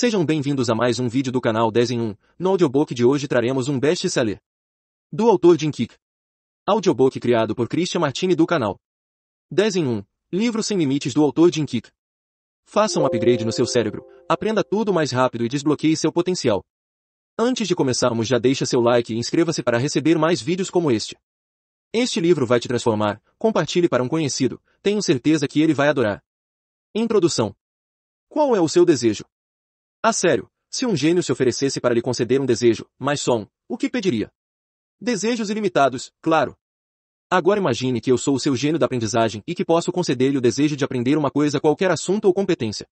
Sejam bem-vindos a mais um vídeo do canal 10 em 1. No audiobook de hoje traremos um best-seller. Do autor Jim Kick. Audiobook criado por Christian Martini do canal. 10 em 1. Livro sem limites do autor Jim Kick. Faça um upgrade no seu cérebro, aprenda tudo mais rápido e desbloqueie seu potencial. Antes de começarmos já deixa seu like e inscreva-se para receber mais vídeos como este. Este livro vai te transformar, compartilhe para um conhecido, tenho certeza que ele vai adorar. Introdução. Qual é o seu desejo? Ah sério, se um gênio se oferecesse para lhe conceder um desejo, mas só um, o que pediria? Desejos ilimitados, claro. Agora imagine que eu sou o seu gênio da aprendizagem e que posso conceder-lhe o desejo de aprender uma coisa qualquer assunto ou competência.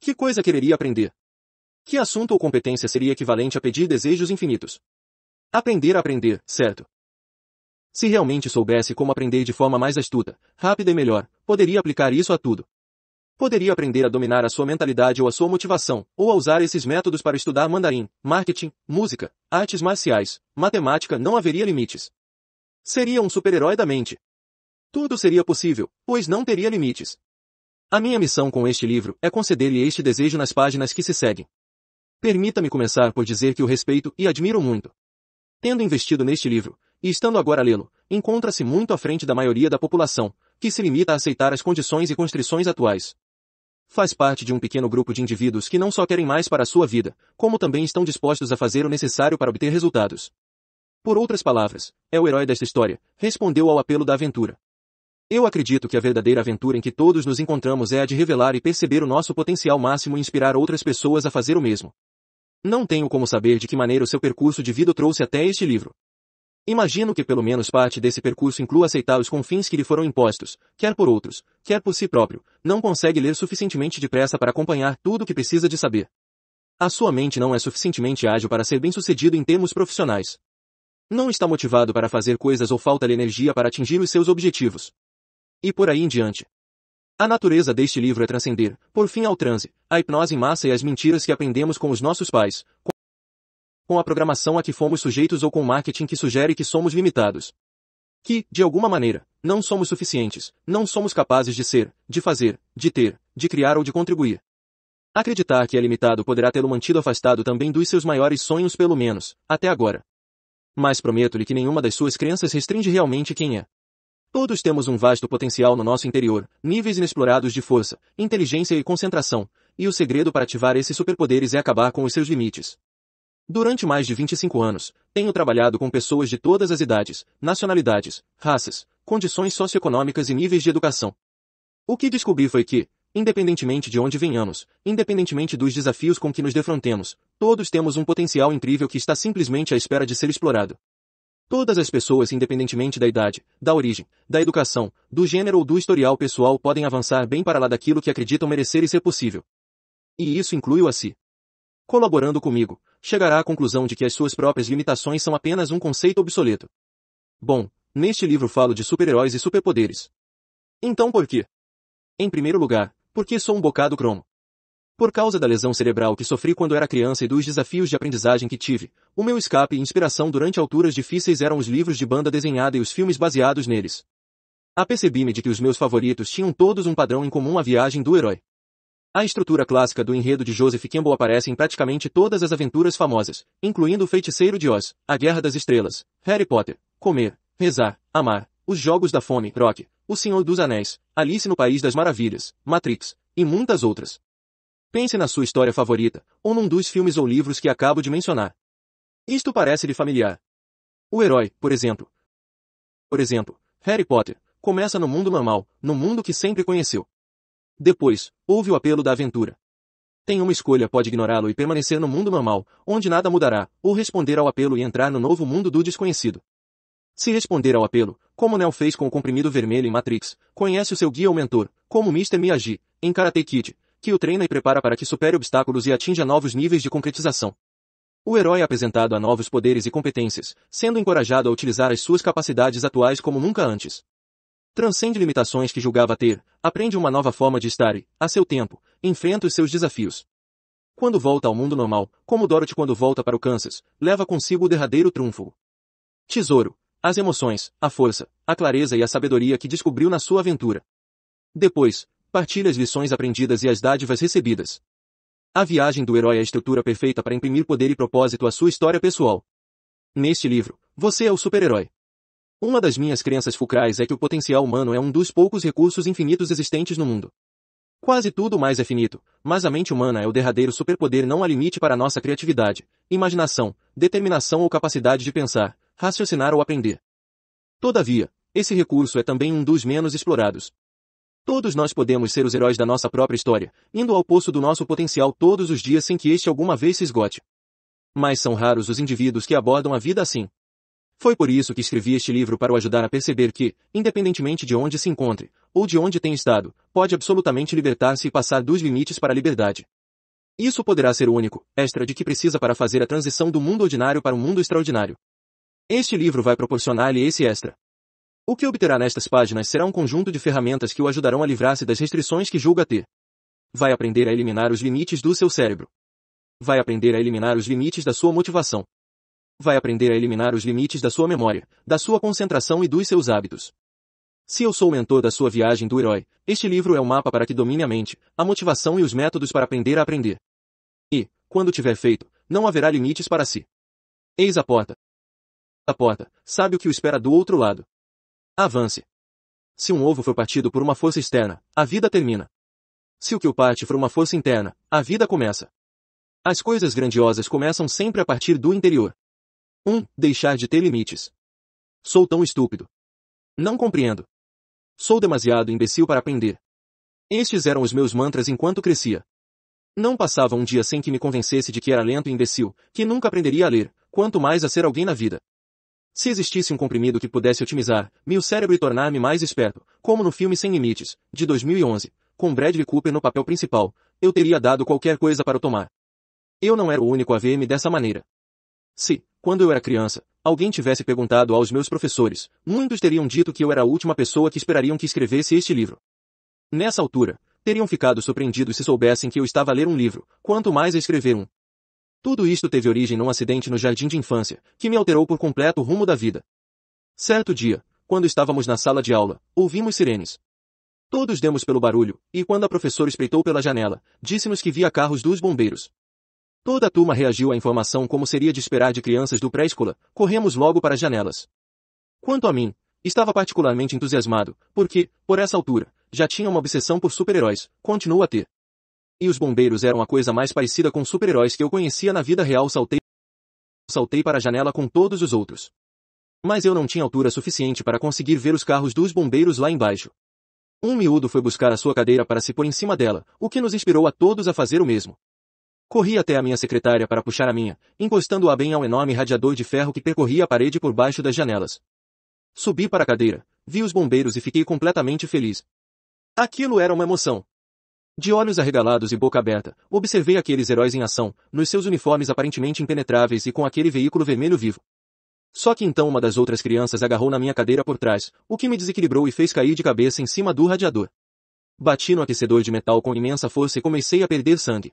Que coisa quereria aprender? Que assunto ou competência seria equivalente a pedir desejos infinitos? Aprender a aprender, certo? Se realmente soubesse como aprender de forma mais astuta, rápida e melhor, poderia aplicar isso a tudo. Poderia aprender a dominar a sua mentalidade ou a sua motivação, ou a usar esses métodos para estudar mandarim, marketing, música, artes marciais, matemática não haveria limites. Seria um super-herói da mente. Tudo seria possível, pois não teria limites. A minha missão com este livro é conceder-lhe este desejo nas páginas que se seguem. Permita-me começar por dizer que o respeito e admiro muito. Tendo investido neste livro, e estando agora a lê-lo, encontra-se muito à frente da maioria da população, que se limita a aceitar as condições e constrições atuais faz parte de um pequeno grupo de indivíduos que não só querem mais para a sua vida, como também estão dispostos a fazer o necessário para obter resultados. Por outras palavras, é o herói desta história, respondeu ao apelo da aventura. Eu acredito que a verdadeira aventura em que todos nos encontramos é a de revelar e perceber o nosso potencial máximo e inspirar outras pessoas a fazer o mesmo. Não tenho como saber de que maneira o seu percurso de vida trouxe até este livro. Imagino que pelo menos parte desse percurso inclua aceitar os confins que lhe foram impostos, quer por outros, quer por si próprio, não consegue ler suficientemente depressa para acompanhar tudo o que precisa de saber. A sua mente não é suficientemente ágil para ser bem-sucedido em termos profissionais. Não está motivado para fazer coisas ou falta-lhe energia para atingir os seus objetivos. E por aí em diante. A natureza deste livro é transcender, por fim ao transe, a hipnose em massa e as mentiras que aprendemos com os nossos pais, com a programação a que fomos sujeitos ou com o marketing que sugere que somos limitados. Que, de alguma maneira, não somos suficientes, não somos capazes de ser, de fazer, de ter, de criar ou de contribuir. Acreditar que é limitado poderá tê-lo mantido afastado também dos seus maiores sonhos pelo menos, até agora. Mas prometo-lhe que nenhuma das suas crenças restringe realmente quem é. Todos temos um vasto potencial no nosso interior, níveis inexplorados de força, inteligência e concentração, e o segredo para ativar esses superpoderes é acabar com os seus limites. Durante mais de 25 anos, tenho trabalhado com pessoas de todas as idades, nacionalidades, raças, condições socioeconômicas e níveis de educação. O que descobri foi que, independentemente de onde venhamos, independentemente dos desafios com que nos defrontemos, todos temos um potencial incrível que está simplesmente à espera de ser explorado. Todas as pessoas, independentemente da idade, da origem, da educação, do gênero ou do historial pessoal, podem avançar bem para lá daquilo que acreditam merecer e ser possível. E isso inclui o a si colaborando comigo, chegará à conclusão de que as suas próprias limitações são apenas um conceito obsoleto. Bom, neste livro falo de super-heróis e superpoderes. Então por quê? Em primeiro lugar, porque sou um bocado cromo. Por causa da lesão cerebral que sofri quando era criança e dos desafios de aprendizagem que tive, o meu escape e inspiração durante alturas difíceis eram os livros de banda desenhada e os filmes baseados neles. Apercebi-me de que os meus favoritos tinham todos um padrão em comum a viagem do herói. A estrutura clássica do enredo de Joseph Campbell aparece em praticamente todas as aventuras famosas, incluindo O Feiticeiro de Oz, A Guerra das Estrelas, Harry Potter, Comer, Rezar, Amar, Os Jogos da Fome, Rock, O Senhor dos Anéis, Alice no País das Maravilhas, Matrix, e muitas outras. Pense na sua história favorita, ou num dos filmes ou livros que acabo de mencionar. Isto parece-lhe familiar. O herói, por exemplo. Por exemplo, Harry Potter, começa no mundo normal, no mundo que sempre conheceu. Depois, houve o apelo da aventura. Tem uma escolha pode ignorá-lo e permanecer no mundo normal, onde nada mudará, ou responder ao apelo e entrar no novo mundo do desconhecido. Se responder ao apelo, como Neo fez com o comprimido vermelho em Matrix, conhece o seu guia ou mentor, como Mr. Miyagi, em Karate Kid, que o treina e prepara para que supere obstáculos e atinja novos níveis de concretização. O herói é apresentado a novos poderes e competências, sendo encorajado a utilizar as suas capacidades atuais como nunca antes. Transcende limitações que julgava ter, aprende uma nova forma de estar e, a seu tempo, enfrenta os seus desafios. Quando volta ao mundo normal, como Dorothy quando volta para o Kansas, leva consigo o derradeiro trunfo. Tesouro, as emoções, a força, a clareza e a sabedoria que descobriu na sua aventura. Depois, partilha as lições aprendidas e as dádivas recebidas. A viagem do herói é a estrutura perfeita para imprimir poder e propósito à sua história pessoal. Neste livro, você é o super-herói. Uma das minhas crenças fulcrais é que o potencial humano é um dos poucos recursos infinitos existentes no mundo. Quase tudo mais é finito, mas a mente humana é o derradeiro superpoder não há limite para nossa criatividade, imaginação, determinação ou capacidade de pensar, raciocinar ou aprender. Todavia, esse recurso é também um dos menos explorados. Todos nós podemos ser os heróis da nossa própria história, indo ao poço do nosso potencial todos os dias sem que este alguma vez se esgote. Mas são raros os indivíduos que abordam a vida assim. Foi por isso que escrevi este livro para o ajudar a perceber que, independentemente de onde se encontre, ou de onde tenha estado, pode absolutamente libertar-se e passar dos limites para a liberdade. Isso poderá ser o único, extra de que precisa para fazer a transição do mundo ordinário para o um mundo extraordinário. Este livro vai proporcionar-lhe esse extra. O que obterá nestas páginas será um conjunto de ferramentas que o ajudarão a livrar-se das restrições que julga ter. Vai aprender a eliminar os limites do seu cérebro. Vai aprender a eliminar os limites da sua motivação vai aprender a eliminar os limites da sua memória, da sua concentração e dos seus hábitos. Se eu sou o mentor da sua viagem do herói, este livro é o mapa para que domine a mente, a motivação e os métodos para aprender a aprender. E, quando tiver feito, não haverá limites para si. Eis a porta. A porta, sabe o que o espera do outro lado. Avance. Se um ovo for partido por uma força externa, a vida termina. Se o que o parte for uma força interna, a vida começa. As coisas grandiosas começam sempre a partir do interior. 1. Um, deixar de ter limites. Sou tão estúpido. Não compreendo. Sou demasiado imbecil para aprender. Estes eram os meus mantras enquanto crescia. Não passava um dia sem que me convencesse de que era lento e imbecil, que nunca aprenderia a ler, quanto mais a ser alguém na vida. Se existisse um comprimido que pudesse otimizar meu cérebro e tornar-me mais esperto, como no filme Sem Limites, de 2011, com Bradley Cooper no papel principal, eu teria dado qualquer coisa para o tomar. Eu não era o único a ver-me dessa maneira. Se, quando eu era criança, alguém tivesse perguntado aos meus professores, muitos teriam dito que eu era a última pessoa que esperariam que escrevesse este livro. Nessa altura, teriam ficado surpreendidos se soubessem que eu estava a ler um livro, quanto mais a escrever um. Tudo isto teve origem num acidente no jardim de infância, que me alterou por completo o rumo da vida. Certo dia, quando estávamos na sala de aula, ouvimos sirenes. Todos demos pelo barulho, e quando a professora espreitou pela janela, disse-nos que via carros dos bombeiros. Toda a turma reagiu à informação como seria de esperar de crianças do pré-escola. Corremos logo para as janelas. Quanto a mim, estava particularmente entusiasmado, porque, por essa altura, já tinha uma obsessão por super-heróis, continuo a ter. E os bombeiros eram a coisa mais parecida com super-heróis que eu conhecia na vida real. Saltei, saltei para a janela com todos os outros. Mas eu não tinha altura suficiente para conseguir ver os carros dos bombeiros lá embaixo. Um miúdo foi buscar a sua cadeira para se pôr em cima dela, o que nos inspirou a todos a fazer o mesmo. Corri até a minha secretária para puxar a minha, encostando-a bem ao enorme radiador de ferro que percorria a parede por baixo das janelas. Subi para a cadeira, vi os bombeiros e fiquei completamente feliz. Aquilo era uma emoção. De olhos arregalados e boca aberta, observei aqueles heróis em ação, nos seus uniformes aparentemente impenetráveis e com aquele veículo vermelho vivo. Só que então uma das outras crianças agarrou na minha cadeira por trás, o que me desequilibrou e fez cair de cabeça em cima do radiador. Bati no aquecedor de metal com imensa força e comecei a perder sangue.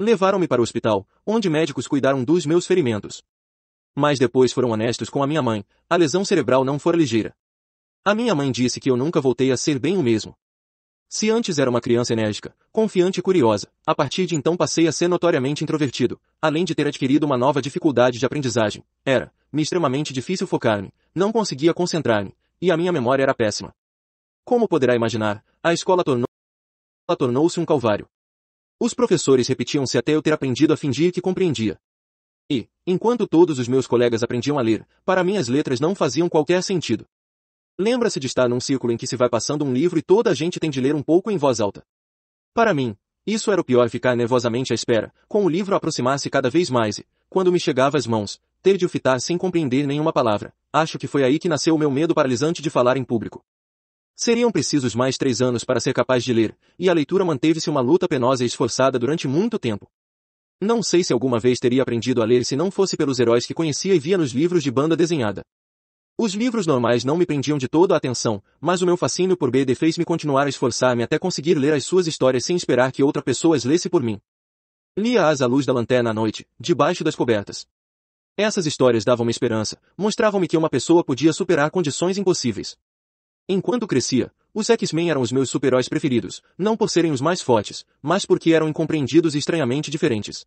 Levaram-me para o hospital, onde médicos cuidaram dos meus ferimentos. Mas depois foram honestos com a minha mãe, a lesão cerebral não fora ligeira. A minha mãe disse que eu nunca voltei a ser bem o mesmo. Se antes era uma criança enérgica, confiante e curiosa, a partir de então passei a ser notoriamente introvertido, além de ter adquirido uma nova dificuldade de aprendizagem. Era-me extremamente difícil focar-me, não conseguia concentrar-me, e a minha memória era péssima. Como poderá imaginar, a escola tornou-se tornou um calvário. Os professores repetiam-se até eu ter aprendido a fingir que compreendia. E, enquanto todos os meus colegas aprendiam a ler, para mim as letras não faziam qualquer sentido. Lembra-se de estar num círculo em que se vai passando um livro e toda a gente tem de ler um pouco em voz alta. Para mim, isso era o pior ficar nervosamente à espera, com o livro aproximar-se cada vez mais e, quando me chegava às mãos, ter de o fitar sem compreender nenhuma palavra. Acho que foi aí que nasceu o meu medo paralisante de falar em público. Seriam precisos mais três anos para ser capaz de ler, e a leitura manteve-se uma luta penosa e esforçada durante muito tempo. Não sei se alguma vez teria aprendido a ler se não fosse pelos heróis que conhecia e via nos livros de banda desenhada. Os livros normais não me prendiam de todo a atenção, mas o meu fascínio por BD fez-me continuar a esforçar-me até conseguir ler as suas histórias sem esperar que outra pessoa as lesse por mim. Lia-as à luz da lanterna à noite, debaixo das cobertas. Essas histórias davam-me esperança, mostravam-me que uma pessoa podia superar condições impossíveis. Enquanto crescia, os X-Men eram os meus super-heróis preferidos, não por serem os mais fortes, mas porque eram incompreendidos e estranhamente diferentes.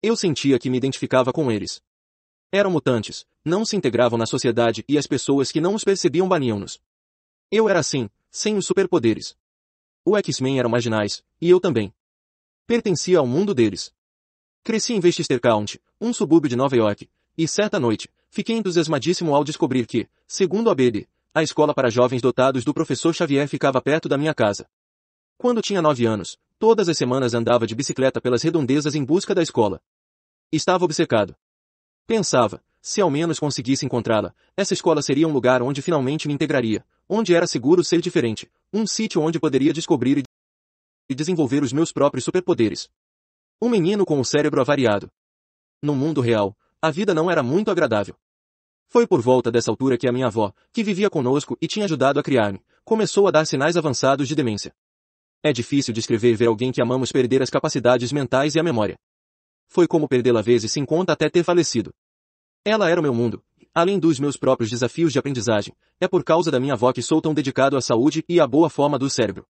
Eu sentia que me identificava com eles. Eram mutantes, não se integravam na sociedade e as pessoas que não os percebiam baniam-nos. Eu era assim, sem os superpoderes. O X-Men eram marginais, e eu também. Pertencia ao mundo deles. Cresci em Westchester County, um subúrbio de Nova York, e certa noite, fiquei entusiasmadíssimo ao descobrir que, segundo a BD, a escola para jovens dotados do professor Xavier ficava perto da minha casa. Quando tinha nove anos, todas as semanas andava de bicicleta pelas redondezas em busca da escola. Estava obcecado. Pensava, se ao menos conseguisse encontrá-la, essa escola seria um lugar onde finalmente me integraria, onde era seguro ser diferente, um sítio onde poderia descobrir e desenvolver os meus próprios superpoderes. Um menino com o cérebro avariado. No mundo real, a vida não era muito agradável. Foi por volta dessa altura que a minha avó, que vivia conosco e tinha ajudado a criar-me, começou a dar sinais avançados de demência. É difícil descrever ver alguém que amamos perder as capacidades mentais e a memória. Foi como perdê-la vezes sem conta até ter falecido. Ela era o meu mundo, além dos meus próprios desafios de aprendizagem, é por causa da minha avó que sou tão dedicado à saúde e à boa forma do cérebro.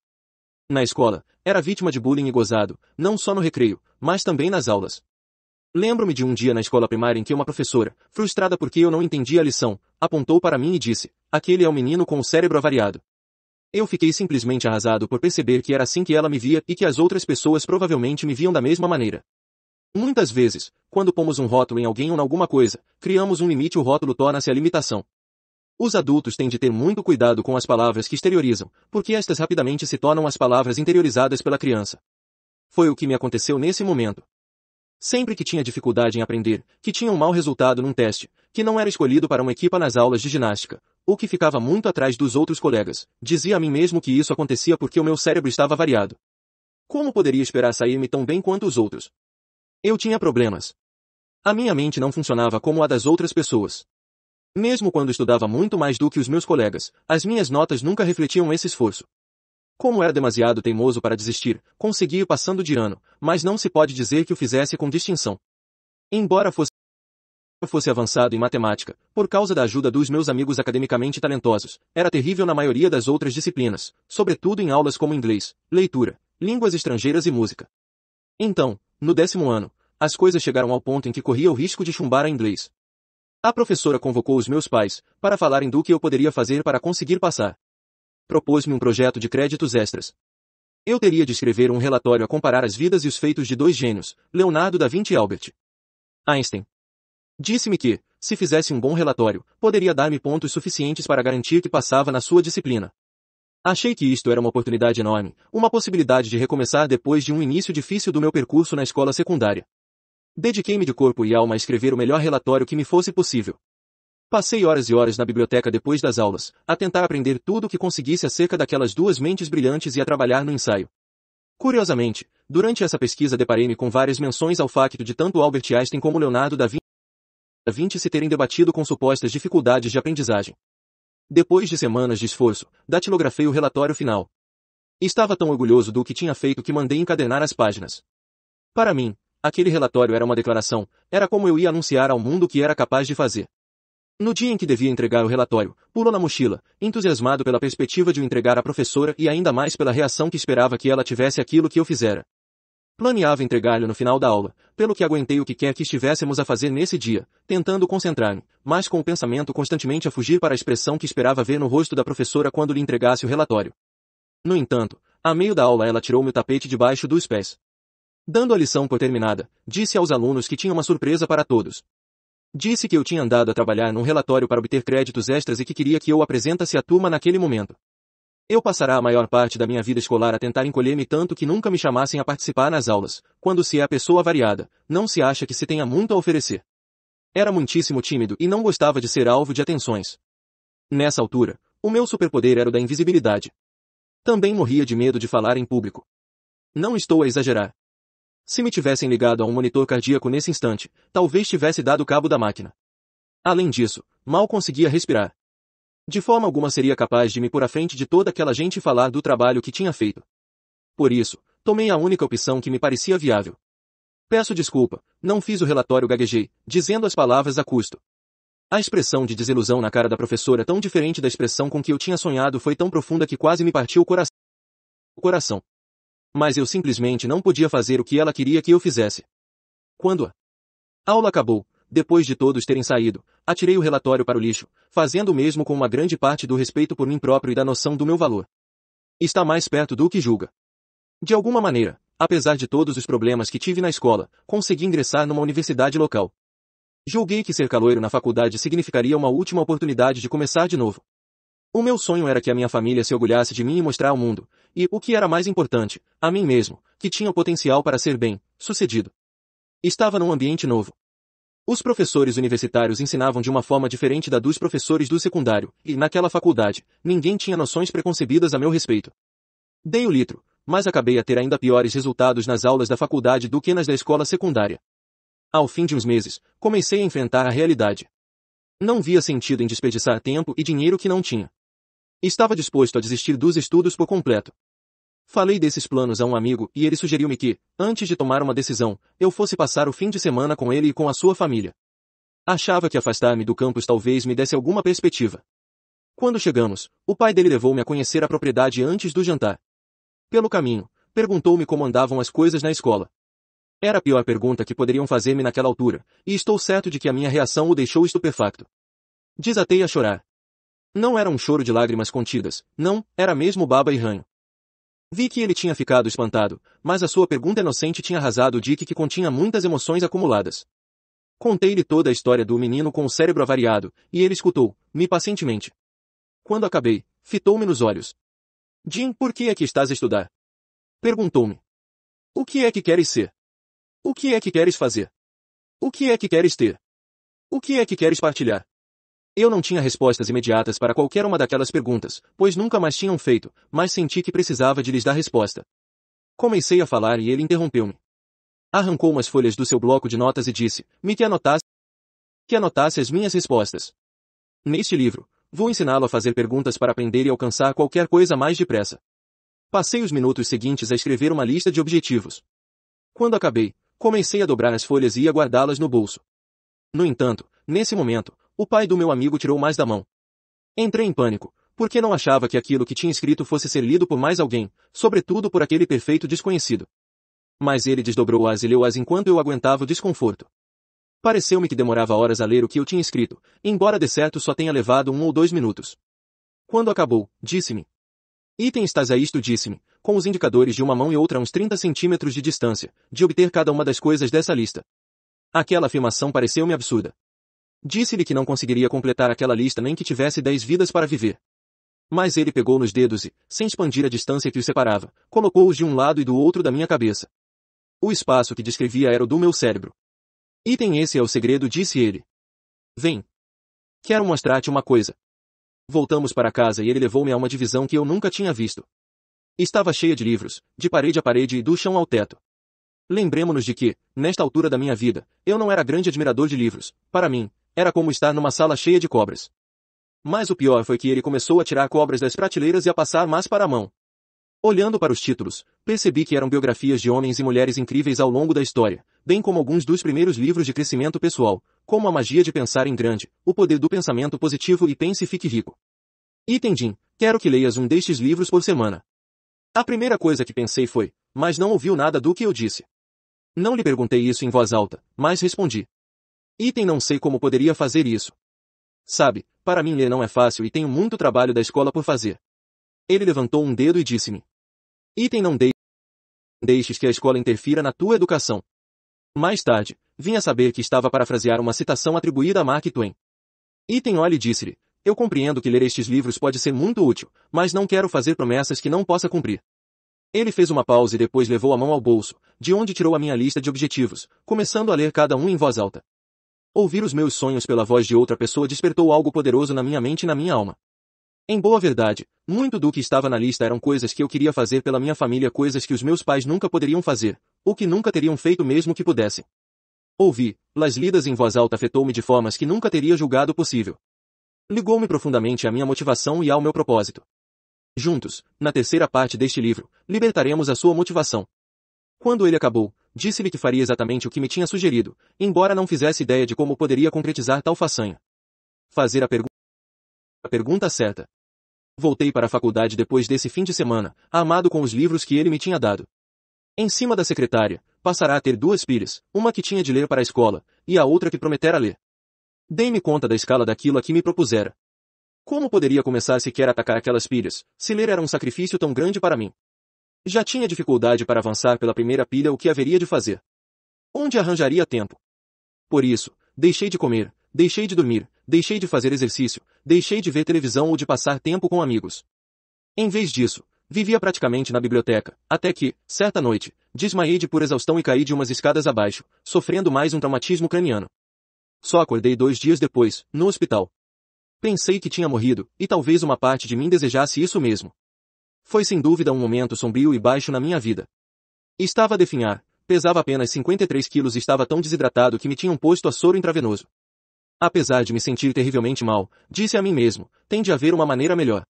Na escola, era vítima de bullying e gozado, não só no recreio, mas também nas aulas. Lembro-me de um dia na escola primária em que uma professora, frustrada porque eu não entendia a lição, apontou para mim e disse, aquele é o menino com o cérebro avariado. Eu fiquei simplesmente arrasado por perceber que era assim que ela me via e que as outras pessoas provavelmente me viam da mesma maneira. Muitas vezes, quando pomos um rótulo em alguém ou em alguma coisa, criamos um limite o rótulo torna-se a limitação. Os adultos têm de ter muito cuidado com as palavras que exteriorizam, porque estas rapidamente se tornam as palavras interiorizadas pela criança. Foi o que me aconteceu nesse momento. Sempre que tinha dificuldade em aprender, que tinha um mau resultado num teste, que não era escolhido para uma equipa nas aulas de ginástica, ou que ficava muito atrás dos outros colegas, dizia a mim mesmo que isso acontecia porque o meu cérebro estava variado. Como poderia esperar sair-me tão bem quanto os outros? Eu tinha problemas. A minha mente não funcionava como a das outras pessoas. Mesmo quando estudava muito mais do que os meus colegas, as minhas notas nunca refletiam esse esforço. Como era demasiado teimoso para desistir, consegui passando de ano, mas não se pode dizer que o fizesse com distinção. Embora fosse fosse avançado em matemática, por causa da ajuda dos meus amigos academicamente talentosos, era terrível na maioria das outras disciplinas, sobretudo em aulas como inglês, leitura, línguas estrangeiras e música. Então, no décimo ano, as coisas chegaram ao ponto em que corria o risco de chumbar a inglês. A professora convocou os meus pais, para falarem do que eu poderia fazer para conseguir passar propôs-me um projeto de créditos extras. Eu teria de escrever um relatório a comparar as vidas e os feitos de dois gênios, Leonardo da Vinci e Albert Einstein. Disse-me que, se fizesse um bom relatório, poderia dar-me pontos suficientes para garantir que passava na sua disciplina. Achei que isto era uma oportunidade enorme, uma possibilidade de recomeçar depois de um início difícil do meu percurso na escola secundária. Dediquei-me de corpo e alma a escrever o melhor relatório que me fosse possível. Passei horas e horas na biblioteca depois das aulas, a tentar aprender tudo o que conseguisse acerca daquelas duas mentes brilhantes e a trabalhar no ensaio. Curiosamente, durante essa pesquisa deparei-me com várias menções ao facto de tanto Albert Einstein como Leonardo da Vinci se terem debatido com supostas dificuldades de aprendizagem. Depois de semanas de esforço, datilografei o relatório final. Estava tão orgulhoso do que tinha feito que mandei encadernar as páginas. Para mim, aquele relatório era uma declaração, era como eu ia anunciar ao mundo o que era capaz de fazer. No dia em que devia entregar o relatório, pulou na mochila, entusiasmado pela perspectiva de o entregar à professora e ainda mais pela reação que esperava que ela tivesse aquilo que eu fizera. Planeava entregar-lhe no final da aula, pelo que aguentei o que quer que estivéssemos a fazer nesse dia, tentando concentrar-me, mas com o pensamento constantemente a fugir para a expressão que esperava ver no rosto da professora quando lhe entregasse o relatório. No entanto, a meio da aula ela tirou-me o tapete debaixo dos pés. Dando a lição por terminada, disse aos alunos que tinha uma surpresa para todos. Disse que eu tinha andado a trabalhar num relatório para obter créditos extras e que queria que eu apresentasse a turma naquele momento. Eu passará a maior parte da minha vida escolar a tentar encolher-me tanto que nunca me chamassem a participar nas aulas, quando se é a pessoa variada, não se acha que se tenha muito a oferecer. Era muitíssimo tímido e não gostava de ser alvo de atenções. Nessa altura, o meu superpoder era o da invisibilidade. Também morria de medo de falar em público. Não estou a exagerar, se me tivessem ligado a um monitor cardíaco nesse instante, talvez tivesse dado cabo da máquina. Além disso, mal conseguia respirar. De forma alguma seria capaz de me pôr à frente de toda aquela gente e falar do trabalho que tinha feito. Por isso, tomei a única opção que me parecia viável. Peço desculpa, não fiz o relatório gaguejei, dizendo as palavras a custo. A expressão de desilusão na cara da professora tão diferente da expressão com que eu tinha sonhado foi tão profunda que quase me partiu o coração. O coração. Mas eu simplesmente não podia fazer o que ela queria que eu fizesse. Quando a aula acabou, depois de todos terem saído, atirei o relatório para o lixo, fazendo o mesmo com uma grande parte do respeito por mim próprio e da noção do meu valor. Está mais perto do que julga. De alguma maneira, apesar de todos os problemas que tive na escola, consegui ingressar numa universidade local. Julguei que ser caloeiro na faculdade significaria uma última oportunidade de começar de novo. O meu sonho era que a minha família se orgulhasse de mim e mostrar ao mundo e, o que era mais importante, a mim mesmo, que tinha potencial para ser bem sucedido. Estava num ambiente novo. Os professores universitários ensinavam de uma forma diferente da dos professores do secundário, e, naquela faculdade, ninguém tinha noções preconcebidas a meu respeito. Dei o litro, mas acabei a ter ainda piores resultados nas aulas da faculdade do que nas da escola secundária. Ao fim de uns meses, comecei a enfrentar a realidade. Não via sentido em desperdiçar tempo e dinheiro que não tinha. Estava disposto a desistir dos estudos por completo. Falei desses planos a um amigo e ele sugeriu-me que, antes de tomar uma decisão, eu fosse passar o fim de semana com ele e com a sua família. Achava que afastar-me do campus talvez me desse alguma perspectiva. Quando chegamos, o pai dele levou-me a conhecer a propriedade antes do jantar. Pelo caminho, perguntou-me como andavam as coisas na escola. Era a pior pergunta que poderiam fazer-me naquela altura, e estou certo de que a minha reação o deixou estupefacto. Desatei a chorar. Não era um choro de lágrimas contidas, não, era mesmo baba e ranho. Vi que ele tinha ficado espantado, mas a sua pergunta inocente tinha arrasado o Dick que continha muitas emoções acumuladas. Contei-lhe toda a história do menino com o cérebro avariado, e ele escutou, me pacientemente. Quando acabei, fitou-me nos olhos. Jim, por que é que estás a estudar? Perguntou-me. O que é que queres ser? O que é que queres fazer? O que é que queres ter? O que é que queres partilhar? Eu não tinha respostas imediatas para qualquer uma daquelas perguntas, pois nunca mais tinham feito, mas senti que precisava de lhes dar resposta. Comecei a falar e ele interrompeu-me. Arrancou umas folhas do seu bloco de notas e disse-me que anotasse, que anotasse as minhas respostas. Neste livro, vou ensiná-lo a fazer perguntas para aprender e alcançar qualquer coisa mais depressa. Passei os minutos seguintes a escrever uma lista de objetivos. Quando acabei, comecei a dobrar as folhas e ia guardá-las no bolso. No entanto, nesse momento, o pai do meu amigo tirou mais da mão. Entrei em pânico, porque não achava que aquilo que tinha escrito fosse ser lido por mais alguém, sobretudo por aquele perfeito desconhecido. Mas ele desdobrou-as e leu-as enquanto eu aguentava o desconforto. Pareceu-me que demorava horas a ler o que eu tinha escrito, embora de certo só tenha levado um ou dois minutos. Quando acabou, disse-me. Item estás a isto disse-me, com os indicadores de uma mão e outra a uns 30 centímetros de distância, de obter cada uma das coisas dessa lista. Aquela afirmação pareceu-me absurda. Disse-lhe que não conseguiria completar aquela lista nem que tivesse dez vidas para viver. Mas ele pegou nos dedos e, sem expandir a distância que os separava, colocou-os de um lado e do outro da minha cabeça. O espaço que descrevia era o do meu cérebro. Item esse é o segredo, disse ele. Vem. Quero mostrar-te uma coisa. Voltamos para casa e ele levou-me a uma divisão que eu nunca tinha visto. Estava cheia de livros, de parede a parede e do chão ao teto. Lembremos-nos de que, nesta altura da minha vida, eu não era grande admirador de livros. Para mim, era como estar numa sala cheia de cobras. Mas o pior foi que ele começou a tirar cobras das prateleiras e a passar mais para a mão. Olhando para os títulos, percebi que eram biografias de homens e mulheres incríveis ao longo da história, bem como alguns dos primeiros livros de crescimento pessoal, como A Magia de Pensar em Grande, O Poder do Pensamento Positivo e Pense e Fique Rico. Item Jim, quero que leias um destes livros por semana. A primeira coisa que pensei foi, mas não ouviu nada do que eu disse. Não lhe perguntei isso em voz alta, mas respondi. Item não sei como poderia fazer isso. Sabe, para mim ler não é fácil e tenho muito trabalho da escola por fazer. Ele levantou um dedo e disse-me. Item não deixes que a escola interfira na tua educação. Mais tarde, vim a saber que estava parafrasear uma citação atribuída a Mark Twain. Item olhe disse-lhe, eu compreendo que ler estes livros pode ser muito útil, mas não quero fazer promessas que não possa cumprir. Ele fez uma pausa e depois levou a mão ao bolso, de onde tirou a minha lista de objetivos, começando a ler cada um em voz alta. Ouvir os meus sonhos pela voz de outra pessoa despertou algo poderoso na minha mente e na minha alma. Em boa verdade, muito do que estava na lista eram coisas que eu queria fazer pela minha família, coisas que os meus pais nunca poderiam fazer, ou que nunca teriam feito mesmo que pudessem. Ouvi, las lidas em voz alta afetou-me de formas que nunca teria julgado possível. Ligou-me profundamente à minha motivação e ao meu propósito. Juntos, na terceira parte deste livro, libertaremos a sua motivação. Quando ele acabou, disse-lhe que faria exatamente o que me tinha sugerido, embora não fizesse ideia de como poderia concretizar tal façanha. Fazer a, pergu a pergunta certa. Voltei para a faculdade depois desse fim de semana, amado com os livros que ele me tinha dado. Em cima da secretária, passará a ter duas pilhas, uma que tinha de ler para a escola, e a outra que prometera ler. Dei-me conta da escala daquilo a que me propusera. Como poderia começar sequer a atacar aquelas pilhas, se ler era um sacrifício tão grande para mim? Já tinha dificuldade para avançar pela primeira pilha o que haveria de fazer. Onde arranjaria tempo? Por isso, deixei de comer, deixei de dormir, deixei de fazer exercício, deixei de ver televisão ou de passar tempo com amigos. Em vez disso, vivia praticamente na biblioteca, até que, certa noite, desmaiei de por exaustão e caí de umas escadas abaixo, sofrendo mais um traumatismo craniano. Só acordei dois dias depois, no hospital. Pensei que tinha morrido, e talvez uma parte de mim desejasse isso mesmo. Foi sem dúvida um momento sombrio e baixo na minha vida. Estava a definhar, pesava apenas 53 quilos e estava tão desidratado que me tinham posto a soro intravenoso. Apesar de me sentir terrivelmente mal, disse a mim mesmo, tem de haver uma maneira melhor.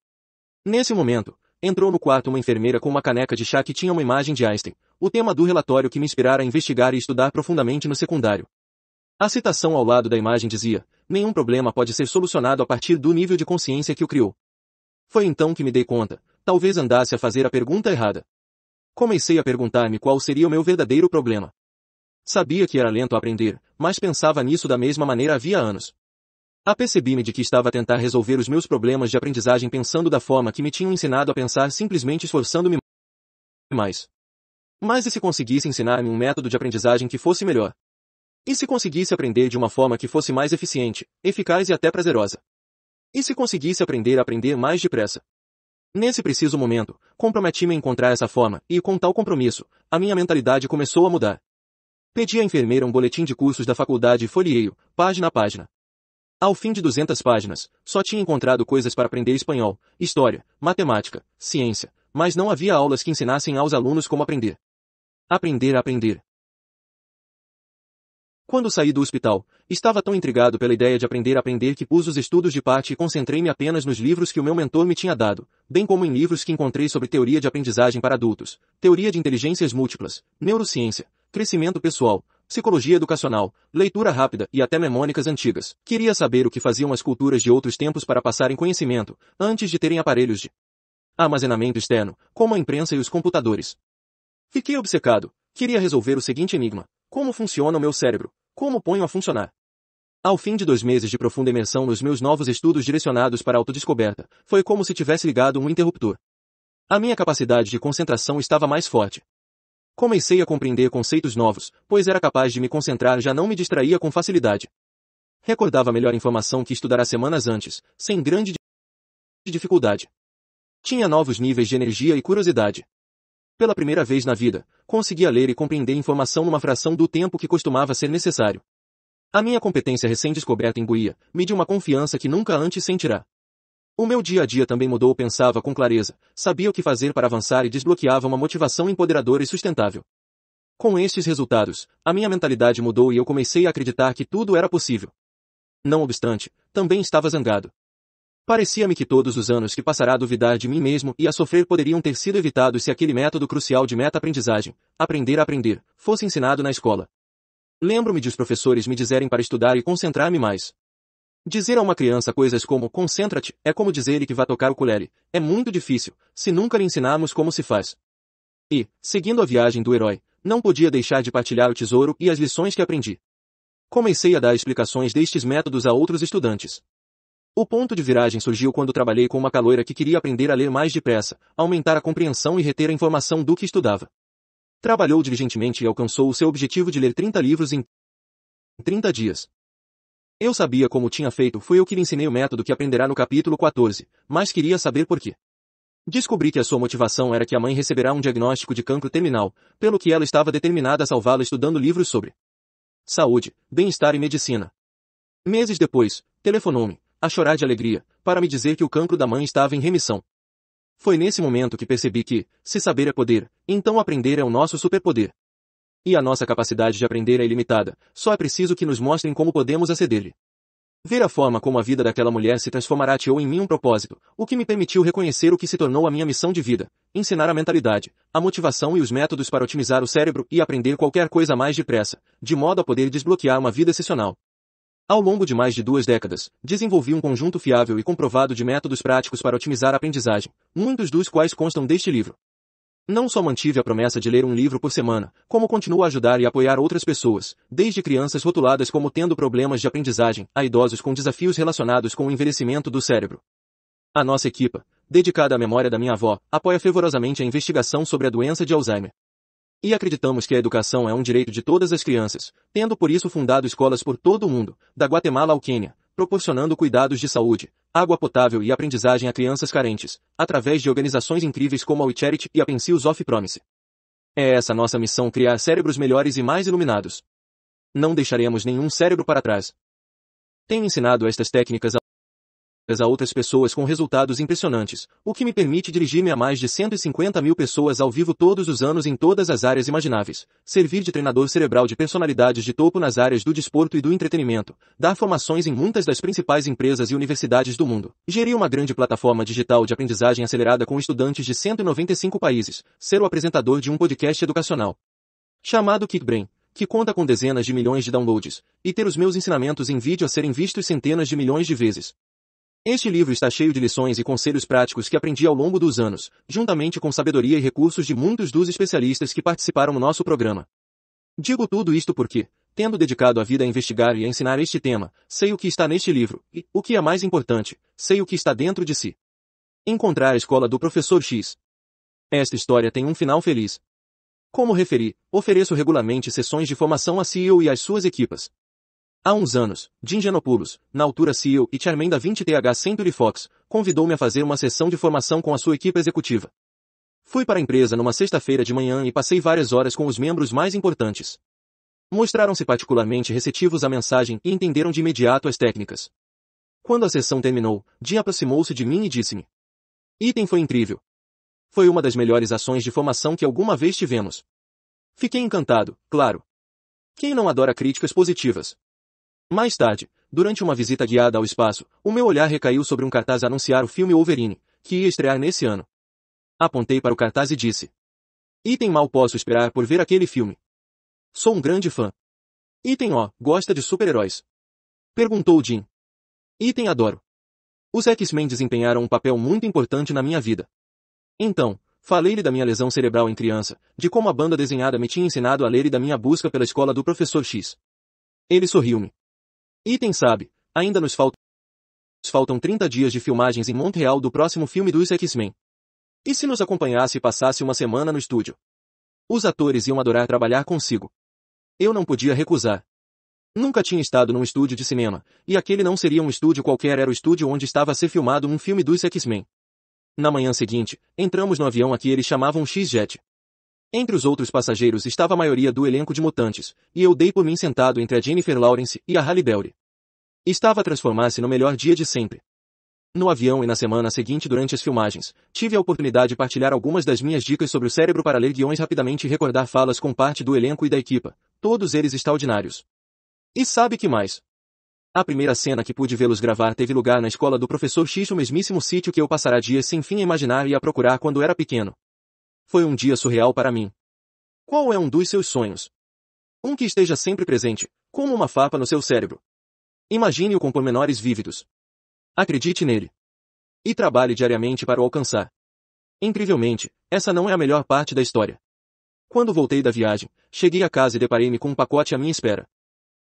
Nesse momento, entrou no quarto uma enfermeira com uma caneca de chá que tinha uma imagem de Einstein, o tema do relatório que me inspirara a investigar e estudar profundamente no secundário. A citação ao lado da imagem dizia, nenhum problema pode ser solucionado a partir do nível de consciência que o criou. Foi então que me dei conta, talvez andasse a fazer a pergunta errada. Comecei a perguntar-me qual seria o meu verdadeiro problema. Sabia que era lento a aprender, mas pensava nisso da mesma maneira havia anos. Apercebi-me de que estava a tentar resolver os meus problemas de aprendizagem pensando da forma que me tinham ensinado a pensar simplesmente esforçando-me mais. Mas e se conseguisse ensinar-me um método de aprendizagem que fosse melhor? E se conseguisse aprender de uma forma que fosse mais eficiente, eficaz e até prazerosa? E se conseguisse aprender a aprender mais depressa? Nesse preciso momento, comprometi-me a encontrar essa forma, e com tal compromisso, a minha mentalidade começou a mudar. Pedi à enfermeira um boletim de cursos da faculdade e folheei-o, página a página. Ao fim de 200 páginas, só tinha encontrado coisas para aprender espanhol, história, matemática, ciência, mas não havia aulas que ensinassem aos alunos como aprender. Aprender a aprender. Quando saí do hospital, estava tão intrigado pela ideia de aprender a aprender que pus os estudos de parte e concentrei-me apenas nos livros que o meu mentor me tinha dado, bem como em livros que encontrei sobre teoria de aprendizagem para adultos, teoria de inteligências múltiplas, neurociência, crescimento pessoal, psicologia educacional, leitura rápida e até memônicas antigas. Queria saber o que faziam as culturas de outros tempos para passarem conhecimento, antes de terem aparelhos de armazenamento externo, como a imprensa e os computadores. Fiquei obcecado. Queria resolver o seguinte enigma. Como funciona o meu cérebro? Como ponho a funcionar? Ao fim de dois meses de profunda imersão nos meus novos estudos direcionados para a autodescoberta, foi como se tivesse ligado um interruptor. A minha capacidade de concentração estava mais forte. Comecei a compreender conceitos novos, pois era capaz de me concentrar já não me distraía com facilidade. Recordava melhor informação que estudara semanas antes, sem grande dificuldade. Tinha novos níveis de energia e curiosidade. Pela primeira vez na vida, conseguia ler e compreender informação numa fração do tempo que costumava ser necessário. A minha competência recém-descoberta imbuía, me deu uma confiança que nunca antes sentirá. O meu dia a dia também mudou, pensava com clareza, sabia o que fazer para avançar e desbloqueava uma motivação empoderadora e sustentável. Com estes resultados, a minha mentalidade mudou e eu comecei a acreditar que tudo era possível. Não obstante, também estava zangado. Parecia-me que todos os anos que passará a duvidar de mim mesmo e a sofrer poderiam ter sido evitados se aquele método crucial de meta-aprendizagem, aprender a aprender, fosse ensinado na escola. Lembro-me de os professores me dizerem para estudar e concentrar-me mais. Dizer a uma criança coisas como concentra-te é como dizer-lhe que vá tocar o colere. É muito difícil, se nunca lhe ensinarmos como se faz. E, seguindo a viagem do herói, não podia deixar de partilhar o tesouro e as lições que aprendi. Comecei a dar explicações destes métodos a outros estudantes. O ponto de viragem surgiu quando trabalhei com uma caloira que queria aprender a ler mais depressa, aumentar a compreensão e reter a informação do que estudava. Trabalhou diligentemente e alcançou o seu objetivo de ler 30 livros em 30 dias. Eu sabia como tinha feito, fui eu que lhe ensinei o método que aprenderá no capítulo 14, mas queria saber por quê. Descobri que a sua motivação era que a mãe receberá um diagnóstico de cancro terminal, pelo que ela estava determinada a salvá-la estudando livros sobre saúde, bem-estar e medicina. Meses depois, telefonou-me a chorar de alegria, para me dizer que o cancro da mãe estava em remissão. Foi nesse momento que percebi que, se saber é poder, então aprender é o nosso superpoder. E a nossa capacidade de aprender é ilimitada, só é preciso que nos mostrem como podemos aceder-lhe. Ver a forma como a vida daquela mulher se transformará ou em mim um propósito, o que me permitiu reconhecer o que se tornou a minha missão de vida, ensinar a mentalidade, a motivação e os métodos para otimizar o cérebro e aprender qualquer coisa mais depressa, de modo a poder desbloquear uma vida excepcional. Ao longo de mais de duas décadas, desenvolvi um conjunto fiável e comprovado de métodos práticos para otimizar a aprendizagem, muitos dos quais constam deste livro. Não só mantive a promessa de ler um livro por semana, como continuo a ajudar e apoiar outras pessoas, desde crianças rotuladas como tendo problemas de aprendizagem, a idosos com desafios relacionados com o envelhecimento do cérebro. A nossa equipa, dedicada à memória da minha avó, apoia fervorosamente a investigação sobre a doença de Alzheimer. E acreditamos que a educação é um direito de todas as crianças, tendo por isso fundado escolas por todo o mundo, da Guatemala ao Quênia, proporcionando cuidados de saúde, água potável e aprendizagem a crianças carentes, através de organizações incríveis como a We e a Pencils of Promise. É essa nossa missão criar cérebros melhores e mais iluminados. Não deixaremos nenhum cérebro para trás. Tenho ensinado estas técnicas a outras pessoas com resultados impressionantes, o que me permite dirigir-me a mais de 150 mil pessoas ao vivo todos os anos em todas as áreas imagináveis, servir de treinador cerebral de personalidades de topo nas áreas do desporto e do entretenimento, dar formações em muitas das principais empresas e universidades do mundo, gerir uma grande plataforma digital de aprendizagem acelerada com estudantes de 195 países, ser o apresentador de um podcast educacional chamado Kickbrain, que conta com dezenas de milhões de downloads, e ter os meus ensinamentos em vídeo a serem vistos centenas de milhões de vezes. Este livro está cheio de lições e conselhos práticos que aprendi ao longo dos anos, juntamente com sabedoria e recursos de muitos dos especialistas que participaram no nosso programa. Digo tudo isto porque, tendo dedicado a vida a investigar e a ensinar este tema, sei o que está neste livro, e, o que é mais importante, sei o que está dentro de si. Encontrar a escola do professor X. Esta história tem um final feliz. Como referi, ofereço regularmente sessões de formação a CEO e às suas equipas. Há uns anos, Dingenopoulos, na altura CEO e chairman da 20TH Century Fox, convidou-me a fazer uma sessão de formação com a sua equipe executiva. Fui para a empresa numa sexta-feira de manhã e passei várias horas com os membros mais importantes. Mostraram-se particularmente receptivos à mensagem e entenderam de imediato as técnicas. Quando a sessão terminou, Jim aproximou-se de mim e disse-me. Item foi incrível. Foi uma das melhores ações de formação que alguma vez tivemos. Fiquei encantado, claro. Quem não adora críticas positivas? Mais tarde, durante uma visita guiada ao espaço, o meu olhar recaiu sobre um cartaz a anunciar o filme Wolverine, que ia estrear nesse ano. Apontei para o cartaz e disse. Item mal posso esperar por ver aquele filme. Sou um grande fã. Item O, gosta de super-heróis. Perguntou o Jim. Item adoro. Os X-Men desempenharam um papel muito importante na minha vida. Então, falei-lhe da minha lesão cerebral em criança, de como a banda desenhada me tinha ensinado a ler e da minha busca pela escola do professor X. Ele sorriu-me. Item sabe, ainda nos falta faltam 30 dias de filmagens em Montreal do próximo filme dos X-Men. E se nos acompanhasse e passasse uma semana no estúdio? Os atores iam adorar trabalhar consigo. Eu não podia recusar. Nunca tinha estado num estúdio de cinema, e aquele não seria um estúdio qualquer, era o estúdio onde estava a ser filmado um filme dos X-Men. Na manhã seguinte, entramos no avião a que eles chamavam X-Jet. Entre os outros passageiros estava a maioria do elenco de mutantes, e eu dei por mim sentado entre a Jennifer Lawrence e a Halle Berry. Estava a transformar-se no melhor dia de sempre. No avião e na semana seguinte durante as filmagens, tive a oportunidade de partilhar algumas das minhas dicas sobre o cérebro para ler guiões rapidamente e recordar falas com parte do elenco e da equipa, todos eles extraordinários. E sabe que mais? A primeira cena que pude vê-los gravar teve lugar na escola do professor X, o mesmíssimo sítio que eu passara dias sem fim a imaginar e a procurar quando era pequeno. Foi um dia surreal para mim. Qual é um dos seus sonhos? Um que esteja sempre presente, como uma fapa no seu cérebro. Imagine-o com pormenores vívidos. Acredite nele. E trabalhe diariamente para o alcançar. Incrivelmente, essa não é a melhor parte da história. Quando voltei da viagem, cheguei a casa e deparei-me com um pacote à minha espera.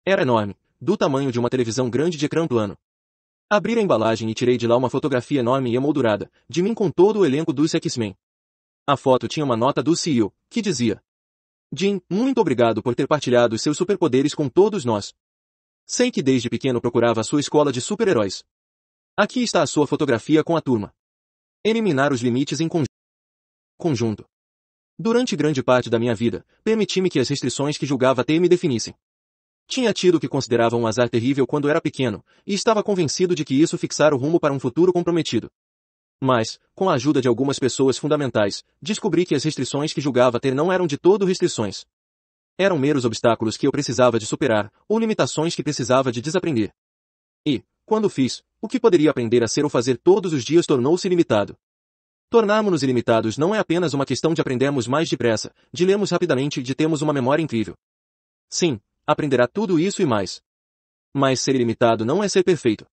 Era enorme, do tamanho de uma televisão grande de ecrã plano. Abri a embalagem e tirei de lá uma fotografia enorme e emoldurada, de mim com todo o elenco dos X-Men. A foto tinha uma nota do CEO, que dizia Jim, muito obrigado por ter partilhado seus superpoderes com todos nós. Sei que desde pequeno procurava a sua escola de super-heróis. Aqui está a sua fotografia com a turma. Eliminar os limites em conjunto. Durante grande parte da minha vida, permiti-me que as restrições que julgava ter me definissem. Tinha tido o que considerava um azar terrível quando era pequeno, e estava convencido de que isso fixara o rumo para um futuro comprometido. Mas, com a ajuda de algumas pessoas fundamentais, descobri que as restrições que julgava ter não eram de todo restrições. Eram meros obstáculos que eu precisava de superar, ou limitações que precisava de desaprender. E, quando fiz, o que poderia aprender a ser ou fazer todos os dias tornou-se limitado. Tornarmos-nos ilimitados não é apenas uma questão de aprendermos mais depressa, de lermos rapidamente e de termos uma memória incrível. Sim, aprenderá tudo isso e mais. Mas ser ilimitado não é ser perfeito.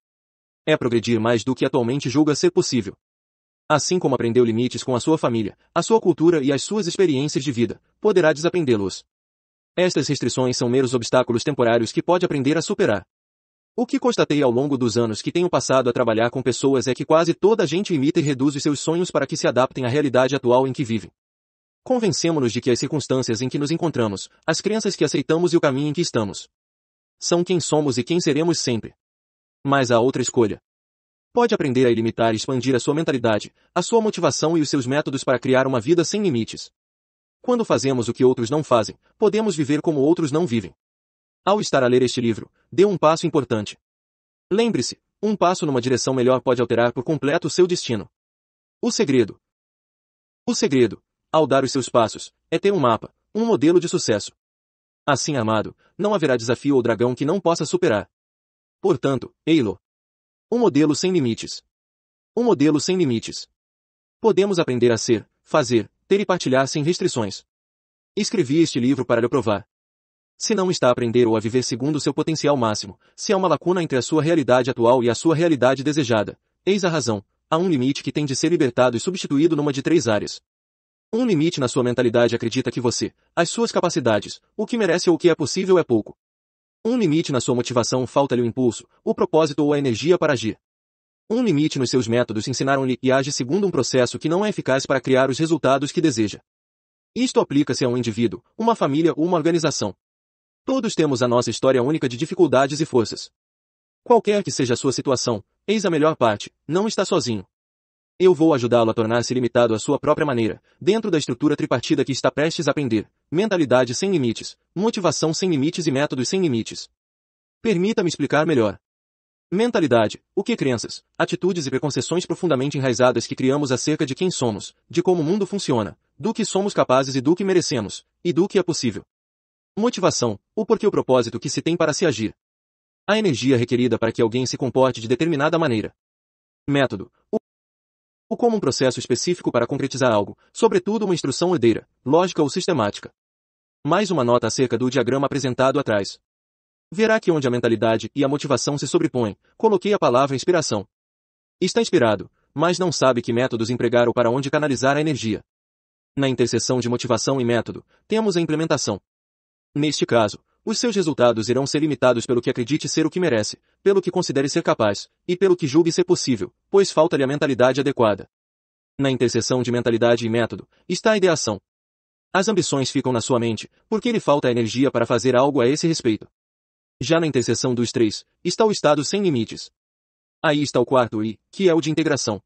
É progredir mais do que atualmente julga ser possível assim como aprendeu limites com a sua família, a sua cultura e as suas experiências de vida, poderá desaprendê-los. Estas restrições são meros obstáculos temporários que pode aprender a superar. O que constatei ao longo dos anos que tenho passado a trabalhar com pessoas é que quase toda a gente imita e reduz os seus sonhos para que se adaptem à realidade atual em que vivem. Convencemos-nos de que as circunstâncias em que nos encontramos, as crenças que aceitamos e o caminho em que estamos, são quem somos e quem seremos sempre. Mas há outra escolha pode aprender a ilimitar e expandir a sua mentalidade, a sua motivação e os seus métodos para criar uma vida sem limites. Quando fazemos o que outros não fazem, podemos viver como outros não vivem. Ao estar a ler este livro, dê um passo importante. Lembre-se, um passo numa direção melhor pode alterar por completo o seu destino. O segredo. O segredo, ao dar os seus passos, é ter um mapa, um modelo de sucesso. Assim amado, não haverá desafio ou dragão que não possa superar. Portanto, Eilo, um modelo sem limites. Um modelo sem limites. Podemos aprender a ser, fazer, ter e partilhar sem restrições. Escrevi este livro para lhe provar. Se não está a aprender ou a viver segundo seu potencial máximo, se há uma lacuna entre a sua realidade atual e a sua realidade desejada, eis a razão, há um limite que tem de ser libertado e substituído numa de três áreas. Um limite na sua mentalidade acredita que você, as suas capacidades, o que merece ou o que é possível é pouco. Um limite na sua motivação falta-lhe o impulso, o propósito ou a energia para agir. Um limite nos seus métodos ensinaram-lhe e age segundo um processo que não é eficaz para criar os resultados que deseja. Isto aplica-se a um indivíduo, uma família ou uma organização. Todos temos a nossa história única de dificuldades e forças. Qualquer que seja a sua situação, eis a melhor parte, não está sozinho. Eu vou ajudá-lo a tornar-se limitado à sua própria maneira, dentro da estrutura tripartida que está prestes a aprender. Mentalidade sem limites, motivação sem limites e métodos sem limites. Permita-me explicar melhor. Mentalidade, o que crenças, atitudes e preconceições profundamente enraizadas que criamos acerca de quem somos, de como o mundo funciona, do que somos capazes e do que merecemos, e do que é possível. Motivação, o porquê o propósito que se tem para se agir. A energia requerida para que alguém se comporte de determinada maneira. Método, o ou como um processo específico para concretizar algo, sobretudo uma instrução herdeira, lógica ou sistemática. Mais uma nota acerca do diagrama apresentado atrás. Verá que onde a mentalidade e a motivação se sobrepõem, coloquei a palavra inspiração. Está inspirado, mas não sabe que métodos empregar ou para onde canalizar a energia. Na interseção de motivação e método, temos a implementação. Neste caso, os seus resultados irão ser limitados pelo que acredite ser o que merece, pelo que considere ser capaz, e pelo que julgue ser possível, pois falta-lhe a mentalidade adequada. Na interseção de mentalidade e método, está a ideação. As ambições ficam na sua mente, porque lhe falta a energia para fazer algo a esse respeito. Já na interseção dos três, está o estado sem limites. Aí está o quarto I, que é o de integração.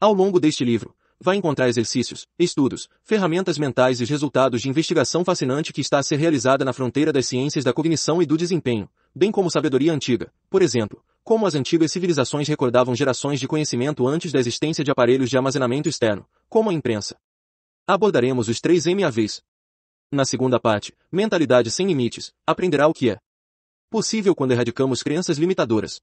Ao longo deste livro, vai encontrar exercícios, estudos, ferramentas mentais e resultados de investigação fascinante que está a ser realizada na fronteira das ciências da cognição e do desempenho, bem como sabedoria antiga, por exemplo, como as antigas civilizações recordavam gerações de conhecimento antes da existência de aparelhos de armazenamento externo, como a imprensa. Abordaremos os 3 M a vez. Na segunda parte, Mentalidade Sem Limites, aprenderá o que é possível quando erradicamos crenças limitadoras.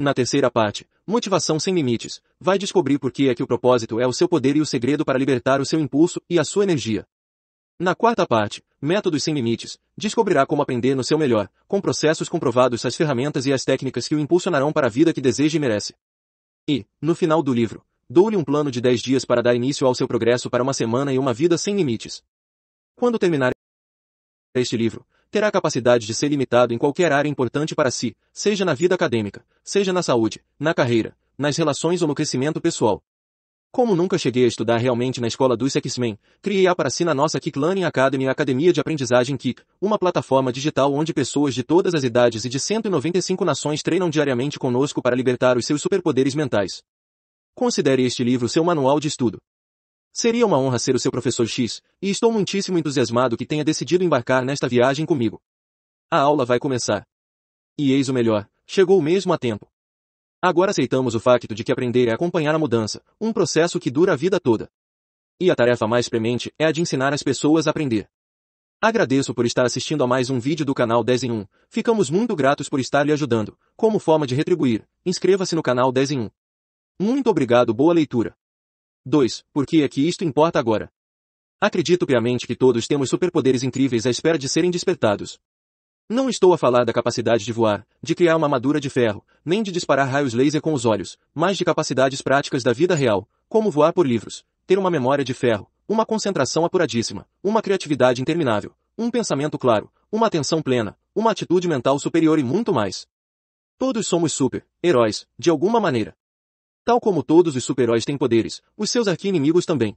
Na terceira parte, Motivação Sem Limites, vai descobrir por que é que o propósito é o seu poder e o segredo para libertar o seu impulso e a sua energia. Na quarta parte, Métodos Sem Limites, descobrirá como aprender no seu melhor, com processos comprovados as ferramentas e as técnicas que o impulsionarão para a vida que deseja e merece. E, no final do livro, dou-lhe um plano de 10 dias para dar início ao seu progresso para uma semana e uma vida sem limites. Quando terminar este livro, terá capacidade de ser limitado em qualquer área importante para si, seja na vida acadêmica, seja na saúde, na carreira, nas relações ou no crescimento pessoal. Como nunca cheguei a estudar realmente na escola dos X-Men, criei-a para si na nossa Kick Learning Academy a Academia de Aprendizagem Kick, uma plataforma digital onde pessoas de todas as idades e de 195 nações treinam diariamente conosco para libertar os seus superpoderes mentais. Considere este livro seu manual de estudo. Seria uma honra ser o seu professor X, e estou muitíssimo entusiasmado que tenha decidido embarcar nesta viagem comigo. A aula vai começar. E eis o melhor, chegou mesmo a tempo. Agora aceitamos o facto de que aprender é acompanhar a mudança, um processo que dura a vida toda. E a tarefa mais premente é a de ensinar as pessoas a aprender. Agradeço por estar assistindo a mais um vídeo do canal 10 em 1. Ficamos muito gratos por estar lhe ajudando. Como forma de retribuir, inscreva-se no canal 10 em 1. Muito obrigado, boa leitura. 2. Por que é que isto importa agora? Acredito piamente que todos temos superpoderes incríveis à espera de serem despertados. Não estou a falar da capacidade de voar, de criar uma armadura de ferro, nem de disparar raios laser com os olhos, mas de capacidades práticas da vida real, como voar por livros, ter uma memória de ferro, uma concentração apuradíssima, uma criatividade interminável, um pensamento claro, uma atenção plena, uma atitude mental superior e muito mais. Todos somos super-heróis, de alguma maneira. Tal como todos os super-heróis têm poderes, os seus arqui-inimigos também.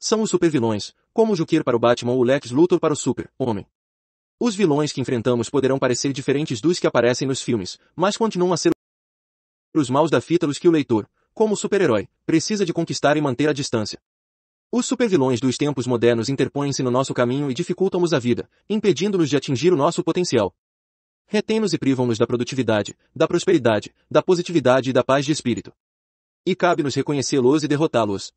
São os super-vilões, como o Joker para o Batman ou o Lex Luthor para o Super-Homem. Os vilões que enfrentamos poderão parecer diferentes dos que aparecem nos filmes, mas continuam a ser os maus da fita dos que o leitor, como super-herói, precisa de conquistar e manter a distância. Os supervilões dos tempos modernos interpõem-se no nosso caminho e dificultam-nos a vida, impedindo-nos de atingir o nosso potencial. retém nos e privam-nos da produtividade, da prosperidade, da positividade e da paz de espírito e cabe-nos reconhecê-los e derrotá-los.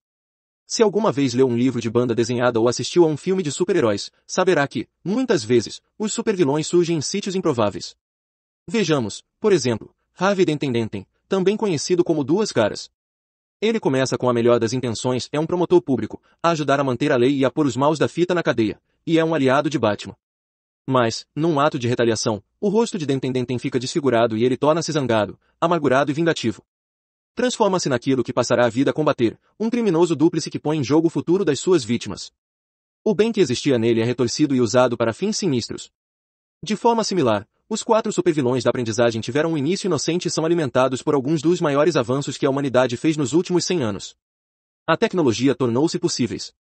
Se alguma vez leu um livro de banda desenhada ou assistiu a um filme de super-heróis, saberá que, muitas vezes, os supervilões surgem em sítios improváveis. Vejamos, por exemplo, Harvey Dentendenten, também conhecido como Duas Caras. Ele começa com a melhor das intenções, é um promotor público, a ajudar a manter a lei e a pôr os maus da fita na cadeia, e é um aliado de Batman. Mas, num ato de retaliação, o rosto de Dentendenten fica desfigurado e ele torna-se zangado, amargurado e vingativo. Transforma-se naquilo que passará a vida a combater, um criminoso dúplice que põe em jogo o futuro das suas vítimas. O bem que existia nele é retorcido e usado para fins sinistros. De forma similar, os quatro supervilões da aprendizagem tiveram um início inocente e são alimentados por alguns dos maiores avanços que a humanidade fez nos últimos 100 anos. A tecnologia tornou-se possíveis.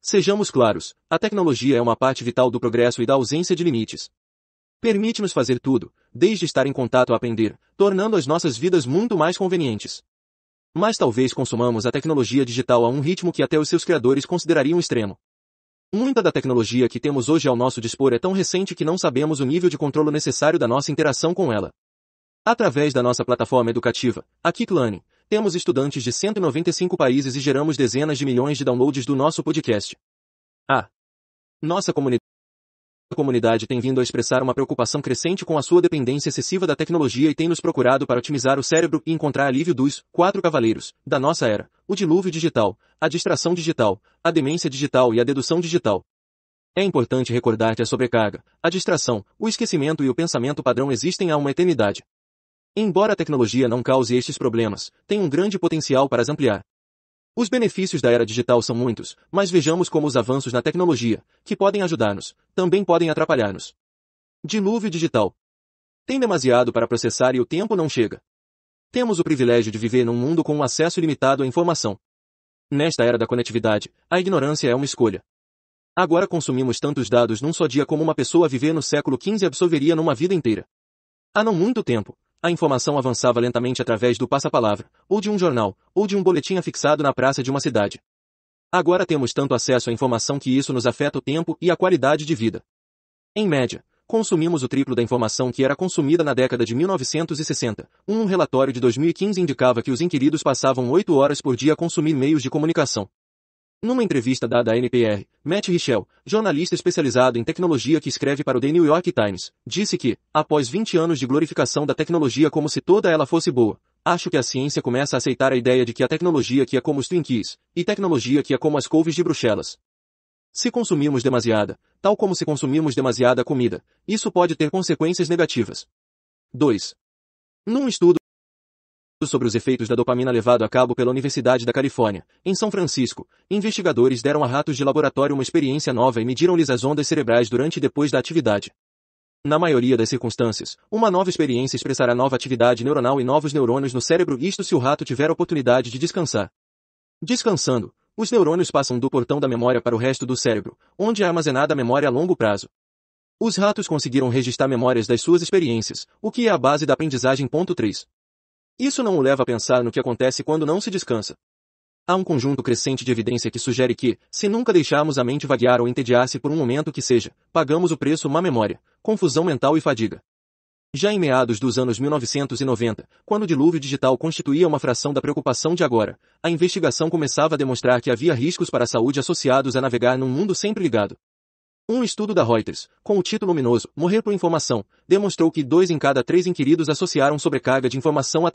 Sejamos claros, a tecnologia é uma parte vital do progresso e da ausência de limites. Permite-nos fazer tudo, desde estar em contato a aprender, tornando as nossas vidas muito mais convenientes. Mas talvez consumamos a tecnologia digital a um ritmo que até os seus criadores considerariam extremo. Muita da tecnologia que temos hoje ao nosso dispor é tão recente que não sabemos o nível de controle necessário da nossa interação com ela. Através da nossa plataforma educativa, a Kiklearning, temos estudantes de 195 países e geramos dezenas de milhões de downloads do nosso podcast. A ah! nossa comunidade a comunidade tem vindo a expressar uma preocupação crescente com a sua dependência excessiva da tecnologia e tem nos procurado para otimizar o cérebro e encontrar alívio dos quatro cavaleiros da nossa era, o dilúvio digital, a distração digital, a demência digital e a dedução digital. É importante recordar que a sobrecarga, a distração, o esquecimento e o pensamento padrão existem há uma eternidade. Embora a tecnologia não cause estes problemas, tem um grande potencial para as ampliar. Os benefícios da era digital são muitos, mas vejamos como os avanços na tecnologia, que podem ajudar-nos, também podem atrapalhar-nos. Dilúvio digital. Tem demasiado para processar e o tempo não chega. Temos o privilégio de viver num mundo com um acesso ilimitado à informação. Nesta era da conectividade, a ignorância é uma escolha. Agora consumimos tantos dados num só dia como uma pessoa viver no século XV absorveria numa vida inteira. Há não muito tempo, a informação avançava lentamente através do passa-palavra, ou de um jornal, ou de um boletim afixado na praça de uma cidade. Agora temos tanto acesso à informação que isso nos afeta o tempo e a qualidade de vida. Em média, consumimos o triplo da informação que era consumida na década de 1960. Um relatório de 2015 indicava que os inquiridos passavam 8 horas por dia a consumir meios de comunicação. Numa entrevista dada à NPR, Matt Richel, jornalista especializado em tecnologia que escreve para o The New York Times, disse que, após 20 anos de glorificação da tecnologia como se toda ela fosse boa, acho que a ciência começa a aceitar a ideia de que a tecnologia que é como os Twinkies, e tecnologia que é como as couves de Bruxelas. Se consumimos demasiada, tal como se consumimos demasiada comida, isso pode ter consequências negativas. 2. Num estudo sobre os efeitos da dopamina levado a cabo pela Universidade da Califórnia, em São Francisco, investigadores deram a ratos de laboratório uma experiência nova e mediram-lhes as ondas cerebrais durante e depois da atividade. Na maioria das circunstâncias, uma nova experiência expressará nova atividade neuronal e novos neurônios no cérebro, isto se o rato tiver a oportunidade de descansar. Descansando, os neurônios passam do portão da memória para o resto do cérebro, onde é armazenada a memória a longo prazo. Os ratos conseguiram registrar memórias das suas experiências, o que é a base da aprendizagem. 3. Isso não o leva a pensar no que acontece quando não se descansa. Há um conjunto crescente de evidência que sugere que, se nunca deixarmos a mente vaguear ou entediar-se por um momento que seja, pagamos o preço má memória, confusão mental e fadiga. Já em meados dos anos 1990, quando o dilúvio digital constituía uma fração da preocupação de agora, a investigação começava a demonstrar que havia riscos para a saúde associados a navegar num mundo sempre ligado. Um estudo da Reuters, com o título luminoso Morrer por Informação, demonstrou que dois em cada três inquiridos associaram sobrecarga de informação à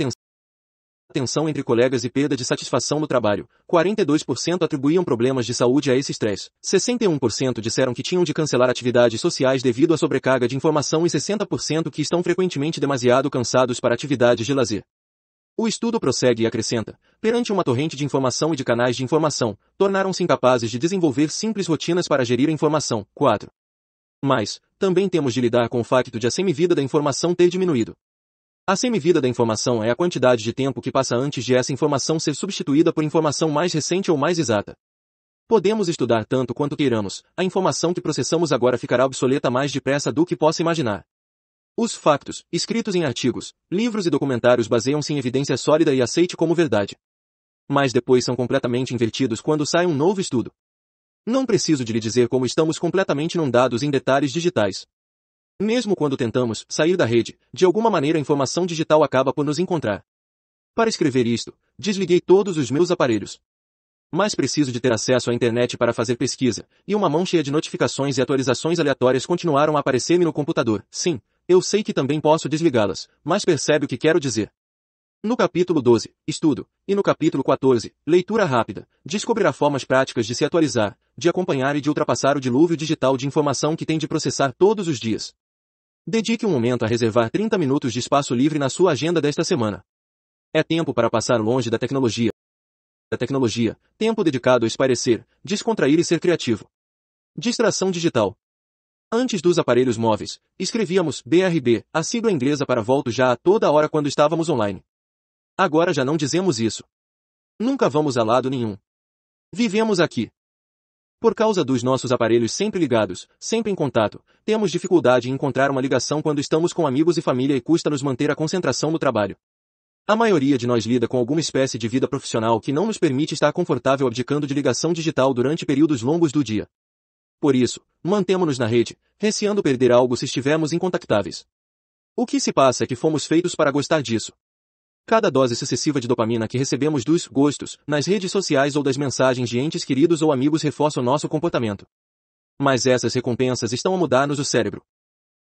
tensão entre colegas e perda de satisfação no trabalho. 42% atribuíam problemas de saúde a esse estresse. 61% disseram que tinham de cancelar atividades sociais devido à sobrecarga de informação e 60% que estão frequentemente demasiado cansados para atividades de lazer. O estudo prossegue e acrescenta, perante uma torrente de informação e de canais de informação, tornaram-se incapazes de desenvolver simples rotinas para gerir a informação. 4. Mas, também temos de lidar com o facto de a semivida da informação ter diminuído. A semivida da informação é a quantidade de tempo que passa antes de essa informação ser substituída por informação mais recente ou mais exata. Podemos estudar tanto quanto queiramos, a informação que processamos agora ficará obsoleta mais depressa do que possa imaginar. Os factos, escritos em artigos, livros e documentários baseiam-se em evidência sólida e aceite como verdade. Mas depois são completamente invertidos quando sai um novo estudo. Não preciso de lhe dizer como estamos completamente inundados em detalhes digitais. Mesmo quando tentamos sair da rede, de alguma maneira a informação digital acaba por nos encontrar. Para escrever isto, desliguei todos os meus aparelhos. Mas preciso de ter acesso à internet para fazer pesquisa, e uma mão cheia de notificações e atualizações aleatórias continuaram a aparecer-me no computador. Sim, eu sei que também posso desligá-las, mas percebe o que quero dizer. No capítulo 12, estudo, e no capítulo 14, leitura rápida, descobrirá formas práticas de se atualizar, de acompanhar e de ultrapassar o dilúvio digital de informação que tem de processar todos os dias. Dedique um momento a reservar 30 minutos de espaço livre na sua agenda desta semana. É tempo para passar longe da tecnologia. Da tecnologia, tempo dedicado a esparecer, descontrair e ser criativo. Distração digital, Antes dos aparelhos móveis, escrevíamos BRB, a sigla inglesa para volto já a toda hora quando estávamos online. Agora já não dizemos isso. Nunca vamos a lado nenhum. Vivemos aqui. Por causa dos nossos aparelhos sempre ligados, sempre em contato, temos dificuldade em encontrar uma ligação quando estamos com amigos e família e custa-nos manter a concentração no trabalho. A maioria de nós lida com alguma espécie de vida profissional que não nos permite estar confortável abdicando de ligação digital durante períodos longos do dia. Por isso, mantemo-nos na rede, receando perder algo se estivermos incontactáveis. O que se passa é que fomos feitos para gostar disso. Cada dose sucessiva de dopamina que recebemos dos gostos, nas redes sociais ou das mensagens de entes queridos ou amigos reforça o nosso comportamento. Mas essas recompensas estão a mudar-nos o cérebro.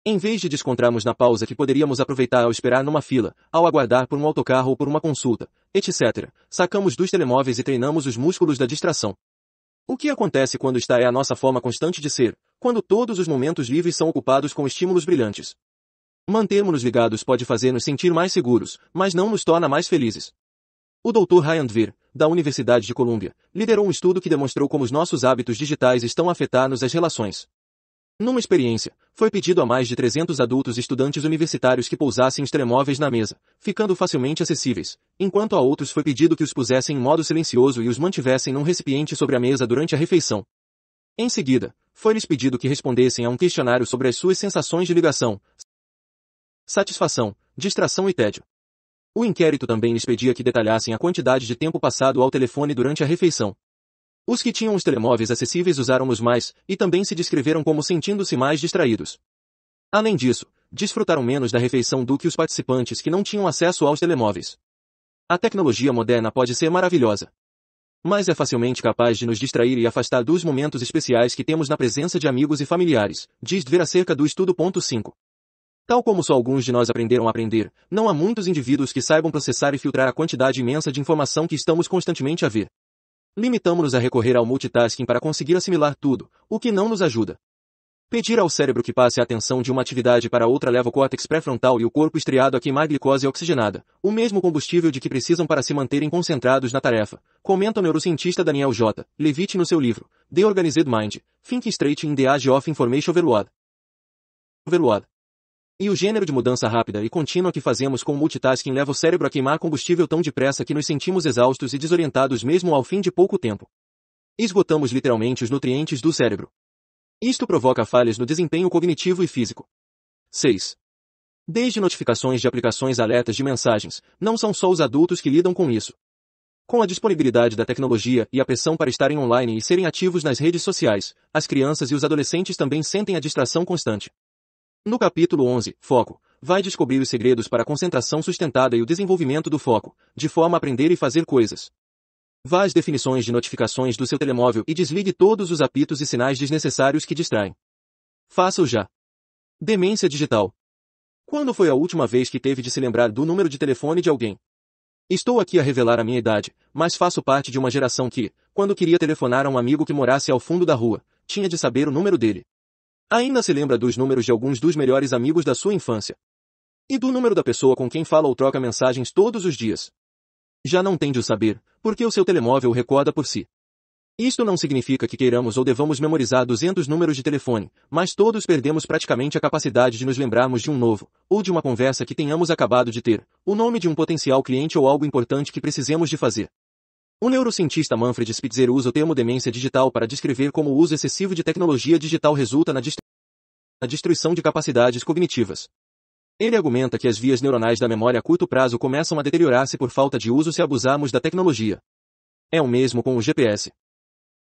Em vez de descontrarmos na pausa que poderíamos aproveitar ao esperar numa fila, ao aguardar por um autocarro ou por uma consulta, etc., sacamos dos telemóveis e treinamos os músculos da distração. O que acontece quando está é a nossa forma constante de ser, quando todos os momentos livres são ocupados com estímulos brilhantes. Mantermos-nos ligados pode fazer nos sentir mais seguros, mas não nos torna mais felizes. O Dr. Ryan Dvir, da Universidade de Colômbia, liderou um estudo que demonstrou como os nossos hábitos digitais estão a afetar-nos as relações. Numa experiência, foi pedido a mais de 300 adultos estudantes universitários que pousassem os telemóveis na mesa, ficando facilmente acessíveis, enquanto a outros foi pedido que os pusessem em modo silencioso e os mantivessem num recipiente sobre a mesa durante a refeição. Em seguida, foi-lhes pedido que respondessem a um questionário sobre as suas sensações de ligação, satisfação, distração e tédio. O inquérito também lhes pedia que detalhassem a quantidade de tempo passado ao telefone durante a refeição. Os que tinham os telemóveis acessíveis usaram-os mais, e também se descreveram como sentindo-se mais distraídos. Além disso, desfrutaram menos da refeição do que os participantes que não tinham acesso aos telemóveis. A tecnologia moderna pode ser maravilhosa. Mas é facilmente capaz de nos distrair e afastar dos momentos especiais que temos na presença de amigos e familiares, diz Dver acerca do estudo. 5. Tal como só alguns de nós aprenderam a aprender, não há muitos indivíduos que saibam processar e filtrar a quantidade imensa de informação que estamos constantemente a ver. Limitamos-nos a recorrer ao multitasking para conseguir assimilar tudo, o que não nos ajuda. Pedir ao cérebro que passe a atenção de uma atividade para outra leva o córtex pré-frontal e o corpo estriado a queimar glicose oxigenada, o mesmo combustível de que precisam para se manterem concentrados na tarefa, comenta o neurocientista Daniel J. Levitt no seu livro The Organized Mind, Think Straight in the Age of Information Overload. Overload. E o gênero de mudança rápida e contínua que fazemos com o multitasking leva o cérebro a queimar combustível tão depressa que nos sentimos exaustos e desorientados mesmo ao fim de pouco tempo. Esgotamos literalmente os nutrientes do cérebro. Isto provoca falhas no desempenho cognitivo e físico. 6. Desde notificações de aplicações alertas de mensagens, não são só os adultos que lidam com isso. Com a disponibilidade da tecnologia e a pressão para estarem online e serem ativos nas redes sociais, as crianças e os adolescentes também sentem a distração constante. No capítulo 11, Foco, vai descobrir os segredos para a concentração sustentada e o desenvolvimento do foco, de forma a aprender e fazer coisas. Vá às definições de notificações do seu telemóvel e desligue todos os apitos e sinais desnecessários que distraem. Faça-o já. Demência digital. Quando foi a última vez que teve de se lembrar do número de telefone de alguém? Estou aqui a revelar a minha idade, mas faço parte de uma geração que, quando queria telefonar a um amigo que morasse ao fundo da rua, tinha de saber o número dele. Ainda se lembra dos números de alguns dos melhores amigos da sua infância. E do número da pessoa com quem fala ou troca mensagens todos os dias. Já não tem de o saber, porque o seu telemóvel recorda por si. Isto não significa que queiramos ou devamos memorizar 200 números de telefone, mas todos perdemos praticamente a capacidade de nos lembrarmos de um novo, ou de uma conversa que tenhamos acabado de ter, o nome de um potencial cliente ou algo importante que precisemos de fazer. O neurocientista Manfred Spitzer usa o termo demência digital para descrever como o uso excessivo de tecnologia digital resulta na, destruição de capacidades cognitivas. Ele argumenta que as vias neuronais da memória a curto prazo começam a deteriorar-se por falta de uso se abusarmos da tecnologia. É o mesmo com o GPS.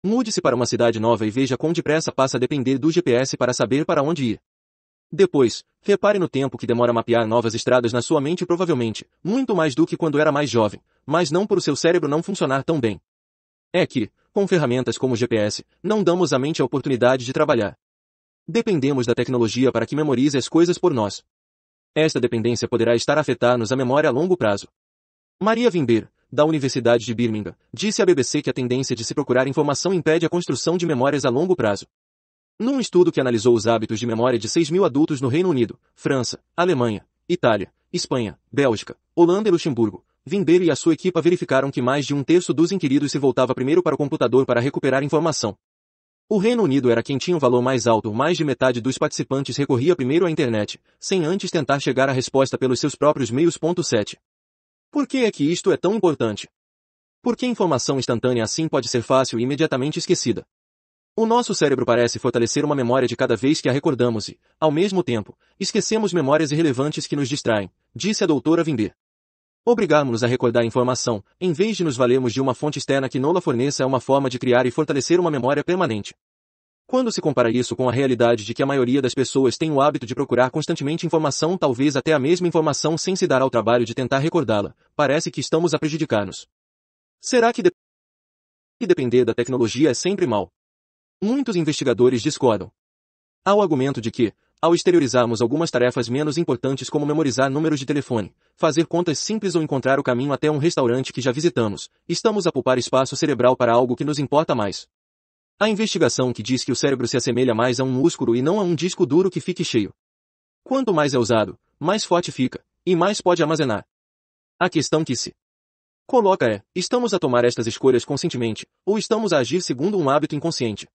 Mude-se para uma cidade nova e veja quão depressa passa a depender do GPS para saber para onde ir. Depois, repare no tempo que demora a mapear novas estradas na sua mente provavelmente, muito mais do que quando era mais jovem, mas não por o seu cérebro não funcionar tão bem. É que, com ferramentas como o GPS, não damos à mente a oportunidade de trabalhar. Dependemos da tecnologia para que memorize as coisas por nós. Esta dependência poderá estar a afetar-nos a memória a longo prazo. Maria Wimber, da Universidade de Birmingham, disse à BBC que a tendência de se procurar informação impede a construção de memórias a longo prazo. Num estudo que analisou os hábitos de memória de 6 mil adultos no Reino Unido, França, Alemanha, Itália, Espanha, Bélgica, Holanda e Luxemburgo, Vindeiro e a sua equipa verificaram que mais de um terço dos inquiridos se voltava primeiro para o computador para recuperar informação. O Reino Unido era quem tinha o valor mais alto, mais de metade dos participantes recorria primeiro à internet, sem antes tentar chegar à resposta pelos seus próprios meios. 7. Por que é que isto é tão importante? Porque informação instantânea assim pode ser fácil e imediatamente esquecida. O nosso cérebro parece fortalecer uma memória de cada vez que a recordamos e, ao mesmo tempo, esquecemos memórias irrelevantes que nos distraem, disse a doutora Vimber. Obrigarmos-nos a recordar informação, em vez de nos valermos de uma fonte externa que nula forneça é uma forma de criar e fortalecer uma memória permanente. Quando se compara isso com a realidade de que a maioria das pessoas tem o hábito de procurar constantemente informação, talvez até a mesma informação sem se dar ao trabalho de tentar recordá-la, parece que estamos a prejudicar-nos. Será que de... depender da tecnologia é sempre mal? Muitos investigadores discordam. Há o argumento de que, ao exteriorizarmos algumas tarefas menos importantes como memorizar números de telefone, fazer contas simples ou encontrar o caminho até um restaurante que já visitamos, estamos a poupar espaço cerebral para algo que nos importa mais. Há investigação que diz que o cérebro se assemelha mais a um músculo e não a um disco duro que fique cheio. Quanto mais é usado, mais forte fica, e mais pode armazenar. A questão que se coloca é, estamos a tomar estas escolhas conscientemente, ou estamos a agir segundo um hábito inconsciente?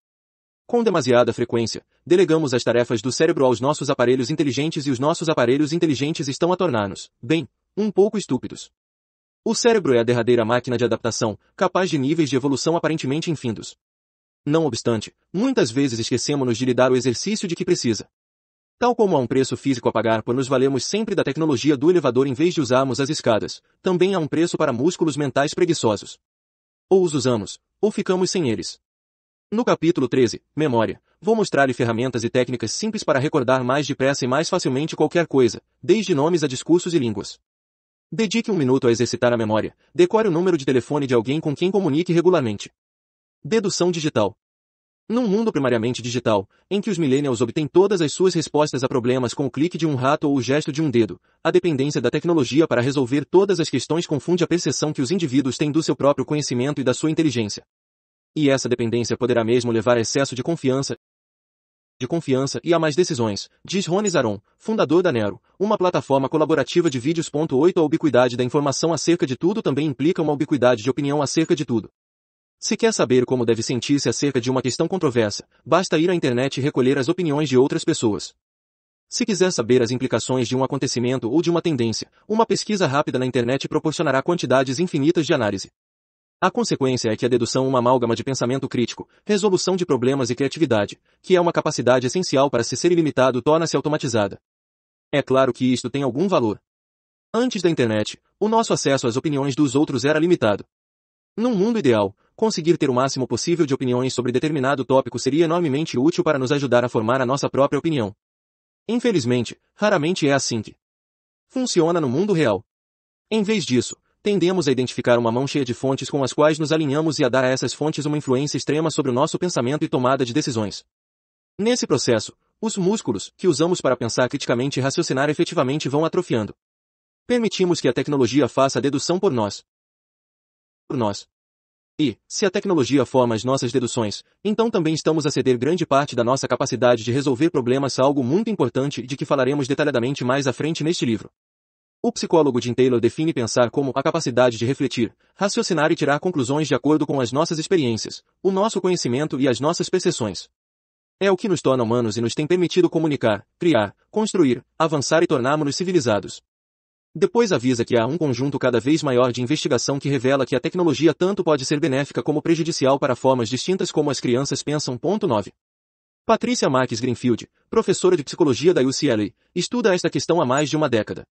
Com demasiada frequência, delegamos as tarefas do cérebro aos nossos aparelhos inteligentes e os nossos aparelhos inteligentes estão a tornar-nos, bem, um pouco estúpidos. O cérebro é a derradeira máquina de adaptação, capaz de níveis de evolução aparentemente infindos. Não obstante, muitas vezes esquecemos-nos de lhe dar o exercício de que precisa. Tal como há um preço físico a pagar por nos valermos sempre da tecnologia do elevador em vez de usarmos as escadas, também há um preço para músculos mentais preguiçosos. Ou os usamos, ou ficamos sem eles. No capítulo 13, Memória, vou mostrar-lhe ferramentas e técnicas simples para recordar mais depressa e mais facilmente qualquer coisa, desde nomes a discursos e línguas. Dedique um minuto a exercitar a memória, decore o número de telefone de alguém com quem comunique regularmente. Dedução digital. Num mundo primariamente digital, em que os millennials obtêm todas as suas respostas a problemas com o clique de um rato ou o gesto de um dedo, a dependência da tecnologia para resolver todas as questões confunde a percepção que os indivíduos têm do seu próprio conhecimento e da sua inteligência. E essa dependência poderá mesmo levar a excesso de confiança de confiança e a mais decisões, diz Rony Zaron, fundador da Nero, uma plataforma colaborativa de vídeos. 8 A ubiquidade da informação acerca de tudo também implica uma ubiquidade de opinião acerca de tudo. Se quer saber como deve sentir-se acerca de uma questão controversa, basta ir à internet e recolher as opiniões de outras pessoas. Se quiser saber as implicações de um acontecimento ou de uma tendência, uma pesquisa rápida na internet proporcionará quantidades infinitas de análise. A consequência é que a dedução é uma amálgama de pensamento crítico, resolução de problemas e criatividade, que é uma capacidade essencial para se ser ilimitado torna-se automatizada. É claro que isto tem algum valor. Antes da internet, o nosso acesso às opiniões dos outros era limitado. Num mundo ideal, conseguir ter o máximo possível de opiniões sobre determinado tópico seria enormemente útil para nos ajudar a formar a nossa própria opinião. Infelizmente, raramente é assim que funciona no mundo real. Em vez disso, Tendemos a identificar uma mão cheia de fontes com as quais nos alinhamos e a dar a essas fontes uma influência extrema sobre o nosso pensamento e tomada de decisões. Nesse processo, os músculos, que usamos para pensar criticamente e raciocinar efetivamente vão atrofiando. Permitimos que a tecnologia faça a dedução por nós. Por nós. E, se a tecnologia forma as nossas deduções, então também estamos a ceder grande parte da nossa capacidade de resolver problemas a algo muito importante de que falaremos detalhadamente mais à frente neste livro. O psicólogo Jim Taylor define pensar como a capacidade de refletir, raciocinar e tirar conclusões de acordo com as nossas experiências, o nosso conhecimento e as nossas percepções. É o que nos torna humanos e nos tem permitido comunicar, criar, construir, avançar e tornarmos-nos civilizados. Depois avisa que há um conjunto cada vez maior de investigação que revela que a tecnologia tanto pode ser benéfica como prejudicial para formas distintas como as crianças pensam. 9. Patrícia Marques Greenfield, professora de psicologia da UCLA, estuda esta questão há mais de uma década.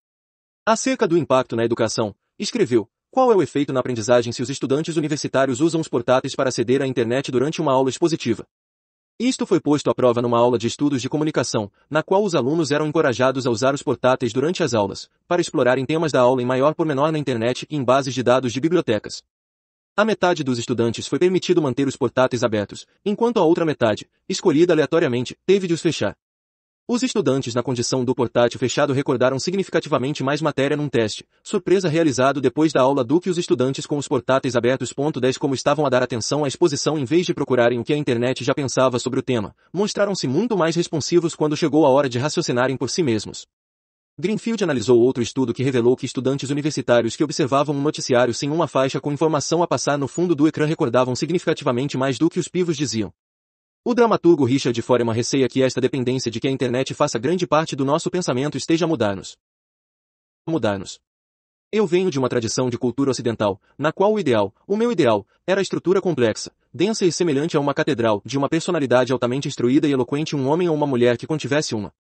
Acerca do impacto na educação, escreveu, qual é o efeito na aprendizagem se os estudantes universitários usam os portáteis para aceder à internet durante uma aula expositiva? Isto foi posto à prova numa aula de estudos de comunicação, na qual os alunos eram encorajados a usar os portáteis durante as aulas, para explorarem temas da aula em maior menor na internet e em bases de dados de bibliotecas. A metade dos estudantes foi permitido manter os portáteis abertos, enquanto a outra metade, escolhida aleatoriamente, teve de os fechar. Os estudantes na condição do portátil fechado recordaram significativamente mais matéria num teste, surpresa realizado depois da aula do que os estudantes com os portáteis abertos. 10 Como estavam a dar atenção à exposição em vez de procurarem o que a internet já pensava sobre o tema, mostraram-se muito mais responsivos quando chegou a hora de raciocinarem por si mesmos. Greenfield analisou outro estudo que revelou que estudantes universitários que observavam um noticiário sem uma faixa com informação a passar no fundo do ecrã recordavam significativamente mais do que os pivos diziam. O dramaturgo Richard Foreman é receia que esta dependência de que a internet faça grande parte do nosso pensamento esteja a mudar-nos. Mudar-nos. Eu venho de uma tradição de cultura ocidental, na qual o ideal, o meu ideal, era a estrutura complexa, densa e semelhante a uma catedral, de uma personalidade altamente instruída e eloquente um homem ou uma mulher que contivesse uma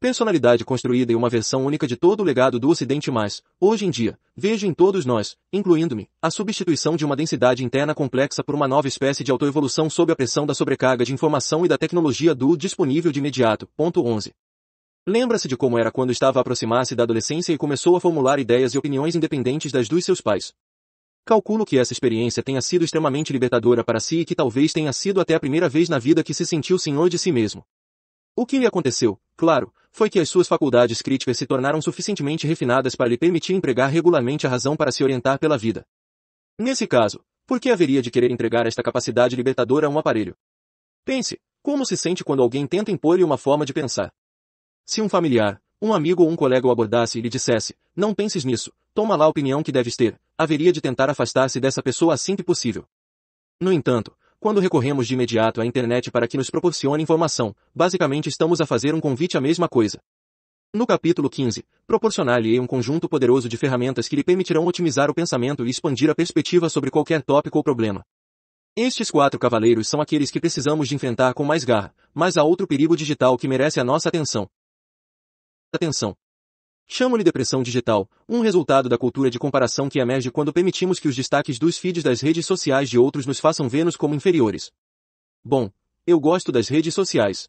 personalidade construída e uma versão única de todo o legado do Ocidente mas, hoje em dia, vejo em todos nós, incluindo-me, a substituição de uma densidade interna complexa por uma nova espécie de autoevolução sob a pressão da sobrecarga de informação e da tecnologia do disponível de imediato. Ponto 11. Lembra-se de como era quando estava a aproximar-se da adolescência e começou a formular ideias e opiniões independentes das dos seus pais. Calculo que essa experiência tenha sido extremamente libertadora para si e que talvez tenha sido até a primeira vez na vida que se sentiu senhor de si mesmo. O que lhe aconteceu, Claro, foi que as suas faculdades críticas se tornaram suficientemente refinadas para lhe permitir empregar regularmente a razão para se orientar pela vida. Nesse caso, por que haveria de querer entregar esta capacidade libertadora a um aparelho? Pense, como se sente quando alguém tenta impor-lhe uma forma de pensar? Se um familiar, um amigo ou um colega o abordasse e lhe dissesse, não penses nisso, toma lá a opinião que deves ter, haveria de tentar afastar-se dessa pessoa assim que possível. No entanto, quando recorremos de imediato à internet para que nos proporcione informação, basicamente estamos a fazer um convite à mesma coisa. No capítulo 15, proporcionar-lhe um conjunto poderoso de ferramentas que lhe permitirão otimizar o pensamento e expandir a perspectiva sobre qualquer tópico ou problema. Estes quatro cavaleiros são aqueles que precisamos de enfrentar com mais garra, mas há outro perigo digital que merece a nossa atenção. Atenção! Chamo-lhe depressão digital, um resultado da cultura de comparação que emerge quando permitimos que os destaques dos feeds das redes sociais de outros nos façam vê nos como inferiores. Bom, eu gosto das redes sociais.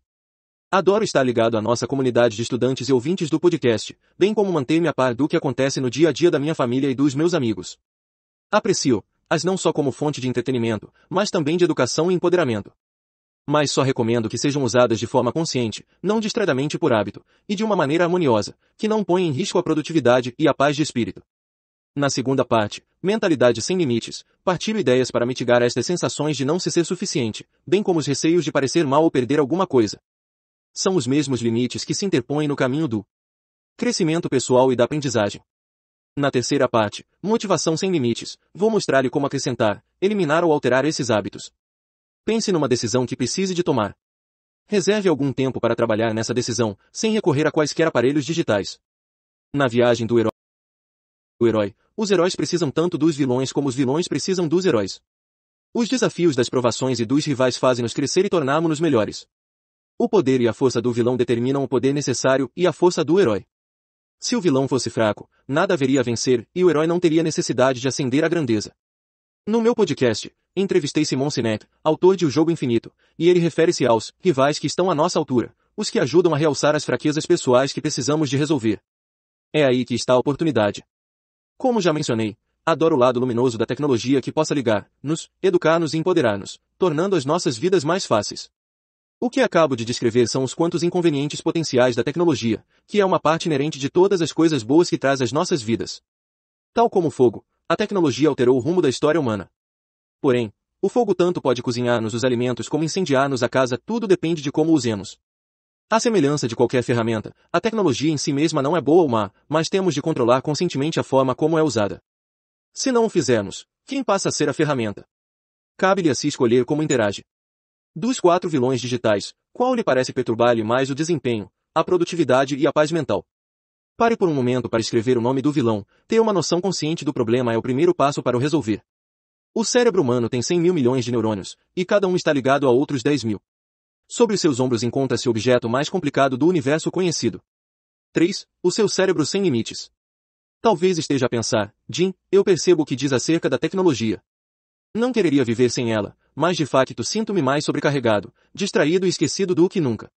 Adoro estar ligado à nossa comunidade de estudantes e ouvintes do podcast, bem como manter-me a par do que acontece no dia a dia da minha família e dos meus amigos. Aprecio, as não só como fonte de entretenimento, mas também de educação e empoderamento. Mas só recomendo que sejam usadas de forma consciente, não distraidamente por hábito, e de uma maneira harmoniosa, que não ponha em risco a produtividade e a paz de espírito. Na segunda parte, Mentalidade Sem Limites, partilho ideias para mitigar estas sensações de não se ser suficiente, bem como os receios de parecer mal ou perder alguma coisa. São os mesmos limites que se interpõem no caminho do crescimento pessoal e da aprendizagem. Na terceira parte, Motivação Sem Limites, vou mostrar-lhe como acrescentar, eliminar ou alterar esses hábitos, Pense numa decisão que precise de tomar. Reserve algum tempo para trabalhar nessa decisão, sem recorrer a quaisquer aparelhos digitais. Na viagem do herói, herói, os heróis precisam tanto dos vilões como os vilões precisam dos heróis. Os desafios das provações e dos rivais fazem-nos crescer e tornarmos-nos melhores. O poder e a força do vilão determinam o poder necessário e a força do herói. Se o vilão fosse fraco, nada haveria a vencer e o herói não teria necessidade de ascender à grandeza. No meu podcast, entrevistei Simon Sinek, autor de O Jogo Infinito, e ele refere-se aos rivais que estão à nossa altura, os que ajudam a realçar as fraquezas pessoais que precisamos de resolver. É aí que está a oportunidade. Como já mencionei, adoro o lado luminoso da tecnologia que possa ligar, nos, educar-nos e empoderar-nos, tornando as nossas vidas mais fáceis. O que acabo de descrever são os quantos inconvenientes potenciais da tecnologia, que é uma parte inerente de todas as coisas boas que traz às nossas vidas. Tal como o fogo, a tecnologia alterou o rumo da história humana. Porém, o fogo tanto pode cozinhar-nos os alimentos como incendiar-nos a casa, tudo depende de como usemos. À semelhança de qualquer ferramenta, a tecnologia em si mesma não é boa ou má, mas temos de controlar conscientemente a forma como é usada. Se não o fizermos, quem passa a ser a ferramenta? Cabe-lhe a si escolher como interage. Dos quatro vilões digitais, qual lhe parece perturbar-lhe mais o desempenho, a produtividade e a paz mental? Pare por um momento para escrever o nome do vilão. Ter uma noção consciente do problema é o primeiro passo para o resolver. O cérebro humano tem 100 mil milhões de neurônios, e cada um está ligado a outros 10 mil. Sobre os seus ombros encontra-se o objeto mais complicado do universo conhecido. 3. O seu cérebro sem limites. Talvez esteja a pensar, Jim, eu percebo o que diz acerca da tecnologia. Não quereria viver sem ela, mas de facto sinto-me mais sobrecarregado, distraído e esquecido do que nunca.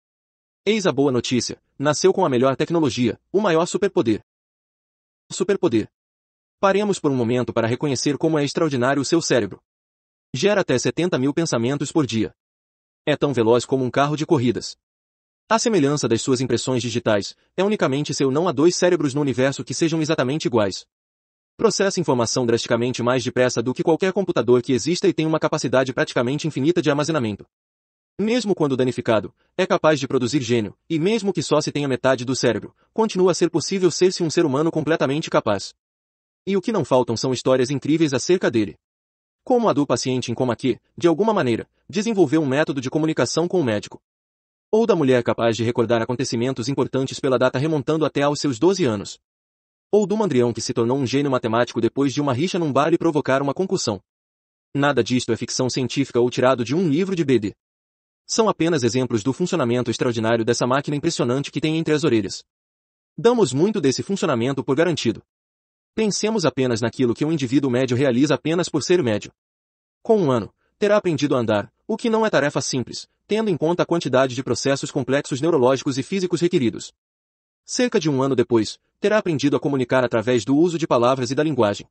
Eis a boa notícia. Nasceu com a melhor tecnologia, o maior superpoder. Superpoder. Paremos por um momento para reconhecer como é extraordinário o seu cérebro. Gera até 70 mil pensamentos por dia. É tão veloz como um carro de corridas. A semelhança das suas impressões digitais é unicamente seu, não há dois cérebros no universo que sejam exatamente iguais. Processa informação drasticamente mais depressa do que qualquer computador que exista e tem uma capacidade praticamente infinita de armazenamento. Mesmo quando danificado, é capaz de produzir gênio, e mesmo que só se tenha metade do cérebro, continua a ser possível ser-se um ser humano completamente capaz. E o que não faltam são histórias incríveis acerca dele. Como a do paciente em coma que, de alguma maneira, desenvolveu um método de comunicação com o médico. Ou da mulher capaz de recordar acontecimentos importantes pela data remontando até aos seus 12 anos. Ou do mandrião que se tornou um gênio matemático depois de uma rixa num bar e provocar uma concussão. Nada disto é ficção científica ou tirado de um livro de BD. São apenas exemplos do funcionamento extraordinário dessa máquina impressionante que tem entre as orelhas. Damos muito desse funcionamento por garantido. Pensemos apenas naquilo que um indivíduo médio realiza apenas por ser médio. Com um ano, terá aprendido a andar, o que não é tarefa simples, tendo em conta a quantidade de processos complexos neurológicos e físicos requeridos. Cerca de um ano depois, terá aprendido a comunicar através do uso de palavras e da linguagem.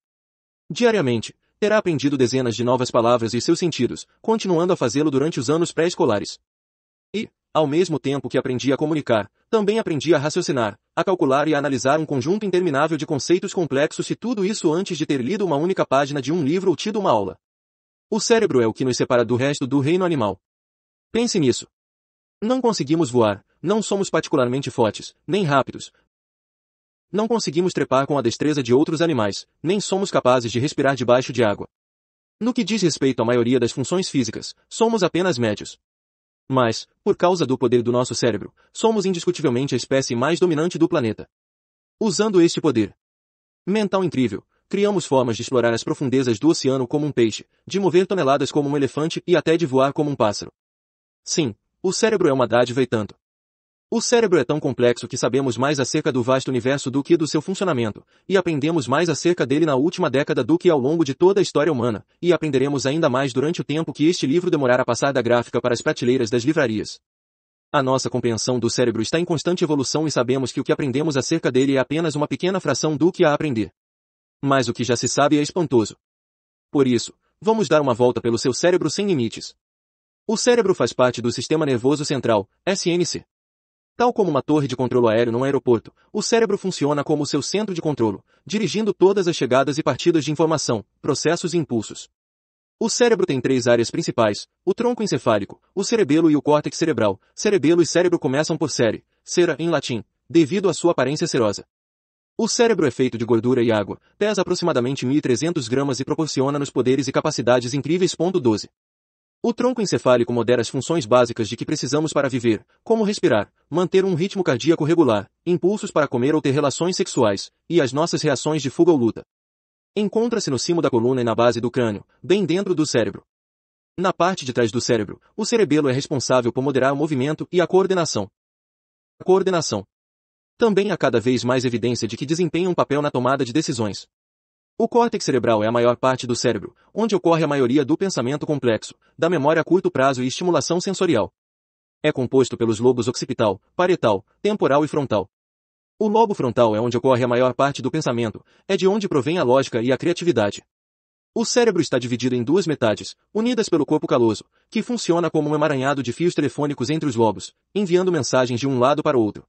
Diariamente, terá aprendido dezenas de novas palavras e seus sentidos, continuando a fazê-lo durante os anos pré-escolares. E, ao mesmo tempo que aprendi a comunicar, também aprendi a raciocinar, a calcular e a analisar um conjunto interminável de conceitos complexos e tudo isso antes de ter lido uma única página de um livro ou tido uma aula. O cérebro é o que nos separa do resto do reino animal. Pense nisso. Não conseguimos voar, não somos particularmente fortes, nem rápidos, não conseguimos trepar com a destreza de outros animais, nem somos capazes de respirar debaixo de água. No que diz respeito à maioria das funções físicas, somos apenas médios. Mas, por causa do poder do nosso cérebro, somos indiscutivelmente a espécie mais dominante do planeta. Usando este poder mental incrível, criamos formas de explorar as profundezas do oceano como um peixe, de mover toneladas como um elefante e até de voar como um pássaro. Sim, o cérebro é uma dádiva e tanto. O cérebro é tão complexo que sabemos mais acerca do vasto universo do que do seu funcionamento, e aprendemos mais acerca dele na última década do que ao longo de toda a história humana, e aprenderemos ainda mais durante o tempo que este livro demorar a passar da gráfica para as prateleiras das livrarias. A nossa compreensão do cérebro está em constante evolução e sabemos que o que aprendemos acerca dele é apenas uma pequena fração do que há a aprender. Mas o que já se sabe é espantoso. Por isso, vamos dar uma volta pelo seu cérebro sem limites. O cérebro faz parte do sistema nervoso central, SNC, Tal como uma torre de controlo aéreo num aeroporto, o cérebro funciona como seu centro de controlo, dirigindo todas as chegadas e partidas de informação, processos e impulsos. O cérebro tem três áreas principais, o tronco encefálico, o cerebelo e o córtex cerebral. Cerebelo e cérebro começam por cere, cera em latim, devido à sua aparência serosa. O cérebro é feito de gordura e água, pesa aproximadamente 1.300 gramas e proporciona-nos poderes e capacidades incríveis. 12. O tronco encefálico modera as funções básicas de que precisamos para viver, como respirar, manter um ritmo cardíaco regular, impulsos para comer ou ter relações sexuais, e as nossas reações de fuga ou luta. Encontra-se no cimo da coluna e na base do crânio, bem dentro do cérebro. Na parte de trás do cérebro, o cerebelo é responsável por moderar o movimento e a coordenação. A coordenação. Também há cada vez mais evidência de que desempenha um papel na tomada de decisões. O córtex cerebral é a maior parte do cérebro, onde ocorre a maioria do pensamento complexo, da memória a curto prazo e estimulação sensorial. É composto pelos lobos occipital, parietal, temporal e frontal. O lobo frontal é onde ocorre a maior parte do pensamento, é de onde provém a lógica e a criatividade. O cérebro está dividido em duas metades, unidas pelo corpo caloso, que funciona como um emaranhado de fios telefônicos entre os lobos, enviando mensagens de um lado para o outro.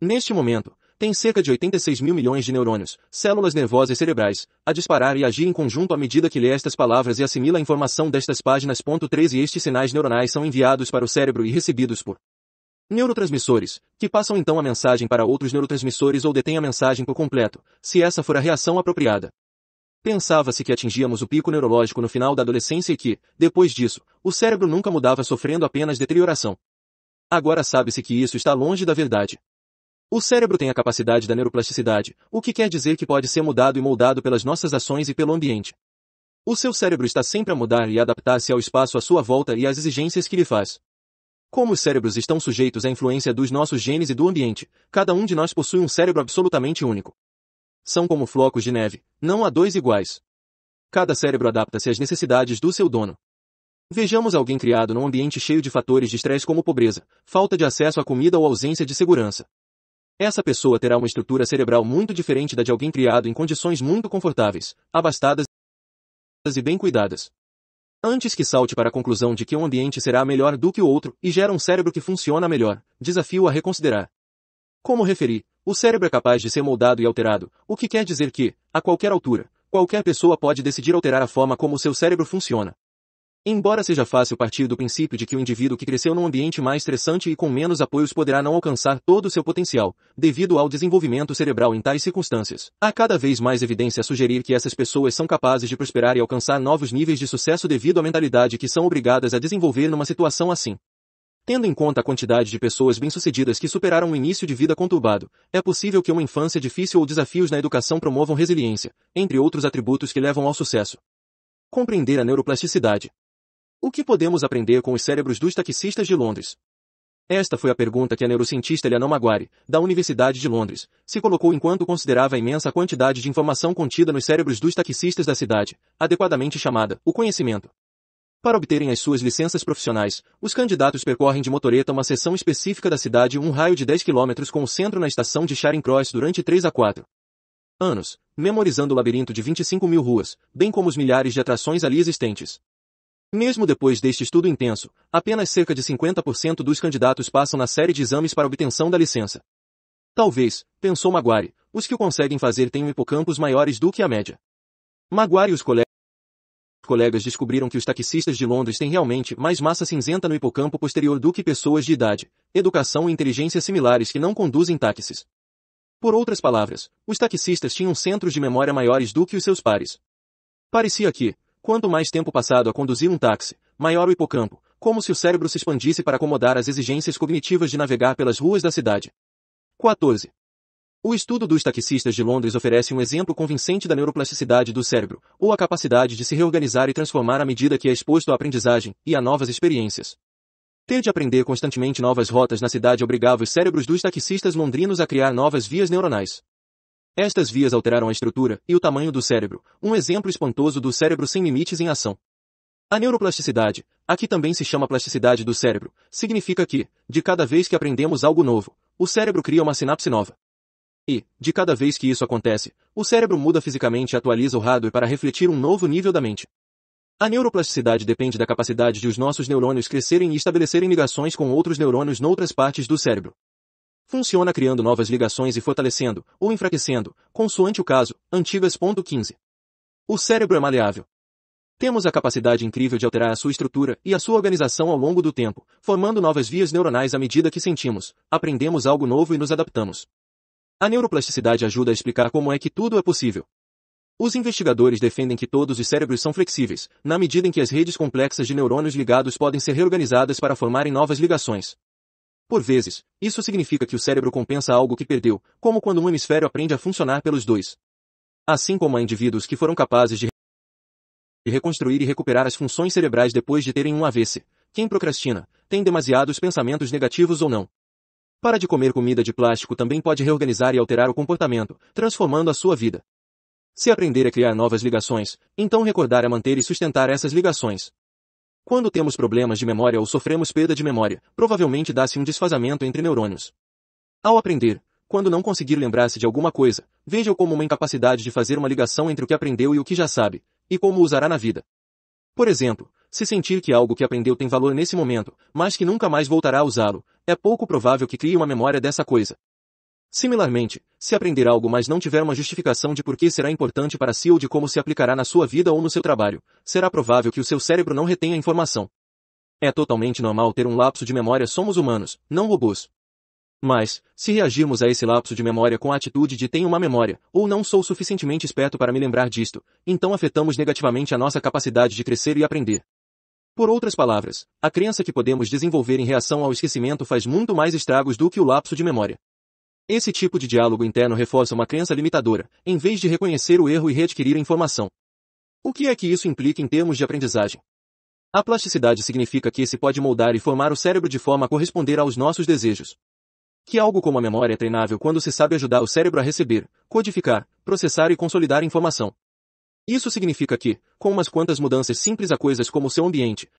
Neste momento, tem cerca de 86 mil milhões de neurônios, células nervosas cerebrais, a disparar e agir em conjunto à medida que lê estas palavras e assimila a informação destas páginas. 13 Estes sinais neuronais são enviados para o cérebro e recebidos por neurotransmissores, que passam então a mensagem para outros neurotransmissores ou detêm a mensagem por completo, se essa for a reação apropriada. Pensava-se que atingíamos o pico neurológico no final da adolescência e que, depois disso, o cérebro nunca mudava sofrendo apenas deterioração. Agora sabe-se que isso está longe da verdade. O cérebro tem a capacidade da neuroplasticidade, o que quer dizer que pode ser mudado e moldado pelas nossas ações e pelo ambiente. O seu cérebro está sempre a mudar e adaptar-se ao espaço à sua volta e às exigências que lhe faz. Como os cérebros estão sujeitos à influência dos nossos genes e do ambiente, cada um de nós possui um cérebro absolutamente único. São como flocos de neve, não há dois iguais. Cada cérebro adapta-se às necessidades do seu dono. Vejamos alguém criado num ambiente cheio de fatores de estresse como pobreza, falta de acesso à comida ou ausência de segurança. Essa pessoa terá uma estrutura cerebral muito diferente da de alguém criado em condições muito confortáveis, abastadas e bem cuidadas. Antes que salte para a conclusão de que um ambiente será melhor do que o outro e gera um cérebro que funciona melhor, desafio a reconsiderar. Como referi, o cérebro é capaz de ser moldado e alterado, o que quer dizer que, a qualquer altura, qualquer pessoa pode decidir alterar a forma como seu cérebro funciona. Embora seja fácil partir do princípio de que o indivíduo que cresceu num ambiente mais estressante e com menos apoios poderá não alcançar todo o seu potencial, devido ao desenvolvimento cerebral em tais circunstâncias, há cada vez mais evidência a sugerir que essas pessoas são capazes de prosperar e alcançar novos níveis de sucesso devido à mentalidade que são obrigadas a desenvolver numa situação assim. Tendo em conta a quantidade de pessoas bem-sucedidas que superaram um início de vida conturbado, é possível que uma infância difícil ou desafios na educação promovam resiliência, entre outros atributos que levam ao sucesso. Compreender a neuroplasticidade o que podemos aprender com os cérebros dos taxistas de Londres? Esta foi a pergunta que a neurocientista Eliana Maguari, da Universidade de Londres, se colocou enquanto considerava a imensa quantidade de informação contida nos cérebros dos taxistas da cidade, adequadamente chamada o conhecimento. Para obterem as suas licenças profissionais, os candidatos percorrem de motoreta uma seção específica da cidade um raio de 10 km com o centro na estação de Charing Cross durante 3 a 4 anos, memorizando o labirinto de 25 mil ruas, bem como os milhares de atrações ali existentes. Mesmo depois deste estudo intenso, apenas cerca de 50% dos candidatos passam na série de exames para obtenção da licença. Talvez, pensou Maguari, os que o conseguem fazer tenham hipocampos maiores do que a média. Maguari e os colegas colegas descobriram que os taxistas de Londres têm realmente mais massa cinzenta no hipocampo posterior do que pessoas de idade, educação e inteligência similares que não conduzem táxis. Por outras palavras, os taxistas tinham centros de memória maiores do que os seus pares. Parecia que, Quanto mais tempo passado a conduzir um táxi, maior o hipocampo, como se o cérebro se expandisse para acomodar as exigências cognitivas de navegar pelas ruas da cidade. 14. O estudo dos taxistas de Londres oferece um exemplo convincente da neuroplasticidade do cérebro, ou a capacidade de se reorganizar e transformar à medida que é exposto à aprendizagem e a novas experiências. Ter de aprender constantemente novas rotas na cidade obrigava os cérebros dos taxistas londrinos a criar novas vias neuronais. Estas vias alteraram a estrutura e o tamanho do cérebro, um exemplo espantoso do cérebro sem limites em ação. A neuroplasticidade, a que também se chama plasticidade do cérebro, significa que, de cada vez que aprendemos algo novo, o cérebro cria uma sinapse nova. E, de cada vez que isso acontece, o cérebro muda fisicamente e atualiza o hardware para refletir um novo nível da mente. A neuroplasticidade depende da capacidade de os nossos neurônios crescerem e estabelecerem ligações com outros neurônios noutras partes do cérebro. Funciona criando novas ligações e fortalecendo, ou enfraquecendo, consoante o caso, antigas. 15. O cérebro é maleável. Temos a capacidade incrível de alterar a sua estrutura e a sua organização ao longo do tempo, formando novas vias neuronais à medida que sentimos, aprendemos algo novo e nos adaptamos. A neuroplasticidade ajuda a explicar como é que tudo é possível. Os investigadores defendem que todos os cérebros são flexíveis, na medida em que as redes complexas de neurônios ligados podem ser reorganizadas para formarem novas ligações. Por vezes, isso significa que o cérebro compensa algo que perdeu, como quando um hemisfério aprende a funcionar pelos dois. Assim como há indivíduos que foram capazes de reconstruir e recuperar as funções cerebrais depois de terem um AVC, quem procrastina, tem demasiados pensamentos negativos ou não. Para de comer comida de plástico também pode reorganizar e alterar o comportamento, transformando a sua vida. Se aprender a criar novas ligações, então recordar a é manter e sustentar essas ligações. Quando temos problemas de memória ou sofremos perda de memória, provavelmente dá-se um desfazamento entre neurônios. Ao aprender, quando não conseguir lembrar-se de alguma coisa, veja-o como uma incapacidade de fazer uma ligação entre o que aprendeu e o que já sabe, e como usará na vida. Por exemplo, se sentir que algo que aprendeu tem valor nesse momento, mas que nunca mais voltará a usá-lo, é pouco provável que crie uma memória dessa coisa. Similarmente, se aprender algo mas não tiver uma justificação de por que será importante para si ou de como se aplicará na sua vida ou no seu trabalho, será provável que o seu cérebro não retenha a informação. É totalmente normal ter um lapso de memória somos humanos, não robôs. Mas, se reagirmos a esse lapso de memória com a atitude de tenho uma memória, ou não sou suficientemente esperto para me lembrar disto, então afetamos negativamente a nossa capacidade de crescer e aprender. Por outras palavras, a crença que podemos desenvolver em reação ao esquecimento faz muito mais estragos do que o lapso de memória. Esse tipo de diálogo interno reforça uma crença limitadora, em vez de reconhecer o erro e readquirir a informação. O que é que isso implica em termos de aprendizagem? A plasticidade significa que se pode moldar e formar o cérebro de forma a corresponder aos nossos desejos. Que algo como a memória é treinável quando se sabe ajudar o cérebro a receber, codificar, processar e consolidar informação. Isso significa que, com umas quantas mudanças simples a coisas como seu ambiente,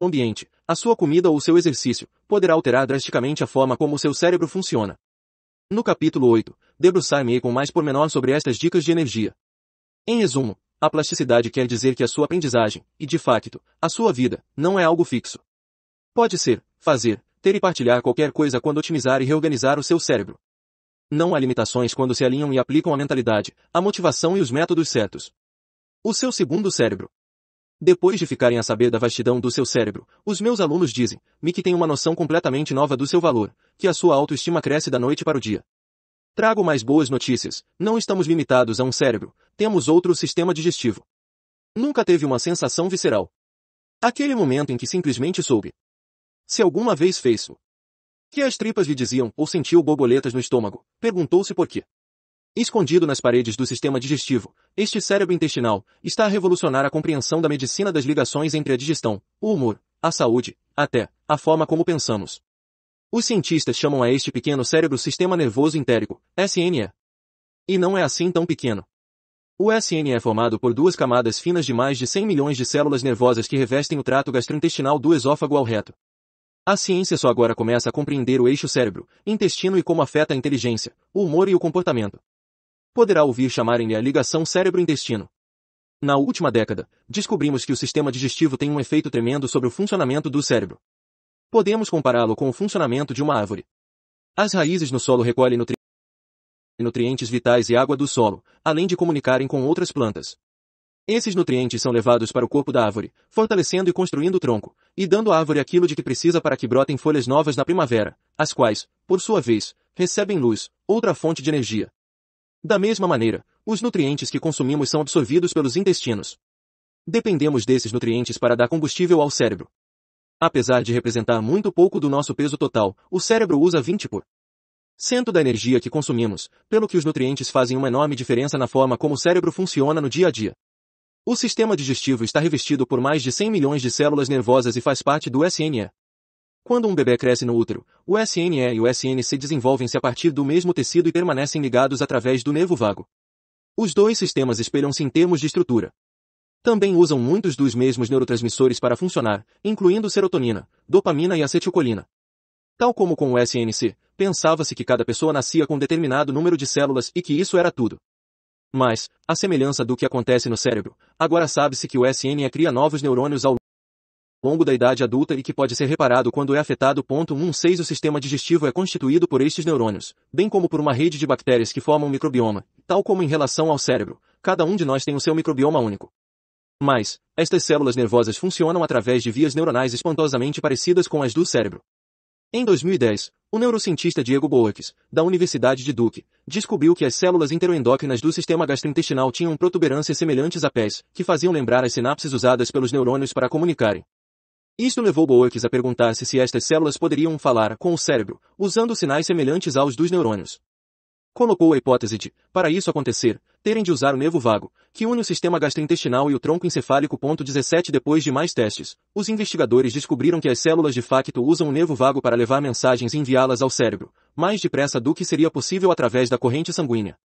ambiente, a sua comida ou seu exercício, poderá alterar drasticamente a forma como seu cérebro funciona. No capítulo 8, debruçar-me-ei com mais pormenor sobre estas dicas de energia. Em resumo, a plasticidade quer dizer que a sua aprendizagem, e de facto, a sua vida, não é algo fixo. Pode ser, fazer, ter e partilhar qualquer coisa quando otimizar e reorganizar o seu cérebro. Não há limitações quando se alinham e aplicam a mentalidade, a motivação e os métodos certos. O seu segundo cérebro, depois de ficarem a saber da vastidão do seu cérebro, os meus alunos dizem-me que tem uma noção completamente nova do seu valor, que a sua autoestima cresce da noite para o dia. Trago mais boas notícias. Não estamos limitados a um cérebro, temos outro sistema digestivo. Nunca teve uma sensação visceral. Aquele momento em que simplesmente soube. Se alguma vez fez o que as tripas lhe diziam ou sentiu borboletas no estômago, perguntou-se por quê. Escondido nas paredes do sistema digestivo, este cérebro intestinal está a revolucionar a compreensão da medicina das ligações entre a digestão, o humor, a saúde, até a forma como pensamos. Os cientistas chamam a este pequeno cérebro Sistema Nervoso Entérico, SNE. E não é assim tão pequeno. O SNE é formado por duas camadas finas de mais de 100 milhões de células nervosas que revestem o trato gastrointestinal do esófago ao reto. A ciência só agora começa a compreender o eixo cérebro, intestino e como afeta a inteligência, o humor e o comportamento poderá ouvir chamarem-lhe a ligação cérebro-intestino. Na última década, descobrimos que o sistema digestivo tem um efeito tremendo sobre o funcionamento do cérebro. Podemos compará-lo com o funcionamento de uma árvore. As raízes no solo recolhem nutri nutrientes vitais e água do solo, além de comunicarem com outras plantas. Esses nutrientes são levados para o corpo da árvore, fortalecendo e construindo o tronco, e dando à árvore aquilo de que precisa para que brotem folhas novas na primavera, as quais, por sua vez, recebem luz, outra fonte de energia. Da mesma maneira, os nutrientes que consumimos são absorvidos pelos intestinos. Dependemos desses nutrientes para dar combustível ao cérebro. Apesar de representar muito pouco do nosso peso total, o cérebro usa 20 por cento da energia que consumimos, pelo que os nutrientes fazem uma enorme diferença na forma como o cérebro funciona no dia a dia. O sistema digestivo está revestido por mais de 100 milhões de células nervosas e faz parte do SNE. Quando um bebê cresce no útero, o SNE e o SNC desenvolvem-se a partir do mesmo tecido e permanecem ligados através do nervo vago. Os dois sistemas espelham-se em termos de estrutura. Também usam muitos dos mesmos neurotransmissores para funcionar, incluindo serotonina, dopamina e acetilcolina. Tal como com o SNC, pensava-se que cada pessoa nascia com determinado número de células e que isso era tudo. Mas, a semelhança do que acontece no cérebro, agora sabe-se que o SNE cria novos neurônios ao longo da idade adulta e que pode ser reparado quando é afetado. 16 O sistema digestivo é constituído por estes neurônios, bem como por uma rede de bactérias que formam um microbioma, tal como em relação ao cérebro. Cada um de nós tem o seu microbioma único. Mas, estas células nervosas funcionam através de vias neuronais espantosamente parecidas com as do cérebro. Em 2010, o neurocientista Diego Boaques, da Universidade de Duke, descobriu que as células enteroendócrinas do sistema gastrointestinal tinham protuberâncias semelhantes a pés, que faziam lembrar as sinapses usadas pelos neurônios para comunicarem. Isso levou Boerkes a perguntar-se se estas células poderiam falar com o cérebro, usando sinais semelhantes aos dos neurônios. Colocou a hipótese de, para isso acontecer, terem de usar o nervo vago, que une o sistema gastrointestinal e o tronco encefálico. 17 Depois de mais testes, os investigadores descobriram que as células de facto usam o nervo vago para levar mensagens e enviá-las ao cérebro, mais depressa do que seria possível através da corrente sanguínea.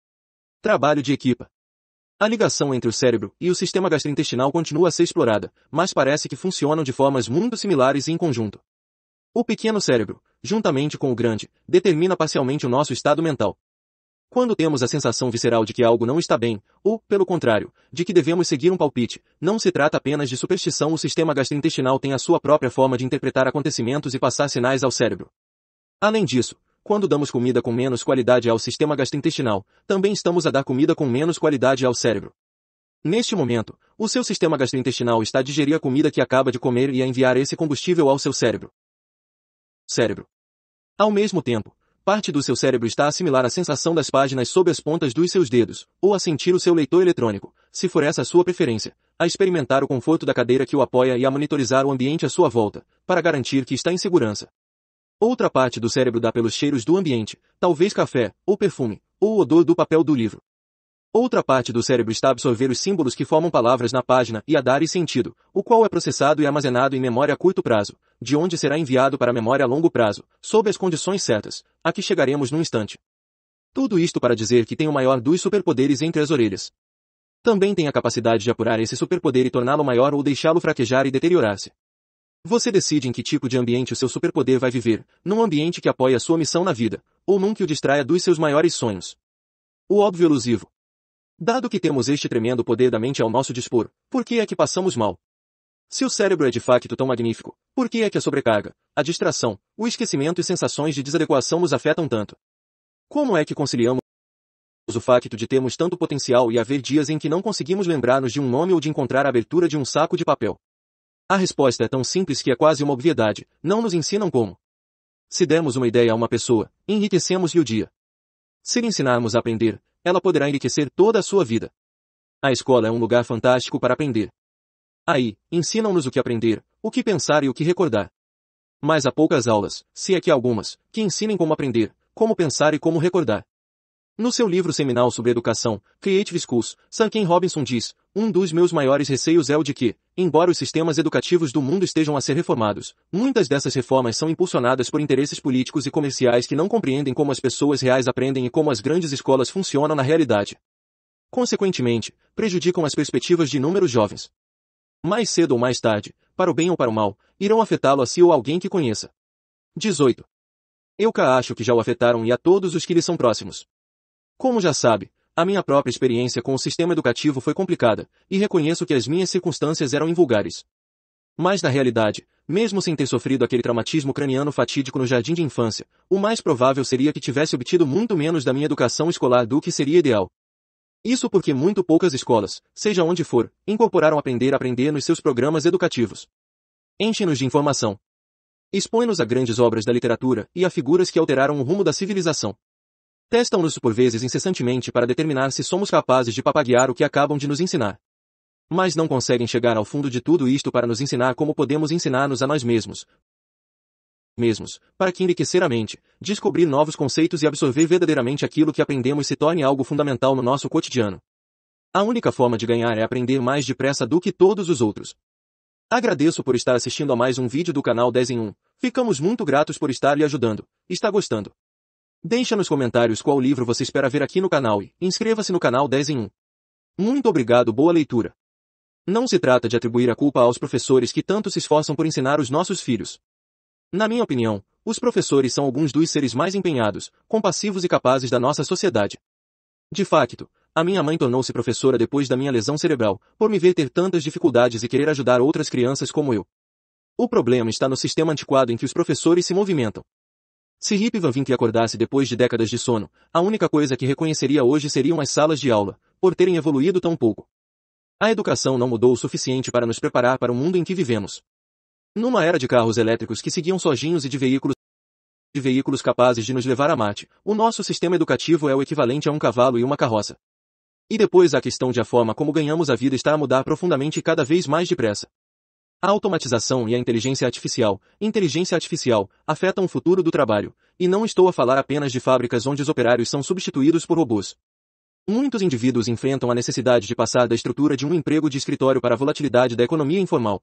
Trabalho de equipa. A ligação entre o cérebro e o sistema gastrointestinal continua a ser explorada, mas parece que funcionam de formas muito similares e em conjunto. O pequeno cérebro, juntamente com o grande, determina parcialmente o nosso estado mental. Quando temos a sensação visceral de que algo não está bem, ou, pelo contrário, de que devemos seguir um palpite, não se trata apenas de superstição, o sistema gastrointestinal tem a sua própria forma de interpretar acontecimentos e passar sinais ao cérebro. Além disso, quando damos comida com menos qualidade ao sistema gastrointestinal, também estamos a dar comida com menos qualidade ao cérebro. Neste momento, o seu sistema gastrointestinal está a digerir a comida que acaba de comer e a enviar esse combustível ao seu cérebro. Cérebro. Ao mesmo tempo, parte do seu cérebro está a assimilar a sensação das páginas sob as pontas dos seus dedos, ou a sentir o seu leitor eletrônico, se for essa a sua preferência, a experimentar o conforto da cadeira que o apoia e a monitorizar o ambiente à sua volta, para garantir que está em segurança. Outra parte do cérebro dá pelos cheiros do ambiente, talvez café, ou perfume, ou o odor do papel do livro. Outra parte do cérebro está a absorver os símbolos que formam palavras na página e a dar e sentido, o qual é processado e armazenado em memória a curto prazo, de onde será enviado para a memória a longo prazo, sob as condições certas, a que chegaremos num instante. Tudo isto para dizer que tem o maior dos superpoderes entre as orelhas. Também tem a capacidade de apurar esse superpoder e torná-lo maior ou deixá-lo fraquejar e deteriorar-se. Você decide em que tipo de ambiente o seu superpoder vai viver, num ambiente que apoie a sua missão na vida, ou num que o distraia dos seus maiores sonhos. O óbvio elusivo. Dado que temos este tremendo poder da mente ao nosso dispor, por que é que passamos mal? Se o cérebro é de facto tão magnífico, por que é que a sobrecarga, a distração, o esquecimento e sensações de desadequação nos afetam tanto? Como é que conciliamos o facto de termos tanto potencial e haver dias em que não conseguimos lembrar-nos de um nome ou de encontrar a abertura de um saco de papel? A resposta é tão simples que é quase uma obviedade, não nos ensinam como. Se demos uma ideia a uma pessoa, enriquecemos-lhe o dia. Se lhe ensinarmos a aprender, ela poderá enriquecer toda a sua vida. A escola é um lugar fantástico para aprender. Aí, ensinam-nos o que aprender, o que pensar e o que recordar. Mas há poucas aulas, se é que algumas, que ensinem como aprender, como pensar e como recordar. No seu livro seminal sobre educação, Creative Schools, Sankin Robinson diz, um dos meus maiores receios é o de que, embora os sistemas educativos do mundo estejam a ser reformados, muitas dessas reformas são impulsionadas por interesses políticos e comerciais que não compreendem como as pessoas reais aprendem e como as grandes escolas funcionam na realidade. Consequentemente, prejudicam as perspectivas de inúmeros jovens. Mais cedo ou mais tarde, para o bem ou para o mal, irão afetá-lo a si ou alguém que conheça. 18. Eu cá acho que já o afetaram e a todos os que lhe são próximos. Como já sabe, a minha própria experiência com o sistema educativo foi complicada, e reconheço que as minhas circunstâncias eram invulgares. Mas na realidade, mesmo sem ter sofrido aquele traumatismo craniano fatídico no jardim de infância, o mais provável seria que tivesse obtido muito menos da minha educação escolar do que seria ideal. Isso porque muito poucas escolas, seja onde for, incorporaram aprender a aprender nos seus programas educativos. Enche-nos de informação. Expõe-nos a grandes obras da literatura e a figuras que alteraram o rumo da civilização. Testam-nos por vezes incessantemente para determinar se somos capazes de papaguear o que acabam de nos ensinar. Mas não conseguem chegar ao fundo de tudo isto para nos ensinar como podemos ensinar-nos a nós mesmos. Mesmos, para que enriquecer a mente, descobrir novos conceitos e absorver verdadeiramente aquilo que aprendemos se torne algo fundamental no nosso cotidiano. A única forma de ganhar é aprender mais depressa do que todos os outros. Agradeço por estar assistindo a mais um vídeo do canal 10 em 1. Ficamos muito gratos por estar lhe ajudando. Está gostando? Deixa nos comentários qual livro você espera ver aqui no canal e inscreva-se no canal 10 em 1. Muito obrigado, boa leitura. Não se trata de atribuir a culpa aos professores que tanto se esforçam por ensinar os nossos filhos. Na minha opinião, os professores são alguns dos seres mais empenhados, compassivos e capazes da nossa sociedade. De facto, a minha mãe tornou-se professora depois da minha lesão cerebral, por me ver ter tantas dificuldades e querer ajudar outras crianças como eu. O problema está no sistema antiquado em que os professores se movimentam. Se Hip Vanvink acordasse depois de décadas de sono, a única coisa que reconheceria hoje seriam as salas de aula, por terem evoluído tão pouco. A educação não mudou o suficiente para nos preparar para o mundo em que vivemos. Numa era de carros elétricos que seguiam sozinhos e de veículos de veículos capazes de nos levar a mate, o nosso sistema educativo é o equivalente a um cavalo e uma carroça. E depois a questão de a forma como ganhamos a vida está a mudar profundamente e cada vez mais depressa. A automatização e a inteligência artificial, inteligência artificial, afetam o futuro do trabalho, e não estou a falar apenas de fábricas onde os operários são substituídos por robôs. Muitos indivíduos enfrentam a necessidade de passar da estrutura de um emprego de escritório para a volatilidade da economia informal.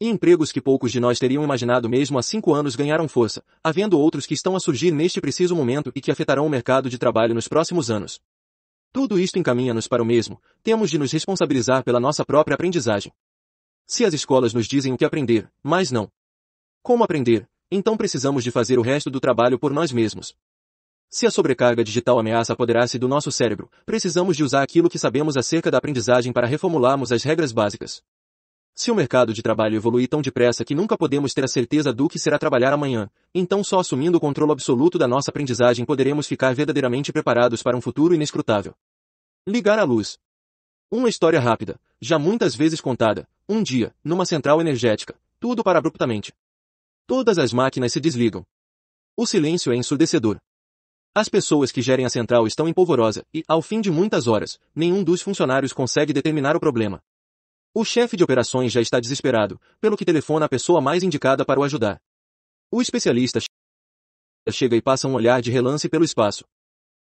E empregos que poucos de nós teriam imaginado mesmo há cinco anos ganharam força, havendo outros que estão a surgir neste preciso momento e que afetarão o mercado de trabalho nos próximos anos. Tudo isto encaminha-nos para o mesmo, temos de nos responsabilizar pela nossa própria aprendizagem. Se as escolas nos dizem o que aprender, mas não. Como aprender, então precisamos de fazer o resto do trabalho por nós mesmos. Se a sobrecarga digital ameaça apoderar-se do nosso cérebro, precisamos de usar aquilo que sabemos acerca da aprendizagem para reformularmos as regras básicas. Se o mercado de trabalho evoluir tão depressa que nunca podemos ter a certeza do que será trabalhar amanhã, então só assumindo o controle absoluto da nossa aprendizagem poderemos ficar verdadeiramente preparados para um futuro inescrutável. Ligar a luz. Uma história rápida, já muitas vezes contada, um dia, numa central energética, tudo para abruptamente. Todas as máquinas se desligam. O silêncio é ensurdecedor. As pessoas que gerem a central estão em polvorosa e, ao fim de muitas horas, nenhum dos funcionários consegue determinar o problema. O chefe de operações já está desesperado, pelo que telefona a pessoa mais indicada para o ajudar. O especialista chega e passa um olhar de relance pelo espaço,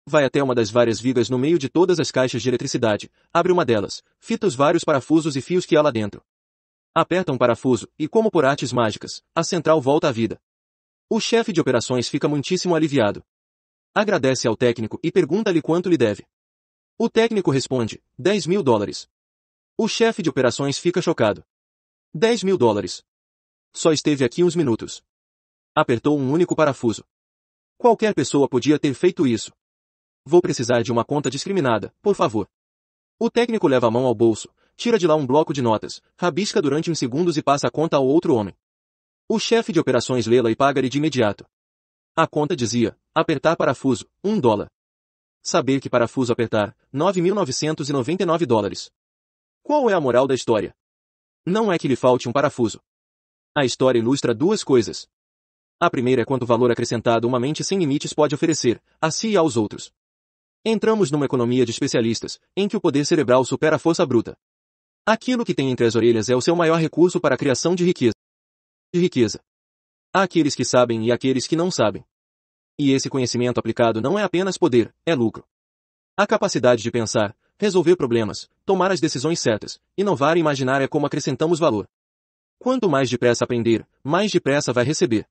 vai até uma das várias vigas no meio de todas as caixas de eletricidade, abre uma delas, fita os vários parafusos e fios que há lá dentro. Aperta um parafuso, e como por artes mágicas, a central volta à vida. O chefe de operações fica muitíssimo aliviado. Agradece ao técnico e pergunta-lhe quanto lhe deve. O técnico responde, 10 mil dólares. O chefe de operações fica chocado. 10 mil dólares. Só esteve aqui uns minutos. Apertou um único parafuso. Qualquer pessoa podia ter feito isso. Vou precisar de uma conta discriminada, por favor. O técnico leva a mão ao bolso, tira de lá um bloco de notas, rabisca durante uns segundos e passa a conta ao outro homem. O chefe de operações lê-la e paga-lhe de imediato. A conta dizia, apertar parafuso, um dólar. Saber que parafuso apertar, 9.999 dólares. Qual é a moral da história? Não é que lhe falte um parafuso. A história ilustra duas coisas. A primeira é quanto valor acrescentado uma mente sem limites pode oferecer, a si e aos outros. Entramos numa economia de especialistas, em que o poder cerebral supera a força bruta. Aquilo que tem entre as orelhas é o seu maior recurso para a criação de riqueza. De riqueza. Há aqueles que sabem e aqueles que não sabem. E esse conhecimento aplicado não é apenas poder, é lucro. A capacidade de pensar, resolver problemas, tomar as decisões certas, inovar e imaginar é como acrescentamos valor. Quanto mais depressa aprender, mais depressa vai receber.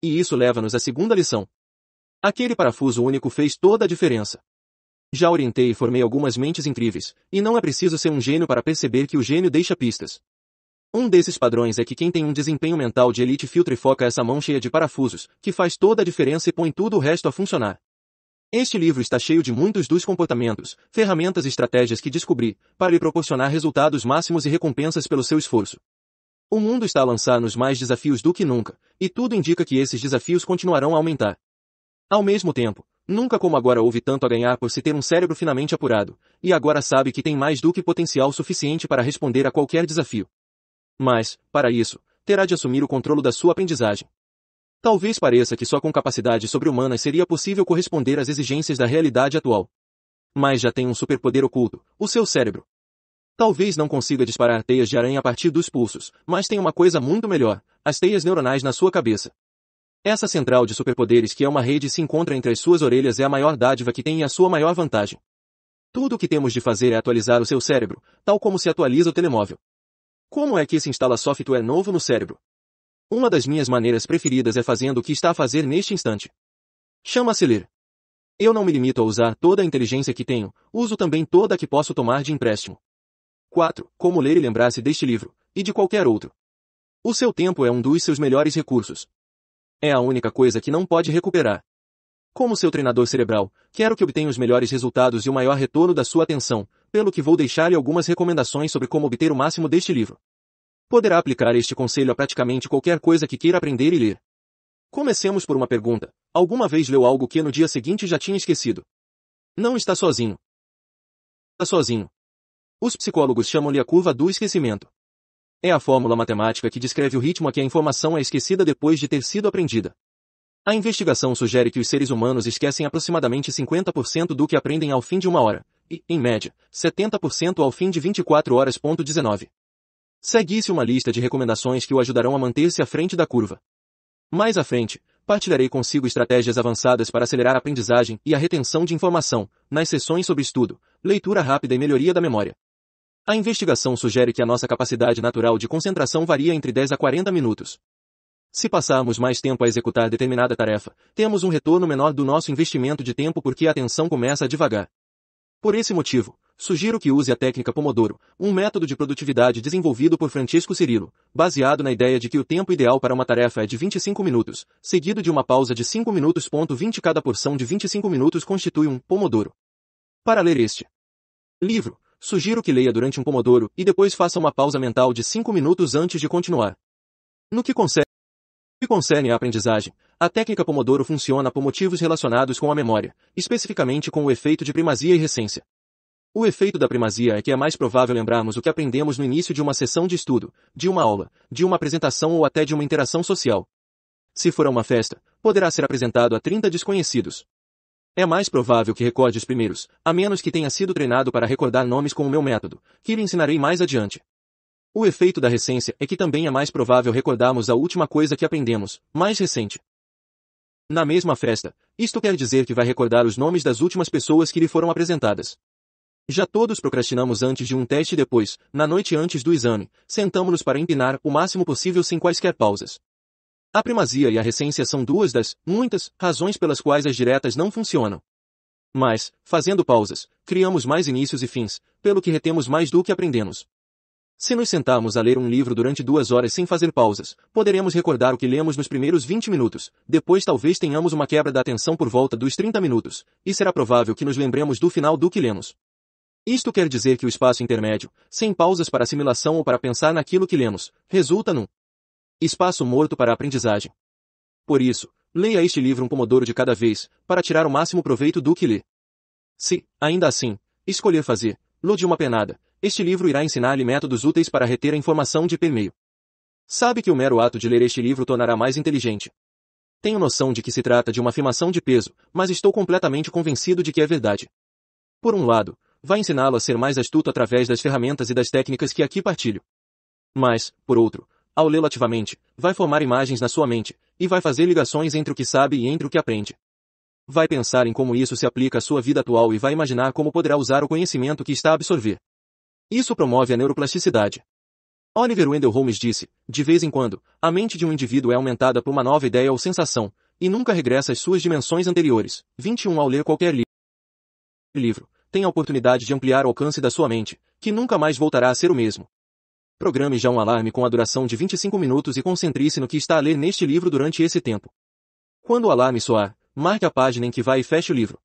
E isso leva-nos à segunda lição. Aquele parafuso único fez toda a diferença. Já orientei e formei algumas mentes incríveis, e não é preciso ser um gênio para perceber que o gênio deixa pistas. Um desses padrões é que quem tem um desempenho mental de elite filtra e foca essa mão cheia de parafusos, que faz toda a diferença e põe tudo o resto a funcionar. Este livro está cheio de muitos dos comportamentos, ferramentas e estratégias que descobri, para lhe proporcionar resultados máximos e recompensas pelo seu esforço. O mundo está a lançar-nos mais desafios do que nunca, e tudo indica que esses desafios continuarão a aumentar. Ao mesmo tempo, Nunca como agora houve tanto a ganhar por se ter um cérebro finamente apurado, e agora sabe que tem mais do que potencial suficiente para responder a qualquer desafio. Mas, para isso, terá de assumir o controle da sua aprendizagem. Talvez pareça que só com capacidades sobre seria possível corresponder às exigências da realidade atual. Mas já tem um superpoder oculto, o seu cérebro. Talvez não consiga disparar teias de aranha a partir dos pulsos, mas tem uma coisa muito melhor, as teias neuronais na sua cabeça. Essa central de superpoderes que é uma rede se encontra entre as suas orelhas é a maior dádiva que tem e a sua maior vantagem. Tudo o que temos de fazer é atualizar o seu cérebro, tal como se atualiza o telemóvel. Como é que se instala software novo no cérebro? Uma das minhas maneiras preferidas é fazendo o que está a fazer neste instante. Chama-se ler. Eu não me limito a usar toda a inteligência que tenho, uso também toda a que posso tomar de empréstimo. 4. Como ler e lembrar-se deste livro, e de qualquer outro. O seu tempo é um dos seus melhores recursos, é a única coisa que não pode recuperar. Como seu treinador cerebral, quero que obtenha os melhores resultados e o maior retorno da sua atenção, pelo que vou deixar-lhe algumas recomendações sobre como obter o máximo deste livro. Poderá aplicar este conselho a praticamente qualquer coisa que queira aprender e ler. Comecemos por uma pergunta. Alguma vez leu algo que no dia seguinte já tinha esquecido? Não está sozinho. Está sozinho. Os psicólogos chamam-lhe a curva do esquecimento. É a fórmula matemática que descreve o ritmo a que a informação é esquecida depois de ter sido aprendida. A investigação sugere que os seres humanos esquecem aproximadamente 50% do que aprendem ao fim de uma hora, e, em média, 70% ao fim de 24 horas. 19. Segue-se uma lista de recomendações que o ajudarão a manter-se à frente da curva. Mais à frente, partilharei consigo estratégias avançadas para acelerar a aprendizagem e a retenção de informação, nas sessões sobre estudo, leitura rápida e melhoria da memória. A investigação sugere que a nossa capacidade natural de concentração varia entre 10 a 40 minutos. Se passarmos mais tempo a executar determinada tarefa, temos um retorno menor do nosso investimento de tempo porque a atenção começa a devagar. Por esse motivo, sugiro que use a técnica Pomodoro, um método de produtividade desenvolvido por Francisco Cirilo, baseado na ideia de que o tempo ideal para uma tarefa é de 25 minutos, seguido de uma pausa de 5 minutos. 20 cada porção de 25 minutos constitui um Pomodoro. Para ler este livro, sugiro que leia durante um pomodoro e depois faça uma pausa mental de 5 minutos antes de continuar. No que concerne concerne à aprendizagem, a técnica Pomodoro funciona por motivos relacionados com a memória, especificamente com o efeito de primazia e recência. O efeito da primazia é que é mais provável lembrarmos o que aprendemos no início de uma sessão de estudo, de uma aula, de uma apresentação ou até de uma interação social. Se for a uma festa, poderá ser apresentado a 30 desconhecidos. É mais provável que recorde os primeiros, a menos que tenha sido treinado para recordar nomes com o meu método, que lhe ensinarei mais adiante. O efeito da recência é que também é mais provável recordarmos a última coisa que aprendemos, mais recente. Na mesma festa, isto quer dizer que vai recordar os nomes das últimas pessoas que lhe foram apresentadas. Já todos procrastinamos antes de um teste e depois, na noite antes do exame, sentamos-nos para empinar o máximo possível sem quaisquer pausas. A primazia e a recência são duas das, muitas, razões pelas quais as diretas não funcionam. Mas, fazendo pausas, criamos mais inícios e fins, pelo que retemos mais do que aprendemos. Se nos sentarmos a ler um livro durante duas horas sem fazer pausas, poderemos recordar o que lemos nos primeiros 20 minutos, depois talvez tenhamos uma quebra da atenção por volta dos 30 minutos, e será provável que nos lembremos do final do que lemos. Isto quer dizer que o espaço intermédio, sem pausas para assimilação ou para pensar naquilo que lemos, resulta num Espaço morto para aprendizagem. Por isso, leia este livro um pomodoro de cada vez, para tirar o máximo proveito do que lê. Se, ainda assim, escolher fazer, lo de uma penada, este livro irá ensinar-lhe métodos úteis para reter a informação de permeio. Sabe que o mero ato de ler este livro tornará mais inteligente. Tenho noção de que se trata de uma afirmação de peso, mas estou completamente convencido de que é verdade. Por um lado, vai ensiná-lo a ser mais astuto através das ferramentas e das técnicas que aqui partilho. Mas, por outro, ao lê-lo ativamente, vai formar imagens na sua mente, e vai fazer ligações entre o que sabe e entre o que aprende. Vai pensar em como isso se aplica à sua vida atual e vai imaginar como poderá usar o conhecimento que está a absorver. Isso promove a neuroplasticidade. Oliver Wendell Holmes disse, de vez em quando, a mente de um indivíduo é aumentada por uma nova ideia ou sensação, e nunca regressa às suas dimensões anteriores. 21 Ao ler qualquer li livro, tem a oportunidade de ampliar o alcance da sua mente, que nunca mais voltará a ser o mesmo programe já um alarme com a duração de 25 minutos e concentre-se no que está a ler neste livro durante esse tempo. Quando o alarme soar, marque a página em que vai e feche o livro.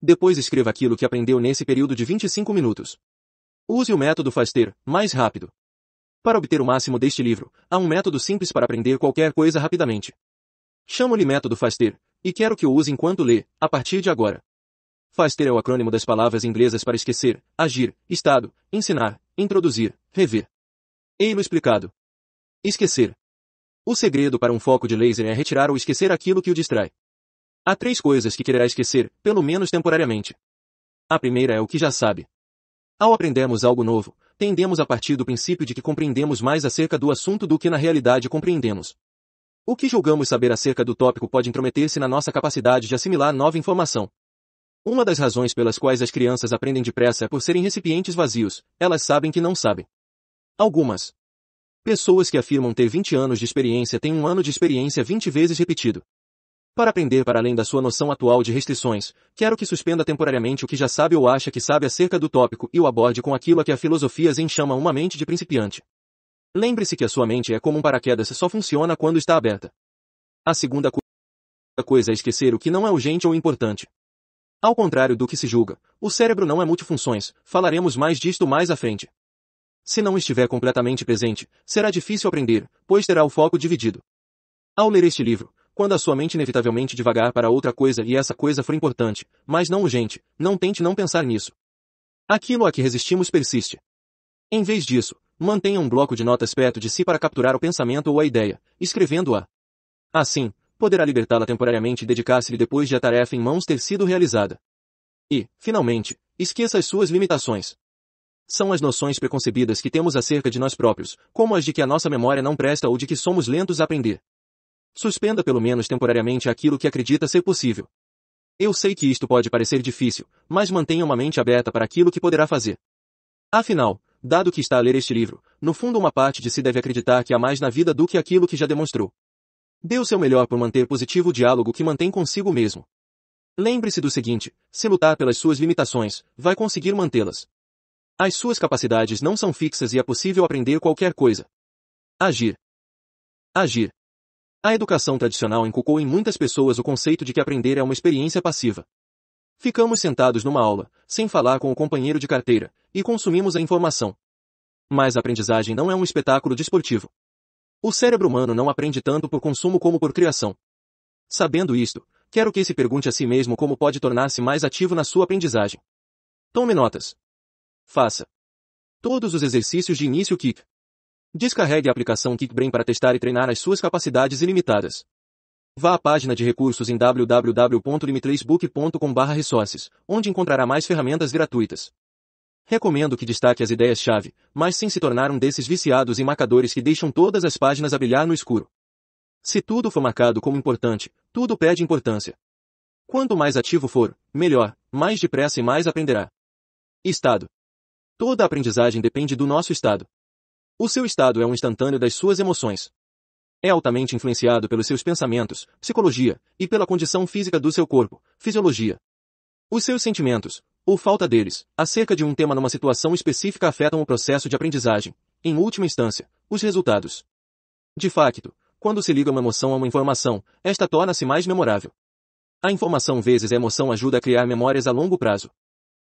Depois escreva aquilo que aprendeu nesse período de 25 minutos. Use o método Faster, mais rápido. Para obter o máximo deste livro, há um método simples para aprender qualquer coisa rapidamente. Chamo-lhe método Faster, e quero que o use enquanto lê, a partir de agora. Faster é o acrônimo das palavras inglesas para esquecer, agir, estado, ensinar, introduzir, rever. Ei-lo explicado. Esquecer. O segredo para um foco de laser é retirar ou esquecer aquilo que o distrai. Há três coisas que quererá esquecer, pelo menos temporariamente. A primeira é o que já sabe. Ao aprendermos algo novo, tendemos a partir do princípio de que compreendemos mais acerca do assunto do que na realidade compreendemos. O que julgamos saber acerca do tópico pode intrometer-se na nossa capacidade de assimilar nova informação. Uma das razões pelas quais as crianças aprendem depressa é por serem recipientes vazios, elas sabem que não sabem. Algumas pessoas que afirmam ter 20 anos de experiência têm um ano de experiência 20 vezes repetido. Para aprender para além da sua noção atual de restrições, quero que suspenda temporariamente o que já sabe ou acha que sabe acerca do tópico e o aborde com aquilo a que a filosofia Zen chama uma mente de principiante. Lembre-se que a sua mente é como um paraquedas e só funciona quando está aberta. A segunda co coisa é esquecer o que não é urgente ou importante. Ao contrário do que se julga, o cérebro não é multifunções, falaremos mais disto mais à frente. Se não estiver completamente presente, será difícil aprender, pois terá o foco dividido. Ao ler este livro, quando a sua mente inevitavelmente devagar para outra coisa e essa coisa for importante, mas não urgente, não tente não pensar nisso. Aquilo a que resistimos persiste. Em vez disso, mantenha um bloco de notas perto de si para capturar o pensamento ou a ideia, escrevendo-a. Assim, poderá libertá-la temporariamente e dedicar-se-lhe depois de a tarefa em mãos ter sido realizada. E, finalmente, esqueça as suas limitações são as noções preconcebidas que temos acerca de nós próprios, como as de que a nossa memória não presta ou de que somos lentos a aprender. Suspenda pelo menos temporariamente aquilo que acredita ser possível. Eu sei que isto pode parecer difícil, mas mantenha uma mente aberta para aquilo que poderá fazer. Afinal, dado que está a ler este livro, no fundo uma parte de si deve acreditar que há mais na vida do que aquilo que já demonstrou. Dê o seu melhor por manter positivo o diálogo que mantém consigo mesmo. Lembre-se do seguinte, se lutar pelas suas limitações, vai conseguir mantê-las. As suas capacidades não são fixas e é possível aprender qualquer coisa. Agir. Agir. A educação tradicional inculcou em muitas pessoas o conceito de que aprender é uma experiência passiva. Ficamos sentados numa aula, sem falar com o companheiro de carteira, e consumimos a informação. Mas a aprendizagem não é um espetáculo desportivo. O cérebro humano não aprende tanto por consumo como por criação. Sabendo isto, quero que se pergunte a si mesmo como pode tornar-se mais ativo na sua aprendizagem. Tome notas. Faça todos os exercícios de início Kick. Descarregue a aplicação KickBrain para testar e treinar as suas capacidades ilimitadas. Vá à página de recursos em www.limitlessbook.com/resources, onde encontrará mais ferramentas gratuitas. Recomendo que destaque as ideias-chave, mas sem se tornar um desses viciados em marcadores que deixam todas as páginas a brilhar no escuro. Se tudo for marcado como importante, tudo perde importância. Quanto mais ativo for, melhor, mais depressa e mais aprenderá. Estado Toda aprendizagem depende do nosso estado. O seu estado é um instantâneo das suas emoções. É altamente influenciado pelos seus pensamentos, psicologia, e pela condição física do seu corpo, fisiologia. Os seus sentimentos, ou falta deles, acerca de um tema numa situação específica afetam o processo de aprendizagem, em última instância, os resultados. De facto, quando se liga uma emoção a uma informação, esta torna-se mais memorável. A informação vezes a emoção ajuda a criar memórias a longo prazo.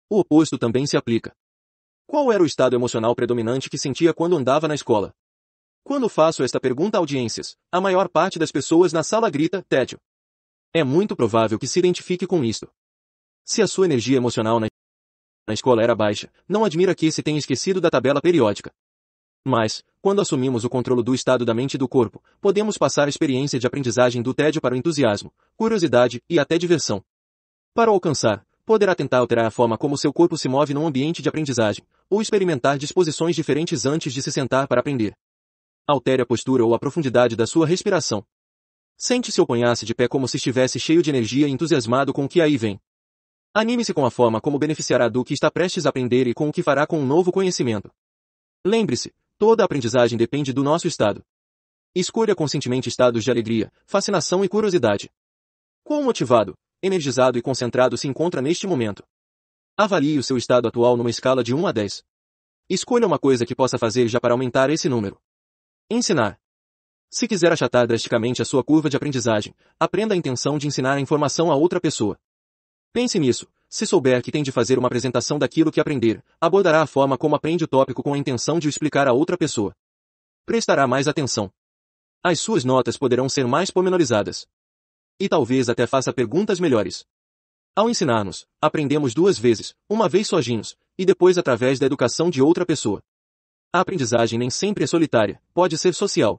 O oposto também se aplica. Qual era o estado emocional predominante que sentia quando andava na escola? Quando faço esta pergunta a audiências, a maior parte das pessoas na sala grita tédio. É muito provável que se identifique com isto. Se a sua energia emocional na escola era baixa, não admira que se tenha esquecido da tabela periódica. Mas, quando assumimos o controle do estado da mente e do corpo, podemos passar a experiência de aprendizagem do tédio para o entusiasmo, curiosidade e até diversão. Para alcançar, poderá tentar alterar a forma como seu corpo se move num ambiente de aprendizagem, ou experimentar disposições diferentes antes de se sentar para aprender. Altere a postura ou a profundidade da sua respiração. Sente-se ou ponha-se de pé como se estivesse cheio de energia e entusiasmado com o que aí vem. Anime-se com a forma como beneficiará do que está prestes a aprender e com o que fará com um novo conhecimento. Lembre-se, toda aprendizagem depende do nosso estado. Escolha conscientemente estados de alegria, fascinação e curiosidade. Quão motivado, energizado e concentrado se encontra neste momento. Avalie o seu estado atual numa escala de 1 a 10. Escolha uma coisa que possa fazer já para aumentar esse número. Ensinar. Se quiser achatar drasticamente a sua curva de aprendizagem, aprenda a intenção de ensinar a informação a outra pessoa. Pense nisso. Se souber que tem de fazer uma apresentação daquilo que aprender, abordará a forma como aprende o tópico com a intenção de o explicar a outra pessoa. Prestará mais atenção. As suas notas poderão ser mais pormenorizadas. E talvez até faça perguntas melhores. Ao ensinarmos, aprendemos duas vezes, uma vez sozinhos, e depois através da educação de outra pessoa. A aprendizagem nem sempre é solitária, pode ser social.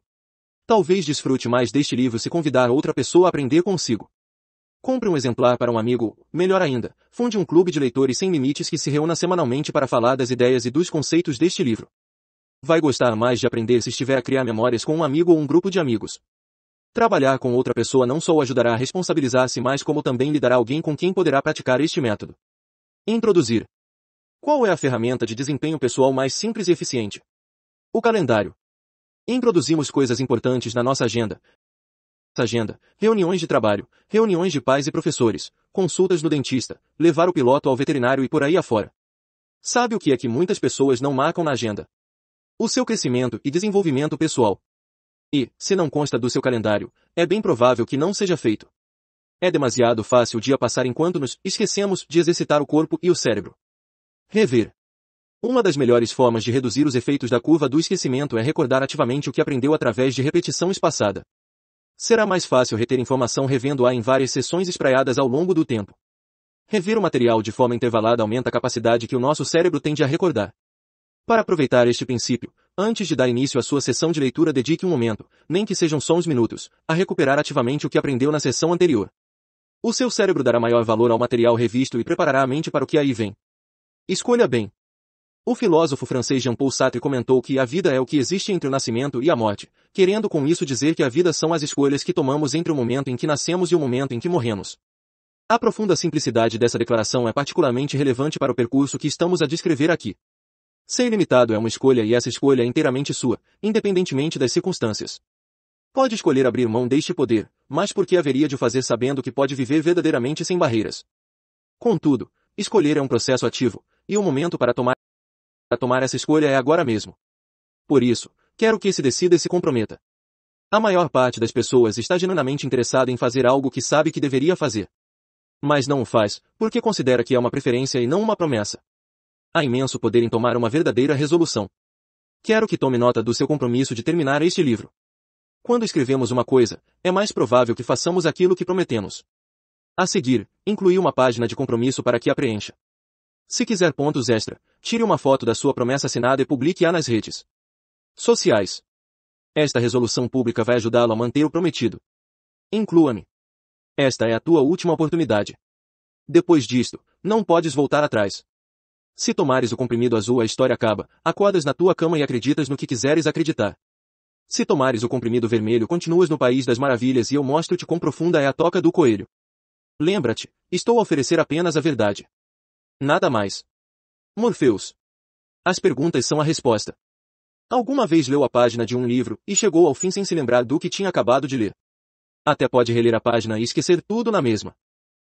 Talvez desfrute mais deste livro se convidar outra pessoa a aprender consigo. Compre um exemplar para um amigo, melhor ainda, funde um clube de leitores sem limites que se reúna semanalmente para falar das ideias e dos conceitos deste livro. Vai gostar mais de aprender se estiver a criar memórias com um amigo ou um grupo de amigos. Trabalhar com outra pessoa não só o ajudará a responsabilizar-se mais como também lhe dará alguém com quem poderá praticar este método. Introduzir. Qual é a ferramenta de desempenho pessoal mais simples e eficiente? O calendário. Introduzimos coisas importantes na nossa agenda. Agenda, reuniões de trabalho, reuniões de pais e professores, consultas no dentista, levar o piloto ao veterinário e por aí afora. Sabe o que é que muitas pessoas não marcam na agenda? O seu crescimento e desenvolvimento pessoal. E, se não consta do seu calendário, é bem provável que não seja feito. É demasiado fácil o dia passar enquanto nos esquecemos de exercitar o corpo e o cérebro. Rever. Uma das melhores formas de reduzir os efeitos da curva do esquecimento é recordar ativamente o que aprendeu através de repetição espaçada. Será mais fácil reter informação revendo-a em várias sessões espraiadas ao longo do tempo. Rever o material de forma intervalada aumenta a capacidade que o nosso cérebro tende a recordar. Para aproveitar este princípio, antes de dar início à sua sessão de leitura dedique um momento, nem que sejam só uns minutos, a recuperar ativamente o que aprendeu na sessão anterior. O seu cérebro dará maior valor ao material revisto e preparará a mente para o que aí vem. Escolha bem. O filósofo francês Jean Paul Sartre comentou que a vida é o que existe entre o nascimento e a morte, querendo com isso dizer que a vida são as escolhas que tomamos entre o momento em que nascemos e o momento em que morremos. A profunda simplicidade dessa declaração é particularmente relevante para o percurso que estamos a descrever aqui. Ser limitado é uma escolha e essa escolha é inteiramente sua, independentemente das circunstâncias. Pode escolher abrir mão deste poder, mas por que haveria de o fazer sabendo que pode viver verdadeiramente sem barreiras? Contudo, escolher é um processo ativo, e o momento para tomar, para tomar essa escolha é agora mesmo. Por isso, quero que se decida e se comprometa. A maior parte das pessoas está genuinamente interessada em fazer algo que sabe que deveria fazer. Mas não o faz, porque considera que é uma preferência e não uma promessa. Há imenso poder em tomar uma verdadeira resolução. Quero que tome nota do seu compromisso de terminar este livro. Quando escrevemos uma coisa, é mais provável que façamos aquilo que prometemos. A seguir, inclui uma página de compromisso para que a preencha. Se quiser pontos extra, tire uma foto da sua promessa assinada e publique-a nas redes sociais. Esta resolução pública vai ajudá-lo a manter o prometido. Inclua-me. Esta é a tua última oportunidade. Depois disto, não podes voltar atrás. Se tomares o comprimido azul a história acaba, acordas na tua cama e acreditas no que quiseres acreditar. Se tomares o comprimido vermelho continuas no país das maravilhas e eu mostro-te quão profunda é a toca do coelho. Lembra-te, estou a oferecer apenas a verdade. Nada mais. Morfeus, As perguntas são a resposta. Alguma vez leu a página de um livro e chegou ao fim sem se lembrar do que tinha acabado de ler. Até pode reler a página e esquecer tudo na mesma.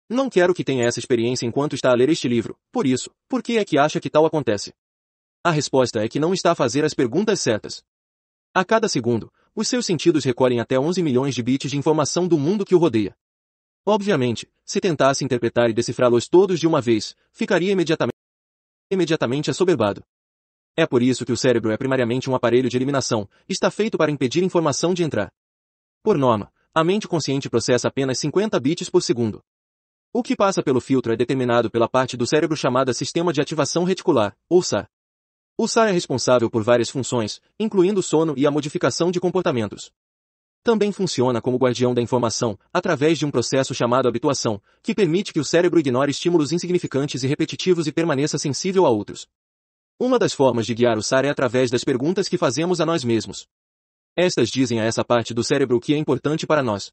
Não quero que tenha essa experiência enquanto está a ler este livro, por isso, por que é que acha que tal acontece? A resposta é que não está a fazer as perguntas certas. A cada segundo, os seus sentidos recolhem até 11 milhões de bits de informação do mundo que o rodeia. Obviamente, se tentasse interpretar e decifrá-los todos de uma vez, ficaria imediatamente, imediatamente assoberbado. É por isso que o cérebro é primariamente um aparelho de eliminação, está feito para impedir informação de entrar. Por norma, a mente consciente processa apenas 50 bits por segundo. O que passa pelo filtro é determinado pela parte do cérebro chamada Sistema de Ativação Reticular, ou SA. O SA é responsável por várias funções, incluindo o sono e a modificação de comportamentos. Também funciona como guardião da informação, através de um processo chamado habituação, que permite que o cérebro ignore estímulos insignificantes e repetitivos e permaneça sensível a outros. Uma das formas de guiar o SAR é através das perguntas que fazemos a nós mesmos. Estas dizem a essa parte do cérebro o que é importante para nós.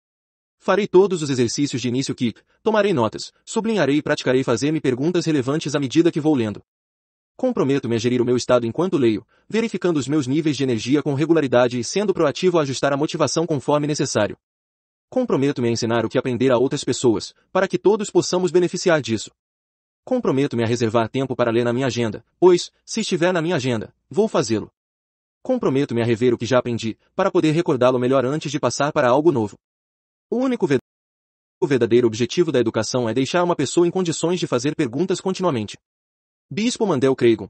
Farei todos os exercícios de início que, tomarei notas, sublinharei e praticarei fazer-me perguntas relevantes à medida que vou lendo. Comprometo-me a gerir o meu estado enquanto leio, verificando os meus níveis de energia com regularidade e sendo proativo a ajustar a motivação conforme necessário. Comprometo-me a ensinar o que aprender a outras pessoas, para que todos possamos beneficiar disso. Comprometo-me a reservar tempo para ler na minha agenda, pois, se estiver na minha agenda, vou fazê-lo. Comprometo-me a rever o que já aprendi, para poder recordá-lo melhor antes de passar para algo novo. O único verdadeiro objetivo da educação é deixar uma pessoa em condições de fazer perguntas continuamente. Bispo Mandel Creigon.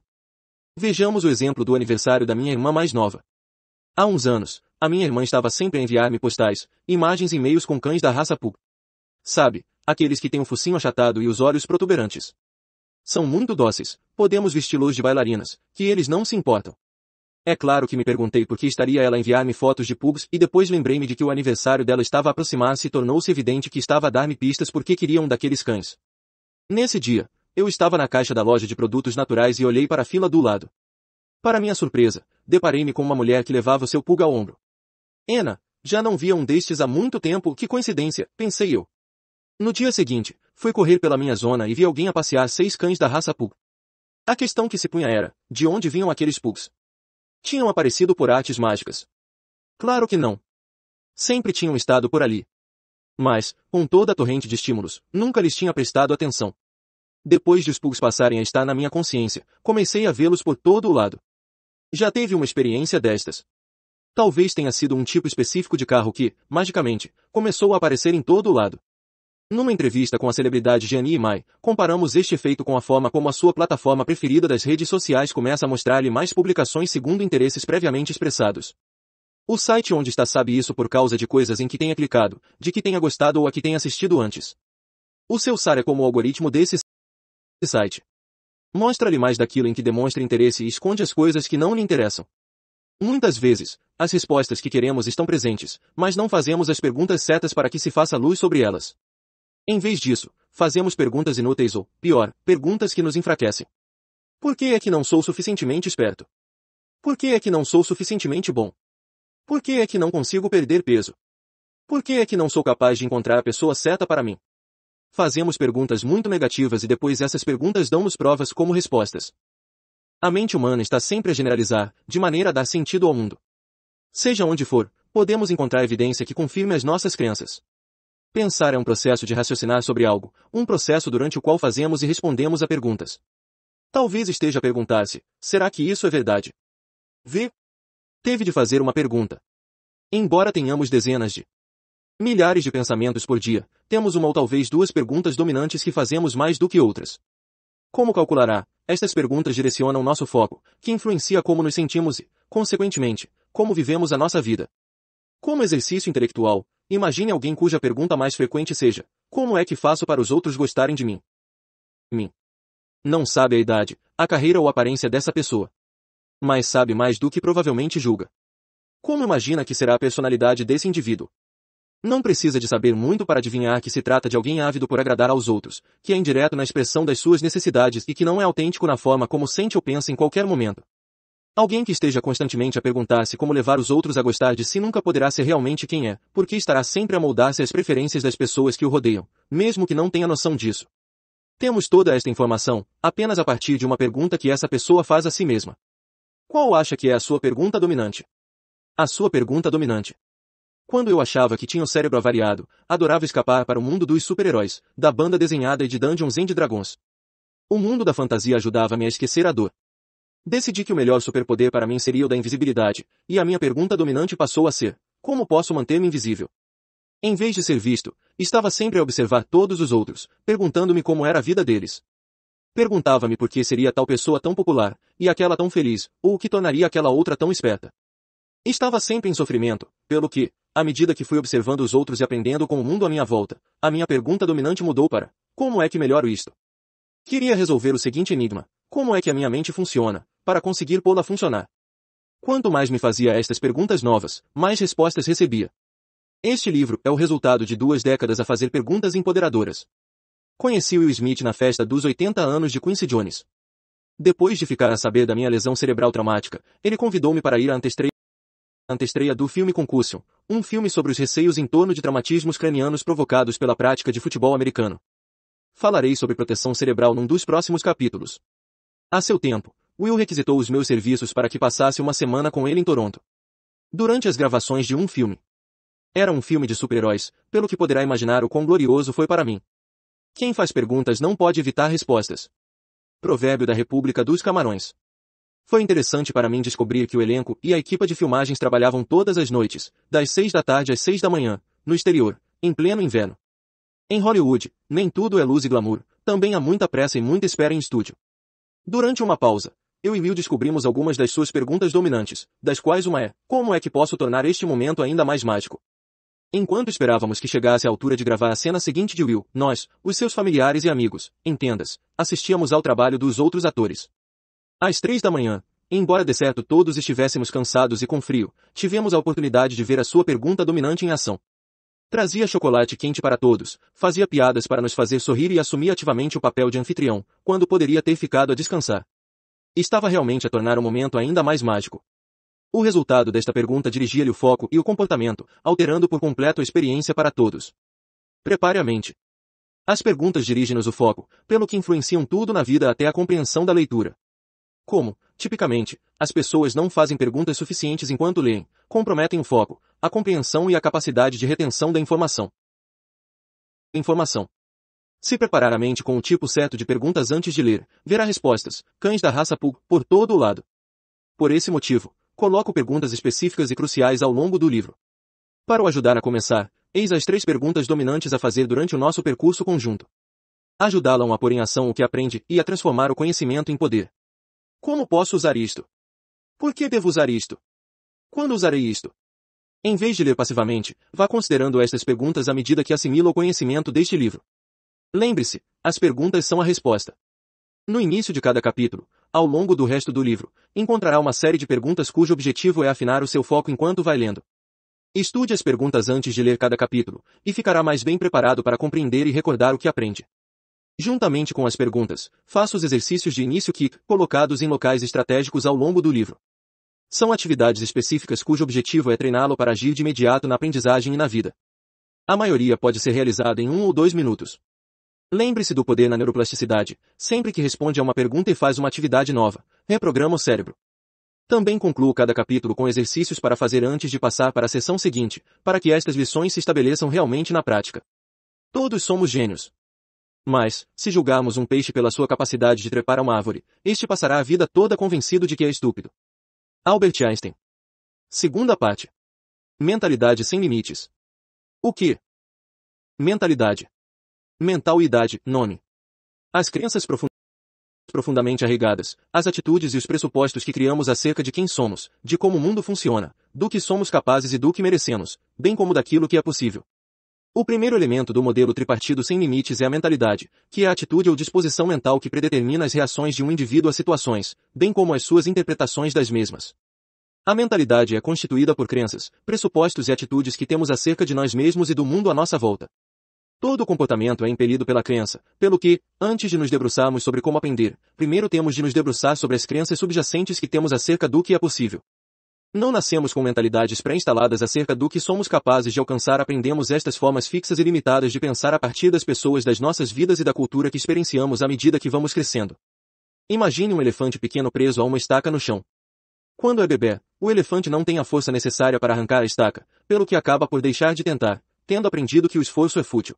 Vejamos o exemplo do aniversário da minha irmã mais nova. Há uns anos, a minha irmã estava sempre a enviar-me postais, imagens e e-mails com cães da raça Pug. Sabe, aqueles que têm o focinho achatado e os olhos protuberantes. São muito dóceis, podemos vesti-los de bailarinas, que eles não se importam. É claro que me perguntei por que estaria ela a enviar-me fotos de pubs e depois lembrei-me de que o aniversário dela estava a aproximar-se e tornou-se evidente que estava a dar-me pistas porque queria um daqueles cães. Nesse dia, eu estava na caixa da loja de produtos naturais e olhei para a fila do lado. Para minha surpresa, deparei-me com uma mulher que levava seu pug ao ombro. Ena, já não via um destes há muito tempo, que coincidência, pensei eu. No dia seguinte, fui correr pela minha zona e vi alguém a passear seis cães da raça pug. A questão que se punha era, de onde vinham aqueles pugs? Tinham aparecido por artes mágicas. Claro que não. Sempre tinham estado por ali. Mas, com toda a torrente de estímulos, nunca lhes tinha prestado atenção. Depois de os pugs passarem a estar na minha consciência, comecei a vê-los por todo o lado. Já teve uma experiência destas. Talvez tenha sido um tipo específico de carro que, magicamente, começou a aparecer em todo o lado. Numa entrevista com a celebridade Gianni Mai, comparamos este efeito com a forma como a sua plataforma preferida das redes sociais começa a mostrar-lhe mais publicações segundo interesses previamente expressados. O site onde está sabe isso por causa de coisas em que tenha clicado, de que tenha gostado ou a que tenha assistido antes. O seu SAR é como o algoritmo desse site. Mostra-lhe mais daquilo em que demonstra interesse e esconde as coisas que não lhe interessam. Muitas vezes, as respostas que queremos estão presentes, mas não fazemos as perguntas certas para que se faça luz sobre elas. Em vez disso, fazemos perguntas inúteis ou, pior, perguntas que nos enfraquecem. Por que é que não sou suficientemente esperto? Por que é que não sou suficientemente bom? Por que é que não consigo perder peso? Por que é que não sou capaz de encontrar a pessoa certa para mim? Fazemos perguntas muito negativas e depois essas perguntas dão-nos provas como respostas. A mente humana está sempre a generalizar, de maneira a dar sentido ao mundo. Seja onde for, podemos encontrar evidência que confirme as nossas crenças. Pensar é um processo de raciocinar sobre algo, um processo durante o qual fazemos e respondemos a perguntas. Talvez esteja a perguntar-se, será que isso é verdade? V. Teve de fazer uma pergunta. Embora tenhamos dezenas de milhares de pensamentos por dia, temos uma ou talvez duas perguntas dominantes que fazemos mais do que outras. Como calculará, estas perguntas direcionam nosso foco, que influencia como nos sentimos e, consequentemente, como vivemos a nossa vida. Como exercício intelectual, Imagine alguém cuja pergunta mais frequente seja: Como é que faço para os outros gostarem de mim? Mim. Não sabe a idade, a carreira ou a aparência dessa pessoa. Mas sabe mais do que provavelmente julga. Como imagina que será a personalidade desse indivíduo? Não precisa de saber muito para adivinhar que se trata de alguém ávido por agradar aos outros, que é indireto na expressão das suas necessidades e que não é autêntico na forma como sente ou pensa em qualquer momento. Alguém que esteja constantemente a perguntar-se como levar os outros a gostar de si nunca poderá ser realmente quem é, porque estará sempre a moldar-se às preferências das pessoas que o rodeiam, mesmo que não tenha noção disso. Temos toda esta informação, apenas a partir de uma pergunta que essa pessoa faz a si mesma. Qual acha que é a sua pergunta dominante? A sua pergunta dominante. Quando eu achava que tinha o cérebro avariado, adorava escapar para o mundo dos super-heróis, da banda desenhada e de Dungeons and Dragons. O mundo da fantasia ajudava-me a esquecer a dor. Decidi que o melhor superpoder para mim seria o da invisibilidade, e a minha pergunta dominante passou a ser, como posso manter-me invisível? Em vez de ser visto, estava sempre a observar todos os outros, perguntando-me como era a vida deles. Perguntava-me por que seria tal pessoa tão popular, e aquela tão feliz, ou o que tornaria aquela outra tão esperta. Estava sempre em sofrimento, pelo que, à medida que fui observando os outros e aprendendo com o mundo à minha volta, a minha pergunta dominante mudou para, como é que melhoro isto? Queria resolver o seguinte enigma, como é que a minha mente funciona, para conseguir pô-la funcionar? Quanto mais me fazia estas perguntas novas, mais respostas recebia. Este livro é o resultado de duas décadas a fazer perguntas empoderadoras. Conheci Will Smith na festa dos 80 anos de Quincy Jones. Depois de ficar a saber da minha lesão cerebral traumática, ele convidou-me para ir à antestreia, antestreia do filme Concussion, um filme sobre os receios em torno de traumatismos cranianos provocados pela prática de futebol americano. Falarei sobre proteção cerebral num dos próximos capítulos. A seu tempo, Will requisitou os meus serviços para que passasse uma semana com ele em Toronto. Durante as gravações de um filme. Era um filme de super-heróis, pelo que poderá imaginar o quão glorioso foi para mim. Quem faz perguntas não pode evitar respostas. Provérbio da República dos Camarões. Foi interessante para mim descobrir que o elenco e a equipa de filmagens trabalhavam todas as noites, das seis da tarde às seis da manhã, no exterior, em pleno inverno. Em Hollywood, nem tudo é luz e glamour, também há muita pressa e muita espera em estúdio. Durante uma pausa, eu e Will descobrimos algumas das suas perguntas dominantes, das quais uma é, como é que posso tornar este momento ainda mais mágico? Enquanto esperávamos que chegasse a altura de gravar a cena seguinte de Will, nós, os seus familiares e amigos, entendas, assistíamos ao trabalho dos outros atores. Às três da manhã, embora de certo todos estivéssemos cansados e com frio, tivemos a oportunidade de ver a sua pergunta dominante em ação. Trazia chocolate quente para todos, fazia piadas para nos fazer sorrir e assumia ativamente o papel de anfitrião, quando poderia ter ficado a descansar. Estava realmente a tornar o momento ainda mais mágico. O resultado desta pergunta dirigia-lhe o foco e o comportamento, alterando por completo a experiência para todos. Prepare a mente. As perguntas dirigem-nos o foco, pelo que influenciam tudo na vida até a compreensão da leitura. Como, Tipicamente, as pessoas não fazem perguntas suficientes enquanto leem, comprometem o foco, a compreensão e a capacidade de retenção da informação. Informação. Se preparar a mente com o tipo certo de perguntas antes de ler, verá respostas, cães da raça Pug, por todo o lado. Por esse motivo, coloco perguntas específicas e cruciais ao longo do livro. Para o ajudar a começar, eis as três perguntas dominantes a fazer durante o nosso percurso conjunto. Ajudá-lo a pôr em ação o que aprende e a transformar o conhecimento em poder. Como posso usar isto? Por que devo usar isto? Quando usarei isto? Em vez de ler passivamente, vá considerando estas perguntas à medida que assimila o conhecimento deste livro. Lembre-se, as perguntas são a resposta. No início de cada capítulo, ao longo do resto do livro, encontrará uma série de perguntas cujo objetivo é afinar o seu foco enquanto vai lendo. Estude as perguntas antes de ler cada capítulo, e ficará mais bem preparado para compreender e recordar o que aprende. Juntamente com as perguntas, faça os exercícios de início que, colocados em locais estratégicos ao longo do livro. São atividades específicas cujo objetivo é treiná-lo para agir de imediato na aprendizagem e na vida. A maioria pode ser realizada em um ou dois minutos. Lembre-se do poder na neuroplasticidade. Sempre que responde a uma pergunta e faz uma atividade nova, reprograma o cérebro. Também concluo cada capítulo com exercícios para fazer antes de passar para a sessão seguinte, para que estas lições se estabeleçam realmente na prática. Todos somos gênios. Mas, se julgarmos um peixe pela sua capacidade de trepar a uma árvore, este passará a vida toda convencido de que é estúpido. Albert Einstein. Segunda parte. Mentalidade sem limites. O que? Mentalidade. Mentalidade, nome. As crenças profundamente arraigadas, as atitudes e os pressupostos que criamos acerca de quem somos, de como o mundo funciona, do que somos capazes e do que merecemos, bem como daquilo que é possível. O primeiro elemento do modelo tripartido sem limites é a mentalidade, que é a atitude ou disposição mental que predetermina as reações de um indivíduo a situações, bem como as suas interpretações das mesmas. A mentalidade é constituída por crenças, pressupostos e atitudes que temos acerca de nós mesmos e do mundo à nossa volta. Todo comportamento é impelido pela crença, pelo que, antes de nos debruçarmos sobre como aprender, primeiro temos de nos debruçar sobre as crenças subjacentes que temos acerca do que é possível. Não nascemos com mentalidades pré-instaladas acerca do que somos capazes de alcançar, aprendemos estas formas fixas e limitadas de pensar a partir das pessoas das nossas vidas e da cultura que experienciamos à medida que vamos crescendo. Imagine um elefante pequeno preso a uma estaca no chão. Quando é bebê, o elefante não tem a força necessária para arrancar a estaca, pelo que acaba por deixar de tentar, tendo aprendido que o esforço é fútil.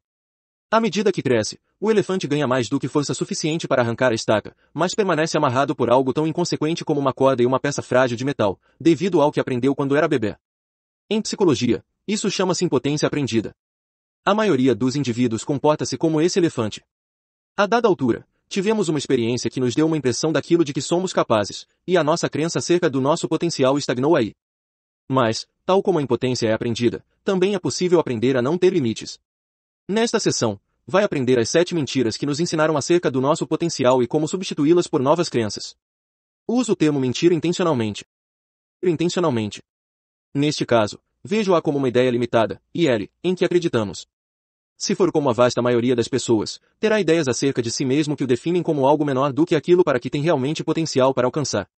À medida que cresce, o elefante ganha mais do que força suficiente para arrancar a estaca, mas permanece amarrado por algo tão inconsequente como uma corda e uma peça frágil de metal, devido ao que aprendeu quando era bebê. Em psicologia, isso chama-se impotência aprendida. A maioria dos indivíduos comporta-se como esse elefante. A dada altura, tivemos uma experiência que nos deu uma impressão daquilo de que somos capazes, e a nossa crença acerca do nosso potencial estagnou aí. Mas, tal como a impotência é aprendida, também é possível aprender a não ter limites. Nesta sessão, vai aprender as sete mentiras que nos ensinaram acerca do nosso potencial e como substituí-las por novas crenças. Uso o termo mentira intencionalmente. Intencionalmente. Neste caso, vejo-a como uma ideia limitada, IL, em que acreditamos. Se for como a vasta maioria das pessoas, terá ideias acerca de si mesmo que o definem como algo menor do que aquilo para que tem realmente potencial para alcançar.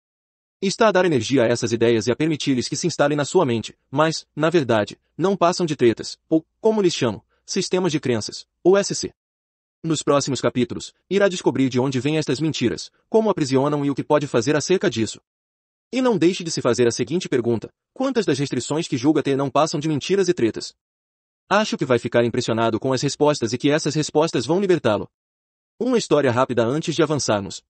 Está a dar energia a essas ideias e a permitir-lhes que se instalem na sua mente, mas, na verdade, não passam de tretas, ou, como lhes chamo, Sistemas de Crenças, ou SC. Nos próximos capítulos, irá descobrir de onde vêm estas mentiras, como aprisionam e o que pode fazer acerca disso. E não deixe de se fazer a seguinte pergunta: quantas das restrições que julga ter não passam de mentiras e tretas? Acho que vai ficar impressionado com as respostas e que essas respostas vão libertá-lo. Uma história rápida antes de avançarmos.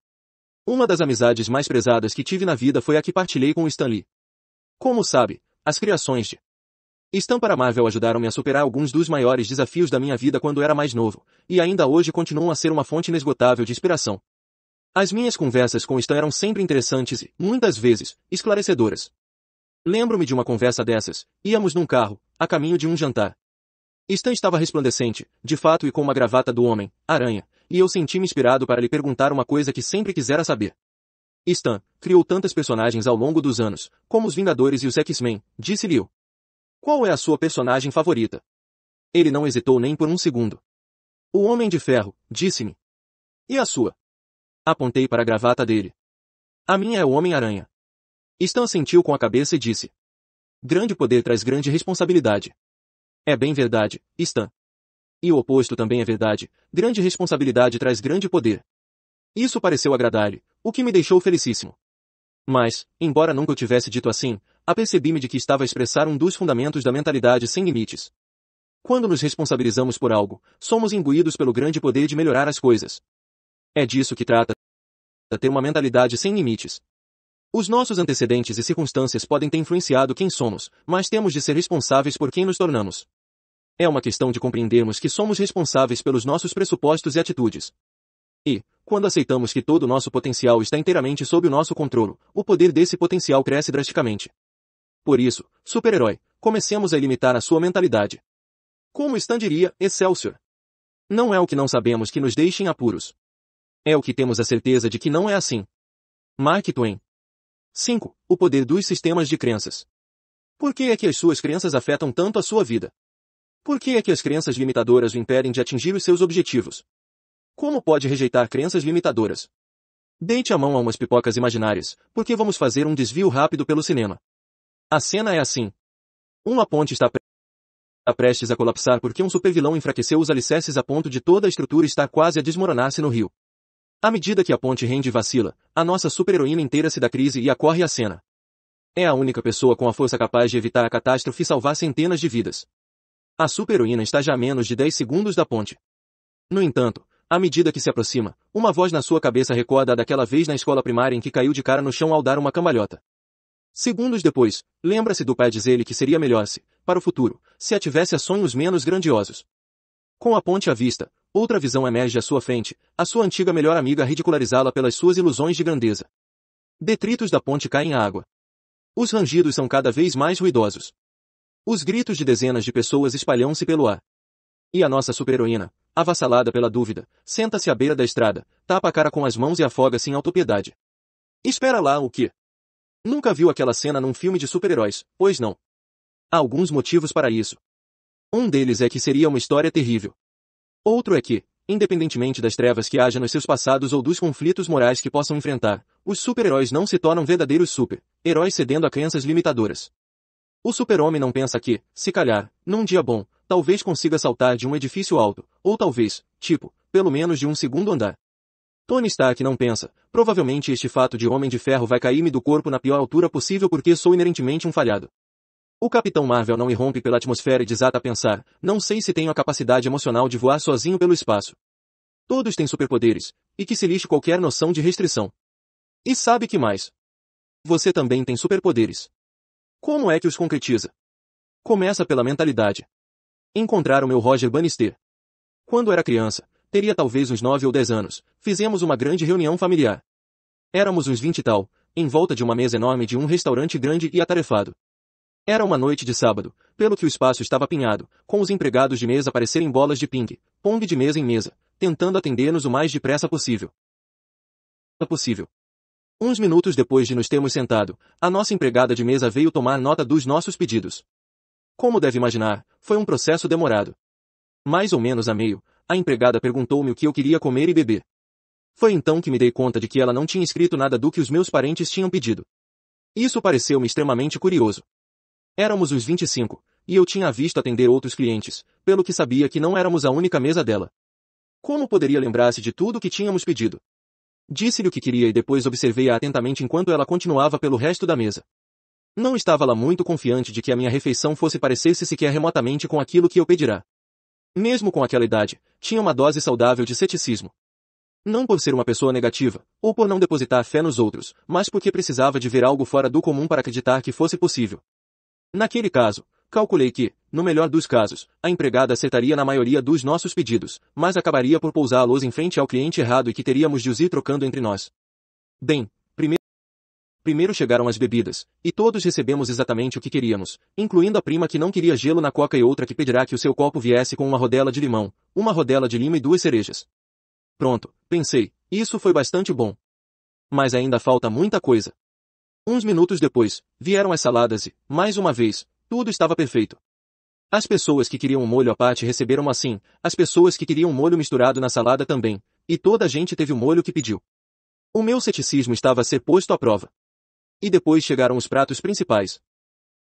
Uma das amizades mais prezadas que tive na vida foi a que partilhei com Stanley. Como sabe, as criações de Estão para Marvel ajudaram-me a superar alguns dos maiores desafios da minha vida quando era mais novo, e ainda hoje continuam a ser uma fonte inesgotável de inspiração. As minhas conversas com Stan eram sempre interessantes e, muitas vezes, esclarecedoras. Lembro-me de uma conversa dessas. Íamos num carro, a caminho de um jantar. Stan estava resplandecente, de fato e com uma gravata do homem, aranha, e eu senti-me inspirado para lhe perguntar uma coisa que sempre quisera saber. Stan, criou tantas personagens ao longo dos anos, como os Vingadores e os X-Men, disse-lhe eu. Qual é a sua personagem favorita? Ele não hesitou nem por um segundo. O Homem de Ferro, disse-me. E a sua? Apontei para a gravata dele. A minha é o Homem-Aranha. Stan sentiu com a cabeça e disse. Grande poder traz grande responsabilidade. É bem verdade, Stan. E o oposto também é verdade, grande responsabilidade traz grande poder. Isso pareceu agradar-lhe, o que me deixou felicíssimo. Mas, embora nunca eu tivesse dito assim, apercebi-me de que estava a expressar um dos fundamentos da mentalidade sem limites. Quando nos responsabilizamos por algo, somos imbuídos pelo grande poder de melhorar as coisas. É disso que trata ter uma mentalidade sem limites. Os nossos antecedentes e circunstâncias podem ter influenciado quem somos, mas temos de ser responsáveis por quem nos tornamos. É uma questão de compreendermos que somos responsáveis pelos nossos pressupostos e atitudes. E, quando aceitamos que todo o nosso potencial está inteiramente sob o nosso controle, o poder desse potencial cresce drasticamente. Por isso, super-herói, comecemos a limitar a sua mentalidade. Como Stan diria, Excelsior. Não é o que não sabemos que nos deixa em apuros. É o que temos a certeza de que não é assim. Mark Twain. 5. O poder dos sistemas de crenças. Por que é que as suas crenças afetam tanto a sua vida? Por que é que as crenças limitadoras o impedem de atingir os seus objetivos? Como pode rejeitar crenças limitadoras? Deite a mão a umas pipocas imaginárias, porque vamos fazer um desvio rápido pelo cinema. A cena é assim. Uma ponte está prestes a colapsar porque um supervilão enfraqueceu os alicerces a ponto de toda a estrutura estar quase a desmoronar-se no rio. À medida que a ponte rende e vacila, a nossa super-heroína inteira se da crise e acorre à cena. É a única pessoa com a força capaz de evitar a catástrofe e salvar centenas de vidas. A super-heroína está já a menos de 10 segundos da ponte. No entanto, à medida que se aproxima, uma voz na sua cabeça recorda a daquela vez na escola primária em que caiu de cara no chão ao dar uma cambalhota. Segundos depois, lembra-se do pai dizer-lhe que seria melhor se, para o futuro, se ativesse a sonhos menos grandiosos. Com a ponte à vista, outra visão emerge à sua frente, a sua antiga melhor amiga ridicularizá-la pelas suas ilusões de grandeza. Detritos da ponte caem à água. Os rangidos são cada vez mais ruidosos. Os gritos de dezenas de pessoas espalham-se pelo ar. E a nossa super-heroína, avassalada pela dúvida, senta-se à beira da estrada, tapa a cara com as mãos e afoga-se em autopiedade. Espera lá o que? Nunca viu aquela cena num filme de super-heróis, pois não. Há alguns motivos para isso. Um deles é que seria uma história terrível. Outro é que, independentemente das trevas que haja nos seus passados ou dos conflitos morais que possam enfrentar, os super-heróis não se tornam verdadeiros super-heróis cedendo a crenças limitadoras. O super-homem não pensa que, se calhar, num dia bom, talvez consiga saltar de um edifício alto, ou talvez, tipo, pelo menos de um segundo andar. Tony Stark não pensa. Provavelmente este fato de Homem de Ferro vai cair-me do corpo na pior altura possível porque sou inerentemente um falhado. O Capitão Marvel não irrompe pela atmosfera e desata a pensar, não sei se tenho a capacidade emocional de voar sozinho pelo espaço. Todos têm superpoderes, e que se lixe qualquer noção de restrição. E sabe que mais? Você também tem superpoderes. Como é que os concretiza? Começa pela mentalidade. Encontrar o meu Roger Bannister. Quando era criança, teria talvez uns nove ou dez anos, fizemos uma grande reunião familiar. Éramos uns vinte e tal, em volta de uma mesa enorme de um restaurante grande e atarefado. Era uma noite de sábado, pelo que o espaço estava apinhado, com os empregados de mesa parecerem bolas de pingue, pong de mesa em mesa, tentando atender-nos o mais depressa possível. possível. Uns minutos depois de nos termos sentado, a nossa empregada de mesa veio tomar nota dos nossos pedidos. Como deve imaginar, foi um processo demorado. Mais ou menos a meio, a empregada perguntou-me o que eu queria comer e beber. Foi então que me dei conta de que ela não tinha escrito nada do que os meus parentes tinham pedido. Isso pareceu-me extremamente curioso. Éramos os 25, e eu tinha visto atender outros clientes, pelo que sabia que não éramos a única mesa dela. Como poderia lembrar-se de tudo o que tínhamos pedido? Disse-lhe o que queria e depois observei-a atentamente enquanto ela continuava pelo resto da mesa. Não estava lá muito confiante de que a minha refeição fosse parecer-se sequer remotamente com aquilo que eu pedirá. Mesmo com aquela idade, tinha uma dose saudável de ceticismo. Não por ser uma pessoa negativa, ou por não depositar fé nos outros, mas porque precisava de ver algo fora do comum para acreditar que fosse possível. Naquele caso, calculei que, no melhor dos casos, a empregada acertaria na maioria dos nossos pedidos, mas acabaria por pousá-los em frente ao cliente errado e que teríamos de os ir trocando entre nós. Bem, Primeiro chegaram as bebidas, e todos recebemos exatamente o que queríamos, incluindo a prima que não queria gelo na coca e outra que pedirá que o seu copo viesse com uma rodela de limão, uma rodela de lima e duas cerejas. Pronto, pensei, isso foi bastante bom. Mas ainda falta muita coisa. Uns minutos depois, vieram as saladas e, mais uma vez, tudo estava perfeito. As pessoas que queriam um molho à parte receberam assim, as pessoas que queriam um molho misturado na salada também, e toda a gente teve o molho que pediu. O meu ceticismo estava a ser posto à prova. E depois chegaram os pratos principais.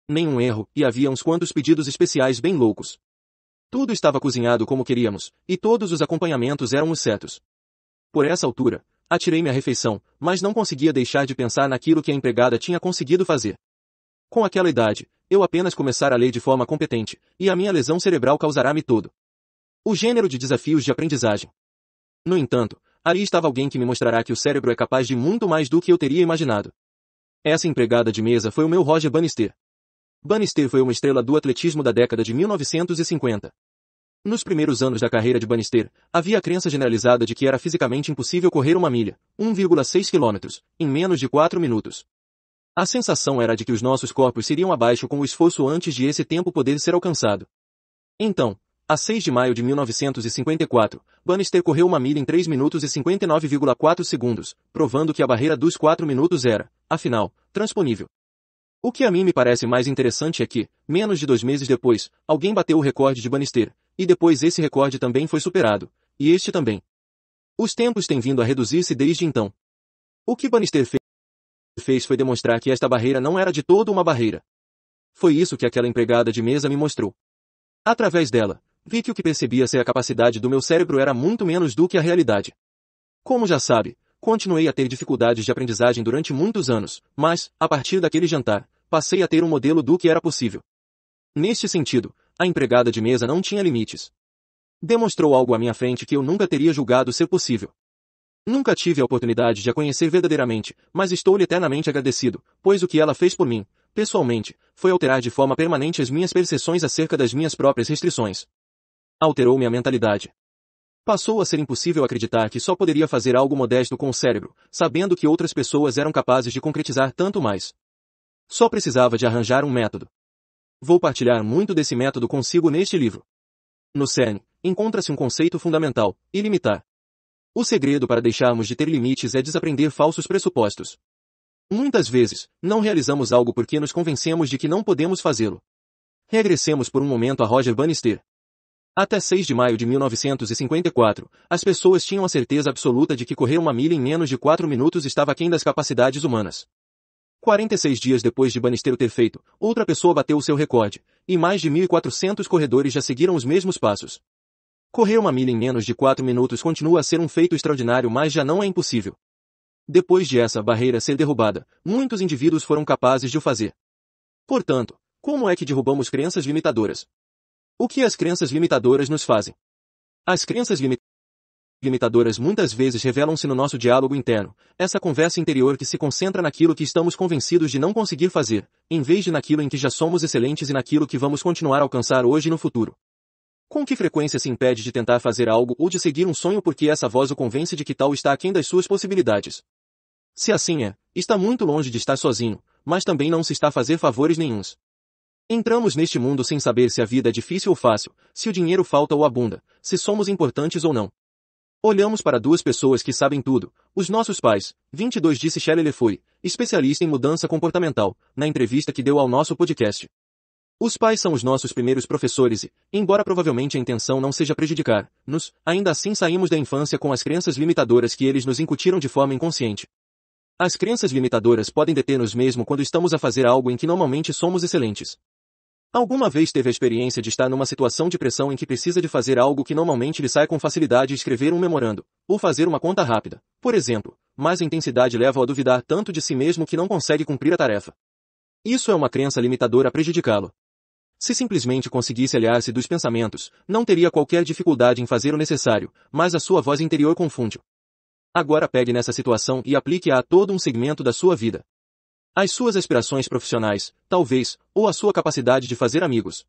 Nenhum erro, e havia uns quantos pedidos especiais bem loucos. Tudo estava cozinhado como queríamos, e todos os acompanhamentos eram os certos. Por essa altura, atirei minha refeição, mas não conseguia deixar de pensar naquilo que a empregada tinha conseguido fazer. Com aquela idade, eu apenas começar a ler de forma competente, e a minha lesão cerebral causará-me todo. O gênero de desafios de aprendizagem. No entanto, ali estava alguém que me mostrará que o cérebro é capaz de muito mais do que eu teria imaginado. Essa empregada de mesa foi o meu Roger Bannister. Bannister foi uma estrela do atletismo da década de 1950. Nos primeiros anos da carreira de Bannister, havia a crença generalizada de que era fisicamente impossível correr uma milha, 1,6 km) em menos de 4 minutos. A sensação era de que os nossos corpos seriam abaixo com o esforço antes de esse tempo poder ser alcançado. Então, a 6 de maio de 1954, Bannister correu uma milha em 3 minutos e 59,4 segundos, provando que a barreira dos 4 minutos era, afinal, transponível. O que a mim me parece mais interessante é que, menos de dois meses depois, alguém bateu o recorde de Bannister, e depois esse recorde também foi superado, e este também. Os tempos têm vindo a reduzir-se desde então. O que Bannister fez fez foi demonstrar que esta barreira não era de todo uma barreira. Foi isso que aquela empregada de mesa me mostrou. Através dela, vi que o que percebia ser é a capacidade do meu cérebro era muito menos do que a realidade. Como já sabe, Continuei a ter dificuldades de aprendizagem durante muitos anos, mas, a partir daquele jantar, passei a ter um modelo do que era possível. Neste sentido, a empregada de mesa não tinha limites. Demonstrou algo à minha frente que eu nunca teria julgado ser possível. Nunca tive a oportunidade de a conhecer verdadeiramente, mas estou-lhe eternamente agradecido, pois o que ela fez por mim, pessoalmente, foi alterar de forma permanente as minhas percepções acerca das minhas próprias restrições. Alterou minha mentalidade. Passou a ser impossível acreditar que só poderia fazer algo modesto com o cérebro, sabendo que outras pessoas eram capazes de concretizar tanto mais. Só precisava de arranjar um método. Vou partilhar muito desse método consigo neste livro. No CERN, encontra-se um conceito fundamental, ilimitar. O segredo para deixarmos de ter limites é desaprender falsos pressupostos. Muitas vezes, não realizamos algo porque nos convencemos de que não podemos fazê-lo. Regressemos por um momento a Roger Bannister. Até 6 de maio de 1954, as pessoas tinham a certeza absoluta de que correr uma milha em menos de 4 minutos estava aquém das capacidades humanas. 46 dias depois de Banisteiro ter feito, outra pessoa bateu o seu recorde, e mais de 1.400 corredores já seguiram os mesmos passos. Correr uma milha em menos de 4 minutos continua a ser um feito extraordinário mas já não é impossível. Depois de essa barreira ser derrubada, muitos indivíduos foram capazes de o fazer. Portanto, como é que derrubamos crenças limitadoras? O que as crenças limitadoras nos fazem? As crenças limitadoras muitas vezes revelam-se no nosso diálogo interno, essa conversa interior que se concentra naquilo que estamos convencidos de não conseguir fazer, em vez de naquilo em que já somos excelentes e naquilo que vamos continuar a alcançar hoje e no futuro. Com que frequência se impede de tentar fazer algo ou de seguir um sonho porque essa voz o convence de que tal está aquém das suas possibilidades? Se assim é, está muito longe de estar sozinho, mas também não se está a fazer favores nenhums. Entramos neste mundo sem saber se a vida é difícil ou fácil, se o dinheiro falta ou abunda, se somos importantes ou não. Olhamos para duas pessoas que sabem tudo, os nossos pais, 22 disse Shelley Lefoy, especialista em mudança comportamental, na entrevista que deu ao nosso podcast. Os pais são os nossos primeiros professores e, embora provavelmente a intenção não seja prejudicar-nos, ainda assim saímos da infância com as crenças limitadoras que eles nos incutiram de forma inconsciente. As crenças limitadoras podem deter-nos mesmo quando estamos a fazer algo em que normalmente somos excelentes. Alguma vez teve a experiência de estar numa situação de pressão em que precisa de fazer algo que normalmente lhe sai com facilidade e escrever um memorando, ou fazer uma conta rápida, por exemplo, mas a intensidade leva-o a duvidar tanto de si mesmo que não consegue cumprir a tarefa. Isso é uma crença limitadora a prejudicá-lo. Se simplesmente conseguisse aliar-se dos pensamentos, não teria qualquer dificuldade em fazer o necessário, mas a sua voz interior confunde-o. Agora pegue nessa situação e aplique-a a todo um segmento da sua vida. As suas aspirações profissionais, talvez, ou a sua capacidade de fazer amigos.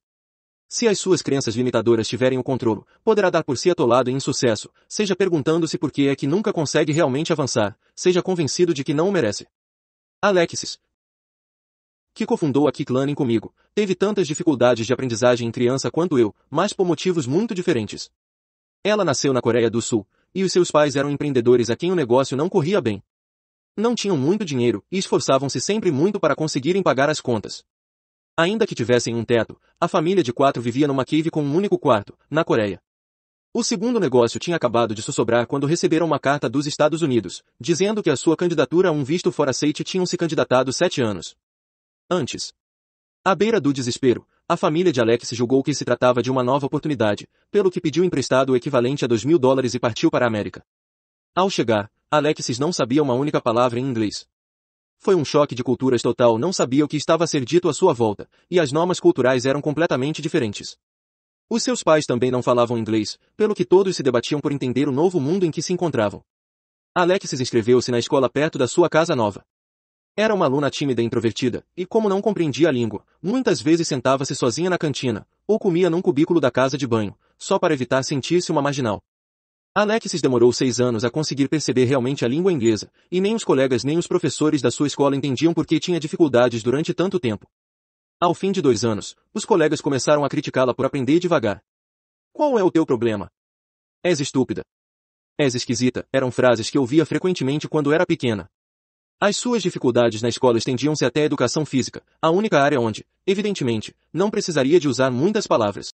Se as suas crenças limitadoras tiverem o controle, poderá dar por si atolado em insucesso, seja perguntando-se por que é que nunca consegue realmente avançar, seja convencido de que não o merece. Alexis, que cofundou a Kiklanen comigo, teve tantas dificuldades de aprendizagem em criança quanto eu, mas por motivos muito diferentes. Ela nasceu na Coreia do Sul, e os seus pais eram empreendedores a quem o negócio não corria bem. Não tinham muito dinheiro e esforçavam-se sempre muito para conseguirem pagar as contas. Ainda que tivessem um teto, a família de quatro vivia numa cave com um único quarto, na Coreia. O segundo negócio tinha acabado de sussobrar quando receberam uma carta dos Estados Unidos, dizendo que a sua candidatura a um visto fora aceite tinham se candidatado sete anos. Antes. À beira do desespero, a família de Alex julgou que se tratava de uma nova oportunidade, pelo que pediu emprestado o equivalente a dois mil dólares e partiu para a América. Ao chegar, Alexis não sabia uma única palavra em inglês. Foi um choque de culturas total, não sabia o que estava a ser dito à sua volta, e as normas culturais eram completamente diferentes. Os seus pais também não falavam inglês, pelo que todos se debatiam por entender o novo mundo em que se encontravam. Alexis inscreveu-se na escola perto da sua casa nova. Era uma aluna tímida e introvertida, e como não compreendia a língua, muitas vezes sentava-se sozinha na cantina, ou comia num cubículo da casa de banho, só para evitar sentir-se uma marginal. Alexis demorou seis anos a conseguir perceber realmente a língua inglesa, e nem os colegas nem os professores da sua escola entendiam por que tinha dificuldades durante tanto tempo. Ao fim de dois anos, os colegas começaram a criticá-la por aprender devagar. Qual é o teu problema? És estúpida. És esquisita, eram frases que ouvia frequentemente quando era pequena. As suas dificuldades na escola estendiam-se até a educação física, a única área onde, evidentemente, não precisaria de usar muitas palavras.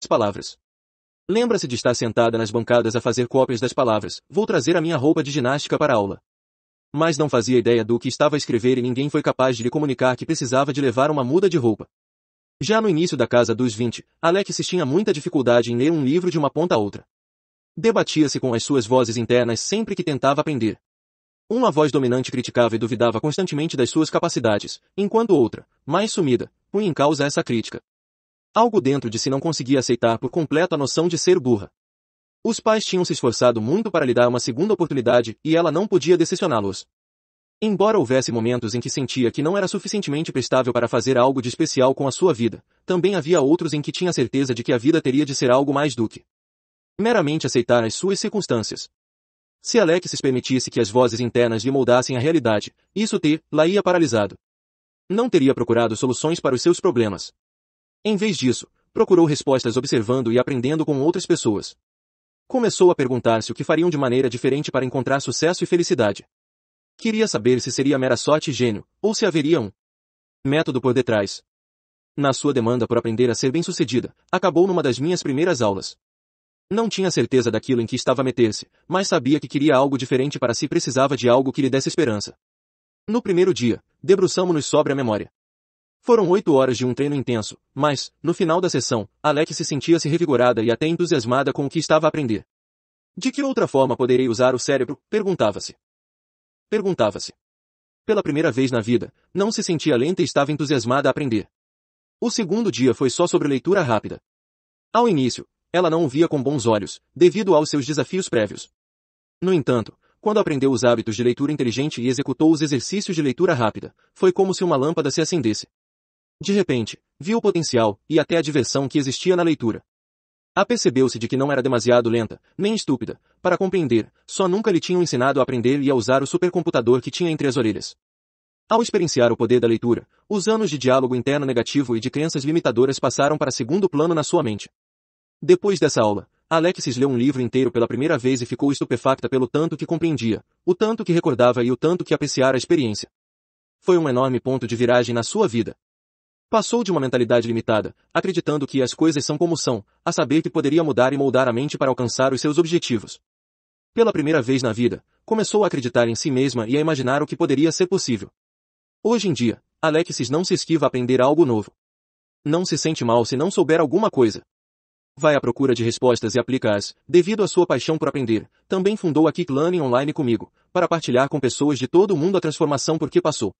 As palavras. Lembra-se de estar sentada nas bancadas a fazer cópias das palavras, vou trazer a minha roupa de ginástica para a aula. Mas não fazia ideia do que estava a escrever e ninguém foi capaz de lhe comunicar que precisava de levar uma muda de roupa. Já no início da casa dos 20, Alex tinha muita dificuldade em ler um livro de uma ponta a outra. Debatia-se com as suas vozes internas sempre que tentava aprender. Uma voz dominante criticava e duvidava constantemente das suas capacidades, enquanto outra, mais sumida, punha em causa essa crítica, Algo dentro de si não conseguia aceitar por completo a noção de ser burra. Os pais tinham se esforçado muito para lhe dar uma segunda oportunidade e ela não podia decepcioná-los. Embora houvesse momentos em que sentia que não era suficientemente prestável para fazer algo de especial com a sua vida, também havia outros em que tinha certeza de que a vida teria de ser algo mais do que meramente aceitar as suas circunstâncias. Se Alexis permitisse que as vozes internas lhe moldassem a realidade, isso te, lá ia paralisado. Não teria procurado soluções para os seus problemas. Em vez disso, procurou respostas observando e aprendendo com outras pessoas. Começou a perguntar-se o que fariam de maneira diferente para encontrar sucesso e felicidade. Queria saber se seria mera sorte e gênio, ou se haveria um método por detrás. Na sua demanda por aprender a ser bem-sucedida, acabou numa das minhas primeiras aulas. Não tinha certeza daquilo em que estava a meter-se, mas sabia que queria algo diferente para si e precisava de algo que lhe desse esperança. No primeiro dia, debruçamo-nos sobre a memória. Foram oito horas de um treino intenso, mas, no final da sessão, Alex se sentia-se revigorada e até entusiasmada com o que estava a aprender. De que outra forma poderei usar o cérebro? Perguntava-se. Perguntava-se. Pela primeira vez na vida, não se sentia lenta e estava entusiasmada a aprender. O segundo dia foi só sobre leitura rápida. Ao início, ela não o via com bons olhos, devido aos seus desafios prévios. No entanto, quando aprendeu os hábitos de leitura inteligente e executou os exercícios de leitura rápida, foi como se uma lâmpada se acendesse. De repente, viu o potencial e até a diversão que existia na leitura. Apercebeu-se de que não era demasiado lenta, nem estúpida, para compreender, só nunca lhe tinham ensinado a aprender e a usar o supercomputador que tinha entre as orelhas. Ao experienciar o poder da leitura, os anos de diálogo interno negativo e de crenças limitadoras passaram para segundo plano na sua mente. Depois dessa aula, Alexis leu um livro inteiro pela primeira vez e ficou estupefacta pelo tanto que compreendia, o tanto que recordava e o tanto que apreciara a experiência. Foi um enorme ponto de viragem na sua vida. Passou de uma mentalidade limitada, acreditando que as coisas são como são, a saber que poderia mudar e moldar a mente para alcançar os seus objetivos. Pela primeira vez na vida, começou a acreditar em si mesma e a imaginar o que poderia ser possível. Hoje em dia, Alexis não se esquiva a aprender algo novo. Não se sente mal se não souber alguma coisa. Vai à procura de respostas e aplica-as, devido à sua paixão por aprender. Também fundou a Kick Learning Online comigo, para partilhar com pessoas de todo o mundo a transformação por que passou.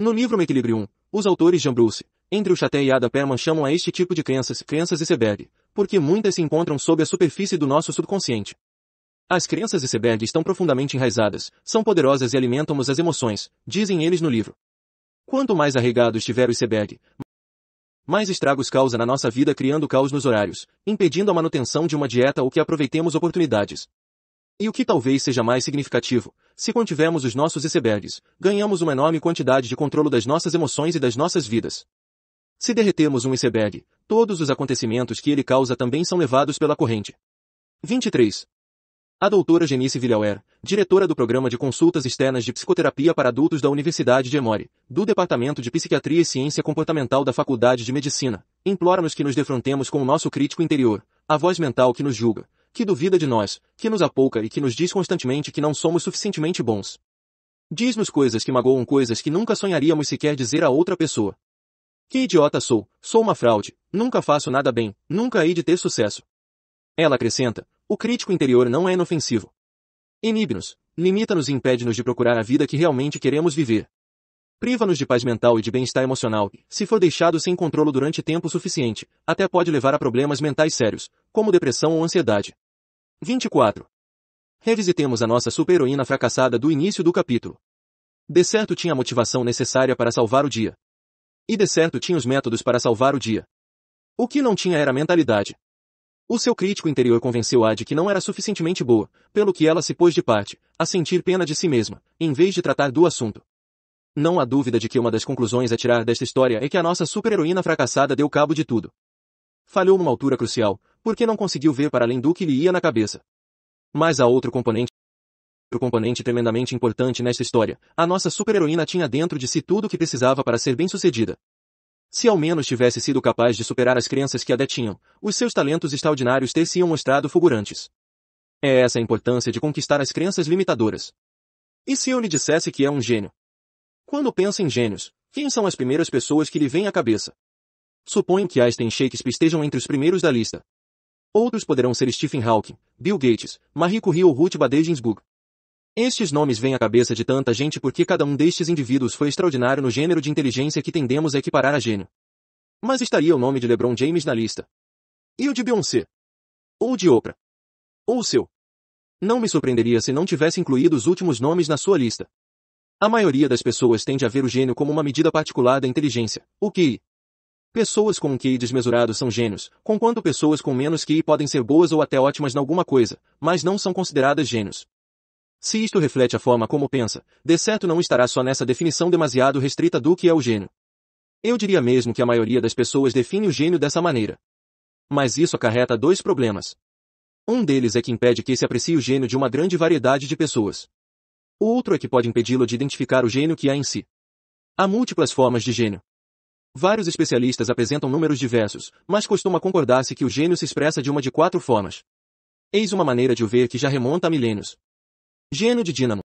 No livro Me Equilibrium, os autores Jean Bruce, Andrew Chaté e Ada Perman chamam a este tipo de crenças crenças iceberg, porque muitas se encontram sob a superfície do nosso subconsciente. As crenças iceberg estão profundamente enraizadas, são poderosas e alimentam-nos as emoções, dizem eles no livro. Quanto mais arregado estiver o iceberg, mais estragos causa na nossa vida criando caos nos horários, impedindo a manutenção de uma dieta ou que aproveitemos oportunidades. E o que talvez seja mais significativo, se contivermos os nossos icebergs, ganhamos uma enorme quantidade de controle das nossas emoções e das nossas vidas. Se derretemos um iceberg, todos os acontecimentos que ele causa também são levados pela corrente. 23. A doutora Genice Villauer, diretora do Programa de Consultas Externas de Psicoterapia para Adultos da Universidade de Emory, do Departamento de Psiquiatria e Ciência Comportamental da Faculdade de Medicina, implora-nos que nos defrontemos com o nosso crítico interior, a voz mental que nos julga, que duvida de nós, que nos apouca e que nos diz constantemente que não somos suficientemente bons. Diz-nos coisas que magoam coisas que nunca sonharíamos sequer dizer a outra pessoa. Que idiota sou, sou uma fraude, nunca faço nada bem, nunca hei de ter sucesso. Ela acrescenta, o crítico interior não é inofensivo. Inibe-nos, limita-nos e impede-nos de procurar a vida que realmente queremos viver. Priva-nos de paz mental e de bem-estar emocional, se for deixado sem controlo durante tempo suficiente, até pode levar a problemas mentais sérios, como depressão ou ansiedade. 24. Revisitemos a nossa super-heroína fracassada do início do capítulo. De certo tinha a motivação necessária para salvar o dia, e de certo tinha os métodos para salvar o dia. O que não tinha era a mentalidade. O seu crítico interior convenceu-a de que não era suficientemente boa, pelo que ela se pôs de parte, a sentir pena de si mesma, em vez de tratar do assunto. Não há dúvida de que uma das conclusões a tirar desta história é que a nossa super-heroína fracassada deu cabo de tudo. Falhou numa altura crucial, porque não conseguiu ver para além do que lhe ia na cabeça. Mas há outro componente outro componente tremendamente importante nesta história. A nossa super-heroína tinha dentro de si tudo o que precisava para ser bem-sucedida. Se ao menos tivesse sido capaz de superar as crenças que a detinham, os seus talentos extraordinários teriam se mostrado fulgurantes. É essa a importância de conquistar as crenças limitadoras. E se eu lhe dissesse que é um gênio? Quando pensa em gênios, quem são as primeiras pessoas que lhe vêm à cabeça? Suponho que Einstein e Shakespeare estejam entre os primeiros da lista. Outros poderão ser Stephen Hawking, Bill Gates, Marie Curie ou Ruth Bader Ginsburg. Estes nomes vêm à cabeça de tanta gente porque cada um destes indivíduos foi extraordinário no gênero de inteligência que tendemos a equiparar a gênio. Mas estaria o nome de LeBron James na lista? E o de Beyoncé? Ou de Oprah? Ou o seu? Não me surpreenderia se não tivesse incluído os últimos nomes na sua lista. A maioria das pessoas tende a ver o gênio como uma medida particular da inteligência, o QI. Pessoas com um QI desmesurado são gênios, conquanto pessoas com menos QI podem ser boas ou até ótimas em alguma coisa, mas não são consideradas gênios. Se isto reflete a forma como pensa, de certo não estará só nessa definição demasiado restrita do que é o gênio. Eu diria mesmo que a maioria das pessoas define o gênio dessa maneira. Mas isso acarreta dois problemas. Um deles é que impede que se aprecie o gênio de uma grande variedade de pessoas. O outro é que pode impedi-lo de identificar o gênio que há em si. Há múltiplas formas de gênio. Vários especialistas apresentam números diversos, mas costuma concordar-se que o gênio se expressa de uma de quatro formas. Eis uma maneira de o ver que já remonta a milênios. Gênio de dínamo.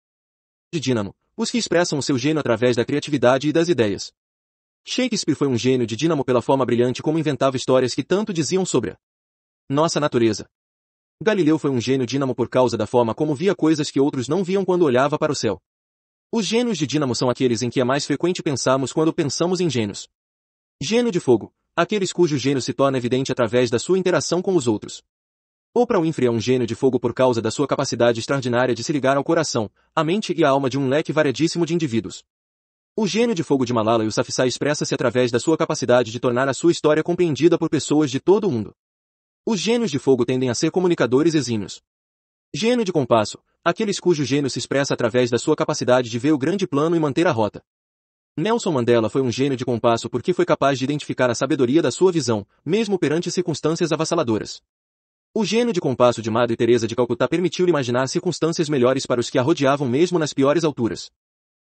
De dínamo. Os que expressam o seu gênio através da criatividade e das ideias. Shakespeare foi um gênio de dínamo pela forma brilhante como inventava histórias que tanto diziam sobre a nossa natureza. Galileu foi um gênio dínamo por causa da forma como via coisas que outros não viam quando olhava para o céu. Os gênios de dínamo são aqueles em que é mais frequente pensarmos quando pensamos em gênios. Gênio de fogo. Aqueles cujo gênio se torna evidente através da sua interação com os outros. Ou para Winfrey é um gênio de fogo por causa da sua capacidade extraordinária de se ligar ao coração, à mente e à alma de um leque variadíssimo de indivíduos. O gênio de fogo de Malala e o expressa-se através da sua capacidade de tornar a sua história compreendida por pessoas de todo o mundo. Os gênios de fogo tendem a ser comunicadores exímios. Gênio de compasso, aqueles cujo gênio se expressa através da sua capacidade de ver o grande plano e manter a rota. Nelson Mandela foi um gênio de compasso porque foi capaz de identificar a sabedoria da sua visão, mesmo perante circunstâncias avassaladoras. O gênio de compasso de Madre Teresa de Calcutá permitiu-lhe imaginar circunstâncias melhores para os que a rodeavam mesmo nas piores alturas.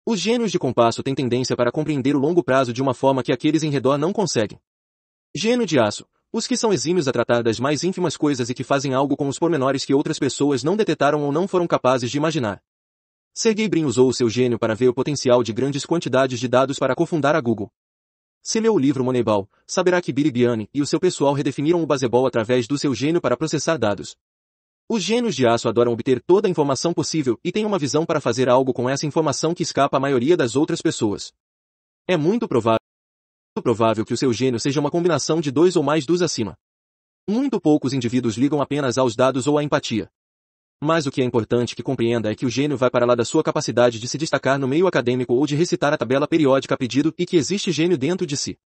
Os gênios de compasso têm tendência para compreender o longo prazo de uma forma que aqueles em redor não conseguem. Gênio de aço. Os que são exímios a tratar das mais ínfimas coisas e que fazem algo com os pormenores que outras pessoas não detetaram ou não foram capazes de imaginar. Sergey Brin usou seu gênio para ver o potencial de grandes quantidades de dados para cofundar a Google. Se leu o livro Moneyball, saberá que Billy Biani e o seu pessoal redefiniram o baseball através do seu gênio para processar dados. Os gênios de aço adoram obter toda a informação possível e têm uma visão para fazer algo com essa informação que escapa à maioria das outras pessoas. É muito provável, provável que o seu gênio seja uma combinação de dois ou mais dos acima. Muito poucos indivíduos ligam apenas aos dados ou à empatia. Mas o que é importante que compreenda é que o gênio vai para lá da sua capacidade de se destacar no meio acadêmico ou de recitar a tabela periódica a pedido e que existe gênio dentro de si.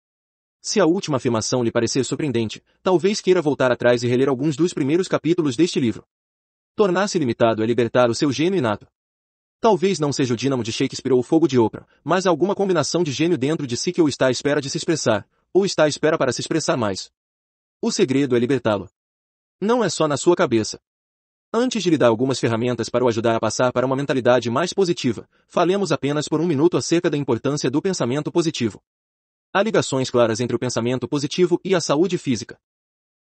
Se a última afirmação lhe parecer surpreendente, talvez queira voltar atrás e reler alguns dos primeiros capítulos deste livro. Tornar-se limitado é libertar o seu gênio inato. Talvez não seja o dínamo de Shakespeare ou o fogo de Oprah, mas alguma combinação de gênio dentro de si que o está à espera de se expressar, ou está à espera para se expressar mais. O segredo é libertá-lo. Não é só na sua cabeça. Antes de lhe dar algumas ferramentas para o ajudar a passar para uma mentalidade mais positiva, falemos apenas por um minuto acerca da importância do pensamento positivo. Há ligações claras entre o pensamento positivo e a saúde física.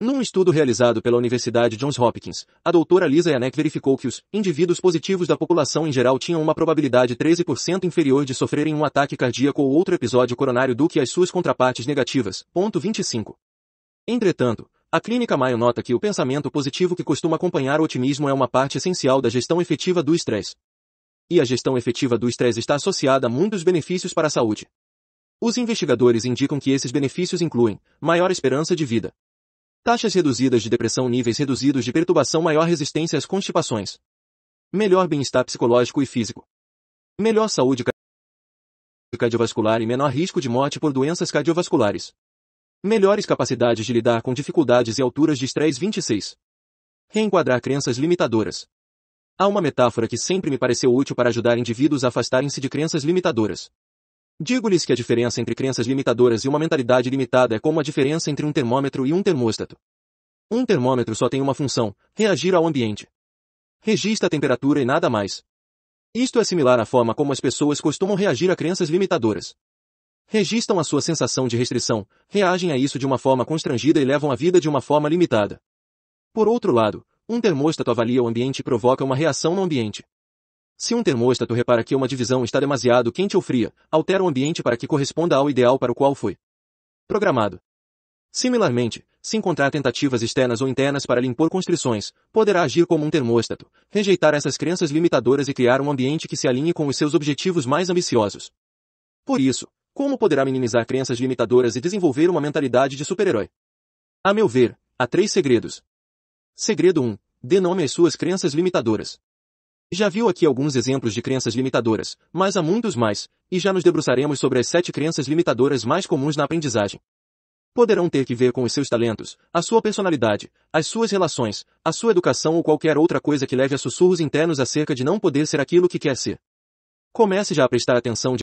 Num estudo realizado pela Universidade Johns Hopkins, a doutora Lisa Yanek verificou que os indivíduos positivos da população em geral tinham uma probabilidade 13% inferior de sofrerem um ataque cardíaco ou outro episódio coronário do que as suas contrapartes negativas. Ponto 25. Entretanto, a clínica Mayo nota que o pensamento positivo que costuma acompanhar o otimismo é uma parte essencial da gestão efetiva do estresse. E a gestão efetiva do estresse está associada a muitos benefícios para a saúde. Os investigadores indicam que esses benefícios incluem maior esperança de vida, taxas reduzidas de depressão, níveis reduzidos de perturbação, maior resistência às constipações, melhor bem-estar psicológico e físico, melhor saúde cardiovascular e menor risco de morte por doenças cardiovasculares. Melhores capacidades de lidar com dificuldades e alturas de estresse 26. Reenquadrar crenças limitadoras. Há uma metáfora que sempre me pareceu útil para ajudar indivíduos a afastarem-se de crenças limitadoras. Digo-lhes que a diferença entre crenças limitadoras e uma mentalidade limitada é como a diferença entre um termômetro e um termostato. Um termômetro só tem uma função, reagir ao ambiente. Registra a temperatura e nada mais. Isto é similar à forma como as pessoas costumam reagir a crenças limitadoras. Registam a sua sensação de restrição, reagem a isso de uma forma constrangida e levam a vida de uma forma limitada. Por outro lado, um termostato avalia o ambiente e provoca uma reação no ambiente. Se um termostato repara que uma divisão está demasiado quente ou fria, altera o ambiente para que corresponda ao ideal para o qual foi programado. Similarmente, se encontrar tentativas externas ou internas para lhe impor constrições, poderá agir como um termostato, rejeitar essas crenças limitadoras e criar um ambiente que se alinhe com os seus objetivos mais ambiciosos. Por isso, como poderá minimizar crenças limitadoras e desenvolver uma mentalidade de super-herói? A meu ver, há três segredos. Segredo 1. Dê nome às suas crenças limitadoras. Já viu aqui alguns exemplos de crenças limitadoras, mas há muitos mais, e já nos debruçaremos sobre as sete crenças limitadoras mais comuns na aprendizagem. Poderão ter que ver com os seus talentos, a sua personalidade, as suas relações, a sua educação ou qualquer outra coisa que leve a sussurros internos acerca de não poder ser aquilo que quer ser. Comece já a prestar atenção de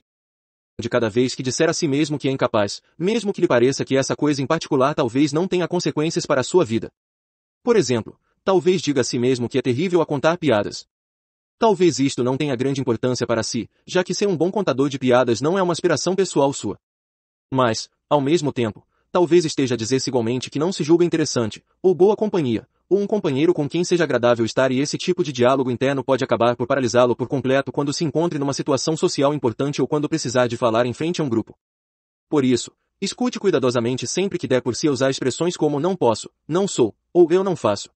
de cada vez que disser a si mesmo que é incapaz, mesmo que lhe pareça que essa coisa em particular talvez não tenha consequências para a sua vida. Por exemplo, talvez diga a si mesmo que é terrível a contar piadas. Talvez isto não tenha grande importância para si, já que ser um bom contador de piadas não é uma aspiração pessoal sua. Mas, ao mesmo tempo, talvez esteja a dizer-se igualmente que não se julga interessante, ou boa companhia, ou um companheiro com quem seja agradável estar e esse tipo de diálogo interno pode acabar por paralisá-lo por completo quando se encontre numa situação social importante ou quando precisar de falar em frente a um grupo. Por isso, escute cuidadosamente sempre que der por si usar expressões como não posso, não sou, ou eu não faço.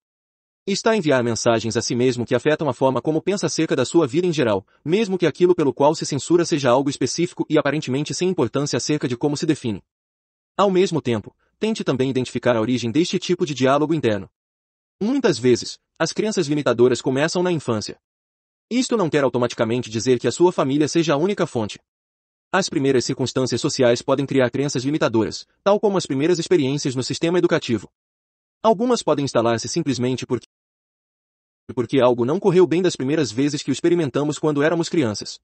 Está a enviar mensagens a si mesmo que afetam a forma como pensa acerca da sua vida em geral, mesmo que aquilo pelo qual se censura seja algo específico e aparentemente sem importância acerca de como se define. Ao mesmo tempo, tente também identificar a origem deste tipo de diálogo interno. Muitas vezes, as crenças limitadoras começam na infância. Isto não quer automaticamente dizer que a sua família seja a única fonte. As primeiras circunstâncias sociais podem criar crenças limitadoras, tal como as primeiras experiências no sistema educativo. Algumas podem instalar-se simplesmente porque porque algo não correu bem das primeiras vezes que o experimentamos quando éramos crianças.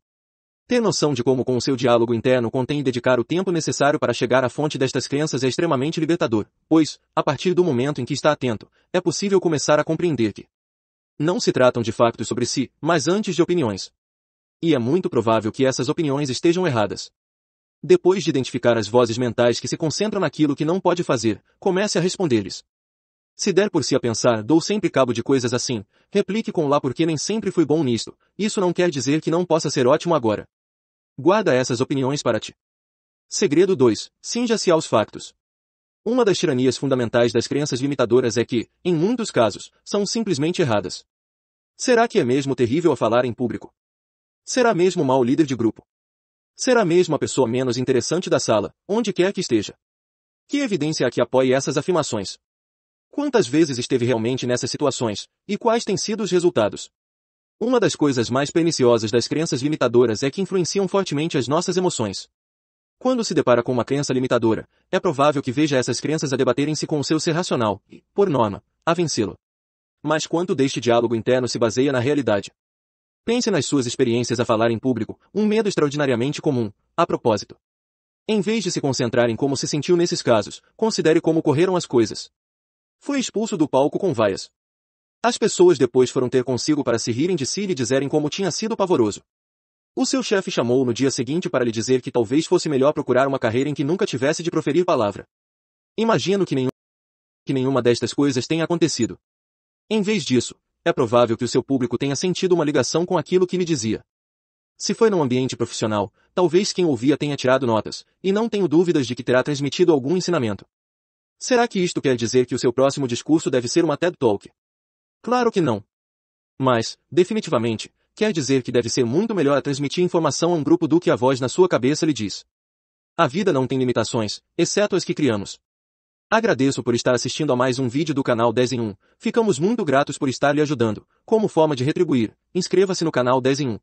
Ter noção de como com o seu diálogo interno contém e dedicar o tempo necessário para chegar à fonte destas crenças é extremamente libertador, pois, a partir do momento em que está atento, é possível começar a compreender que não se tratam de factos sobre si, mas antes de opiniões. E é muito provável que essas opiniões estejam erradas. Depois de identificar as vozes mentais que se concentram naquilo que não pode fazer, comece a responder-lhes. Se der por si a pensar, dou sempre cabo de coisas assim, replique com lá porque nem sempre fui bom nisto, isso não quer dizer que não possa ser ótimo agora. Guarda essas opiniões para ti. Segredo 2. Cinja-se aos factos. Uma das tiranias fundamentais das crenças limitadoras é que, em muitos casos, são simplesmente erradas. Será que é mesmo terrível a falar em público? Será mesmo mau líder de grupo? Será mesmo a pessoa menos interessante da sala, onde quer que esteja? Que evidência há que apoie essas afirmações? Quantas vezes esteve realmente nessas situações, e quais têm sido os resultados? Uma das coisas mais perniciosas das crenças limitadoras é que influenciam fortemente as nossas emoções. Quando se depara com uma crença limitadora, é provável que veja essas crenças a debaterem-se com o seu ser racional, e, por norma, a vencê-lo. Mas quanto deste diálogo interno se baseia na realidade? Pense nas suas experiências a falar em público, um medo extraordinariamente comum, a propósito. Em vez de se concentrar em como se sentiu nesses casos, considere como correram as coisas. Foi expulso do palco com vaias. As pessoas depois foram ter consigo para se rirem de si e lhe dizerem como tinha sido pavoroso. O seu chefe chamou-o no dia seguinte para lhe dizer que talvez fosse melhor procurar uma carreira em que nunca tivesse de proferir palavra. Imagino que, nenhum, que nenhuma destas coisas tenha acontecido. Em vez disso, é provável que o seu público tenha sentido uma ligação com aquilo que lhe dizia. Se foi num ambiente profissional, talvez quem ouvia tenha tirado notas, e não tenho dúvidas de que terá transmitido algum ensinamento. Será que isto quer dizer que o seu próximo discurso deve ser uma TED Talk? Claro que não. Mas, definitivamente, quer dizer que deve ser muito melhor transmitir informação a um grupo do que a voz na sua cabeça lhe diz. A vida não tem limitações, exceto as que criamos. Agradeço por estar assistindo a mais um vídeo do canal 10 em 1. Ficamos muito gratos por estar lhe ajudando. Como forma de retribuir, inscreva-se no canal 10 em 1.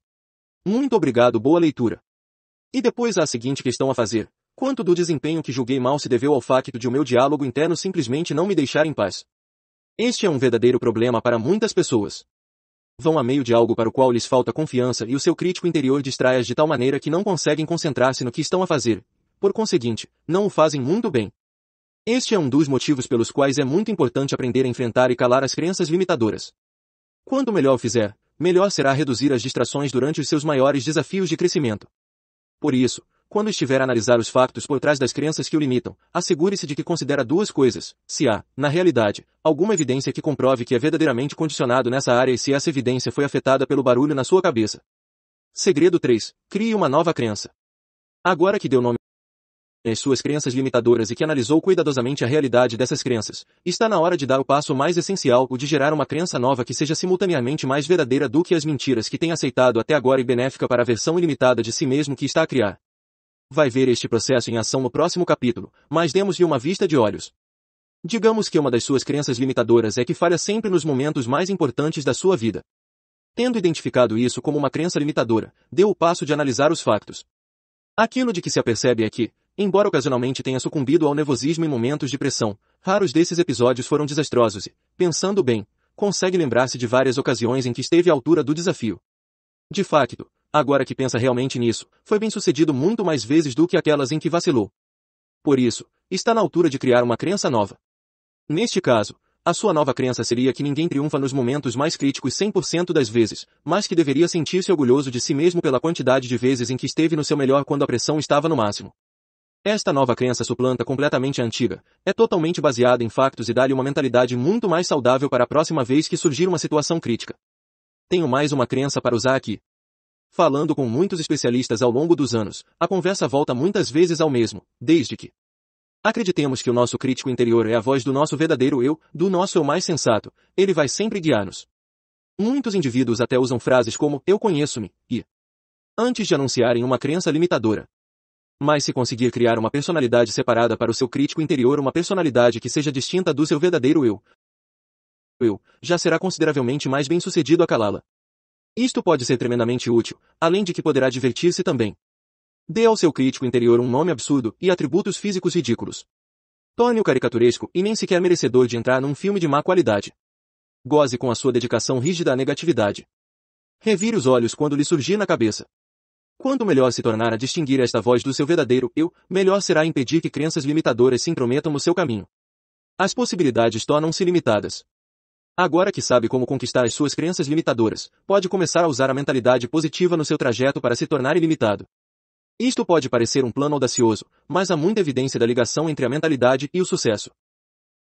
Muito obrigado, boa leitura. E depois há a seguinte questão a fazer. Quanto do desempenho que julguei mal se deveu ao facto de o meu diálogo interno simplesmente não me deixar em paz? Este é um verdadeiro problema para muitas pessoas. Vão a meio de algo para o qual lhes falta confiança e o seu crítico interior distrai-as de tal maneira que não conseguem concentrar-se no que estão a fazer. Por conseguinte, não o fazem muito bem. Este é um dos motivos pelos quais é muito importante aprender a enfrentar e calar as crenças limitadoras. Quanto melhor fizer, melhor será reduzir as distrações durante os seus maiores desafios de crescimento. Por isso, quando estiver a analisar os factos por trás das crenças que o limitam, assegure-se de que considera duas coisas: se há, na realidade, alguma evidência que comprove que é verdadeiramente condicionado nessa área e se essa evidência foi afetada pelo barulho na sua cabeça. Segredo 3: Crie uma nova crença. Agora que deu nome às suas crenças limitadoras e que analisou cuidadosamente a realidade dessas crenças, está na hora de dar o passo mais essencial, o de gerar uma crença nova que seja simultaneamente mais verdadeira do que as mentiras que tem aceitado até agora e benéfica para a versão ilimitada de si mesmo que está a criar vai ver este processo em ação no próximo capítulo, mas demos-lhe uma vista de olhos. Digamos que uma das suas crenças limitadoras é que falha sempre nos momentos mais importantes da sua vida. Tendo identificado isso como uma crença limitadora, deu o passo de analisar os factos. Aquilo de que se apercebe é que, embora ocasionalmente tenha sucumbido ao nervosismo em momentos de pressão, raros desses episódios foram desastrosos e, pensando bem, consegue lembrar-se de várias ocasiões em que esteve à altura do desafio. De facto, agora que pensa realmente nisso, foi bem sucedido muito mais vezes do que aquelas em que vacilou. Por isso, está na altura de criar uma crença nova. Neste caso, a sua nova crença seria que ninguém triunfa nos momentos mais críticos 100% das vezes, mas que deveria sentir-se orgulhoso de si mesmo pela quantidade de vezes em que esteve no seu melhor quando a pressão estava no máximo. Esta nova crença suplanta completamente a antiga, é totalmente baseada em factos e dá-lhe uma mentalidade muito mais saudável para a próxima vez que surgir uma situação crítica. Tenho mais uma crença para usar aqui, Falando com muitos especialistas ao longo dos anos, a conversa volta muitas vezes ao mesmo, desde que acreditemos que o nosso crítico interior é a voz do nosso verdadeiro eu, do nosso eu mais sensato, ele vai sempre guiar-nos. Muitos indivíduos até usam frases como eu conheço-me e antes de anunciarem uma crença limitadora. Mas se conseguir criar uma personalidade separada para o seu crítico interior, uma personalidade que seja distinta do seu verdadeiro eu, eu já será consideravelmente mais bem-sucedido a calá-la. Isto pode ser tremendamente útil, além de que poderá divertir-se também. Dê ao seu crítico interior um nome absurdo e atributos físicos ridículos. Torne-o caricaturesco e nem sequer merecedor de entrar num filme de má qualidade. Goze com a sua dedicação rígida à negatividade. Revire os olhos quando lhe surgir na cabeça. Quanto melhor se tornar a distinguir esta voz do seu verdadeiro eu, melhor será impedir que crenças limitadoras se intrometam no seu caminho. As possibilidades tornam-se limitadas. Agora que sabe como conquistar as suas crenças limitadoras, pode começar a usar a mentalidade positiva no seu trajeto para se tornar ilimitado. Isto pode parecer um plano audacioso, mas há muita evidência da ligação entre a mentalidade e o sucesso.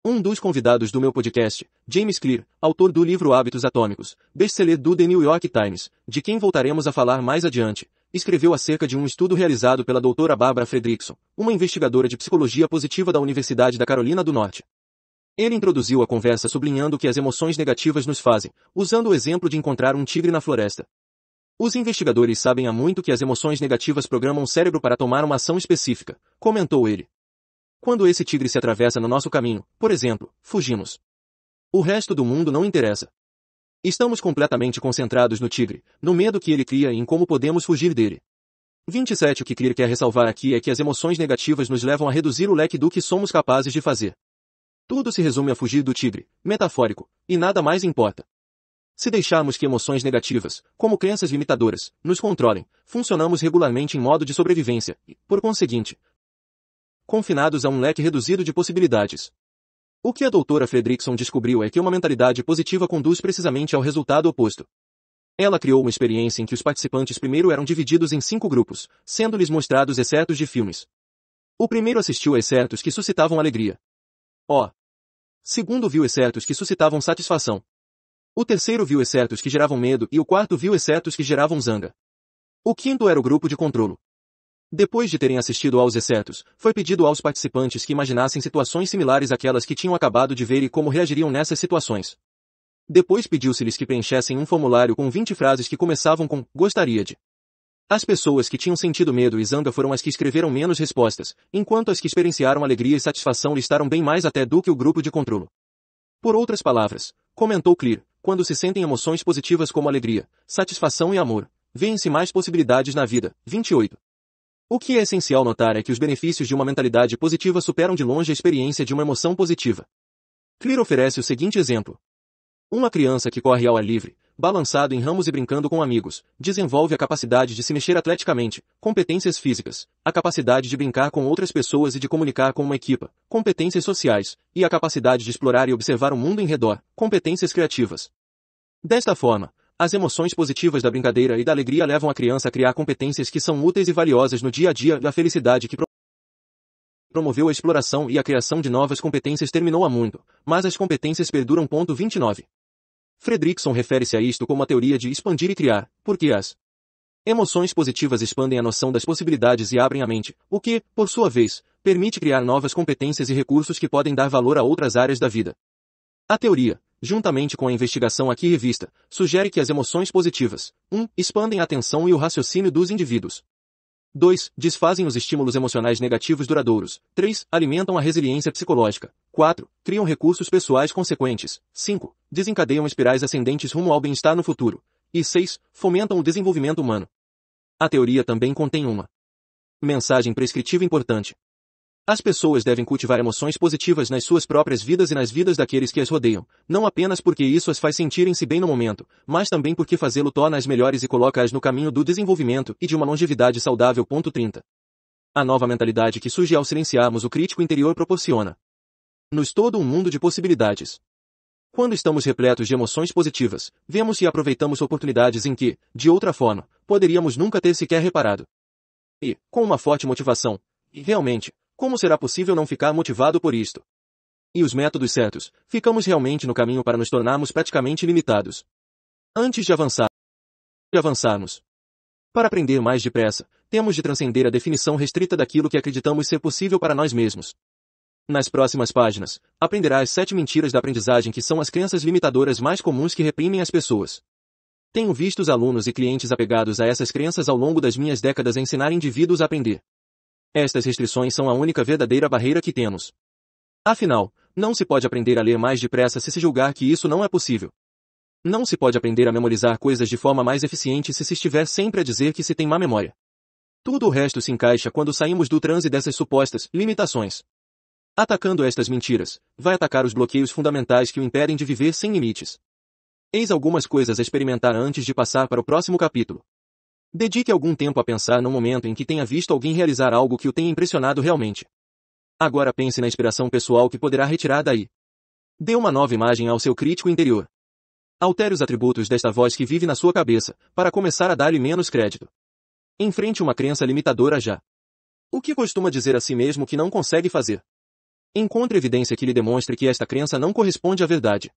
Um dos convidados do meu podcast, James Clear, autor do livro Hábitos Atômicos, best-seller do The New York Times, de quem voltaremos a falar mais adiante, escreveu acerca de um estudo realizado pela doutora Barbara Fredrickson, uma investigadora de psicologia positiva da Universidade da Carolina do Norte. Ele introduziu a conversa sublinhando que as emoções negativas nos fazem, usando o exemplo de encontrar um tigre na floresta. Os investigadores sabem há muito que as emoções negativas programam o cérebro para tomar uma ação específica, comentou ele. Quando esse tigre se atravessa no nosso caminho, por exemplo, fugimos. O resto do mundo não interessa. Estamos completamente concentrados no tigre, no medo que ele cria e em como podemos fugir dele. 27 O que Clear quer ressalvar aqui é que as emoções negativas nos levam a reduzir o leque do que somos capazes de fazer. Tudo se resume a fugir do tigre, metafórico, e nada mais importa. Se deixarmos que emoções negativas, como crenças limitadoras, nos controlem, funcionamos regularmente em modo de sobrevivência e, por conseguinte, confinados a um leque reduzido de possibilidades. O que a doutora Fredrickson descobriu é que uma mentalidade positiva conduz precisamente ao resultado oposto. Ela criou uma experiência em que os participantes primeiro eram divididos em cinco grupos, sendo-lhes mostrados excertos de filmes. O primeiro assistiu a excertos que suscitavam alegria. Oh, Segundo viu excertos que suscitavam satisfação. O terceiro viu excertos que geravam medo e o quarto viu excertos que geravam zanga. O quinto era o grupo de controlo. Depois de terem assistido aos excertos, foi pedido aos participantes que imaginassem situações similares àquelas que tinham acabado de ver e como reagiriam nessas situações. Depois pediu-se-lhes que preenchessem um formulário com 20 frases que começavam com gostaria de. As pessoas que tinham sentido medo e zanga foram as que escreveram menos respostas, enquanto as que experienciaram alegria e satisfação listaram bem mais até do que o grupo de controlo. Por outras palavras, comentou Clear, quando se sentem emoções positivas como alegria, satisfação e amor, veem-se mais possibilidades na vida. 28. O que é essencial notar é que os benefícios de uma mentalidade positiva superam de longe a experiência de uma emoção positiva. Clear oferece o seguinte exemplo. Uma criança que corre ao ar livre, balançado em ramos e brincando com amigos, desenvolve a capacidade de se mexer atleticamente, competências físicas, a capacidade de brincar com outras pessoas e de comunicar com uma equipa, competências sociais, e a capacidade de explorar e observar o mundo em redor, competências criativas. Desta forma, as emoções positivas da brincadeira e da alegria levam a criança a criar competências que são úteis e valiosas no dia a dia A felicidade que promoveu a exploração e a criação de novas competências terminou há muito, mas as competências perduram. 29. Fredrickson refere-se a isto como a teoria de expandir e criar, porque as emoções positivas expandem a noção das possibilidades e abrem a mente, o que, por sua vez, permite criar novas competências e recursos que podem dar valor a outras áreas da vida. A teoria, juntamente com a investigação aqui revista, sugere que as emoções positivas 1. Um, expandem a atenção e o raciocínio dos indivíduos. 2. Desfazem os estímulos emocionais negativos duradouros. 3. Alimentam a resiliência psicológica. 4. Criam recursos pessoais consequentes. 5. Desencadeiam espirais ascendentes rumo ao bem-estar no futuro. E 6. Fomentam o desenvolvimento humano. A teoria também contém uma mensagem prescritiva importante. As pessoas devem cultivar emoções positivas nas suas próprias vidas e nas vidas daqueles que as rodeiam, não apenas porque isso as faz sentirem-se bem no momento, mas também porque fazê-lo torna-as melhores e coloca-as no caminho do desenvolvimento e de uma longevidade saudável. 30. A nova mentalidade que surge ao silenciarmos o crítico interior proporciona nos todo um mundo de possibilidades. Quando estamos repletos de emoções positivas, vemos e aproveitamos oportunidades em que, de outra forma, poderíamos nunca ter sequer reparado. E, com uma forte motivação, e realmente, como será possível não ficar motivado por isto? E os métodos certos, ficamos realmente no caminho para nos tornarmos praticamente limitados. Antes de avançar, de avançarmos. Para aprender mais depressa, temos de transcender a definição restrita daquilo que acreditamos ser possível para nós mesmos. Nas próximas páginas, aprenderás sete mentiras da aprendizagem que são as crenças limitadoras mais comuns que reprimem as pessoas. Tenho visto os alunos e clientes apegados a essas crenças ao longo das minhas décadas a ensinar indivíduos a aprender. Estas restrições são a única verdadeira barreira que temos. Afinal, não se pode aprender a ler mais depressa se se julgar que isso não é possível. Não se pode aprender a memorizar coisas de forma mais eficiente se se estiver sempre a dizer que se tem má memória. Tudo o resto se encaixa quando saímos do transe dessas supostas limitações. Atacando estas mentiras, vai atacar os bloqueios fundamentais que o impedem de viver sem limites. Eis algumas coisas a experimentar antes de passar para o próximo capítulo. Dedique algum tempo a pensar no momento em que tenha visto alguém realizar algo que o tenha impressionado realmente. Agora pense na inspiração pessoal que poderá retirar daí. Dê uma nova imagem ao seu crítico interior. Altere os atributos desta voz que vive na sua cabeça, para começar a dar-lhe menos crédito. Enfrente uma crença limitadora já. O que costuma dizer a si mesmo que não consegue fazer? Encontre evidência que lhe demonstre que esta crença não corresponde à verdade.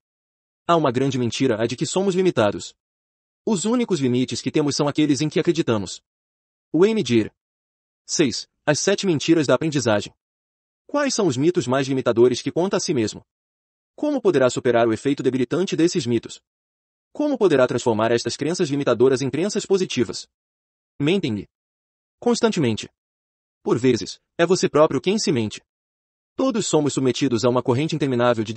Há uma grande mentira a de que somos limitados. Os únicos limites que temos são aqueles em que acreditamos. Wayne Dyer. 6. As sete mentiras da aprendizagem. Quais são os mitos mais limitadores que conta a si mesmo? Como poderá superar o efeito debilitante desses mitos? Como poderá transformar estas crenças limitadoras em crenças positivas? Mentem-lhe. Constantemente. Por vezes, é você próprio quem se mente. Todos somos submetidos a uma corrente interminável de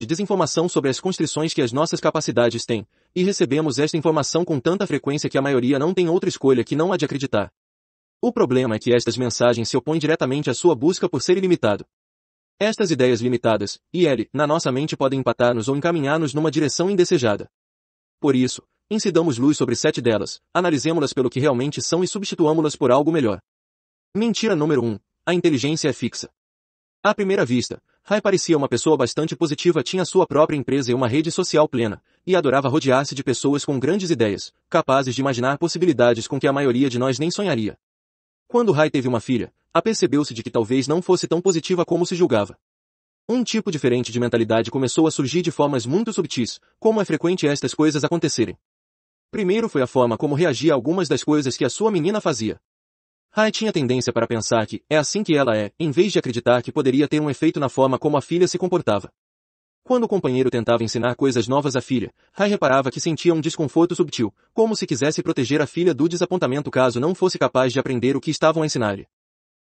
de desinformação sobre as constrições que as nossas capacidades têm, e recebemos esta informação com tanta frequência que a maioria não tem outra escolha que não a de acreditar. O problema é que estas mensagens se opõem diretamente à sua busca por ser ilimitado. Estas ideias limitadas, IL, na nossa mente podem empatar-nos ou encaminhar-nos numa direção indesejada. Por isso, incidamos luz sobre sete delas, analisemos-las pelo que realmente são e substituamos-las por algo melhor. Mentira número 1. Um, a inteligência é fixa. À primeira vista, Rai parecia uma pessoa bastante positiva, tinha sua própria empresa e uma rede social plena, e adorava rodear-se de pessoas com grandes ideias, capazes de imaginar possibilidades com que a maioria de nós nem sonharia. Quando Rai teve uma filha, apercebeu-se de que talvez não fosse tão positiva como se julgava. Um tipo diferente de mentalidade começou a surgir de formas muito subtis, como é frequente estas coisas acontecerem. Primeiro foi a forma como reagia a algumas das coisas que a sua menina fazia. Rai tinha tendência para pensar que é assim que ela é, em vez de acreditar que poderia ter um efeito na forma como a filha se comportava. Quando o companheiro tentava ensinar coisas novas à filha, Rai reparava que sentia um desconforto subtil, como se quisesse proteger a filha do desapontamento caso não fosse capaz de aprender o que estavam a ensinar-lhe.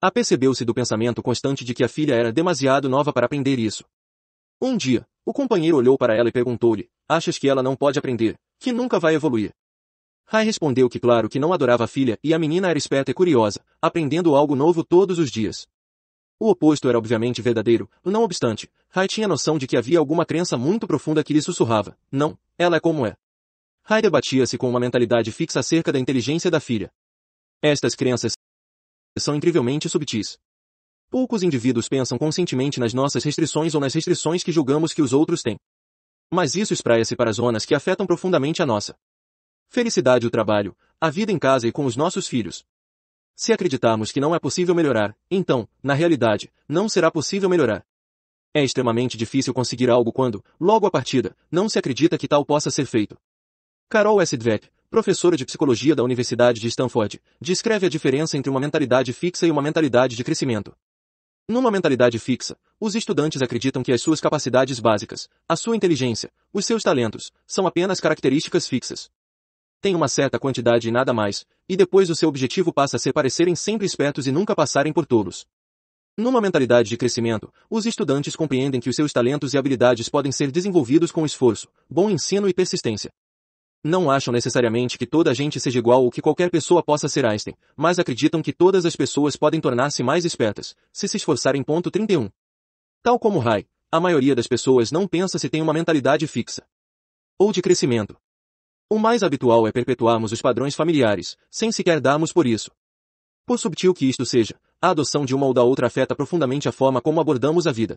Apercebeu-se do pensamento constante de que a filha era demasiado nova para aprender isso. Um dia, o companheiro olhou para ela e perguntou-lhe, achas que ela não pode aprender, que nunca vai evoluir? Rai respondeu que claro que não adorava a filha e a menina era esperta e curiosa, aprendendo algo novo todos os dias. O oposto era obviamente verdadeiro, não obstante, Rai tinha noção de que havia alguma crença muito profunda que lhe sussurrava, não, ela é como é. Rai debatia-se com uma mentalidade fixa acerca da inteligência da filha. Estas crenças são incrivelmente subtis. Poucos indivíduos pensam conscientemente nas nossas restrições ou nas restrições que julgamos que os outros têm. Mas isso espraia-se para zonas que afetam profundamente a nossa Felicidade o trabalho, a vida em casa e com os nossos filhos. Se acreditarmos que não é possível melhorar, então, na realidade, não será possível melhorar. É extremamente difícil conseguir algo quando, logo à partida, não se acredita que tal possa ser feito. Carol S. Dweck, professora de psicologia da Universidade de Stanford, descreve a diferença entre uma mentalidade fixa e uma mentalidade de crescimento. Numa mentalidade fixa, os estudantes acreditam que as suas capacidades básicas, a sua inteligência, os seus talentos, são apenas características fixas têm uma certa quantidade e nada mais, e depois o seu objetivo passa a ser parecerem sempre espertos e nunca passarem por tolos. Numa mentalidade de crescimento, os estudantes compreendem que os seus talentos e habilidades podem ser desenvolvidos com esforço, bom ensino e persistência. Não acham necessariamente que toda a gente seja igual ou que qualquer pessoa possa ser Einstein, mas acreditam que todas as pessoas podem tornar-se mais espertas, se se esforçarem. 31. Tal como Ray, a maioria das pessoas não pensa se tem uma mentalidade fixa ou de crescimento. O mais habitual é perpetuarmos os padrões familiares, sem sequer darmos por isso. Por subtil que isto seja, a adoção de uma ou da outra afeta profundamente a forma como abordamos a vida.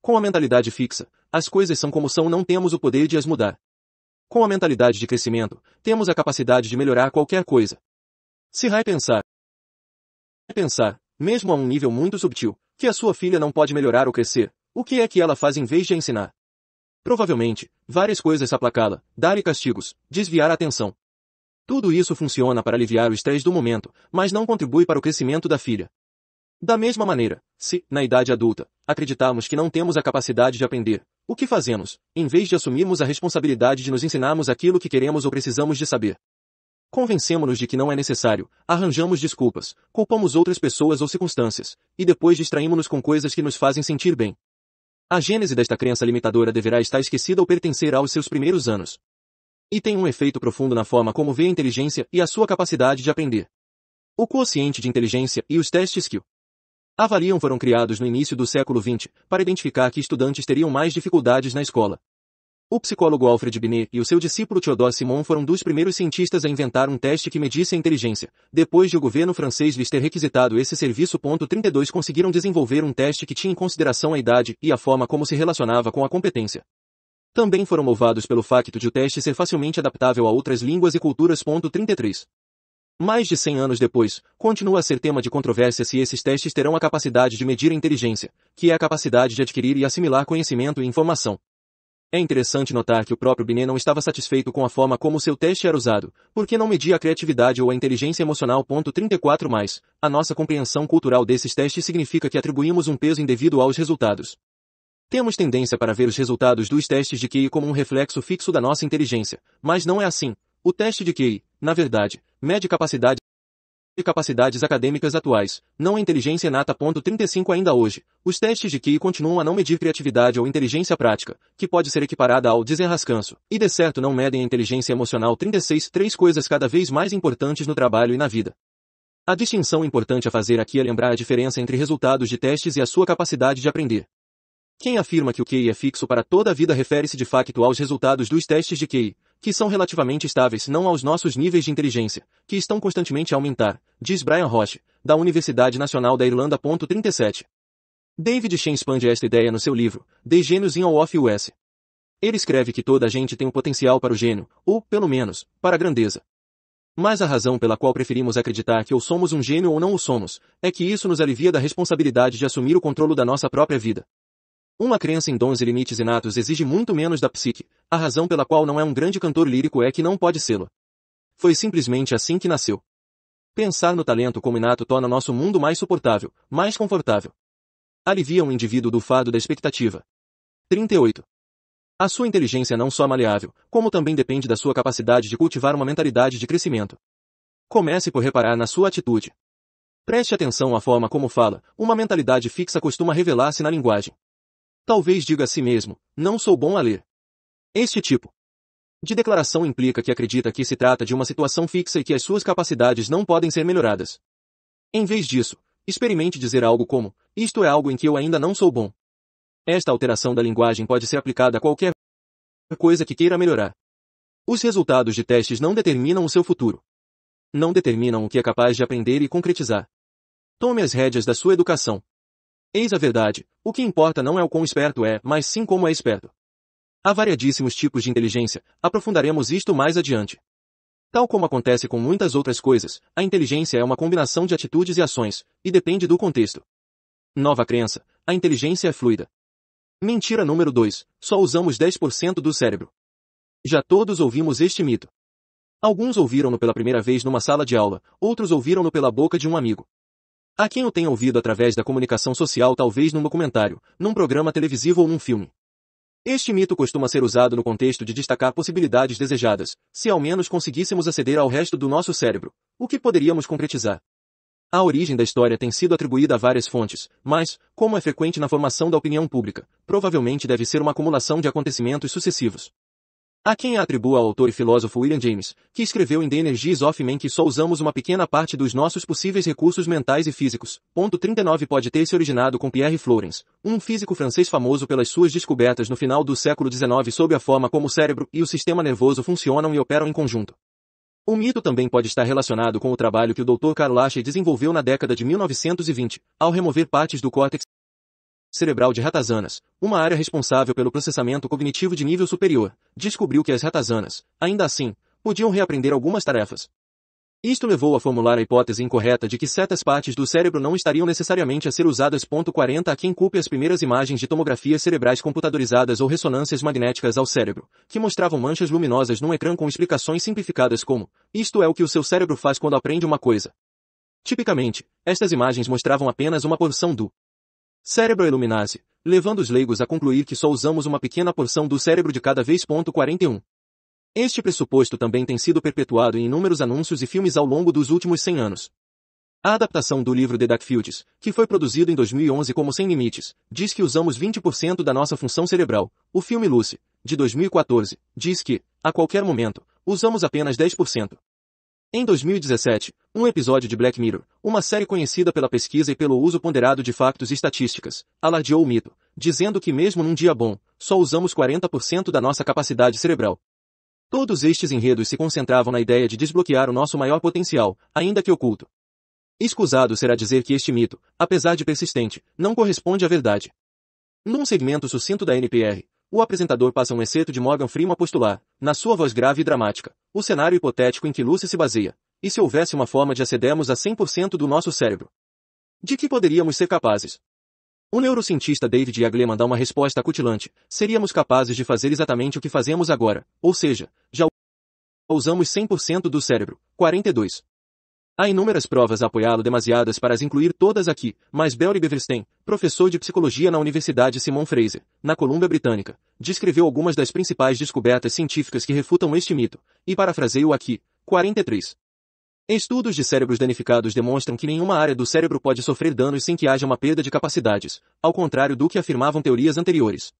Com a mentalidade fixa, as coisas são como são não temos o poder de as mudar. Com a mentalidade de crescimento, temos a capacidade de melhorar qualquer coisa. Se Rai pensar, pensar, mesmo a um nível muito subtil, que a sua filha não pode melhorar ou crescer, o que é que ela faz em vez de ensinar? Provavelmente, várias coisas aplacá-la, dar e castigos, desviar a atenção. Tudo isso funciona para aliviar o estresse do momento, mas não contribui para o crescimento da filha. Da mesma maneira, se, na idade adulta, acreditamos que não temos a capacidade de aprender, o que fazemos, em vez de assumirmos a responsabilidade de nos ensinarmos aquilo que queremos ou precisamos de saber? Convencemos-nos de que não é necessário, arranjamos desculpas, culpamos outras pessoas ou circunstâncias, e depois distraímos-nos com coisas que nos fazem sentir bem. A gênese desta crença limitadora deverá estar esquecida ou pertencer aos seus primeiros anos. E tem um efeito profundo na forma como vê a inteligência e a sua capacidade de aprender. O quociente de inteligência e os testes que o avaliam foram criados no início do século XX para identificar que estudantes teriam mais dificuldades na escola. O psicólogo Alfred Binet e o seu discípulo Theodore Simon foram dos primeiros cientistas a inventar um teste que medisse a inteligência. Depois de o governo francês lhes ter requisitado esse serviço, 32 conseguiram desenvolver um teste que tinha em consideração a idade e a forma como se relacionava com a competência. Também foram louvados pelo facto de o teste ser facilmente adaptável a outras línguas e culturas. 33. Mais de 100 anos depois, continua a ser tema de controvérsia se esses testes terão a capacidade de medir a inteligência, que é a capacidade de adquirir e assimilar conhecimento e informação. É interessante notar que o próprio Binet não estava satisfeito com a forma como seu teste era usado, porque não media a criatividade ou a inteligência emocional. 34 mais, a nossa compreensão cultural desses testes significa que atribuímos um peso indevido aos resultados. Temos tendência para ver os resultados dos testes de QI como um reflexo fixo da nossa inteligência, mas não é assim. O teste de QI, na verdade, mede capacidade de capacidades acadêmicas atuais, não a inteligência nata. 35 Ainda hoje, os testes de QI continuam a não medir criatividade ou inteligência prática, que pode ser equiparada ao desenrascanço, e de certo não medem a inteligência emocional. 36 Três coisas cada vez mais importantes no trabalho e na vida. A distinção importante a fazer aqui é lembrar a diferença entre resultados de testes e a sua capacidade de aprender. Quem afirma que o QI é fixo para toda a vida refere-se de facto aos resultados dos testes de QI, que são relativamente estáveis não aos nossos níveis de inteligência, que estão constantemente a aumentar, diz Brian Roche, da Universidade Nacional da Irlanda. 37. David Shen expande esta ideia no seu livro, The Genius in All of US. Ele escreve que toda a gente tem o um potencial para o gênio, ou, pelo menos, para a grandeza. Mas a razão pela qual preferimos acreditar que ou somos um gênio ou não o somos, é que isso nos alivia da responsabilidade de assumir o controle da nossa própria vida. Uma crença em dons e limites inatos exige muito menos da psique, a razão pela qual não é um grande cantor lírico é que não pode sê-lo. Foi simplesmente assim que nasceu. Pensar no talento como inato torna nosso mundo mais suportável, mais confortável. Alivia um indivíduo do fado da expectativa. 38. A sua inteligência é não só maleável, como também depende da sua capacidade de cultivar uma mentalidade de crescimento. Comece por reparar na sua atitude. Preste atenção à forma como fala, uma mentalidade fixa costuma revelar-se na linguagem. Talvez diga a si mesmo, não sou bom a ler. Este tipo de declaração implica que acredita que se trata de uma situação fixa e que as suas capacidades não podem ser melhoradas. Em vez disso, experimente dizer algo como, isto é algo em que eu ainda não sou bom. Esta alteração da linguagem pode ser aplicada a qualquer coisa que queira melhorar. Os resultados de testes não determinam o seu futuro. Não determinam o que é capaz de aprender e concretizar. Tome as rédeas da sua educação. Eis a verdade, o que importa não é o quão esperto é, mas sim como é esperto. Há variadíssimos tipos de inteligência, aprofundaremos isto mais adiante. Tal como acontece com muitas outras coisas, a inteligência é uma combinação de atitudes e ações, e depende do contexto. Nova crença, a inteligência é fluida. Mentira número 2, só usamos 10% do cérebro. Já todos ouvimos este mito. Alguns ouviram-no pela primeira vez numa sala de aula, outros ouviram-no pela boca de um amigo. Há quem o tenha ouvido através da comunicação social talvez num documentário, num programa televisivo ou num filme. Este mito costuma ser usado no contexto de destacar possibilidades desejadas, se ao menos conseguíssemos aceder ao resto do nosso cérebro, o que poderíamos concretizar. A origem da história tem sido atribuída a várias fontes, mas, como é frequente na formação da opinião pública, provavelmente deve ser uma acumulação de acontecimentos sucessivos. Há quem a atribua ao autor e filósofo William James, que escreveu em The Energies of Man que só usamos uma pequena parte dos nossos possíveis recursos mentais e físicos. Ponto 39 pode ter se originado com Pierre Florence, um físico francês famoso pelas suas descobertas no final do século XIX sobre a forma como o cérebro e o sistema nervoso funcionam e operam em conjunto. O mito também pode estar relacionado com o trabalho que o Dr. Karl Ashe desenvolveu na década de 1920, ao remover partes do córtex cerebral de ratazanas, uma área responsável pelo processamento cognitivo de nível superior, descobriu que as ratazanas, ainda assim, podiam reaprender algumas tarefas. Isto levou a formular a hipótese incorreta de que certas partes do cérebro não estariam necessariamente a ser usadas. 40 a quem culpe as primeiras imagens de tomografias cerebrais computadorizadas ou ressonâncias magnéticas ao cérebro, que mostravam manchas luminosas num ecrã com explicações simplificadas como, isto é o que o seu cérebro faz quando aprende uma coisa. Tipicamente, estas imagens mostravam apenas uma porção do Cérebro iluminar-se, levando os leigos a concluir que só usamos uma pequena porção do cérebro de cada vez. 41. Este pressuposto também tem sido perpetuado em inúmeros anúncios e filmes ao longo dos últimos 100 anos. A adaptação do livro The Dark Fields, que foi produzido em 2011 como Sem Limites, diz que usamos 20% da nossa função cerebral. O filme Lucy, de 2014, diz que, a qualquer momento, usamos apenas 10%. Em 2017, um episódio de Black Mirror, uma série conhecida pela pesquisa e pelo uso ponderado de factos e estatísticas, alardeou o mito, dizendo que mesmo num dia bom, só usamos 40% da nossa capacidade cerebral. Todos estes enredos se concentravam na ideia de desbloquear o nosso maior potencial, ainda que oculto. Escusado será dizer que este mito, apesar de persistente, não corresponde à verdade. Num segmento sucinto da NPR, o apresentador passa um excerto de Morgan Freeman a postular, na sua voz grave e dramática, o cenário hipotético em que Lucy se baseia. E se houvesse uma forma de acedermos a 100% do nosso cérebro? De que poderíamos ser capazes? O neurocientista David Yagleman dá uma resposta acutilante. Seríamos capazes de fazer exatamente o que fazemos agora, ou seja, já usamos 100% do cérebro. 42. Há inúmeras provas a apoiá-lo demasiadas para as incluir todas aqui, mas Belry Beverstein, professor de psicologia na Universidade Simon Fraser, na Colômbia Britânica, descreveu algumas das principais descobertas científicas que refutam este mito, e parafraseio aqui, 43. Estudos de cérebros danificados demonstram que nenhuma área do cérebro pode sofrer danos sem que haja uma perda de capacidades, ao contrário do que afirmavam teorias anteriores.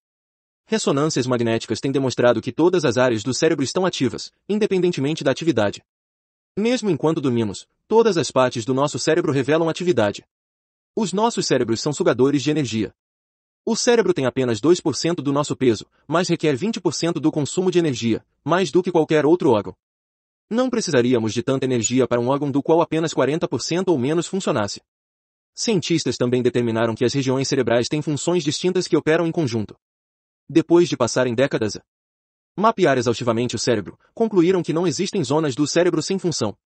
Ressonâncias magnéticas têm demonstrado que todas as áreas do cérebro estão ativas, independentemente da atividade. Mesmo enquanto dormimos, Todas as partes do nosso cérebro revelam atividade. Os nossos cérebros são sugadores de energia. O cérebro tem apenas 2% do nosso peso, mas requer 20% do consumo de energia, mais do que qualquer outro órgão. Não precisaríamos de tanta energia para um órgão do qual apenas 40% ou menos funcionasse. Cientistas também determinaram que as regiões cerebrais têm funções distintas que operam em conjunto. Depois de passarem décadas a mapear exaustivamente o cérebro, concluíram que não existem zonas do cérebro sem função.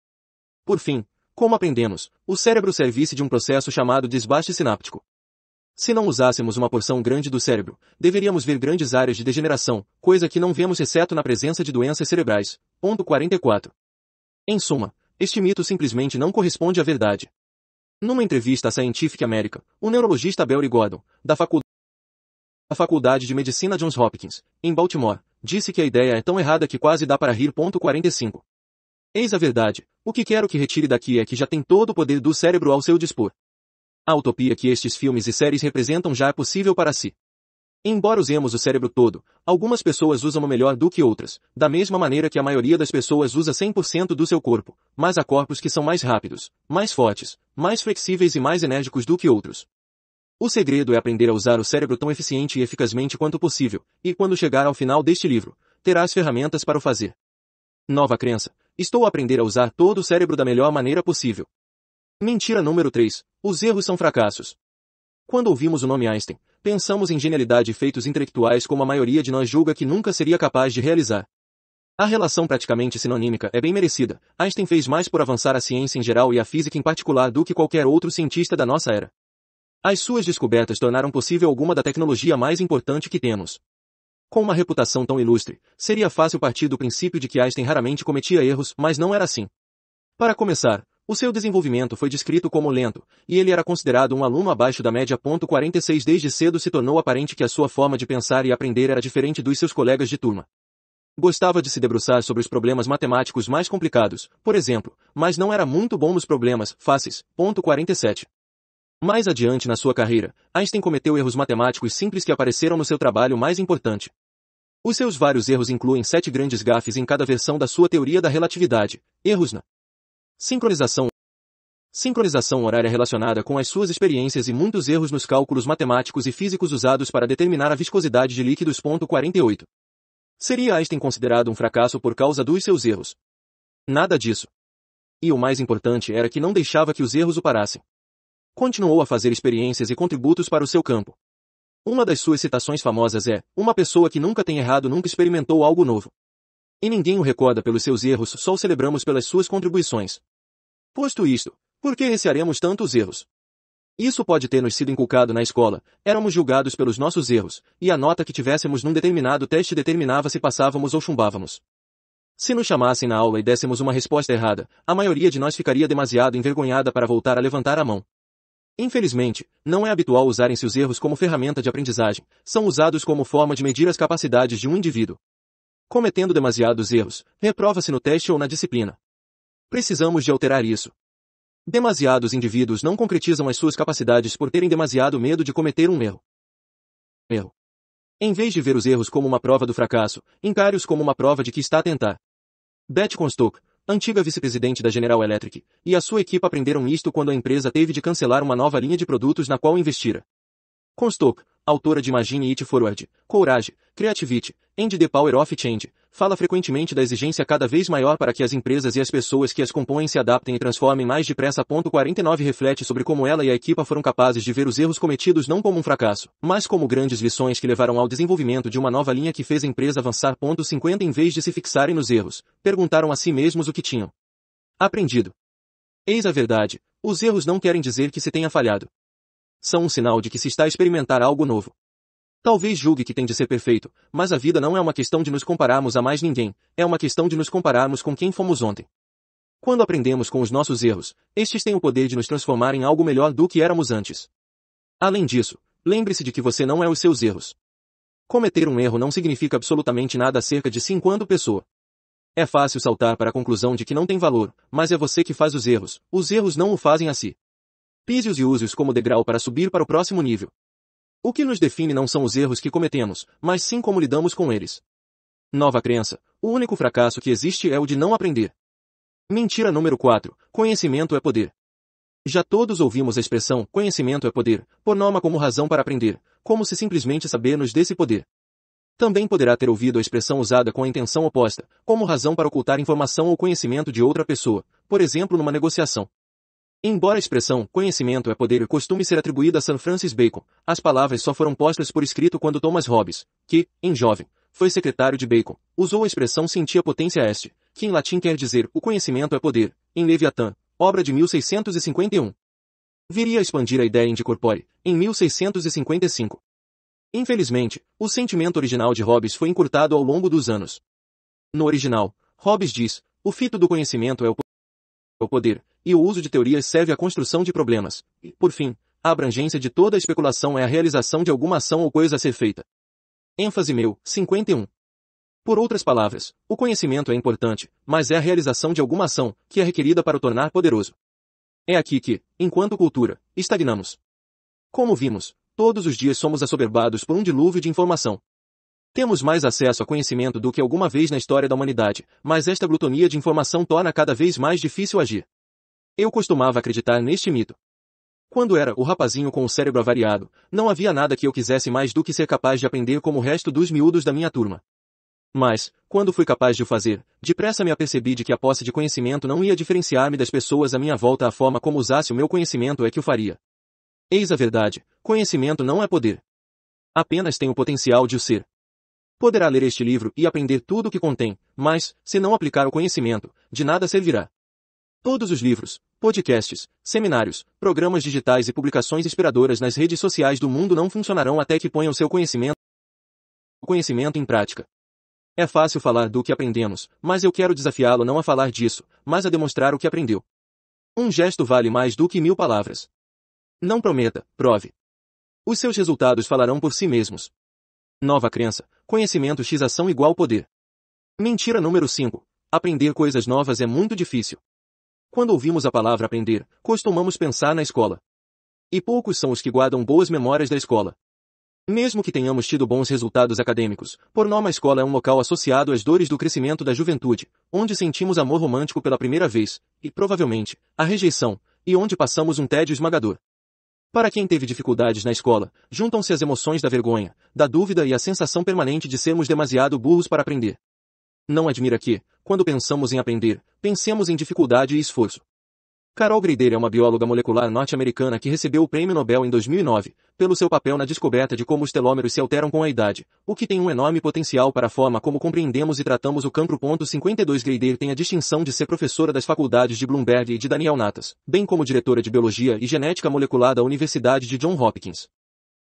Por fim, como aprendemos, o cérebro serve de um processo chamado desbaste sináptico. Se não usássemos uma porção grande do cérebro, deveríamos ver grandes áreas de degeneração, coisa que não vemos exceto na presença de doenças cerebrais. Ponto 44. Em suma, este mito simplesmente não corresponde à verdade. Numa entrevista à Scientific American, o neurologista Barry Gordon, da Faculdade de Medicina Johns Hopkins, em Baltimore, disse que a ideia é tão errada que quase dá para rir. 45. Eis a verdade. O que quero que retire daqui é que já tem todo o poder do cérebro ao seu dispor. A utopia que estes filmes e séries representam já é possível para si. Embora usemos o cérebro todo, algumas pessoas usam melhor do que outras, da mesma maneira que a maioria das pessoas usa 100% do seu corpo, mas há corpos que são mais rápidos, mais fortes, mais flexíveis e mais enérgicos do que outros. O segredo é aprender a usar o cérebro tão eficiente e eficazmente quanto possível, e quando chegar ao final deste livro, terás as ferramentas para o fazer. Nova crença, Estou a aprender a usar todo o cérebro da melhor maneira possível. Mentira número 3. Os erros são fracassos. Quando ouvimos o nome Einstein, pensamos em genialidade e feitos intelectuais como a maioria de nós julga que nunca seria capaz de realizar. A relação praticamente sinonímica é bem merecida. Einstein fez mais por avançar a ciência em geral e a física em particular do que qualquer outro cientista da nossa era. As suas descobertas tornaram possível alguma da tecnologia mais importante que temos. Com uma reputação tão ilustre, seria fácil partir do princípio de que Einstein raramente cometia erros, mas não era assim. Para começar, o seu desenvolvimento foi descrito como lento, e ele era considerado um aluno abaixo da média. 46 Desde cedo se tornou aparente que a sua forma de pensar e aprender era diferente dos seus colegas de turma. Gostava de se debruçar sobre os problemas matemáticos mais complicados, por exemplo, mas não era muito bom nos problemas fáceis. 47. Mais adiante na sua carreira, Einstein cometeu erros matemáticos simples que apareceram no seu trabalho mais importante. Os seus vários erros incluem sete grandes gafes em cada versão da sua teoria da relatividade. Erros na sincronização. Sincronização horária relacionada com as suas experiências e muitos erros nos cálculos matemáticos e físicos usados para determinar a viscosidade de líquidos. 48. Seria Einstein considerado um fracasso por causa dos seus erros? Nada disso. E o mais importante era que não deixava que os erros o parassem continuou a fazer experiências e contributos para o seu campo. Uma das suas citações famosas é, uma pessoa que nunca tem errado nunca experimentou algo novo. E ninguém o recorda pelos seus erros, só o celebramos pelas suas contribuições. Posto isto, por que recearemos tantos erros? Isso pode ter nos sido inculcado na escola, éramos julgados pelos nossos erros, e a nota que tivéssemos num determinado teste determinava se passávamos ou chumbávamos. Se nos chamassem na aula e dessemos uma resposta errada, a maioria de nós ficaria demasiado envergonhada para voltar a levantar a mão. Infelizmente, não é habitual usarem-se os erros como ferramenta de aprendizagem, são usados como forma de medir as capacidades de um indivíduo. Cometendo demasiados erros, reprova-se no teste ou na disciplina. Precisamos de alterar isso. Demasiados indivíduos não concretizam as suas capacidades por terem demasiado medo de cometer um erro. Erro. Em vez de ver os erros como uma prova do fracasso, encare-os como uma prova de que está a tentar. Beth Constock antiga vice-presidente da General Electric, e a sua equipe aprenderam isto quando a empresa teve de cancelar uma nova linha de produtos na qual investira. Constock, autora de Imagine It Forward, Courage, Creativity, End the Power of Change, fala frequentemente da exigência cada vez maior para que as empresas e as pessoas que as compõem se adaptem e transformem mais depressa. 49 reflete sobre como ela e a equipa foram capazes de ver os erros cometidos não como um fracasso, mas como grandes lições que levaram ao desenvolvimento de uma nova linha que fez a empresa avançar. 50 Em vez de se fixarem nos erros, perguntaram a si mesmos o que tinham aprendido. Eis a verdade, os erros não querem dizer que se tenha falhado. São um sinal de que se está a experimentar algo novo. Talvez julgue que tem de ser perfeito, mas a vida não é uma questão de nos compararmos a mais ninguém, é uma questão de nos compararmos com quem fomos ontem. Quando aprendemos com os nossos erros, estes têm o poder de nos transformar em algo melhor do que éramos antes. Além disso, lembre-se de que você não é os seus erros. Cometer um erro não significa absolutamente nada acerca de si enquanto pessoa. É fácil saltar para a conclusão de que não tem valor, mas é você que faz os erros, os erros não o fazem a si. Pise-os e use-os como degrau para subir para o próximo nível. O que nos define não são os erros que cometemos, mas sim como lidamos com eles. Nova crença. O único fracasso que existe é o de não aprender. Mentira número 4. Conhecimento é poder. Já todos ouvimos a expressão conhecimento é poder, por norma como razão para aprender, como se simplesmente sabermos desse poder. Também poderá ter ouvido a expressão usada com a intenção oposta, como razão para ocultar informação ou conhecimento de outra pessoa, por exemplo numa negociação. Embora a expressão conhecimento é poder costume ser atribuída a San Francis Bacon, as palavras só foram postas por escrito quando Thomas Hobbes, que, em jovem, foi secretário de Bacon, usou a expressão sentia potência est, que em latim quer dizer o conhecimento é poder, em Leviatã, obra de 1651. Viria a expandir a ideia de corpore, em 1655. Infelizmente, o sentimento original de Hobbes foi encurtado ao longo dos anos. No original, Hobbes diz, o fito do conhecimento é o o poder, e o uso de teorias serve à construção de problemas. E, por fim, a abrangência de toda a especulação é a realização de alguma ação ou coisa a ser feita. ênfase meu, 51. Por outras palavras, o conhecimento é importante, mas é a realização de alguma ação, que é requerida para o tornar poderoso. É aqui que, enquanto cultura, estagnamos. Como vimos, todos os dias somos assoberbados por um dilúvio de informação. Temos mais acesso a conhecimento do que alguma vez na história da humanidade, mas esta glutonia de informação torna cada vez mais difícil agir. Eu costumava acreditar neste mito. Quando era o rapazinho com o cérebro avariado, não havia nada que eu quisesse mais do que ser capaz de aprender como o resto dos miúdos da minha turma. Mas, quando fui capaz de o fazer, depressa me apercebi de que a posse de conhecimento não ia diferenciar-me das pessoas à minha volta a forma como usasse o meu conhecimento é que o faria. Eis a verdade, conhecimento não é poder. Apenas tem o potencial de o ser. Poderá ler este livro e aprender tudo o que contém, mas, se não aplicar o conhecimento, de nada servirá. Todos os livros, podcasts, seminários, programas digitais e publicações inspiradoras nas redes sociais do mundo não funcionarão até que ponham seu conhecimento, conhecimento em prática. É fácil falar do que aprendemos, mas eu quero desafiá-lo não a falar disso, mas a demonstrar o que aprendeu. Um gesto vale mais do que mil palavras. Não prometa, prove. Os seus resultados falarão por si mesmos. Nova crença. Conhecimento x ação igual poder. Mentira número 5. Aprender coisas novas é muito difícil. Quando ouvimos a palavra aprender, costumamos pensar na escola. E poucos são os que guardam boas memórias da escola. Mesmo que tenhamos tido bons resultados acadêmicos, por norma a escola é um local associado às dores do crescimento da juventude, onde sentimos amor romântico pela primeira vez, e provavelmente, a rejeição, e onde passamos um tédio esmagador. Para quem teve dificuldades na escola, juntam-se as emoções da vergonha, da dúvida e a sensação permanente de sermos demasiado burros para aprender. Não admira que, quando pensamos em aprender, pensemos em dificuldade e esforço. Carol Greider é uma bióloga molecular norte-americana que recebeu o Prêmio Nobel em 2009, pelo seu papel na descoberta de como os telômeros se alteram com a idade, o que tem um enorme potencial para a forma como compreendemos e tratamos o cancro. 52 Greider tem a distinção de ser professora das faculdades de Bloomberg e de Daniel Natas, bem como diretora de Biologia e Genética Molecular da Universidade de John Hopkins.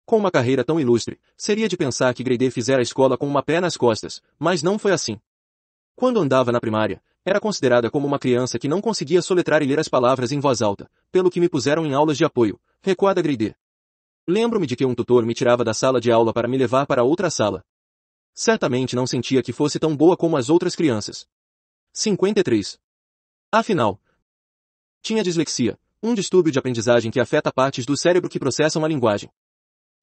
Com uma carreira tão ilustre, seria de pensar que Greider fizera a escola com uma pé nas costas, mas não foi assim. Quando andava na primária, era considerada como uma criança que não conseguia soletrar e ler as palavras em voz alta, pelo que me puseram em aulas de apoio, recuada greide. Lembro-me de que um tutor me tirava da sala de aula para me levar para outra sala. Certamente não sentia que fosse tão boa como as outras crianças. 53. Afinal, tinha dislexia, um distúrbio de aprendizagem que afeta partes do cérebro que processam a linguagem.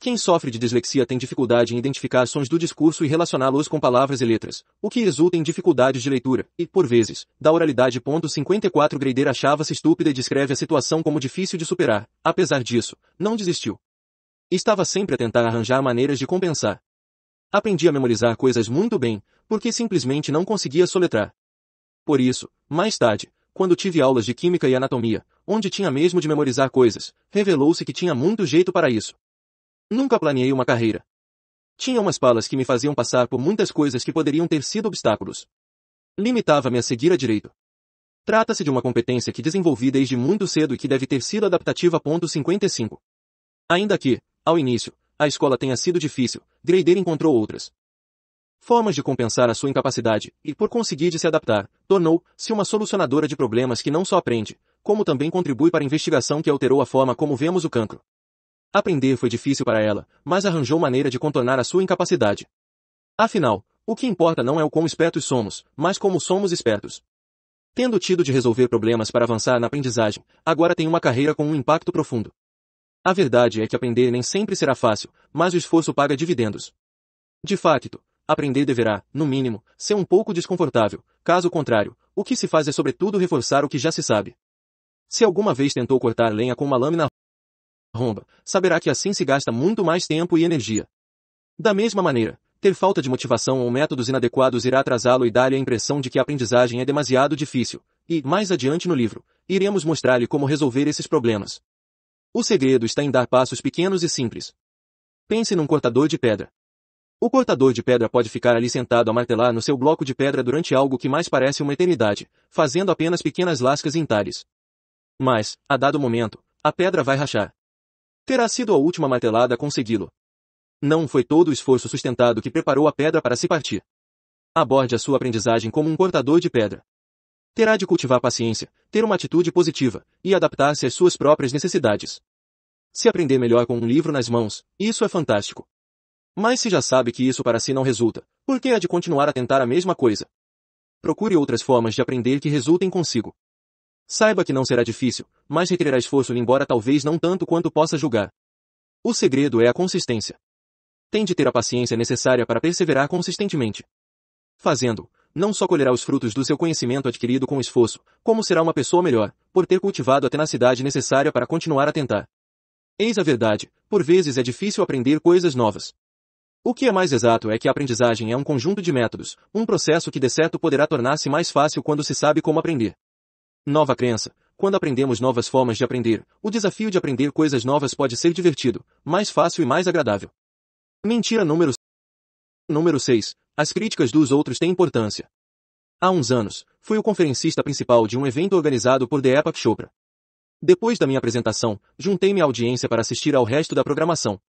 Quem sofre de dislexia tem dificuldade em identificar sons do discurso e relacioná-los com palavras e letras, o que resulta em dificuldades de leitura, e, por vezes, da oralidade. 54 Greider achava-se estúpida e descreve a situação como difícil de superar, apesar disso, não desistiu. Estava sempre a tentar arranjar maneiras de compensar. Aprendi a memorizar coisas muito bem, porque simplesmente não conseguia soletrar. Por isso, mais tarde, quando tive aulas de química e anatomia, onde tinha mesmo de memorizar coisas, revelou-se que tinha muito jeito para isso. Nunca planeei uma carreira. Tinha umas palas que me faziam passar por muitas coisas que poderiam ter sido obstáculos. Limitava-me a seguir a direito. Trata-se de uma competência que desenvolvi desde muito cedo e que deve ter sido adaptativa. 55. Ainda que, ao início, a escola tenha sido difícil, Greider encontrou outras formas de compensar a sua incapacidade e, por conseguir de se adaptar, tornou-se uma solucionadora de problemas que não só aprende, como também contribui para a investigação que alterou a forma como vemos o cancro. Aprender foi difícil para ela, mas arranjou maneira de contornar a sua incapacidade. Afinal, o que importa não é o quão espertos somos, mas como somos espertos. Tendo tido de resolver problemas para avançar na aprendizagem, agora tem uma carreira com um impacto profundo. A verdade é que aprender nem sempre será fácil, mas o esforço paga dividendos. De facto, aprender deverá, no mínimo, ser um pouco desconfortável, caso contrário, o que se faz é sobretudo reforçar o que já se sabe. Se alguma vez tentou cortar lenha com uma lâmina romba, saberá que assim se gasta muito mais tempo e energia. Da mesma maneira, ter falta de motivação ou métodos inadequados irá atrasá-lo e dar-lhe a impressão de que a aprendizagem é demasiado difícil, e, mais adiante no livro, iremos mostrar-lhe como resolver esses problemas. O segredo está em dar passos pequenos e simples. Pense num cortador de pedra. O cortador de pedra pode ficar ali sentado a martelar no seu bloco de pedra durante algo que mais parece uma eternidade, fazendo apenas pequenas lascas em entalhes. Mas, a dado momento, a pedra vai rachar terá sido a última martelada a consegui-lo. Não foi todo o esforço sustentado que preparou a pedra para se partir. Aborde a sua aprendizagem como um cortador de pedra. Terá de cultivar paciência, ter uma atitude positiva e adaptar-se às suas próprias necessidades. Se aprender melhor com um livro nas mãos, isso é fantástico. Mas se já sabe que isso para si não resulta, por que há de continuar a tentar a mesma coisa? Procure outras formas de aprender que resultem consigo. Saiba que não será difícil, mas requererá esforço embora talvez não tanto quanto possa julgar. O segredo é a consistência. Tem de ter a paciência necessária para perseverar consistentemente. Fazendo, não só colherá os frutos do seu conhecimento adquirido com esforço, como será uma pessoa melhor, por ter cultivado a tenacidade necessária para continuar a tentar. Eis a verdade, por vezes é difícil aprender coisas novas. O que é mais exato é que a aprendizagem é um conjunto de métodos, um processo que de certo poderá tornar-se mais fácil quando se sabe como aprender. Nova crença. Quando aprendemos novas formas de aprender, o desafio de aprender coisas novas pode ser divertido, mais fácil e mais agradável. Mentira número Número 6. As críticas dos outros têm importância. Há uns anos, fui o conferencista principal de um evento organizado por Deepak Chopra. Depois da minha apresentação, juntei-me à audiência para assistir ao resto da programação.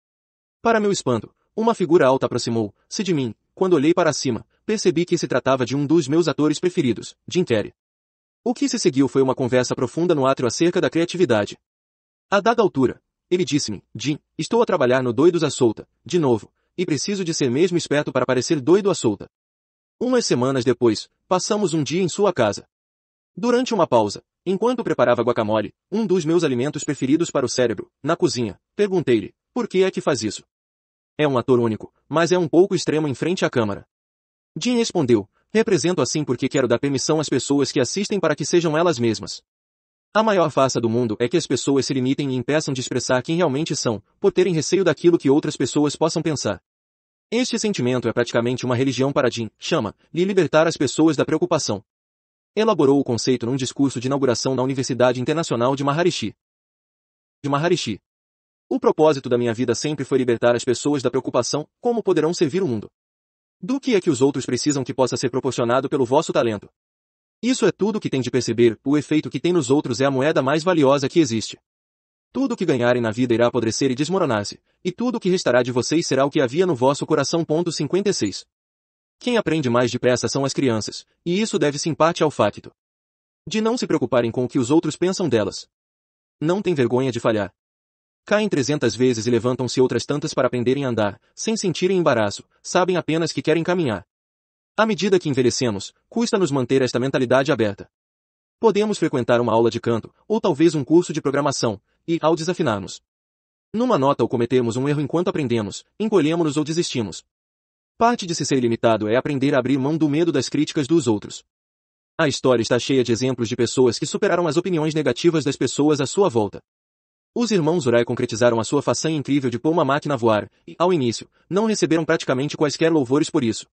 Para meu espanto, uma figura alta aproximou-se de mim. Quando olhei para cima, percebi que se tratava de um dos meus atores preferidos, Jim Carrey. O que se seguiu foi uma conversa profunda no átrio acerca da criatividade. A dada altura, ele disse-me, Jim, estou a trabalhar no Doidos à Solta, de novo, e preciso de ser mesmo esperto para parecer doido à solta. Umas semanas depois, passamos um dia em sua casa. Durante uma pausa, enquanto preparava guacamole, um dos meus alimentos preferidos para o cérebro, na cozinha, perguntei-lhe, por que é que faz isso? É um ator único, mas é um pouco extremo em frente à câmara. Jim respondeu, Represento assim porque quero dar permissão às pessoas que assistem para que sejam elas mesmas. A maior farsa do mundo é que as pessoas se limitem e impeçam de expressar quem realmente são, por terem receio daquilo que outras pessoas possam pensar. Este sentimento é praticamente uma religião para Jim, chama, de libertar as pessoas da preocupação. Elaborou o conceito num discurso de inauguração na Universidade Internacional de Maharishi. De Maharishi. O propósito da minha vida sempre foi libertar as pessoas da preocupação, como poderão servir o mundo. Do que é que os outros precisam que possa ser proporcionado pelo vosso talento? Isso é tudo que tem de perceber, o efeito que tem nos outros é a moeda mais valiosa que existe. Tudo que ganharem na vida irá apodrecer e desmoronar-se, e tudo o que restará de vocês será o que havia no vosso coração. 56. Quem aprende mais depressa são as crianças, e isso deve-se em parte ao facto de não se preocuparem com o que os outros pensam delas. Não tem vergonha de falhar, Caem trezentas vezes e levantam-se outras tantas para aprenderem a andar, sem sentirem embaraço, sabem apenas que querem caminhar. À medida que envelhecemos, custa-nos manter esta mentalidade aberta. Podemos frequentar uma aula de canto, ou talvez um curso de programação, e, ao desafinarmos, numa nota ou cometemos um erro enquanto aprendemos, encolhemos-nos ou desistimos. Parte de se ser limitado é aprender a abrir mão do medo das críticas dos outros. A história está cheia de exemplos de pessoas que superaram as opiniões negativas das pessoas à sua volta. Os irmãos Urai concretizaram a sua façanha incrível de pôr uma máquina a voar, e, ao início, não receberam praticamente quaisquer louvores por isso.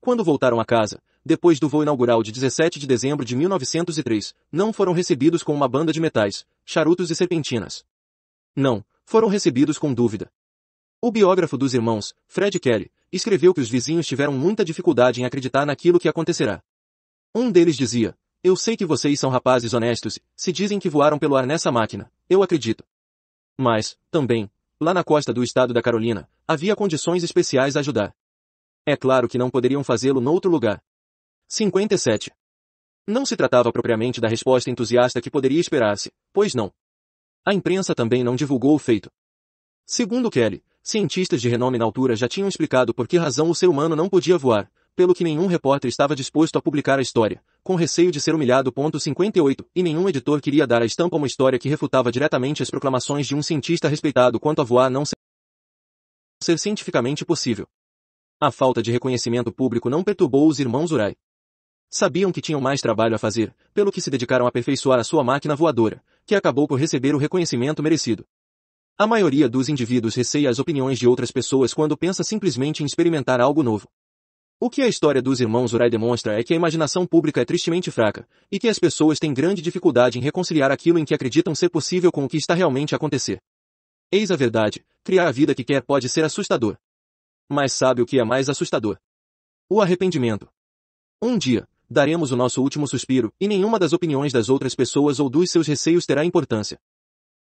Quando voltaram a casa, depois do voo inaugural de 17 de dezembro de 1903, não foram recebidos com uma banda de metais, charutos e serpentinas. Não, foram recebidos com dúvida. O biógrafo dos irmãos, Fred Kelly, escreveu que os vizinhos tiveram muita dificuldade em acreditar naquilo que acontecerá. Um deles dizia, eu sei que vocês são rapazes honestos, se dizem que voaram pelo ar nessa máquina, eu acredito. Mas, também, lá na costa do estado da Carolina, havia condições especiais a ajudar. É claro que não poderiam fazê-lo noutro lugar. 57. Não se tratava propriamente da resposta entusiasta que poderia esperar-se, pois não. A imprensa também não divulgou o feito. Segundo Kelly, cientistas de renome na altura já tinham explicado por que razão o ser humano não podia voar, pelo que nenhum repórter estava disposto a publicar a história, com receio de ser humilhado. 58, e nenhum editor queria dar a estampa uma história que refutava diretamente as proclamações de um cientista respeitado quanto a voar não ser cientificamente possível. A falta de reconhecimento público não perturbou os irmãos Urai. Sabiam que tinham mais trabalho a fazer, pelo que se dedicaram a aperfeiçoar a sua máquina voadora, que acabou por receber o reconhecimento merecido. A maioria dos indivíduos receia as opiniões de outras pessoas quando pensa simplesmente em experimentar algo novo. O que a história dos irmãos Urai demonstra é que a imaginação pública é tristemente fraca, e que as pessoas têm grande dificuldade em reconciliar aquilo em que acreditam ser possível com o que está realmente a acontecer. Eis a verdade, criar a vida que quer pode ser assustador. Mas sabe o que é mais assustador? O arrependimento. Um dia, daremos o nosso último suspiro, e nenhuma das opiniões das outras pessoas ou dos seus receios terá importância.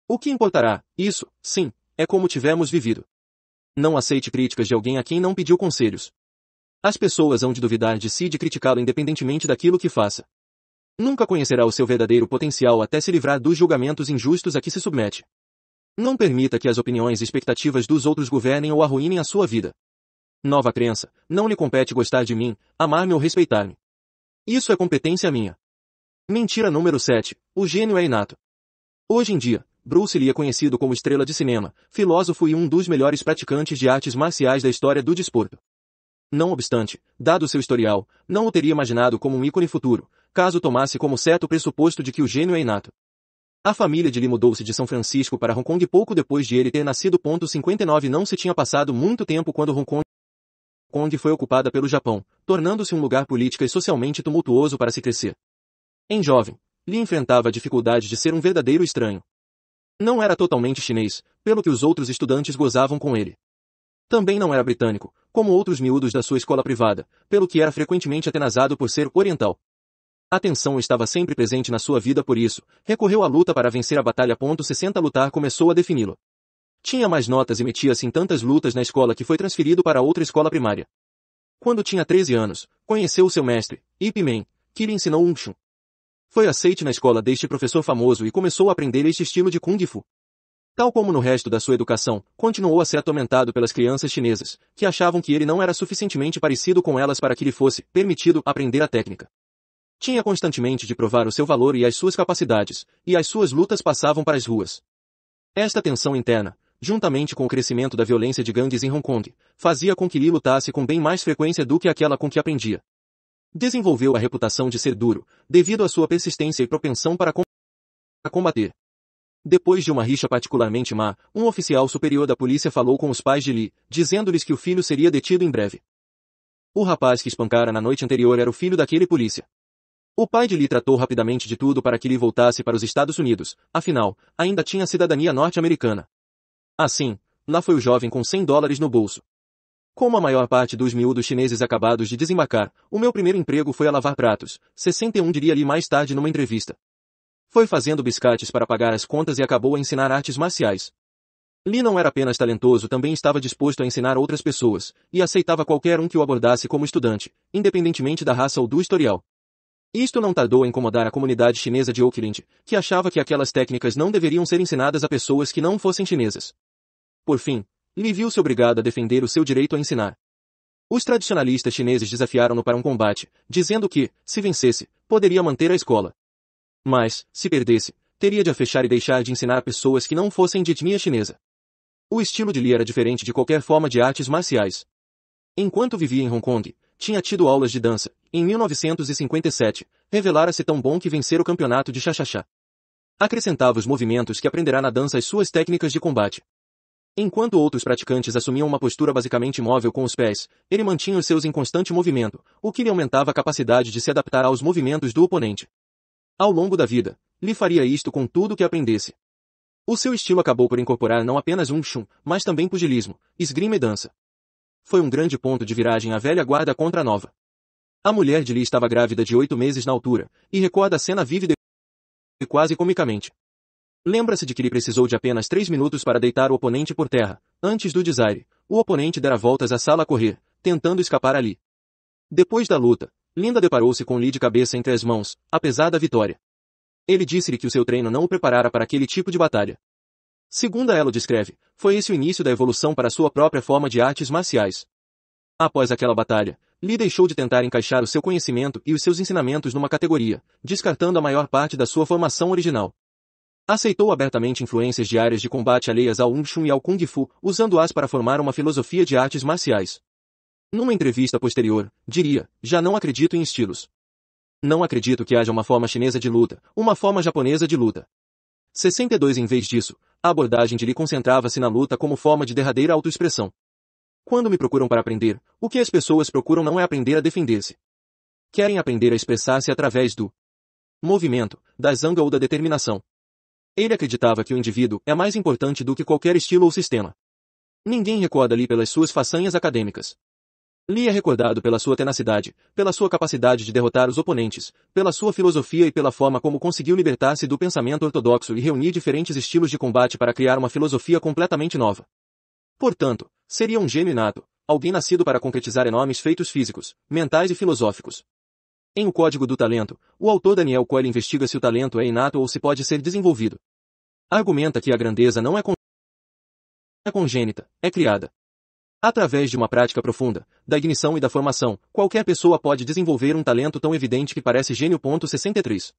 O que importará, isso, sim, é como tivemos vivido. Não aceite críticas de alguém a quem não pediu conselhos, as pessoas hão de duvidar de si e de criticá-lo independentemente daquilo que faça. Nunca conhecerá o seu verdadeiro potencial até se livrar dos julgamentos injustos a que se submete. Não permita que as opiniões e expectativas dos outros governem ou arruinem a sua vida. Nova crença, não lhe compete gostar de mim, amar-me ou respeitar-me. Isso é competência minha. Mentira número 7. O gênio é inato. Hoje em dia, Bruce Lee é conhecido como estrela de cinema, filósofo e um dos melhores praticantes de artes marciais da história do desporto. Não obstante, dado seu historial, não o teria imaginado como um ícone futuro, caso tomasse como certo o pressuposto de que o gênio é inato. A família de Li mudou-se de São Francisco para Hong Kong pouco depois de ele ter nascido. 59 Não se tinha passado muito tempo quando Hong Kong Kong foi ocupada pelo Japão, tornando-se um lugar política e socialmente tumultuoso para se crescer. Em jovem, Li enfrentava a dificuldade de ser um verdadeiro estranho. Não era totalmente chinês, pelo que os outros estudantes gozavam com ele. Também não era britânico, como outros miúdos da sua escola privada, pelo que era frequentemente atenazado por ser oriental. A tensão estava sempre presente na sua vida por isso, recorreu à luta para vencer a batalha. 60 lutar começou a defini-lo. Tinha mais notas e metia-se em tantas lutas na escola que foi transferido para outra escola primária. Quando tinha 13 anos, conheceu o seu mestre, Ip Man, que lhe ensinou um Shun. Foi aceite na escola deste professor famoso e começou a aprender este estilo de Kung Fu. Tal como no resto da sua educação, continuou a ser atormentado pelas crianças chinesas, que achavam que ele não era suficientemente parecido com elas para que lhe fosse permitido aprender a técnica. Tinha constantemente de provar o seu valor e as suas capacidades, e as suas lutas passavam para as ruas. Esta tensão interna, juntamente com o crescimento da violência de gangues em Hong Kong, fazia com que Li lutasse com bem mais frequência do que aquela com que aprendia. Desenvolveu a reputação de ser duro, devido à sua persistência e propensão para combater. Depois de uma rixa particularmente má, um oficial superior da polícia falou com os pais de Lee, dizendo-lhes que o filho seria detido em breve. O rapaz que espancara na noite anterior era o filho daquele polícia. O pai de Lee tratou rapidamente de tudo para que Lee voltasse para os Estados Unidos, afinal, ainda tinha cidadania norte-americana. Assim, lá foi o jovem com 100 dólares no bolso. Como a maior parte dos miúdos chineses acabados de desembarcar, o meu primeiro emprego foi a lavar pratos, 61 diria Lee mais tarde numa entrevista. Foi fazendo biscates para pagar as contas e acabou a ensinar artes marciais. Li não era apenas talentoso, também estava disposto a ensinar outras pessoas, e aceitava qualquer um que o abordasse como estudante, independentemente da raça ou do historial. Isto não tardou a incomodar a comunidade chinesa de Oakland, que achava que aquelas técnicas não deveriam ser ensinadas a pessoas que não fossem chinesas. Por fim, Li viu-se obrigado a defender o seu direito a ensinar. Os tradicionalistas chineses desafiaram-no para um combate, dizendo que, se vencesse, poderia manter a escola. Mas, se perdesse, teria de a fechar e deixar de ensinar pessoas que não fossem de etnia chinesa. O estilo de Li era diferente de qualquer forma de artes marciais. Enquanto vivia em Hong Kong, tinha tido aulas de dança. Em 1957, revelara-se tão bom que vencer o campeonato de xaxaxá. Acrescentava os movimentos que aprenderá na dança às suas técnicas de combate. Enquanto outros praticantes assumiam uma postura basicamente imóvel com os pés, ele mantinha os seus em constante movimento, o que lhe aumentava a capacidade de se adaptar aos movimentos do oponente ao longo da vida, lhe faria isto com tudo que aprendesse. O seu estilo acabou por incorporar não apenas um chum, mas também pugilismo, esgrima e dança. Foi um grande ponto de viragem a velha guarda contra a nova. A mulher de Lee estava grávida de oito meses na altura, e recorda a cena vívida e quase comicamente. Lembra-se de que ele precisou de apenas três minutos para deitar o oponente por terra. Antes do desaire. o oponente dera voltas à sala a correr, tentando escapar ali. Depois da luta, Linda deparou-se com Lee de cabeça entre as mãos, apesar da vitória. Ele disse-lhe que o seu treino não o preparara para aquele tipo de batalha. Segundo ela o descreve, foi esse o início da evolução para sua própria forma de artes marciais. Após aquela batalha, Lee deixou de tentar encaixar o seu conhecimento e os seus ensinamentos numa categoria, descartando a maior parte da sua formação original. Aceitou abertamente influências de áreas de combate alheias ao Wing Chun e ao Kung Fu, usando-as para formar uma filosofia de artes marciais. Numa entrevista posterior, diria, já não acredito em estilos. Não acredito que haja uma forma chinesa de luta, uma forma japonesa de luta. 62 Em vez disso, a abordagem de Lee concentrava-se na luta como forma de derradeira autoexpressão. Quando me procuram para aprender, o que as pessoas procuram não é aprender a defender-se. Querem aprender a expressar-se através do movimento, da zanga ou da determinação. Ele acreditava que o indivíduo é mais importante do que qualquer estilo ou sistema. Ninguém recorda Lee pelas suas façanhas acadêmicas. Lee é recordado pela sua tenacidade, pela sua capacidade de derrotar os oponentes, pela sua filosofia e pela forma como conseguiu libertar-se do pensamento ortodoxo e reunir diferentes estilos de combate para criar uma filosofia completamente nova. Portanto, seria um gênio inato, alguém nascido para concretizar enormes feitos físicos, mentais e filosóficos. Em O Código do Talento, o autor Daniel Coyle investiga se o talento é inato ou se pode ser desenvolvido. Argumenta que a grandeza não é, é congênita, é criada. Através de uma prática profunda, da ignição e da formação, qualquer pessoa pode desenvolver um talento tão evidente que parece gênio. 63.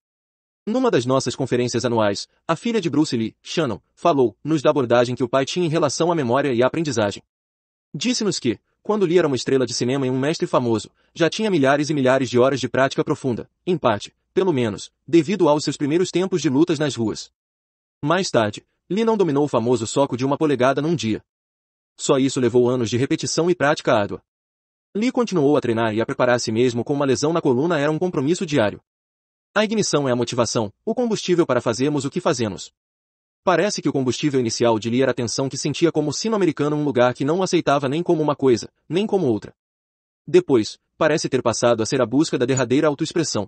Numa das nossas conferências anuais, a filha de Bruce Lee, Shannon, falou-nos da abordagem que o pai tinha em relação à memória e à aprendizagem. Disse-nos que, quando Lee era uma estrela de cinema e um mestre famoso, já tinha milhares e milhares de horas de prática profunda, em parte, pelo menos, devido aos seus primeiros tempos de lutas nas ruas. Mais tarde, Lee não dominou o famoso soco de uma polegada num dia, só isso levou anos de repetição e prática árdua. Lee continuou a treinar e a preparar se mesmo com uma lesão na coluna era um compromisso diário. A ignição é a motivação, o combustível para fazermos o que fazemos. Parece que o combustível inicial de Lee era a tensão que sentia como sino-americano um lugar que não o aceitava nem como uma coisa, nem como outra. Depois, parece ter passado a ser a busca da derradeira autoexpressão.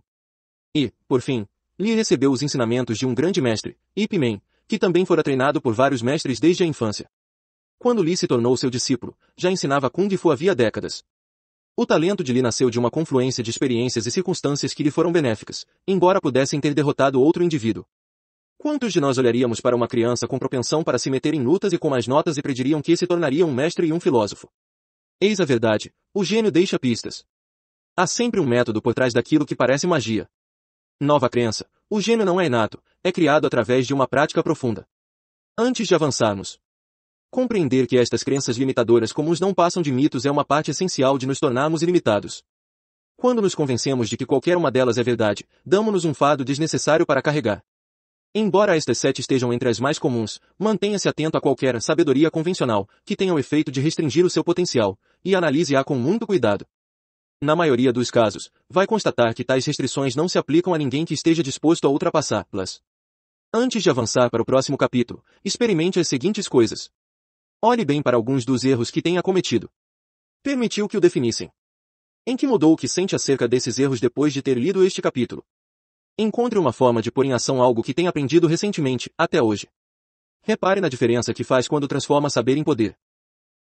E, por fim, Lee recebeu os ensinamentos de um grande mestre, Ip Man, que também fora treinado por vários mestres desde a infância. Quando Li se tornou seu discípulo, já ensinava Kung Fu havia décadas. O talento de Li nasceu de uma confluência de experiências e circunstâncias que lhe foram benéficas, embora pudessem ter derrotado outro indivíduo. Quantos de nós olharíamos para uma criança com propensão para se meter em lutas e com as notas e prediriam que se tornaria um mestre e um filósofo? Eis a verdade, o gênio deixa pistas. Há sempre um método por trás daquilo que parece magia. Nova crença, o gênio não é inato, é criado através de uma prática profunda. Antes de avançarmos, Compreender que estas crenças limitadoras comuns não passam de mitos é uma parte essencial de nos tornarmos ilimitados. Quando nos convencemos de que qualquer uma delas é verdade, damos-nos um fado desnecessário para carregar. Embora estas sete estejam entre as mais comuns, mantenha-se atento a qualquer sabedoria convencional que tenha o efeito de restringir o seu potencial, e analise-a com muito cuidado. Na maioria dos casos, vai constatar que tais restrições não se aplicam a ninguém que esteja disposto a ultrapassá-las. Antes de avançar para o próximo capítulo, experimente as seguintes coisas. Olhe bem para alguns dos erros que tenha cometido. Permitiu que o definissem. Em que mudou o que sente acerca desses erros depois de ter lido este capítulo? Encontre uma forma de pôr em ação algo que tem aprendido recentemente, até hoje. Repare na diferença que faz quando transforma saber em poder.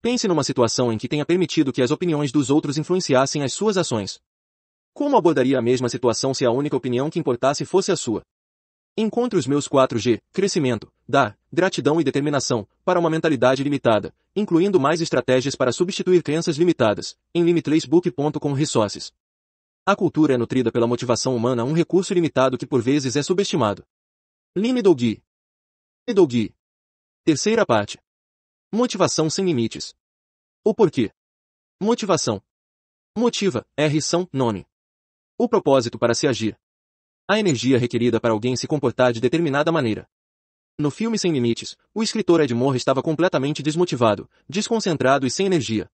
Pense numa situação em que tenha permitido que as opiniões dos outros influenciassem as suas ações. Como abordaria a mesma situação se a única opinião que importasse fosse a sua? Encontre os meus 4G, crescimento, dar, gratidão e determinação, para uma mentalidade limitada, incluindo mais estratégias para substituir crenças limitadas, em limitlessbook.com resources. A cultura é nutrida pela motivação humana um recurso limitado que por vezes é subestimado. Lime Dougui. Dougui. Terceira parte. Motivação sem limites. O porquê. Motivação. Motiva, R são, nome. O propósito para se agir, a energia requerida para alguém se comportar de determinada maneira. No filme Sem Limites, o escritor Ed Moore estava completamente desmotivado, desconcentrado e sem energia.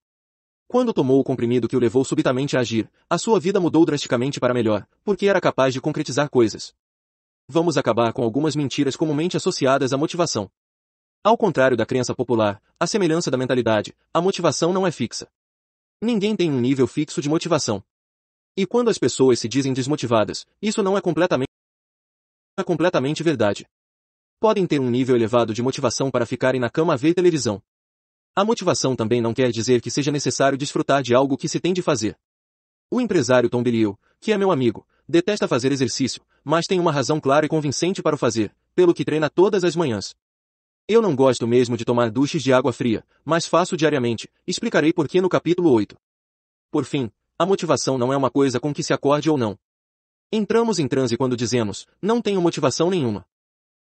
Quando tomou o comprimido que o levou subitamente a agir, a sua vida mudou drasticamente para melhor, porque era capaz de concretizar coisas. Vamos acabar com algumas mentiras comumente associadas à motivação. Ao contrário da crença popular, a semelhança da mentalidade, a motivação não é fixa. Ninguém tem um nível fixo de motivação. E quando as pessoas se dizem desmotivadas, isso não é completamente, é completamente verdade. Podem ter um nível elevado de motivação para ficarem na cama a ver televisão. A motivação também não quer dizer que seja necessário desfrutar de algo que se tem de fazer. O empresário Tom Billieu, que é meu amigo, detesta fazer exercício, mas tem uma razão clara e convincente para o fazer, pelo que treina todas as manhãs. Eu não gosto mesmo de tomar duches de água fria, mas faço diariamente, explicarei por que no capítulo 8. Por fim, a motivação não é uma coisa com que se acorde ou não. Entramos em transe quando dizemos, não tenho motivação nenhuma.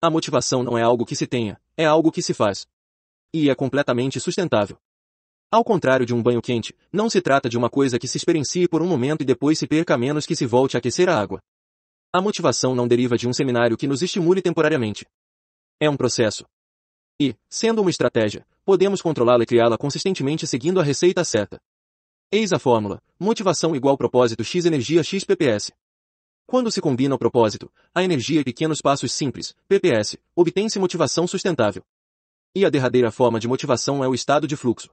A motivação não é algo que se tenha, é algo que se faz. E é completamente sustentável. Ao contrário de um banho quente, não se trata de uma coisa que se experiencie por um momento e depois se perca a menos que se volte a aquecer a água. A motivação não deriva de um seminário que nos estimule temporariamente. É um processo. E, sendo uma estratégia, podemos controlá-la e criá-la consistentemente seguindo a receita certa. Eis a fórmula, motivação igual propósito x energia x pps. Quando se combina o propósito, a energia e pequenos passos simples, pps, obtém-se motivação sustentável. E a derradeira forma de motivação é o estado de fluxo.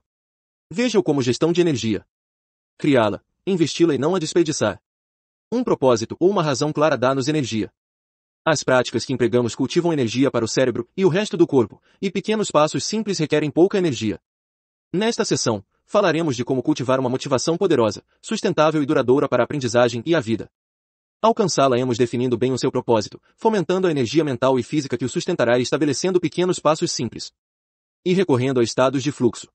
Veja-o como gestão de energia. Criá-la, investi-la e não a desperdiçar. Um propósito ou uma razão clara dá-nos energia. As práticas que empregamos cultivam energia para o cérebro e o resto do corpo, e pequenos passos simples requerem pouca energia. Nesta sessão, falaremos de como cultivar uma motivação poderosa, sustentável e duradoura para a aprendizagem e a vida. Alcançá-la emos definindo bem o seu propósito, fomentando a energia mental e física que o sustentará e estabelecendo pequenos passos simples. E recorrendo a estados de fluxo.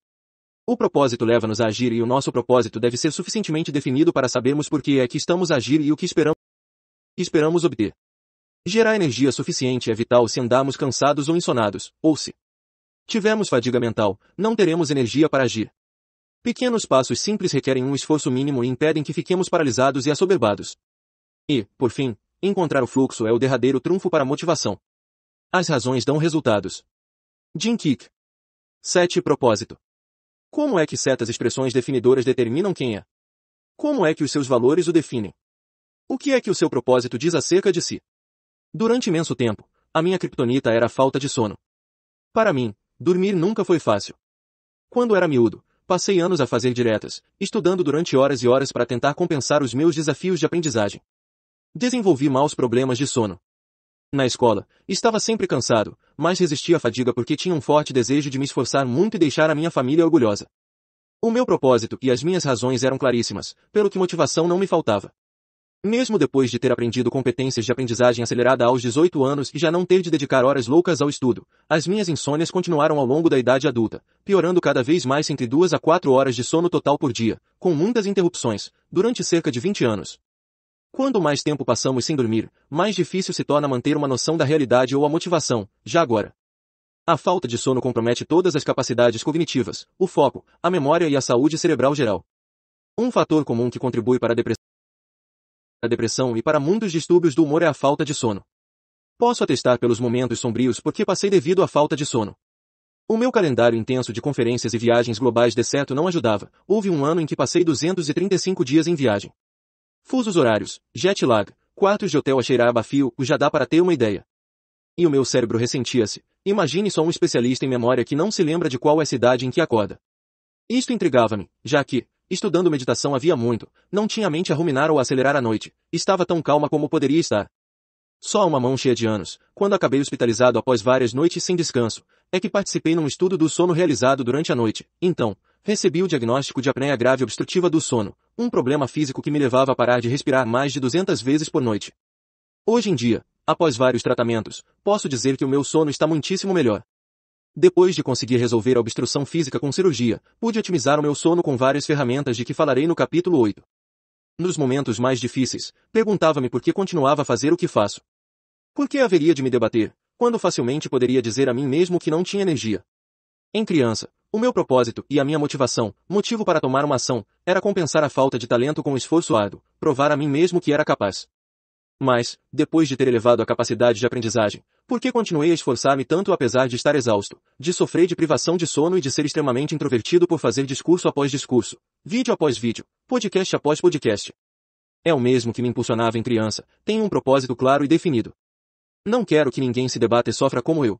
O propósito leva-nos a agir e o nosso propósito deve ser suficientemente definido para sabermos por que é que estamos a agir e o que esperamos, esperamos obter. Gerar energia suficiente é vital se andarmos cansados ou insonados, ou se tivermos fadiga mental, não teremos energia para agir. Pequenos passos simples requerem um esforço mínimo e impedem que fiquemos paralisados e assoberbados. E, por fim, encontrar o fluxo é o derradeiro trunfo para a motivação. As razões dão resultados. Jim Kick. 7. Propósito. Como é que certas expressões definidoras determinam quem é? Como é que os seus valores o definem? O que é que o seu propósito diz acerca de si? Durante imenso tempo, a minha criptonita era a falta de sono. Para mim, dormir nunca foi fácil. Quando era miúdo, Passei anos a fazer diretas, estudando durante horas e horas para tentar compensar os meus desafios de aprendizagem. Desenvolvi maus problemas de sono. Na escola, estava sempre cansado, mas resistia à fadiga porque tinha um forte desejo de me esforçar muito e deixar a minha família orgulhosa. O meu propósito e as minhas razões eram claríssimas, pelo que motivação não me faltava. Mesmo depois de ter aprendido competências de aprendizagem acelerada aos 18 anos e já não ter de dedicar horas loucas ao estudo, as minhas insônias continuaram ao longo da idade adulta, piorando cada vez mais entre 2 a 4 horas de sono total por dia, com muitas interrupções, durante cerca de 20 anos. Quanto mais tempo passamos sem dormir, mais difícil se torna manter uma noção da realidade ou a motivação, já agora. A falta de sono compromete todas as capacidades cognitivas, o foco, a memória e a saúde cerebral geral. Um fator comum que contribui para a depressão a depressão e para muitos distúrbios do humor é a falta de sono. Posso atestar pelos momentos sombrios porque passei devido à falta de sono. O meu calendário intenso de conferências e viagens globais de certo não ajudava. Houve um ano em que passei 235 dias em viagem. Fusos horários, jet lag, quartos de hotel a cheirar a bafio, já dá para ter uma ideia. E o meu cérebro ressentia-se. Imagine só um especialista em memória que não se lembra de qual é a cidade em que acorda. Isto intrigava-me, já que, Estudando meditação havia muito, não tinha mente a ruminar ou acelerar a noite, estava tão calma como poderia estar. Só uma mão cheia de anos, quando acabei hospitalizado após várias noites sem descanso, é que participei num estudo do sono realizado durante a noite, então, recebi o diagnóstico de apneia grave obstrutiva do sono, um problema físico que me levava a parar de respirar mais de 200 vezes por noite. Hoje em dia, após vários tratamentos, posso dizer que o meu sono está muitíssimo melhor. Depois de conseguir resolver a obstrução física com cirurgia, pude otimizar o meu sono com várias ferramentas de que falarei no capítulo 8. Nos momentos mais difíceis, perguntava-me por que continuava a fazer o que faço. Por que haveria de me debater, quando facilmente poderia dizer a mim mesmo que não tinha energia? Em criança, o meu propósito e a minha motivação, motivo para tomar uma ação, era compensar a falta de talento com o esforço árduo, provar a mim mesmo que era capaz. Mas, depois de ter elevado a capacidade de aprendizagem, por que continuei a esforçar-me tanto apesar de estar exausto, de sofrer de privação de sono e de ser extremamente introvertido por fazer discurso após discurso, vídeo após vídeo, podcast após podcast? É o mesmo que me impulsionava em criança, tenho um propósito claro e definido. Não quero que ninguém se debata e sofra como eu.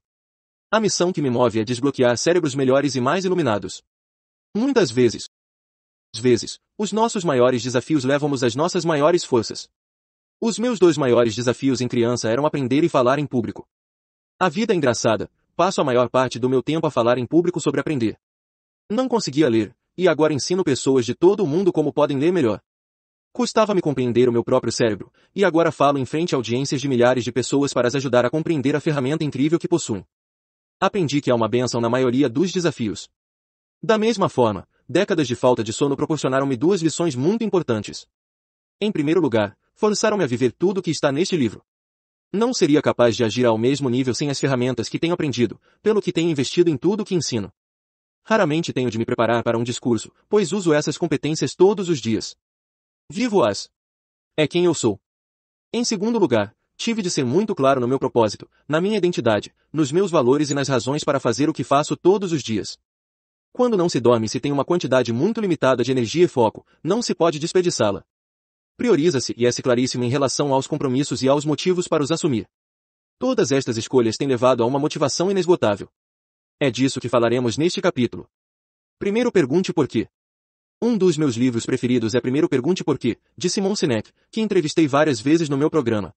A missão que me move é desbloquear cérebros melhores e mais iluminados. Muitas vezes, vezes, os nossos maiores desafios levam-nos às nossas maiores forças. Os meus dois maiores desafios em criança eram aprender e falar em público. A vida é engraçada, passo a maior parte do meu tempo a falar em público sobre aprender. Não conseguia ler, e agora ensino pessoas de todo o mundo como podem ler melhor. Custava-me compreender o meu próprio cérebro, e agora falo em frente a audiências de milhares de pessoas para as ajudar a compreender a ferramenta incrível que possuem. Aprendi que há é uma benção na maioria dos desafios. Da mesma forma, décadas de falta de sono proporcionaram-me duas lições muito importantes. Em primeiro lugar, forçaram-me a viver tudo o que está neste livro. Não seria capaz de agir ao mesmo nível sem as ferramentas que tenho aprendido, pelo que tenho investido em tudo o que ensino. Raramente tenho de me preparar para um discurso, pois uso essas competências todos os dias. Vivo-as. É quem eu sou. Em segundo lugar, tive de ser muito claro no meu propósito, na minha identidade, nos meus valores e nas razões para fazer o que faço todos os dias. Quando não se dorme se tem uma quantidade muito limitada de energia e foco, não se pode desperdiçá-la prioriza-se e é-se claríssimo em relação aos compromissos e aos motivos para os assumir. Todas estas escolhas têm levado a uma motivação inesgotável. É disso que falaremos neste capítulo. Primeiro pergunte por quê. Um dos meus livros preferidos é Primeiro Pergunte Por quê, de Simon Sinek, que entrevistei várias vezes no meu programa.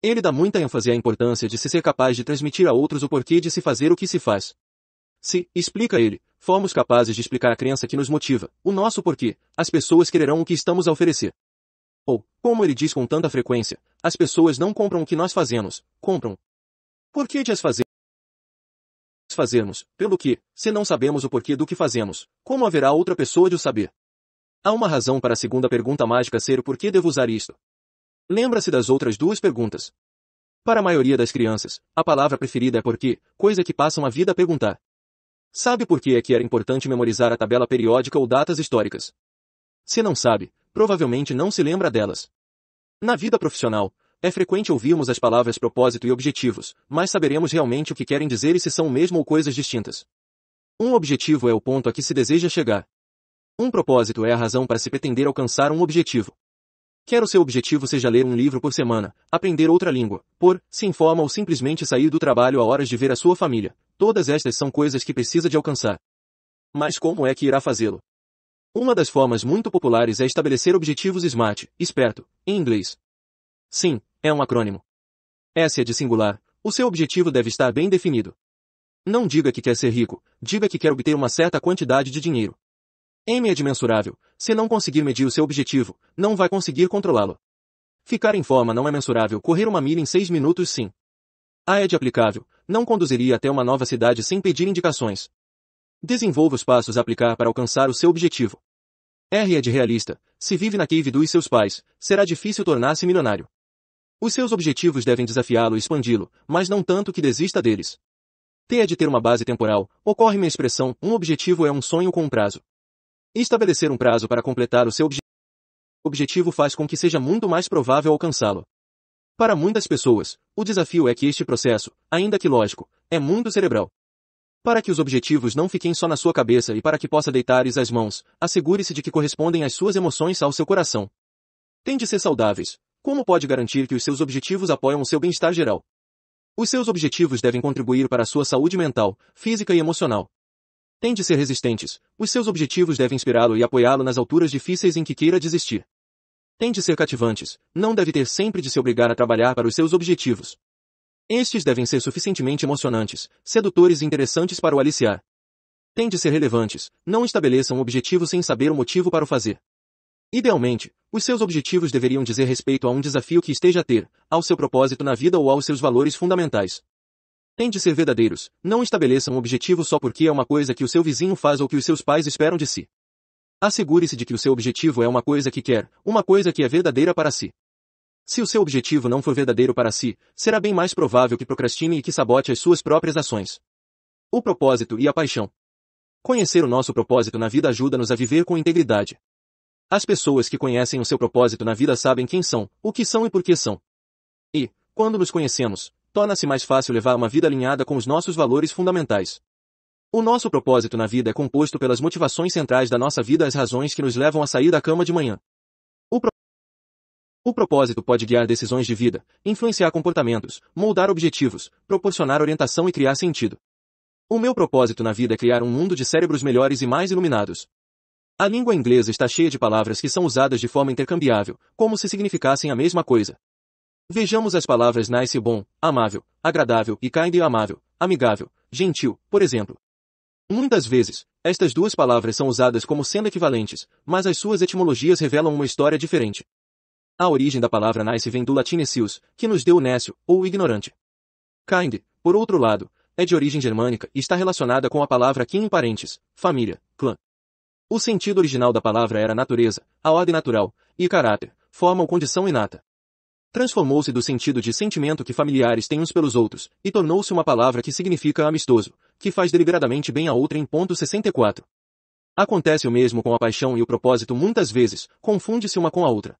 Ele dá muita ênfase à importância de se ser capaz de transmitir a outros o porquê de se fazer o que se faz. Se, explica ele, formos capazes de explicar a crença que nos motiva, o nosso porquê, as pessoas quererão o que estamos a oferecer. Ou, como ele diz com tanta frequência, as pessoas não compram o que nós fazemos, compram. Por que de as fazer? fazermos, pelo que, se não sabemos o porquê do que fazemos, como haverá outra pessoa de o saber? Há uma razão para a segunda pergunta mágica ser o porquê devo usar isto. Lembra-se das outras duas perguntas. Para a maioria das crianças, a palavra preferida é porquê, coisa que passam a vida a perguntar. Sabe por que é que era importante memorizar a tabela periódica ou datas históricas? Se não sabe, provavelmente não se lembra delas. Na vida profissional, é frequente ouvirmos as palavras propósito e objetivos, mas saberemos realmente o que querem dizer e se são mesmo ou coisas distintas. Um objetivo é o ponto a que se deseja chegar. Um propósito é a razão para se pretender alcançar um objetivo. Quer o seu objetivo seja ler um livro por semana, aprender outra língua, por, se informa ou simplesmente sair do trabalho a horas de ver a sua família, todas estas são coisas que precisa de alcançar. Mas como é que irá fazê-lo? Uma das formas muito populares é estabelecer objetivos SMART, esperto, em inglês. Sim, é um acrônimo. S é de singular, o seu objetivo deve estar bem definido. Não diga que quer ser rico, diga que quer obter uma certa quantidade de dinheiro. M é de mensurável. se não conseguir medir o seu objetivo, não vai conseguir controlá-lo. Ficar em forma não é mensurável, correr uma milha em seis minutos sim. A é de aplicável, não conduziria até uma nova cidade sem pedir indicações. Desenvolva os passos a aplicar para alcançar o seu objetivo. R é de realista. Se vive na cave dos seus pais, será difícil tornar-se milionário. Os seus objetivos devem desafiá-lo e expandi-lo, mas não tanto que desista deles. T é de ter uma base temporal. Ocorre-me a expressão, um objetivo é um sonho com um prazo. Estabelecer um prazo para completar o seu obje objetivo faz com que seja muito mais provável alcançá-lo. Para muitas pessoas, o desafio é que este processo, ainda que lógico, é muito cerebral. Para que os objetivos não fiquem só na sua cabeça e para que possa deitares as mãos, assegure-se de que correspondem às suas emoções ao seu coração. Tem de ser saudáveis. Como pode garantir que os seus objetivos apoiam o seu bem-estar geral? Os seus objetivos devem contribuir para a sua saúde mental, física e emocional. Tem de ser resistentes. Os seus objetivos devem inspirá-lo e apoiá-lo nas alturas difíceis em que queira desistir. Tem de ser cativantes. Não deve ter sempre de se obrigar a trabalhar para os seus objetivos. Estes devem ser suficientemente emocionantes, sedutores e interessantes para o aliciar. Tem de ser relevantes, não estabeleçam um objetivo sem saber o motivo para o fazer. Idealmente, os seus objetivos deveriam dizer respeito a um desafio que esteja a ter, ao seu propósito na vida ou aos seus valores fundamentais. Tem de ser verdadeiros, não estabeleçam um objetivo só porque é uma coisa que o seu vizinho faz ou que os seus pais esperam de si. Assegure-se de que o seu objetivo é uma coisa que quer, uma coisa que é verdadeira para si. Se o seu objetivo não for verdadeiro para si, será bem mais provável que procrastine e que sabote as suas próprias ações. O propósito e a paixão. Conhecer o nosso propósito na vida ajuda-nos a viver com integridade. As pessoas que conhecem o seu propósito na vida sabem quem são, o que são e por que são. E, quando nos conhecemos, torna-se mais fácil levar uma vida alinhada com os nossos valores fundamentais. O nosso propósito na vida é composto pelas motivações centrais da nossa vida, as razões que nos levam a sair da cama de manhã. O propósito pode guiar decisões de vida, influenciar comportamentos, moldar objetivos, proporcionar orientação e criar sentido. O meu propósito na vida é criar um mundo de cérebros melhores e mais iluminados. A língua inglesa está cheia de palavras que são usadas de forma intercambiável, como se significassem a mesma coisa. Vejamos as palavras nice e bom, amável, agradável e kind e amável, amigável, gentil, por exemplo. Muitas vezes, estas duas palavras são usadas como sendo equivalentes, mas as suas etimologias revelam uma história diferente. A origem da palavra nice vem do latim necius, que nos deu o nécio, ou ignorante. Kind, por outro lado, é de origem germânica e está relacionada com a palavra kin em parentes, família, clã. O sentido original da palavra era natureza, a ordem natural, e caráter, forma ou condição inata. Transformou-se do sentido de sentimento que familiares têm uns pelos outros, e tornou-se uma palavra que significa amistoso, que faz deliberadamente bem a outra em ponto 64. Acontece o mesmo com a paixão e o propósito muitas vezes, confunde-se uma com a outra.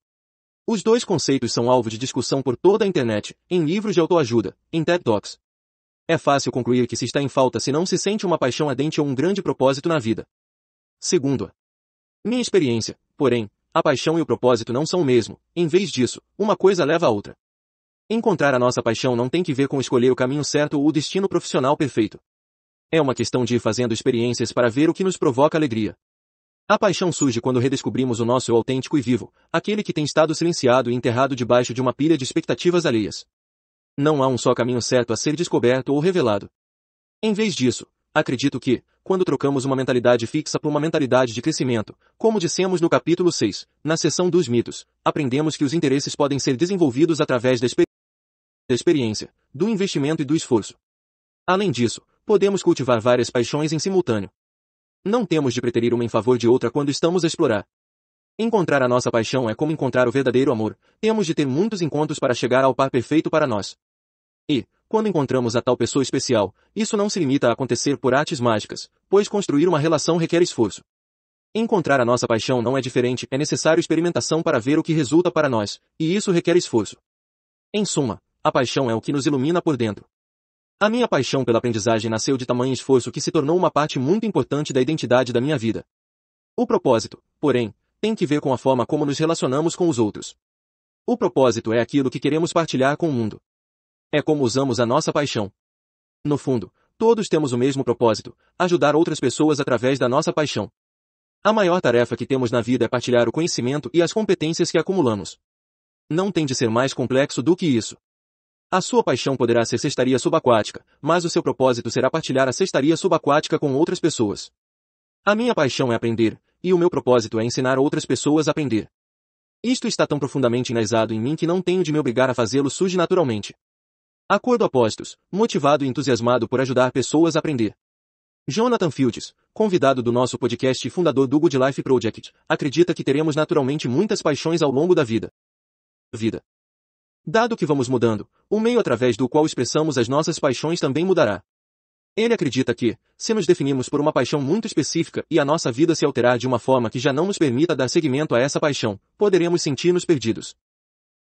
Os dois conceitos são alvo de discussão por toda a internet, em livros de autoajuda, em TED Talks. É fácil concluir que se está em falta se não se sente uma paixão ardente ou um grande propósito na vida. Segundo a minha experiência, porém, a paixão e o propósito não são o mesmo, em vez disso, uma coisa leva a outra. Encontrar a nossa paixão não tem que ver com escolher o caminho certo ou o destino profissional perfeito. É uma questão de ir fazendo experiências para ver o que nos provoca alegria. A paixão surge quando redescobrimos o nosso autêntico e vivo, aquele que tem estado silenciado e enterrado debaixo de uma pilha de expectativas alheias. Não há um só caminho certo a ser descoberto ou revelado. Em vez disso, acredito que, quando trocamos uma mentalidade fixa por uma mentalidade de crescimento, como dissemos no capítulo 6, na seção dos mitos, aprendemos que os interesses podem ser desenvolvidos através da, da experiência, do investimento e do esforço. Além disso, podemos cultivar várias paixões em simultâneo, não temos de preterir uma em favor de outra quando estamos a explorar. Encontrar a nossa paixão é como encontrar o verdadeiro amor. Temos de ter muitos encontros para chegar ao par perfeito para nós. E, quando encontramos a tal pessoa especial, isso não se limita a acontecer por artes mágicas, pois construir uma relação requer esforço. Encontrar a nossa paixão não é diferente, é necessário experimentação para ver o que resulta para nós, e isso requer esforço. Em suma, a paixão é o que nos ilumina por dentro. A minha paixão pela aprendizagem nasceu de tamanho esforço que se tornou uma parte muito importante da identidade da minha vida. O propósito, porém, tem que ver com a forma como nos relacionamos com os outros. O propósito é aquilo que queremos partilhar com o mundo. É como usamos a nossa paixão. No fundo, todos temos o mesmo propósito, ajudar outras pessoas através da nossa paixão. A maior tarefa que temos na vida é partilhar o conhecimento e as competências que acumulamos. Não tem de ser mais complexo do que isso. A sua paixão poderá ser cestaria subaquática, mas o seu propósito será partilhar a cestaria subaquática com outras pessoas. A minha paixão é aprender, e o meu propósito é ensinar outras pessoas a aprender. Isto está tão profundamente enraizado em mim que não tenho de me obrigar a fazê-lo surge naturalmente. Acordo apostos, motivado e entusiasmado por ajudar pessoas a aprender. Jonathan Fields, convidado do nosso podcast e fundador do Good Life Project, acredita que teremos naturalmente muitas paixões ao longo da vida. Vida. Dado que vamos mudando, o meio através do qual expressamos as nossas paixões também mudará. Ele acredita que, se nos definimos por uma paixão muito específica e a nossa vida se alterar de uma forma que já não nos permita dar seguimento a essa paixão, poderemos sentir-nos perdidos.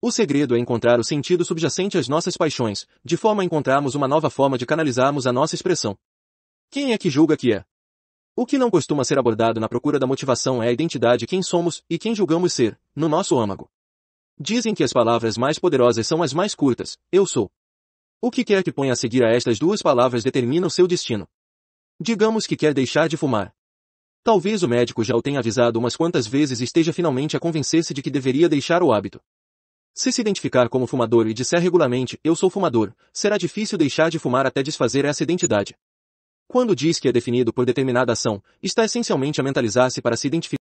O segredo é encontrar o sentido subjacente às nossas paixões, de forma a encontrarmos uma nova forma de canalizarmos a nossa expressão. Quem é que julga que é? O que não costuma ser abordado na procura da motivação é a identidade quem somos e quem julgamos ser, no nosso âmago. Dizem que as palavras mais poderosas são as mais curtas, eu sou. O que quer que ponha a seguir a estas duas palavras determina o seu destino. Digamos que quer deixar de fumar. Talvez o médico já o tenha avisado umas quantas vezes e esteja finalmente a convencer-se de que deveria deixar o hábito. Se se identificar como fumador e disser regularmente, eu sou fumador, será difícil deixar de fumar até desfazer essa identidade. Quando diz que é definido por determinada ação, está essencialmente a mentalizar-se para se identificar,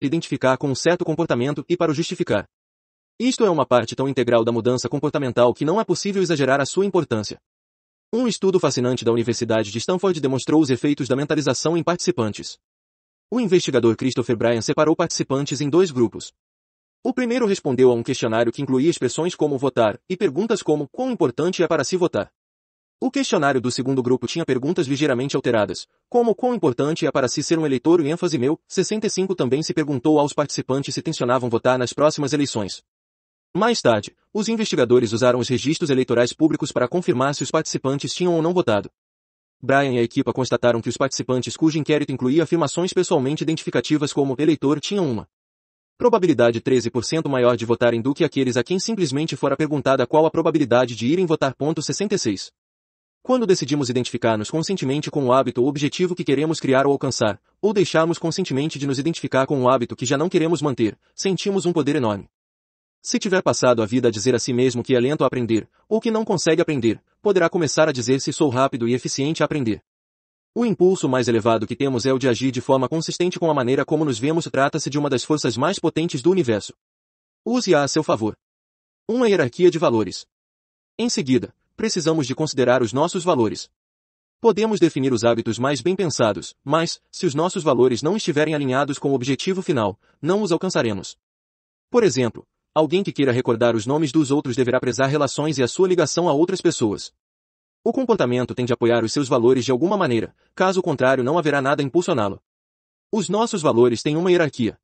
identificar com um certo comportamento e para o justificar. Isto é uma parte tão integral da mudança comportamental que não é possível exagerar a sua importância. Um estudo fascinante da Universidade de Stanford demonstrou os efeitos da mentalização em participantes. O investigador Christopher Bryan separou participantes em dois grupos. O primeiro respondeu a um questionário que incluía expressões como votar e perguntas como quão importante é para si votar. O questionário do segundo grupo tinha perguntas ligeiramente alteradas, como quão importante é para si ser um eleitor e ênfase meu, 65 também se perguntou aos participantes se tensionavam votar nas próximas eleições. Mais tarde, os investigadores usaram os registros eleitorais públicos para confirmar se os participantes tinham ou não votado. Brian e a equipa constataram que os participantes cujo inquérito incluía afirmações pessoalmente identificativas como eleitor tinham uma probabilidade 13% maior de votarem do que aqueles a quem simplesmente fora perguntada qual a probabilidade de irem votar. 66. Quando decidimos identificar-nos conscientemente com o hábito ou objetivo que queremos criar ou alcançar, ou deixarmos conscientemente de nos identificar com o hábito que já não queremos manter, sentimos um poder enorme. Se tiver passado a vida a dizer a si mesmo que é lento a aprender, ou que não consegue aprender, poderá começar a dizer se sou rápido e eficiente a aprender. O impulso mais elevado que temos é o de agir de forma consistente com a maneira como nos vemos trata-se de uma das forças mais potentes do universo. Use-a a seu favor. Uma hierarquia de valores. Em seguida, precisamos de considerar os nossos valores. Podemos definir os hábitos mais bem pensados, mas, se os nossos valores não estiverem alinhados com o objetivo final, não os alcançaremos. Por exemplo, Alguém que queira recordar os nomes dos outros deverá prezar relações e a sua ligação a outras pessoas. O comportamento tem de apoiar os seus valores de alguma maneira, caso contrário não haverá nada impulsioná-lo. Os nossos valores têm uma hierarquia.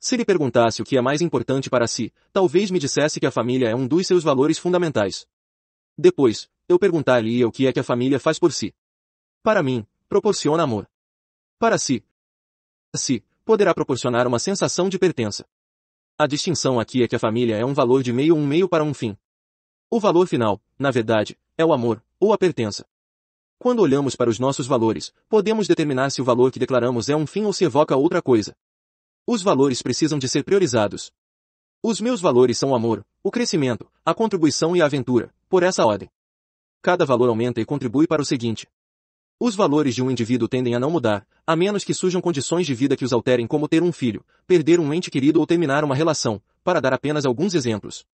Se lhe perguntasse o que é mais importante para si, talvez me dissesse que a família é um dos seus valores fundamentais. Depois, eu perguntar-lhe o que é que a família faz por si. Para mim, proporciona amor. Para si. Si, poderá proporcionar uma sensação de pertença. A distinção aqui é que a família é um valor de meio um meio para um fim. O valor final, na verdade, é o amor, ou a pertença. Quando olhamos para os nossos valores, podemos determinar se o valor que declaramos é um fim ou se evoca outra coisa. Os valores precisam de ser priorizados. Os meus valores são o amor, o crescimento, a contribuição e a aventura, por essa ordem. Cada valor aumenta e contribui para o seguinte. Os valores de um indivíduo tendem a não mudar, a menos que surjam condições de vida que os alterem como ter um filho, perder um ente querido ou terminar uma relação, para dar apenas alguns exemplos.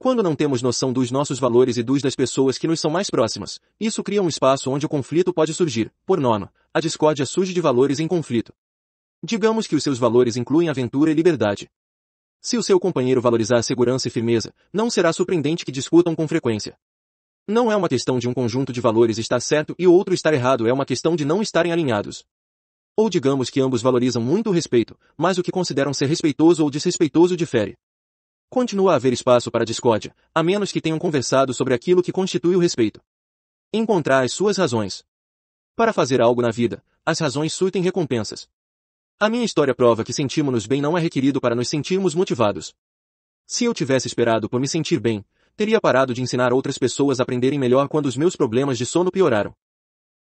Quando não temos noção dos nossos valores e dos das pessoas que nos são mais próximas, isso cria um espaço onde o conflito pode surgir. Por norma, a discórdia surge de valores em conflito. Digamos que os seus valores incluem aventura e liberdade. Se o seu companheiro valorizar segurança e firmeza, não será surpreendente que discutam com frequência. Não é uma questão de um conjunto de valores estar certo e outro estar errado, é uma questão de não estarem alinhados. Ou digamos que ambos valorizam muito o respeito, mas o que consideram ser respeitoso ou desrespeitoso difere. Continua a haver espaço para discórdia, a menos que tenham conversado sobre aquilo que constitui o respeito. Encontrar as suas razões. Para fazer algo na vida, as razões surtem recompensas. A minha história prova que sentimos nos bem não é requerido para nos sentirmos motivados. Se eu tivesse esperado por me sentir bem, teria parado de ensinar outras pessoas a aprenderem melhor quando os meus problemas de sono pioraram.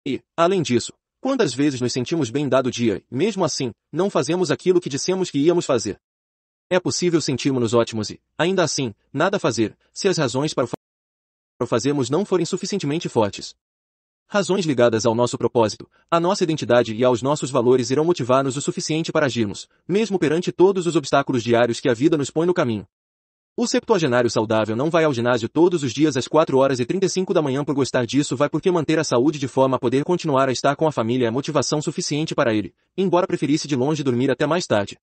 E, além disso, quantas vezes nos sentimos bem dado dia e, mesmo assim, não fazemos aquilo que dissemos que íamos fazer? É possível sentirmos-nos ótimos e, ainda assim, nada fazer, se as razões para o fazermos não forem suficientemente fortes. Razões ligadas ao nosso propósito, à nossa identidade e aos nossos valores irão motivar-nos o suficiente para agirmos, mesmo perante todos os obstáculos diários que a vida nos põe no caminho. O septuagenário saudável não vai ao ginásio todos os dias às 4 horas e 35 da manhã por gostar disso vai porque manter a saúde de forma a poder continuar a estar com a família é motivação suficiente para ele, embora preferisse de longe dormir até mais tarde.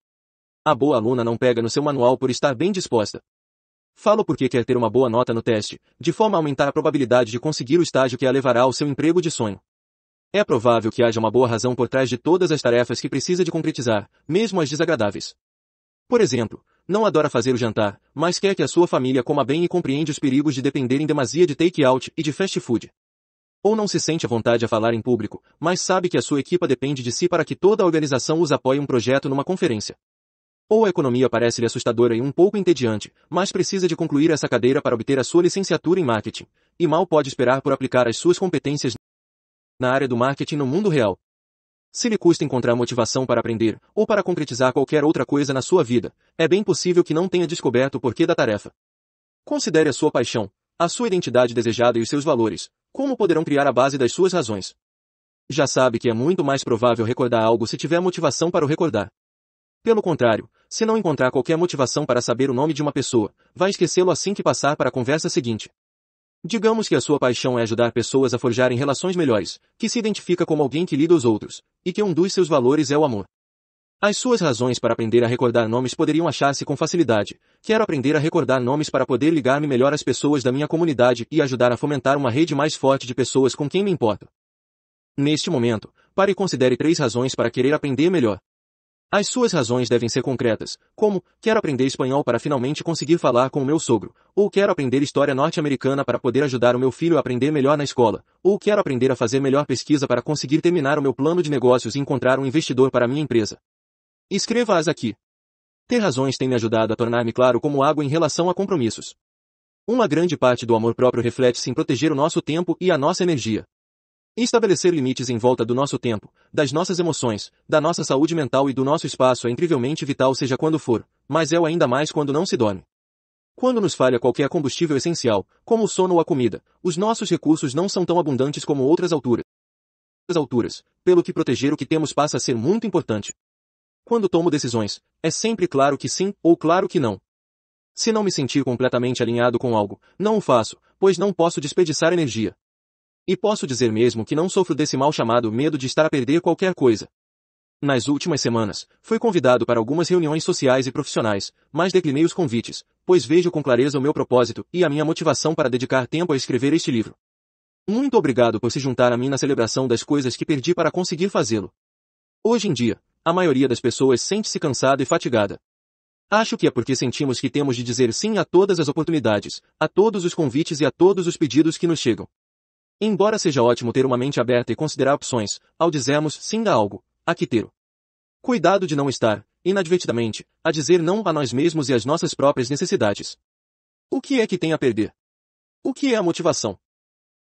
A boa aluna não pega no seu manual por estar bem disposta. Falo porque quer ter uma boa nota no teste, de forma a aumentar a probabilidade de conseguir o estágio que a levará ao seu emprego de sonho. É provável que haja uma boa razão por trás de todas as tarefas que precisa de concretizar, mesmo as desagradáveis. Por exemplo, não adora fazer o jantar, mas quer que a sua família coma bem e compreende os perigos de depender em demasia de take-out e de fast food. Ou não se sente à vontade a falar em público, mas sabe que a sua equipa depende de si para que toda a organização os apoie um projeto numa conferência. Ou a economia parece-lhe assustadora e um pouco entediante, mas precisa de concluir essa cadeira para obter a sua licenciatura em marketing, e mal pode esperar por aplicar as suas competências na área do marketing no mundo real. Se lhe custa encontrar motivação para aprender, ou para concretizar qualquer outra coisa na sua vida, é bem possível que não tenha descoberto o porquê da tarefa. Considere a sua paixão, a sua identidade desejada e os seus valores, como poderão criar a base das suas razões. Já sabe que é muito mais provável recordar algo se tiver motivação para o recordar. Pelo contrário, se não encontrar qualquer motivação para saber o nome de uma pessoa, vai esquecê-lo assim que passar para a conversa seguinte. Digamos que a sua paixão é ajudar pessoas a forjarem relações melhores, que se identifica como alguém que lida os outros, e que um dos seus valores é o amor. As suas razões para aprender a recordar nomes poderiam achar-se com facilidade. Quero aprender a recordar nomes para poder ligar-me melhor às pessoas da minha comunidade e ajudar a fomentar uma rede mais forte de pessoas com quem me importo. Neste momento, pare e considere três razões para querer aprender melhor. As suas razões devem ser concretas, como, quero aprender espanhol para finalmente conseguir falar com o meu sogro, ou quero aprender história norte-americana para poder ajudar o meu filho a aprender melhor na escola, ou quero aprender a fazer melhor pesquisa para conseguir terminar o meu plano de negócios e encontrar um investidor para minha empresa. Escreva-as aqui. Ter razões tem me ajudado a tornar-me claro como água em relação a compromissos. Uma grande parte do amor próprio reflete-se em proteger o nosso tempo e a nossa energia estabelecer limites em volta do nosso tempo, das nossas emoções, da nossa saúde mental e do nosso espaço é incrivelmente vital seja quando for, mas é o ainda mais quando não se dorme. Quando nos falha qualquer combustível essencial, como o sono ou a comida, os nossos recursos não são tão abundantes como outras alturas. alturas, pelo que proteger o que temos passa a ser muito importante. Quando tomo decisões, é sempre claro que sim ou claro que não. Se não me sentir completamente alinhado com algo, não o faço, pois não posso desperdiçar energia. E posso dizer mesmo que não sofro desse mal chamado medo de estar a perder qualquer coisa. Nas últimas semanas, fui convidado para algumas reuniões sociais e profissionais, mas declinei os convites, pois vejo com clareza o meu propósito e a minha motivação para dedicar tempo a escrever este livro. Muito obrigado por se juntar a mim na celebração das coisas que perdi para conseguir fazê-lo. Hoje em dia, a maioria das pessoas sente-se cansada e fatigada. Acho que é porque sentimos que temos de dizer sim a todas as oportunidades, a todos os convites e a todos os pedidos que nos chegam. Embora seja ótimo ter uma mente aberta e considerar opções, ao dizermos sim a algo, há que ter cuidado de não estar, inadvertidamente, a dizer não a nós mesmos e às nossas próprias necessidades. O que é que tem a perder? O que é a motivação?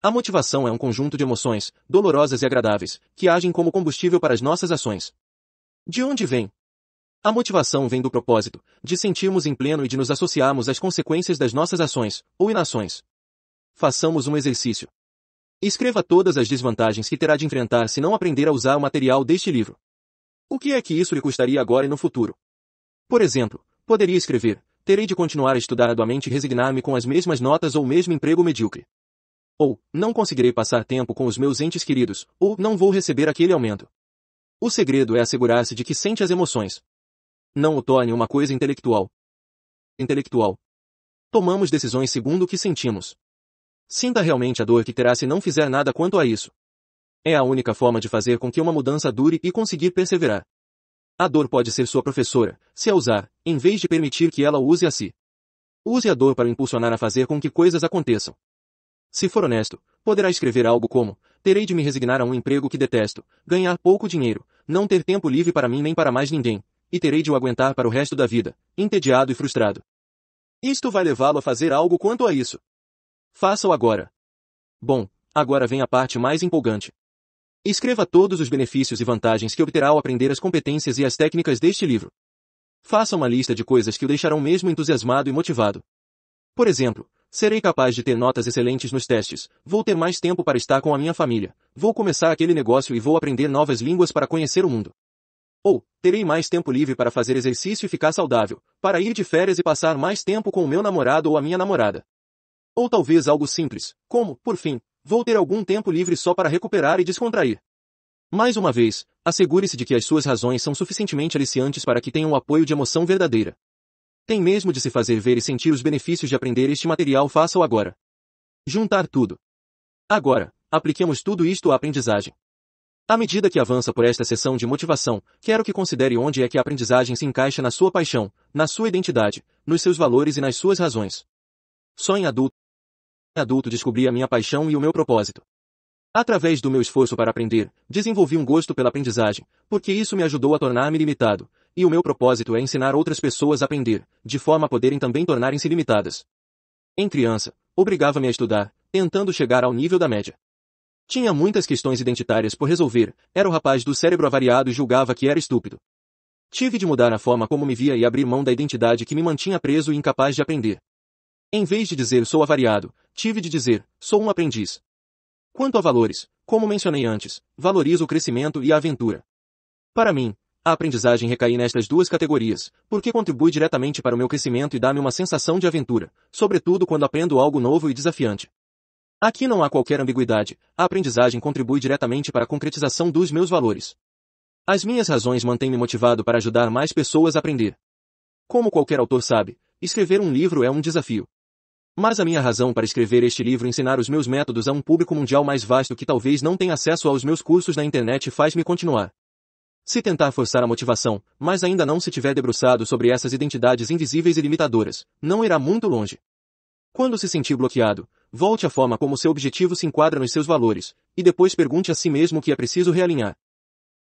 A motivação é um conjunto de emoções, dolorosas e agradáveis, que agem como combustível para as nossas ações. De onde vem? A motivação vem do propósito, de sentirmos em pleno e de nos associarmos às consequências das nossas ações, ou inações. Façamos um exercício. Escreva todas as desvantagens que terá de enfrentar se não aprender a usar o material deste livro. O que é que isso lhe custaria agora e no futuro? Por exemplo, poderia escrever, terei de continuar a estudar arduamente e resignar-me com as mesmas notas ou mesmo emprego medíocre. Ou, não conseguirei passar tempo com os meus entes queridos, ou, não vou receber aquele aumento. O segredo é assegurar-se de que sente as emoções. Não o torne uma coisa intelectual. Intelectual. Tomamos decisões segundo o que sentimos. Sinta realmente a dor que terá se não fizer nada quanto a isso. É a única forma de fazer com que uma mudança dure e conseguir perseverar. A dor pode ser sua professora, se a usar, em vez de permitir que ela use a si. Use a dor para o impulsionar a fazer com que coisas aconteçam. Se for honesto, poderá escrever algo como, terei de me resignar a um emprego que detesto, ganhar pouco dinheiro, não ter tempo livre para mim nem para mais ninguém, e terei de o aguentar para o resto da vida, entediado e frustrado. Isto vai levá-lo a fazer algo quanto a isso. Faça-o agora. Bom, agora vem a parte mais empolgante. Escreva todos os benefícios e vantagens que obterá ao aprender as competências e as técnicas deste livro. Faça uma lista de coisas que o deixarão mesmo entusiasmado e motivado. Por exemplo, serei capaz de ter notas excelentes nos testes, vou ter mais tempo para estar com a minha família, vou começar aquele negócio e vou aprender novas línguas para conhecer o mundo. Ou, terei mais tempo livre para fazer exercício e ficar saudável, para ir de férias e passar mais tempo com o meu namorado ou a minha namorada. Ou talvez algo simples, como, por fim, vou ter algum tempo livre só para recuperar e descontrair. Mais uma vez, assegure-se de que as suas razões são suficientemente aliciantes para que tenham um apoio de emoção verdadeira. Tem mesmo de se fazer ver e sentir os benefícios de aprender este material faça-o agora. Juntar tudo. Agora, apliquemos tudo isto à aprendizagem. À medida que avança por esta sessão de motivação, quero que considere onde é que a aprendizagem se encaixa na sua paixão, na sua identidade, nos seus valores e nas suas razões. Só em adulto adulto descobri a minha paixão e o meu propósito. Através do meu esforço para aprender, desenvolvi um gosto pela aprendizagem, porque isso me ajudou a tornar-me limitado, e o meu propósito é ensinar outras pessoas a aprender, de forma a poderem também tornarem-se limitadas. Em criança, obrigava-me a estudar, tentando chegar ao nível da média. Tinha muitas questões identitárias por resolver, era o rapaz do cérebro avariado e julgava que era estúpido. Tive de mudar a forma como me via e abrir mão da identidade que me mantinha preso e incapaz de aprender. Em vez de dizer sou avariado, tive de dizer, sou um aprendiz. Quanto a valores, como mencionei antes, valorizo o crescimento e a aventura. Para mim, a aprendizagem recai nestas duas categorias, porque contribui diretamente para o meu crescimento e dá-me uma sensação de aventura, sobretudo quando aprendo algo novo e desafiante. Aqui não há qualquer ambiguidade, a aprendizagem contribui diretamente para a concretização dos meus valores. As minhas razões mantêm-me motivado para ajudar mais pessoas a aprender. Como qualquer autor sabe, escrever um livro é um desafio. Mas a minha razão para escrever este livro ensinar os meus métodos a um público mundial mais vasto que talvez não tenha acesso aos meus cursos na internet faz-me continuar. Se tentar forçar a motivação, mas ainda não se tiver debruçado sobre essas identidades invisíveis e limitadoras, não irá muito longe. Quando se sentir bloqueado, volte à forma como seu objetivo se enquadra nos seus valores, e depois pergunte a si mesmo o que é preciso realinhar.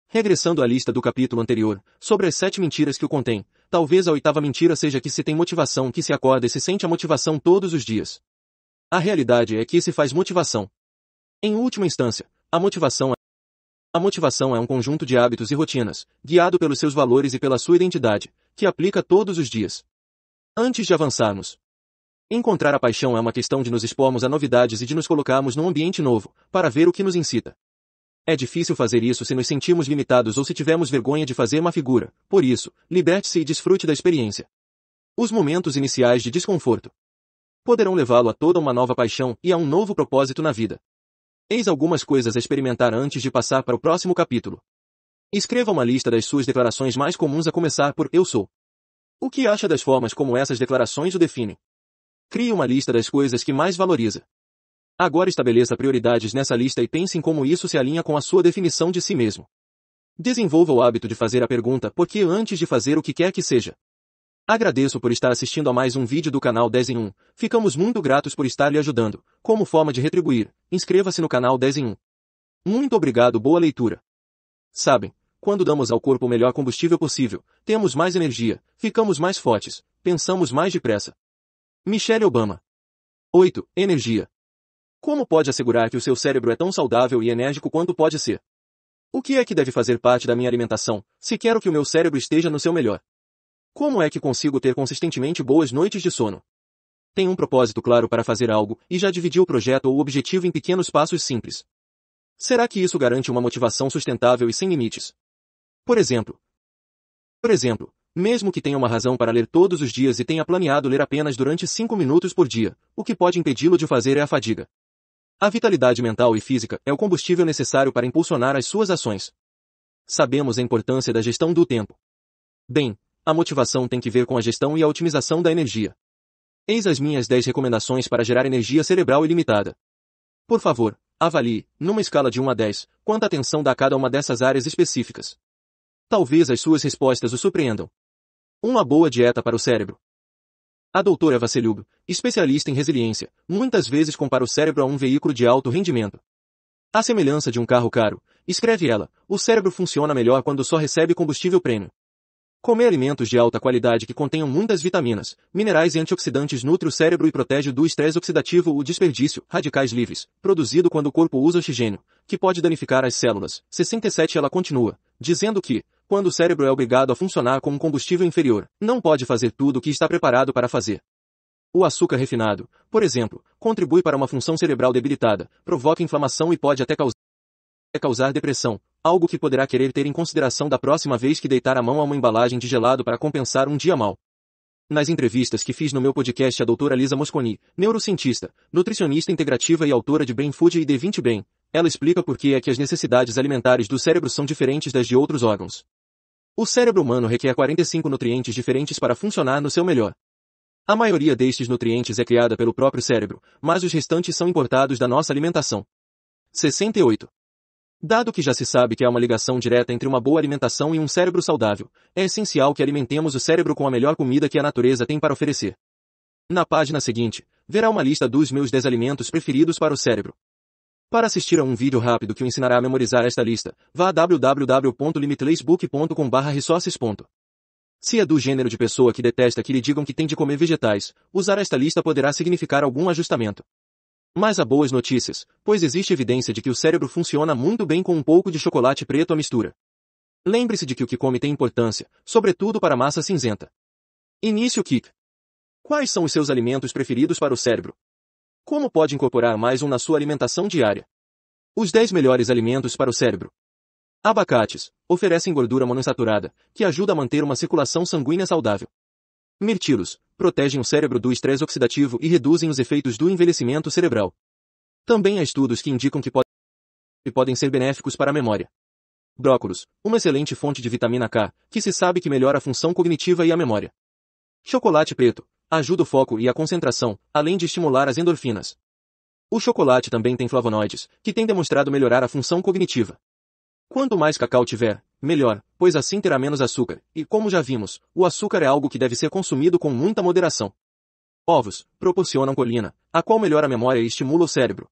Regressando à lista do capítulo anterior, sobre as sete mentiras que o contém, Talvez a oitava mentira seja que se tem motivação que se acorda e se sente a motivação todos os dias. A realidade é que se faz motivação. Em última instância, a motivação é a motivação é um conjunto de hábitos e rotinas, guiado pelos seus valores e pela sua identidade, que aplica todos os dias. Antes de avançarmos, encontrar a paixão é uma questão de nos expormos a novidades e de nos colocarmos num ambiente novo, para ver o que nos incita. É difícil fazer isso se nos sentimos limitados ou se tivermos vergonha de fazer uma figura. Por isso, liberte-se e desfrute da experiência. Os momentos iniciais de desconforto poderão levá-lo a toda uma nova paixão e a um novo propósito na vida. Eis algumas coisas a experimentar antes de passar para o próximo capítulo. Escreva uma lista das suas declarações mais comuns a começar por eu sou. O que acha das formas como essas declarações o definem? Crie uma lista das coisas que mais valoriza. Agora estabeleça prioridades nessa lista e pense em como isso se alinha com a sua definição de si mesmo. Desenvolva o hábito de fazer a pergunta por que antes de fazer o que quer que seja. Agradeço por estar assistindo a mais um vídeo do canal 10 em 1. Ficamos muito gratos por estar lhe ajudando. Como forma de retribuir, inscreva-se no canal 10 em 1. Muito obrigado, boa leitura. Sabem, quando damos ao corpo o melhor combustível possível, temos mais energia, ficamos mais fortes, pensamos mais depressa. Michelle Obama. 8. Energia. Como pode assegurar que o seu cérebro é tão saudável e enérgico quanto pode ser? O que é que deve fazer parte da minha alimentação, se quero que o meu cérebro esteja no seu melhor? Como é que consigo ter consistentemente boas noites de sono? Tem um propósito claro para fazer algo e já dividi o projeto ou o objetivo em pequenos passos simples. Será que isso garante uma motivação sustentável e sem limites? Por exemplo, por exemplo, mesmo que tenha uma razão para ler todos os dias e tenha planeado ler apenas durante 5 minutos por dia, o que pode impedi-lo de fazer é a fadiga. A vitalidade mental e física é o combustível necessário para impulsionar as suas ações. Sabemos a importância da gestão do tempo. Bem, a motivação tem que ver com a gestão e a otimização da energia. Eis as minhas 10 recomendações para gerar energia cerebral ilimitada. Por favor, avalie, numa escala de 1 a 10, quanta atenção dá a cada uma dessas áreas específicas. Talvez as suas respostas o surpreendam. Uma boa dieta para o cérebro. A doutora Vasselhub, especialista em resiliência, muitas vezes compara o cérebro a um veículo de alto rendimento. À semelhança de um carro caro, escreve ela, o cérebro funciona melhor quando só recebe combustível prêmio. Comer alimentos de alta qualidade que contenham muitas vitaminas, minerais e antioxidantes nutre o cérebro e protege do estresse oxidativo o desperdício, radicais livres, produzido quando o corpo usa oxigênio, que pode danificar as células. 67 Ela continua, dizendo que, quando o cérebro é obrigado a funcionar com um combustível inferior, não pode fazer tudo o que está preparado para fazer. O açúcar refinado, por exemplo, contribui para uma função cerebral debilitada, provoca inflamação e pode até causar depressão, algo que poderá querer ter em consideração da próxima vez que deitar a mão a uma embalagem de gelado para compensar um dia mal. Nas entrevistas que fiz no meu podcast a doutora Lisa Mosconi, neurocientista, nutricionista integrativa e autora de Brain Food e D20 Brain, ela explica por que é que as necessidades alimentares do cérebro são diferentes das de outros órgãos. O cérebro humano requer 45 nutrientes diferentes para funcionar no seu melhor. A maioria destes nutrientes é criada pelo próprio cérebro, mas os restantes são importados da nossa alimentação. 68. Dado que já se sabe que há uma ligação direta entre uma boa alimentação e um cérebro saudável, é essencial que alimentemos o cérebro com a melhor comida que a natureza tem para oferecer. Na página seguinte, verá uma lista dos meus 10 alimentos preferidos para o cérebro, para assistir a um vídeo rápido que o ensinará a memorizar esta lista, vá a www.limitlessbook.com/resources. Se é do gênero de pessoa que detesta que lhe digam que tem de comer vegetais, usar esta lista poderá significar algum ajustamento. Mas há boas notícias, pois existe evidência de que o cérebro funciona muito bem com um pouco de chocolate preto à mistura. Lembre-se de que o que come tem importância, sobretudo para a massa cinzenta. Início Kick. Quais são os seus alimentos preferidos para o cérebro? Como pode incorporar mais um na sua alimentação diária? Os 10 melhores alimentos para o cérebro. Abacates oferecem gordura monoinsaturada, que ajuda a manter uma circulação sanguínea saudável. Mirtilos protegem o cérebro do estresse oxidativo e reduzem os efeitos do envelhecimento cerebral. Também há estudos que indicam que podem ser benéficos para a memória. Brócolos, uma excelente fonte de vitamina K, que se sabe que melhora a função cognitiva e a memória. Chocolate preto, Ajuda o foco e a concentração, além de estimular as endorfinas. O chocolate também tem flavonoides, que têm demonstrado melhorar a função cognitiva. Quanto mais cacau tiver, melhor, pois assim terá menos açúcar, e como já vimos, o açúcar é algo que deve ser consumido com muita moderação. Ovos proporcionam colina, a qual melhora a memória e estimula o cérebro.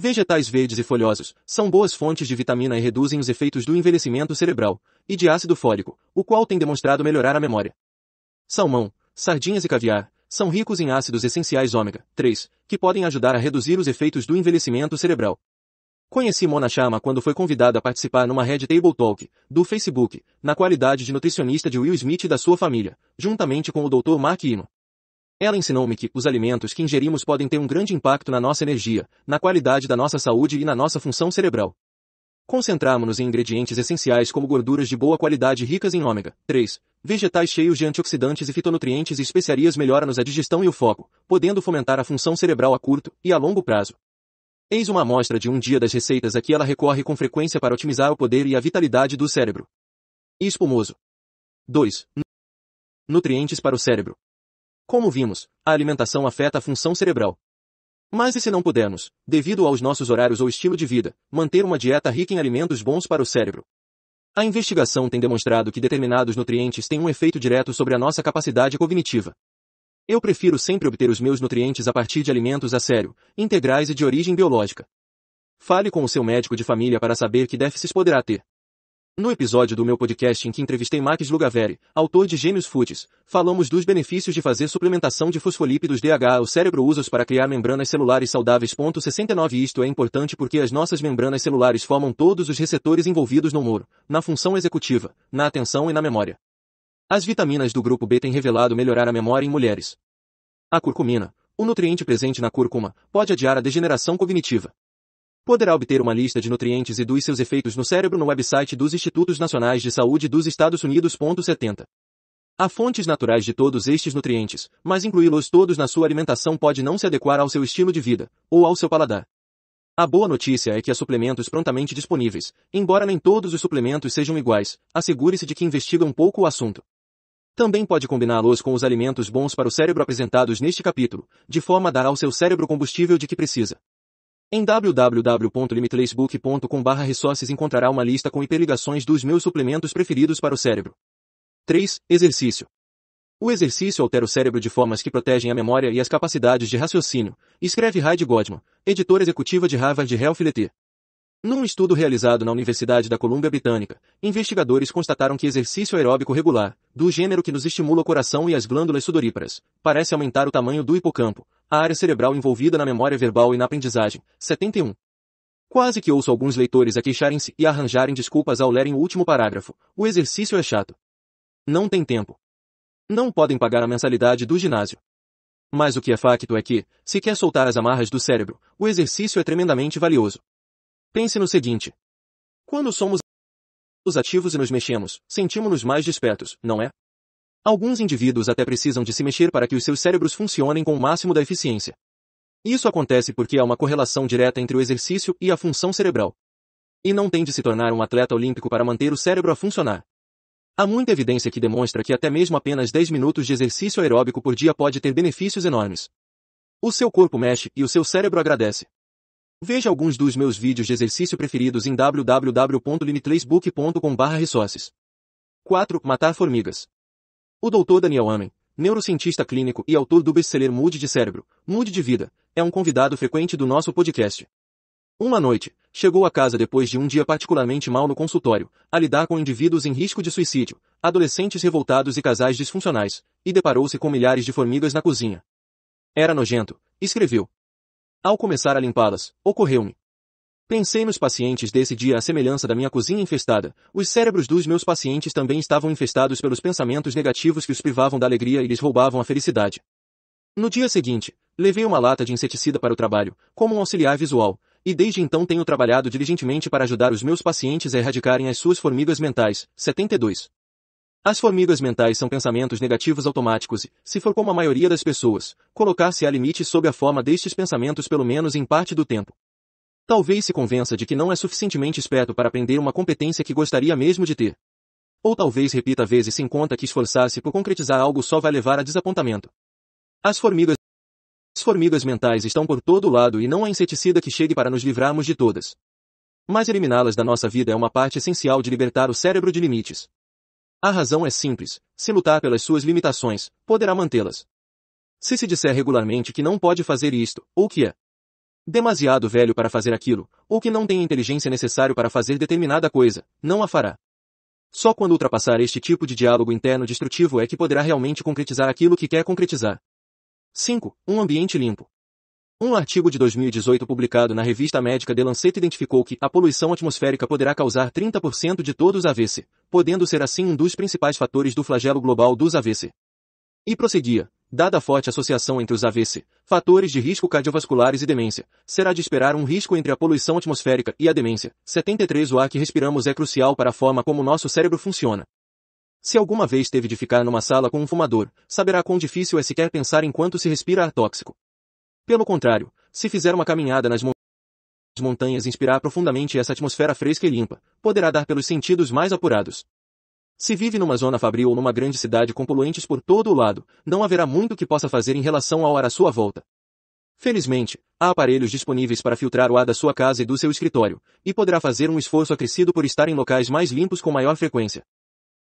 Vegetais verdes e folhosos são boas fontes de vitamina e reduzem os efeitos do envelhecimento cerebral e de ácido fólico, o qual tem demonstrado melhorar a memória. Salmão sardinhas e caviar, são ricos em ácidos essenciais ômega 3, que podem ajudar a reduzir os efeitos do envelhecimento cerebral. Conheci Mona Chama quando foi convidada a participar numa Red Table Talk, do Facebook, na qualidade de nutricionista de Will Smith e da sua família, juntamente com o Dr. Mark Ino. Ela ensinou-me que os alimentos que ingerimos podem ter um grande impacto na nossa energia, na qualidade da nossa saúde e na nossa função cerebral. Concentramos-nos em ingredientes essenciais como gorduras de boa qualidade ricas em ômega 3, vegetais cheios de antioxidantes e fitonutrientes e especiarias melhoram-nos a digestão e o foco, podendo fomentar a função cerebral a curto e a longo prazo. Eis uma amostra de um dia das receitas a que ela recorre com frequência para otimizar o poder e a vitalidade do cérebro. Espumoso. 2. Nutrientes para o cérebro. Como vimos, a alimentação afeta a função cerebral, mas e se não pudermos, devido aos nossos horários ou estilo de vida, manter uma dieta rica em alimentos bons para o cérebro? A investigação tem demonstrado que determinados nutrientes têm um efeito direto sobre a nossa capacidade cognitiva. Eu prefiro sempre obter os meus nutrientes a partir de alimentos a sério, integrais e de origem biológica. Fale com o seu médico de família para saber que déficits poderá ter. No episódio do meu podcast em que entrevistei Max Lugavere, autor de Gêmeos Foods, falamos dos benefícios de fazer suplementação de fosfolípidos DHA ao cérebro usos para criar membranas celulares saudáveis. 69 Isto é importante porque as nossas membranas celulares formam todos os receptores envolvidos no humor, na função executiva, na atenção e na memória. As vitaminas do grupo B têm revelado melhorar a memória em mulheres. A curcumina, o nutriente presente na cúrcuma, pode adiar a degeneração cognitiva. Poderá obter uma lista de nutrientes e dos seus efeitos no cérebro no website dos Institutos Nacionais de Saúde dos Estados Unidos. 70. Há fontes naturais de todos estes nutrientes, mas incluí-los todos na sua alimentação pode não se adequar ao seu estilo de vida, ou ao seu paladar. A boa notícia é que há suplementos prontamente disponíveis, embora nem todos os suplementos sejam iguais, assegure-se de que investiga um pouco o assunto. Também pode combiná-los com os alimentos bons para o cérebro apresentados neste capítulo, de forma a dar ao seu cérebro combustível de que precisa. Em www.limitlessbook.com.br resources encontrará uma lista com hiperligações dos meus suplementos preferidos para o cérebro. 3. Exercício. O exercício altera o cérebro de formas que protegem a memória e as capacidades de raciocínio, escreve Heidi Godman, editora executiva de Harvard Health Letter. Num estudo realizado na Universidade da Colômbia Britânica, investigadores constataram que exercício aeróbico regular, do gênero que nos estimula o coração e as glândulas sudoríparas, parece aumentar o tamanho do hipocampo, a área cerebral envolvida na memória verbal e na aprendizagem. 71. Quase que ouço alguns leitores a queixarem-se e arranjarem desculpas ao lerem o último parágrafo. O exercício é chato. Não tem tempo. Não podem pagar a mensalidade do ginásio. Mas o que é facto é que, se quer soltar as amarras do cérebro, o exercício é tremendamente valioso. Pense no seguinte. Quando somos ativos e nos mexemos, sentimos-nos mais despertos, não é? Alguns indivíduos até precisam de se mexer para que os seus cérebros funcionem com o máximo da eficiência. Isso acontece porque há uma correlação direta entre o exercício e a função cerebral. E não tem de se tornar um atleta olímpico para manter o cérebro a funcionar. Há muita evidência que demonstra que até mesmo apenas 10 minutos de exercício aeróbico por dia pode ter benefícios enormes. O seu corpo mexe e o seu cérebro agradece. Veja alguns dos meus vídeos de exercício preferidos em www.limitlessbook.com/resources. 4. Matar formigas. O Dr. Daniel Amen, neurocientista clínico e autor do best-seller Mude de Cérebro, Mude de Vida, é um convidado frequente do nosso podcast. Uma noite, chegou a casa depois de um dia particularmente mal no consultório, a lidar com indivíduos em risco de suicídio, adolescentes revoltados e casais disfuncionais, e deparou-se com milhares de formigas na cozinha. Era nojento, escreveu. Ao começar a limpá-las, ocorreu-me, Pensei nos pacientes desse dia à semelhança da minha cozinha infestada. Os cérebros dos meus pacientes também estavam infestados pelos pensamentos negativos que os privavam da alegria e lhes roubavam a felicidade. No dia seguinte, levei uma lata de inseticida para o trabalho, como um auxiliar visual, e desde então tenho trabalhado diligentemente para ajudar os meus pacientes a erradicarem as suas formigas mentais. 72. As formigas mentais são pensamentos negativos automáticos e, se for como a maioria das pessoas, colocar-se a limite sob a forma destes pensamentos pelo menos em parte do tempo. Talvez se convença de que não é suficientemente esperto para aprender uma competência que gostaria mesmo de ter. Ou talvez repita vezes sem conta que esforçar-se por concretizar algo só vai levar a desapontamento. As formigas as formigas mentais estão por todo lado e não há inseticida que chegue para nos livrarmos de todas. Mas eliminá-las da nossa vida é uma parte essencial de libertar o cérebro de limites. A razão é simples, se lutar pelas suas limitações, poderá mantê-las. Se se disser regularmente que não pode fazer isto, ou que é demasiado velho para fazer aquilo, ou que não tem a inteligência necessária para fazer determinada coisa, não a fará. Só quando ultrapassar este tipo de diálogo interno destrutivo é que poderá realmente concretizar aquilo que quer concretizar. 5. Um ambiente limpo. Um artigo de 2018 publicado na revista médica The Lancet identificou que a poluição atmosférica poderá causar 30% de todos os AVC, podendo ser assim um dos principais fatores do flagelo global dos AVC. E prosseguia, Dada a forte associação entre os AVC, fatores de risco cardiovasculares e demência, será de esperar um risco entre a poluição atmosférica e a demência. 73 O ar que respiramos é crucial para a forma como nosso cérebro funciona. Se alguma vez teve de ficar numa sala com um fumador, saberá quão difícil é sequer pensar enquanto se respira ar tóxico. Pelo contrário, se fizer uma caminhada nas montanhas, montanhas inspirar profundamente essa atmosfera fresca e limpa, poderá dar pelos sentidos mais apurados. Se vive numa zona fabril ou numa grande cidade com poluentes por todo o lado, não haverá muito que possa fazer em relação ao ar à sua volta. Felizmente, há aparelhos disponíveis para filtrar o ar da sua casa e do seu escritório, e poderá fazer um esforço acrescido por estar em locais mais limpos com maior frequência.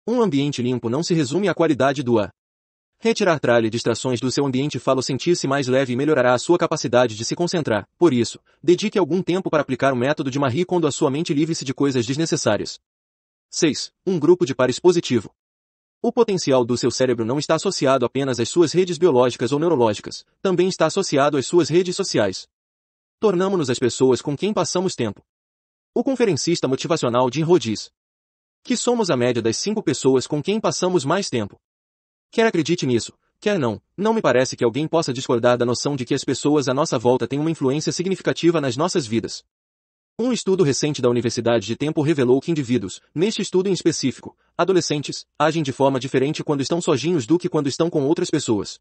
Um ambiente limpo não se resume à qualidade do ar. Retirar tralha e distrações do seu ambiente fala sentir-se mais leve e melhorará a sua capacidade de se concentrar. Por isso, dedique algum tempo para aplicar o método de Marie quando a sua mente livre-se de coisas desnecessárias. 6. Um grupo de pares positivo. O potencial do seu cérebro não está associado apenas às suas redes biológicas ou neurológicas, também está associado às suas redes sociais. Tornamos-nos as pessoas com quem passamos tempo. O conferencista motivacional Jim Rodis. que somos a média das cinco pessoas com quem passamos mais tempo. Quer acredite nisso, quer não, não me parece que alguém possa discordar da noção de que as pessoas à nossa volta têm uma influência significativa nas nossas vidas. Um estudo recente da Universidade de Tempo revelou que indivíduos, neste estudo em específico, adolescentes, agem de forma diferente quando estão sozinhos do que quando estão com outras pessoas.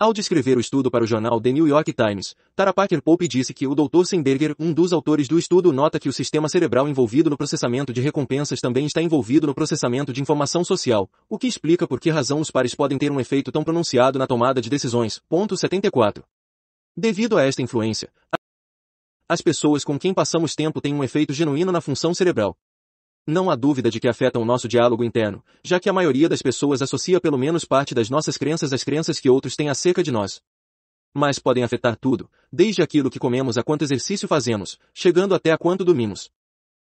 Ao descrever o estudo para o jornal The New York Times, Tara Parker Pope disse que o Dr. Senberger, um dos autores do estudo, nota que o sistema cerebral envolvido no processamento de recompensas também está envolvido no processamento de informação social, o que explica por que razão os pares podem ter um efeito tão pronunciado na tomada de decisões. Ponto 74. Devido a esta influência, as pessoas com quem passamos tempo têm um efeito genuíno na função cerebral. Não há dúvida de que afetam o nosso diálogo interno, já que a maioria das pessoas associa pelo menos parte das nossas crenças às crenças que outros têm acerca de nós. Mas podem afetar tudo, desde aquilo que comemos a quanto exercício fazemos, chegando até a quanto dormimos.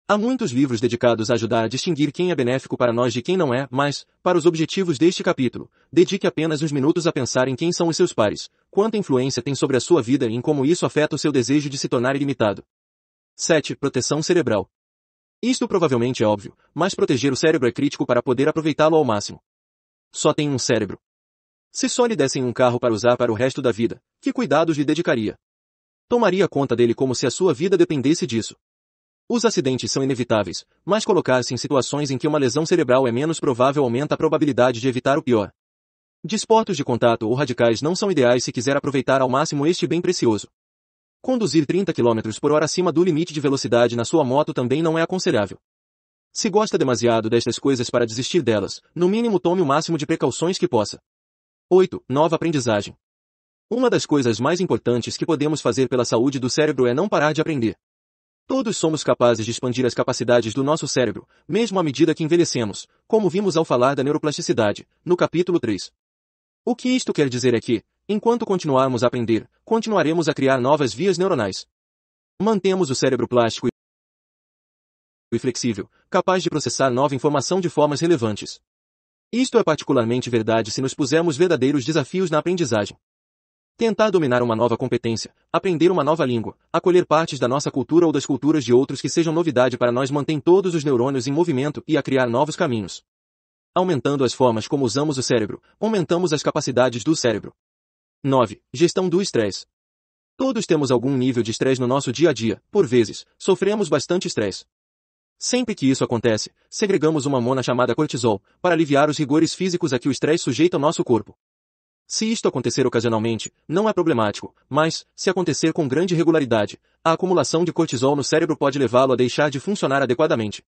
Há muitos livros dedicados a ajudar a distinguir quem é benéfico para nós de quem não é, mas, para os objetivos deste capítulo, dedique apenas uns minutos a pensar em quem são os seus pares, quanta influência tem sobre a sua vida e em como isso afeta o seu desejo de se tornar ilimitado. 7. Proteção cerebral. Isto provavelmente é óbvio, mas proteger o cérebro é crítico para poder aproveitá-lo ao máximo. Só tem um cérebro. Se só lhe dessem um carro para usar para o resto da vida, que cuidados lhe dedicaria? Tomaria conta dele como se a sua vida dependesse disso. Os acidentes são inevitáveis, mas colocar-se em situações em que uma lesão cerebral é menos provável aumenta a probabilidade de evitar o pior. Desportos de contato ou radicais não são ideais se quiser aproveitar ao máximo este bem precioso. Conduzir 30 km por hora acima do limite de velocidade na sua moto também não é aconselhável. Se gosta demasiado destas coisas para desistir delas, no mínimo tome o máximo de precauções que possa. 8. Nova aprendizagem. Uma das coisas mais importantes que podemos fazer pela saúde do cérebro é não parar de aprender. Todos somos capazes de expandir as capacidades do nosso cérebro, mesmo à medida que envelhecemos, como vimos ao falar da neuroplasticidade, no capítulo 3. O que isto quer dizer é que, enquanto continuarmos a aprender, continuaremos a criar novas vias neuronais. Mantemos o cérebro plástico e flexível, capaz de processar nova informação de formas relevantes. Isto é particularmente verdade se nos pusermos verdadeiros desafios na aprendizagem. Tentar dominar uma nova competência, aprender uma nova língua, acolher partes da nossa cultura ou das culturas de outros que sejam novidade para nós mantém todos os neurônios em movimento e a criar novos caminhos. Aumentando as formas como usamos o cérebro, aumentamos as capacidades do cérebro. 9. Gestão do estresse. Todos temos algum nível de estresse no nosso dia a dia, por vezes, sofremos bastante estresse. Sempre que isso acontece, segregamos uma hormona chamada cortisol, para aliviar os rigores físicos a que o estresse sujeita o nosso corpo. Se isto acontecer ocasionalmente, não é problemático, mas, se acontecer com grande regularidade, a acumulação de cortisol no cérebro pode levá-lo a deixar de funcionar adequadamente.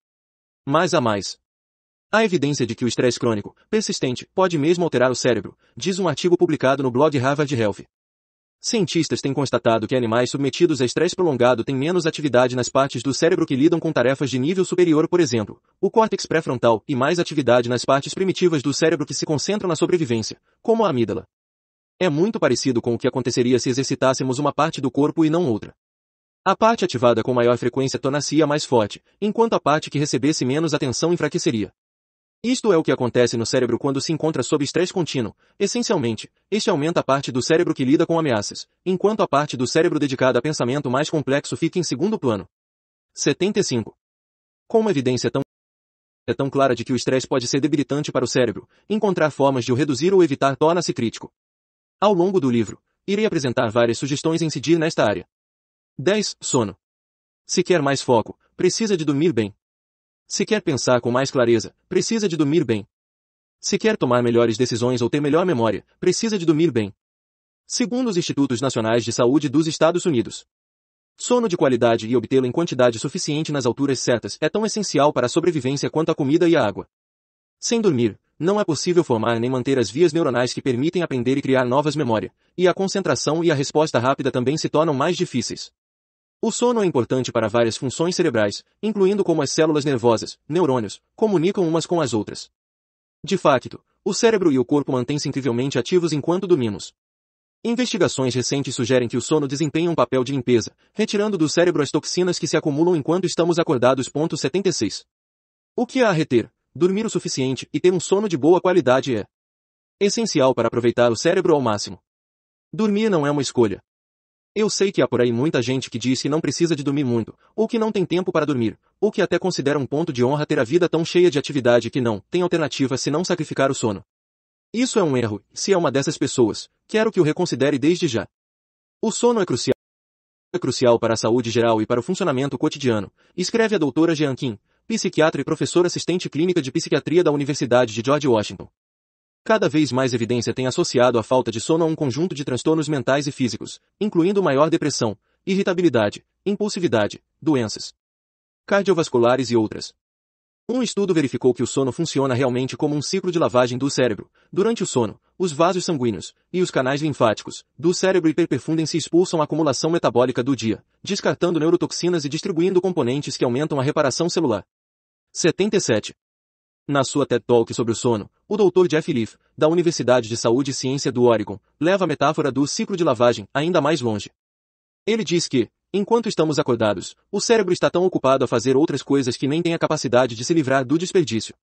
Mais a mais. Há evidência de que o estresse crônico, persistente, pode mesmo alterar o cérebro, diz um artigo publicado no blog Harvard Health. Cientistas têm constatado que animais submetidos a estresse prolongado têm menos atividade nas partes do cérebro que lidam com tarefas de nível superior, por exemplo, o córtex pré-frontal, e mais atividade nas partes primitivas do cérebro que se concentram na sobrevivência, como a amígdala. É muito parecido com o que aconteceria se exercitássemos uma parte do corpo e não outra. A parte ativada com maior frequência torna se mais forte, enquanto a parte que recebesse menos atenção enfraqueceria. Isto é o que acontece no cérebro quando se encontra sob estresse contínuo. Essencialmente, este aumenta a parte do cérebro que lida com ameaças, enquanto a parte do cérebro dedicada a pensamento mais complexo fica em segundo plano. 75. Com uma evidência tão é tão clara de que o estresse pode ser debilitante para o cérebro, encontrar formas de o reduzir ou evitar torna-se crítico. Ao longo do livro, irei apresentar várias sugestões em incidir nesta área. 10. Sono. Se quer mais foco, precisa de dormir bem, se quer pensar com mais clareza, precisa de dormir bem. Se quer tomar melhores decisões ou ter melhor memória, precisa de dormir bem. Segundo os Institutos Nacionais de Saúde dos Estados Unidos, sono de qualidade e obtê-lo em quantidade suficiente nas alturas certas é tão essencial para a sobrevivência quanto a comida e a água. Sem dormir, não é possível formar nem manter as vias neuronais que permitem aprender e criar novas memórias, e a concentração e a resposta rápida também se tornam mais difíceis. O sono é importante para várias funções cerebrais, incluindo como as células nervosas, neurônios, comunicam umas com as outras. De facto, o cérebro e o corpo mantêm-se incrivelmente ativos enquanto dormimos. Investigações recentes sugerem que o sono desempenha um papel de limpeza, retirando do cérebro as toxinas que se acumulam enquanto estamos acordados. 76. O que há a reter? Dormir o suficiente e ter um sono de boa qualidade é essencial para aproveitar o cérebro ao máximo. Dormir não é uma escolha, eu sei que há por aí muita gente que diz que não precisa de dormir muito, ou que não tem tempo para dormir, ou que até considera um ponto de honra ter a vida tão cheia de atividade que não tem alternativa se não sacrificar o sono. Isso é um erro, se é uma dessas pessoas, quero que o reconsidere desde já. O sono é crucial. É crucial para a saúde geral e para o funcionamento cotidiano, escreve a doutora Jean Kim, psiquiatra e professora assistente clínica de psiquiatria da Universidade de George Washington. Cada vez mais evidência tem associado a falta de sono a um conjunto de transtornos mentais e físicos, incluindo maior depressão, irritabilidade, impulsividade, doenças cardiovasculares e outras. Um estudo verificou que o sono funciona realmente como um ciclo de lavagem do cérebro. Durante o sono, os vasos sanguíneos e os canais linfáticos do cérebro hiperperfundem-se e expulsam a acumulação metabólica do dia, descartando neurotoxinas e distribuindo componentes que aumentam a reparação celular. 77. Na sua TED Talk sobre o sono, o Dr. Jeff Leaf, da Universidade de Saúde e Ciência do Oregon, leva a metáfora do ciclo de lavagem ainda mais longe. Ele diz que, enquanto estamos acordados, o cérebro está tão ocupado a fazer outras coisas que nem tem a capacidade de se livrar do desperdício.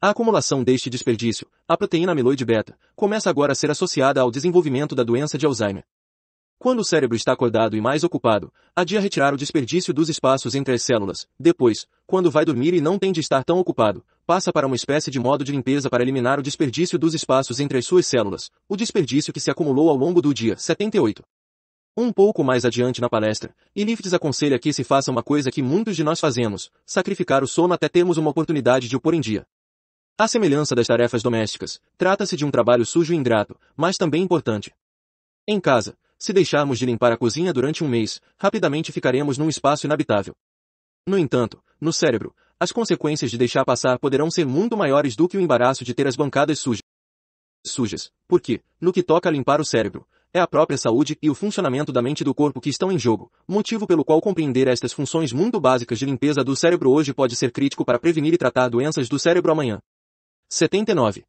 A acumulação deste desperdício, a proteína amiloide beta, começa agora a ser associada ao desenvolvimento da doença de Alzheimer. Quando o cérebro está acordado e mais ocupado, adia retirar o desperdício dos espaços entre as células. Depois, quando vai dormir e não tem de estar tão ocupado, passa para uma espécie de modo de limpeza para eliminar o desperdício dos espaços entre as suas células, o desperdício que se acumulou ao longo do dia. 78. Um pouco mais adiante na palestra, Iliftes aconselha que se faça uma coisa que muitos de nós fazemos, sacrificar o sono até termos uma oportunidade de o pôr em dia. A semelhança das tarefas domésticas, trata-se de um trabalho sujo e ingrato, mas também importante. Em casa, se deixarmos de limpar a cozinha durante um mês, rapidamente ficaremos num espaço inabitável. No entanto, no cérebro, as consequências de deixar passar poderão ser muito maiores do que o embaraço de ter as bancadas sujas. Sujas, porque, no que toca a limpar o cérebro, é a própria saúde e o funcionamento da mente e do corpo que estão em jogo, motivo pelo qual compreender estas funções muito básicas de limpeza do cérebro hoje pode ser crítico para prevenir e tratar doenças do cérebro amanhã. 79.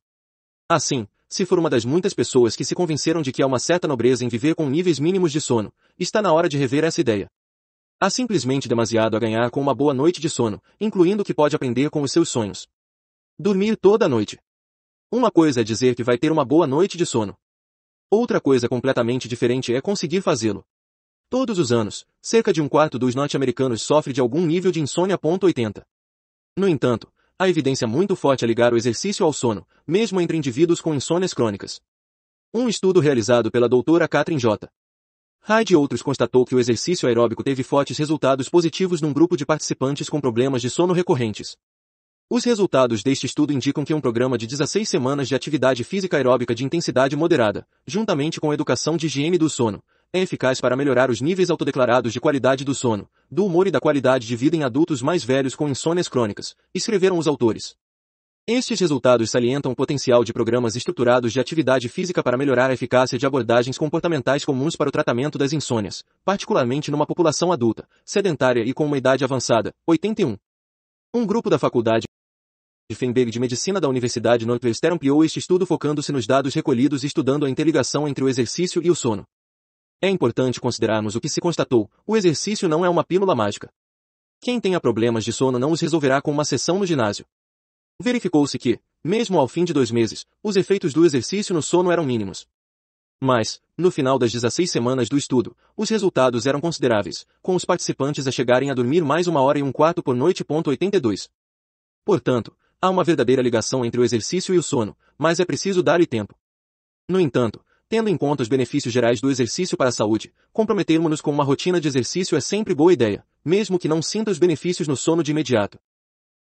Assim, se for uma das muitas pessoas que se convenceram de que há uma certa nobreza em viver com níveis mínimos de sono, está na hora de rever essa ideia. Há simplesmente demasiado a ganhar com uma boa noite de sono, incluindo o que pode aprender com os seus sonhos. Dormir toda a noite. Uma coisa é dizer que vai ter uma boa noite de sono. Outra coisa completamente diferente é conseguir fazê-lo. Todos os anos, cerca de um quarto dos norte-americanos sofre de algum nível de insônia. 80. No entanto, há evidência muito forte a é ligar o exercício ao sono, mesmo entre indivíduos com insônias crônicas. Um estudo realizado pela doutora Catherine J. Hyde e outros constatou que o exercício aeróbico teve fortes resultados positivos num grupo de participantes com problemas de sono recorrentes. Os resultados deste estudo indicam que um programa de 16 semanas de atividade física aeróbica de intensidade moderada, juntamente com a educação de higiene do sono, é eficaz para melhorar os níveis autodeclarados de qualidade do sono, do humor e da qualidade de vida em adultos mais velhos com insônias crônicas, escreveram os autores. Estes resultados salientam o potencial de programas estruturados de atividade física para melhorar a eficácia de abordagens comportamentais comuns para o tratamento das insônias, particularmente numa população adulta, sedentária e com uma idade avançada. 81. Um grupo da faculdade de Fenberg de Medicina da Universidade Northwestern ampliou este estudo focando-se nos dados recolhidos e estudando a interligação entre o exercício e o sono. É importante considerarmos o que se constatou, o exercício não é uma pílula mágica. Quem tenha problemas de sono não os resolverá com uma sessão no ginásio. Verificou-se que, mesmo ao fim de dois meses, os efeitos do exercício no sono eram mínimos. Mas, no final das 16 semanas do estudo, os resultados eram consideráveis, com os participantes a chegarem a dormir mais uma hora e um quarto por noite. 82. Portanto, há uma verdadeira ligação entre o exercício e o sono, mas é preciso dar-lhe tempo. No entanto, Tendo em conta os benefícios gerais do exercício para a saúde, comprometermos-nos com uma rotina de exercício é sempre boa ideia, mesmo que não sinta os benefícios no sono de imediato.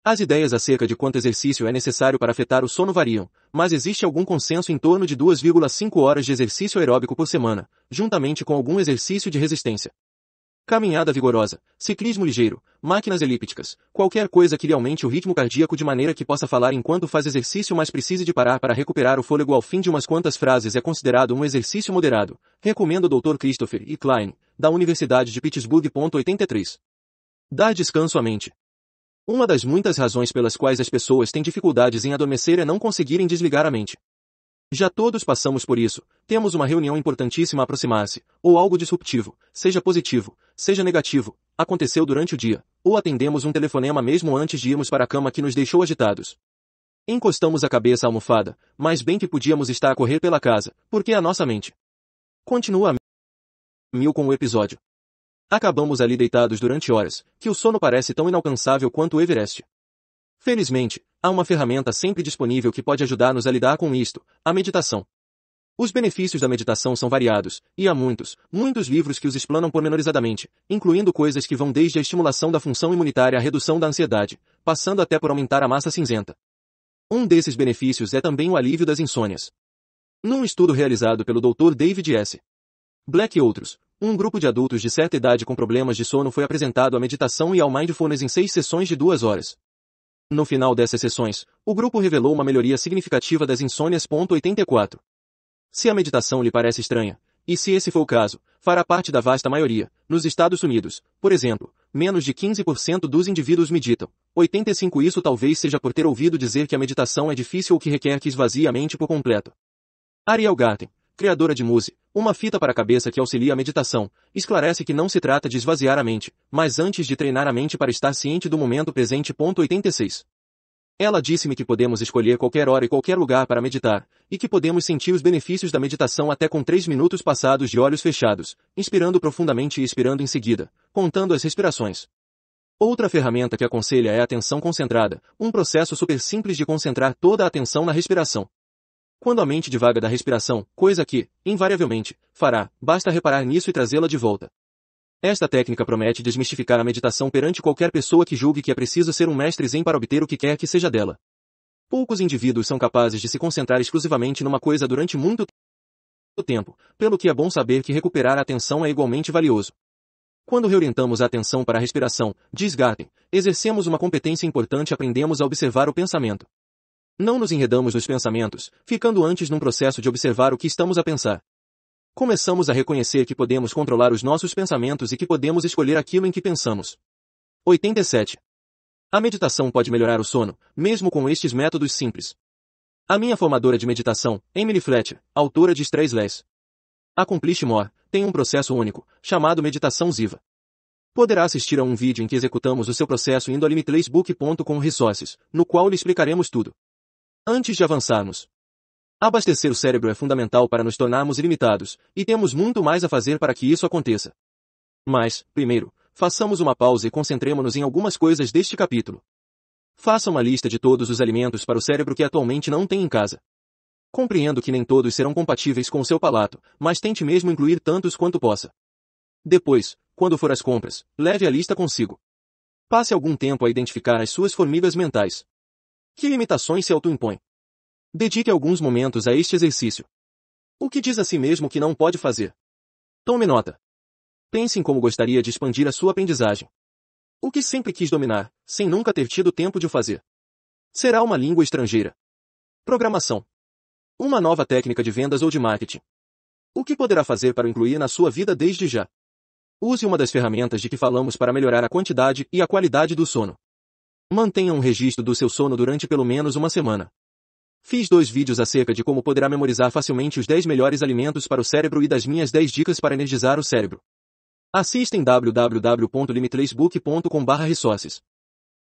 As ideias acerca de quanto exercício é necessário para afetar o sono variam, mas existe algum consenso em torno de 2,5 horas de exercício aeróbico por semana, juntamente com algum exercício de resistência. Caminhada vigorosa, ciclismo ligeiro, máquinas elípticas, qualquer coisa que lhe aumente o ritmo cardíaco de maneira que possa falar enquanto faz exercício mas precise de parar para recuperar o fôlego ao fim de umas quantas frases é considerado um exercício moderado. Recomenda o Dr. Christopher E. Klein, da Universidade de Pittsburgh. 83. Dá descanso à mente. Uma das muitas razões pelas quais as pessoas têm dificuldades em adormecer é não conseguirem desligar a mente. Já todos passamos por isso. Temos uma reunião importantíssima a aproximar-se, ou algo disruptivo, seja positivo, seja negativo, aconteceu durante o dia, ou atendemos um telefonema mesmo antes de irmos para a cama que nos deixou agitados. Encostamos a cabeça à almofada, mas bem que podíamos estar a correr pela casa, porque é a nossa mente continua a mil com o episódio. Acabamos ali deitados durante horas, que o sono parece tão inalcançável quanto o Everest. Felizmente, Há uma ferramenta sempre disponível que pode ajudar-nos a lidar com isto, a meditação. Os benefícios da meditação são variados, e há muitos, muitos livros que os explanam pormenorizadamente, incluindo coisas que vão desde a estimulação da função imunitária à redução da ansiedade, passando até por aumentar a massa cinzenta. Um desses benefícios é também o alívio das insônias. Num estudo realizado pelo Dr. David S. Black e outros, um grupo de adultos de certa idade com problemas de sono foi apresentado à meditação e ao mindfulness em seis sessões de duas horas. No final dessas sessões, o grupo revelou uma melhoria significativa das insônias. 84. Se a meditação lhe parece estranha, e se esse for o caso, fará parte da vasta maioria, nos Estados Unidos, por exemplo, menos de 15% dos indivíduos meditam. 85 Isso talvez seja por ter ouvido dizer que a meditação é difícil ou que requer que esvazie a mente por completo. Ariel Garten, criadora de muse, uma fita para a cabeça que auxilia a meditação, esclarece que não se trata de esvaziar a mente, mas antes de treinar a mente para estar ciente do momento presente. 86. Ela disse-me que podemos escolher qualquer hora e qualquer lugar para meditar, e que podemos sentir os benefícios da meditação até com três minutos passados de olhos fechados, inspirando profundamente e expirando em seguida, contando as respirações. Outra ferramenta que aconselha é a atenção concentrada, um processo super simples de concentrar toda a atenção na respiração. Quando a mente divaga da respiração, coisa que, invariavelmente, fará, basta reparar nisso e trazê-la de volta. Esta técnica promete desmistificar a meditação perante qualquer pessoa que julgue que é preciso ser um mestre zen para obter o que quer que seja dela. Poucos indivíduos são capazes de se concentrar exclusivamente numa coisa durante muito tempo, pelo que é bom saber que recuperar a atenção é igualmente valioso. Quando reorientamos a atenção para a respiração, diz Garten, exercemos uma competência importante aprendemos a observar o pensamento. Não nos enredamos nos pensamentos, ficando antes num processo de observar o que estamos a pensar. Começamos a reconhecer que podemos controlar os nossos pensamentos e que podemos escolher aquilo em que pensamos. 87. A meditação pode melhorar o sono, mesmo com estes métodos simples. A minha formadora de meditação, Emily Fletcher, autora de Stress Less. A More, tem um processo único, chamado Meditação Ziva. Poderá assistir a um vídeo em que executamos o seu processo indo a limitlessbook.com resources, no qual lhe explicaremos tudo. Antes de avançarmos, abastecer o cérebro é fundamental para nos tornarmos ilimitados, e temos muito mais a fazer para que isso aconteça. Mas, primeiro, façamos uma pausa e concentremos-nos em algumas coisas deste capítulo. Faça uma lista de todos os alimentos para o cérebro que atualmente não tem em casa. Compreendo que nem todos serão compatíveis com o seu palato, mas tente mesmo incluir tantos quanto possa. Depois, quando for às compras, leve a lista consigo. Passe algum tempo a identificar as suas formigas mentais. Que limitações se autoimpõe? Dedique alguns momentos a este exercício. O que diz a si mesmo que não pode fazer? Tome nota. Pense em como gostaria de expandir a sua aprendizagem. O que sempre quis dominar, sem nunca ter tido tempo de o fazer. Será uma língua estrangeira. Programação. Uma nova técnica de vendas ou de marketing. O que poderá fazer para o incluir na sua vida desde já? Use uma das ferramentas de que falamos para melhorar a quantidade e a qualidade do sono. Mantenha um registro do seu sono durante pelo menos uma semana. Fiz dois vídeos acerca de como poderá memorizar facilmente os 10 melhores alimentos para o cérebro e das minhas 10 dicas para energizar o cérebro. Assista em www.limitlessbook.com/resources.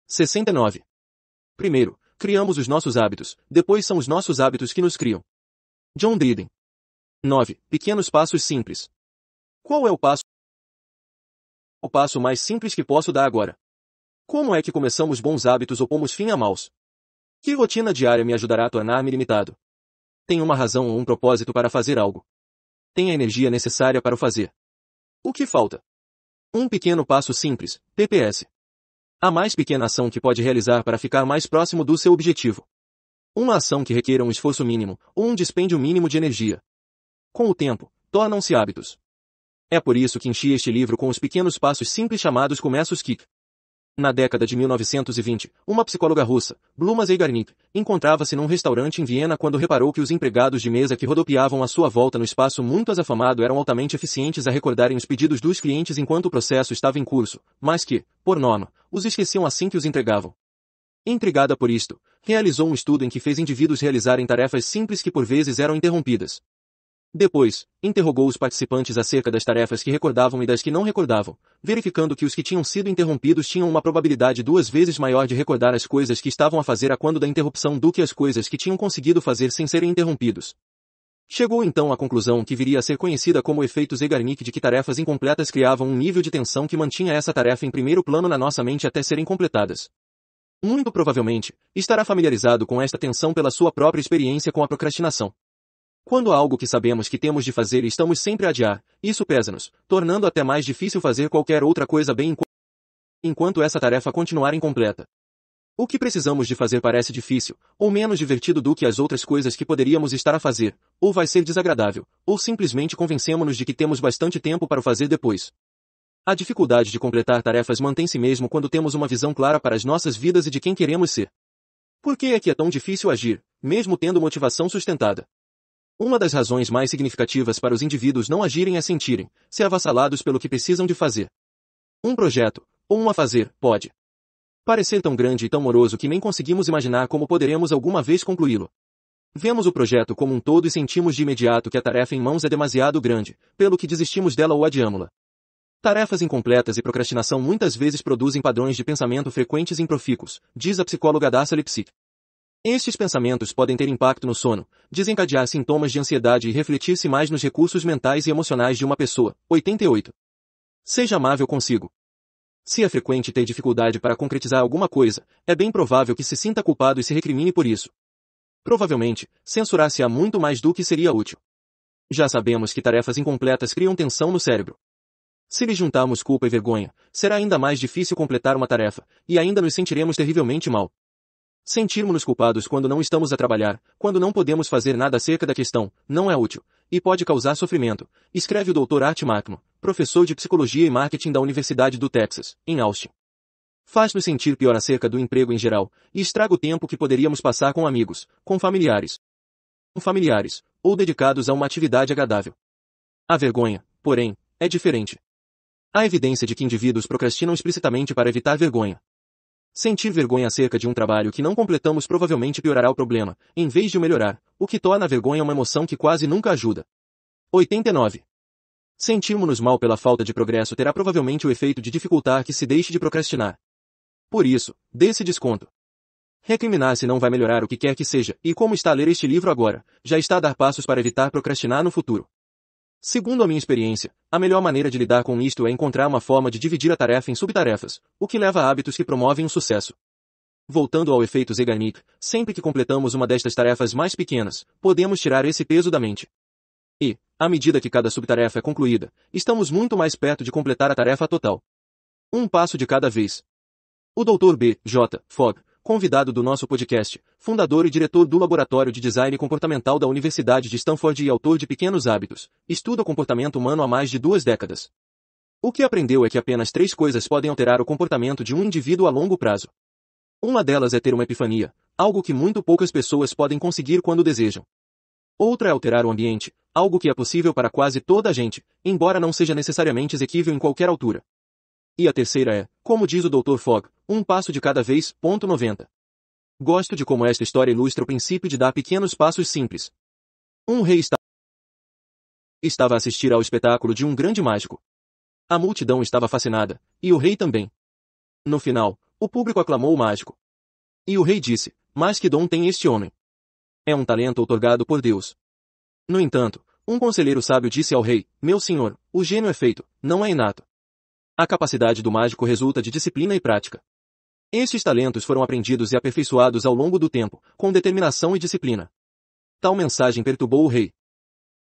69. Primeiro, criamos os nossos hábitos, depois são os nossos hábitos que nos criam. John Dryden. 9. Pequenos passos simples. Qual é o passo o passo mais simples que posso dar agora? Como é que começamos bons hábitos ou pomos fim a maus? Que rotina diária me ajudará a tornar-me limitado? Tem uma razão ou um propósito para fazer algo. Tem a energia necessária para o fazer. O que falta? Um pequeno passo simples, TPS. A mais pequena ação que pode realizar para ficar mais próximo do seu objetivo. Uma ação que requer um esforço mínimo, ou um dispêndio mínimo de energia. Com o tempo, tornam-se hábitos. É por isso que enchi este livro com os pequenos passos simples chamados começos que na década de 1920, uma psicóloga russa, Bluma Zeigarnik, encontrava-se num restaurante em Viena quando reparou que os empregados de mesa que rodopiavam à sua volta no espaço muito afamado eram altamente eficientes a recordarem os pedidos dos clientes enquanto o processo estava em curso, mas que, por norma, os esqueciam assim que os entregavam. Intrigada por isto, realizou um estudo em que fez indivíduos realizarem tarefas simples que por vezes eram interrompidas. Depois, interrogou os participantes acerca das tarefas que recordavam e das que não recordavam, verificando que os que tinham sido interrompidos tinham uma probabilidade duas vezes maior de recordar as coisas que estavam a fazer a quando da interrupção do que as coisas que tinham conseguido fazer sem serem interrompidos. Chegou então à conclusão que viria a ser conhecida como efeito Zegarnik de que tarefas incompletas criavam um nível de tensão que mantinha essa tarefa em primeiro plano na nossa mente até serem completadas. Muito provavelmente, estará familiarizado com esta tensão pela sua própria experiência com a procrastinação. Quando há algo que sabemos que temos de fazer e estamos sempre a adiar, isso pesa-nos, tornando até mais difícil fazer qualquer outra coisa bem enquanto essa tarefa continuar incompleta. O que precisamos de fazer parece difícil, ou menos divertido do que as outras coisas que poderíamos estar a fazer, ou vai ser desagradável, ou simplesmente convencemos-nos de que temos bastante tempo para o fazer depois. A dificuldade de completar tarefas mantém-se mesmo quando temos uma visão clara para as nossas vidas e de quem queremos ser. Por que é que é tão difícil agir, mesmo tendo motivação sustentada? Uma das razões mais significativas para os indivíduos não agirem é sentirem, se avassalados pelo que precisam de fazer. Um projeto, ou um a fazer, pode parecer tão grande e tão moroso que nem conseguimos imaginar como poderemos alguma vez concluí-lo. Vemos o projeto como um todo e sentimos de imediato que a tarefa em mãos é demasiado grande, pelo que desistimos dela ou adiámo-la. Tarefas incompletas e procrastinação muitas vezes produzem padrões de pensamento frequentes e improficos, diz a psicóloga Darcy Lipsick. Estes pensamentos podem ter impacto no sono, desencadear sintomas de ansiedade e refletir-se mais nos recursos mentais e emocionais de uma pessoa. 88. Seja amável consigo. Se é frequente ter dificuldade para concretizar alguma coisa, é bem provável que se sinta culpado e se recrimine por isso. Provavelmente, censurar-se-á muito mais do que seria útil. Já sabemos que tarefas incompletas criam tensão no cérebro. Se lhe juntarmos culpa e vergonha, será ainda mais difícil completar uma tarefa, e ainda nos sentiremos terrivelmente mal. Sentirmos-nos culpados quando não estamos a trabalhar, quando não podemos fazer nada acerca da questão, não é útil, e pode causar sofrimento, escreve o Dr. Art Macno, professor de Psicologia e Marketing da Universidade do Texas, em Austin. Faz-nos sentir pior acerca do emprego em geral, e estraga o tempo que poderíamos passar com amigos, com familiares, com familiares, ou dedicados a uma atividade agradável. A vergonha, porém, é diferente. Há evidência de que indivíduos procrastinam explicitamente para evitar vergonha. Sentir vergonha acerca de um trabalho que não completamos provavelmente piorará o problema, em vez de o melhorar, o que torna a vergonha uma emoção que quase nunca ajuda. 89. Sentirmos-nos mal pela falta de progresso terá provavelmente o efeito de dificultar que se deixe de procrastinar. Por isso, desse desconto. Recriminar-se não vai melhorar o que quer que seja, e como está a ler este livro agora, já está a dar passos para evitar procrastinar no futuro. Segundo a minha experiência, a melhor maneira de lidar com isto é encontrar uma forma de dividir a tarefa em subtarefas, o que leva a hábitos que promovem o sucesso. Voltando ao efeito Zeigarnik, sempre que completamos uma destas tarefas mais pequenas, podemos tirar esse peso da mente. E, à medida que cada subtarefa é concluída, estamos muito mais perto de completar a tarefa total. Um passo de cada vez. O Dr. B. J. Fogg convidado do nosso podcast, fundador e diretor do Laboratório de Design Comportamental da Universidade de Stanford e autor de Pequenos Hábitos, estuda o comportamento humano há mais de duas décadas. O que aprendeu é que apenas três coisas podem alterar o comportamento de um indivíduo a longo prazo. Uma delas é ter uma epifania, algo que muito poucas pessoas podem conseguir quando desejam. Outra é alterar o ambiente, algo que é possível para quase toda a gente, embora não seja necessariamente exequível em qualquer altura. E a terceira é, como diz o Dr. Fogg, um passo de cada vez. Ponto 90. Gosto de como esta história ilustra o princípio de dar pequenos passos simples. Um rei está... estava a assistir ao espetáculo de um grande mágico. A multidão estava fascinada, e o rei também. No final, o público aclamou o mágico. E o rei disse, mas que dom tem este homem? É um talento otorgado por Deus. No entanto, um conselheiro sábio disse ao rei, meu senhor, o gênio é feito, não é inato. A capacidade do mágico resulta de disciplina e prática. Estes talentos foram aprendidos e aperfeiçoados ao longo do tempo, com determinação e disciplina. Tal mensagem perturbou o rei.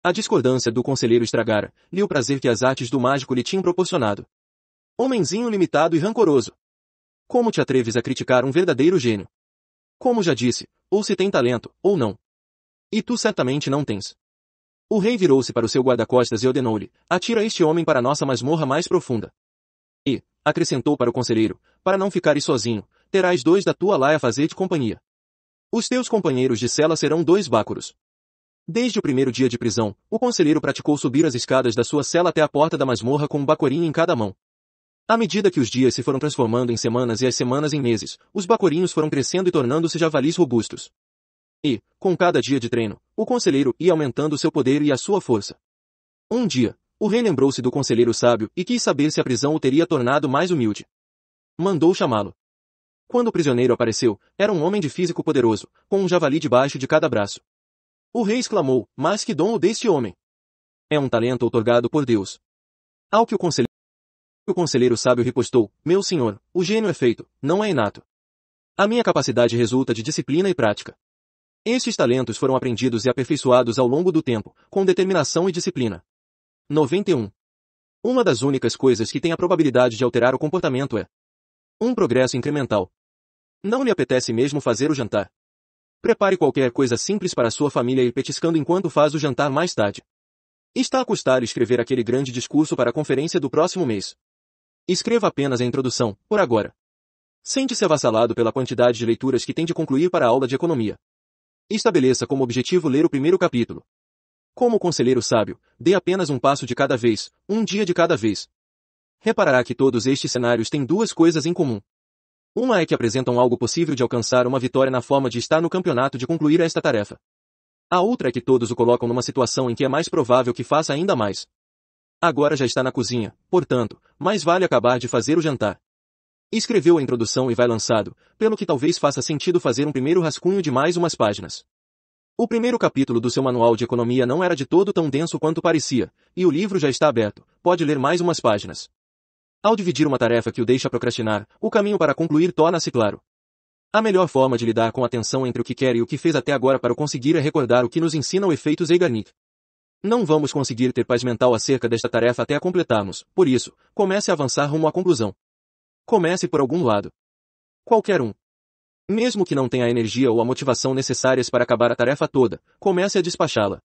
A discordância do conselheiro estragara, lhe o prazer que as artes do mágico lhe tinham proporcionado. Homenzinho limitado e rancoroso. Como te atreves a criticar um verdadeiro gênio? Como já disse, ou se tem talento, ou não. E tu certamente não tens. O rei virou-se para o seu guarda-costas e ordenou-lhe, atira este homem para a nossa masmorra mais profunda. E, acrescentou para o conselheiro, para não ficares sozinho, terás dois da tua laia fazer-te companhia. Os teus companheiros de cela serão dois bácoros. Desde o primeiro dia de prisão, o conselheiro praticou subir as escadas da sua cela até a porta da masmorra com um bacorinho em cada mão. À medida que os dias se foram transformando em semanas e as semanas em meses, os bacorinhos foram crescendo e tornando-se javalis robustos. E, com cada dia de treino, o conselheiro ia aumentando seu poder e a sua força. Um dia, o rei lembrou-se do conselheiro sábio e quis saber se a prisão o teria tornado mais humilde. Mandou chamá-lo. Quando o prisioneiro apareceu, era um homem de físico poderoso, com um javali debaixo de cada braço. O rei exclamou, mas que dom o deste homem! É um talento otorgado por Deus. Ao que o conselheiro, o conselheiro sábio repostou, meu senhor, o gênio é feito, não é inato. A minha capacidade resulta de disciplina e prática. Estes talentos foram aprendidos e aperfeiçoados ao longo do tempo, com determinação e disciplina. 91. Uma das únicas coisas que tem a probabilidade de alterar o comportamento é um progresso incremental. Não lhe apetece mesmo fazer o jantar. Prepare qualquer coisa simples para sua família e petiscando enquanto faz o jantar mais tarde. Está a custar escrever aquele grande discurso para a conferência do próximo mês. Escreva apenas a introdução, por agora. Sente-se avassalado pela quantidade de leituras que tem de concluir para a aula de economia. Estabeleça como objetivo ler o primeiro capítulo. Como o conselheiro sábio, dê apenas um passo de cada vez, um dia de cada vez. Reparará que todos estes cenários têm duas coisas em comum. Uma é que apresentam algo possível de alcançar uma vitória na forma de estar no campeonato de concluir esta tarefa. A outra é que todos o colocam numa situação em que é mais provável que faça ainda mais. Agora já está na cozinha, portanto, mais vale acabar de fazer o jantar. Escreveu a introdução e vai lançado, pelo que talvez faça sentido fazer um primeiro rascunho de mais umas páginas. O primeiro capítulo do seu manual de economia não era de todo tão denso quanto parecia, e o livro já está aberto, pode ler mais umas páginas. Ao dividir uma tarefa que o deixa procrastinar, o caminho para concluir torna-se claro. A melhor forma de lidar com a tensão entre o que quer e o que fez até agora para o conseguir é recordar o que nos ensina o efeito Zeigarnik. Não vamos conseguir ter paz mental acerca desta tarefa até a completarmos, por isso, comece a avançar rumo à conclusão. Comece por algum lado. Qualquer um. Mesmo que não tenha a energia ou a motivação necessárias para acabar a tarefa toda, comece a despachá-la.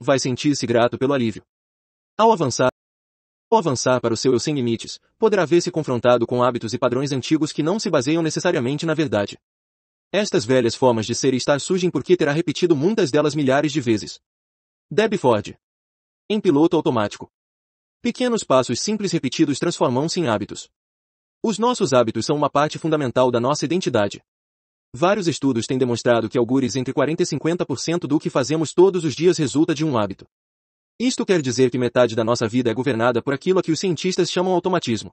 Vai sentir-se grato pelo alívio. Ao avançar, ao avançar para o seu eu sem limites, poderá ver-se confrontado com hábitos e padrões antigos que não se baseiam necessariamente na verdade. Estas velhas formas de ser e estar surgem porque terá repetido muitas delas milhares de vezes. Deb Ford. Em piloto automático. Pequenos passos simples repetidos transformam-se em hábitos. Os nossos hábitos são uma parte fundamental da nossa identidade. Vários estudos têm demonstrado que algures entre 40 e 50% do que fazemos todos os dias resulta de um hábito. Isto quer dizer que metade da nossa vida é governada por aquilo a que os cientistas chamam automatismo.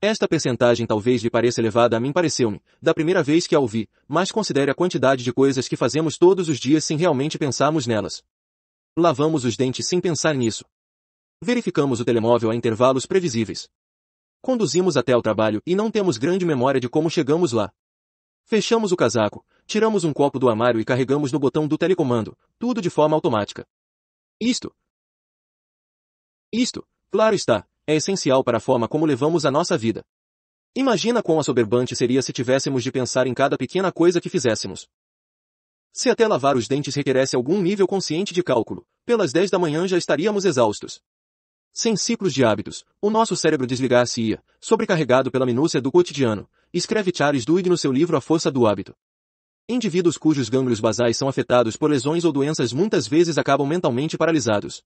Esta percentagem talvez lhe pareça elevada a mim pareceu-me, da primeira vez que a ouvi, mas considere a quantidade de coisas que fazemos todos os dias sem realmente pensarmos nelas. Lavamos os dentes sem pensar nisso. Verificamos o telemóvel a intervalos previsíveis. Conduzimos até o trabalho e não temos grande memória de como chegamos lá. Fechamos o casaco, tiramos um copo do armário e carregamos no botão do telecomando, tudo de forma automática. Isto. Isto, claro está, é essencial para a forma como levamos a nossa vida. Imagina quão assoberbante seria se tivéssemos de pensar em cada pequena coisa que fizéssemos. Se até lavar os dentes requeresse algum nível consciente de cálculo, pelas 10 da manhã já estaríamos exaustos. Sem ciclos de hábitos, o nosso cérebro desligar-se-ia, sobrecarregado pela minúcia do cotidiano, escreve Charles Duhigg no seu livro A Força do Hábito. Indivíduos cujos gânglios basais são afetados por lesões ou doenças muitas vezes acabam mentalmente paralisados.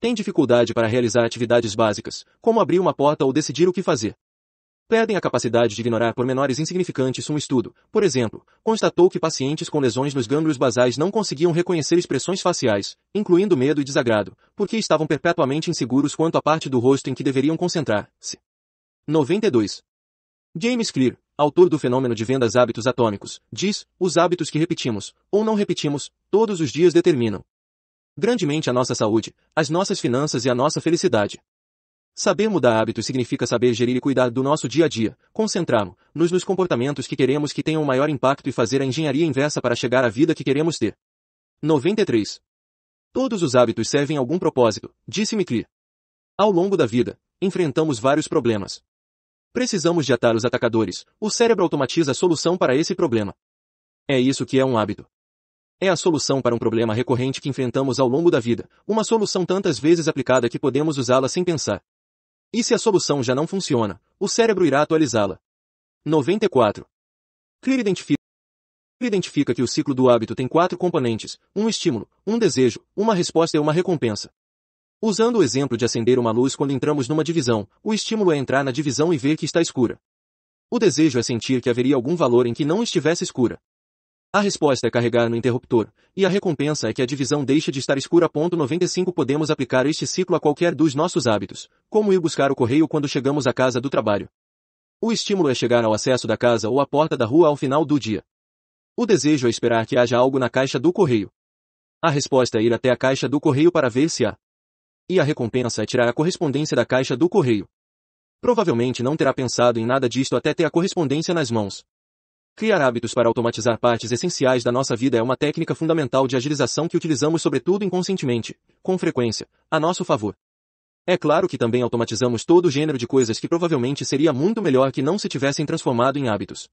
Têm dificuldade para realizar atividades básicas, como abrir uma porta ou decidir o que fazer. Perdem a capacidade de ignorar pormenores insignificantes. Um estudo, por exemplo, constatou que pacientes com lesões nos gânglios basais não conseguiam reconhecer expressões faciais, incluindo medo e desagrado, porque estavam perpetuamente inseguros quanto à parte do rosto em que deveriam concentrar-se. 92. James Clear, autor do fenômeno de vendas hábitos atômicos, diz: os hábitos que repetimos, ou não repetimos, todos os dias determinam grandemente a nossa saúde, as nossas finanças e a nossa felicidade. Saber mudar hábitos significa saber gerir e cuidar do nosso dia a dia, concentrar-nos nos comportamentos que queremos que tenham maior impacto e fazer a engenharia inversa para chegar à vida que queremos ter. 93. Todos os hábitos servem a algum propósito, disse-me Clear. Ao longo da vida, enfrentamos vários problemas. Precisamos de atar os atacadores. O cérebro automatiza a solução para esse problema. É isso que é um hábito. É a solução para um problema recorrente que enfrentamos ao longo da vida, uma solução tantas vezes aplicada que podemos usá-la sem pensar. E se a solução já não funciona, o cérebro irá atualizá-la. 94. Clear identifica identifica que o ciclo do hábito tem quatro componentes, um estímulo, um desejo, uma resposta e uma recompensa. Usando o exemplo de acender uma luz quando entramos numa divisão, o estímulo é entrar na divisão e ver que está escura. O desejo é sentir que haveria algum valor em que não estivesse escura. A resposta é carregar no interruptor, e a recompensa é que a divisão deixa de estar escura. 95 Podemos aplicar este ciclo a qualquer dos nossos hábitos, como ir buscar o correio quando chegamos à casa do trabalho. O estímulo é chegar ao acesso da casa ou à porta da rua ao final do dia. O desejo é esperar que haja algo na caixa do correio. A resposta é ir até a caixa do correio para ver se há e a recompensa é tirar a correspondência da caixa do correio. Provavelmente não terá pensado em nada disto até ter a correspondência nas mãos. Criar hábitos para automatizar partes essenciais da nossa vida é uma técnica fundamental de agilização que utilizamos sobretudo inconscientemente, com frequência, a nosso favor. É claro que também automatizamos todo o gênero de coisas que provavelmente seria muito melhor que não se tivessem transformado em hábitos.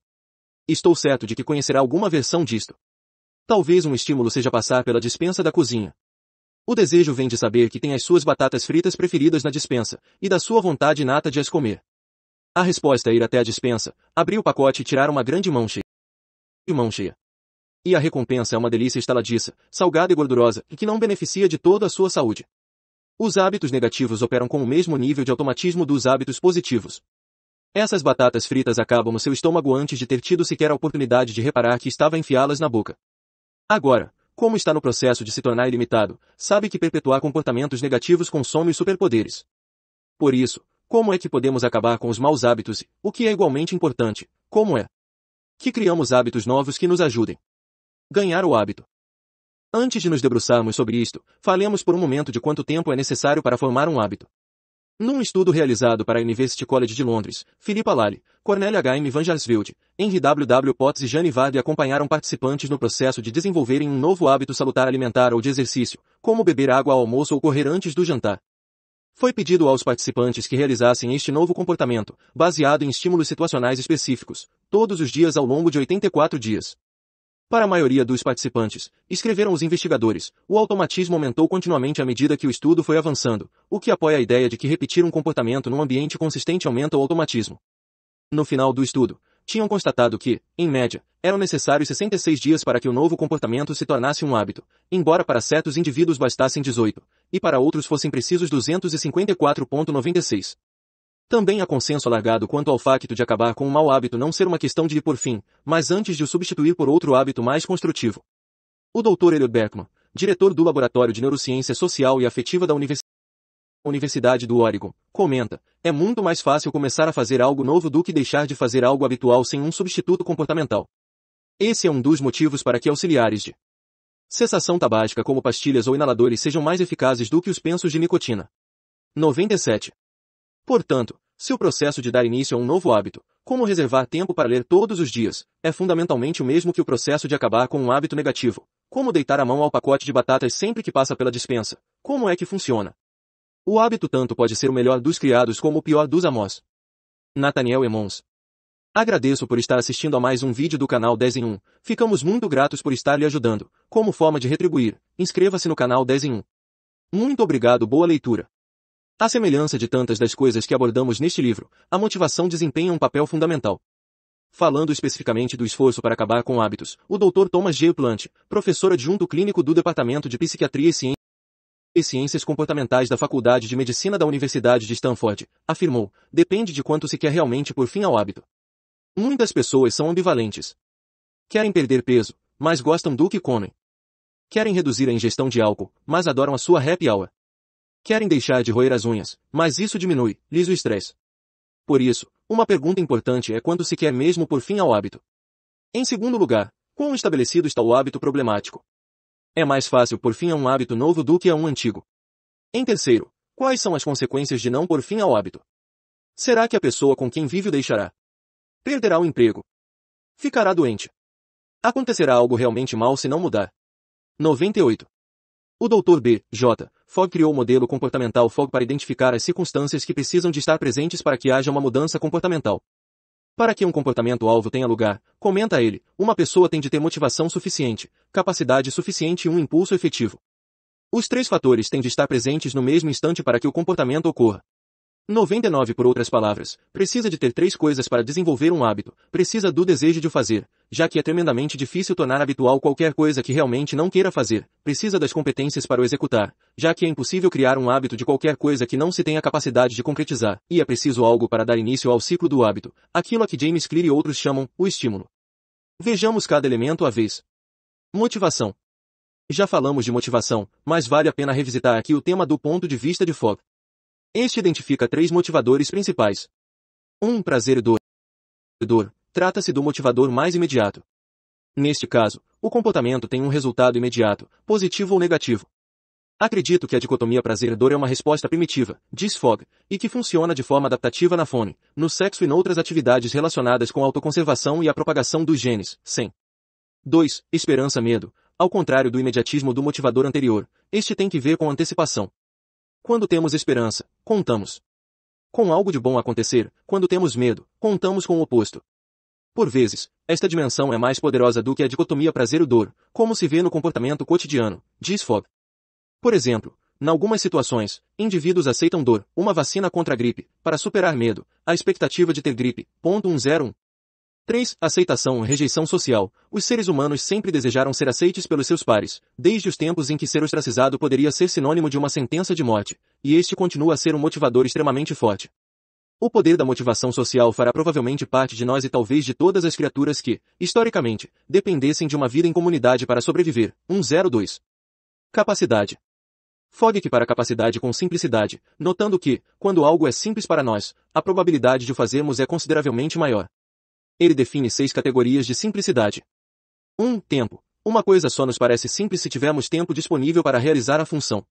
Estou certo de que conhecerá alguma versão disto. Talvez um estímulo seja passar pela dispensa da cozinha, o desejo vem de saber que tem as suas batatas fritas preferidas na dispensa, e da sua vontade inata de as comer. A resposta é ir até a dispensa, abrir o pacote e tirar uma grande mão cheia. Mão cheia. E a recompensa é uma delícia estaladiça, salgada e gordurosa, e que não beneficia de todo a sua saúde. Os hábitos negativos operam com o mesmo nível de automatismo dos hábitos positivos. Essas batatas fritas acabam no seu estômago antes de ter tido sequer a oportunidade de reparar que estava enfiá-las na boca. Agora, como está no processo de se tornar ilimitado, sabe que perpetuar comportamentos negativos consome os superpoderes. Por isso, como é que podemos acabar com os maus hábitos e, o que é igualmente importante, como é que criamos hábitos novos que nos ajudem? Ganhar o hábito. Antes de nos debruçarmos sobre isto, falemos por um momento de quanto tempo é necessário para formar um hábito. Num estudo realizado para a University College de Londres, Filipa Lally, Cornelia Gaime Van Jarsveld, Henry W. W. Potts e Jane Vardy acompanharam participantes no processo de desenvolverem um novo hábito salutar alimentar ou de exercício, como beber água ao almoço ou correr antes do jantar. Foi pedido aos participantes que realizassem este novo comportamento, baseado em estímulos situacionais específicos, todos os dias ao longo de 84 dias. Para a maioria dos participantes, escreveram os investigadores, o automatismo aumentou continuamente à medida que o estudo foi avançando, o que apoia a ideia de que repetir um comportamento num ambiente consistente aumenta o automatismo. No final do estudo, tinham constatado que, em média, eram necessários 66 dias para que o novo comportamento se tornasse um hábito, embora para certos indivíduos bastassem 18, e para outros fossem precisos 254.96. Também há consenso alargado quanto ao facto de acabar com um mau hábito não ser uma questão de ir por fim, mas antes de o substituir por outro hábito mais construtivo. O Dr. Elliot Beckman, diretor do Laboratório de Neurociência Social e Afetiva da Universidade do Oregon, comenta, é muito mais fácil começar a fazer algo novo do que deixar de fazer algo habitual sem um substituto comportamental. Esse é um dos motivos para que auxiliares de cessação tabágica como pastilhas ou inaladores sejam mais eficazes do que os pensos de nicotina. 97. Portanto, se o processo de dar início a um novo hábito, como reservar tempo para ler todos os dias, é fundamentalmente o mesmo que o processo de acabar com um hábito negativo, como deitar a mão ao pacote de batatas sempre que passa pela dispensa, como é que funciona? O hábito tanto pode ser o melhor dos criados como o pior dos amos. Nathaniel Emons. Agradeço por estar assistindo a mais um vídeo do canal 10 em 1. Ficamos muito gratos por estar lhe ajudando. Como forma de retribuir, inscreva-se no canal 10 em 1. Muito obrigado, boa leitura. À semelhança de tantas das coisas que abordamos neste livro, a motivação desempenha um papel fundamental. Falando especificamente do esforço para acabar com hábitos, o Dr. Thomas G. Plant, professor adjunto clínico do Departamento de Psiquiatria e Ciências Comportamentais da Faculdade de Medicina da Universidade de Stanford, afirmou, depende de quanto se quer realmente por fim ao hábito. Muitas pessoas são ambivalentes. Querem perder peso, mas gostam do que comem. Querem reduzir a ingestão de álcool, mas adoram a sua happy hour. Querem deixar de roer as unhas, mas isso diminui, lhes o estresse. Por isso, uma pergunta importante é quando se quer mesmo por fim ao hábito. Em segundo lugar, quão estabelecido está o hábito problemático? É mais fácil por fim a um hábito novo do que a um antigo. Em terceiro, quais são as consequências de não por fim ao hábito? Será que a pessoa com quem vive o deixará? Perderá o emprego? Ficará doente? Acontecerá algo realmente mal se não mudar? 98. O Dr. B. J. Fogg criou o modelo comportamental Fogg para identificar as circunstâncias que precisam de estar presentes para que haja uma mudança comportamental. Para que um comportamento-alvo tenha lugar, comenta ele, uma pessoa tem de ter motivação suficiente, capacidade suficiente e um impulso efetivo. Os três fatores têm de estar presentes no mesmo instante para que o comportamento ocorra. 99 Por outras palavras, precisa de ter três coisas para desenvolver um hábito, precisa do desejo de o fazer, já que é tremendamente difícil tornar habitual qualquer coisa que realmente não queira fazer, precisa das competências para o executar, já que é impossível criar um hábito de qualquer coisa que não se tenha capacidade de concretizar, e é preciso algo para dar início ao ciclo do hábito, aquilo a que James Clear e outros chamam, o estímulo. Vejamos cada elemento à vez. Motivação. Já falamos de motivação, mas vale a pena revisitar aqui o tema do ponto de vista de Fogg. Este identifica três motivadores principais. 1. Um, prazer e dor. Dor. Trata-se do motivador mais imediato. Neste caso, o comportamento tem um resultado imediato, positivo ou negativo. Acredito que a dicotomia prazer-dor é uma resposta primitiva, diz Fogg, e que funciona de forma adaptativa na fome, no sexo e noutras atividades relacionadas com a autoconservação e a propagação dos genes, sem. 2. Esperança-medo. Ao contrário do imediatismo do motivador anterior, este tem que ver com antecipação. Quando temos esperança, contamos com algo de bom acontecer, quando temos medo, contamos com o oposto. Por vezes, esta dimensão é mais poderosa do que a dicotomia prazer-dor, como se vê no comportamento cotidiano, diz Fogg. Por exemplo, em algumas situações, indivíduos aceitam dor, uma vacina contra a gripe, para superar medo, a expectativa de ter gripe. 101. 3. Aceitação ou rejeição social. Os seres humanos sempre desejaram ser aceites pelos seus pares, desde os tempos em que ser ostracizado poderia ser sinônimo de uma sentença de morte, e este continua a ser um motivador extremamente forte. O poder da motivação social fará provavelmente parte de nós e talvez de todas as criaturas que, historicamente, dependessem de uma vida em comunidade para sobreviver. 102. Capacidade. Fogue que para capacidade com simplicidade, notando que, quando algo é simples para nós, a probabilidade de o fazermos é consideravelmente maior. Ele define seis categorias de simplicidade. 1. Um, tempo. Uma coisa só nos parece simples se tivermos tempo disponível para realizar a função.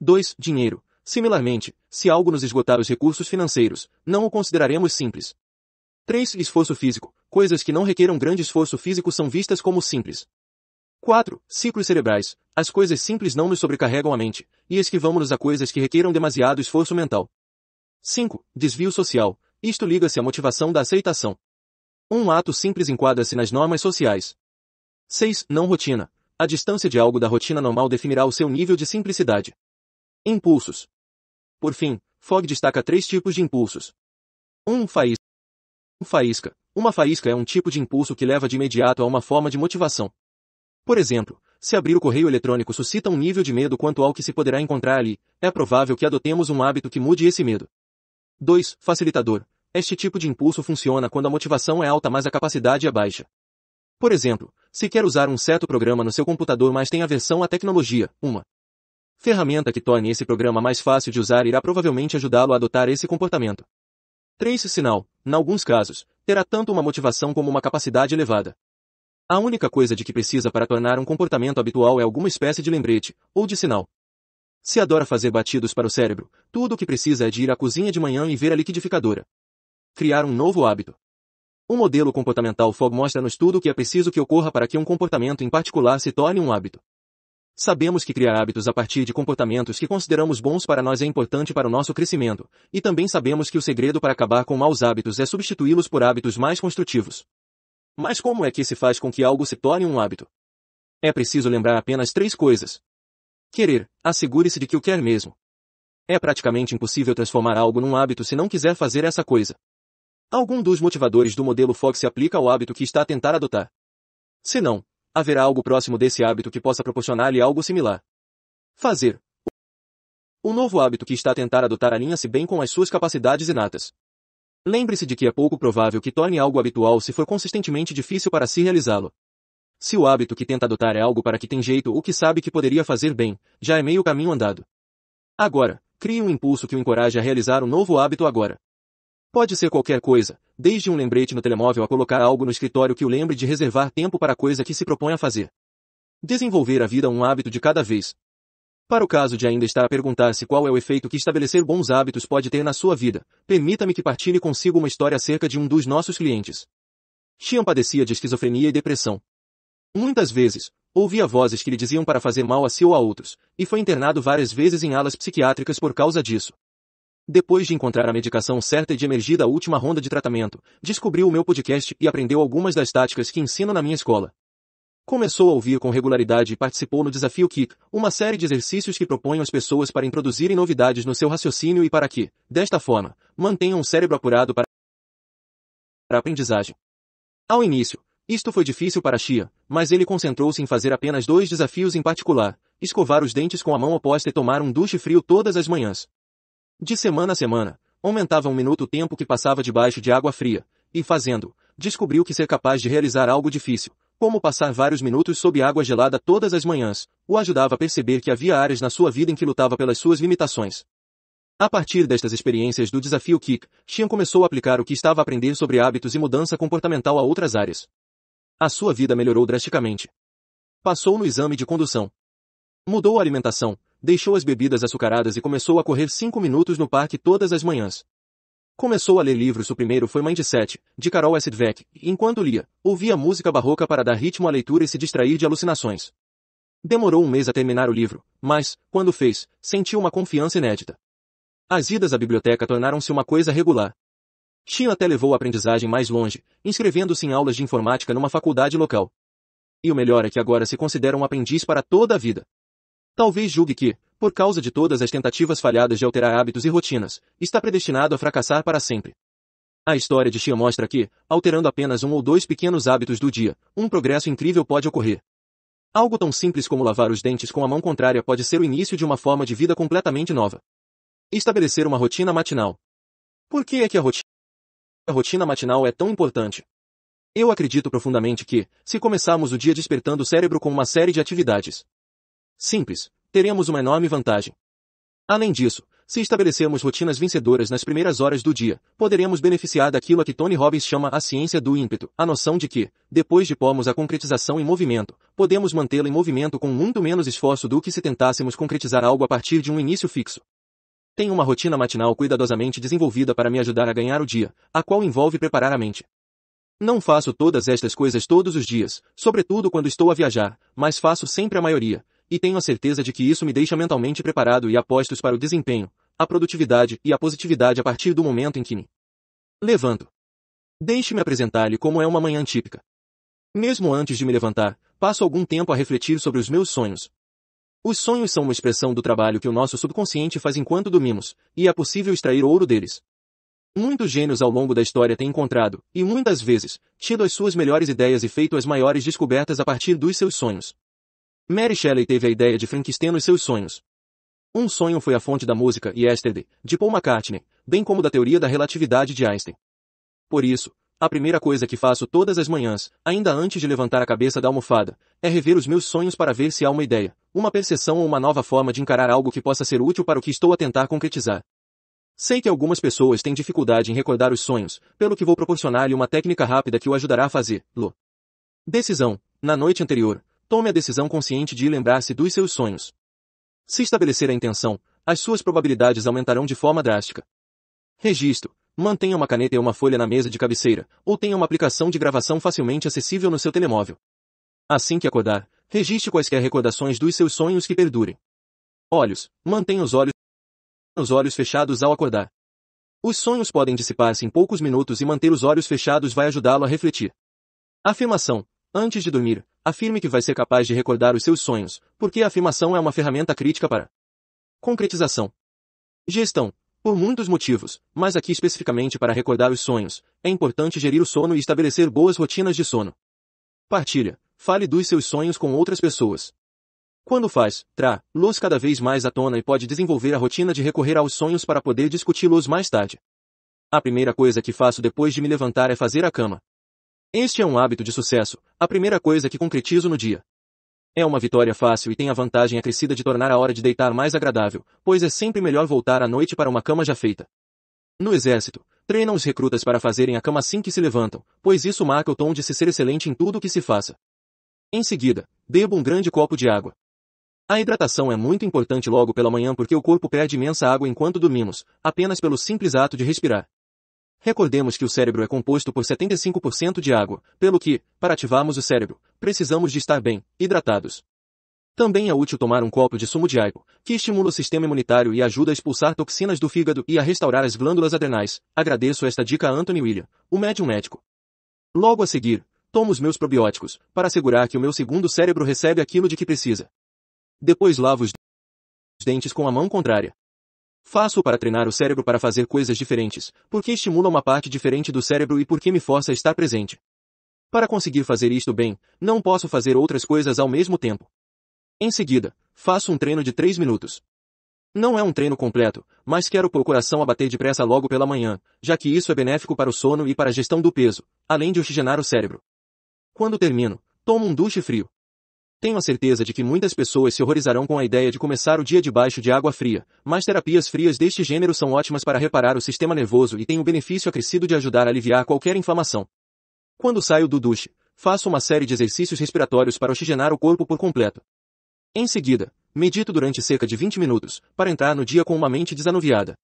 2. Dinheiro. Similarmente, se algo nos esgotar os recursos financeiros, não o consideraremos simples. 3. Esforço físico. Coisas que não requeram grande esforço físico são vistas como simples. 4. Ciclos cerebrais. As coisas simples não nos sobrecarregam a mente, e esquivamos-nos a coisas que requeram demasiado esforço mental. 5. Desvio social. Isto liga-se à motivação da aceitação. Um ato simples enquadra-se nas normas sociais. 6. Não rotina. A distância de algo da rotina normal definirá o seu nível de simplicidade. Impulsos. Por fim, Fogg destaca três tipos de impulsos. 1. Um, faísca. faísca. Uma faísca é um tipo de impulso que leva de imediato a uma forma de motivação. Por exemplo, se abrir o correio eletrônico suscita um nível de medo quanto ao que se poderá encontrar ali, é provável que adotemos um hábito que mude esse medo. 2. Facilitador este tipo de impulso funciona quando a motivação é alta mas a capacidade é baixa. Por exemplo, se quer usar um certo programa no seu computador mas tem aversão à tecnologia, uma ferramenta que torne esse programa mais fácil de usar irá provavelmente ajudá-lo a adotar esse comportamento. 3. Sinal, em alguns casos, terá tanto uma motivação como uma capacidade elevada. A única coisa de que precisa para tornar um comportamento habitual é alguma espécie de lembrete, ou de sinal. Se adora fazer batidos para o cérebro, tudo o que precisa é de ir à cozinha de manhã e ver a liquidificadora criar um novo hábito. O modelo comportamental FOG mostra no estudo que é preciso que ocorra para que um comportamento em particular se torne um hábito. Sabemos que criar hábitos a partir de comportamentos que consideramos bons para nós é importante para o nosso crescimento, e também sabemos que o segredo para acabar com maus hábitos é substituí-los por hábitos mais construtivos. Mas como é que se faz com que algo se torne um hábito? É preciso lembrar apenas três coisas. Querer, assegure-se de que o quer mesmo. É praticamente impossível transformar algo num hábito se não quiser fazer essa coisa. Algum dos motivadores do modelo Fox se aplica ao hábito que está a tentar adotar. Se não, haverá algo próximo desse hábito que possa proporcionar-lhe algo similar. Fazer. O novo hábito que está a tentar adotar alinha-se bem com as suas capacidades inatas. Lembre-se de que é pouco provável que torne algo habitual se for consistentemente difícil para si realizá-lo. Se o hábito que tenta adotar é algo para que tem jeito ou que sabe que poderia fazer bem, já é meio caminho andado. Agora, crie um impulso que o encoraje a realizar um novo hábito agora. Pode ser qualquer coisa, desde um lembrete no telemóvel a colocar algo no escritório que o lembre de reservar tempo para a coisa que se propõe a fazer. Desenvolver a vida um hábito de cada vez. Para o caso de ainda estar a perguntar-se qual é o efeito que estabelecer bons hábitos pode ter na sua vida, permita-me que partilhe consigo uma história acerca de um dos nossos clientes. Xian padecia de esquizofrenia e depressão. Muitas vezes, ouvia vozes que lhe diziam para fazer mal a si ou a outros, e foi internado várias vezes em alas psiquiátricas por causa disso. Depois de encontrar a medicação certa e de emergir da última ronda de tratamento, descobriu o meu podcast e aprendeu algumas das táticas que ensino na minha escola. Começou a ouvir com regularidade e participou no Desafio Kick, uma série de exercícios que propõem às pessoas para introduzirem novidades no seu raciocínio e para que, desta forma, mantenham um cérebro apurado para a aprendizagem. Ao início, isto foi difícil para Chia, mas ele concentrou-se em fazer apenas dois desafios em particular, escovar os dentes com a mão oposta e tomar um duche frio todas as manhãs. De semana a semana, aumentava um minuto o tempo que passava debaixo de água fria, e fazendo, descobriu que ser capaz de realizar algo difícil, como passar vários minutos sob água gelada todas as manhãs, o ajudava a perceber que havia áreas na sua vida em que lutava pelas suas limitações. A partir destas experiências do desafio Kik, Xian começou a aplicar o que estava a aprender sobre hábitos e mudança comportamental a outras áreas. A sua vida melhorou drasticamente. Passou no exame de condução. Mudou a alimentação, deixou as bebidas açucaradas e começou a correr cinco minutos no parque todas as manhãs. Começou a ler livros. O primeiro foi Mindset, de Carol S. Dweck, e enquanto lia, ouvia música barroca para dar ritmo à leitura e se distrair de alucinações. Demorou um mês a terminar o livro, mas, quando fez, sentiu uma confiança inédita. As idas à biblioteca tornaram-se uma coisa regular. Shin até levou a aprendizagem mais longe, inscrevendo-se em aulas de informática numa faculdade local. E o melhor é que agora se considera um aprendiz para toda a vida. Talvez julgue que, por causa de todas as tentativas falhadas de alterar hábitos e rotinas, está predestinado a fracassar para sempre. A história de Xia mostra que, alterando apenas um ou dois pequenos hábitos do dia, um progresso incrível pode ocorrer. Algo tão simples como lavar os dentes com a mão contrária pode ser o início de uma forma de vida completamente nova. Estabelecer uma rotina matinal. Por que é que a rotina, a rotina matinal é tão importante? Eu acredito profundamente que, se começarmos o dia despertando o cérebro com uma série de atividades, simples, teremos uma enorme vantagem. Além disso, se estabelecermos rotinas vencedoras nas primeiras horas do dia, poderemos beneficiar daquilo a que Tony Robbins chama a ciência do ímpeto, a noção de que, depois de pormos a concretização em movimento, podemos mantê-la em movimento com muito menos esforço do que se tentássemos concretizar algo a partir de um início fixo. Tenho uma rotina matinal cuidadosamente desenvolvida para me ajudar a ganhar o dia, a qual envolve preparar a mente. Não faço todas estas coisas todos os dias, sobretudo quando estou a viajar, mas faço sempre a maioria, e tenho a certeza de que isso me deixa mentalmente preparado e apostos para o desempenho, a produtividade e a positividade a partir do momento em que me levanto. Deixe-me apresentar-lhe como é uma manhã típica. Mesmo antes de me levantar, passo algum tempo a refletir sobre os meus sonhos. Os sonhos são uma expressão do trabalho que o nosso subconsciente faz enquanto dormimos, e é possível extrair ouro deles. Muitos gênios ao longo da história têm encontrado, e muitas vezes, tido as suas melhores ideias e feito as maiores descobertas a partir dos seus sonhos. Mary Shelley teve a ideia de Frankenstein nos seus sonhos. Um sonho foi a fonte da música Yesterday, é de Paul McCartney, bem como da teoria da relatividade de Einstein. Por isso, a primeira coisa que faço todas as manhãs, ainda antes de levantar a cabeça da almofada, é rever os meus sonhos para ver se há uma ideia, uma percepção ou uma nova forma de encarar algo que possa ser útil para o que estou a tentar concretizar. Sei que algumas pessoas têm dificuldade em recordar os sonhos, pelo que vou proporcionar-lhe uma técnica rápida que o ajudará a fazer, lo. Decisão. Na noite anterior, tome a decisão consciente de lembrar-se dos seus sonhos. Se estabelecer a intenção, as suas probabilidades aumentarão de forma drástica. Registro. Mantenha uma caneta e uma folha na mesa de cabeceira, ou tenha uma aplicação de gravação facilmente acessível no seu telemóvel. Assim que acordar, registre quaisquer recordações dos seus sonhos que perdurem. Olhos. Mantenha os olhos, os olhos fechados ao acordar. Os sonhos podem dissipar-se em poucos minutos e manter os olhos fechados vai ajudá-lo a refletir. Afirmação. Antes de dormir, afirme que vai ser capaz de recordar os seus sonhos, porque a afirmação é uma ferramenta crítica para concretização. Gestão. Por muitos motivos, mas aqui especificamente para recordar os sonhos, é importante gerir o sono e estabelecer boas rotinas de sono. Partilha. Fale dos seus sonhos com outras pessoas. Quando faz, tra, los cada vez mais à tona e pode desenvolver a rotina de recorrer aos sonhos para poder discuti-los mais tarde. A primeira coisa que faço depois de me levantar é fazer a cama. Este é um hábito de sucesso, a primeira coisa que concretizo no dia. É uma vitória fácil e tem a vantagem acrescida de tornar a hora de deitar mais agradável, pois é sempre melhor voltar à noite para uma cama já feita. No exército, treinam os recrutas para fazerem a cama assim que se levantam, pois isso marca o tom de se ser excelente em tudo o que se faça. Em seguida, bebo um grande copo de água. A hidratação é muito importante logo pela manhã porque o corpo perde imensa água enquanto dormimos, apenas pelo simples ato de respirar. Recordemos que o cérebro é composto por 75% de água, pelo que, para ativarmos o cérebro, precisamos de estar bem hidratados. Também é útil tomar um copo de sumo de aipo, que estimula o sistema imunitário e ajuda a expulsar toxinas do fígado e a restaurar as glândulas adrenais. Agradeço esta dica a Anthony William, o médium médico. Logo a seguir, tomo os meus probióticos, para assegurar que o meu segundo cérebro recebe aquilo de que precisa. Depois lavo os dentes com a mão contrária. Faço para treinar o cérebro para fazer coisas diferentes, porque estimula uma parte diferente do cérebro e porque me força a estar presente. Para conseguir fazer isto bem, não posso fazer outras coisas ao mesmo tempo. Em seguida, faço um treino de 3 minutos. Não é um treino completo, mas quero pôr o coração a bater depressa logo pela manhã, já que isso é benéfico para o sono e para a gestão do peso, além de oxigenar o cérebro. Quando termino, tomo um duche frio. Tenho a certeza de que muitas pessoas se horrorizarão com a ideia de começar o dia debaixo de água fria, mas terapias frias deste gênero são ótimas para reparar o sistema nervoso e têm o benefício acrescido de ajudar a aliviar qualquer inflamação. Quando saio do duche, faço uma série de exercícios respiratórios para oxigenar o corpo por completo. Em seguida, medito durante cerca de 20 minutos, para entrar no dia com uma mente desanuviada.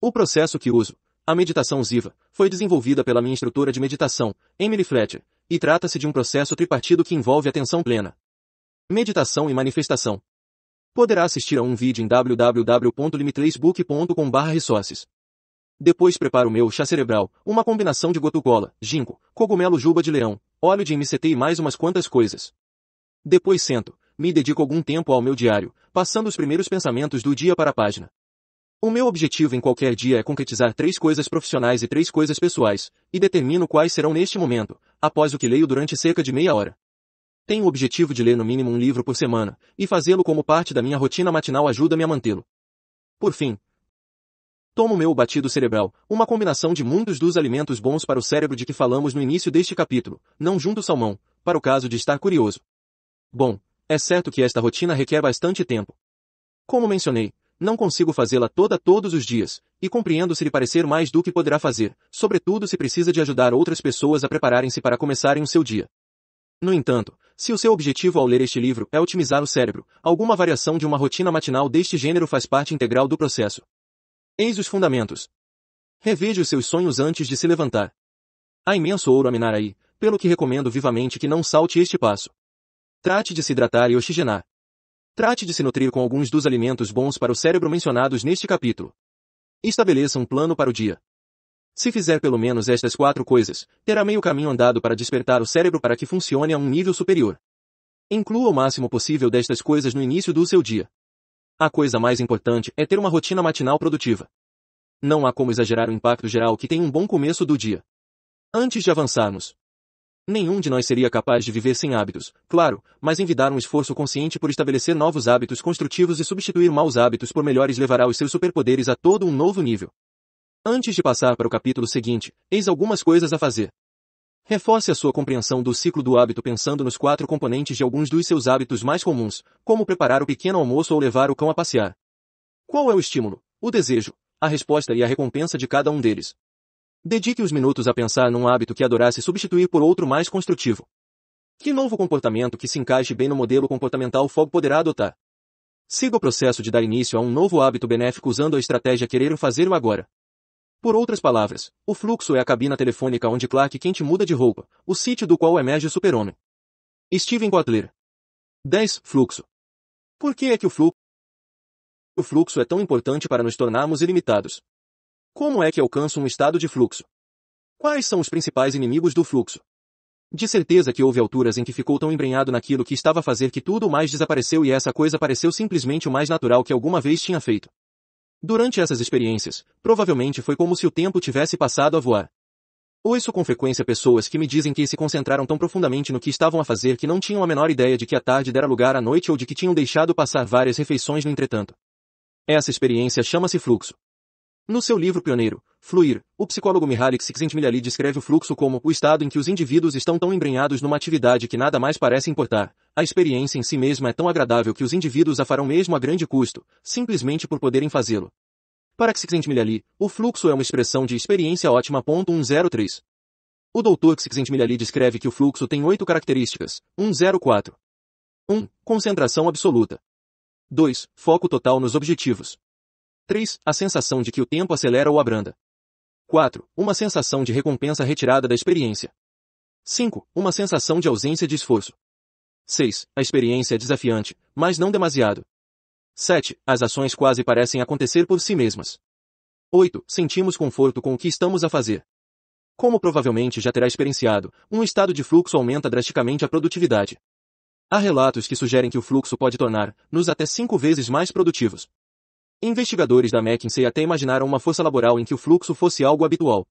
O processo que uso, a meditação Ziva, foi desenvolvida pela minha instrutora de meditação, Emily Fletcher, e trata-se de um processo tripartido que envolve atenção plena, Meditação e manifestação. Poderá assistir a um vídeo em www.limitlessbook.com/resources. Depois preparo meu chá cerebral, uma combinação de gotu-cola, ginkgo, cogumelo juba de leão, óleo de MCT e mais umas quantas coisas. Depois sento, me dedico algum tempo ao meu diário, passando os primeiros pensamentos do dia para a página. O meu objetivo em qualquer dia é concretizar três coisas profissionais e três coisas pessoais, e determino quais serão neste momento, após o que leio durante cerca de meia hora. Tenho o objetivo de ler no mínimo um livro por semana, e fazê-lo como parte da minha rotina matinal ajuda-me a mantê-lo. Por fim, tomo meu batido cerebral, uma combinação de muitos dos alimentos bons para o cérebro de que falamos no início deste capítulo, não junto salmão, para o caso de estar curioso. Bom, é certo que esta rotina requer bastante tempo. Como mencionei, não consigo fazê-la toda todos os dias, e compreendo se lhe parecer mais do que poderá fazer, sobretudo se precisa de ajudar outras pessoas a prepararem-se para começarem o seu dia. No entanto, se o seu objetivo ao ler este livro é otimizar o cérebro, alguma variação de uma rotina matinal deste gênero faz parte integral do processo. Eis os fundamentos. Reveja os seus sonhos antes de se levantar. Há imenso ouro a minar aí, pelo que recomendo vivamente que não salte este passo. Trate de se hidratar e oxigenar. Trate de se nutrir com alguns dos alimentos bons para o cérebro mencionados neste capítulo. Estabeleça um plano para o dia. Se fizer pelo menos estas quatro coisas, terá meio caminho andado para despertar o cérebro para que funcione a um nível superior. Inclua o máximo possível destas coisas no início do seu dia. A coisa mais importante é ter uma rotina matinal produtiva. Não há como exagerar o impacto geral que tem um bom começo do dia. Antes de avançarmos, nenhum de nós seria capaz de viver sem hábitos, claro, mas envidar um esforço consciente por estabelecer novos hábitos construtivos e substituir maus hábitos por melhores levará os seus superpoderes a todo um novo nível. Antes de passar para o capítulo seguinte, eis algumas coisas a fazer. Reforce a sua compreensão do ciclo do hábito pensando nos quatro componentes de alguns dos seus hábitos mais comuns, como preparar o pequeno almoço ou levar o cão a passear. Qual é o estímulo, o desejo, a resposta e a recompensa de cada um deles? Dedique os minutos a pensar num hábito que adorasse substituir por outro mais construtivo. Que novo comportamento que se encaixe bem no modelo comportamental FOG poderá adotar? Siga o processo de dar início a um novo hábito benéfico usando a estratégia querer fazer o agora. Por outras palavras, o fluxo é a cabina telefônica onde Clark Kent muda de roupa, o sítio do qual emerge o super-homem. Steven Kotler. 10. Fluxo. Por que é que o fluxo o fluxo é tão importante para nos tornarmos ilimitados? Como é que alcanço um estado de fluxo? Quais são os principais inimigos do fluxo? De certeza que houve alturas em que ficou tão embrenhado naquilo que estava a fazer que tudo mais desapareceu e essa coisa pareceu simplesmente o mais natural que alguma vez tinha feito. Durante essas experiências, provavelmente foi como se o tempo tivesse passado a voar. isso com frequência pessoas que me dizem que se concentraram tão profundamente no que estavam a fazer que não tinham a menor ideia de que a tarde dera lugar à noite ou de que tinham deixado passar várias refeições no entretanto. Essa experiência chama-se fluxo. No seu livro pioneiro, Fluir, o psicólogo Mihaly Csikszentmihalyi descreve o fluxo como o estado em que os indivíduos estão tão embrenhados numa atividade que nada mais parece importar, a experiência em si mesma é tão agradável que os indivíduos a farão mesmo a grande custo, simplesmente por poderem fazê-lo. Para Csikszentmihalyi, o fluxo é uma expressão de experiência ótima. 103. O doutor Csikszentmihalyi descreve que o fluxo tem oito características. 104. 1. Concentração absoluta. 2. Foco total nos objetivos. 3. A sensação de que o tempo acelera ou abranda. 4. Uma sensação de recompensa retirada da experiência. 5. Uma sensação de ausência de esforço. 6. A experiência é desafiante, mas não demasiado. 7. As ações quase parecem acontecer por si mesmas. 8. Sentimos conforto com o que estamos a fazer. Como provavelmente já terá experienciado, um estado de fluxo aumenta drasticamente a produtividade. Há relatos que sugerem que o fluxo pode tornar-nos até cinco vezes mais produtivos. Investigadores da McKinsey até imaginaram uma força laboral em que o fluxo fosse algo habitual.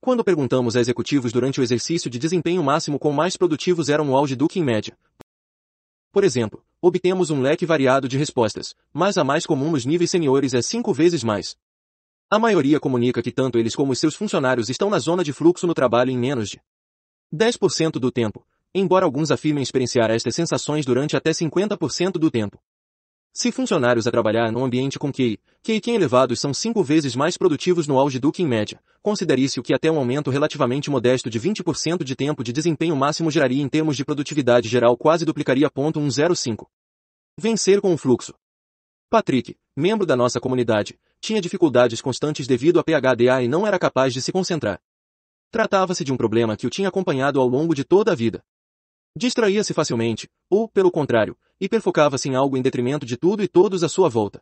Quando perguntamos a executivos durante o exercício de desempenho máximo quão mais produtivos eram no auge do que em média, por exemplo, obtemos um leque variado de respostas, mas a mais comum nos níveis seniores é cinco vezes mais. A maioria comunica que tanto eles como seus funcionários estão na zona de fluxo no trabalho em menos de 10% do tempo, embora alguns afirmem experienciar estas sensações durante até 50% do tempo. Se funcionários a trabalhar num ambiente com QI, QI quem elevados são cinco vezes mais produtivos no auge do que em média, considere-se o que até um aumento relativamente modesto de 20% de tempo de desempenho máximo geraria em termos de produtividade geral quase duplicaria. 105. Vencer com o fluxo. Patrick, membro da nossa comunidade, tinha dificuldades constantes devido a PHDA e não era capaz de se concentrar. Tratava-se de um problema que o tinha acompanhado ao longo de toda a vida. Distraía-se facilmente, ou, pelo contrário, hiperfocava-se em algo em detrimento de tudo e todos à sua volta.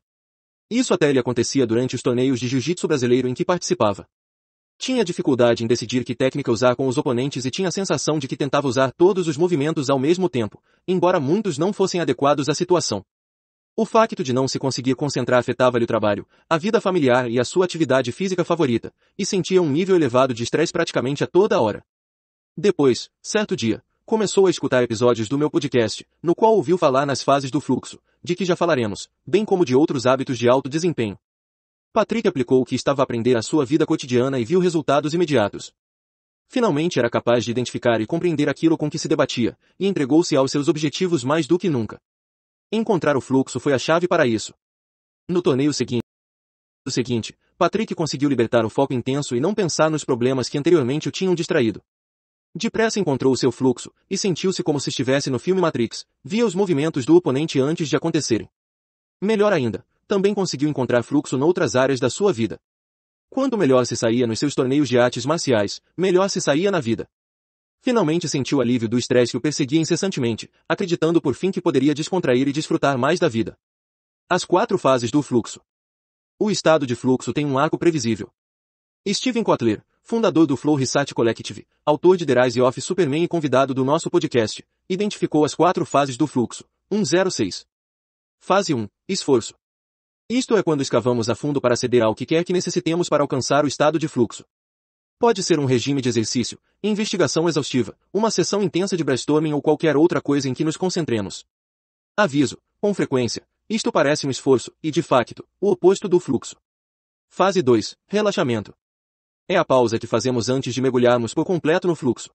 Isso até lhe acontecia durante os torneios de jiu-jitsu brasileiro em que participava. Tinha dificuldade em decidir que técnica usar com os oponentes e tinha a sensação de que tentava usar todos os movimentos ao mesmo tempo, embora muitos não fossem adequados à situação. O facto de não se conseguir concentrar afetava-lhe o trabalho, a vida familiar e a sua atividade física favorita, e sentia um nível elevado de estresse praticamente a toda hora. Depois, certo dia, começou a escutar episódios do meu podcast, no qual ouviu falar nas fases do fluxo, de que já falaremos, bem como de outros hábitos de alto desempenho. Patrick aplicou o que estava a aprender à sua vida cotidiana e viu resultados imediatos. Finalmente era capaz de identificar e compreender aquilo com que se debatia, e entregou-se aos seus objetivos mais do que nunca. Encontrar o fluxo foi a chave para isso. No torneio seguinte, seguinte, Patrick conseguiu libertar o foco intenso e não pensar nos problemas que anteriormente o tinham distraído. Depressa encontrou o seu fluxo, e sentiu-se como se estivesse no filme Matrix, via os movimentos do oponente antes de acontecerem. Melhor ainda, também conseguiu encontrar fluxo noutras áreas da sua vida. Quanto melhor se saía nos seus torneios de artes marciais, melhor se saía na vida. Finalmente sentiu alívio do estresse que o perseguia incessantemente, acreditando por fim que poderia descontrair e desfrutar mais da vida. As quatro fases do fluxo. O estado de fluxo tem um arco previsível. Steven Kotler, fundador do Flow Research Collective, autor de The Rise of Superman e convidado do nosso podcast, identificou as quatro fases do fluxo. 106. Fase 1. Esforço. Isto é quando escavamos a fundo para ceder ao que quer que necessitemos para alcançar o estado de fluxo. Pode ser um regime de exercício, investigação exaustiva, uma sessão intensa de brainstorming ou qualquer outra coisa em que nos concentremos. Aviso, com frequência, isto parece um esforço, e de facto, o oposto do fluxo. Fase 2. Relaxamento. É a pausa que fazemos antes de mergulharmos por completo no fluxo.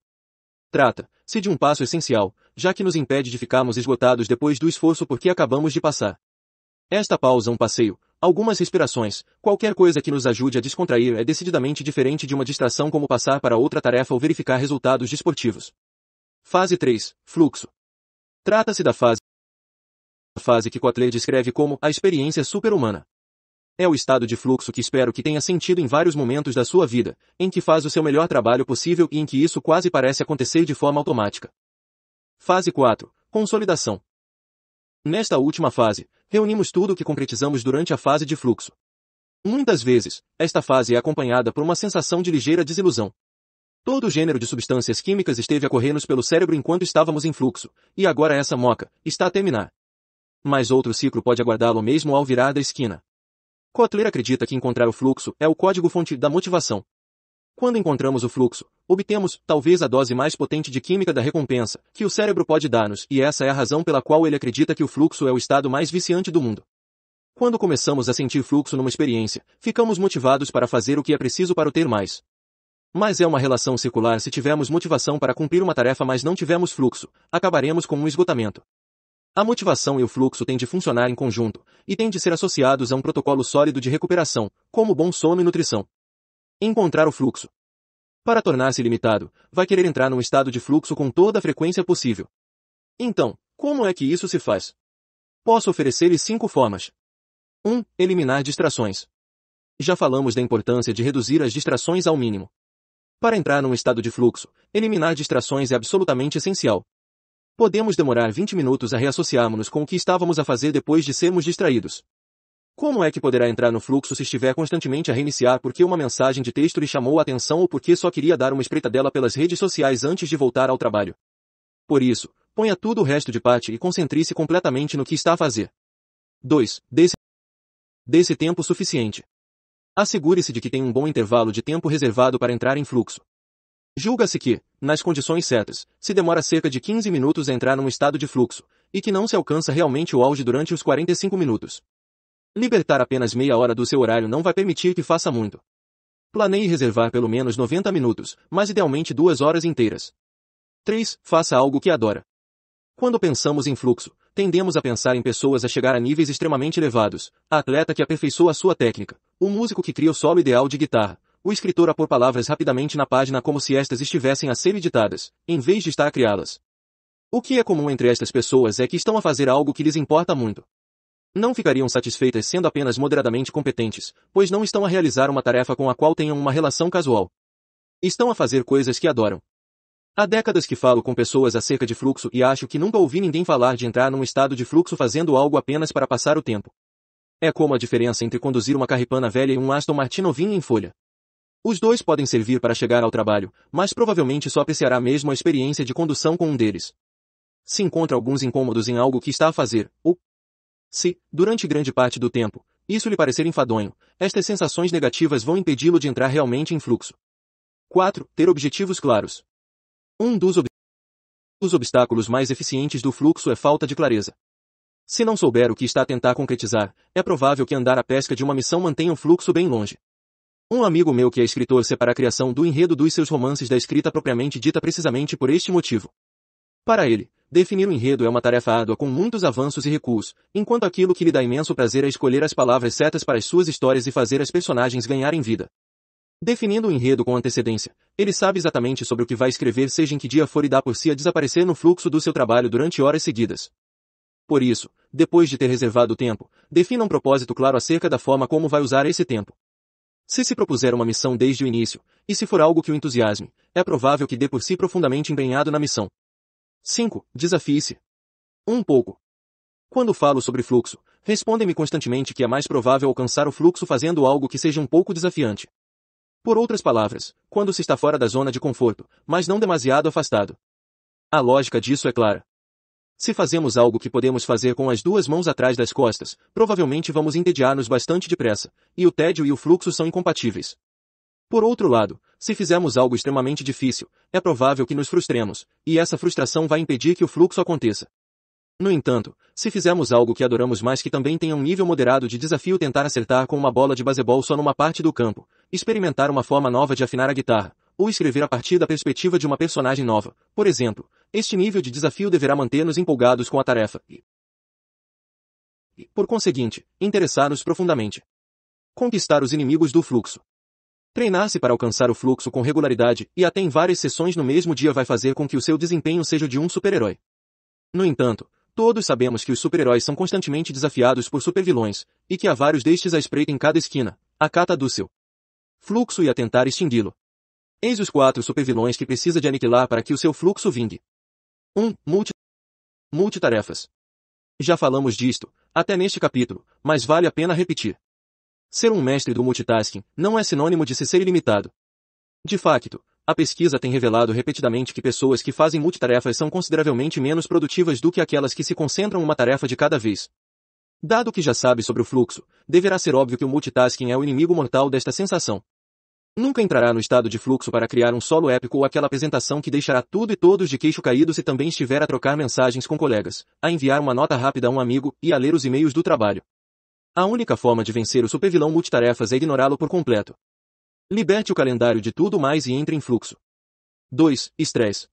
Trata-se de um passo essencial, já que nos impede de ficarmos esgotados depois do esforço por que acabamos de passar. Esta pausa é um passeio, algumas respirações, qualquer coisa que nos ajude a descontrair é decididamente diferente de uma distração como passar para outra tarefa ou verificar resultados desportivos. Fase 3. Fluxo. Trata-se da fase fase que Kotler descreve como a experiência super-humana. É o estado de fluxo que espero que tenha sentido em vários momentos da sua vida, em que faz o seu melhor trabalho possível e em que isso quase parece acontecer de forma automática. Fase 4. Consolidação. Nesta última fase, reunimos tudo o que concretizamos durante a fase de fluxo. Muitas vezes, esta fase é acompanhada por uma sensação de ligeira desilusão. Todo o gênero de substâncias químicas esteve a correr-nos pelo cérebro enquanto estávamos em fluxo, e agora essa moca está a terminar. Mas outro ciclo pode aguardá-lo mesmo ao virar da esquina. Kotler acredita que encontrar o fluxo é o código-fonte da motivação. Quando encontramos o fluxo, obtemos, talvez a dose mais potente de química da recompensa, que o cérebro pode dar-nos, e essa é a razão pela qual ele acredita que o fluxo é o estado mais viciante do mundo. Quando começamos a sentir fluxo numa experiência, ficamos motivados para fazer o que é preciso para o ter mais. Mas é uma relação circular se tivermos motivação para cumprir uma tarefa mas não tivermos fluxo, acabaremos com um esgotamento. A motivação e o fluxo têm de funcionar em conjunto, e têm de ser associados a um protocolo sólido de recuperação, como bom sono e nutrição. Encontrar o fluxo. Para tornar-se limitado, vai querer entrar num estado de fluxo com toda a frequência possível. Então, como é que isso se faz? Posso oferecer-lhe cinco formas. 1. Um, eliminar distrações. Já falamos da importância de reduzir as distrações ao mínimo. Para entrar num estado de fluxo, eliminar distrações é absolutamente essencial. Podemos demorar 20 minutos a reassociarmos-nos com o que estávamos a fazer depois de sermos distraídos. Como é que poderá entrar no fluxo se estiver constantemente a reiniciar porque uma mensagem de texto lhe chamou a atenção ou porque só queria dar uma espreita dela pelas redes sociais antes de voltar ao trabalho? Por isso, ponha tudo o resto de parte e concentre-se completamente no que está a fazer. 2. Desse, desse tempo suficiente. Assegure-se de que tem um bom intervalo de tempo reservado para entrar em fluxo. Julga-se que, nas condições certas, se demora cerca de 15 minutos a entrar num estado de fluxo, e que não se alcança realmente o auge durante os 45 minutos. Libertar apenas meia hora do seu horário não vai permitir que faça muito. Planeie reservar pelo menos 90 minutos, mas idealmente duas horas inteiras. 3. Faça algo que adora. Quando pensamos em fluxo, tendemos a pensar em pessoas a chegar a níveis extremamente elevados, a atleta que aperfeiçoa a sua técnica, o músico que cria o solo ideal de guitarra, o escritor a pôr palavras rapidamente na página como se estas estivessem a ser editadas, em vez de estar a criá-las. O que é comum entre estas pessoas é que estão a fazer algo que lhes importa muito. Não ficariam satisfeitas sendo apenas moderadamente competentes, pois não estão a realizar uma tarefa com a qual tenham uma relação casual. Estão a fazer coisas que adoram. Há décadas que falo com pessoas acerca de fluxo e acho que nunca ouvi ninguém falar de entrar num estado de fluxo fazendo algo apenas para passar o tempo. É como a diferença entre conduzir uma carripana velha e um Aston Martin novinho em folha. Os dois podem servir para chegar ao trabalho, mas provavelmente só apreciará mesmo a experiência de condução com um deles. Se encontra alguns incômodos em algo que está a fazer, ou se, durante grande parte do tempo, isso lhe parecer enfadonho, estas sensações negativas vão impedi-lo de entrar realmente em fluxo. 4. Ter objetivos claros. Um dos ob... Os obstáculos mais eficientes do fluxo é falta de clareza. Se não souber o que está a tentar concretizar, é provável que andar à pesca de uma missão mantenha o fluxo bem longe. Um amigo meu que é escritor separa a criação do enredo dos seus romances da escrita propriamente dita precisamente por este motivo. Para ele, definir o enredo é uma tarefa árdua com muitos avanços e recuos, enquanto aquilo que lhe dá imenso prazer é escolher as palavras certas para as suas histórias e fazer as personagens ganharem vida. Definindo o enredo com antecedência, ele sabe exatamente sobre o que vai escrever seja em que dia for e dá por si a desaparecer no fluxo do seu trabalho durante horas seguidas. Por isso, depois de ter reservado o tempo, defina um propósito claro acerca da forma como vai usar esse tempo. Se se propuser uma missão desde o início, e se for algo que o entusiasme, é provável que dê por si profundamente empenhado na missão. 5. Desafie-se. Um pouco. Quando falo sobre fluxo, respondem-me constantemente que é mais provável alcançar o fluxo fazendo algo que seja um pouco desafiante. Por outras palavras, quando se está fora da zona de conforto, mas não demasiado afastado. A lógica disso é clara. Se fazemos algo que podemos fazer com as duas mãos atrás das costas, provavelmente vamos entediar-nos bastante depressa, e o tédio e o fluxo são incompatíveis. Por outro lado, se fizermos algo extremamente difícil, é provável que nos frustremos, e essa frustração vai impedir que o fluxo aconteça. No entanto, se fizermos algo que adoramos mais que também tenha um nível moderado de desafio tentar acertar com uma bola de baseball só numa parte do campo, experimentar uma forma nova de afinar a guitarra, ou escrever a partir da perspectiva de uma personagem nova. Por exemplo, este nível de desafio deverá manter-nos empolgados com a tarefa e, por conseguinte, interessar-nos profundamente. Conquistar os inimigos do fluxo. Treinar-se para alcançar o fluxo com regularidade e até em várias sessões no mesmo dia vai fazer com que o seu desempenho seja de um super-herói. No entanto, todos sabemos que os super-heróis são constantemente desafiados por supervilões, e que há vários destes à espreita em cada esquina, a cata do seu fluxo e a tentar extingui-lo. Eis os quatro supervilões que precisa de aniquilar para que o seu fluxo vingue. 1. Um, multi... Multitarefas. Já falamos disto, até neste capítulo, mas vale a pena repetir. Ser um mestre do multitasking não é sinônimo de se ser ilimitado. De facto, a pesquisa tem revelado repetidamente que pessoas que fazem multitarefas são consideravelmente menos produtivas do que aquelas que se concentram uma tarefa de cada vez. Dado que já sabe sobre o fluxo, deverá ser óbvio que o multitasking é o inimigo mortal desta sensação. Nunca entrará no estado de fluxo para criar um solo épico ou aquela apresentação que deixará tudo e todos de queixo caído se também estiver a trocar mensagens com colegas, a enviar uma nota rápida a um amigo e a ler os e-mails do trabalho. A única forma de vencer o supervilão multitarefas é ignorá-lo por completo. Liberte o calendário de tudo mais e entre em fluxo. 2. Estresse.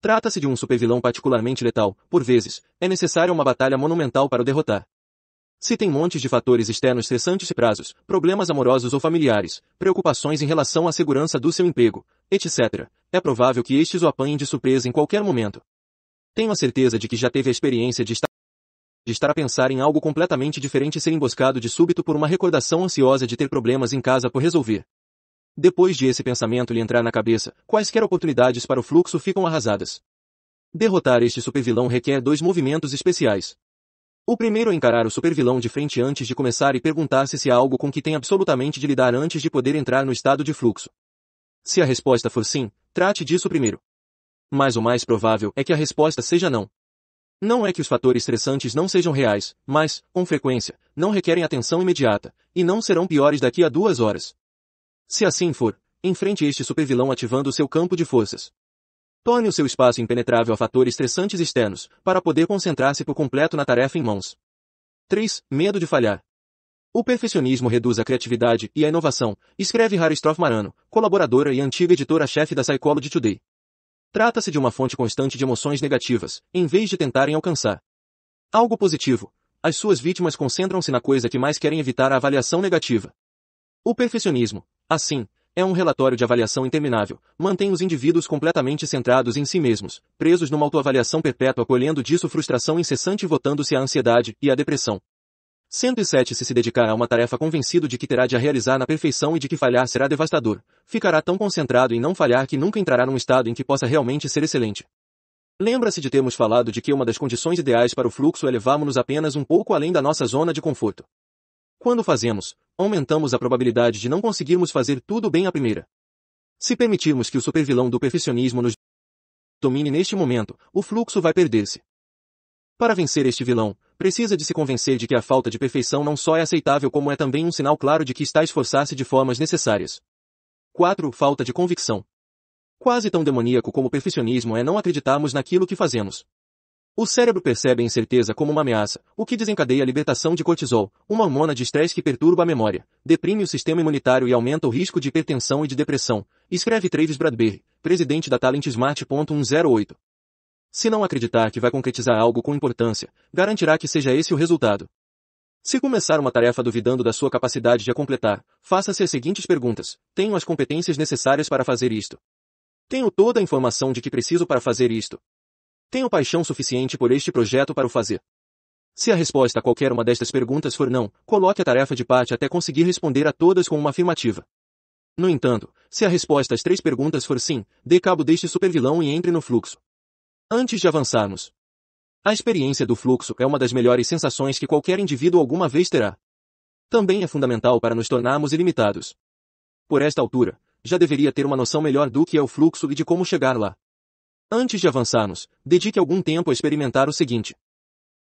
Trata-se de um supervilão particularmente letal, por vezes, é necessária uma batalha monumental para o derrotar. Se tem montes de fatores externos estressantes e prazos, problemas amorosos ou familiares, preocupações em relação à segurança do seu emprego, etc., é provável que estes o apanhem de surpresa em qualquer momento. Tenho a certeza de que já teve a experiência de estar de estar a pensar em algo completamente diferente e ser emboscado de súbito por uma recordação ansiosa de ter problemas em casa por resolver. Depois de esse pensamento lhe entrar na cabeça, quaisquer oportunidades para o fluxo ficam arrasadas. Derrotar este supervilão requer dois movimentos especiais. O primeiro é encarar o supervilão de frente antes de começar e perguntar-se se há algo com que tem absolutamente de lidar antes de poder entrar no estado de fluxo. Se a resposta for sim, trate disso primeiro. Mas o mais provável é que a resposta seja não. Não é que os fatores estressantes não sejam reais, mas, com frequência, não requerem atenção imediata, e não serão piores daqui a duas horas. Se assim for, enfrente este supervilão ativando seu campo de forças. Torne o seu espaço impenetrável a fatores estressantes externos, para poder concentrar-se por completo na tarefa em mãos. 3. Medo de falhar. O perfeccionismo reduz a criatividade e a inovação, escreve Harry Stroff Marano, colaboradora e antiga editora-chefe da Psychology Today. Trata-se de uma fonte constante de emoções negativas, em vez de tentarem alcançar algo positivo. As suas vítimas concentram-se na coisa que mais querem evitar a avaliação negativa. O perfeccionismo, assim, é um relatório de avaliação interminável, mantém os indivíduos completamente centrados em si mesmos, presos numa autoavaliação perpétua colhendo disso frustração incessante e votando-se à ansiedade e à depressão. 107 Se se dedicar a uma tarefa convencido de que terá de a realizar na perfeição e de que falhar será devastador, ficará tão concentrado em não falhar que nunca entrará num estado em que possa realmente ser excelente. Lembra-se de termos falado de que uma das condições ideais para o fluxo é levarmos-nos apenas um pouco além da nossa zona de conforto. Quando fazemos, aumentamos a probabilidade de não conseguirmos fazer tudo bem à primeira. Se permitirmos que o supervilão do perfeccionismo nos domine neste momento, o fluxo vai perder-se. Para vencer este vilão, precisa de se convencer de que a falta de perfeição não só é aceitável como é também um sinal claro de que está a esforçar-se de formas necessárias. 4. Falta de convicção. Quase tão demoníaco como o perfeccionismo é não acreditarmos naquilo que fazemos. O cérebro percebe a incerteza como uma ameaça, o que desencadeia a libertação de cortisol, uma hormona de estresse que perturba a memória, deprime o sistema imunitário e aumenta o risco de hipertensão e de depressão, escreve Travis Bradbury, presidente da Talent Smart.108. Se não acreditar que vai concretizar algo com importância, garantirá que seja esse o resultado. Se começar uma tarefa duvidando da sua capacidade de a completar, faça-se as seguintes perguntas. Tenho as competências necessárias para fazer isto? Tenho toda a informação de que preciso para fazer isto? Tenho paixão suficiente por este projeto para o fazer. Se a resposta a qualquer uma destas perguntas for não, coloque a tarefa de parte até conseguir responder a todas com uma afirmativa. No entanto, se a resposta às três perguntas for sim, dê cabo deste supervilão e entre no fluxo. Antes de avançarmos, a experiência do fluxo é uma das melhores sensações que qualquer indivíduo alguma vez terá. Também é fundamental para nos tornarmos ilimitados. Por esta altura, já deveria ter uma noção melhor do que é o fluxo e de como chegar lá. Antes de avançarmos, dedique algum tempo a experimentar o seguinte.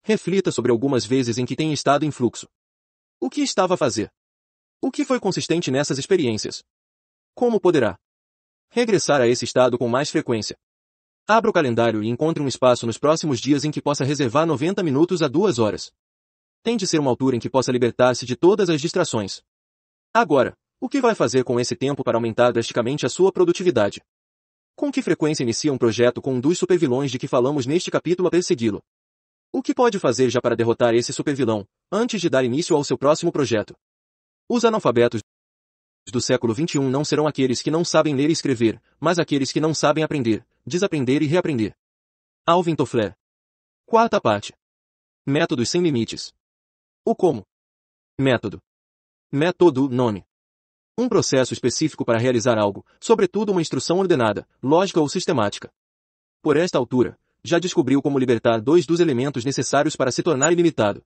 Reflita sobre algumas vezes em que tem estado em fluxo. O que estava a fazer? O que foi consistente nessas experiências? Como poderá regressar a esse estado com mais frequência? Abra o calendário e encontre um espaço nos próximos dias em que possa reservar 90 minutos a 2 horas. Tem de ser uma altura em que possa libertar-se de todas as distrações. Agora, o que vai fazer com esse tempo para aumentar drasticamente a sua produtividade? Com que frequência inicia um projeto com um dos supervilões de que falamos neste capítulo a persegui-lo? O que pode fazer já para derrotar esse supervilão, antes de dar início ao seu próximo projeto? Os analfabetos do século XXI não serão aqueles que não sabem ler e escrever, mas aqueles que não sabem aprender, desaprender e reaprender. Alvin Toffler. Quarta parte. Métodos sem limites. O como. Método. Método, nome um processo específico para realizar algo, sobretudo uma instrução ordenada, lógica ou sistemática. Por esta altura, já descobriu como libertar dois dos elementos necessários para se tornar ilimitado.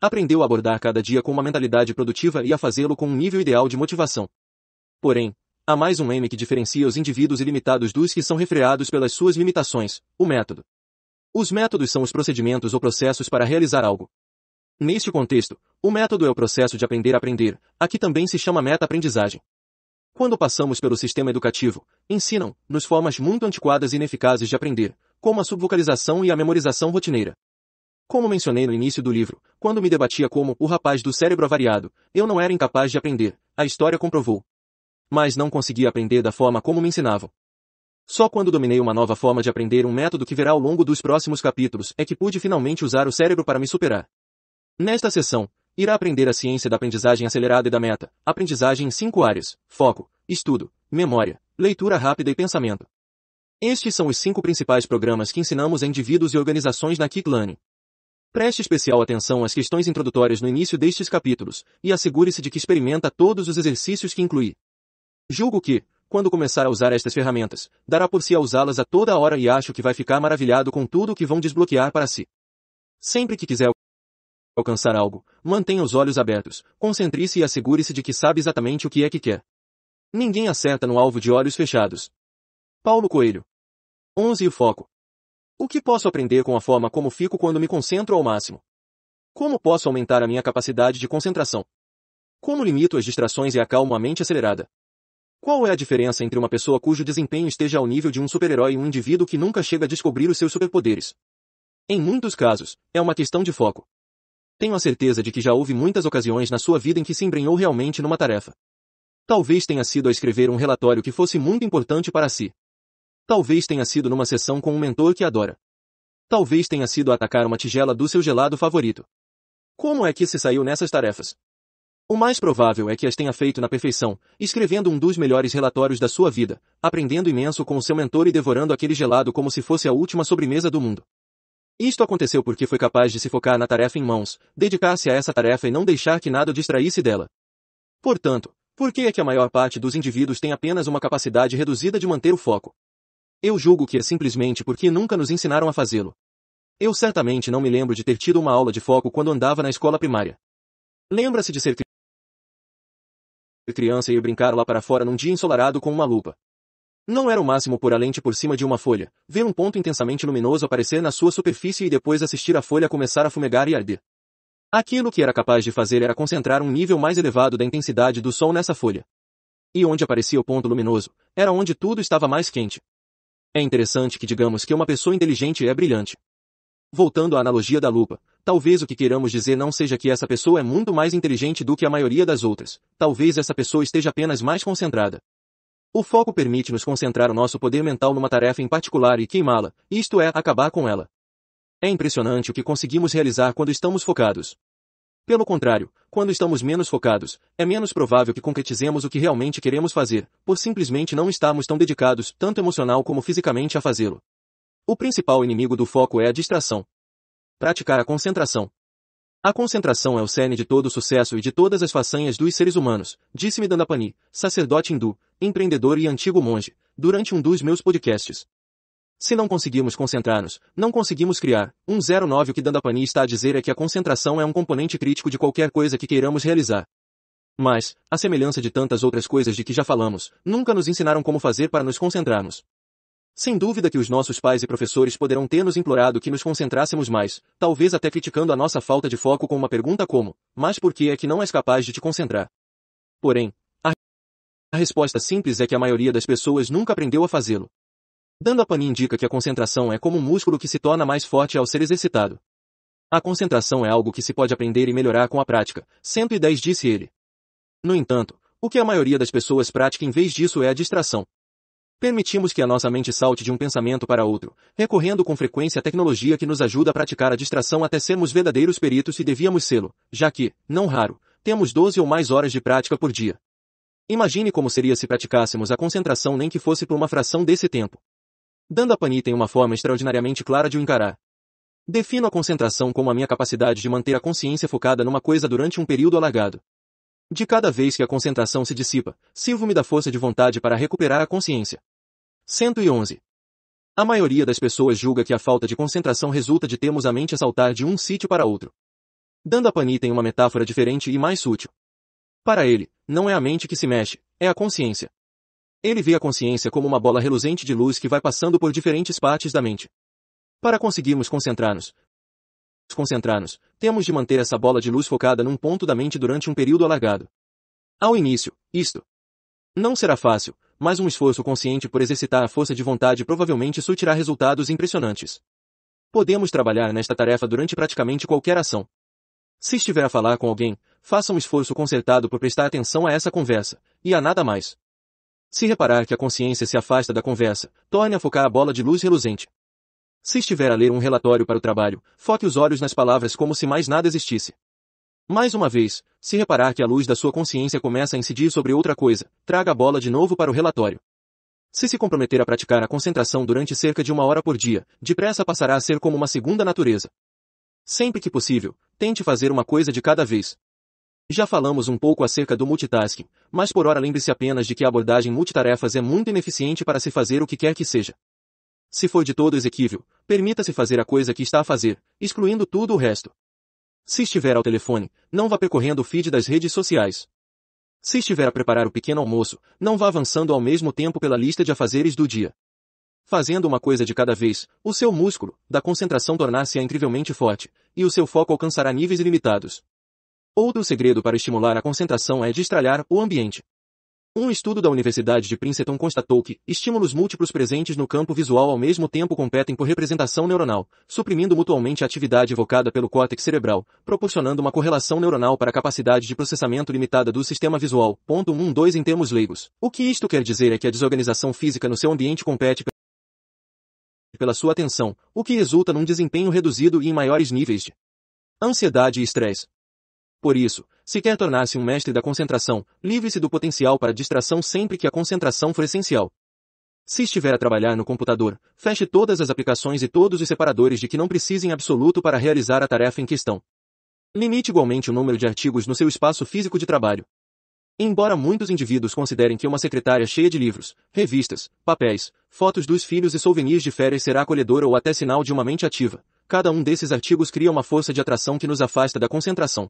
Aprendeu a abordar cada dia com uma mentalidade produtiva e a fazê-lo com um nível ideal de motivação. Porém, há mais um M que diferencia os indivíduos ilimitados dos que são refreados pelas suas limitações, o método. Os métodos são os procedimentos ou processos para realizar algo. Neste contexto, o método é o processo de aprender a aprender, aqui também se chama meta-aprendizagem. Quando passamos pelo sistema educativo, ensinam-nos formas muito antiquadas e ineficazes de aprender, como a subvocalização e a memorização rotineira. Como mencionei no início do livro, quando me debatia como o rapaz do cérebro avariado, eu não era incapaz de aprender, a história comprovou. Mas não conseguia aprender da forma como me ensinavam. Só quando dominei uma nova forma de aprender um método que verá ao longo dos próximos capítulos é que pude finalmente usar o cérebro para me superar. Nesta sessão, irá aprender a ciência da aprendizagem acelerada e da meta, aprendizagem em cinco áreas, foco, estudo, memória, leitura rápida e pensamento. Estes são os cinco principais programas que ensinamos a indivíduos e organizações na Kick Preste especial atenção às questões introdutórias no início destes capítulos, e assegure-se de que experimenta todos os exercícios que inclui. Julgo que, quando começar a usar estas ferramentas, dará por si a usá-las a toda hora e acho que vai ficar maravilhado com tudo o que vão desbloquear para si. Sempre que quiser alcançar algo, mantenha os olhos abertos, concentre-se e assegure-se de que sabe exatamente o que é que quer. Ninguém acerta no alvo de olhos fechados. Paulo Coelho. 11. O foco. O que posso aprender com a forma como fico quando me concentro ao máximo? Como posso aumentar a minha capacidade de concentração? Como limito as distrações e acalmo a mente acelerada? Qual é a diferença entre uma pessoa cujo desempenho esteja ao nível de um super-herói e um indivíduo que nunca chega a descobrir os seus superpoderes? Em muitos casos, é uma questão de foco. Tenho a certeza de que já houve muitas ocasiões na sua vida em que se embrenhou realmente numa tarefa. Talvez tenha sido a escrever um relatório que fosse muito importante para si. Talvez tenha sido numa sessão com um mentor que adora. Talvez tenha sido atacar uma tigela do seu gelado favorito. Como é que se saiu nessas tarefas? O mais provável é que as tenha feito na perfeição, escrevendo um dos melhores relatórios da sua vida, aprendendo imenso com o seu mentor e devorando aquele gelado como se fosse a última sobremesa do mundo. Isto aconteceu porque foi capaz de se focar na tarefa em mãos, dedicar-se a essa tarefa e não deixar que nada distraísse dela. Portanto, por que é que a maior parte dos indivíduos tem apenas uma capacidade reduzida de manter o foco? Eu julgo que é simplesmente porque nunca nos ensinaram a fazê-lo. Eu certamente não me lembro de ter tido uma aula de foco quando andava na escola primária. Lembra-se de ser criança e ir brincar lá para fora num dia ensolarado com uma lupa. Não era o máximo por a lente por cima de uma folha, ver um ponto intensamente luminoso aparecer na sua superfície e depois assistir a folha começar a fumegar e arder. Aquilo que era capaz de fazer era concentrar um nível mais elevado da intensidade do sol nessa folha. E onde aparecia o ponto luminoso, era onde tudo estava mais quente. É interessante que digamos que uma pessoa inteligente é brilhante. Voltando à analogia da lupa, talvez o que queiramos dizer não seja que essa pessoa é muito mais inteligente do que a maioria das outras, talvez essa pessoa esteja apenas mais concentrada. O foco permite nos concentrar o nosso poder mental numa tarefa em particular e queimá-la, isto é, acabar com ela. É impressionante o que conseguimos realizar quando estamos focados. Pelo contrário, quando estamos menos focados, é menos provável que concretizemos o que realmente queremos fazer, por simplesmente não estarmos tão dedicados, tanto emocional como fisicamente, a fazê-lo. O principal inimigo do foco é a distração. Praticar a concentração. A concentração é o cerne de todo o sucesso e de todas as façanhas dos seres humanos, disse Midanapani, sacerdote hindu, empreendedor e antigo monge, durante um dos meus podcasts. Se não conseguimos concentrar-nos, não conseguimos criar. 109 O que Dandapani está a dizer é que a concentração é um componente crítico de qualquer coisa que queiramos realizar. Mas, a semelhança de tantas outras coisas de que já falamos, nunca nos ensinaram como fazer para nos concentrarmos. Sem dúvida que os nossos pais e professores poderão ter nos implorado que nos concentrássemos mais, talvez até criticando a nossa falta de foco com uma pergunta como, mas por que é que não és capaz de te concentrar? Porém, a resposta simples é que a maioria das pessoas nunca aprendeu a fazê-lo. Dando paninha indica que a concentração é como um músculo que se torna mais forte ao ser exercitado. A concentração é algo que se pode aprender e melhorar com a prática, 110 disse ele. No entanto, o que a maioria das pessoas pratica em vez disso é a distração. Permitimos que a nossa mente salte de um pensamento para outro, recorrendo com frequência à tecnologia que nos ajuda a praticar a distração até sermos verdadeiros peritos e devíamos sê-lo, já que, não raro, temos 12 ou mais horas de prática por dia. Imagine como seria se praticássemos a concentração nem que fosse por uma fração desse tempo. Dandapani tem uma forma extraordinariamente clara de o encarar. Defino a concentração como a minha capacidade de manter a consciência focada numa coisa durante um período alargado. De cada vez que a concentração se dissipa, sirvo-me da força de vontade para recuperar a consciência. 111. A maioria das pessoas julga que a falta de concentração resulta de termos a mente a saltar de um sítio para outro. Dandapani tem uma metáfora diferente e mais sutil. Para ele, não é a mente que se mexe, é a consciência. Ele vê a consciência como uma bola reluzente de luz que vai passando por diferentes partes da mente. Para conseguirmos concentrar-nos, concentrar-nos, temos de manter essa bola de luz focada num ponto da mente durante um período alargado. Ao início, isto não será fácil, mas um esforço consciente por exercitar a força de vontade provavelmente surtirá resultados impressionantes. Podemos trabalhar nesta tarefa durante praticamente qualquer ação. Se estiver a falar com alguém, faça um esforço concertado por prestar atenção a essa conversa, e a nada mais. Se reparar que a consciência se afasta da conversa, torne a focar a bola de luz reluzente. Se estiver a ler um relatório para o trabalho, foque os olhos nas palavras como se mais nada existisse. Mais uma vez, se reparar que a luz da sua consciência começa a incidir sobre outra coisa, traga a bola de novo para o relatório. Se se comprometer a praticar a concentração durante cerca de uma hora por dia, depressa passará a ser como uma segunda natureza. Sempre que possível, tente fazer uma coisa de cada vez. Já falamos um pouco acerca do multitasking, mas por ora lembre-se apenas de que a abordagem multitarefas é muito ineficiente para se fazer o que quer que seja. Se for de todo exequível, permita-se fazer a coisa que está a fazer, excluindo tudo o resto. Se estiver ao telefone, não vá percorrendo o feed das redes sociais. Se estiver a preparar o pequeno almoço, não vá avançando ao mesmo tempo pela lista de afazeres do dia. Fazendo uma coisa de cada vez, o seu músculo, da concentração tornar-se-á incrivelmente forte, e o seu foco alcançará níveis ilimitados. Outro segredo para estimular a concentração é destralhar o ambiente. Um estudo da Universidade de Princeton constatou que estímulos múltiplos presentes no campo visual ao mesmo tempo competem por representação neuronal, suprimindo mutualmente a atividade evocada pelo córtex cerebral, proporcionando uma correlação neuronal para a capacidade de processamento limitada do sistema visual. Ponto 12 em termos leigos. O que isto quer dizer é que a desorganização física no seu ambiente compete pela sua atenção, o que resulta num desempenho reduzido e em maiores níveis de ansiedade e estresse. Por isso, se quer tornar-se um mestre da concentração, livre-se do potencial para distração sempre que a concentração for essencial. Se estiver a trabalhar no computador, feche todas as aplicações e todos os separadores de que não precisem absoluto para realizar a tarefa em questão. Limite igualmente o número de artigos no seu espaço físico de trabalho. Embora muitos indivíduos considerem que uma secretária cheia de livros, revistas, papéis, fotos dos filhos e souvenirs de férias será acolhedora ou até sinal de uma mente ativa, cada um desses artigos cria uma força de atração que nos afasta da concentração.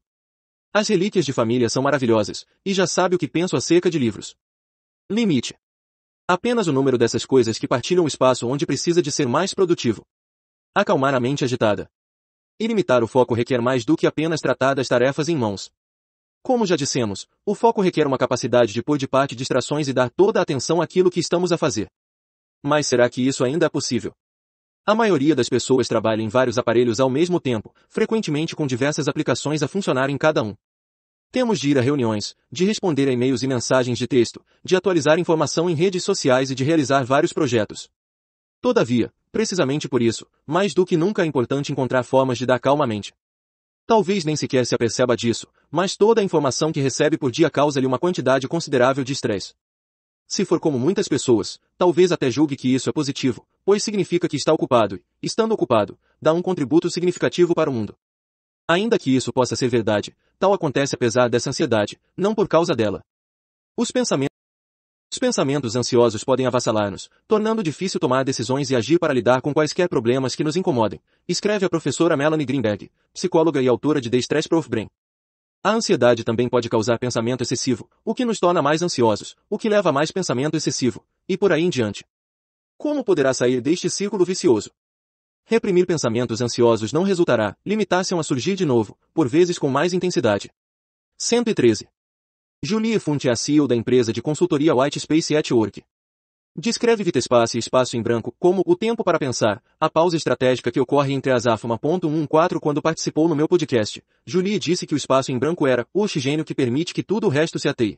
As relíquias de família são maravilhosas, e já sabe o que penso acerca de livros. Limite. Apenas o número dessas coisas que partilham o espaço onde precisa de ser mais produtivo. Acalmar a mente agitada. E limitar o foco requer mais do que apenas tratar das tarefas em mãos. Como já dissemos, o foco requer uma capacidade de pôr de parte distrações e dar toda a atenção àquilo que estamos a fazer. Mas será que isso ainda é possível? A maioria das pessoas trabalha em vários aparelhos ao mesmo tempo, frequentemente com diversas aplicações a funcionar em cada um. Temos de ir a reuniões, de responder a e-mails e mensagens de texto, de atualizar informação em redes sociais e de realizar vários projetos. Todavia, precisamente por isso, mais do que nunca é importante encontrar formas de dar calma à mente. Talvez nem sequer se aperceba disso, mas toda a informação que recebe por dia causa-lhe uma quantidade considerável de estresse. Se for como muitas pessoas, talvez até julgue que isso é positivo, pois significa que está ocupado e, estando ocupado, dá um contributo significativo para o mundo. Ainda que isso possa ser verdade, Tal acontece apesar dessa ansiedade, não por causa dela. Os pensamentos os pensamentos ansiosos podem avassalar-nos, tornando difícil tomar decisões e agir para lidar com quaisquer problemas que nos incomodem, escreve a professora Melanie Greenberg, psicóloga e autora de The Stress Proof Brain. A ansiedade também pode causar pensamento excessivo, o que nos torna mais ansiosos, o que leva a mais pensamento excessivo, e por aí em diante. Como poderá sair deste círculo vicioso? Reprimir pensamentos ansiosos não resultará, limitar-se-ão a surgir de novo, por vezes com mais intensidade. 113. Julie Funte é a CEO da empresa de consultoria White Space Work. Descreve Vitespace e espaço em branco como o tempo para pensar, a pausa estratégica que ocorre entre as Zafama.14 quando participou no meu podcast. Julie disse que o espaço em branco era o oxigênio que permite que tudo o resto se ateie.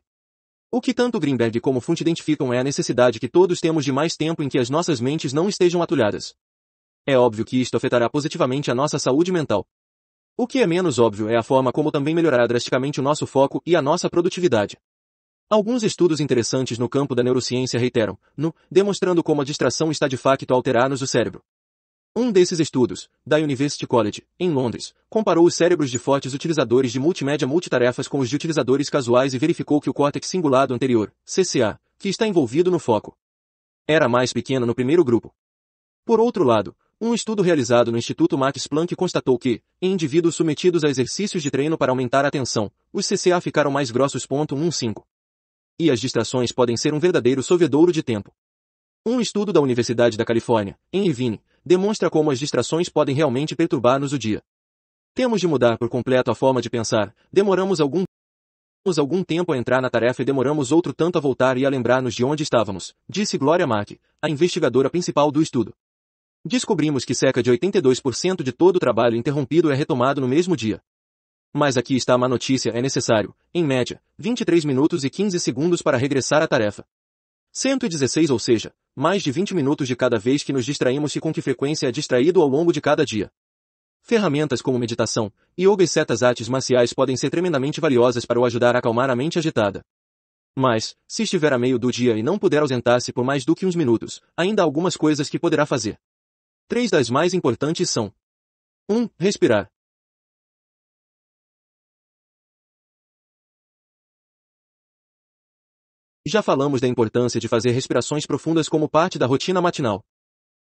O que tanto Greenberg como Funte identificam é a necessidade que todos temos de mais tempo em que as nossas mentes não estejam atulhadas. É óbvio que isto afetará positivamente a nossa saúde mental. O que é menos óbvio é a forma como também melhorará drasticamente o nosso foco e a nossa produtividade. Alguns estudos interessantes no campo da neurociência reiteram, no, demonstrando como a distração está de facto a alterar-nos o cérebro. Um desses estudos, da University College, em Londres, comparou os cérebros de fortes utilizadores de multimédia multitarefas com os de utilizadores casuais e verificou que o córtex cingulado anterior, CCA, que está envolvido no foco, era mais pequeno no primeiro grupo. Por outro lado, um estudo realizado no Instituto Max Planck constatou que, em indivíduos submetidos a exercícios de treino para aumentar a tensão, os CCA ficaram mais grossos. 15. E as distrações podem ser um verdadeiro sovedouro de tempo. Um estudo da Universidade da Califórnia, em Irvine, demonstra como as distrações podem realmente perturbar-nos o dia. Temos de mudar por completo a forma de pensar, demoramos algum algum tempo a entrar na tarefa e demoramos outro tanto a voltar e a lembrar-nos de onde estávamos, disse Gloria Mark, a investigadora principal do estudo. Descobrimos que cerca de 82% de todo o trabalho interrompido é retomado no mesmo dia. Mas aqui está a má notícia, é necessário, em média, 23 minutos e 15 segundos para regressar à tarefa. 116 ou seja, mais de 20 minutos de cada vez que nos distraímos e com que frequência é distraído ao longo de cada dia. Ferramentas como meditação, yoga e certas artes marciais podem ser tremendamente valiosas para o ajudar a acalmar a mente agitada. Mas, se estiver a meio do dia e não puder ausentar-se por mais do que uns minutos, ainda há algumas coisas que poderá fazer. Três das mais importantes são 1. Um, respirar. Já falamos da importância de fazer respirações profundas como parte da rotina matinal.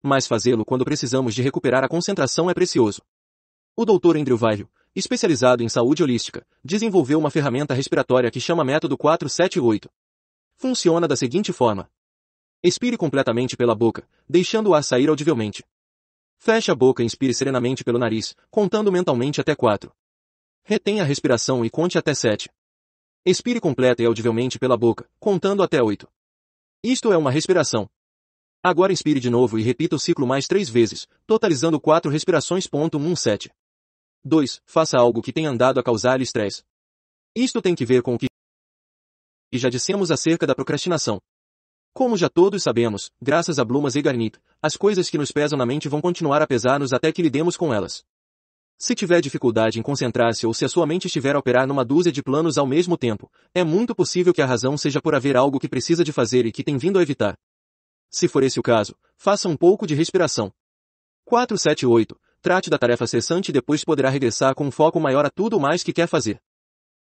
Mas fazê-lo quando precisamos de recuperar a concentração é precioso. O Dr. Andrew Weil, especializado em saúde holística, desenvolveu uma ferramenta respiratória que chama método 478. Funciona da seguinte forma. Expire completamente pela boca, deixando o ar sair audivelmente. Feche a boca e inspire serenamente pelo nariz, contando mentalmente até 4. Retenha a respiração e conte até 7. Expire completa e audivelmente pela boca, contando até 8. Isto é uma respiração. Agora inspire de novo e repita o ciclo mais três vezes, totalizando quatro respirações. 17. 2. Faça algo que tenha andado a causar-lhe estresse. Isto tem que ver com o que já dissemos acerca da procrastinação. Como já todos sabemos, graças a Blumas e Garnit, as coisas que nos pesam na mente vão continuar a pesar-nos até que lidemos com elas. Se tiver dificuldade em concentrar-se ou se a sua mente estiver a operar numa dúzia de planos ao mesmo tempo, é muito possível que a razão seja por haver algo que precisa de fazer e que tem vindo a evitar. Se for esse o caso, faça um pouco de respiração. 478. Trate da tarefa cessante e depois poderá regressar com um foco maior a tudo o mais que quer fazer.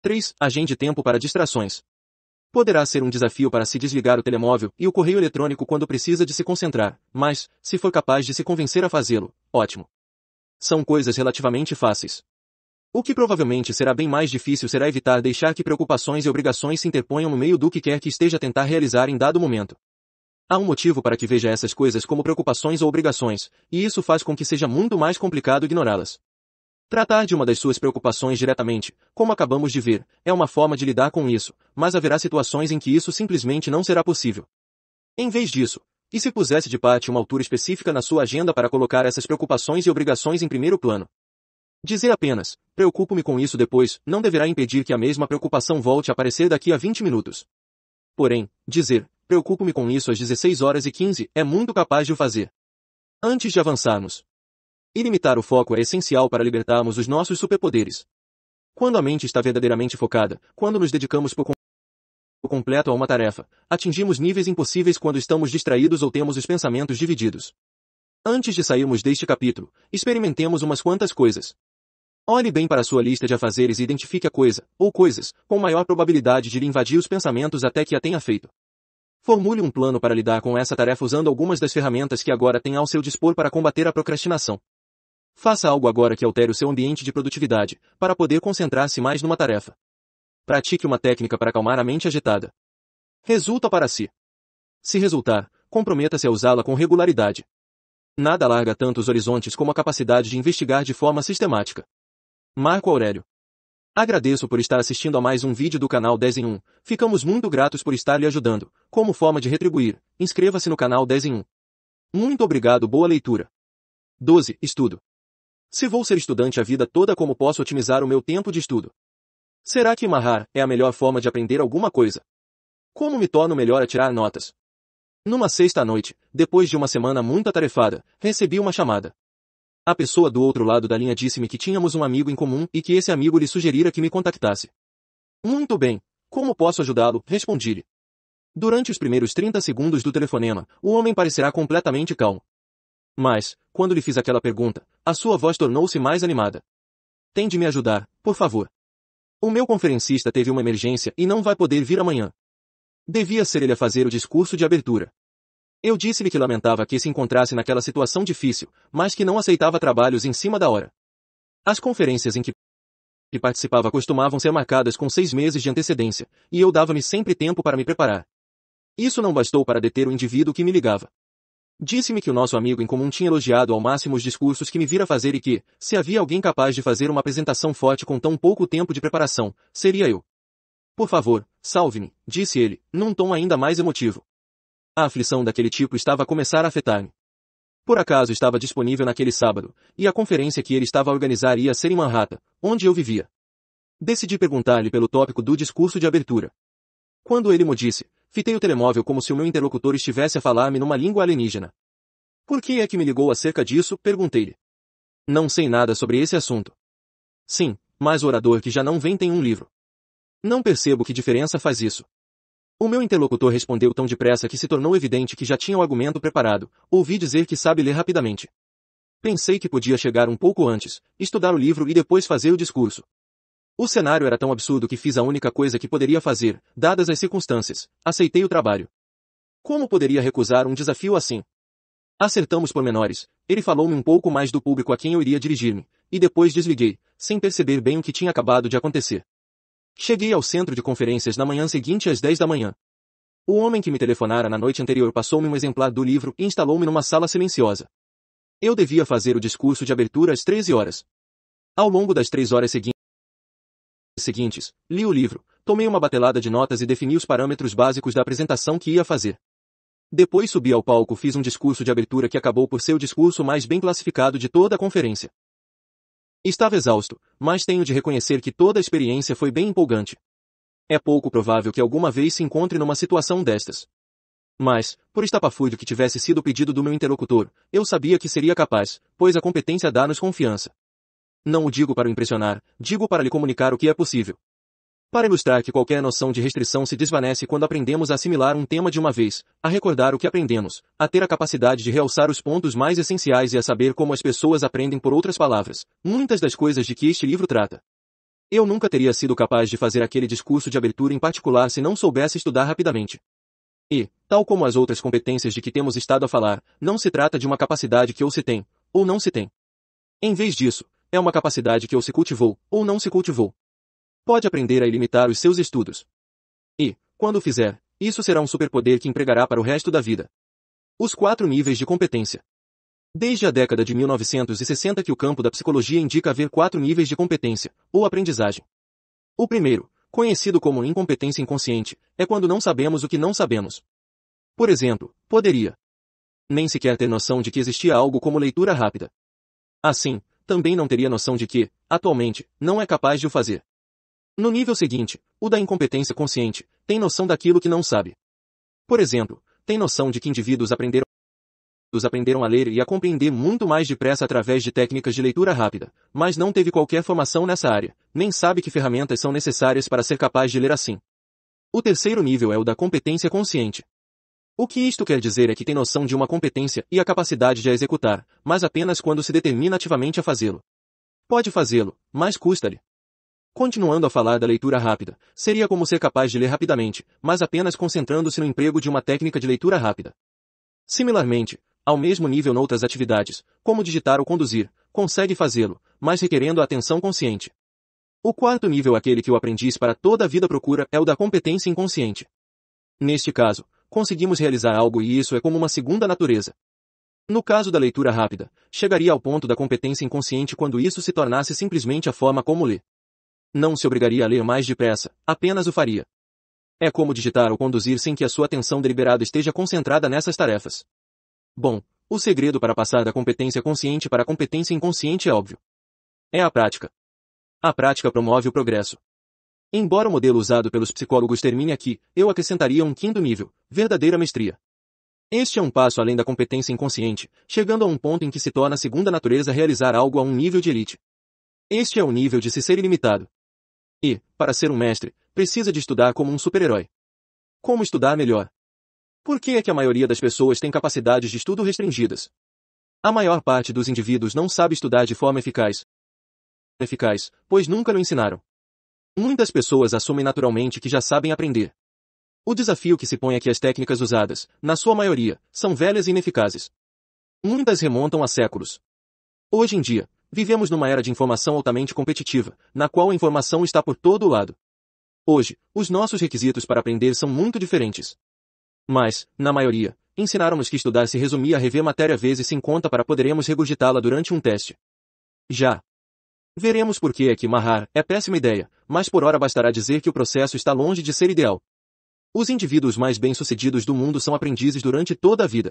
3. Agende tempo para distrações. Poderá ser um desafio para se desligar o telemóvel e o correio eletrônico quando precisa de se concentrar, mas, se for capaz de se convencer a fazê-lo, ótimo. São coisas relativamente fáceis. O que provavelmente será bem mais difícil será evitar deixar que preocupações e obrigações se interponham no meio do que quer que esteja a tentar realizar em dado momento. Há um motivo para que veja essas coisas como preocupações ou obrigações, e isso faz com que seja muito mais complicado ignorá-las. Tratar de uma das suas preocupações diretamente, como acabamos de ver, é uma forma de lidar com isso, mas haverá situações em que isso simplesmente não será possível. Em vez disso, e se pusesse de parte uma altura específica na sua agenda para colocar essas preocupações e obrigações em primeiro plano? Dizer apenas, preocupo-me com isso depois, não deverá impedir que a mesma preocupação volte a aparecer daqui a 20 minutos. Porém, dizer, preocupo-me com isso às 16 horas e 15 é muito capaz de o fazer. Antes de avançarmos, Ilimitar o foco é essencial para libertarmos os nossos superpoderes. Quando a mente está verdadeiramente focada, quando nos dedicamos por completo a uma tarefa, atingimos níveis impossíveis quando estamos distraídos ou temos os pensamentos divididos. Antes de sairmos deste capítulo, experimentemos umas quantas coisas. Olhe bem para sua lista de afazeres e identifique a coisa, ou coisas, com maior probabilidade de lhe invadir os pensamentos até que a tenha feito. Formule um plano para lidar com essa tarefa usando algumas das ferramentas que agora tem ao seu dispor para combater a procrastinação. Faça algo agora que altere o seu ambiente de produtividade, para poder concentrar-se mais numa tarefa. Pratique uma técnica para acalmar a mente agitada. Resulta para si. Se resultar, comprometa-se a usá-la com regularidade. Nada alarga tanto os horizontes como a capacidade de investigar de forma sistemática. Marco Aurélio. Agradeço por estar assistindo a mais um vídeo do canal 10 em 1. Ficamos muito gratos por estar lhe ajudando. Como forma de retribuir, inscreva-se no canal 10 em 1. Muito obrigado, boa leitura. 12. Estudo. Se vou ser estudante a vida toda como posso otimizar o meu tempo de estudo? Será que amarrar é a melhor forma de aprender alguma coisa? Como me torno melhor a tirar notas? Numa sexta noite, depois de uma semana muito atarefada, recebi uma chamada. A pessoa do outro lado da linha disse-me que tínhamos um amigo em comum e que esse amigo lhe sugerira que me contactasse. Muito bem. Como posso ajudá-lo? Respondi-lhe. Durante os primeiros 30 segundos do telefonema, o homem parecerá completamente calmo, mas, quando lhe fiz aquela pergunta, a sua voz tornou-se mais animada. Tem de me ajudar, por favor. O meu conferencista teve uma emergência e não vai poder vir amanhã. Devia ser ele a fazer o discurso de abertura. Eu disse-lhe que lamentava que se encontrasse naquela situação difícil, mas que não aceitava trabalhos em cima da hora. As conferências em que participava costumavam ser marcadas com seis meses de antecedência, e eu dava-me sempre tempo para me preparar. Isso não bastou para deter o indivíduo que me ligava. Disse-me que o nosso amigo em comum tinha elogiado ao máximo os discursos que me vira fazer e que, se havia alguém capaz de fazer uma apresentação forte com tão pouco tempo de preparação, seria eu. Por favor, salve-me, disse ele, num tom ainda mais emotivo. A aflição daquele tipo estava a começar a afetar-me. Por acaso estava disponível naquele sábado, e a conferência que ele estava a organizar ia ser em Manhattan, onde eu vivia. Decidi perguntar-lhe pelo tópico do discurso de abertura. Quando ele me disse, Fitei o telemóvel como se o meu interlocutor estivesse a falar-me numa língua alienígena. Por que é que me ligou acerca disso? Perguntei-lhe. Não sei nada sobre esse assunto. Sim, mas o orador que já não vem tem um livro. Não percebo que diferença faz isso. O meu interlocutor respondeu tão depressa que se tornou evidente que já tinha o argumento preparado. Ouvi dizer que sabe ler rapidamente. Pensei que podia chegar um pouco antes, estudar o livro e depois fazer o discurso. O cenário era tão absurdo que fiz a única coisa que poderia fazer, dadas as circunstâncias. Aceitei o trabalho. Como poderia recusar um desafio assim? Acertamos pormenores. Ele falou-me um pouco mais do público a quem eu iria dirigir-me, e depois desliguei, sem perceber bem o que tinha acabado de acontecer. Cheguei ao centro de conferências na manhã seguinte às 10 da manhã. O homem que me telefonara na noite anterior passou-me um exemplar do livro e instalou-me numa sala silenciosa. Eu devia fazer o discurso de abertura às 13 horas. Ao longo das três horas seguintes, seguintes, li o livro, tomei uma batelada de notas e defini os parâmetros básicos da apresentação que ia fazer. Depois subi ao palco fiz um discurso de abertura que acabou por ser o discurso mais bem classificado de toda a conferência. Estava exausto, mas tenho de reconhecer que toda a experiência foi bem empolgante. É pouco provável que alguma vez se encontre numa situação destas. Mas, por estapafúrdio que tivesse sido o pedido do meu interlocutor, eu sabia que seria capaz, pois a competência dá-nos confiança. Não o digo para o impressionar, digo para lhe comunicar o que é possível. Para ilustrar que qualquer noção de restrição se desvanece quando aprendemos a assimilar um tema de uma vez, a recordar o que aprendemos, a ter a capacidade de realçar os pontos mais essenciais e a saber como as pessoas aprendem por outras palavras, muitas das coisas de que este livro trata. Eu nunca teria sido capaz de fazer aquele discurso de abertura em particular se não soubesse estudar rapidamente. E, tal como as outras competências de que temos estado a falar, não se trata de uma capacidade que ou se tem, ou não se tem. Em vez disso, é uma capacidade que ou se cultivou, ou não se cultivou. Pode aprender a ilimitar os seus estudos. E, quando fizer, isso será um superpoder que empregará para o resto da vida. Os quatro níveis de competência. Desde a década de 1960 que o campo da psicologia indica haver quatro níveis de competência, ou aprendizagem. O primeiro, conhecido como incompetência inconsciente, é quando não sabemos o que não sabemos. Por exemplo, poderia nem sequer ter noção de que existia algo como leitura rápida. Assim, também não teria noção de que, atualmente, não é capaz de o fazer. No nível seguinte, o da incompetência consciente, tem noção daquilo que não sabe. Por exemplo, tem noção de que indivíduos aprenderam aprenderam a ler e a compreender muito mais depressa através de técnicas de leitura rápida, mas não teve qualquer formação nessa área, nem sabe que ferramentas são necessárias para ser capaz de ler assim. O terceiro nível é o da competência consciente. O que isto quer dizer é que tem noção de uma competência e a capacidade de a executar, mas apenas quando se determina ativamente a fazê-lo. Pode fazê-lo, mas custa-lhe. Continuando a falar da leitura rápida, seria como ser capaz de ler rapidamente, mas apenas concentrando-se no emprego de uma técnica de leitura rápida. Similarmente, ao mesmo nível noutras atividades, como digitar ou conduzir, consegue fazê-lo, mas requerendo a atenção consciente. O quarto nível aquele que o aprendiz para toda a vida procura é o da competência inconsciente. Neste caso, conseguimos realizar algo e isso é como uma segunda natureza. No caso da leitura rápida, chegaria ao ponto da competência inconsciente quando isso se tornasse simplesmente a forma como lê. Não se obrigaria a ler mais depressa, apenas o faria. É como digitar ou conduzir sem que a sua atenção deliberada esteja concentrada nessas tarefas. Bom, o segredo para passar da competência consciente para a competência inconsciente é óbvio. É a prática. A prática promove o progresso. Embora o modelo usado pelos psicólogos termine aqui, eu acrescentaria um quinto nível, verdadeira mestria. Este é um passo além da competência inconsciente, chegando a um ponto em que se torna a segunda natureza realizar algo a um nível de elite. Este é o nível de se ser ilimitado. E, para ser um mestre, precisa de estudar como um super-herói. Como estudar melhor? Por que é que a maioria das pessoas tem capacidades de estudo restringidas? A maior parte dos indivíduos não sabe estudar de forma eficaz. Eficaz, pois nunca lhe ensinaram. Muitas pessoas assumem naturalmente que já sabem aprender. O desafio que se põe é que as técnicas usadas, na sua maioria, são velhas e ineficazes. Muitas remontam a séculos. Hoje em dia, vivemos numa era de informação altamente competitiva, na qual a informação está por todo o lado. Hoje, os nossos requisitos para aprender são muito diferentes. Mas, na maioria, ensinaram-nos que estudar se resumia a rever matéria vezes 50 para poderemos regurgitá-la durante um teste. Já, Veremos por que é que marrar é péssima ideia, mas por hora bastará dizer que o processo está longe de ser ideal. Os indivíduos mais bem-sucedidos do mundo são aprendizes durante toda a vida.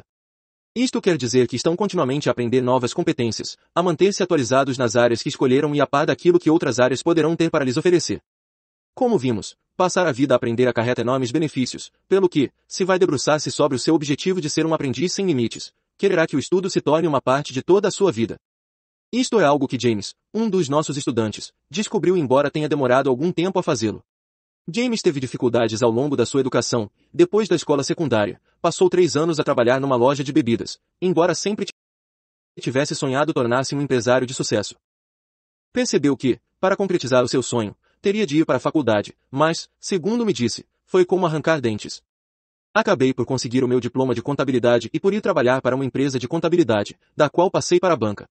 Isto quer dizer que estão continuamente a aprender novas competências, a manter-se atualizados nas áreas que escolheram e a par daquilo que outras áreas poderão ter para lhes oferecer. Como vimos, passar a vida a aprender acarreta é enormes benefícios, pelo que, se vai debruçar-se sobre o seu objetivo de ser um aprendiz sem limites, quererá que o estudo se torne uma parte de toda a sua vida. Isto é algo que James, um dos nossos estudantes, descobriu embora tenha demorado algum tempo a fazê-lo. James teve dificuldades ao longo da sua educação, depois da escola secundária, passou três anos a trabalhar numa loja de bebidas, embora sempre tivesse sonhado tornar-se um empresário de sucesso. Percebeu que, para concretizar o seu sonho, teria de ir para a faculdade, mas, segundo me disse, foi como arrancar dentes. Acabei por conseguir o meu diploma de contabilidade e por ir trabalhar para uma empresa de contabilidade, da qual passei para a banca.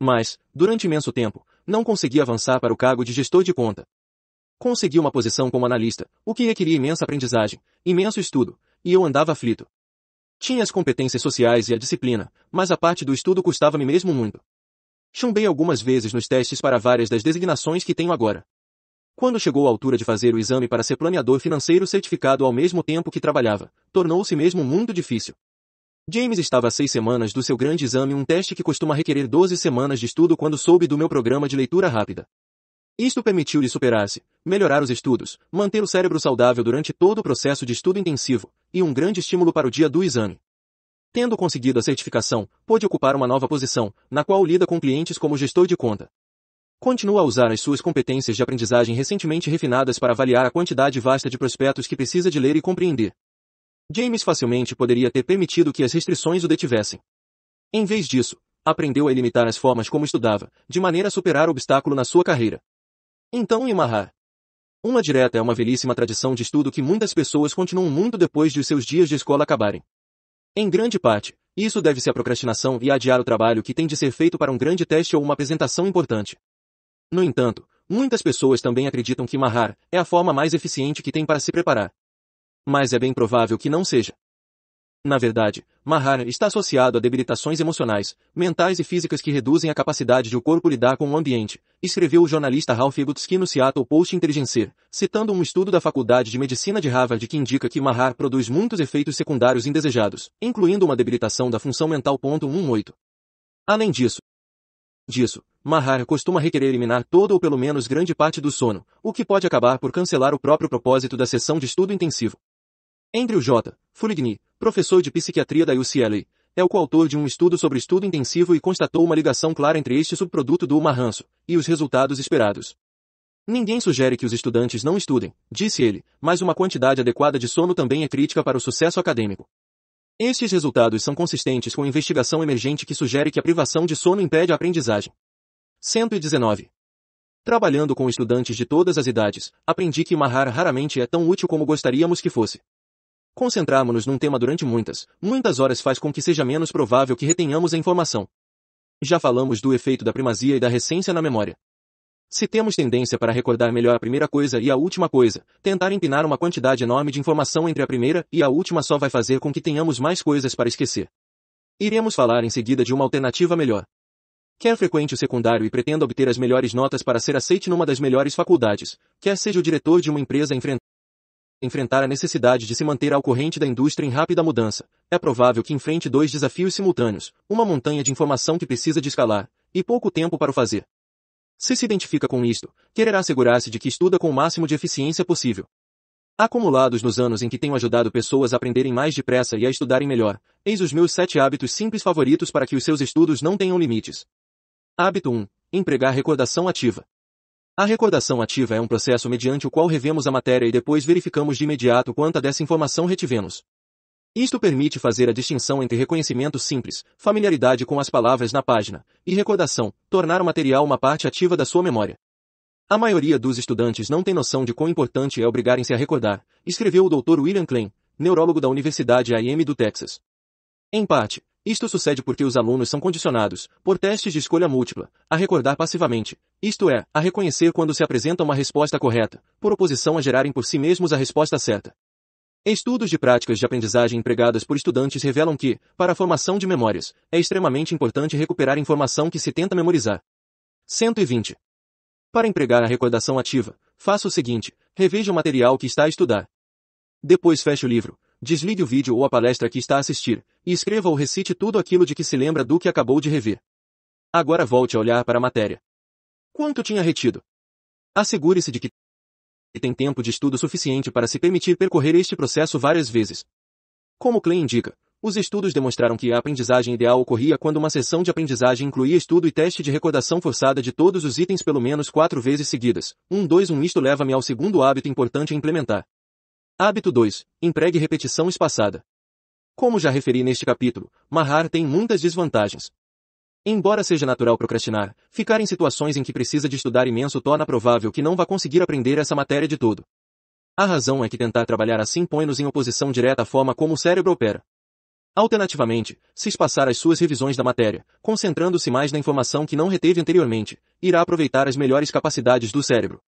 Mas, durante imenso tempo, não consegui avançar para o cargo de gestor de conta. Consegui uma posição como analista, o que requeria imensa aprendizagem, imenso estudo, e eu andava aflito. Tinha as competências sociais e a disciplina, mas a parte do estudo custava-me mesmo muito. Chumbei algumas vezes nos testes para várias das designações que tenho agora. Quando chegou a altura de fazer o exame para ser planeador financeiro certificado ao mesmo tempo que trabalhava, tornou-se mesmo muito difícil. James estava a seis semanas do seu grande exame um teste que costuma requerer 12 semanas de estudo quando soube do meu programa de leitura rápida. Isto permitiu-lhe superar-se, melhorar os estudos, manter o cérebro saudável durante todo o processo de estudo intensivo, e um grande estímulo para o dia do exame. Tendo conseguido a certificação, pôde ocupar uma nova posição, na qual lida com clientes como gestor de conta. Continua a usar as suas competências de aprendizagem recentemente refinadas para avaliar a quantidade vasta de prospectos que precisa de ler e compreender. James facilmente poderia ter permitido que as restrições o detivessem. Em vez disso, aprendeu a limitar as formas como estudava, de maneira a superar o obstáculo na sua carreira. Então em Uma direta é uma velhíssima tradição de estudo que muitas pessoas continuam muito depois de seus dias de escola acabarem. Em grande parte, isso deve-se à procrastinação e adiar o trabalho que tem de ser feito para um grande teste ou uma apresentação importante. No entanto, muitas pessoas também acreditam que marrar é a forma mais eficiente que tem para se preparar mas é bem provável que não seja. Na verdade, Mahara está associado a debilitações emocionais, mentais e físicas que reduzem a capacidade de o corpo lidar com o ambiente, escreveu o jornalista Ralph Egutsky no Seattle Post Intelligencer, citando um estudo da Faculdade de Medicina de Harvard que indica que Mahara produz muitos efeitos secundários indesejados, incluindo uma debilitação da função mental. 18. Além disso, disso, costuma requerer eliminar todo ou pelo menos grande parte do sono, o que pode acabar por cancelar o próprio propósito da sessão de estudo intensivo. Andrew J. Fuligny, professor de psiquiatria da UCLA, é o coautor de um estudo sobre estudo intensivo e constatou uma ligação clara entre este subproduto do marranço e os resultados esperados. Ninguém sugere que os estudantes não estudem, disse ele, mas uma quantidade adequada de sono também é crítica para o sucesso acadêmico. Estes resultados são consistentes com investigação emergente que sugere que a privação de sono impede a aprendizagem. 119. Trabalhando com estudantes de todas as idades, aprendi que marrar raramente é tão útil como gostaríamos que fosse. Concentrarmos-nos num tema durante muitas, muitas horas faz com que seja menos provável que retenhamos a informação. Já falamos do efeito da primazia e da recência na memória. Se temos tendência para recordar melhor a primeira coisa e a última coisa, tentar empinar uma quantidade enorme de informação entre a primeira e a última só vai fazer com que tenhamos mais coisas para esquecer. Iremos falar em seguida de uma alternativa melhor. Quer frequente o secundário e pretenda obter as melhores notas para ser aceite numa das melhores faculdades, quer seja o diretor de uma empresa enfrentando enfrentar a necessidade de se manter ao corrente da indústria em rápida mudança, é provável que enfrente dois desafios simultâneos, uma montanha de informação que precisa de escalar, e pouco tempo para o fazer. Se se identifica com isto, quererá assegurar-se de que estuda com o máximo de eficiência possível. Acumulados nos anos em que tenho ajudado pessoas a aprenderem mais depressa e a estudarem melhor, eis os meus sete hábitos simples favoritos para que os seus estudos não tenham limites. Hábito 1. Empregar recordação ativa. A recordação ativa é um processo mediante o qual revemos a matéria e depois verificamos de imediato quanta dessa informação retivemos. Isto permite fazer a distinção entre reconhecimento simples, familiaridade com as palavras na página, e recordação, tornar o material uma parte ativa da sua memória. A maioria dos estudantes não tem noção de quão importante é obrigarem-se a recordar, escreveu o Dr. William Klein, neurólogo da Universidade AM do Texas. Em parte, isto sucede porque os alunos são condicionados, por testes de escolha múltipla, a recordar passivamente, isto é, a reconhecer quando se apresenta uma resposta correta, por oposição a gerarem por si mesmos a resposta certa. Estudos de práticas de aprendizagem empregadas por estudantes revelam que, para a formação de memórias, é extremamente importante recuperar informação que se tenta memorizar. 120. Para empregar a recordação ativa, faça o seguinte, reveja o material que está a estudar. Depois feche o livro, desligue o vídeo ou a palestra que está a assistir, e escreva ou recite tudo aquilo de que se lembra do que acabou de rever. Agora volte a olhar para a matéria. Quanto tinha retido? Assegure-se de que tem tempo de estudo suficiente para se permitir percorrer este processo várias vezes. Como Clay indica, os estudos demonstraram que a aprendizagem ideal ocorria quando uma sessão de aprendizagem incluía estudo e teste de recordação forçada de todos os itens pelo menos quatro vezes seguidas. 1 2 1 Isto leva-me ao segundo hábito importante a implementar. Hábito 2. Empregue repetição espaçada. Como já referi neste capítulo, marrar tem muitas desvantagens. Embora seja natural procrastinar, ficar em situações em que precisa de estudar imenso torna provável que não vá conseguir aprender essa matéria de todo. A razão é que tentar trabalhar assim põe-nos em oposição direta à forma como o cérebro opera. Alternativamente, se espaçar as suas revisões da matéria, concentrando-se mais na informação que não reteve anteriormente, irá aproveitar as melhores capacidades do cérebro.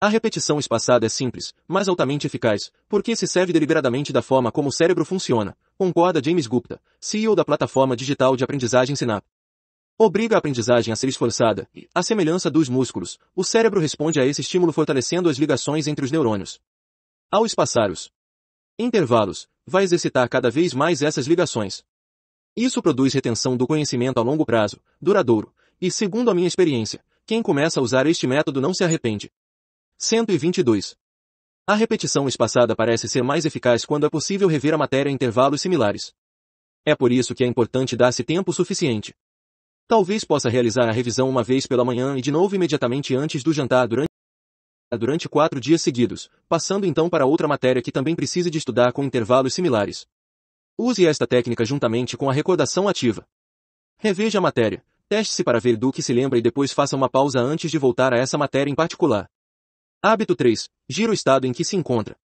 A repetição espaçada é simples, mas altamente eficaz, porque se serve deliberadamente da forma como o cérebro funciona, concorda James Gupta, CEO da plataforma digital de aprendizagem Synapse. Obriga a aprendizagem a ser esforçada. A semelhança dos músculos, o cérebro responde a esse estímulo fortalecendo as ligações entre os neurônios. Ao espaçar os intervalos, vai exercitar cada vez mais essas ligações. Isso produz retenção do conhecimento a longo prazo, duradouro, e segundo a minha experiência, quem começa a usar este método não se arrepende. 122. A repetição espaçada parece ser mais eficaz quando é possível rever a matéria em intervalos similares. É por isso que é importante dar-se tempo suficiente Talvez possa realizar a revisão uma vez pela manhã e de novo imediatamente antes do jantar durante durante quatro dias seguidos, passando então para outra matéria que também precise de estudar com intervalos similares. Use esta técnica juntamente com a recordação ativa. Reveja a matéria, teste-se para ver do que se lembra e depois faça uma pausa antes de voltar a essa matéria em particular. Hábito 3. Gira o estado em que se encontra.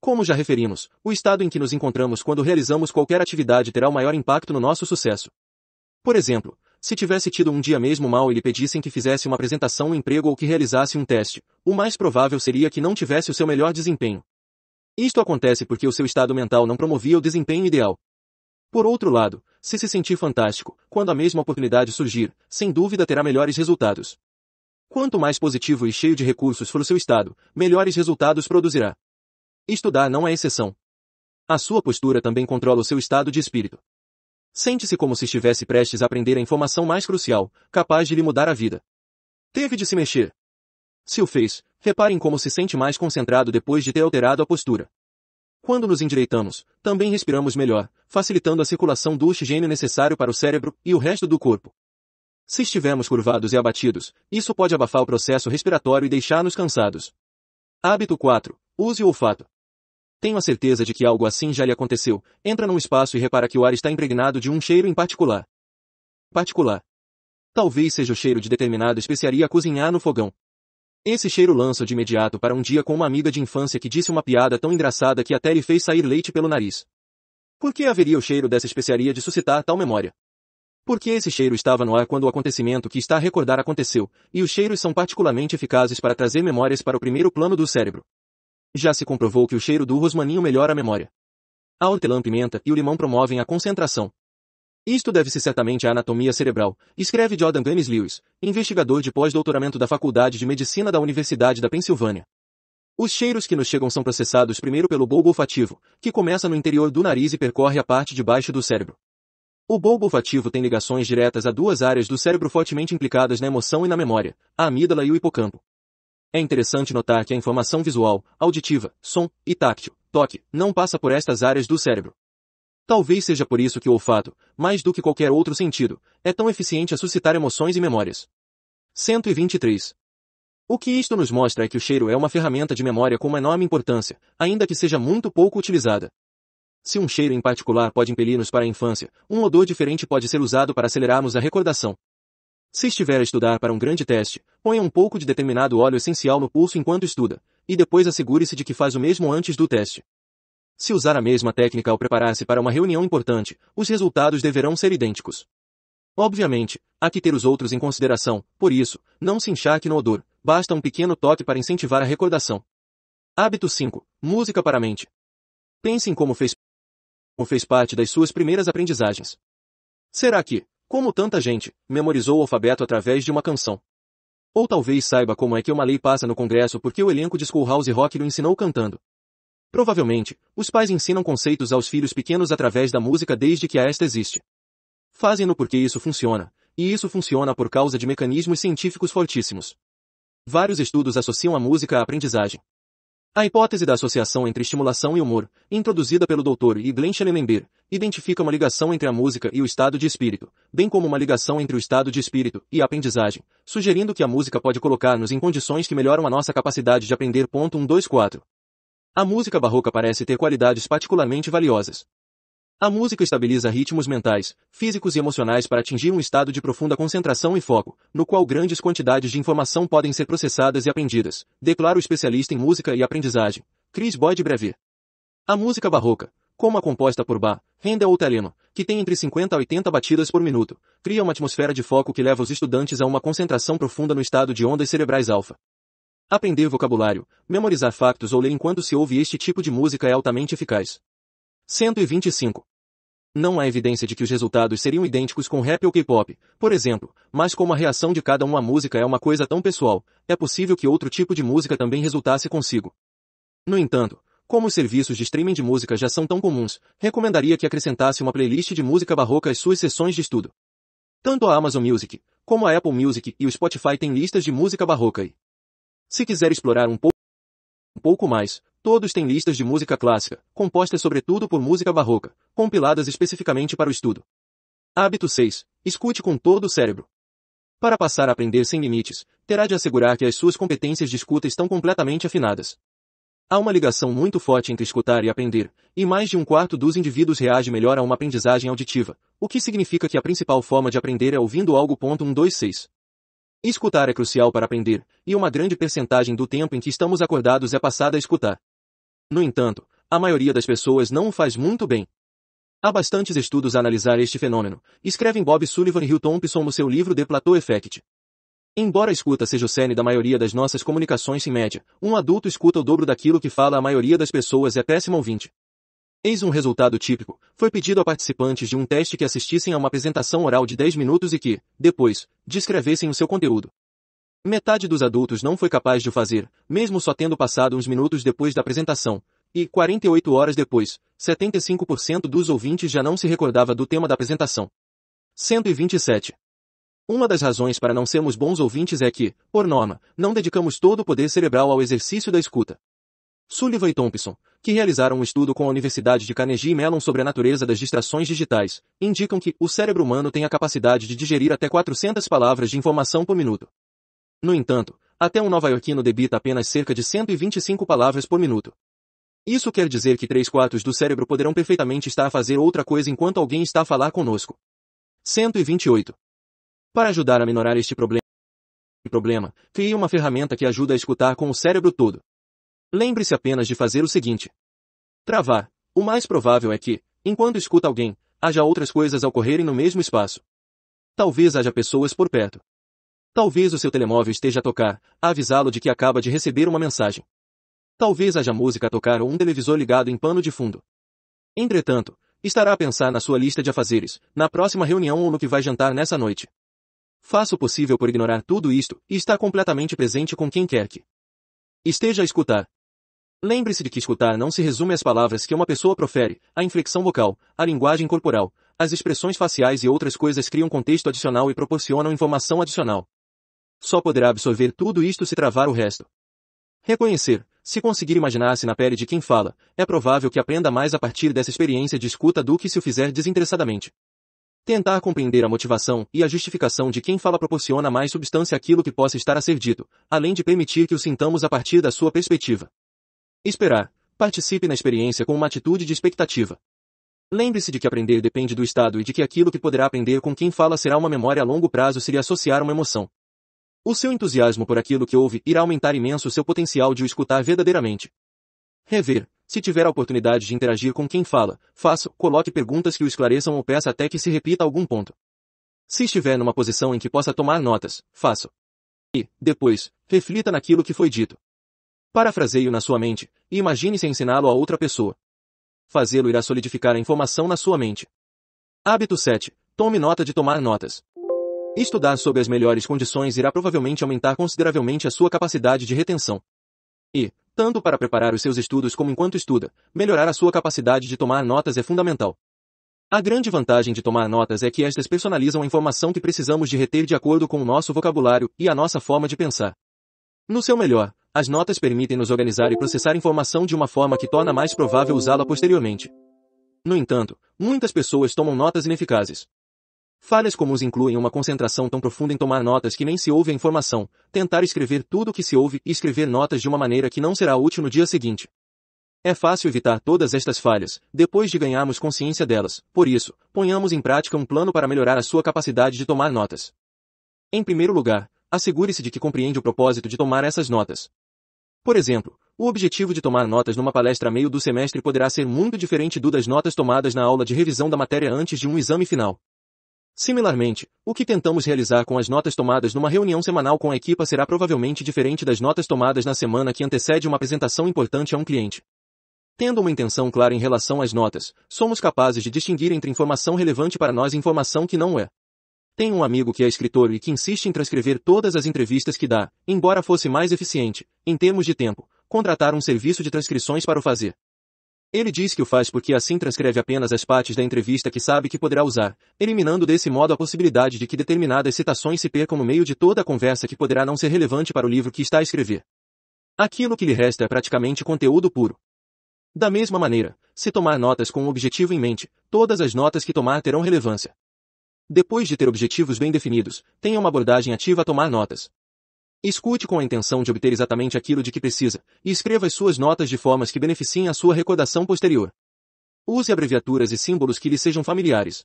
Como já referimos, o estado em que nos encontramos quando realizamos qualquer atividade terá o maior impacto no nosso sucesso. Por exemplo, se tivesse tido um dia mesmo mal e lhe pedissem que fizesse uma apresentação no emprego ou que realizasse um teste, o mais provável seria que não tivesse o seu melhor desempenho. Isto acontece porque o seu estado mental não promovia o desempenho ideal. Por outro lado, se se sentir fantástico, quando a mesma oportunidade surgir, sem dúvida terá melhores resultados. Quanto mais positivo e cheio de recursos for o seu estado, melhores resultados produzirá. Estudar não é exceção. A sua postura também controla o seu estado de espírito. Sente-se como se estivesse prestes a aprender a informação mais crucial, capaz de lhe mudar a vida. Teve de se mexer. Se o fez, reparem como se sente mais concentrado depois de ter alterado a postura. Quando nos endireitamos, também respiramos melhor, facilitando a circulação do oxigênio necessário para o cérebro e o resto do corpo. Se estivermos curvados e abatidos, isso pode abafar o processo respiratório e deixar-nos cansados. Hábito 4. Use o olfato. Tenho a certeza de que algo assim já lhe aconteceu. Entra num espaço e repara que o ar está impregnado de um cheiro em particular. Particular. Talvez seja o cheiro de determinada especiaria a cozinhar no fogão. Esse cheiro lança de imediato para um dia com uma amiga de infância que disse uma piada tão engraçada que até lhe fez sair leite pelo nariz. Por que haveria o cheiro dessa especiaria de suscitar tal memória? Porque esse cheiro estava no ar quando o acontecimento que está a recordar aconteceu, e os cheiros são particularmente eficazes para trazer memórias para o primeiro plano do cérebro. Já se comprovou que o cheiro do rosmaninho melhora a memória. A hortelã-pimenta e o limão promovem a concentração. Isto deve-se certamente à anatomia cerebral, escreve Jordan Dennis Lewis, investigador de pós-doutoramento da Faculdade de Medicina da Universidade da Pensilvânia. Os cheiros que nos chegam são processados primeiro pelo bulbo olfativo, que começa no interior do nariz e percorre a parte de baixo do cérebro. O bulbo olfativo tem ligações diretas a duas áreas do cérebro fortemente implicadas na emoção e na memória, a amígdala e o hipocampo. É interessante notar que a informação visual, auditiva, som e táctil, toque, não passa por estas áreas do cérebro. Talvez seja por isso que o olfato, mais do que qualquer outro sentido, é tão eficiente a suscitar emoções e memórias. 123. O que isto nos mostra é que o cheiro é uma ferramenta de memória com uma enorme importância, ainda que seja muito pouco utilizada. Se um cheiro em particular pode impelir-nos para a infância, um odor diferente pode ser usado para acelerarmos a recordação. Se estiver a estudar para um grande teste, ponha um pouco de determinado óleo essencial no pulso enquanto estuda, e depois assegure-se de que faz o mesmo antes do teste. Se usar a mesma técnica ao preparar-se para uma reunião importante, os resultados deverão ser idênticos. Obviamente, há que ter os outros em consideração, por isso, não se encharque no odor, basta um pequeno toque para incentivar a recordação. Hábito 5. Música para a mente. Pense em como fez, como fez parte das suas primeiras aprendizagens. Será que, como tanta gente, memorizou o alfabeto através de uma canção. Ou talvez saiba como é que uma lei passa no Congresso porque o elenco de Schoolhouse Rock o ensinou cantando. Provavelmente, os pais ensinam conceitos aos filhos pequenos através da música desde que esta existe. Fazem-no porque isso funciona, e isso funciona por causa de mecanismos científicos fortíssimos. Vários estudos associam a música à aprendizagem. A hipótese da associação entre estimulação e humor, introduzida pelo Dr. E. Glenn Schellenberg, identifica uma ligação entre a música e o estado de espírito, bem como uma ligação entre o estado de espírito e a aprendizagem, sugerindo que a música pode colocar-nos em condições que melhoram a nossa capacidade de aprender. 124. A música barroca parece ter qualidades particularmente valiosas. A música estabiliza ritmos mentais, físicos e emocionais para atingir um estado de profunda concentração e foco, no qual grandes quantidades de informação podem ser processadas e aprendidas, declara o especialista em música e aprendizagem, Chris Boyd Brevier. A música barroca, como a composta por Bach, Handel ou Teleno, que tem entre 50 a 80 batidas por minuto, cria uma atmosfera de foco que leva os estudantes a uma concentração profunda no estado de ondas cerebrais alfa. Aprender vocabulário, memorizar factos ou ler enquanto se ouve este tipo de música é altamente eficaz. 125. Não há evidência de que os resultados seriam idênticos com rap ou K-pop, por exemplo, mas como a reação de cada um à música é uma coisa tão pessoal, é possível que outro tipo de música também resultasse consigo. No entanto, como os serviços de streaming de música já são tão comuns, recomendaria que acrescentasse uma playlist de música barroca às suas sessões de estudo. Tanto a Amazon Music, como a Apple Music e o Spotify têm listas de música barroca e, se quiser explorar um pouco, um pouco mais, Todos têm listas de música clássica, compostas sobretudo por música barroca, compiladas especificamente para o estudo. Hábito 6. Escute com todo o cérebro. Para passar a aprender sem limites, terá de assegurar que as suas competências de escuta estão completamente afinadas. Há uma ligação muito forte entre escutar e aprender, e mais de um quarto dos indivíduos reage melhor a uma aprendizagem auditiva, o que significa que a principal forma de aprender é ouvindo algo. 126. Escutar é crucial para aprender, e uma grande percentagem do tempo em que estamos acordados é passada a escutar. No entanto, a maioria das pessoas não o faz muito bem. Há bastantes estudos a analisar este fenômeno, escrevem Bob Sullivan e Hill Thompson no seu livro The Plateau Effect. Embora a escuta seja o cerne da maioria das nossas comunicações em média, um adulto escuta o dobro daquilo que fala a maioria das pessoas é péssimo ouvinte. Eis um resultado típico. Foi pedido a participantes de um teste que assistissem a uma apresentação oral de 10 minutos e que, depois, descrevessem o seu conteúdo. Metade dos adultos não foi capaz de o fazer, mesmo só tendo passado uns minutos depois da apresentação, e 48 horas depois, 75% dos ouvintes já não se recordava do tema da apresentação. 127. Uma das razões para não sermos bons ouvintes é que, por norma, não dedicamos todo o poder cerebral ao exercício da escuta. Sullivan e Thompson, que realizaram um estudo com a Universidade de Carnegie Mellon sobre a natureza das distrações digitais, indicam que o cérebro humano tem a capacidade de digerir até 400 palavras de informação por minuto. No entanto, até um nova-iorquino debita apenas cerca de 125 palavras por minuto. Isso quer dizer que três quartos do cérebro poderão perfeitamente estar a fazer outra coisa enquanto alguém está a falar conosco. 128. Para ajudar a minorar este problema, problema, crie uma ferramenta que ajuda a escutar com o cérebro todo. Lembre-se apenas de fazer o seguinte. Travar. O mais provável é que, enquanto escuta alguém, haja outras coisas a ocorrerem no mesmo espaço. Talvez haja pessoas por perto. Talvez o seu telemóvel esteja a tocar, avisá-lo de que acaba de receber uma mensagem. Talvez haja música a tocar ou um televisor ligado em pano de fundo. Entretanto, estará a pensar na sua lista de afazeres, na próxima reunião ou no que vai jantar nessa noite. Faça o possível por ignorar tudo isto e está completamente presente com quem quer que esteja a escutar. Lembre-se de que escutar não se resume às palavras que uma pessoa profere, à inflexão vocal, à linguagem corporal, às expressões faciais e outras coisas criam contexto adicional e proporcionam informação adicional. Só poderá absorver tudo isto se travar o resto. Reconhecer, se conseguir imaginar-se na pele de quem fala, é provável que aprenda mais a partir dessa experiência de escuta do que se o fizer desinteressadamente. Tentar compreender a motivação e a justificação de quem fala proporciona mais substância àquilo que possa estar a ser dito, além de permitir que o sintamos a partir da sua perspectiva. Esperar. Participe na experiência com uma atitude de expectativa. Lembre-se de que aprender depende do estado e de que aquilo que poderá aprender com quem fala será uma memória a longo prazo se lhe associar uma emoção. O seu entusiasmo por aquilo que ouve irá aumentar imenso seu potencial de o escutar verdadeiramente. Rever. Se tiver a oportunidade de interagir com quem fala, faça, coloque perguntas que o esclareçam ou peça até que se repita algum ponto. Se estiver numa posição em que possa tomar notas, faça. E, depois, reflita naquilo que foi dito. Parafraseie-o na sua mente, e imagine-se ensiná-lo a outra pessoa. Fazê-lo irá solidificar a informação na sua mente. Hábito 7. Tome nota de tomar notas. Estudar sob as melhores condições irá provavelmente aumentar consideravelmente a sua capacidade de retenção. E, tanto para preparar os seus estudos como enquanto estuda, melhorar a sua capacidade de tomar notas é fundamental. A grande vantagem de tomar notas é que estas personalizam a informação que precisamos de reter de acordo com o nosso vocabulário e a nossa forma de pensar. No seu melhor, as notas permitem nos organizar e processar informação de uma forma que torna mais provável usá-la posteriormente. No entanto, muitas pessoas tomam notas ineficazes. Falhas comuns incluem uma concentração tão profunda em tomar notas que nem se ouve a informação, tentar escrever tudo o que se ouve e escrever notas de uma maneira que não será útil no dia seguinte. É fácil evitar todas estas falhas, depois de ganharmos consciência delas, por isso, ponhamos em prática um plano para melhorar a sua capacidade de tomar notas. Em primeiro lugar, assegure-se de que compreende o propósito de tomar essas notas. Por exemplo, o objetivo de tomar notas numa palestra a meio do semestre poderá ser muito diferente do das notas tomadas na aula de revisão da matéria antes de um exame final. Similarmente, o que tentamos realizar com as notas tomadas numa reunião semanal com a equipa será provavelmente diferente das notas tomadas na semana que antecede uma apresentação importante a um cliente. Tendo uma intenção clara em relação às notas, somos capazes de distinguir entre informação relevante para nós e informação que não é. Tenho um amigo que é escritor e que insiste em transcrever todas as entrevistas que dá, embora fosse mais eficiente, em termos de tempo, contratar um serviço de transcrições para o fazer. Ele diz que o faz porque assim transcreve apenas as partes da entrevista que sabe que poderá usar, eliminando desse modo a possibilidade de que determinadas citações se percam no meio de toda a conversa que poderá não ser relevante para o livro que está a escrever. Aquilo que lhe resta é praticamente conteúdo puro. Da mesma maneira, se tomar notas com um objetivo em mente, todas as notas que tomar terão relevância. Depois de ter objetivos bem definidos, tenha uma abordagem ativa a tomar notas. Escute com a intenção de obter exatamente aquilo de que precisa, e escreva as suas notas de formas que beneficiem a sua recordação posterior. Use abreviaturas e símbolos que lhe sejam familiares.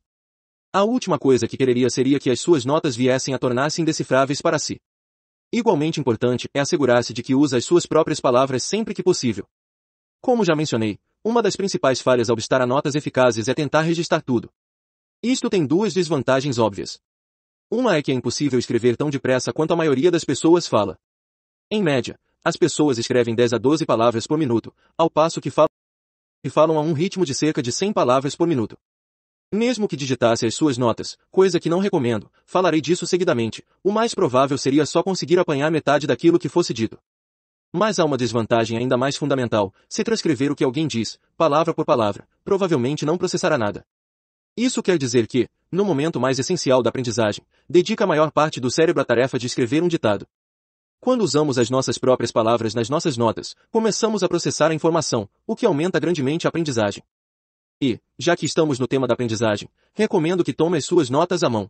A última coisa que quereria seria que as suas notas viessem a tornar-se indecifráveis para si. Igualmente importante é assegurar-se de que usa as suas próprias palavras sempre que possível. Como já mencionei, uma das principais falhas ao obstar a notas eficazes é tentar registrar tudo. Isto tem duas desvantagens óbvias. Uma é que é impossível escrever tão depressa quanto a maioria das pessoas fala. Em média, as pessoas escrevem 10 a 12 palavras por minuto, ao passo que falam e falam a um ritmo de cerca de 100 palavras por minuto. Mesmo que digitasse as suas notas, coisa que não recomendo, falarei disso seguidamente, o mais provável seria só conseguir apanhar metade daquilo que fosse dito. Mas há uma desvantagem ainda mais fundamental, se transcrever o que alguém diz, palavra por palavra, provavelmente não processará nada. Isso quer dizer que, no momento mais essencial da aprendizagem, dedica a maior parte do cérebro à tarefa de escrever um ditado. Quando usamos as nossas próprias palavras nas nossas notas, começamos a processar a informação, o que aumenta grandemente a aprendizagem. E, já que estamos no tema da aprendizagem, recomendo que tome as suas notas à mão.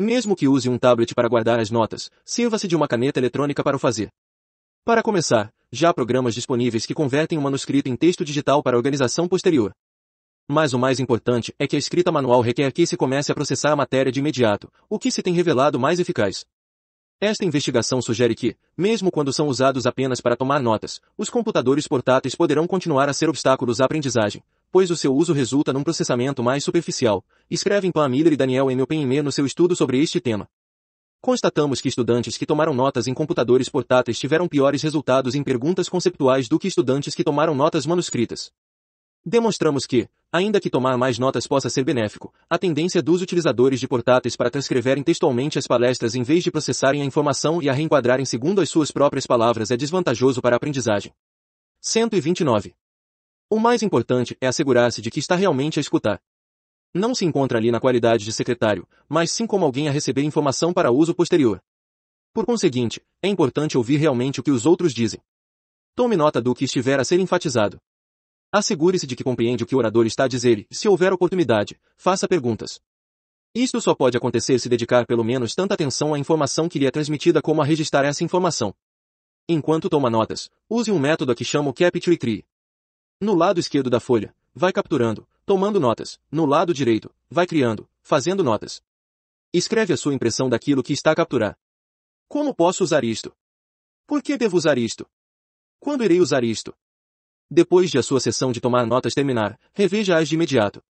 Mesmo que use um tablet para guardar as notas, sirva-se de uma caneta eletrônica para o fazer. Para começar, já há programas disponíveis que convertem o manuscrito em texto digital para organização posterior. Mas o mais importante é que a escrita manual requer que se comece a processar a matéria de imediato, o que se tem revelado mais eficaz. Esta investigação sugere que, mesmo quando são usados apenas para tomar notas, os computadores portáteis poderão continuar a ser obstáculos à aprendizagem, pois o seu uso resulta num processamento mais superficial, escrevem Pam Miller e Daniel M. Oppenheimer no seu estudo sobre este tema. Constatamos que estudantes que tomaram notas em computadores portáteis tiveram piores resultados em perguntas conceptuais do que estudantes que tomaram notas manuscritas. Demonstramos que, ainda que tomar mais notas possa ser benéfico, a tendência dos utilizadores de portáteis para transcreverem textualmente as palestras em vez de processarem a informação e a reenquadrarem segundo as suas próprias palavras é desvantajoso para a aprendizagem. 129. O mais importante é assegurar-se de que está realmente a escutar. Não se encontra ali na qualidade de secretário, mas sim como alguém a receber informação para uso posterior. Por conseguinte, é importante ouvir realmente o que os outros dizem. Tome nota do que estiver a ser enfatizado. Assegure-se de que compreende o que o orador está a dizer e, se houver oportunidade, faça perguntas. Isto só pode acontecer se dedicar pelo menos tanta atenção à informação que lhe é transmitida como a registrar essa informação. Enquanto toma notas, use um método a que chamo Capture Tree. No lado esquerdo da folha, vai capturando, tomando notas. No lado direito, vai criando, fazendo notas. Escreve a sua impressão daquilo que está a capturar. Como posso usar isto? Por que devo usar isto? Quando irei usar isto? Depois de a sua sessão de tomar notas terminar, reveja-as de imediato.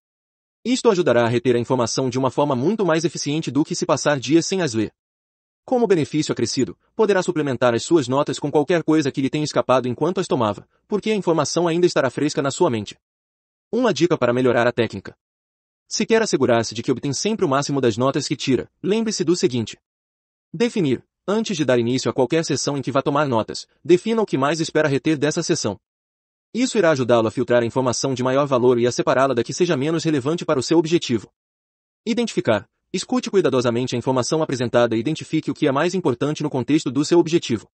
Isto ajudará a reter a informação de uma forma muito mais eficiente do que se passar dias sem as ler. Como benefício acrescido, poderá suplementar as suas notas com qualquer coisa que lhe tenha escapado enquanto as tomava, porque a informação ainda estará fresca na sua mente. Uma dica para melhorar a técnica. Se quer assegurar-se de que obtém sempre o máximo das notas que tira, lembre-se do seguinte. Definir. Antes de dar início a qualquer sessão em que vá tomar notas, defina o que mais espera reter dessa sessão. Isso irá ajudá-lo a filtrar a informação de maior valor e a separá-la da que seja menos relevante para o seu objetivo. Identificar. Escute cuidadosamente a informação apresentada e identifique o que é mais importante no contexto do seu objetivo.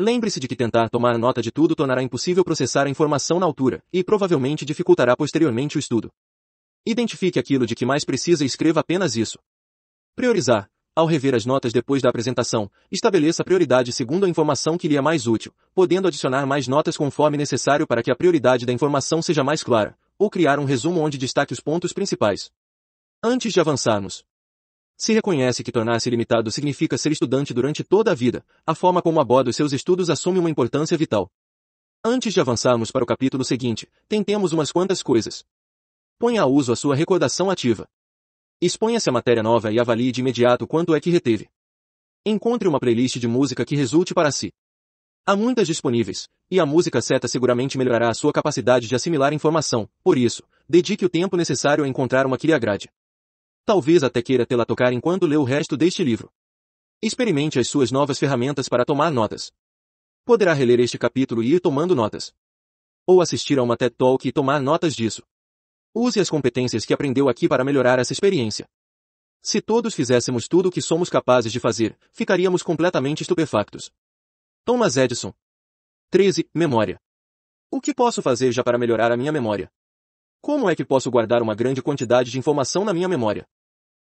Lembre-se de que tentar tomar nota de tudo tornará impossível processar a informação na altura, e provavelmente dificultará posteriormente o estudo. Identifique aquilo de que mais precisa e escreva apenas isso. Priorizar. Ao rever as notas depois da apresentação, estabeleça a prioridade segundo a informação que lhe é mais útil, podendo adicionar mais notas conforme necessário para que a prioridade da informação seja mais clara, ou criar um resumo onde destaque os pontos principais. Antes de avançarmos, se reconhece que tornar-se limitado significa ser estudante durante toda a vida, a forma como aborda os seus estudos assume uma importância vital. Antes de avançarmos para o capítulo seguinte, tentemos umas quantas coisas. Ponha a uso a sua recordação ativa. Exponha-se à matéria nova e avalie de imediato quanto é que reteve. Encontre uma playlist de música que resulte para si. Há muitas disponíveis, e a música certa seguramente melhorará a sua capacidade de assimilar informação, por isso, dedique o tempo necessário a encontrar uma que lhe agrade. Talvez até queira tê-la tocar enquanto lê o resto deste livro. Experimente as suas novas ferramentas para tomar notas. Poderá reler este capítulo e ir tomando notas. Ou assistir a uma TED Talk e tomar notas disso. Use as competências que aprendeu aqui para melhorar essa experiência. Se todos fizéssemos tudo o que somos capazes de fazer, ficaríamos completamente estupefactos. Thomas Edison. 13. Memória. O que posso fazer já para melhorar a minha memória? Como é que posso guardar uma grande quantidade de informação na minha memória?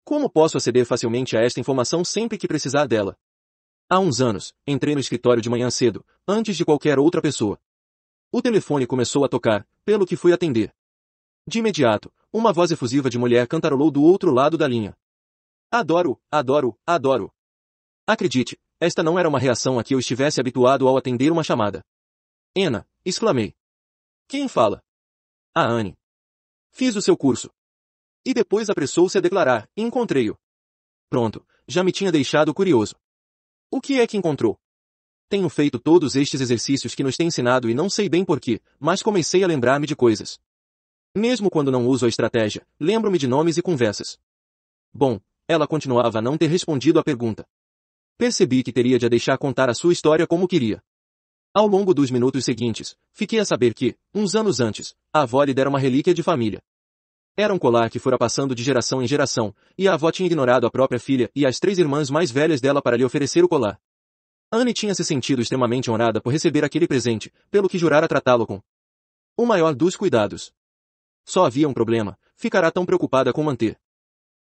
Como posso aceder facilmente a esta informação sempre que precisar dela? Há uns anos, entrei no escritório de manhã cedo, antes de qualquer outra pessoa. O telefone começou a tocar, pelo que fui atender. De imediato, uma voz efusiva de mulher cantarolou do outro lado da linha. Adoro, adoro, adoro. Acredite, esta não era uma reação a que eu estivesse habituado ao atender uma chamada. Ena, exclamei. Quem fala? A Anne. Fiz o seu curso. E depois apressou-se a declarar, encontrei-o. Pronto, já me tinha deixado curioso. O que é que encontrou? Tenho feito todos estes exercícios que nos tem ensinado e não sei bem porquê, mas comecei a lembrar-me de coisas. Mesmo quando não uso a estratégia, lembro-me de nomes e conversas. Bom, ela continuava a não ter respondido à pergunta. Percebi que teria de a deixar contar a sua história como queria. Ao longo dos minutos seguintes, fiquei a saber que, uns anos antes, a avó lhe dera uma relíquia de família. Era um colar que fora passando de geração em geração, e a avó tinha ignorado a própria filha e as três irmãs mais velhas dela para lhe oferecer o colar. Anne tinha se sentido extremamente honrada por receber aquele presente, pelo que jurara tratá-lo com o maior dos cuidados. Só havia um problema, ficará tão preocupada com manter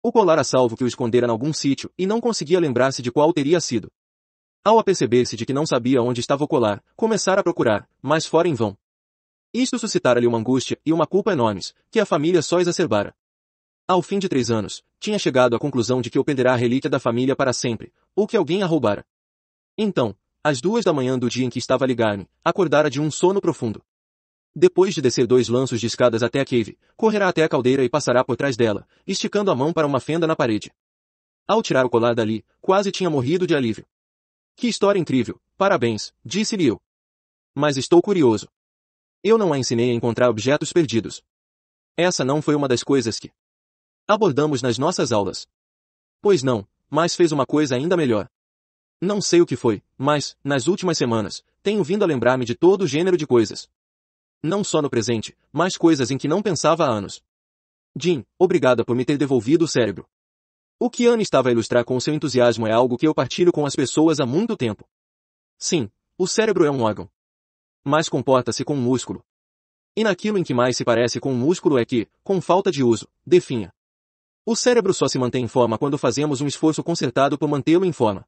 o colar a salvo que o escondera em algum sítio e não conseguia lembrar-se de qual teria sido. Ao aperceber-se de que não sabia onde estava o colar, começara a procurar, mas fora em vão. Isto suscitara-lhe uma angústia e uma culpa enormes, que a família só exacerbara. Ao fim de três anos, tinha chegado à conclusão de que o perderá a relíquia da família para sempre, ou que alguém a roubara. Então, às duas da manhã do dia em que estava a ligar-me, acordara de um sono profundo. Depois de descer dois lanços de escadas até a cave, correrá até a caldeira e passará por trás dela, esticando a mão para uma fenda na parede. Ao tirar o colar dali, quase tinha morrido de alívio. Que história incrível, parabéns, disse-lhe eu. Mas estou curioso. Eu não a ensinei a encontrar objetos perdidos. Essa não foi uma das coisas que abordamos nas nossas aulas. Pois não, mas fez uma coisa ainda melhor. Não sei o que foi, mas, nas últimas semanas, tenho vindo a lembrar-me de todo o gênero de coisas não só no presente, mas coisas em que não pensava há anos. Jim, obrigada por me ter devolvido o cérebro. O que Anne estava a ilustrar com seu entusiasmo é algo que eu partilho com as pessoas há muito tempo. Sim, o cérebro é um órgão. Mas comporta-se com um músculo. E naquilo em que mais se parece com um músculo é que, com falta de uso, definha. O cérebro só se mantém em forma quando fazemos um esforço concertado por mantê-lo em forma.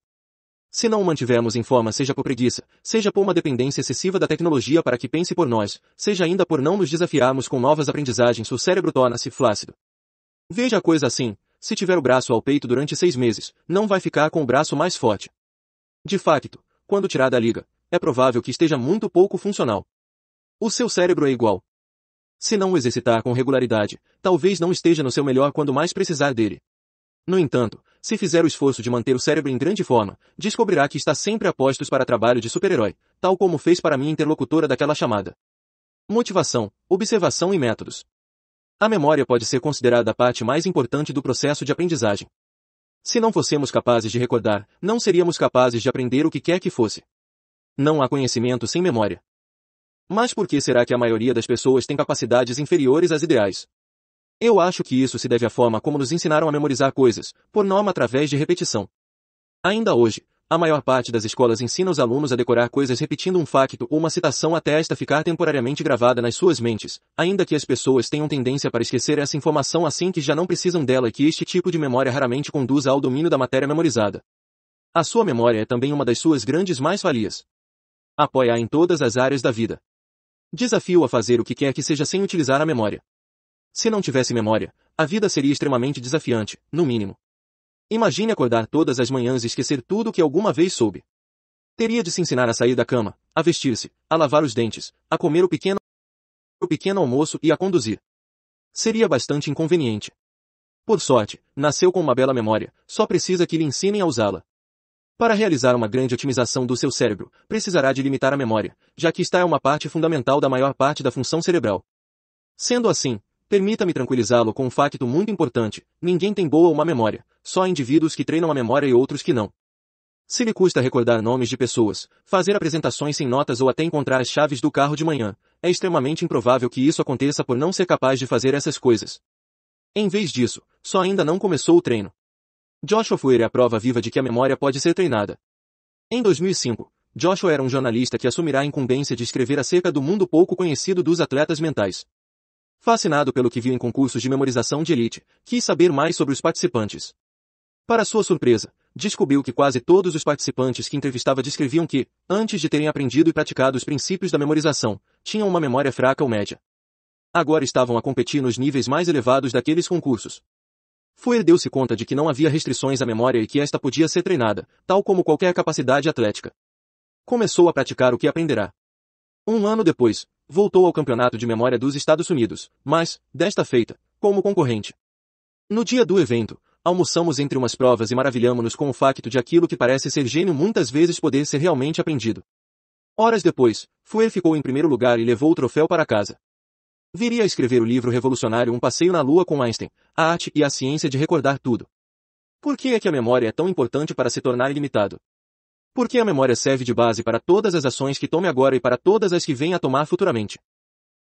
Se não o mantivermos em forma seja por preguiça, seja por uma dependência excessiva da tecnologia para que pense por nós, seja ainda por não nos desafiarmos com novas aprendizagens o cérebro torna-se flácido. Veja a coisa assim, se tiver o braço ao peito durante seis meses, não vai ficar com o braço mais forte. De facto, quando tirar da liga, é provável que esteja muito pouco funcional. O seu cérebro é igual. Se não o exercitar com regularidade, talvez não esteja no seu melhor quando mais precisar dele. No entanto, se fizer o esforço de manter o cérebro em grande forma, descobrirá que está sempre a postos para trabalho de super-herói, tal como fez para minha interlocutora daquela chamada. Motivação, observação e métodos. A memória pode ser considerada a parte mais importante do processo de aprendizagem. Se não fossemos capazes de recordar, não seríamos capazes de aprender o que quer que fosse. Não há conhecimento sem memória. Mas por que será que a maioria das pessoas tem capacidades inferiores às ideais? Eu acho que isso se deve à forma como nos ensinaram a memorizar coisas, por norma através de repetição. Ainda hoje, a maior parte das escolas ensina os alunos a decorar coisas repetindo um facto ou uma citação até esta ficar temporariamente gravada nas suas mentes, ainda que as pessoas tenham tendência para esquecer essa informação assim que já não precisam dela e que este tipo de memória raramente conduza ao domínio da matéria memorizada. A sua memória é também uma das suas grandes mais falhas. Apoia-a em todas as áreas da vida. Desafio a fazer o que quer que seja sem utilizar a memória. Se não tivesse memória, a vida seria extremamente desafiante, no mínimo. Imagine acordar todas as manhãs e esquecer tudo o que alguma vez soube. Teria de se ensinar a sair da cama, a vestir-se, a lavar os dentes, a comer o pequeno, o pequeno almoço e a conduzir. Seria bastante inconveniente. Por sorte, nasceu com uma bela memória, só precisa que lhe ensinem a usá-la. Para realizar uma grande otimização do seu cérebro, precisará de limitar a memória, já que está é uma parte fundamental da maior parte da função cerebral. Sendo assim, Permita-me tranquilizá-lo com um facto muito importante, ninguém tem boa ou má memória, só indivíduos que treinam a memória e outros que não. Se lhe custa recordar nomes de pessoas, fazer apresentações sem notas ou até encontrar as chaves do carro de manhã, é extremamente improvável que isso aconteça por não ser capaz de fazer essas coisas. Em vez disso, só ainda não começou o treino. Joshua Fuere é a prova viva de que a memória pode ser treinada. Em 2005, Joshua era um jornalista que assumirá a incumbência de escrever acerca do mundo pouco conhecido dos atletas mentais. Fascinado pelo que viu em concursos de memorização de elite, quis saber mais sobre os participantes. Para sua surpresa, descobriu que quase todos os participantes que entrevistava descreviam que, antes de terem aprendido e praticado os princípios da memorização, tinham uma memória fraca ou média. Agora estavam a competir nos níveis mais elevados daqueles concursos. Foer deu-se conta de que não havia restrições à memória e que esta podia ser treinada, tal como qualquer capacidade atlética. Começou a praticar o que aprenderá. Um ano depois, voltou ao Campeonato de Memória dos Estados Unidos, mas, desta feita, como concorrente. No dia do evento, almoçamos entre umas provas e maravilhamos-nos com o facto de aquilo que parece ser gênio muitas vezes poder ser realmente aprendido. Horas depois, Fuer ficou em primeiro lugar e levou o troféu para casa. Viria a escrever o livro revolucionário Um Passeio na Lua com Einstein, a arte e a ciência de recordar tudo. Por que é que a memória é tão importante para se tornar ilimitado? Porque a memória serve de base para todas as ações que tome agora e para todas as que venha a tomar futuramente.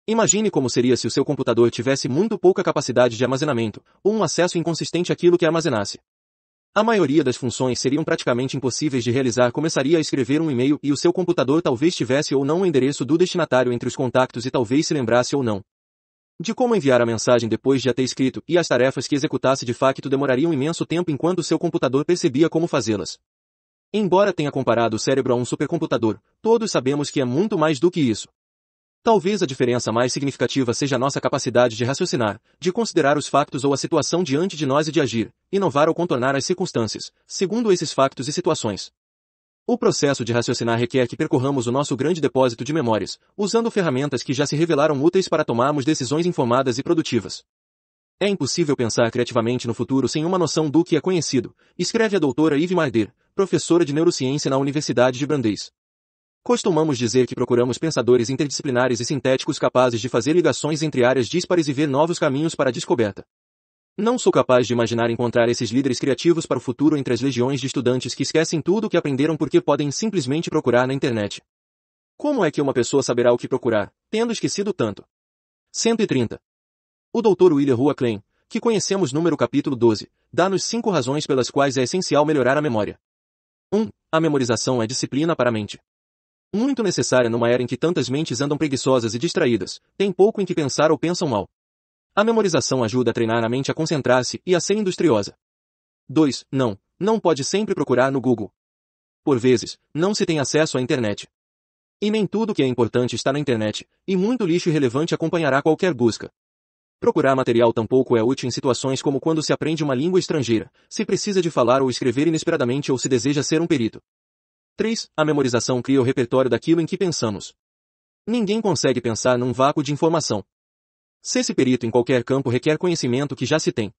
Imagine como seria se o seu computador tivesse muito pouca capacidade de armazenamento, ou um acesso inconsistente àquilo que armazenasse. A maioria das funções seriam praticamente impossíveis de realizar começaria a escrever um e-mail e o seu computador talvez tivesse ou não o endereço do destinatário entre os contactos e talvez se lembrasse ou não. De como enviar a mensagem depois de a ter escrito, e as tarefas que executasse de facto demorariam imenso tempo enquanto seu computador percebia como fazê-las. Embora tenha comparado o cérebro a um supercomputador, todos sabemos que é muito mais do que isso. Talvez a diferença mais significativa seja a nossa capacidade de raciocinar, de considerar os factos ou a situação diante de nós e de agir, inovar ou contornar as circunstâncias, segundo esses factos e situações. O processo de raciocinar requer que percorramos o nosso grande depósito de memórias, usando ferramentas que já se revelaram úteis para tomarmos decisões informadas e produtivas. É impossível pensar criativamente no futuro sem uma noção do que é conhecido, escreve a doutora Yves Marder, professora de neurociência na Universidade de Brandeis. Costumamos dizer que procuramos pensadores interdisciplinares e sintéticos capazes de fazer ligações entre áreas díspares e ver novos caminhos para a descoberta. Não sou capaz de imaginar encontrar esses líderes criativos para o futuro entre as legiões de estudantes que esquecem tudo o que aprenderam porque podem simplesmente procurar na internet. Como é que uma pessoa saberá o que procurar, tendo esquecido tanto? 130. O Dr. William Hua Klein, que conhecemos número capítulo 12, dá-nos cinco razões pelas quais é essencial melhorar a memória. 1. Um, a memorização é disciplina para a mente. Muito necessária numa era em que tantas mentes andam preguiçosas e distraídas, têm pouco em que pensar ou pensam mal. A memorização ajuda a treinar a mente a concentrar-se e a ser industriosa. 2. Não, não pode sempre procurar no Google. Por vezes, não se tem acesso à internet. E nem tudo que é importante está na internet, e muito lixo irrelevante acompanhará qualquer busca. Procurar material tampouco é útil em situações como quando se aprende uma língua estrangeira, se precisa de falar ou escrever inesperadamente ou se deseja ser um perito. 3. A memorização cria o repertório daquilo em que pensamos. Ninguém consegue pensar num vácuo de informação. Ser-se perito em qualquer campo requer conhecimento que já se tem.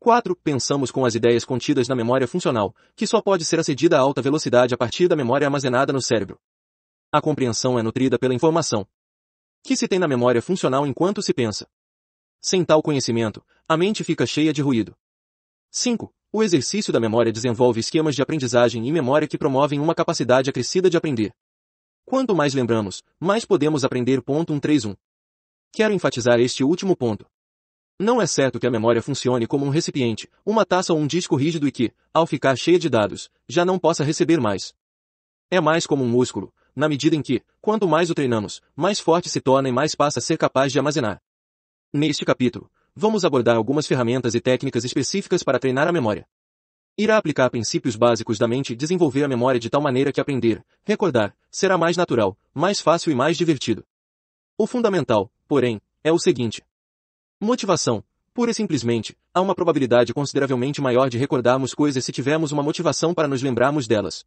4. Pensamos com as ideias contidas na memória funcional, que só pode ser acedida a alta velocidade a partir da memória armazenada no cérebro. A compreensão é nutrida pela informação que se tem na memória funcional enquanto se pensa. Sem tal conhecimento, a mente fica cheia de ruído. 5. O exercício da memória desenvolve esquemas de aprendizagem e memória que promovem uma capacidade acrescida de aprender. Quanto mais lembramos, mais podemos aprender. 131. Quero enfatizar este último ponto. Não é certo que a memória funcione como um recipiente, uma taça ou um disco rígido e que, ao ficar cheia de dados, já não possa receber mais. É mais como um músculo, na medida em que, quanto mais o treinamos, mais forte se torna e mais passa a ser capaz de armazenar. Neste capítulo, vamos abordar algumas ferramentas e técnicas específicas para treinar a memória. Irá aplicar princípios básicos da mente e desenvolver a memória de tal maneira que aprender, recordar, será mais natural, mais fácil e mais divertido. O fundamental, porém, é o seguinte. Motivação. Pura e simplesmente, há uma probabilidade consideravelmente maior de recordarmos coisas se tivermos uma motivação para nos lembrarmos delas.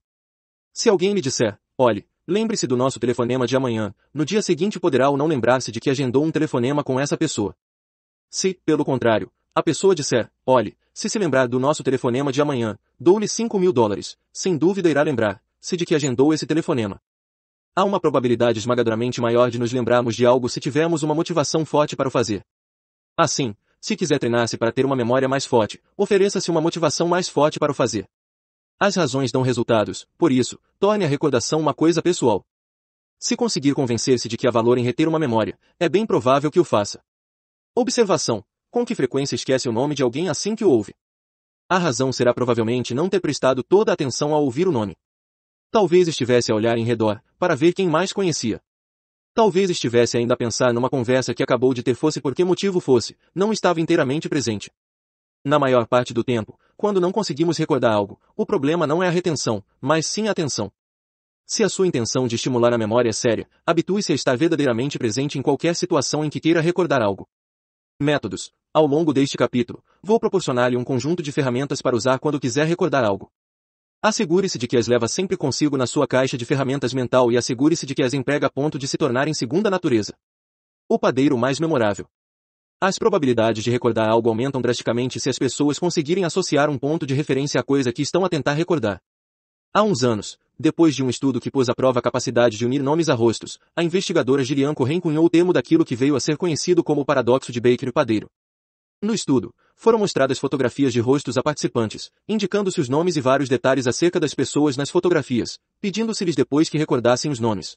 Se alguém me disser, olhe, Lembre-se do nosso telefonema de amanhã, no dia seguinte poderá ou não lembrar-se de que agendou um telefonema com essa pessoa. Se, pelo contrário, a pessoa disser, olhe, se se lembrar do nosso telefonema de amanhã, dou-lhe 5 mil dólares, sem dúvida irá lembrar, se de que agendou esse telefonema. Há uma probabilidade esmagadoramente maior de nos lembrarmos de algo se tivermos uma motivação forte para o fazer. Assim, se quiser treinar-se para ter uma memória mais forte, ofereça-se uma motivação mais forte para o fazer. As razões dão resultados, por isso, torne a recordação uma coisa pessoal. Se conseguir convencer-se de que há valor em reter uma memória, é bem provável que o faça. Observação. Com que frequência esquece o nome de alguém assim que o ouve? A razão será provavelmente não ter prestado toda a atenção ao ouvir o nome. Talvez estivesse a olhar em redor, para ver quem mais conhecia. Talvez estivesse ainda a pensar numa conversa que acabou de ter fosse por que motivo fosse, não estava inteiramente presente. Na maior parte do tempo, quando não conseguimos recordar algo, o problema não é a retenção, mas sim a atenção. Se a sua intenção de estimular a memória é séria, habitue-se a estar verdadeiramente presente em qualquer situação em que queira recordar algo. Métodos. Ao longo deste capítulo, vou proporcionar-lhe um conjunto de ferramentas para usar quando quiser recordar algo. Assegure-se de que as leva sempre consigo na sua caixa de ferramentas mental e assegure-se de que as emprega a ponto de se tornarem segunda natureza. O padeiro mais memorável. As probabilidades de recordar algo aumentam drasticamente se as pessoas conseguirem associar um ponto de referência à coisa que estão a tentar recordar. Há uns anos, depois de um estudo que pôs à prova a capacidade de unir nomes a rostos, a investigadora Gillian Corren cunhou o termo daquilo que veio a ser conhecido como o paradoxo de Baker e Padeiro. No estudo, foram mostradas fotografias de rostos a participantes, indicando-se os nomes e vários detalhes acerca das pessoas nas fotografias, pedindo-se-lhes depois que recordassem os nomes.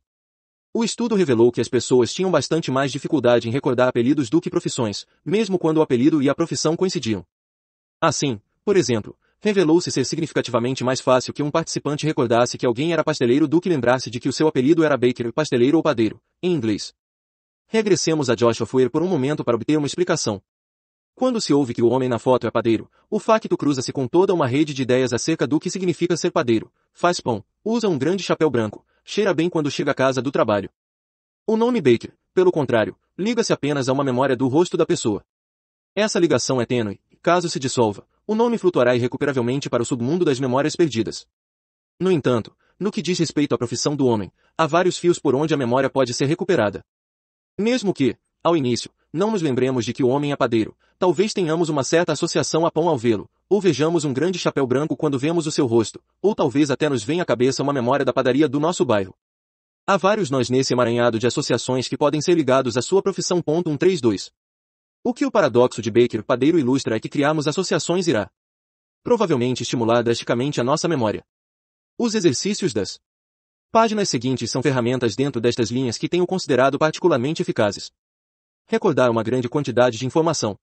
O estudo revelou que as pessoas tinham bastante mais dificuldade em recordar apelidos do que profissões, mesmo quando o apelido e a profissão coincidiam. Assim, por exemplo, revelou-se ser significativamente mais fácil que um participante recordasse que alguém era pasteleiro do que lembrasse de que o seu apelido era baker, pasteleiro ou padeiro, em inglês. Regressemos a Joshua Fuer por um momento para obter uma explicação. Quando se ouve que o homem na foto é padeiro, o facto cruza-se com toda uma rede de ideias acerca do que significa ser padeiro. Faz pão, usa um grande chapéu branco, cheira bem quando chega à casa do trabalho. O nome Baker, pelo contrário, liga-se apenas a uma memória do rosto da pessoa. Essa ligação é tênue, caso se dissolva, o nome flutuará irrecuperavelmente para o submundo das memórias perdidas. No entanto, no que diz respeito à profissão do homem, há vários fios por onde a memória pode ser recuperada. Mesmo que, ao início, não nos lembremos de que o homem é padeiro. Talvez tenhamos uma certa associação a pão ao vê-lo, ou vejamos um grande chapéu branco quando vemos o seu rosto, ou talvez até nos venha à cabeça uma memória da padaria do nosso bairro. Há vários nós nesse emaranhado de associações que podem ser ligados à sua profissão. 132. O que o paradoxo de Baker padeiro ilustra é que criarmos associações irá provavelmente estimular drasticamente a nossa memória. Os exercícios das Páginas seguintes são ferramentas dentro destas linhas que tenho considerado particularmente eficazes. Recordar uma grande quantidade de informação.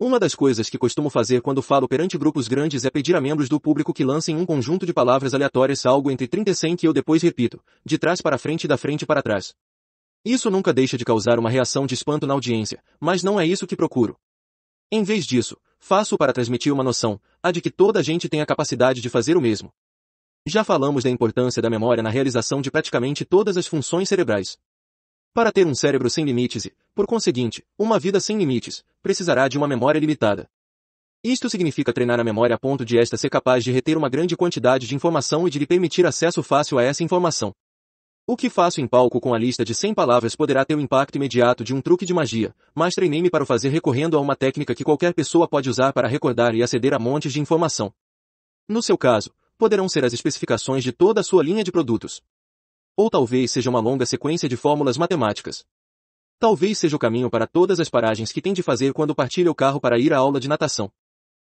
Uma das coisas que costumo fazer quando falo perante grupos grandes é pedir a membros do público que lancem um conjunto de palavras aleatórias algo entre 30 e 100 que eu depois repito, de trás para frente e da frente para trás. Isso nunca deixa de causar uma reação de espanto na audiência, mas não é isso que procuro. Em vez disso, faço para transmitir uma noção, a de que toda a gente tem a capacidade de fazer o mesmo. Já falamos da importância da memória na realização de praticamente todas as funções cerebrais. Para ter um cérebro sem limites e, por conseguinte, uma vida sem limites, precisará de uma memória limitada. Isto significa treinar a memória a ponto de esta ser capaz de reter uma grande quantidade de informação e de lhe permitir acesso fácil a essa informação. O que faço em palco com a lista de 100 palavras poderá ter o impacto imediato de um truque de magia, mas treinei-me para o fazer recorrendo a uma técnica que qualquer pessoa pode usar para recordar e aceder a montes de informação. No seu caso, poderão ser as especificações de toda a sua linha de produtos. Ou talvez seja uma longa sequência de fórmulas matemáticas. Talvez seja o caminho para todas as paragens que tem de fazer quando partilha o carro para ir à aula de natação.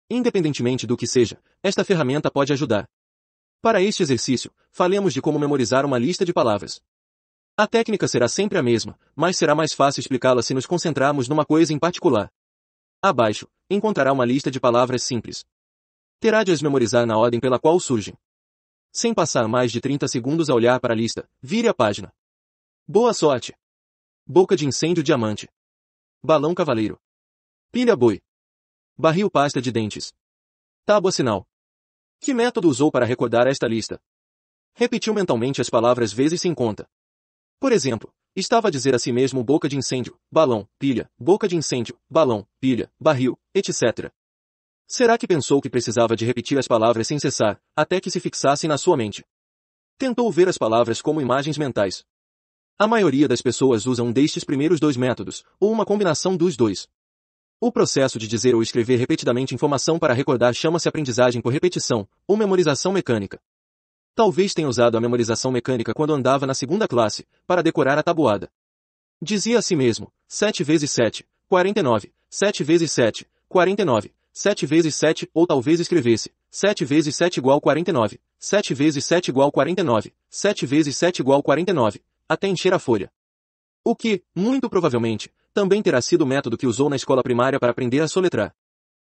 Independentemente do que seja, esta ferramenta pode ajudar. Para este exercício, falemos de como memorizar uma lista de palavras. A técnica será sempre a mesma, mas será mais fácil explicá-la se nos concentrarmos numa coisa em particular. Abaixo, encontrará uma lista de palavras simples. Terá de as memorizar na ordem pela qual surgem. Sem passar mais de 30 segundos a olhar para a lista, vire a página. Boa sorte! Boca de incêndio diamante. Balão cavaleiro. Pilha boi. Barril pasta de dentes. Tábua sinal. Que método usou para recordar esta lista? Repetiu mentalmente as palavras vezes sem conta. Por exemplo, estava a dizer a si mesmo boca de incêndio, balão, pilha, boca de incêndio, balão, pilha, barril, etc. Será que pensou que precisava de repetir as palavras sem cessar, até que se fixassem na sua mente? Tentou ver as palavras como imagens mentais. A maioria das pessoas usa um destes primeiros dois métodos, ou uma combinação dos dois. O processo de dizer ou escrever repetidamente informação para recordar chama-se aprendizagem por repetição, ou memorização mecânica. Talvez tenha usado a memorização mecânica quando andava na segunda classe, para decorar a tabuada. Dizia a si mesmo, 7 vezes 7, 49, 7 vezes 7, 49, 7 vezes 7, ou talvez escrevesse, 7 vezes 7 igual 49, 7 vezes 7 igual 49, 7 vezes 7 igual 49, até encher a folha. O que, muito provavelmente, também terá sido o método que usou na escola primária para aprender a soletrar.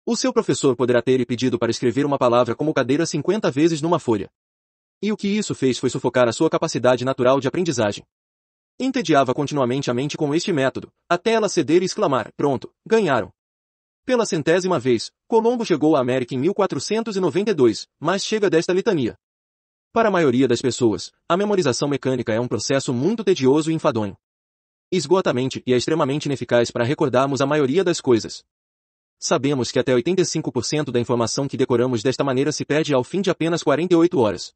O seu professor poderá ter lhe pedido para escrever uma palavra como cadeira 50 vezes numa folha. E o que isso fez foi sufocar a sua capacidade natural de aprendizagem. Entediava continuamente a mente com este método, até ela ceder e exclamar, pronto, ganharam. Pela centésima vez, Colombo chegou à América em 1492, mas chega desta litania. Para a maioria das pessoas, a memorização mecânica é um processo muito tedioso e enfadonho. Esgota a mente e é extremamente ineficaz para recordarmos a maioria das coisas. Sabemos que até 85% da informação que decoramos desta maneira se perde ao fim de apenas 48 horas.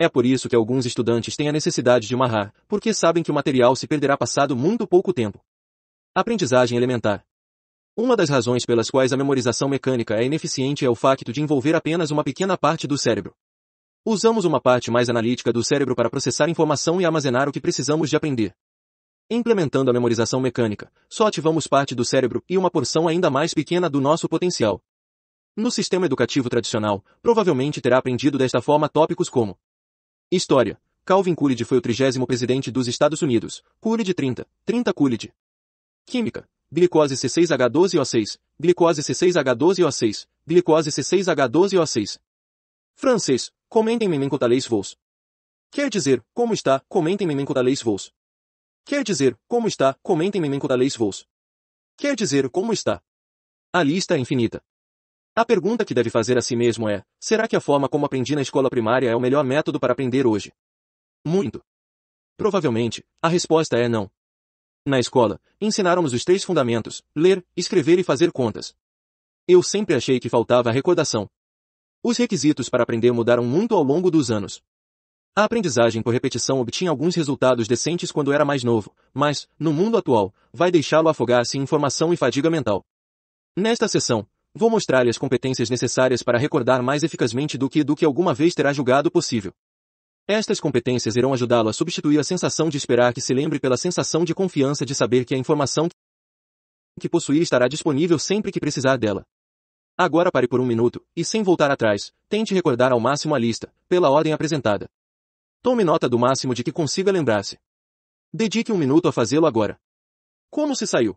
É por isso que alguns estudantes têm a necessidade de marrar, porque sabem que o material se perderá passado muito pouco tempo. Aprendizagem elementar. Uma das razões pelas quais a memorização mecânica é ineficiente é o facto de envolver apenas uma pequena parte do cérebro. Usamos uma parte mais analítica do cérebro para processar informação e armazenar o que precisamos de aprender. Implementando a memorização mecânica, só ativamos parte do cérebro e uma porção ainda mais pequena do nosso potencial. No sistema educativo tradicional, provavelmente terá aprendido desta forma tópicos como História. Calvin Coolidge foi o trigésimo presidente dos Estados Unidos. Coolidge 30. 30 Coolidge. Química glicose C6H12O6, glicose C6H12O6, glicose C6H12O6. Francês, comentem-me mencotalês vols. Quer dizer, como está, comentem-me mencotalês vols. Quer dizer, como está, comentem-me mencotalês vols. Quer dizer, como está. A lista é infinita. A pergunta que deve fazer a si mesmo é, será que a forma como aprendi na escola primária é o melhor método para aprender hoje? Muito. Provavelmente, a resposta é não. Na escola, ensinaram-nos os três fundamentos, ler, escrever e fazer contas. Eu sempre achei que faltava recordação. Os requisitos para aprender mudaram muito ao longo dos anos. A aprendizagem por repetição obtinha alguns resultados decentes quando era mais novo, mas, no mundo atual, vai deixá-lo afogar-se em informação e fadiga mental. Nesta sessão, vou mostrar-lhe as competências necessárias para recordar mais eficazmente do que do que alguma vez terá julgado possível. Estas competências irão ajudá-lo a substituir a sensação de esperar que se lembre pela sensação de confiança de saber que a informação que possuir estará disponível sempre que precisar dela. Agora pare por um minuto, e sem voltar atrás, tente recordar ao máximo a lista, pela ordem apresentada. Tome nota do máximo de que consiga lembrar-se. Dedique um minuto a fazê-lo agora. Como se saiu?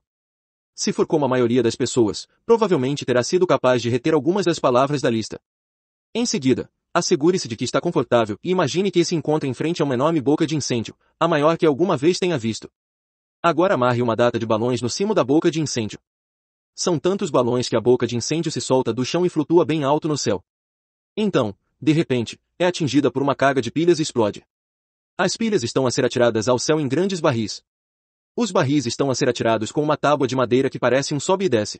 Se for como a maioria das pessoas, provavelmente terá sido capaz de reter algumas das palavras da lista. Em seguida, Assegure-se de que está confortável e imagine que se encontra em frente a uma enorme boca de incêndio, a maior que alguma vez tenha visto. Agora amarre uma data de balões no cimo da boca de incêndio. São tantos balões que a boca de incêndio se solta do chão e flutua bem alto no céu. Então, de repente, é atingida por uma carga de pilhas e explode. As pilhas estão a ser atiradas ao céu em grandes barris. Os barris estão a ser atirados com uma tábua de madeira que parece um sobe e desce.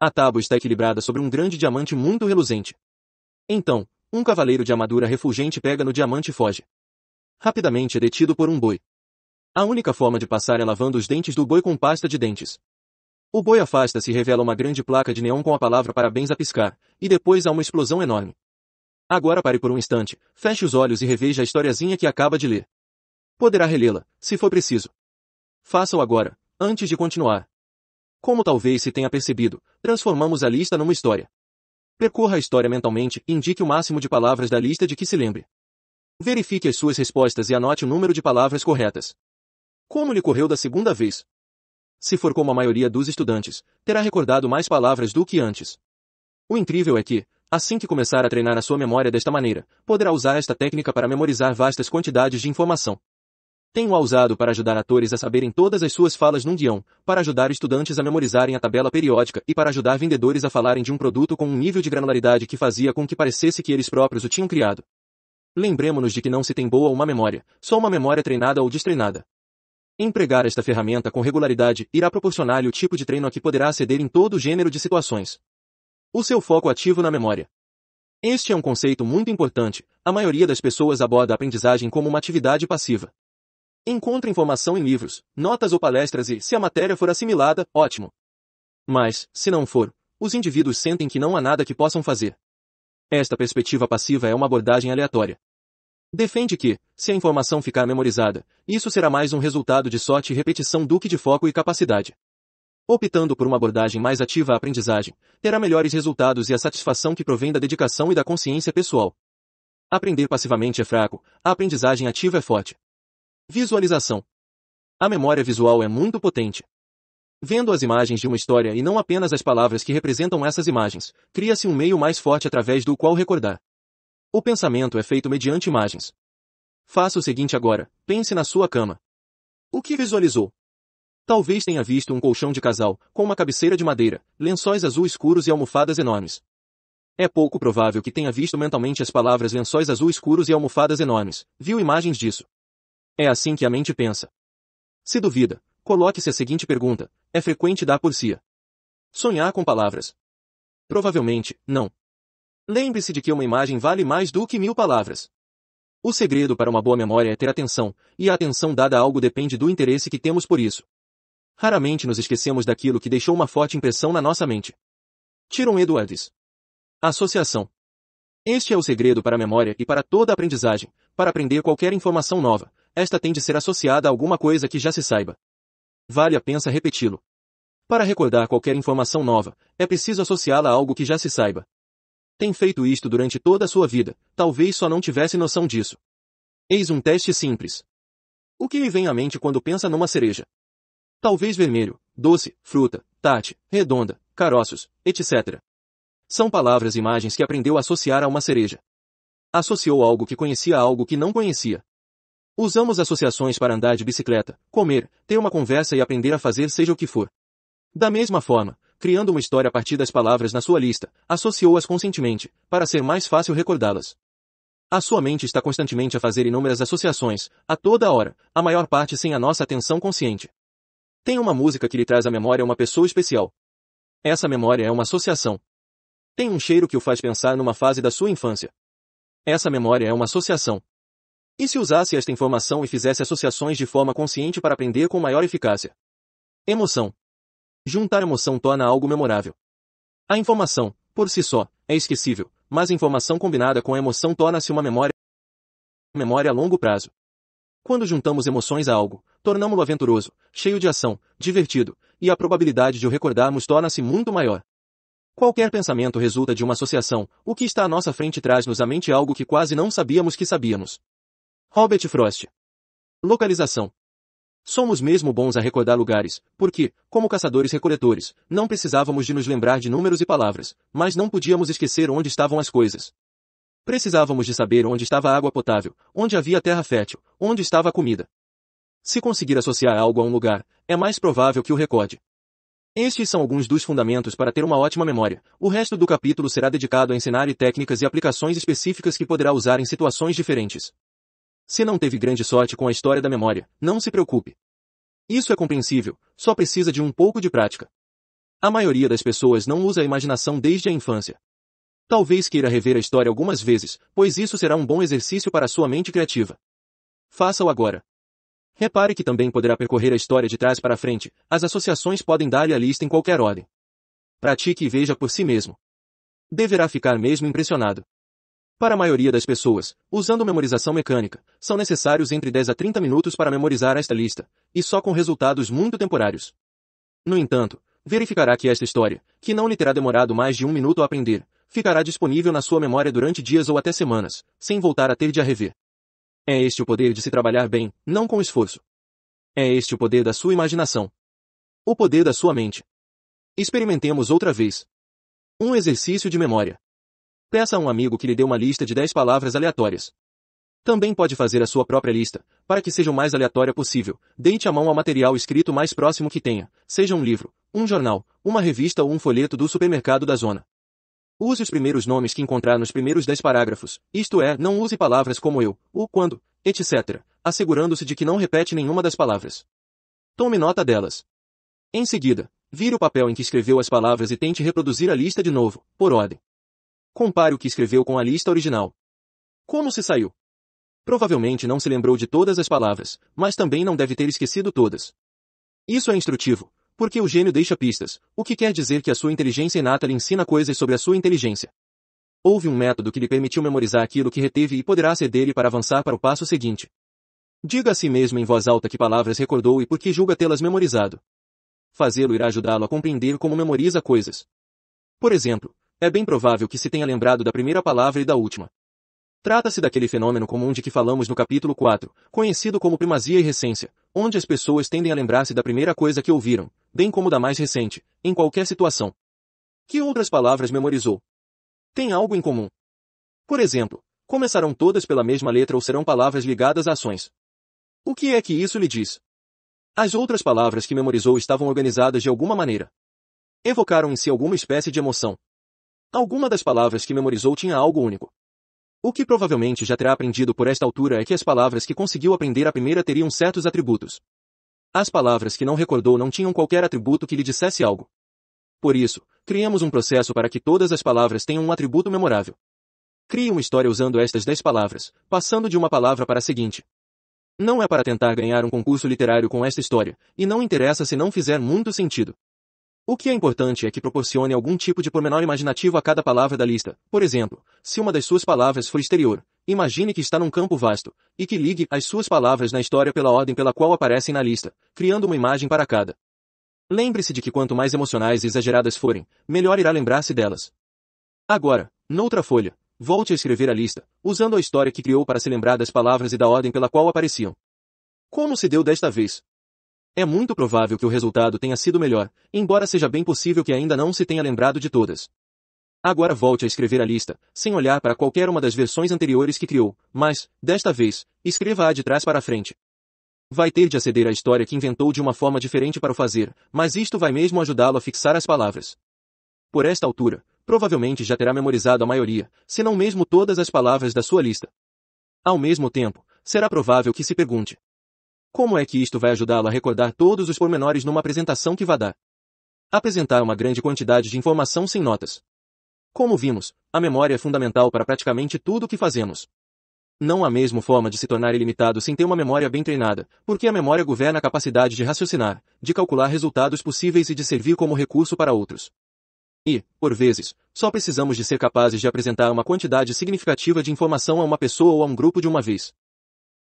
A tábua está equilibrada sobre um grande diamante muito reluzente. Então, um cavaleiro de armadura refulgente pega no diamante e foge. Rapidamente é detido por um boi. A única forma de passar é lavando os dentes do boi com pasta de dentes. O boi afasta-se e revela uma grande placa de neon com a palavra parabéns a piscar, e depois há uma explosão enorme. Agora pare por um instante, feche os olhos e reveja a historiazinha que acaba de ler. Poderá relê-la, se for preciso. Faça-o agora, antes de continuar. Como talvez se tenha percebido, transformamos a lista numa história. Percorra a história mentalmente e indique o máximo de palavras da lista de que se lembre. Verifique as suas respostas e anote o número de palavras corretas. Como lhe correu da segunda vez? Se for como a maioria dos estudantes, terá recordado mais palavras do que antes. O incrível é que, assim que começar a treinar a sua memória desta maneira, poderá usar esta técnica para memorizar vastas quantidades de informação. Tenho-a usado para ajudar atores a saberem todas as suas falas num guião, para ajudar estudantes a memorizarem a tabela periódica e para ajudar vendedores a falarem de um produto com um nível de granularidade que fazia com que parecesse que eles próprios o tinham criado. Lembremos-nos de que não se tem boa ou má memória, só uma memória treinada ou destreinada. Empregar esta ferramenta com regularidade irá proporcionar-lhe o tipo de treino a que poderá aceder em todo gênero de situações. O seu foco ativo na memória. Este é um conceito muito importante. A maioria das pessoas aborda a aprendizagem como uma atividade passiva. Encontre informação em livros, notas ou palestras e, se a matéria for assimilada, ótimo. Mas, se não for, os indivíduos sentem que não há nada que possam fazer. Esta perspectiva passiva é uma abordagem aleatória. Defende que, se a informação ficar memorizada, isso será mais um resultado de sorte e repetição do que de foco e capacidade. Optando por uma abordagem mais ativa à aprendizagem, terá melhores resultados e a satisfação que provém da dedicação e da consciência pessoal. Aprender passivamente é fraco, a aprendizagem ativa é forte. Visualização. A memória visual é muito potente. Vendo as imagens de uma história e não apenas as palavras que representam essas imagens, cria-se um meio mais forte através do qual recordar. O pensamento é feito mediante imagens. Faça o seguinte agora, pense na sua cama. O que visualizou? Talvez tenha visto um colchão de casal, com uma cabeceira de madeira, lençóis azul escuros e almofadas enormes. É pouco provável que tenha visto mentalmente as palavras lençóis azul escuros e almofadas enormes, viu imagens disso. É assim que a mente pensa. Se duvida, coloque-se a seguinte pergunta, é frequente dar por si. Sonhar com palavras. Provavelmente, não. Lembre-se de que uma imagem vale mais do que mil palavras. O segredo para uma boa memória é ter atenção, e a atenção dada a algo depende do interesse que temos por isso. Raramente nos esquecemos daquilo que deixou uma forte impressão na nossa mente. Tiram Edwards. Associação. Este é o segredo para a memória e para toda a aprendizagem, para aprender qualquer informação nova, esta tem de ser associada a alguma coisa que já se saiba. Vale a pena repeti-lo. Para recordar qualquer informação nova, é preciso associá-la a algo que já se saiba. Tem feito isto durante toda a sua vida, talvez só não tivesse noção disso. Eis um teste simples. O que lhe vem à mente quando pensa numa cereja? Talvez vermelho, doce, fruta, tate, redonda, caroços, etc. São palavras e imagens que aprendeu a associar a uma cereja. Associou algo que conhecia a algo que não conhecia. Usamos associações para andar de bicicleta, comer, ter uma conversa e aprender a fazer seja o que for. Da mesma forma, criando uma história a partir das palavras na sua lista, associou-as conscientemente, para ser mais fácil recordá-las. A sua mente está constantemente a fazer inúmeras associações, a toda hora, a maior parte sem a nossa atenção consciente. Tem uma música que lhe traz à memória uma pessoa especial. Essa memória é uma associação. Tem um cheiro que o faz pensar numa fase da sua infância. Essa memória é uma associação. E se usasse esta informação e fizesse associações de forma consciente para aprender com maior eficácia? Emoção. Juntar emoção torna algo memorável. A informação, por si só, é esquecível, mas informação combinada com a emoção torna-se uma memória memória a longo prazo. Quando juntamos emoções a algo, tornamos-lo aventuroso, cheio de ação, divertido, e a probabilidade de o recordarmos torna-se muito maior. Qualquer pensamento resulta de uma associação, o que está à nossa frente traz-nos à mente algo que quase não sabíamos que sabíamos. Robert Frost. Localização. Somos mesmo bons a recordar lugares, porque, como caçadores-recoletores, não precisávamos de nos lembrar de números e palavras, mas não podíamos esquecer onde estavam as coisas. Precisávamos de saber onde estava a água potável, onde havia terra fértil, onde estava a comida. Se conseguir associar algo a um lugar, é mais provável que o recorde. Estes são alguns dos fundamentos para ter uma ótima memória. O resto do capítulo será dedicado a ensinar e técnicas e aplicações específicas que poderá usar em situações diferentes. Se não teve grande sorte com a história da memória, não se preocupe. Isso é compreensível, só precisa de um pouco de prática. A maioria das pessoas não usa a imaginação desde a infância. Talvez queira rever a história algumas vezes, pois isso será um bom exercício para sua mente criativa. Faça-o agora. Repare que também poderá percorrer a história de trás para frente, as associações podem dar-lhe a lista em qualquer ordem. Pratique e veja por si mesmo. Deverá ficar mesmo impressionado. Para a maioria das pessoas, usando memorização mecânica, são necessários entre 10 a 30 minutos para memorizar esta lista, e só com resultados muito temporários. No entanto, verificará que esta história, que não lhe terá demorado mais de um minuto a aprender, ficará disponível na sua memória durante dias ou até semanas, sem voltar a ter de a rever. É este o poder de se trabalhar bem, não com esforço. É este o poder da sua imaginação. O poder da sua mente. Experimentemos outra vez. Um exercício de memória. Peça a um amigo que lhe dê uma lista de 10 palavras aleatórias. Também pode fazer a sua própria lista, para que seja o mais aleatória possível. Deite a mão ao material escrito mais próximo que tenha, seja um livro, um jornal, uma revista ou um folheto do supermercado da zona. Use os primeiros nomes que encontrar nos primeiros 10 parágrafos, isto é, não use palavras como eu, o quando, etc., assegurando-se de que não repete nenhuma das palavras. Tome nota delas. Em seguida, vire o papel em que escreveu as palavras e tente reproduzir a lista de novo, por ordem. Compare o que escreveu com a lista original. Como se saiu? Provavelmente não se lembrou de todas as palavras, mas também não deve ter esquecido todas. Isso é instrutivo, porque o gênio deixa pistas, o que quer dizer que a sua inteligência inata lhe ensina coisas sobre a sua inteligência. Houve um método que lhe permitiu memorizar aquilo que reteve e poderá ser dele para avançar para o passo seguinte. Diga a si mesmo em voz alta que palavras recordou e por que julga tê-las memorizado. Fazê-lo irá ajudá-lo a compreender como memoriza coisas. Por exemplo, é bem provável que se tenha lembrado da primeira palavra e da última. Trata-se daquele fenômeno comum de que falamos no capítulo 4, conhecido como primazia e recência, onde as pessoas tendem a lembrar-se da primeira coisa que ouviram, bem como da mais recente, em qualquer situação. Que outras palavras memorizou? Tem algo em comum. Por exemplo, começarão todas pela mesma letra ou serão palavras ligadas a ações. O que é que isso lhe diz? As outras palavras que memorizou estavam organizadas de alguma maneira. Evocaram em si alguma espécie de emoção, Alguma das palavras que memorizou tinha algo único. O que provavelmente já terá aprendido por esta altura é que as palavras que conseguiu aprender a primeira teriam certos atributos. As palavras que não recordou não tinham qualquer atributo que lhe dissesse algo. Por isso, criamos um processo para que todas as palavras tenham um atributo memorável. Crie uma história usando estas 10 palavras, passando de uma palavra para a seguinte. Não é para tentar ganhar um concurso literário com esta história, e não interessa se não fizer muito sentido. O que é importante é que proporcione algum tipo de pormenor imaginativo a cada palavra da lista. Por exemplo, se uma das suas palavras for exterior, imagine que está num campo vasto, e que ligue as suas palavras na história pela ordem pela qual aparecem na lista, criando uma imagem para cada. Lembre-se de que quanto mais emocionais e exageradas forem, melhor irá lembrar-se delas. Agora, noutra folha, volte a escrever a lista, usando a história que criou para se lembrar das palavras e da ordem pela qual apareciam. Como se deu desta vez? É muito provável que o resultado tenha sido melhor, embora seja bem possível que ainda não se tenha lembrado de todas. Agora volte a escrever a lista, sem olhar para qualquer uma das versões anteriores que criou, mas, desta vez, escreva-a de trás para frente. Vai ter de aceder à história que inventou de uma forma diferente para o fazer, mas isto vai mesmo ajudá-lo a fixar as palavras. Por esta altura, provavelmente já terá memorizado a maioria, se não mesmo todas as palavras da sua lista. Ao mesmo tempo, será provável que se pergunte: como é que isto vai ajudá-lo a recordar todos os pormenores numa apresentação que vá dar? Apresentar uma grande quantidade de informação sem notas. Como vimos, a memória é fundamental para praticamente tudo o que fazemos. Não há mesmo forma de se tornar ilimitado sem ter uma memória bem treinada, porque a memória governa a capacidade de raciocinar, de calcular resultados possíveis e de servir como recurso para outros. E, por vezes, só precisamos de ser capazes de apresentar uma quantidade significativa de informação a uma pessoa ou a um grupo de uma vez.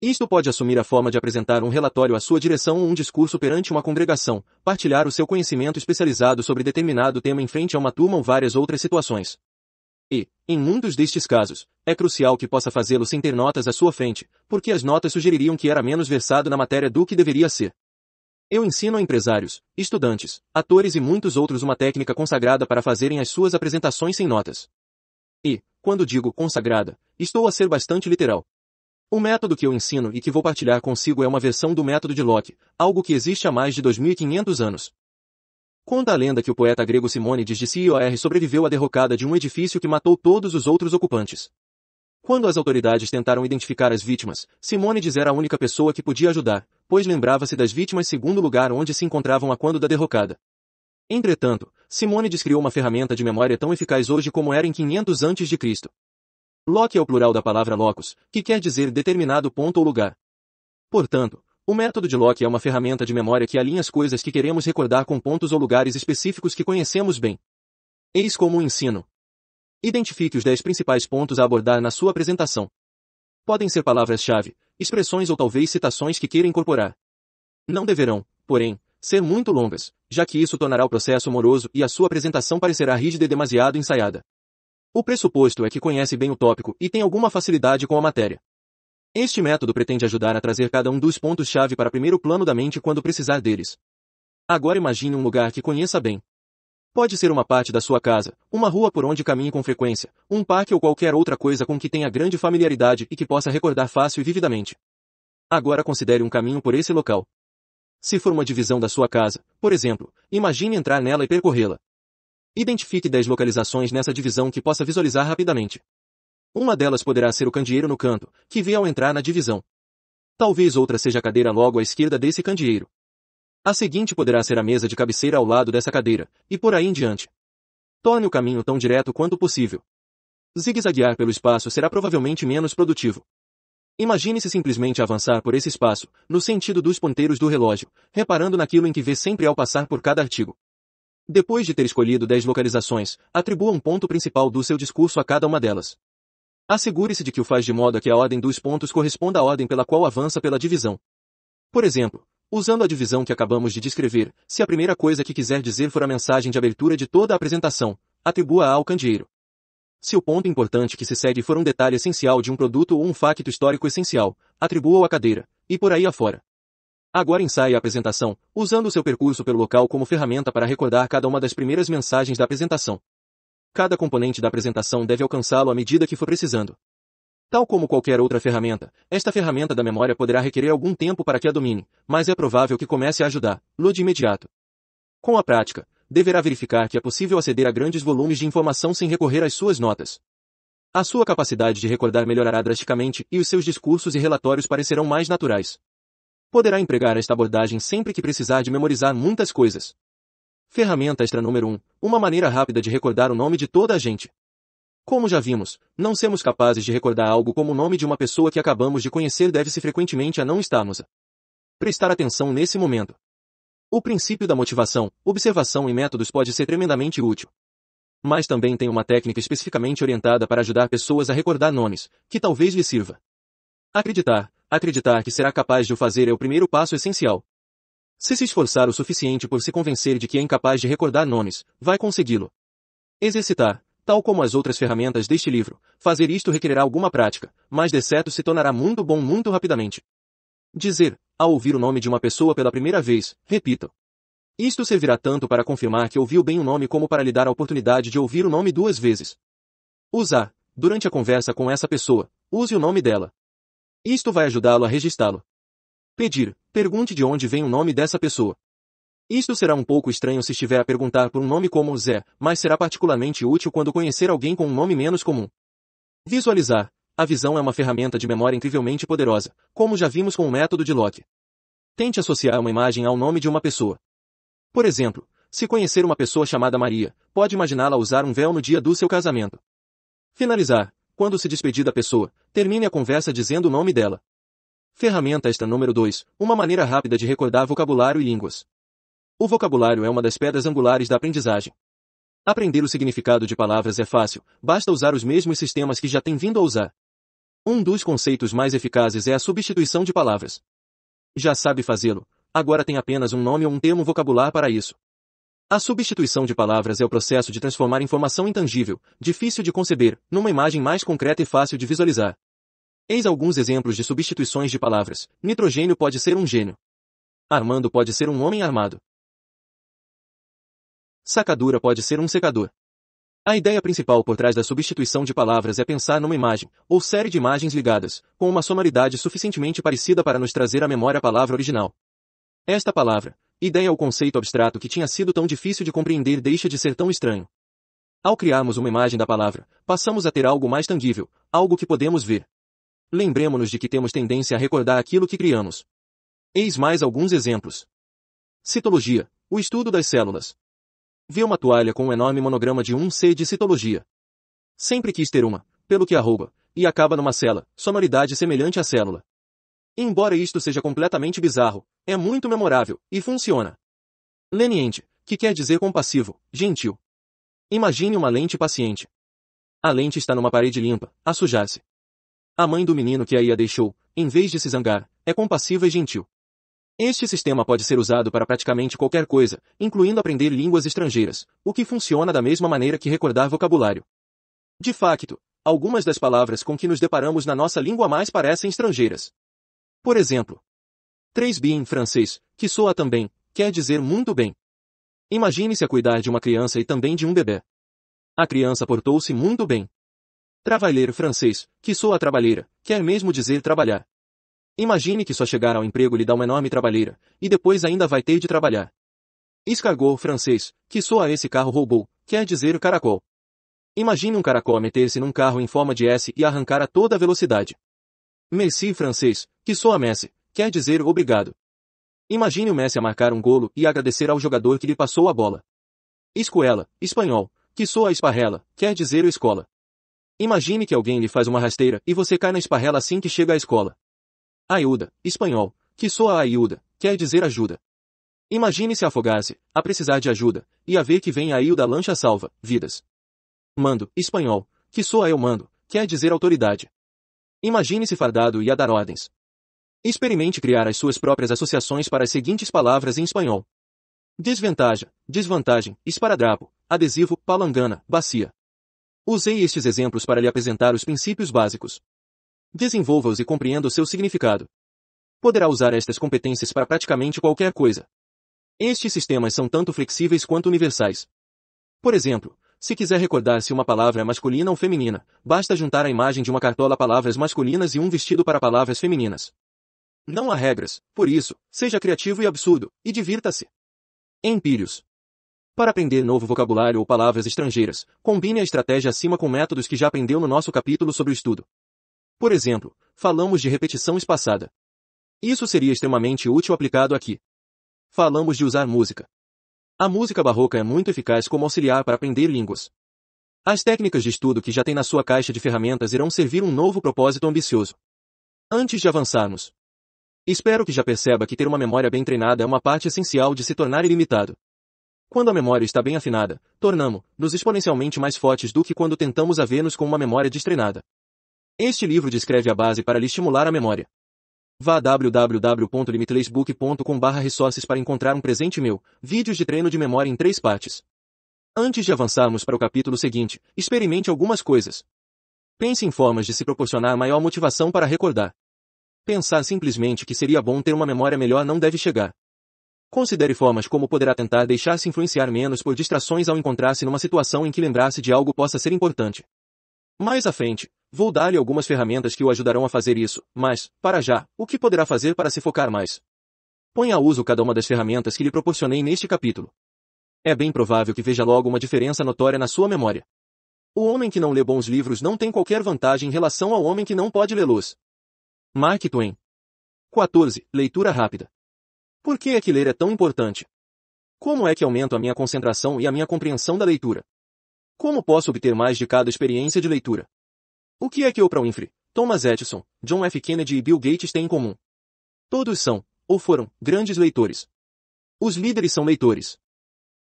Isto pode assumir a forma de apresentar um relatório à sua direção ou um discurso perante uma congregação, partilhar o seu conhecimento especializado sobre determinado tema em frente a uma turma ou várias outras situações. E, em muitos destes casos, é crucial que possa fazê-lo sem ter notas à sua frente, porque as notas sugeririam que era menos versado na matéria do que deveria ser. Eu ensino a empresários, estudantes, atores e muitos outros uma técnica consagrada para fazerem as suas apresentações sem notas. E, quando digo consagrada, estou a ser bastante literal, o método que eu ensino e que vou partilhar consigo é uma versão do método de Locke, algo que existe há mais de 2500 anos. Conta a lenda que o poeta grego Simônides de Cior sobreviveu à derrocada de um edifício que matou todos os outros ocupantes. Quando as autoridades tentaram identificar as vítimas, Simônides era a única pessoa que podia ajudar, pois lembrava-se das vítimas segundo lugar onde se encontravam a quando da derrocada. Entretanto, Simônides criou uma ferramenta de memória tão eficaz hoje como era em 500 a.C. Loc é o plural da palavra locus, que quer dizer determinado ponto ou lugar. Portanto, o método de Locke é uma ferramenta de memória que alinha as coisas que queremos recordar com pontos ou lugares específicos que conhecemos bem. Eis como o ensino. Identifique os 10 principais pontos a abordar na sua apresentação. Podem ser palavras-chave, expressões ou talvez citações que queira incorporar. Não deverão, porém, ser muito longas, já que isso tornará o processo moroso e a sua apresentação parecerá rígida e demasiado ensaiada. O pressuposto é que conhece bem o tópico e tem alguma facilidade com a matéria. Este método pretende ajudar a trazer cada um dos pontos-chave para primeiro plano da mente quando precisar deles. Agora imagine um lugar que conheça bem. Pode ser uma parte da sua casa, uma rua por onde caminhe com frequência, um parque ou qualquer outra coisa com que tenha grande familiaridade e que possa recordar fácil e vividamente. Agora considere um caminho por esse local. Se for uma divisão da sua casa, por exemplo, imagine entrar nela e percorrê-la. Identifique 10 localizações nessa divisão que possa visualizar rapidamente. Uma delas poderá ser o candeeiro no canto, que vê ao entrar na divisão. Talvez outra seja a cadeira logo à esquerda desse candeeiro. A seguinte poderá ser a mesa de cabeceira ao lado dessa cadeira, e por aí em diante. Torne o caminho tão direto quanto possível. Zigue-zaguear pelo espaço será provavelmente menos produtivo. Imagine-se simplesmente avançar por esse espaço, no sentido dos ponteiros do relógio, reparando naquilo em que vê sempre ao passar por cada artigo. Depois de ter escolhido dez localizações, atribua um ponto principal do seu discurso a cada uma delas. Assegure-se de que o faz de modo a que a ordem dos pontos corresponda à ordem pela qual avança pela divisão. Por exemplo, usando a divisão que acabamos de descrever, se a primeira coisa que quiser dizer for a mensagem de abertura de toda a apresentação, atribua-a ao candeeiro. Se o ponto importante que se segue for um detalhe essencial de um produto ou um facto histórico essencial, atribua-o à cadeira, e por aí afora. Agora ensaie a apresentação, usando seu percurso pelo local como ferramenta para recordar cada uma das primeiras mensagens da apresentação. Cada componente da apresentação deve alcançá-lo à medida que for precisando. Tal como qualquer outra ferramenta, esta ferramenta da memória poderá requerer algum tempo para que a domine, mas é provável que comece a ajudar lo de imediato. Com a prática, deverá verificar que é possível aceder a grandes volumes de informação sem recorrer às suas notas. A sua capacidade de recordar melhorará drasticamente e os seus discursos e relatórios parecerão mais naturais. Poderá empregar esta abordagem sempre que precisar de memorizar muitas coisas. Ferramenta extra número 1. Uma maneira rápida de recordar o nome de toda a gente. Como já vimos, não sermos capazes de recordar algo como o nome de uma pessoa que acabamos de conhecer deve-se frequentemente a não estarmos a prestar atenção nesse momento. O princípio da motivação, observação e métodos pode ser tremendamente útil. Mas também tem uma técnica especificamente orientada para ajudar pessoas a recordar nomes, que talvez lhe sirva. Acreditar, acreditar que será capaz de o fazer é o primeiro passo essencial. Se se esforçar o suficiente por se convencer de que é incapaz de recordar nomes, vai consegui-lo. Exercitar, tal como as outras ferramentas deste livro, fazer isto requererá alguma prática, mas de certo se tornará muito bom muito rapidamente. Dizer, ao ouvir o nome de uma pessoa pela primeira vez, repita. Isto servirá tanto para confirmar que ouviu bem o nome como para lhe dar a oportunidade de ouvir o nome duas vezes. Usar, durante a conversa com essa pessoa, use o nome dela. Isto vai ajudá-lo a registá lo Pedir. Pergunte de onde vem o nome dessa pessoa. Isto será um pouco estranho se estiver a perguntar por um nome como Zé, mas será particularmente útil quando conhecer alguém com um nome menos comum. Visualizar. A visão é uma ferramenta de memória incrivelmente poderosa, como já vimos com o método de Locke. Tente associar uma imagem ao nome de uma pessoa. Por exemplo, se conhecer uma pessoa chamada Maria, pode imaginá-la usar um véu no dia do seu casamento. Finalizar quando se despedir da pessoa, termine a conversa dizendo o nome dela. Ferramenta esta número 2, uma maneira rápida de recordar vocabulário e línguas. O vocabulário é uma das pedras angulares da aprendizagem. Aprender o significado de palavras é fácil, basta usar os mesmos sistemas que já tem vindo a usar. Um dos conceitos mais eficazes é a substituição de palavras. Já sabe fazê-lo, agora tem apenas um nome ou um termo vocabular para isso. A substituição de palavras é o processo de transformar informação intangível, difícil de conceber, numa imagem mais concreta e fácil de visualizar. Eis alguns exemplos de substituições de palavras. Nitrogênio pode ser um gênio. Armando pode ser um homem armado. Sacadura pode ser um secador. A ideia principal por trás da substituição de palavras é pensar numa imagem, ou série de imagens ligadas, com uma sonoridade suficientemente parecida para nos trazer à memória a palavra original. Esta palavra, Ideia ou conceito abstrato que tinha sido tão difícil de compreender deixa de ser tão estranho. Ao criarmos uma imagem da palavra, passamos a ter algo mais tangível, algo que podemos ver. Lembremos-nos de que temos tendência a recordar aquilo que criamos. Eis mais alguns exemplos. Citologia, o estudo das células. Vi uma toalha com um enorme monograma de um c de citologia. Sempre quis ter uma, pelo que arroba, e acaba numa cela, sonoridade semelhante à célula. Embora isto seja completamente bizarro, é muito memorável, e funciona. Leniente, que quer dizer compassivo, gentil. Imagine uma lente paciente. A lente está numa parede limpa, a sujar-se. A mãe do menino que aí a deixou, em vez de se zangar, é compassiva e gentil. Este sistema pode ser usado para praticamente qualquer coisa, incluindo aprender línguas estrangeiras, o que funciona da mesma maneira que recordar vocabulário. De facto, algumas das palavras com que nos deparamos na nossa língua mais parecem estrangeiras. Por exemplo, três bi em francês, que soa também, quer dizer muito bem. Imagine-se a cuidar de uma criança e também de um bebê. A criança portou-se muito bem. Travailleur francês, que soa trabalheira, quer mesmo dizer trabalhar. Imagine que só chegar ao emprego lhe dá uma enorme trabalheira, e depois ainda vai ter de trabalhar. Escargot francês, que soa esse carro roubou, quer dizer caracol. Imagine um caracol meter-se num carro em forma de S e arrancar a toda velocidade. Merci francês, que soa Messi, quer dizer obrigado. Imagine o Messi a marcar um golo e agradecer ao jogador que lhe passou a bola. Escuela, espanhol, que soa esparrela, quer dizer escola. Imagine que alguém lhe faz uma rasteira e você cai na esparrela assim que chega à escola. Ayuda espanhol, que soa ayuda, quer dizer ajuda. Imagine se afogasse, a precisar de ajuda, e a ver que vem aí o da lancha salva, vidas. Mando, espanhol, que soa eu mando, quer dizer autoridade. Imagine-se fardado e a dar ordens. Experimente criar as suas próprias associações para as seguintes palavras em espanhol. Desvantagem, desvantagem, esparadrapo, adesivo, palangana, bacia. Usei estes exemplos para lhe apresentar os princípios básicos. Desenvolva-os e compreenda o seu significado. Poderá usar estas competências para praticamente qualquer coisa. Estes sistemas são tanto flexíveis quanto universais. Por exemplo, se quiser recordar se uma palavra é masculina ou feminina, basta juntar a imagem de uma cartola palavras masculinas e um vestido para palavras femininas. Não há regras, por isso, seja criativo e absurdo, e divirta-se. Empírios. Para aprender novo vocabulário ou palavras estrangeiras, combine a estratégia acima com métodos que já aprendeu no nosso capítulo sobre o estudo. Por exemplo, falamos de repetição espaçada. Isso seria extremamente útil aplicado aqui. Falamos de usar música, a música barroca é muito eficaz como auxiliar para aprender línguas. As técnicas de estudo que já tem na sua caixa de ferramentas irão servir um novo propósito ambicioso. Antes de avançarmos, espero que já perceba que ter uma memória bem treinada é uma parte essencial de se tornar ilimitado. Quando a memória está bem afinada, tornamos-nos exponencialmente mais fortes do que quando tentamos haver-nos com uma memória destreinada. Este livro descreve a base para lhe estimular a memória. Vá a www.limitlessbook.com barra resources para encontrar um presente meu, vídeos de treino de memória em três partes. Antes de avançarmos para o capítulo seguinte, experimente algumas coisas. Pense em formas de se proporcionar maior motivação para recordar. Pensar simplesmente que seria bom ter uma memória melhor não deve chegar. Considere formas como poderá tentar deixar-se influenciar menos por distrações ao encontrar-se numa situação em que lembrar-se de algo possa ser importante. Mais à frente, Vou dar-lhe algumas ferramentas que o ajudarão a fazer isso, mas, para já, o que poderá fazer para se focar mais? Põe a uso cada uma das ferramentas que lhe proporcionei neste capítulo. É bem provável que veja logo uma diferença notória na sua memória. O homem que não lê bons livros não tem qualquer vantagem em relação ao homem que não pode lê-los. Mark Twain. 14. Leitura rápida. Por que é que ler é tão importante? Como é que aumento a minha concentração e a minha compreensão da leitura? Como posso obter mais de cada experiência de leitura? O que é que Oprah Winfrey, Thomas Edison, John F. Kennedy e Bill Gates têm em comum? Todos são, ou foram, grandes leitores. Os líderes são leitores.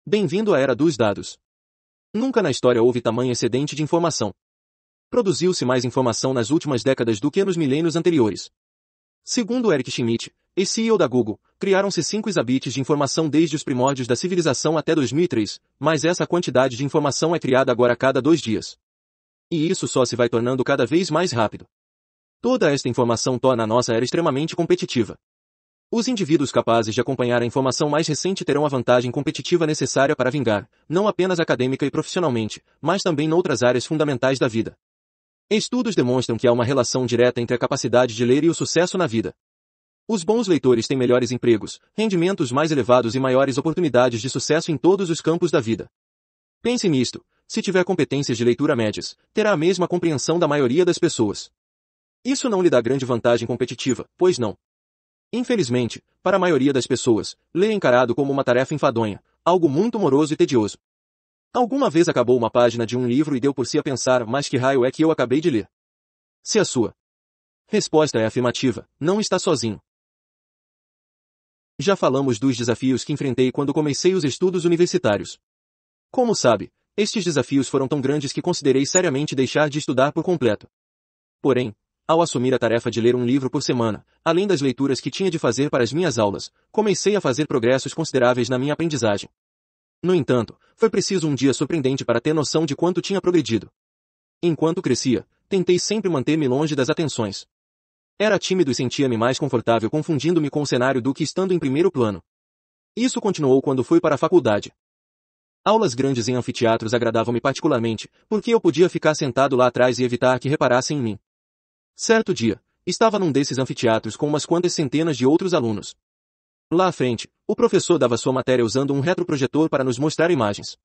Bem-vindo à era dos dados. Nunca na história houve tamanho excedente de informação. Produziu-se mais informação nas últimas décadas do que nos milênios anteriores. Segundo Eric Schmidt, ex-CEO da Google, criaram-se 5 exabytes de informação desde os primórdios da civilização até 2003, mas essa quantidade de informação é criada agora a cada dois dias. E isso só se vai tornando cada vez mais rápido. Toda esta informação torna a nossa era extremamente competitiva. Os indivíduos capazes de acompanhar a informação mais recente terão a vantagem competitiva necessária para vingar, não apenas acadêmica e profissionalmente, mas também noutras áreas fundamentais da vida. Estudos demonstram que há uma relação direta entre a capacidade de ler e o sucesso na vida. Os bons leitores têm melhores empregos, rendimentos mais elevados e maiores oportunidades de sucesso em todos os campos da vida. Pense nisto, se tiver competências de leitura médias, terá a mesma compreensão da maioria das pessoas. Isso não lhe dá grande vantagem competitiva, pois não. Infelizmente, para a maioria das pessoas, ler é encarado como uma tarefa enfadonha, algo muito moroso e tedioso. Alguma vez acabou uma página de um livro e deu por si a pensar, mas que raio é que eu acabei de ler? Se a sua resposta é afirmativa, não está sozinho. Já falamos dos desafios que enfrentei quando comecei os estudos universitários. Como sabe, estes desafios foram tão grandes que considerei seriamente deixar de estudar por completo. Porém, ao assumir a tarefa de ler um livro por semana, além das leituras que tinha de fazer para as minhas aulas, comecei a fazer progressos consideráveis na minha aprendizagem. No entanto, foi preciso um dia surpreendente para ter noção de quanto tinha progredido. Enquanto crescia, tentei sempre manter-me longe das atenções. Era tímido e sentia-me mais confortável confundindo-me com o cenário do que estando em primeiro plano. Isso continuou quando fui para a faculdade. Aulas grandes em anfiteatros agradavam-me particularmente, porque eu podia ficar sentado lá atrás e evitar que reparassem em mim. Certo dia, estava num desses anfiteatros com umas quantas centenas de outros alunos. Lá à frente, o professor dava sua matéria usando um retroprojetor para nos mostrar imagens.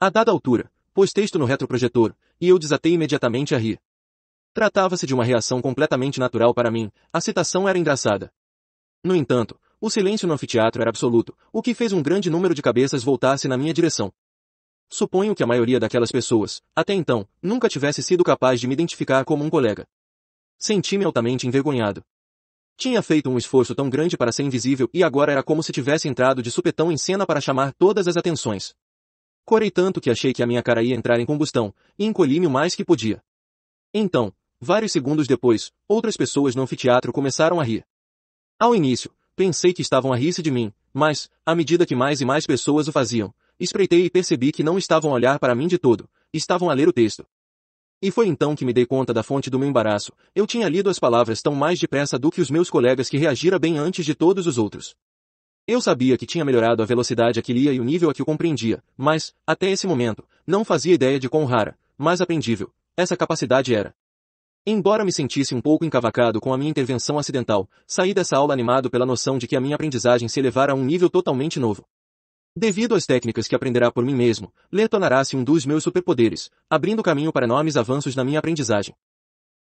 A dada altura, pôs texto no retroprojetor, e eu desatei imediatamente a rir. Tratava-se de uma reação completamente natural para mim, a citação era engraçada. No entanto, o silêncio no anfiteatro era absoluto, o que fez um grande número de cabeças voltar-se na minha direção. Suponho que a maioria daquelas pessoas, até então, nunca tivesse sido capaz de me identificar como um colega. Senti-me altamente envergonhado. Tinha feito um esforço tão grande para ser invisível e agora era como se tivesse entrado de supetão em cena para chamar todas as atenções. Corei tanto que achei que a minha cara ia entrar em combustão, e encolhi-me o mais que podia. Então, vários segundos depois, outras pessoas no anfiteatro começaram a rir. Ao início, Pensei que estavam a rir-se de mim, mas, à medida que mais e mais pessoas o faziam, espreitei e percebi que não estavam a olhar para mim de todo, estavam a ler o texto. E foi então que me dei conta da fonte do meu embaraço. Eu tinha lido as palavras tão mais depressa do que os meus colegas que reagira bem antes de todos os outros. Eu sabia que tinha melhorado a velocidade a que lia e o nível a que o compreendia, mas, até esse momento, não fazia ideia de quão rara, mas aprendível, essa capacidade era. Embora me sentisse um pouco encavacado com a minha intervenção acidental, saí dessa aula animado pela noção de que a minha aprendizagem se elevara a um nível totalmente novo. Devido às técnicas que aprenderá por mim mesmo, ler tornará-se um dos meus superpoderes, abrindo caminho para enormes avanços na minha aprendizagem.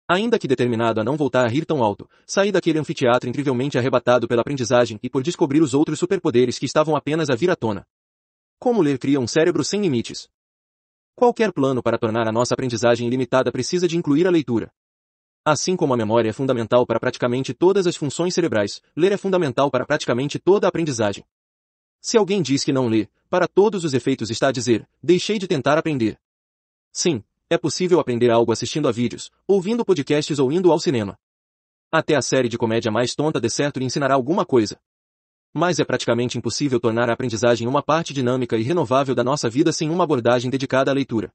Ainda que determinado a não voltar a rir tão alto, saí daquele anfiteatro incrivelmente arrebatado pela aprendizagem e por descobrir os outros superpoderes que estavam apenas a vir à tona. Como ler cria um cérebro sem limites. Qualquer plano para tornar a nossa aprendizagem ilimitada precisa de incluir a leitura. Assim como a memória é fundamental para praticamente todas as funções cerebrais, ler é fundamental para praticamente toda a aprendizagem. Se alguém diz que não lê, para todos os efeitos está a dizer, deixei de tentar aprender. Sim, é possível aprender algo assistindo a vídeos, ouvindo podcasts ou indo ao cinema. Até a série de comédia mais tonta de certo lhe ensinará alguma coisa. Mas é praticamente impossível tornar a aprendizagem uma parte dinâmica e renovável da nossa vida sem uma abordagem dedicada à leitura.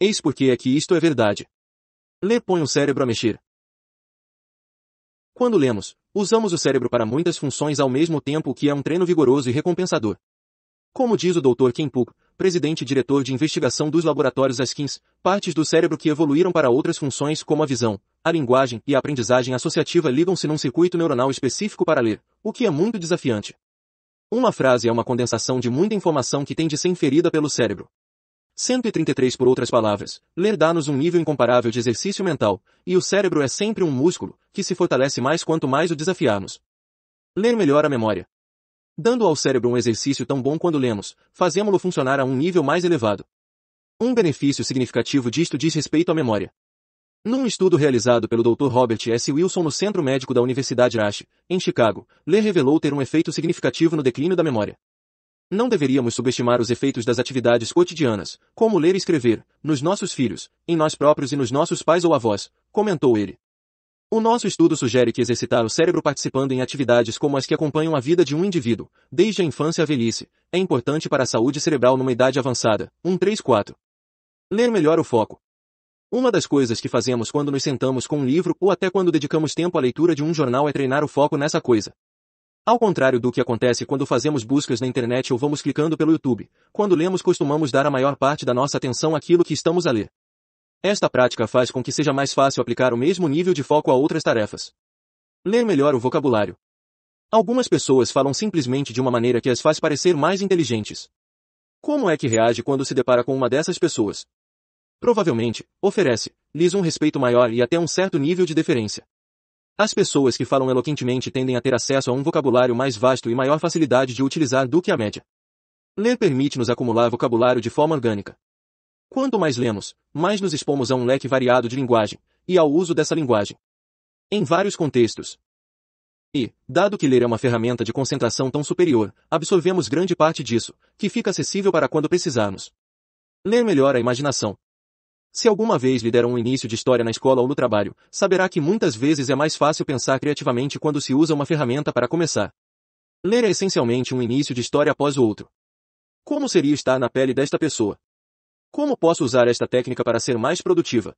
Eis porque é que isto é verdade. Ler põe o cérebro a mexer. Quando lemos, usamos o cérebro para muitas funções ao mesmo tempo que é um treino vigoroso e recompensador. Como diz o Dr. Ken Puk, presidente e diretor de investigação dos laboratórios Askins, partes do cérebro que evoluíram para outras funções como a visão, a linguagem e a aprendizagem associativa ligam-se num circuito neuronal específico para ler, o que é muito desafiante. Uma frase é uma condensação de muita informação que tem de ser inferida pelo cérebro. 133 Por outras palavras, ler dá-nos um nível incomparável de exercício mental, e o cérebro é sempre um músculo, que se fortalece mais quanto mais o desafiarmos. Ler melhora a memória. Dando ao cérebro um exercício tão bom quando lemos, fazemos-lo funcionar a um nível mais elevado. Um benefício significativo disto diz respeito à memória. Num estudo realizado pelo Dr. Robert S. Wilson no Centro Médico da Universidade Ash, em Chicago, ler revelou ter um efeito significativo no declínio da memória. Não deveríamos subestimar os efeitos das atividades cotidianas, como ler e escrever, nos nossos filhos, em nós próprios e nos nossos pais ou avós, comentou ele. O nosso estudo sugere que exercitar o cérebro participando em atividades como as que acompanham a vida de um indivíduo, desde a infância à velhice, é importante para a saúde cerebral numa idade avançada. 134. Ler melhor o foco. Uma das coisas que fazemos quando nos sentamos com um livro ou até quando dedicamos tempo à leitura de um jornal é treinar o foco nessa coisa. Ao contrário do que acontece quando fazemos buscas na internet ou vamos clicando pelo YouTube, quando lemos costumamos dar a maior parte da nossa atenção àquilo que estamos a ler. Esta prática faz com que seja mais fácil aplicar o mesmo nível de foco a outras tarefas. Ler melhor o vocabulário. Algumas pessoas falam simplesmente de uma maneira que as faz parecer mais inteligentes. Como é que reage quando se depara com uma dessas pessoas? Provavelmente, oferece-lhes um respeito maior e até um certo nível de deferência. As pessoas que falam eloquentemente tendem a ter acesso a um vocabulário mais vasto e maior facilidade de utilizar do que a média. Ler permite-nos acumular vocabulário de forma orgânica. Quanto mais lemos, mais nos expomos a um leque variado de linguagem, e ao uso dessa linguagem. Em vários contextos. E, dado que ler é uma ferramenta de concentração tão superior, absorvemos grande parte disso, que fica acessível para quando precisarmos. Ler melhora a imaginação, se alguma vez lhe deram um início de história na escola ou no trabalho, saberá que muitas vezes é mais fácil pensar criativamente quando se usa uma ferramenta para começar. Ler é essencialmente um início de história após o outro. Como seria estar na pele desta pessoa? Como posso usar esta técnica para ser mais produtiva?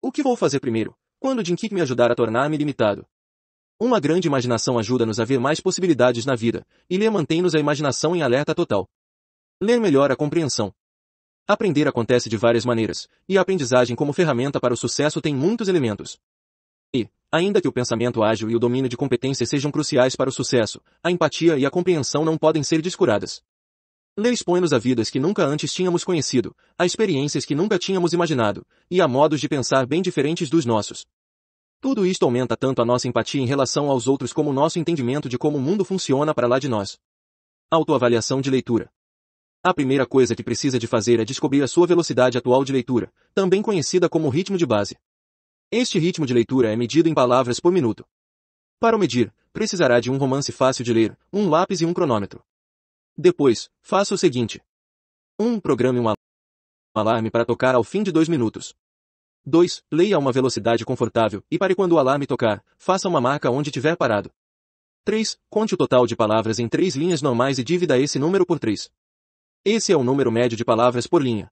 O que vou fazer primeiro? Quando Jim que me ajudar a tornar-me limitado? Uma grande imaginação ajuda-nos a ver mais possibilidades na vida, e ler mantém-nos a imaginação em alerta total. Ler melhora a compreensão. Aprender acontece de várias maneiras, e a aprendizagem como ferramenta para o sucesso tem muitos elementos. E, ainda que o pensamento ágil e o domínio de competências sejam cruciais para o sucesso, a empatia e a compreensão não podem ser descuradas. Lê expõe-nos a vidas que nunca antes tínhamos conhecido, a experiências que nunca tínhamos imaginado, e a modos de pensar bem diferentes dos nossos. Tudo isto aumenta tanto a nossa empatia em relação aos outros como o nosso entendimento de como o mundo funciona para lá de nós. Autoavaliação de leitura. A primeira coisa que precisa de fazer é descobrir a sua velocidade atual de leitura, também conhecida como ritmo de base. Este ritmo de leitura é medido em palavras por minuto. Para o medir, precisará de um romance fácil de ler, um lápis e um cronômetro. Depois, faça o seguinte. 1. Um, programe um alarme para tocar ao fim de dois minutos. 2. Leia a uma velocidade confortável e pare quando o alarme tocar, faça uma marca onde tiver parado. 3. Conte o total de palavras em três linhas normais e divida esse número por 3. Esse é o número médio de palavras por linha.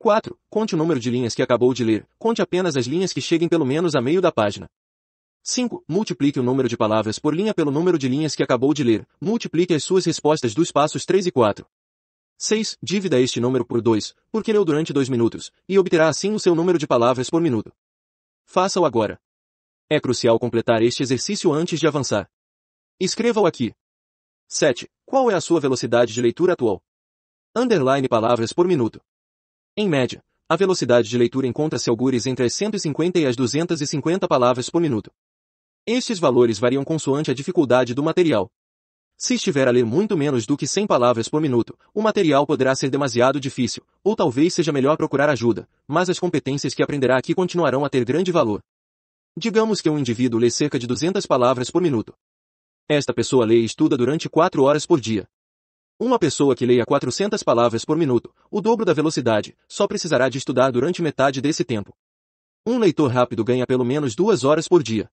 4. Conte o número de linhas que acabou de ler. Conte apenas as linhas que cheguem pelo menos a meio da página. 5. Multiplique o número de palavras por linha pelo número de linhas que acabou de ler. Multiplique as suas respostas dos passos 3 e 4. 6. Divida este número por 2, porque leu durante 2 minutos, e obterá assim o seu número de palavras por minuto. Faça-o agora. É crucial completar este exercício antes de avançar. Escreva-o aqui. 7. Qual é a sua velocidade de leitura atual? Underline palavras por minuto. Em média, a velocidade de leitura encontra-se algures entre as 150 e as 250 palavras por minuto. Estes valores variam consoante a dificuldade do material. Se estiver a ler muito menos do que 100 palavras por minuto, o material poderá ser demasiado difícil, ou talvez seja melhor procurar ajuda, mas as competências que aprenderá aqui continuarão a ter grande valor. Digamos que um indivíduo lê cerca de 200 palavras por minuto. Esta pessoa lê e estuda durante 4 horas por dia. Uma pessoa que leia 400 palavras por minuto, o dobro da velocidade, só precisará de estudar durante metade desse tempo. Um leitor rápido ganha pelo menos duas horas por dia.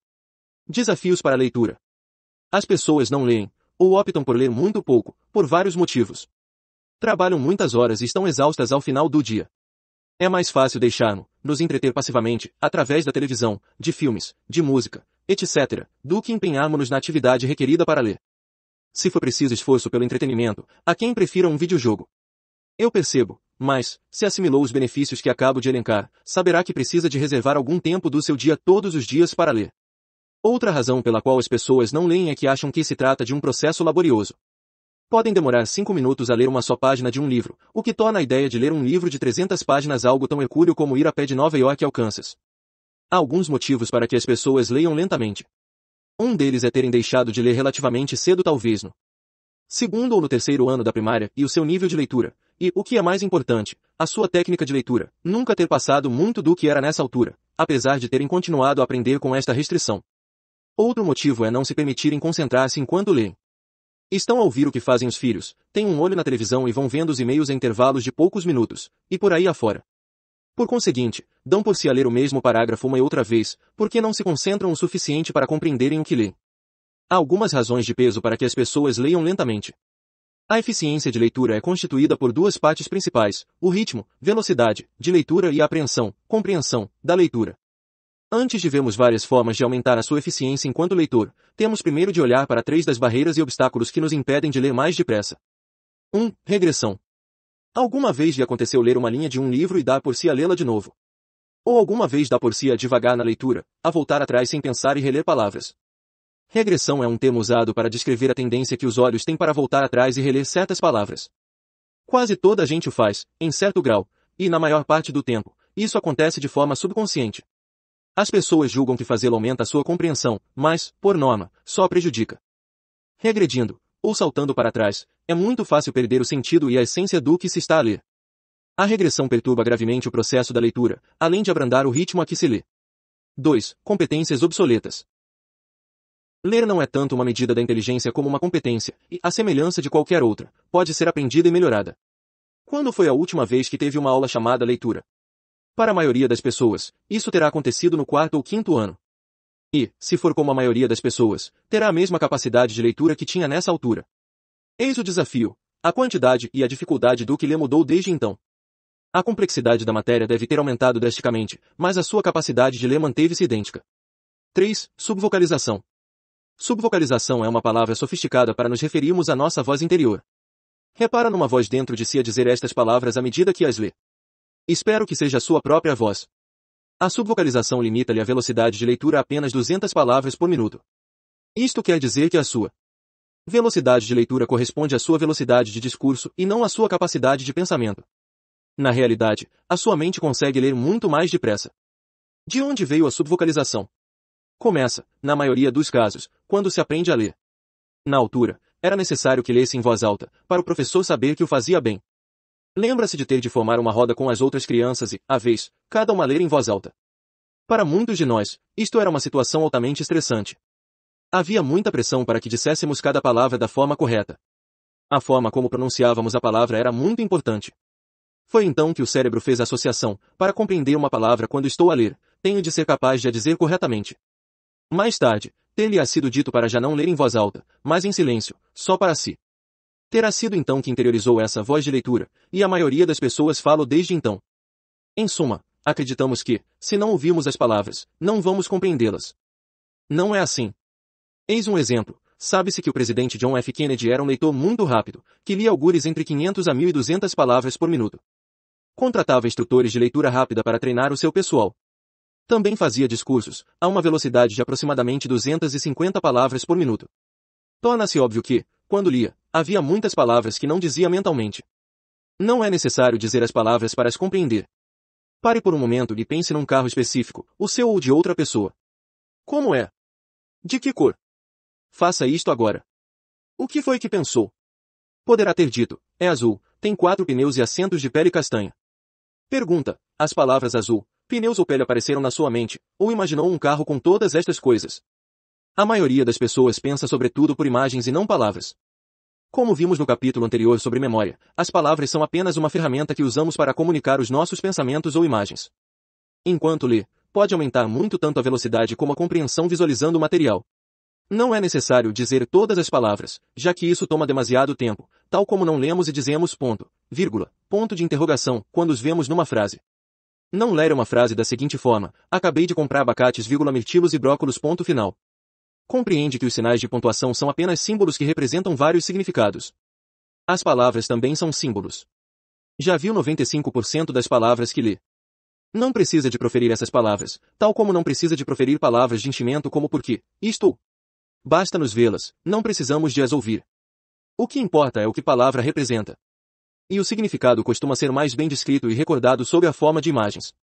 Desafios para a leitura. As pessoas não leem, ou optam por ler muito pouco, por vários motivos. Trabalham muitas horas e estão exaustas ao final do dia. É mais fácil deixar-nos nos entreter passivamente, através da televisão, de filmes, de música, etc., do que empenharmos-nos na atividade requerida para ler se for preciso esforço pelo entretenimento, a quem prefira um videojogo. Eu percebo, mas, se assimilou os benefícios que acabo de elencar, saberá que precisa de reservar algum tempo do seu dia todos os dias para ler. Outra razão pela qual as pessoas não leem é que acham que se trata de um processo laborioso. Podem demorar cinco minutos a ler uma só página de um livro, o que torna a ideia de ler um livro de 300 páginas algo tão hercúleo como ir a pé de Nova York ao Kansas. Há alguns motivos para que as pessoas leiam lentamente. Um deles é terem deixado de ler relativamente cedo talvez no segundo ou no terceiro ano da primária e o seu nível de leitura, e, o que é mais importante, a sua técnica de leitura, nunca ter passado muito do que era nessa altura, apesar de terem continuado a aprender com esta restrição. Outro motivo é não se permitirem concentrar-se enquanto leem. Estão a ouvir o que fazem os filhos, têm um olho na televisão e vão vendo os e-mails em intervalos de poucos minutos, e por aí afora. Por conseguinte, dão por si a ler o mesmo parágrafo uma e outra vez, porque não se concentram o suficiente para compreenderem o que lê. Há algumas razões de peso para que as pessoas leiam lentamente. A eficiência de leitura é constituída por duas partes principais, o ritmo, velocidade, de leitura e a apreensão, compreensão, da leitura. Antes de vermos várias formas de aumentar a sua eficiência enquanto leitor, temos primeiro de olhar para três das barreiras e obstáculos que nos impedem de ler mais depressa. 1. Um, regressão. Alguma vez lhe aconteceu ler uma linha de um livro e dar por si a lê-la de novo? Ou alguma vez dá por si a devagar na leitura, a voltar atrás sem pensar e reler palavras? Regressão é um termo usado para descrever a tendência que os olhos têm para voltar atrás e reler certas palavras. Quase toda a gente o faz, em certo grau, e na maior parte do tempo, isso acontece de forma subconsciente. As pessoas julgam que fazê-lo aumenta a sua compreensão, mas, por norma, só prejudica. Regredindo, ou saltando para trás, é muito fácil perder o sentido e a essência do que se está a ler. A regressão perturba gravemente o processo da leitura, além de abrandar o ritmo a que se lê. 2. Competências obsoletas. Ler não é tanto uma medida da inteligência como uma competência, e, à semelhança de qualquer outra, pode ser aprendida e melhorada. Quando foi a última vez que teve uma aula chamada leitura? Para a maioria das pessoas, isso terá acontecido no quarto ou quinto ano. E, se for como a maioria das pessoas, terá a mesma capacidade de leitura que tinha nessa altura. Eis o desafio, a quantidade e a dificuldade do que lê mudou desde então. A complexidade da matéria deve ter aumentado drasticamente, mas a sua capacidade de ler manteve-se idêntica. 3. Subvocalização. Subvocalização é uma palavra sofisticada para nos referirmos à nossa voz interior. Repara numa voz dentro de si a dizer estas palavras à medida que as lê. Espero que seja a sua própria voz. A subvocalização limita-lhe a velocidade de leitura a apenas 200 palavras por minuto. Isto quer dizer que a sua velocidade de leitura corresponde à sua velocidade de discurso e não à sua capacidade de pensamento. Na realidade, a sua mente consegue ler muito mais depressa. De onde veio a subvocalização? Começa, na maioria dos casos, quando se aprende a ler. Na altura, era necessário que lesse em voz alta, para o professor saber que o fazia bem. Lembra-se de ter de formar uma roda com as outras crianças e, à vez, cada uma ler em voz alta. Para muitos de nós, isto era uma situação altamente estressante. Havia muita pressão para que disséssemos cada palavra da forma correta. A forma como pronunciávamos a palavra era muito importante. Foi então que o cérebro fez a associação, para compreender uma palavra quando estou a ler, tenho de ser capaz de a dizer corretamente. Mais tarde, ter-lhe-á sido dito para já não ler em voz alta, mas em silêncio, só para si. Terá sido então que interiorizou essa voz de leitura, e a maioria das pessoas fala desde então. Em suma, acreditamos que, se não ouvirmos as palavras, não vamos compreendê-las. Não é assim. Eis um exemplo. Sabe-se que o presidente John F. Kennedy era um leitor muito rápido, que lia algures entre 500 a 1.200 palavras por minuto. Contratava instrutores de leitura rápida para treinar o seu pessoal. Também fazia discursos, a uma velocidade de aproximadamente 250 palavras por minuto. Torna-se óbvio que, quando lia, Havia muitas palavras que não dizia mentalmente. Não é necessário dizer as palavras para as compreender. Pare por um momento e pense num carro específico, o seu ou de outra pessoa. Como é? De que cor? Faça isto agora. O que foi que pensou? Poderá ter dito, é azul, tem quatro pneus e assentos de pele castanha. Pergunta, as palavras azul, pneus ou pele apareceram na sua mente, ou imaginou um carro com todas estas coisas? A maioria das pessoas pensa sobretudo por imagens e não palavras. Como vimos no capítulo anterior sobre memória, as palavras são apenas uma ferramenta que usamos para comunicar os nossos pensamentos ou imagens. Enquanto lê, pode aumentar muito tanto a velocidade como a compreensão visualizando o material. Não é necessário dizer todas as palavras, já que isso toma demasiado tempo, tal como não lemos e dizemos ponto, vírgula, ponto de interrogação, quando os vemos numa frase. Não ler uma frase da seguinte forma, acabei de comprar abacates, vírgula, mirtilos e brócolos, ponto final compreende que os sinais de pontuação são apenas símbolos que representam vários significados. As palavras também são símbolos. Já viu 95% das palavras que lê. Não precisa de proferir essas palavras, tal como não precisa de proferir palavras de enchimento como porque, isto. Basta nos vê-las, não precisamos de as ouvir. O que importa é o que palavra representa. E o significado costuma ser mais bem descrito e recordado sob a forma de imagens.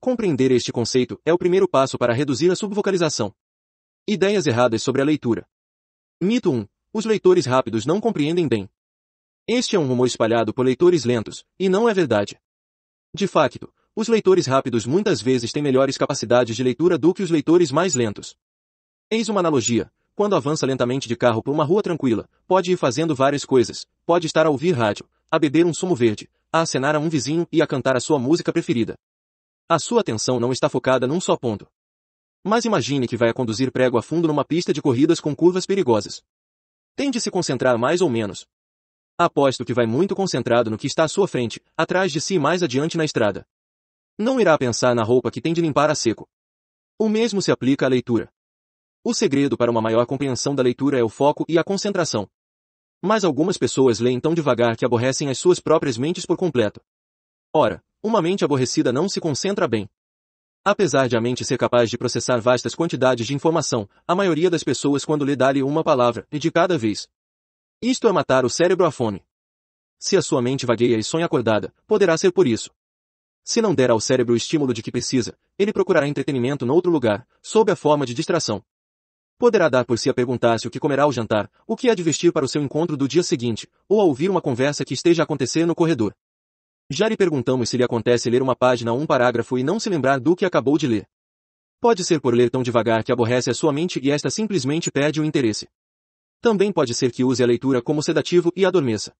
Compreender este conceito é o primeiro passo para reduzir a subvocalização. Ideias erradas sobre a leitura. Mito 1. Os leitores rápidos não compreendem bem. Este é um rumor espalhado por leitores lentos, e não é verdade. De facto, os leitores rápidos muitas vezes têm melhores capacidades de leitura do que os leitores mais lentos. Eis uma analogia. Quando avança lentamente de carro por uma rua tranquila, pode ir fazendo várias coisas, pode estar a ouvir rádio, a beber um sumo verde, a acenar a um vizinho e a cantar a sua música preferida. A sua atenção não está focada num só ponto. Mas imagine que vai a conduzir prego a fundo numa pista de corridas com curvas perigosas. Tem de se concentrar mais ou menos. Aposto que vai muito concentrado no que está à sua frente, atrás de si e mais adiante na estrada. Não irá pensar na roupa que tem de limpar a seco. O mesmo se aplica à leitura. O segredo para uma maior compreensão da leitura é o foco e a concentração. Mas algumas pessoas leem tão devagar que aborrecem as suas próprias mentes por completo. Ora, uma mente aborrecida não se concentra bem. Apesar de a mente ser capaz de processar vastas quantidades de informação, a maioria das pessoas quando lhe dá-lhe uma palavra, e de cada vez. Isto é matar o cérebro à fome. Se a sua mente vagueia e sonha acordada, poderá ser por isso. Se não der ao cérebro o estímulo de que precisa, ele procurará entretenimento noutro lugar, sob a forma de distração. Poderá dar por si a perguntar-se o que comerá ao jantar, o que há de vestir para o seu encontro do dia seguinte, ou a ouvir uma conversa que esteja a acontecer no corredor. Já lhe perguntamos se lhe acontece ler uma página ou um parágrafo e não se lembrar do que acabou de ler. Pode ser por ler tão devagar que aborrece a sua mente e esta simplesmente perde o interesse. Também pode ser que use a leitura como sedativo e adormeça.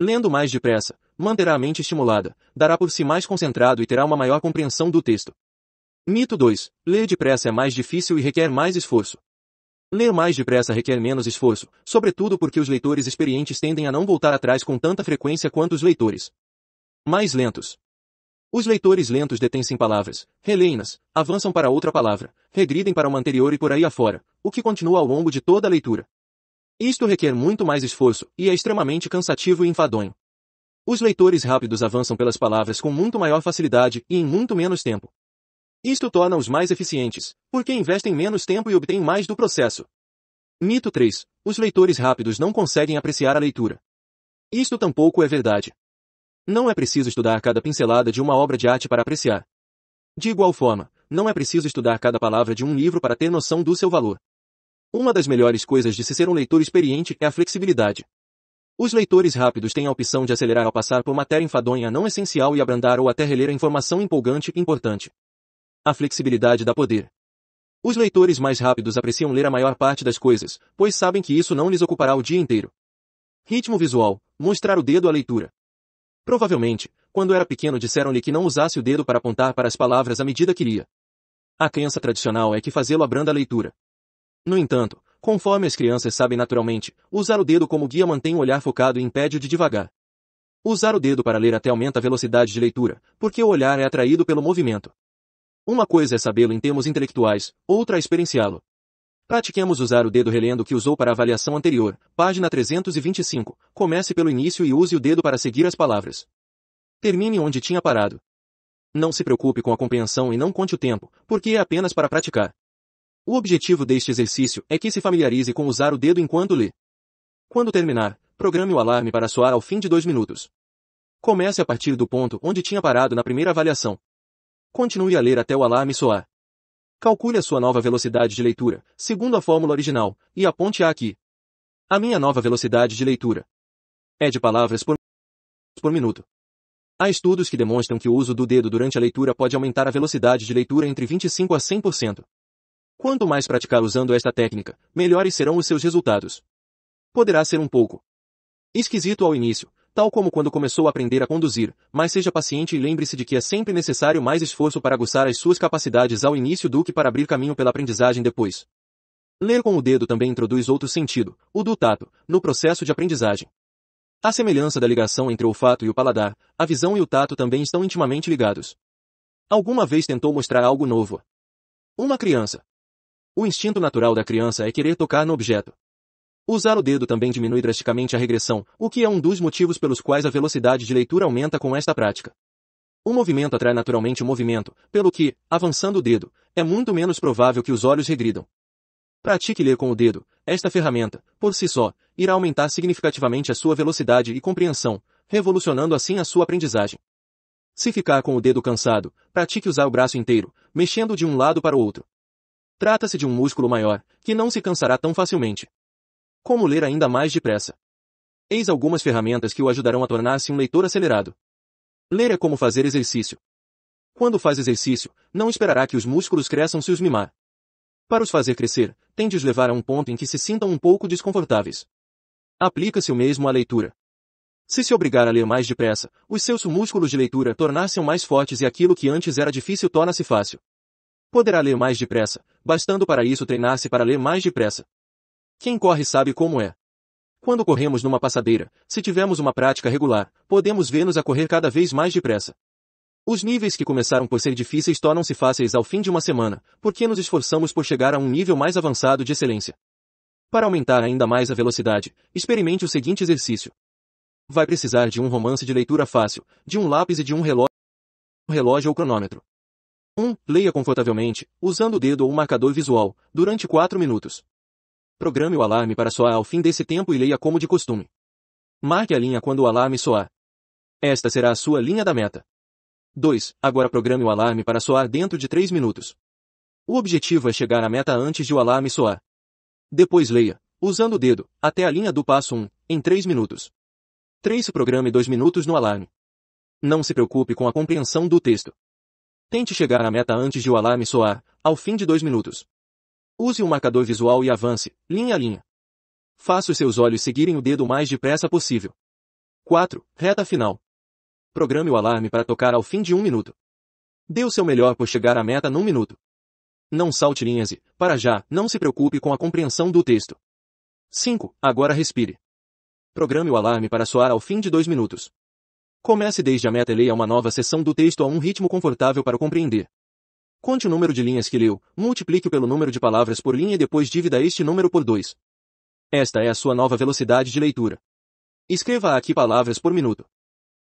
Lendo mais depressa, manterá a mente estimulada, dará por si mais concentrado e terá uma maior compreensão do texto. Mito 2. Ler depressa é mais difícil e requer mais esforço. Ler mais depressa requer menos esforço, sobretudo porque os leitores experientes tendem a não voltar atrás com tanta frequência quanto os leitores mais lentos. Os leitores lentos detêm-se em palavras, releem-nas, avançam para outra palavra, regridem para uma anterior e por aí afora, o que continua ao longo de toda a leitura. Isto requer muito mais esforço e é extremamente cansativo e enfadonho. Os leitores rápidos avançam pelas palavras com muito maior facilidade e em muito menos tempo. Isto torna-os mais eficientes, porque investem menos tempo e obtêm mais do processo. Mito 3. Os leitores rápidos não conseguem apreciar a leitura. Isto tampouco é verdade. Não é preciso estudar cada pincelada de uma obra de arte para apreciar. De igual forma, não é preciso estudar cada palavra de um livro para ter noção do seu valor. Uma das melhores coisas de se ser um leitor experiente é a flexibilidade. Os leitores rápidos têm a opção de acelerar ao passar por matéria enfadonha não essencial e abrandar ou até reler a informação empolgante e importante. A flexibilidade dá poder. Os leitores mais rápidos apreciam ler a maior parte das coisas, pois sabem que isso não lhes ocupará o dia inteiro. Ritmo visual, mostrar o dedo à leitura. Provavelmente, quando era pequeno disseram-lhe que não usasse o dedo para apontar para as palavras à medida que lia. A crença tradicional é que fazê-lo abranda a leitura. No entanto, conforme as crianças sabem naturalmente, usar o dedo como guia mantém o olhar focado e impede-o de devagar. Usar o dedo para ler até aumenta a velocidade de leitura, porque o olhar é atraído pelo movimento. Uma coisa é sabê-lo em termos intelectuais, outra é experienciá-lo. Pratiquemos usar o dedo relendo que usou para a avaliação anterior, página 325. Comece pelo início e use o dedo para seguir as palavras. Termine onde tinha parado. Não se preocupe com a compreensão e não conte o tempo, porque é apenas para praticar. O objetivo deste exercício é que se familiarize com usar o dedo enquanto lê. Quando terminar, programe o alarme para soar ao fim de dois minutos. Comece a partir do ponto onde tinha parado na primeira avaliação. Continue a ler até o alarme soar. Calcule a sua nova velocidade de leitura, segundo a fórmula original, e aponte-a aqui. A minha nova velocidade de leitura é de palavras por, por minuto. Há estudos que demonstram que o uso do dedo durante a leitura pode aumentar a velocidade de leitura entre 25 a 100%. Quanto mais praticar usando esta técnica, melhores serão os seus resultados. Poderá ser um pouco esquisito ao início, tal como quando começou a aprender a conduzir, mas seja paciente e lembre-se de que é sempre necessário mais esforço para aguçar as suas capacidades ao início do que para abrir caminho pela aprendizagem depois. Ler com o dedo também introduz outro sentido, o do tato, no processo de aprendizagem. A semelhança da ligação entre o olfato e o paladar, a visão e o tato também estão intimamente ligados. Alguma vez tentou mostrar algo novo. Uma criança. O instinto natural da criança é querer tocar no objeto. Usar o dedo também diminui drasticamente a regressão, o que é um dos motivos pelos quais a velocidade de leitura aumenta com esta prática. O movimento atrai naturalmente o movimento, pelo que, avançando o dedo, é muito menos provável que os olhos regridam. Pratique ler com o dedo. Esta ferramenta, por si só, irá aumentar significativamente a sua velocidade e compreensão, revolucionando assim a sua aprendizagem. Se ficar com o dedo cansado, pratique usar o braço inteiro, mexendo de um lado para o outro. Trata-se de um músculo maior, que não se cansará tão facilmente. Como ler ainda mais depressa? Eis algumas ferramentas que o ajudarão a tornar-se um leitor acelerado. Ler é como fazer exercício. Quando faz exercício, não esperará que os músculos cresçam se os mimar. Para os fazer crescer, tem de os levar a um ponto em que se sintam um pouco desconfortáveis. Aplica-se o mesmo à leitura. Se se obrigar a ler mais depressa, os seus músculos de leitura tornar-se mais fortes e aquilo que antes era difícil torna-se fácil. Poderá ler mais depressa, bastando para isso treinar-se para ler mais depressa. Quem corre sabe como é. Quando corremos numa passadeira, se tivermos uma prática regular, podemos ver-nos a correr cada vez mais depressa. Os níveis que começaram por ser difíceis tornam-se fáceis ao fim de uma semana, porque nos esforçamos por chegar a um nível mais avançado de excelência. Para aumentar ainda mais a velocidade, experimente o seguinte exercício. Vai precisar de um romance de leitura fácil, de um lápis e de um relógio, relógio ou cronômetro. 1. Um, leia confortavelmente, usando o dedo ou marcador visual, durante 4 minutos. Programe o alarme para soar ao fim desse tempo e leia como de costume. Marque a linha quando o alarme soar. Esta será a sua linha da meta. 2. Agora programe o alarme para soar dentro de 3 minutos. O objetivo é chegar à meta antes de o alarme soar. Depois leia, usando o dedo, até a linha do passo 1, em 3 minutos. 3. Programe 2 minutos no alarme. Não se preocupe com a compreensão do texto. Tente chegar à meta antes de o alarme soar, ao fim de 2 minutos. Use um marcador visual e avance, linha a linha. Faça os seus olhos seguirem o dedo o mais depressa possível. 4. Reta final. Programe o alarme para tocar ao fim de um minuto. Dê o seu melhor por chegar à meta num minuto. Não salte linhas e, para já, não se preocupe com a compreensão do texto. 5. Agora respire. Programe o alarme para soar ao fim de dois minutos. Comece desde a meta e leia uma nova sessão do texto a um ritmo confortável para compreender. Conte o número de linhas que leu, multiplique pelo número de palavras por linha e depois divida este número por 2. Esta é a sua nova velocidade de leitura. Escreva aqui palavras por minuto.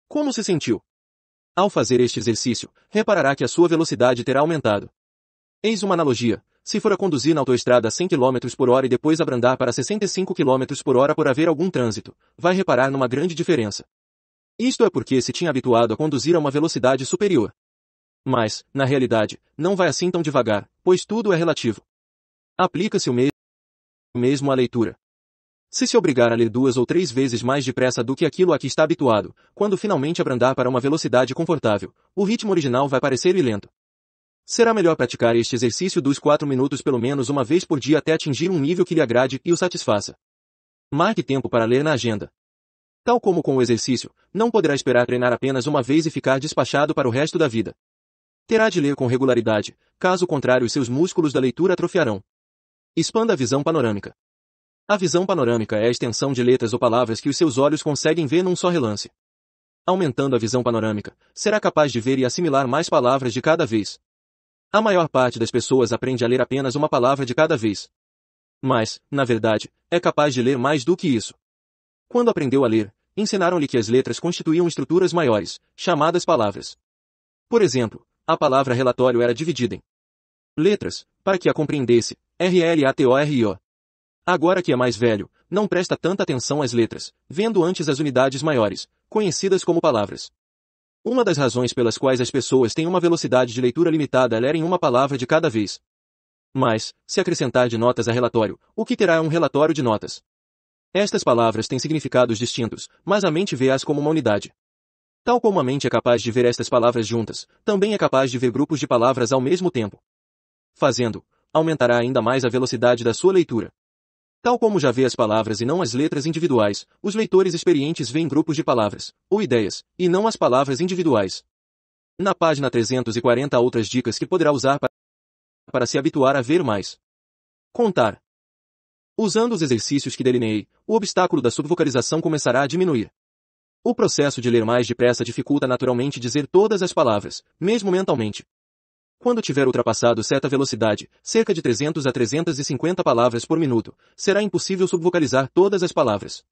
Como se sentiu? Ao fazer este exercício, reparará que a sua velocidade terá aumentado. Eis uma analogia. Se for a conduzir na autoestrada a 100 km por hora e depois abrandar para 65 km por hora por haver algum trânsito, vai reparar numa grande diferença. Isto é porque se tinha habituado a conduzir a uma velocidade superior. Mas, na realidade, não vai assim tão devagar, pois tudo é relativo. Aplica-se o mesmo à leitura. Se se obrigar a ler duas ou três vezes mais depressa do que aquilo a que está habituado, quando finalmente abrandar para uma velocidade confortável, o ritmo original vai parecer lento. Será melhor praticar este exercício dos quatro minutos pelo menos uma vez por dia até atingir um nível que lhe agrade e o satisfaça. Marque tempo para ler na agenda. Tal como com o exercício, não poderá esperar treinar apenas uma vez e ficar despachado para o resto da vida. Terá de ler com regularidade, caso contrário seus músculos da leitura atrofiarão. Expanda a visão panorâmica. A visão panorâmica é a extensão de letras ou palavras que os seus olhos conseguem ver num só relance. Aumentando a visão panorâmica, será capaz de ver e assimilar mais palavras de cada vez. A maior parte das pessoas aprende a ler apenas uma palavra de cada vez. Mas, na verdade, é capaz de ler mais do que isso. Quando aprendeu a ler, ensinaram-lhe que as letras constituíam estruturas maiores, chamadas palavras. Por exemplo, a palavra relatório era dividida em letras, para que a compreendesse, R-L-A-T-O-R-I-O. Agora que é mais velho, não presta tanta atenção às letras, vendo antes as unidades maiores, conhecidas como palavras. Uma das razões pelas quais as pessoas têm uma velocidade de leitura limitada é lerem uma palavra de cada vez. Mas, se acrescentar de notas a relatório, o que terá é um relatório de notas. Estas palavras têm significados distintos, mas a mente vê-as como uma unidade. Tal como a mente é capaz de ver estas palavras juntas, também é capaz de ver grupos de palavras ao mesmo tempo. Fazendo, aumentará ainda mais a velocidade da sua leitura. Tal como já vê as palavras e não as letras individuais, os leitores experientes veem grupos de palavras, ou ideias, e não as palavras individuais. Na página 340 outras dicas que poderá usar para, para se habituar a ver mais. Contar. Usando os exercícios que delineei, o obstáculo da subvocalização começará a diminuir. O processo de ler mais depressa dificulta naturalmente dizer todas as palavras, mesmo mentalmente. Quando tiver ultrapassado certa velocidade, cerca de 300 a 350 palavras por minuto, será impossível subvocalizar todas as palavras.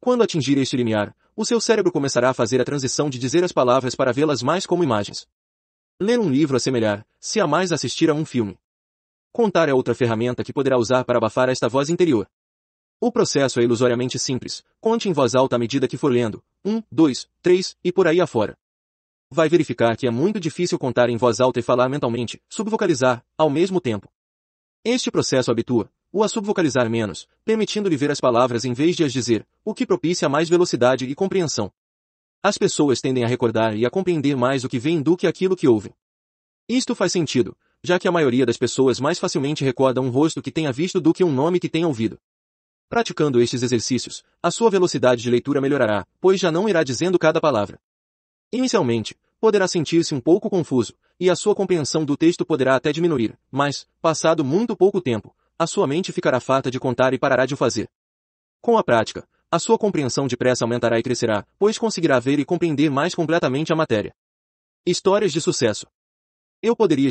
Quando atingir este limiar, o seu cérebro começará a fazer a transição de dizer as palavras para vê-las mais como imagens. Ler um livro assemelhar-se é a mais assistir a um filme. Contar é outra ferramenta que poderá usar para abafar esta voz interior. O processo é ilusoriamente simples. Conte em voz alta à medida que for lendo. Um, dois, três, e por aí afora. Vai verificar que é muito difícil contar em voz alta e falar mentalmente, subvocalizar, ao mesmo tempo. Este processo habitua o a subvocalizar menos, permitindo-lhe ver as palavras em vez de as dizer, o que propicia mais velocidade e compreensão. As pessoas tendem a recordar e a compreender mais o que veem do que aquilo que ouvem. Isto faz sentido, já que a maioria das pessoas mais facilmente recorda um rosto que tenha visto do que um nome que tenha ouvido. Praticando estes exercícios, a sua velocidade de leitura melhorará, pois já não irá dizendo cada palavra. Inicialmente, poderá sentir-se um pouco confuso, e a sua compreensão do texto poderá até diminuir, mas, passado muito pouco tempo, a sua mente ficará farta de contar e parará de o fazer. Com a prática, a sua compreensão depressa aumentará e crescerá, pois conseguirá ver e compreender mais completamente a matéria. Histórias de sucesso. Eu poderia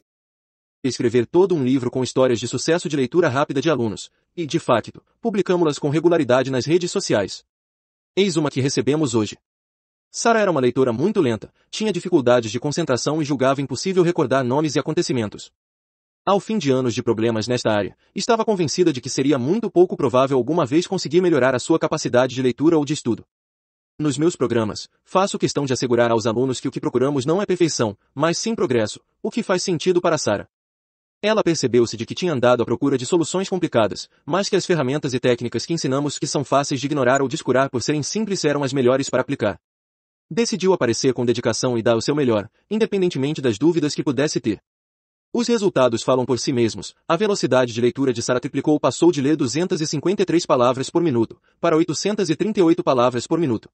escrever todo um livro com histórias de sucesso de leitura rápida de alunos, e, de facto, publicamos-las com regularidade nas redes sociais. Eis uma que recebemos hoje. Sara era uma leitora muito lenta, tinha dificuldades de concentração e julgava impossível recordar nomes e acontecimentos. Ao fim de anos de problemas nesta área, estava convencida de que seria muito pouco provável alguma vez conseguir melhorar a sua capacidade de leitura ou de estudo. Nos meus programas, faço questão de assegurar aos alunos que o que procuramos não é perfeição, mas sim progresso, o que faz sentido para Sara. Ela percebeu-se de que tinha andado à procura de soluções complicadas, mas que as ferramentas e técnicas que ensinamos que são fáceis de ignorar ou descurar por serem simples eram as melhores para aplicar. Decidiu aparecer com dedicação e dar o seu melhor, independentemente das dúvidas que pudesse ter. Os resultados falam por si mesmos. A velocidade de leitura de Sara triplicou passou de ler 253 palavras por minuto para 838 palavras por minuto.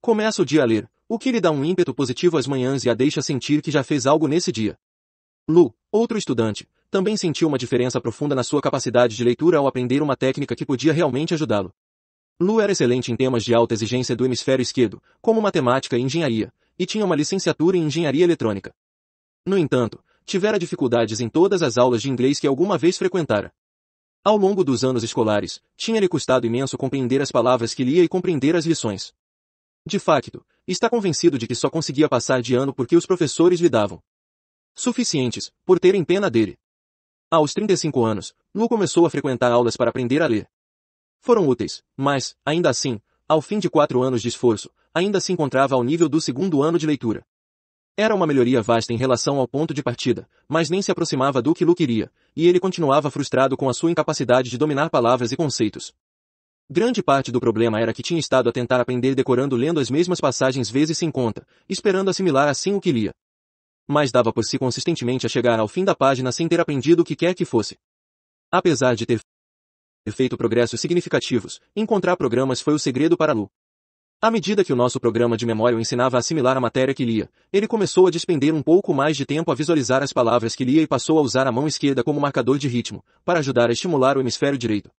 Começa o dia a ler, o que lhe dá um ímpeto positivo às manhãs e a deixa sentir que já fez algo nesse dia. Lu, outro estudante, também sentiu uma diferença profunda na sua capacidade de leitura ao aprender uma técnica que podia realmente ajudá-lo. Lu era excelente em temas de alta exigência do hemisfério esquerdo, como matemática e engenharia, e tinha uma licenciatura em engenharia eletrônica. No entanto, tivera dificuldades em todas as aulas de inglês que alguma vez frequentara. Ao longo dos anos escolares, tinha-lhe custado imenso compreender as palavras que lia e compreender as lições. De facto, está convencido de que só conseguia passar de ano porque os professores lhe davam suficientes, por terem pena dele. Aos 35 anos, Lu começou a frequentar aulas para aprender a ler. Foram úteis, mas, ainda assim, ao fim de quatro anos de esforço, ainda se encontrava ao nível do segundo ano de leitura. Era uma melhoria vasta em relação ao ponto de partida, mas nem se aproximava do que Lu queria, e ele continuava frustrado com a sua incapacidade de dominar palavras e conceitos. Grande parte do problema era que tinha estado a tentar aprender decorando lendo as mesmas passagens vezes sem conta, esperando assimilar assim o que lia mas dava por si consistentemente a chegar ao fim da página sem ter aprendido o que quer que fosse. Apesar de ter feito progressos significativos, encontrar programas foi o segredo para Lu. À medida que o nosso programa de memória o ensinava a assimilar a matéria que lia, ele começou a despender um pouco mais de tempo a visualizar as palavras que lia e passou a usar a mão esquerda como marcador de ritmo, para ajudar a estimular o hemisfério direito.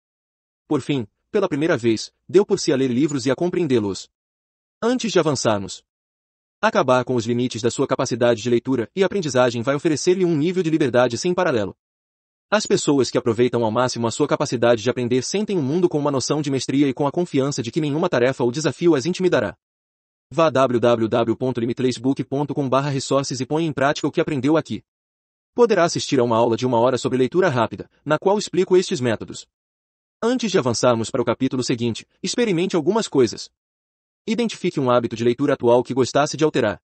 Por fim, pela primeira vez, deu por si a ler livros e a compreendê-los. Antes de avançarmos, Acabar com os limites da sua capacidade de leitura e aprendizagem vai oferecer-lhe um nível de liberdade sem paralelo. As pessoas que aproveitam ao máximo a sua capacidade de aprender sentem o um mundo com uma noção de mestria e com a confiança de que nenhuma tarefa ou desafio as intimidará. Vá a www.limitlessbook.com.br resources e ponha em prática o que aprendeu aqui. Poderá assistir a uma aula de uma hora sobre leitura rápida, na qual explico estes métodos. Antes de avançarmos para o capítulo seguinte, experimente algumas coisas. Identifique um hábito de leitura atual que gostasse de alterar.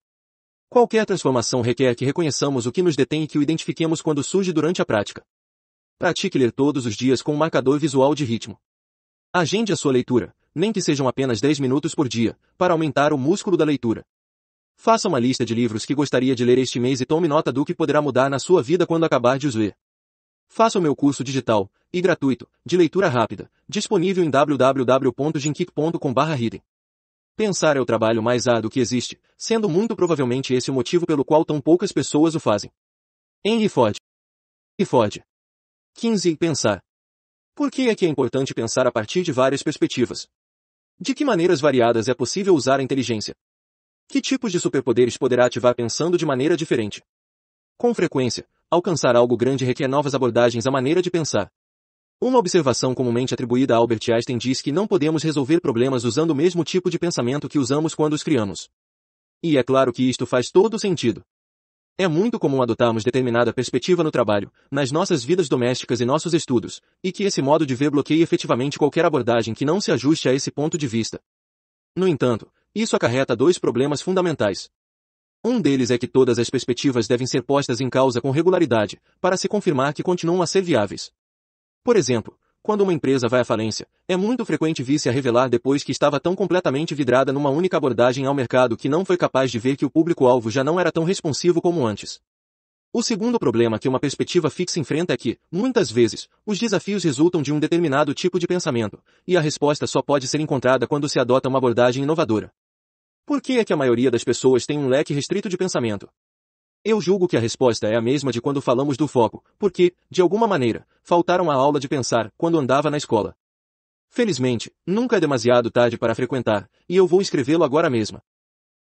Qualquer transformação requer que reconheçamos o que nos detém e que o identifiquemos quando surge durante a prática. Pratique ler todos os dias com um marcador visual de ritmo. Agende a sua leitura, nem que sejam apenas 10 minutos por dia, para aumentar o músculo da leitura. Faça uma lista de livros que gostaria de ler este mês e tome nota do que poderá mudar na sua vida quando acabar de os ler. Faça o meu curso digital, e gratuito, de leitura rápida, disponível em www.jinkik.com.br. Pensar é o trabalho mais árduo que existe, sendo muito provavelmente esse o motivo pelo qual tão poucas pessoas o fazem. Henry Ford. Henry Ford. 15. Pensar. Por que é que é importante pensar a partir de várias perspectivas? De que maneiras variadas é possível usar a inteligência? Que tipos de superpoderes poderá ativar pensando de maneira diferente? Com frequência, alcançar algo grande requer novas abordagens à maneira de pensar. Uma observação comumente atribuída a Albert Einstein diz que não podemos resolver problemas usando o mesmo tipo de pensamento que usamos quando os criamos. E é claro que isto faz todo sentido. É muito comum adotarmos determinada perspectiva no trabalho, nas nossas vidas domésticas e nossos estudos, e que esse modo de ver bloqueie efetivamente qualquer abordagem que não se ajuste a esse ponto de vista. No entanto, isso acarreta dois problemas fundamentais. Um deles é que todas as perspectivas devem ser postas em causa com regularidade, para se confirmar que continuam a ser viáveis. Por exemplo, quando uma empresa vai à falência, é muito frequente vir-se a revelar depois que estava tão completamente vidrada numa única abordagem ao mercado que não foi capaz de ver que o público-alvo já não era tão responsivo como antes. O segundo problema que uma perspectiva fixa enfrenta é que, muitas vezes, os desafios resultam de um determinado tipo de pensamento, e a resposta só pode ser encontrada quando se adota uma abordagem inovadora. Por que é que a maioria das pessoas tem um leque restrito de pensamento? Eu julgo que a resposta é a mesma de quando falamos do foco, porque, de alguma maneira, faltaram a aula de pensar quando andava na escola. Felizmente, nunca é demasiado tarde para frequentar, e eu vou escrevê-lo agora mesmo.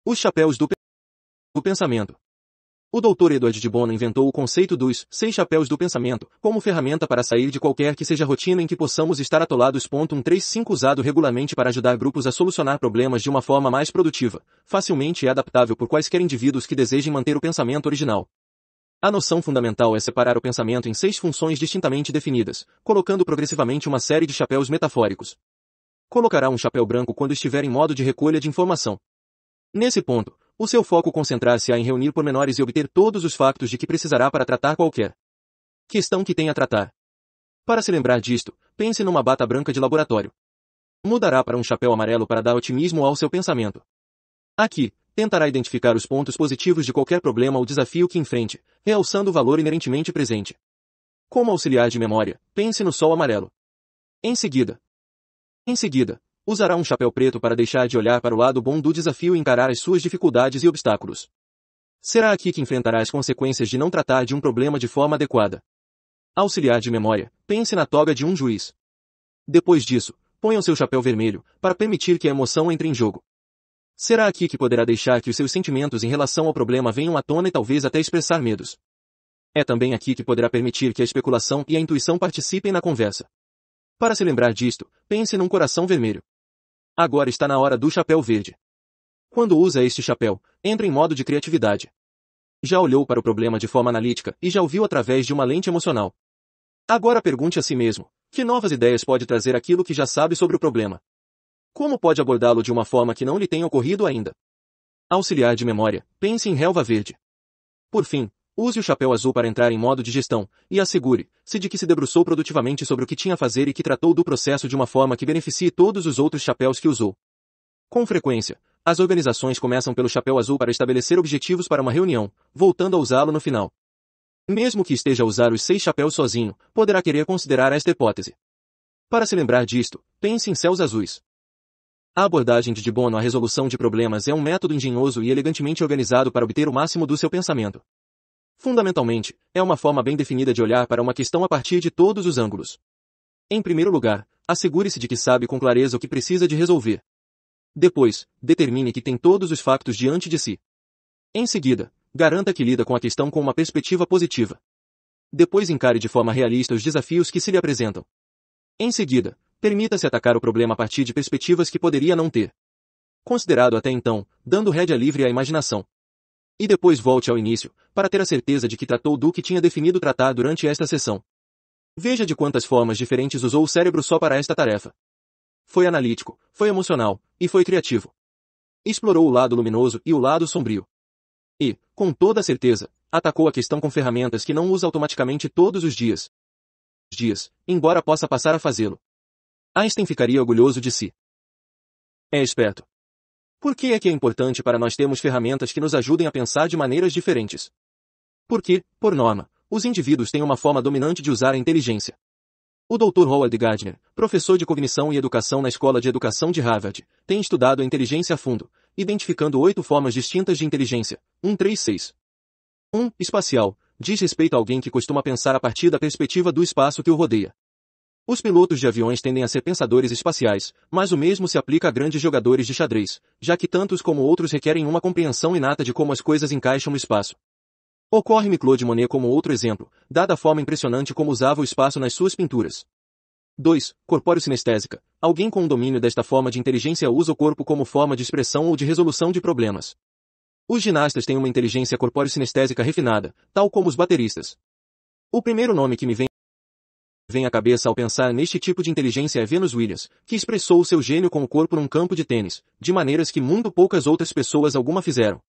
Os chapéus do pensamento. O Dr. Edward de Bono inventou o conceito dos seis chapéus do pensamento como ferramenta para sair de qualquer que seja a rotina em que possamos estar atolados. 135 usado regularmente para ajudar grupos a solucionar problemas de uma forma mais produtiva, facilmente e adaptável por quaisquer indivíduos que desejem manter o pensamento original. A noção fundamental é separar o pensamento em seis funções distintamente definidas, colocando progressivamente uma série de chapéus metafóricos. Colocará um chapéu branco quando estiver em modo de recolha de informação. Nesse ponto, o seu foco concentrar-se-á em reunir pormenores e obter todos os factos de que precisará para tratar qualquer questão que tenha a tratar. Para se lembrar disto, pense numa bata branca de laboratório. Mudará para um chapéu amarelo para dar otimismo ao seu pensamento. Aqui, tentará identificar os pontos positivos de qualquer problema ou desafio que enfrente, realçando o valor inerentemente presente. Como auxiliar de memória, pense no sol amarelo. Em seguida. Em seguida, Usará um chapéu preto para deixar de olhar para o lado bom do desafio e encarar as suas dificuldades e obstáculos. Será aqui que enfrentará as consequências de não tratar de um problema de forma adequada. Auxiliar de memória, pense na toga de um juiz. Depois disso, ponha o seu chapéu vermelho, para permitir que a emoção entre em jogo. Será aqui que poderá deixar que os seus sentimentos em relação ao problema venham à tona e talvez até expressar medos. É também aqui que poderá permitir que a especulação e a intuição participem na conversa. Para se lembrar disto, pense num coração vermelho. Agora está na hora do chapéu verde. Quando usa este chapéu, entra em modo de criatividade. Já olhou para o problema de forma analítica e já ouviu através de uma lente emocional. Agora pergunte a si mesmo, que novas ideias pode trazer aquilo que já sabe sobre o problema? Como pode abordá-lo de uma forma que não lhe tenha ocorrido ainda? Auxiliar de memória, pense em relva verde. Por fim, Use o chapéu azul para entrar em modo de gestão, e assegure-se de que se debruçou produtivamente sobre o que tinha a fazer e que tratou do processo de uma forma que beneficie todos os outros chapéus que usou. Com frequência, as organizações começam pelo chapéu azul para estabelecer objetivos para uma reunião, voltando a usá-lo no final. Mesmo que esteja a usar os seis chapéus sozinho, poderá querer considerar esta hipótese. Para se lembrar disto, pense em céus azuis. A abordagem de De Bono à resolução de problemas é um método engenhoso e elegantemente organizado para obter o máximo do seu pensamento. Fundamentalmente, é uma forma bem definida de olhar para uma questão a partir de todos os ângulos. Em primeiro lugar, assegure-se de que sabe com clareza o que precisa de resolver. Depois, determine que tem todos os factos diante de si. Em seguida, garanta que lida com a questão com uma perspectiva positiva. Depois encare de forma realista os desafios que se lhe apresentam. Em seguida, permita-se atacar o problema a partir de perspectivas que poderia não ter. Considerado até então, dando rédea livre à imaginação. E depois volte ao início, para ter a certeza de que tratou do que tinha definido tratar durante esta sessão. Veja de quantas formas diferentes usou o cérebro só para esta tarefa. Foi analítico, foi emocional, e foi criativo. Explorou o lado luminoso e o lado sombrio. E, com toda certeza, atacou a questão com ferramentas que não usa automaticamente todos os dias. Dias, embora possa passar a fazê-lo. Einstein ficaria orgulhoso de si. É esperto. Por que é que é importante para nós termos ferramentas que nos ajudem a pensar de maneiras diferentes? Porque, por norma, os indivíduos têm uma forma dominante de usar a inteligência. O Dr. Howard Gardner, professor de cognição e educação na Escola de Educação de Harvard, tem estudado a inteligência a fundo, identificando oito formas distintas de inteligência. 136. 1. Um, espacial. Diz respeito a alguém que costuma pensar a partir da perspectiva do espaço que o rodeia. Os pilotos de aviões tendem a ser pensadores espaciais, mas o mesmo se aplica a grandes jogadores de xadrez, já que tantos como outros requerem uma compreensão inata de como as coisas encaixam no espaço. Ocorre-me Claude Monet como outro exemplo, dada a forma impressionante como usava o espaço nas suas pinturas. 2. Corpóreo sinestésica. Alguém com um domínio desta forma de inteligência usa o corpo como forma de expressão ou de resolução de problemas. Os ginastas têm uma inteligência corpóreo sinestésica refinada, tal como os bateristas. O primeiro nome que me vem vem à cabeça ao pensar neste tipo de inteligência é Venus Williams, que expressou o seu gênio com o corpo num campo de tênis, de maneiras que muito poucas outras pessoas alguma fizeram.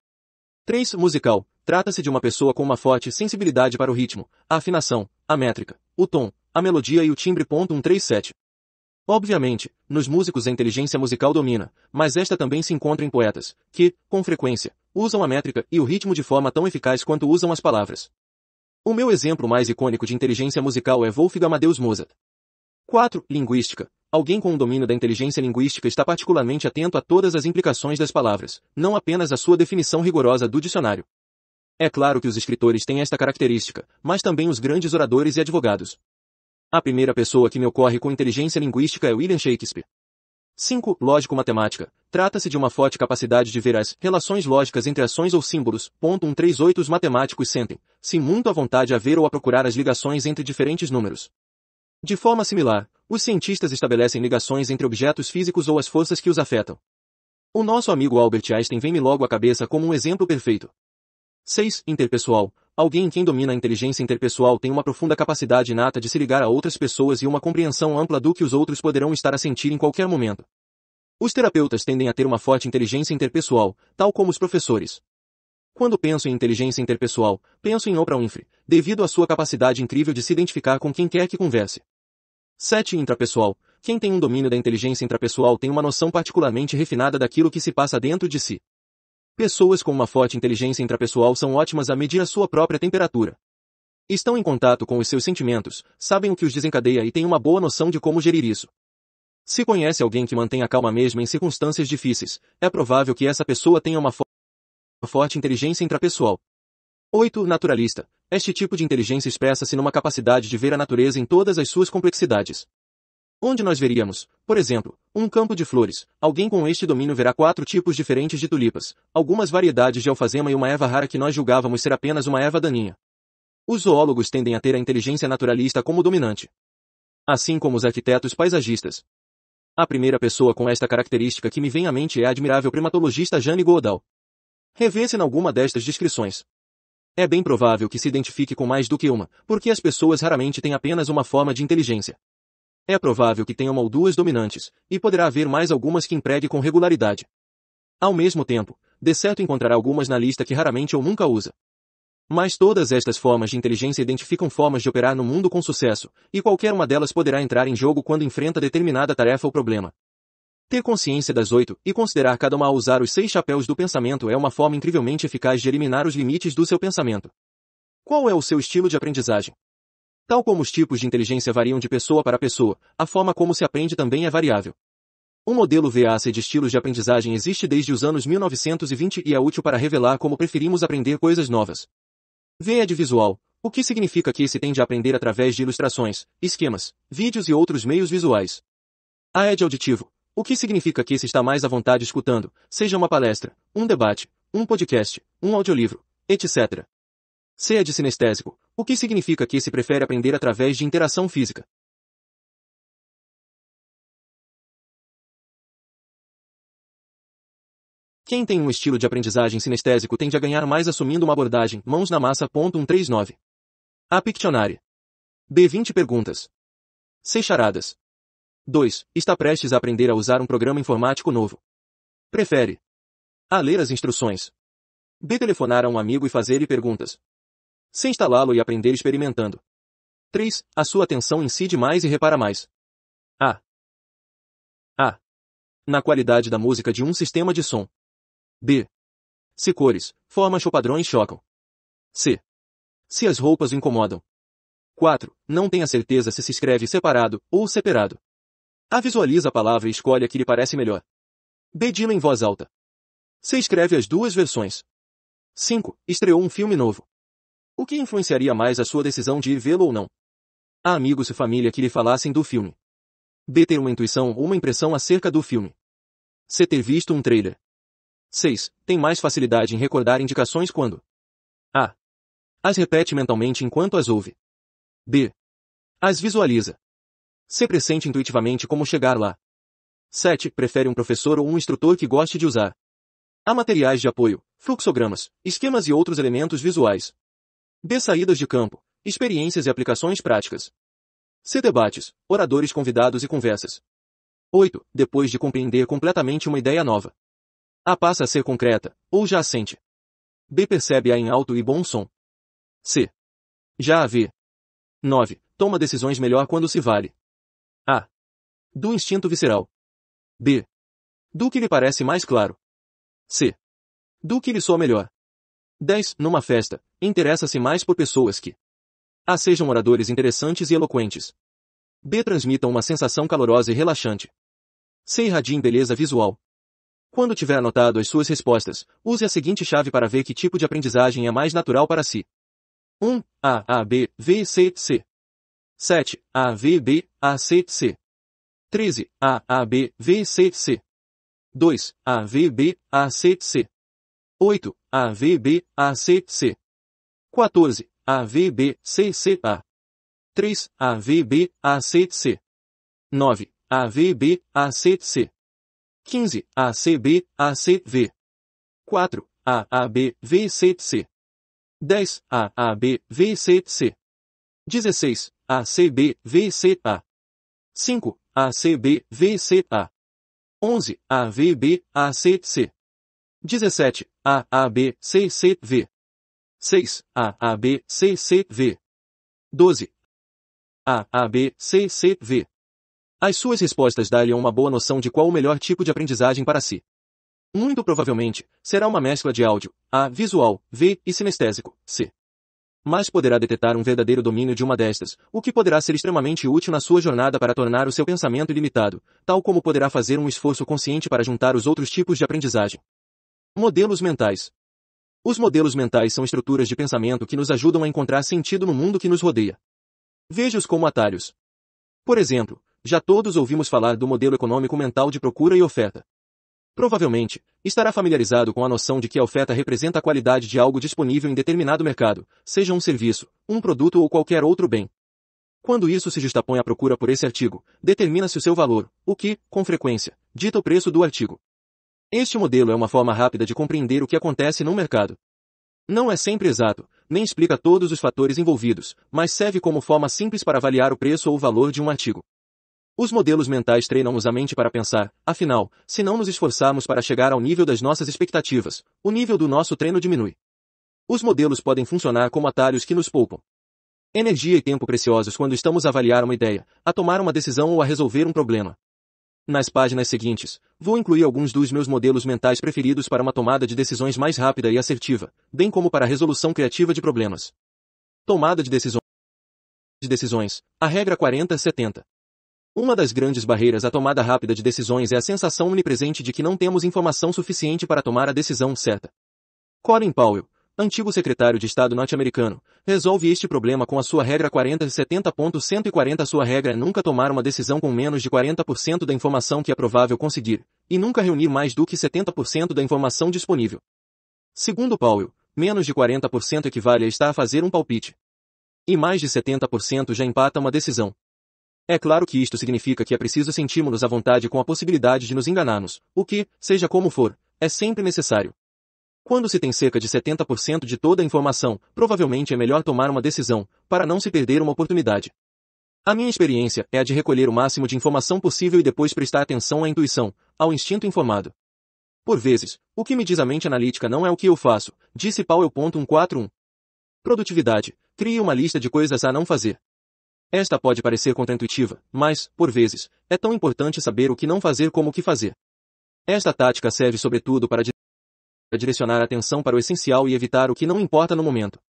3. Musical. Trata-se de uma pessoa com uma forte sensibilidade para o ritmo, a afinação, a métrica, o tom, a melodia e o timbre. 137. Obviamente, nos músicos a inteligência musical domina, mas esta também se encontra em poetas, que, com frequência, usam a métrica e o ritmo de forma tão eficaz quanto usam as palavras. O meu exemplo mais icônico de inteligência musical é Wolfgang Amadeus Mozart. 4. Linguística. Alguém com um domínio da inteligência linguística está particularmente atento a todas as implicações das palavras, não apenas à sua definição rigorosa do dicionário. É claro que os escritores têm esta característica, mas também os grandes oradores e advogados. A primeira pessoa que me ocorre com inteligência linguística é William Shakespeare. 5. Lógico-matemática. Trata-se de uma forte capacidade de ver as relações lógicas entre ações ou símbolos. Ponto 138 Os matemáticos sentem-se muito à vontade a ver ou a procurar as ligações entre diferentes números. De forma similar, os cientistas estabelecem ligações entre objetos físicos ou as forças que os afetam. O nosso amigo Albert Einstein vem-me logo à cabeça como um exemplo perfeito. 6. Interpessoal. Alguém quem domina a inteligência interpessoal tem uma profunda capacidade inata de se ligar a outras pessoas e uma compreensão ampla do que os outros poderão estar a sentir em qualquer momento. Os terapeutas tendem a ter uma forte inteligência interpessoal, tal como os professores. Quando penso em inteligência interpessoal, penso em Oprah Winfrey, devido à sua capacidade incrível de se identificar com quem quer que converse. 7. Intrapessoal. Quem tem um domínio da inteligência intrapessoal tem uma noção particularmente refinada daquilo que se passa dentro de si. Pessoas com uma forte inteligência intrapessoal são ótimas a medir a sua própria temperatura. Estão em contato com os seus sentimentos, sabem o que os desencadeia e têm uma boa noção de como gerir isso. Se conhece alguém que mantém a calma mesmo em circunstâncias difíceis, é provável que essa pessoa tenha uma forte inteligência intrapessoal. 8. Naturalista. Este tipo de inteligência expressa-se numa capacidade de ver a natureza em todas as suas complexidades onde nós veríamos, por exemplo, um campo de flores. Alguém com este domínio verá quatro tipos diferentes de tulipas, algumas variedades de alfazema e uma erva rara que nós julgávamos ser apenas uma erva daninha. Os zoólogos tendem a ter a inteligência naturalista como dominante. Assim como os arquitetos paisagistas. A primeira pessoa com esta característica que me vem à mente é a admirável primatologista Jane Goodall. Revê-se em alguma destas descrições. É bem provável que se identifique com mais do que uma, porque as pessoas raramente têm apenas uma forma de inteligência. É provável que tenha uma ou duas dominantes, e poderá haver mais algumas que empregue com regularidade. Ao mesmo tempo, de certo encontrará algumas na lista que raramente ou nunca usa. Mas todas estas formas de inteligência identificam formas de operar no mundo com sucesso, e qualquer uma delas poderá entrar em jogo quando enfrenta determinada tarefa ou problema. Ter consciência das oito e considerar cada uma ao usar os seis chapéus do pensamento é uma forma incrivelmente eficaz de eliminar os limites do seu pensamento. Qual é o seu estilo de aprendizagem? Tal como os tipos de inteligência variam de pessoa para pessoa, a forma como se aprende também é variável. Um modelo VAC de estilos de aprendizagem existe desde os anos 1920 e é útil para revelar como preferimos aprender coisas novas. V é de visual, o que significa que se tende a aprender através de ilustrações, esquemas, vídeos e outros meios visuais. A é de auditivo, o que significa que se está mais à vontade escutando, seja uma palestra, um debate, um podcast, um audiolivro, etc. C é de sinestésico, o que significa que se prefere aprender através de interação física. Quem tem um estilo de aprendizagem sinestésico tende a ganhar mais assumindo uma abordagem mãos na massa. 139. A Pictionary. D. 20 perguntas. 6 charadas. 2. Está prestes a aprender a usar um programa informático novo. Prefere. A ler as instruções. B. Telefonar a um amigo e fazer-lhe perguntas. Sem instalá-lo e aprender experimentando. 3. A sua atenção incide mais e repara mais. A. A. Na qualidade da música de um sistema de som. B. Se cores, formas ou padrões chocam. C. Se as roupas incomodam. 4. Não tenha certeza se se escreve separado ou separado. A visualiza a palavra e escolhe a que lhe parece melhor. Bedila em voz alta. Se escreve as duas versões. 5. Estreou um filme novo. O que influenciaria mais a sua decisão de ir vê-lo ou não? Há amigos e família que lhe falassem do filme. B. Ter uma intuição ou uma impressão acerca do filme. C. Ter visto um trailer. 6. Tem mais facilidade em recordar indicações quando A. As repete mentalmente enquanto as ouve. B. As visualiza. C. Pressente intuitivamente como chegar lá. 7. Prefere um professor ou um instrutor que goste de usar. Há materiais de apoio, fluxogramas, esquemas e outros elementos visuais, B saídas de campo, experiências e aplicações práticas. C. Debates, oradores convidados e conversas. 8. Depois de compreender completamente uma ideia nova. A passa a ser concreta, ou já sente. B. Percebe-a em alto e bom som. C. Já a vê. 9. Toma decisões melhor quando se vale. A. Do instinto visceral. B. Do que lhe parece mais claro. C. Do que lhe soa melhor. 10. Numa festa, interessa-se mais por pessoas que A. Sejam oradores interessantes e eloquentes. B. Transmitam uma sensação calorosa e relaxante. C. Irradiem beleza visual. Quando tiver anotado as suas respostas, use a seguinte chave para ver que tipo de aprendizagem é mais natural para si. 1. A, A, B, V, C, C. 7. A, V, B, A, C, C. 13. A, A, B, V, C, C. 2. A, V, B, A, C, C. 8. AVB, ACC. 14. AVB, CCA. 3. AVB, ACC. 9. AVB, ACC. 15. ACB, ACV. 4. AAB, A 10. AAB, VCC. 16. A, VCA. 5. ACB, VCA. 11. AVB, ACC. 17. A, A, B, C, C, V. 6. A, A, B, C, C, V. 12. A, A, B, C, C, V. As suas respostas dão-lhe uma boa noção de qual o melhor tipo de aprendizagem para si. Muito provavelmente, será uma mescla de áudio, A, visual, V e sinestésico, C. Mas poderá detectar um verdadeiro domínio de uma destas, o que poderá ser extremamente útil na sua jornada para tornar o seu pensamento ilimitado, tal como poderá fazer um esforço consciente para juntar os outros tipos de aprendizagem. Modelos mentais. Os modelos mentais são estruturas de pensamento que nos ajudam a encontrar sentido no mundo que nos rodeia. Veja-os como atalhos. Por exemplo, já todos ouvimos falar do modelo econômico mental de procura e oferta. Provavelmente, estará familiarizado com a noção de que a oferta representa a qualidade de algo disponível em determinado mercado, seja um serviço, um produto ou qualquer outro bem. Quando isso se justapõe à procura por esse artigo, determina-se o seu valor, o que, com frequência, dita o preço do artigo. Este modelo é uma forma rápida de compreender o que acontece no mercado. Não é sempre exato, nem explica todos os fatores envolvidos, mas serve como forma simples para avaliar o preço ou o valor de um artigo. Os modelos mentais treinam-nos a mente para pensar, afinal, se não nos esforçarmos para chegar ao nível das nossas expectativas, o nível do nosso treino diminui. Os modelos podem funcionar como atalhos que nos poupam energia e tempo preciosos quando estamos a avaliar uma ideia, a tomar uma decisão ou a resolver um problema. Nas páginas seguintes, vou incluir alguns dos meus modelos mentais preferidos para uma tomada de decisões mais rápida e assertiva, bem como para a resolução criativa de problemas. Tomada de decisões. De decisões. A regra 40-70. Uma das grandes barreiras à tomada rápida de decisões é a sensação onipresente de que não temos informação suficiente para tomar a decisão certa. Colin Powell, antigo secretário de Estado norte-americano, resolve este problema com a sua regra 40 70.140. Sua regra é nunca tomar uma decisão com menos de 40% da informação que é provável conseguir, e nunca reunir mais do que 70% da informação disponível. Segundo Powell, menos de 40% equivale a estar a fazer um palpite. E mais de 70% já empata uma decisão. É claro que isto significa que é preciso sentirmos-nos à vontade com a possibilidade de nos enganarmos, o que, seja como for, é sempre necessário. Quando se tem cerca de 70% de toda a informação, provavelmente é melhor tomar uma decisão, para não se perder uma oportunidade. A minha experiência é a de recolher o máximo de informação possível e depois prestar atenção à intuição, ao instinto informado. Por vezes, o que me diz a mente analítica não é o que eu faço, disse Powell. Produtividade. Crie uma lista de coisas a não fazer. Esta pode parecer contraintuitiva, mas, por vezes, é tão importante saber o que não fazer como o que fazer. Esta tática serve sobretudo para é direcionar a atenção para o essencial e evitar o que não importa no momento.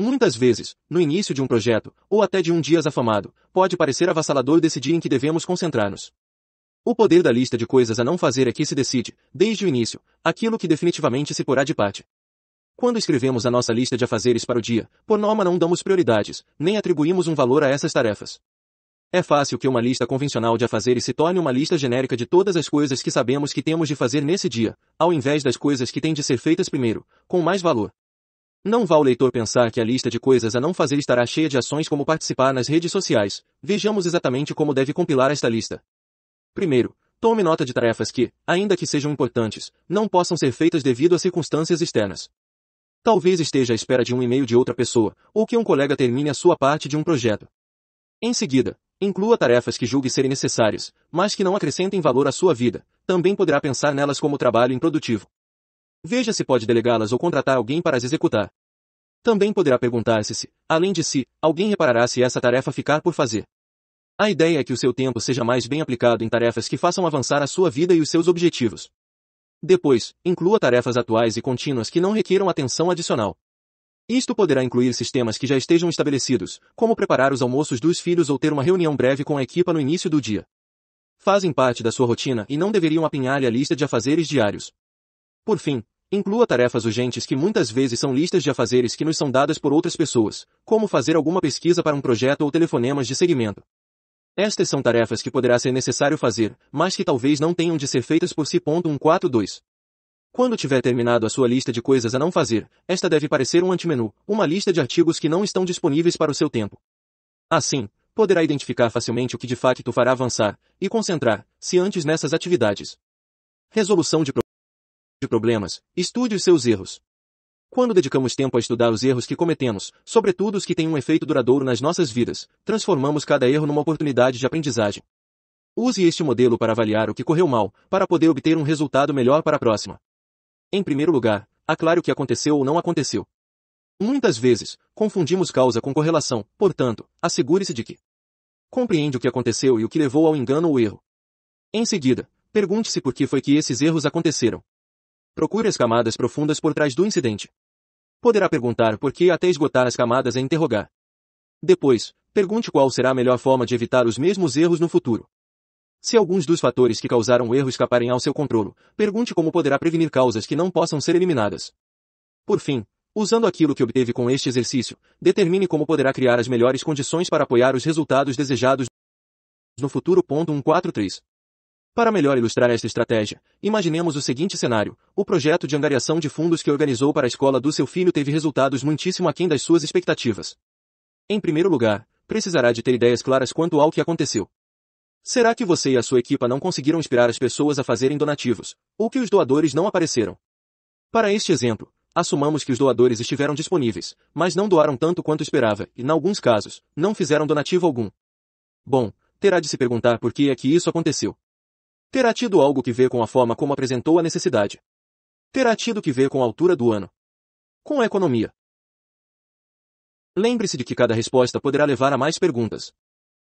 Muitas vezes, no início de um projeto, ou até de um dia afamado, pode parecer avassalador decidir em que devemos concentrar-nos. O poder da lista de coisas a não fazer é que se decide, desde o início, aquilo que definitivamente se porá de parte. Quando escrevemos a nossa lista de afazeres para o dia, por norma não damos prioridades, nem atribuímos um valor a essas tarefas. É fácil que uma lista convencional de afazeres se torne uma lista genérica de todas as coisas que sabemos que temos de fazer nesse dia, ao invés das coisas que têm de ser feitas primeiro, com mais valor. Não vá o leitor pensar que a lista de coisas a não fazer estará cheia de ações como participar nas redes sociais. Vejamos exatamente como deve compilar esta lista. Primeiro, tome nota de tarefas que, ainda que sejam importantes, não possam ser feitas devido a circunstâncias externas. Talvez esteja à espera de um e-mail de outra pessoa, ou que um colega termine a sua parte de um projeto. Em seguida, Inclua tarefas que julgue serem necessárias, mas que não acrescentem valor à sua vida. Também poderá pensar nelas como trabalho improdutivo. Veja se pode delegá-las ou contratar alguém para as executar. Também poderá perguntar-se se, além de si, alguém reparará se essa tarefa ficar por fazer. A ideia é que o seu tempo seja mais bem aplicado em tarefas que façam avançar a sua vida e os seus objetivos. Depois, inclua tarefas atuais e contínuas que não requeram atenção adicional. Isto poderá incluir sistemas que já estejam estabelecidos, como preparar os almoços dos filhos ou ter uma reunião breve com a equipa no início do dia. Fazem parte da sua rotina e não deveriam apinhar-lhe a lista de afazeres diários. Por fim, inclua tarefas urgentes que muitas vezes são listas de afazeres que nos são dadas por outras pessoas, como fazer alguma pesquisa para um projeto ou telefonemas de seguimento. Estas são tarefas que poderá ser necessário fazer, mas que talvez não tenham de ser feitas por si. 142. Quando tiver terminado a sua lista de coisas a não fazer, esta deve parecer um antimenu, uma lista de artigos que não estão disponíveis para o seu tempo. Assim, poderá identificar facilmente o que de facto fará avançar, e concentrar-se antes nessas atividades. Resolução de, pro... de problemas. Estude os seus erros. Quando dedicamos tempo a estudar os erros que cometemos, sobretudo os que têm um efeito duradouro nas nossas vidas, transformamos cada erro numa oportunidade de aprendizagem. Use este modelo para avaliar o que correu mal, para poder obter um resultado melhor para a próxima. Em primeiro lugar, aclare o que aconteceu ou não aconteceu. Muitas vezes, confundimos causa com correlação, portanto, assegure-se de que compreende o que aconteceu e o que levou ao engano ou erro. Em seguida, pergunte-se por que foi que esses erros aconteceram. Procure as camadas profundas por trás do incidente. Poderá perguntar por que até esgotar as camadas a é interrogar. Depois, pergunte qual será a melhor forma de evitar os mesmos erros no futuro. Se alguns dos fatores que causaram o erro escaparem ao seu controle, pergunte como poderá prevenir causas que não possam ser eliminadas. Por fim, usando aquilo que obteve com este exercício, determine como poderá criar as melhores condições para apoiar os resultados desejados no futuro. 143. Para melhor ilustrar esta estratégia, imaginemos o seguinte cenário. O projeto de angariação de fundos que organizou para a escola do seu filho teve resultados muitíssimo aquém das suas expectativas. Em primeiro lugar, precisará de ter ideias claras quanto ao que aconteceu. Será que você e a sua equipa não conseguiram inspirar as pessoas a fazerem donativos, ou que os doadores não apareceram? Para este exemplo, assumamos que os doadores estiveram disponíveis, mas não doaram tanto quanto esperava e, em alguns casos, não fizeram donativo algum. Bom, terá de se perguntar por que é que isso aconteceu. Terá tido algo que ver com a forma como apresentou a necessidade. Terá tido que ver com a altura do ano. Com a economia. Lembre-se de que cada resposta poderá levar a mais perguntas,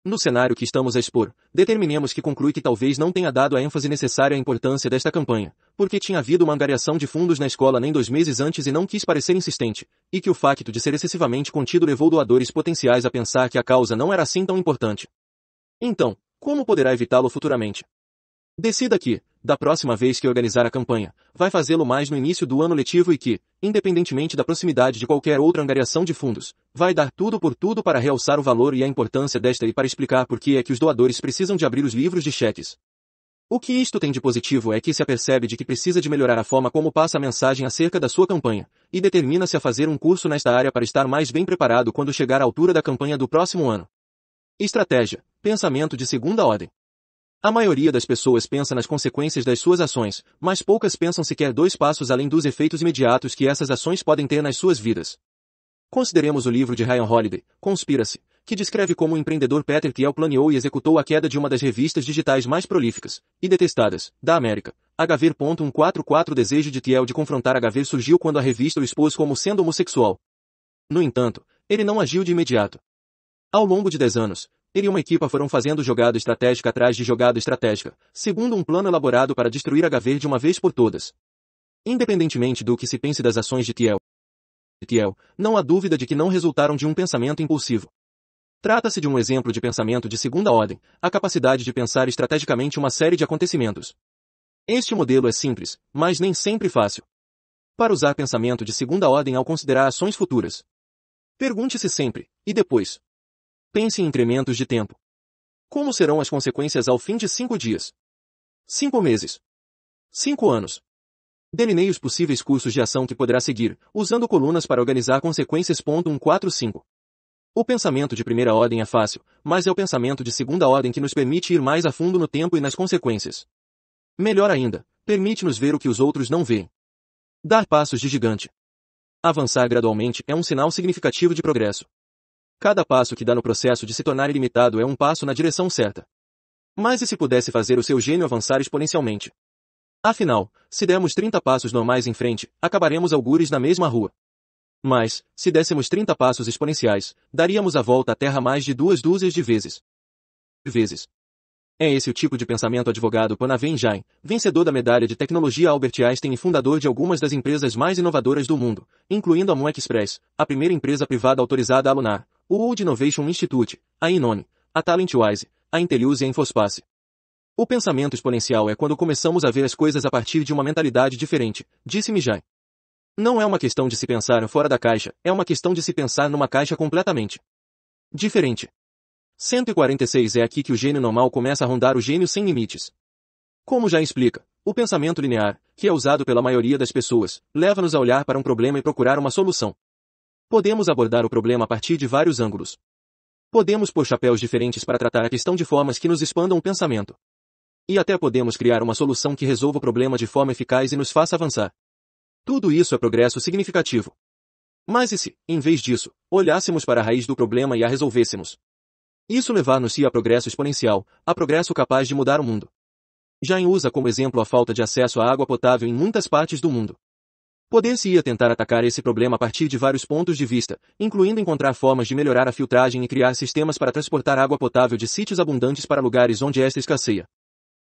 no cenário que estamos a expor, determinemos que conclui que talvez não tenha dado a ênfase necessária à importância desta campanha, porque tinha havido uma angariação de fundos na escola nem dois meses antes e não quis parecer insistente, e que o facto de ser excessivamente contido levou doadores potenciais a pensar que a causa não era assim tão importante. Então, como poderá evitá-lo futuramente? Decida que, da próxima vez que organizar a campanha, vai fazê-lo mais no início do ano letivo e que, independentemente da proximidade de qualquer outra angariação de fundos, vai dar tudo por tudo para realçar o valor e a importância desta e para explicar por que é que os doadores precisam de abrir os livros de cheques. O que isto tem de positivo é que se apercebe de que precisa de melhorar a forma como passa a mensagem acerca da sua campanha, e determina-se a fazer um curso nesta área para estar mais bem preparado quando chegar à altura da campanha do próximo ano. Estratégia, pensamento de segunda ordem. A maioria das pessoas pensa nas consequências das suas ações, mas poucas pensam sequer dois passos além dos efeitos imediatos que essas ações podem ter nas suas vidas. Consideremos o livro de Ryan Holiday, Conspiracy, que descreve como o empreendedor Peter Thiel planeou e executou a queda de uma das revistas digitais mais prolíficas e detestadas da América. Hv.144 Desejo de Thiel de confrontar Hv surgiu quando a revista o expôs como sendo homossexual. No entanto, ele não agiu de imediato. Ao longo de 10 anos, ele e uma equipa foram fazendo jogada estratégica atrás de jogada estratégica, segundo um plano elaborado para destruir a de uma vez por todas. Independentemente do que se pense das ações de Tiel, não há dúvida de que não resultaram de um pensamento impulsivo. Trata-se de um exemplo de pensamento de segunda ordem, a capacidade de pensar estrategicamente uma série de acontecimentos. Este modelo é simples, mas nem sempre fácil. Para usar pensamento de segunda ordem ao considerar ações futuras. Pergunte-se sempre, e depois, Pense em incrementos de tempo. Como serão as consequências ao fim de cinco dias? Cinco meses. Cinco anos. Delineie os possíveis cursos de ação que poderá seguir, usando colunas para organizar consequências. 145. O pensamento de primeira ordem é fácil, mas é o pensamento de segunda ordem que nos permite ir mais a fundo no tempo e nas consequências. Melhor ainda, permite-nos ver o que os outros não veem. Dar passos de gigante. Avançar gradualmente é um sinal significativo de progresso. Cada passo que dá no processo de se tornar ilimitado é um passo na direção certa. Mas e se pudesse fazer o seu gênio avançar exponencialmente? Afinal, se dermos 30 passos normais em frente, acabaremos algures na mesma rua. Mas, se dessemos 30 passos exponenciais, daríamos a volta à Terra mais de duas dúzias de vezes. Vezes. É esse o tipo de pensamento advogado por Naveen Jain, vencedor da medalha de tecnologia Albert Einstein e fundador de algumas das empresas mais inovadoras do mundo, incluindo a Moon Express, a primeira empresa privada autorizada a alunar, o Old Innovation Institute, a Inone, a Talentwise, a Intelliuse e a Infospace. O pensamento exponencial é quando começamos a ver as coisas a partir de uma mentalidade diferente, disse Mijay. Não é uma questão de se pensar fora da caixa, é uma questão de se pensar numa caixa completamente diferente. 146 é aqui que o gênio normal começa a rondar o gênio sem limites. Como já explica, o pensamento linear, que é usado pela maioria das pessoas, leva-nos a olhar para um problema e procurar uma solução Podemos abordar o problema a partir de vários ângulos. Podemos pôr chapéus diferentes para tratar a questão de formas que nos expandam o pensamento. E até podemos criar uma solução que resolva o problema de forma eficaz e nos faça avançar. Tudo isso é progresso significativo. Mas e se, em vez disso, olhássemos para a raiz do problema e a resolvêssemos? Isso levar-nos-ia a progresso exponencial, a progresso capaz de mudar o mundo. Jain usa como exemplo a falta de acesso à água potável em muitas partes do mundo. Poder-se-ia tentar atacar esse problema a partir de vários pontos de vista, incluindo encontrar formas de melhorar a filtragem e criar sistemas para transportar água potável de sítios abundantes para lugares onde esta escasseia.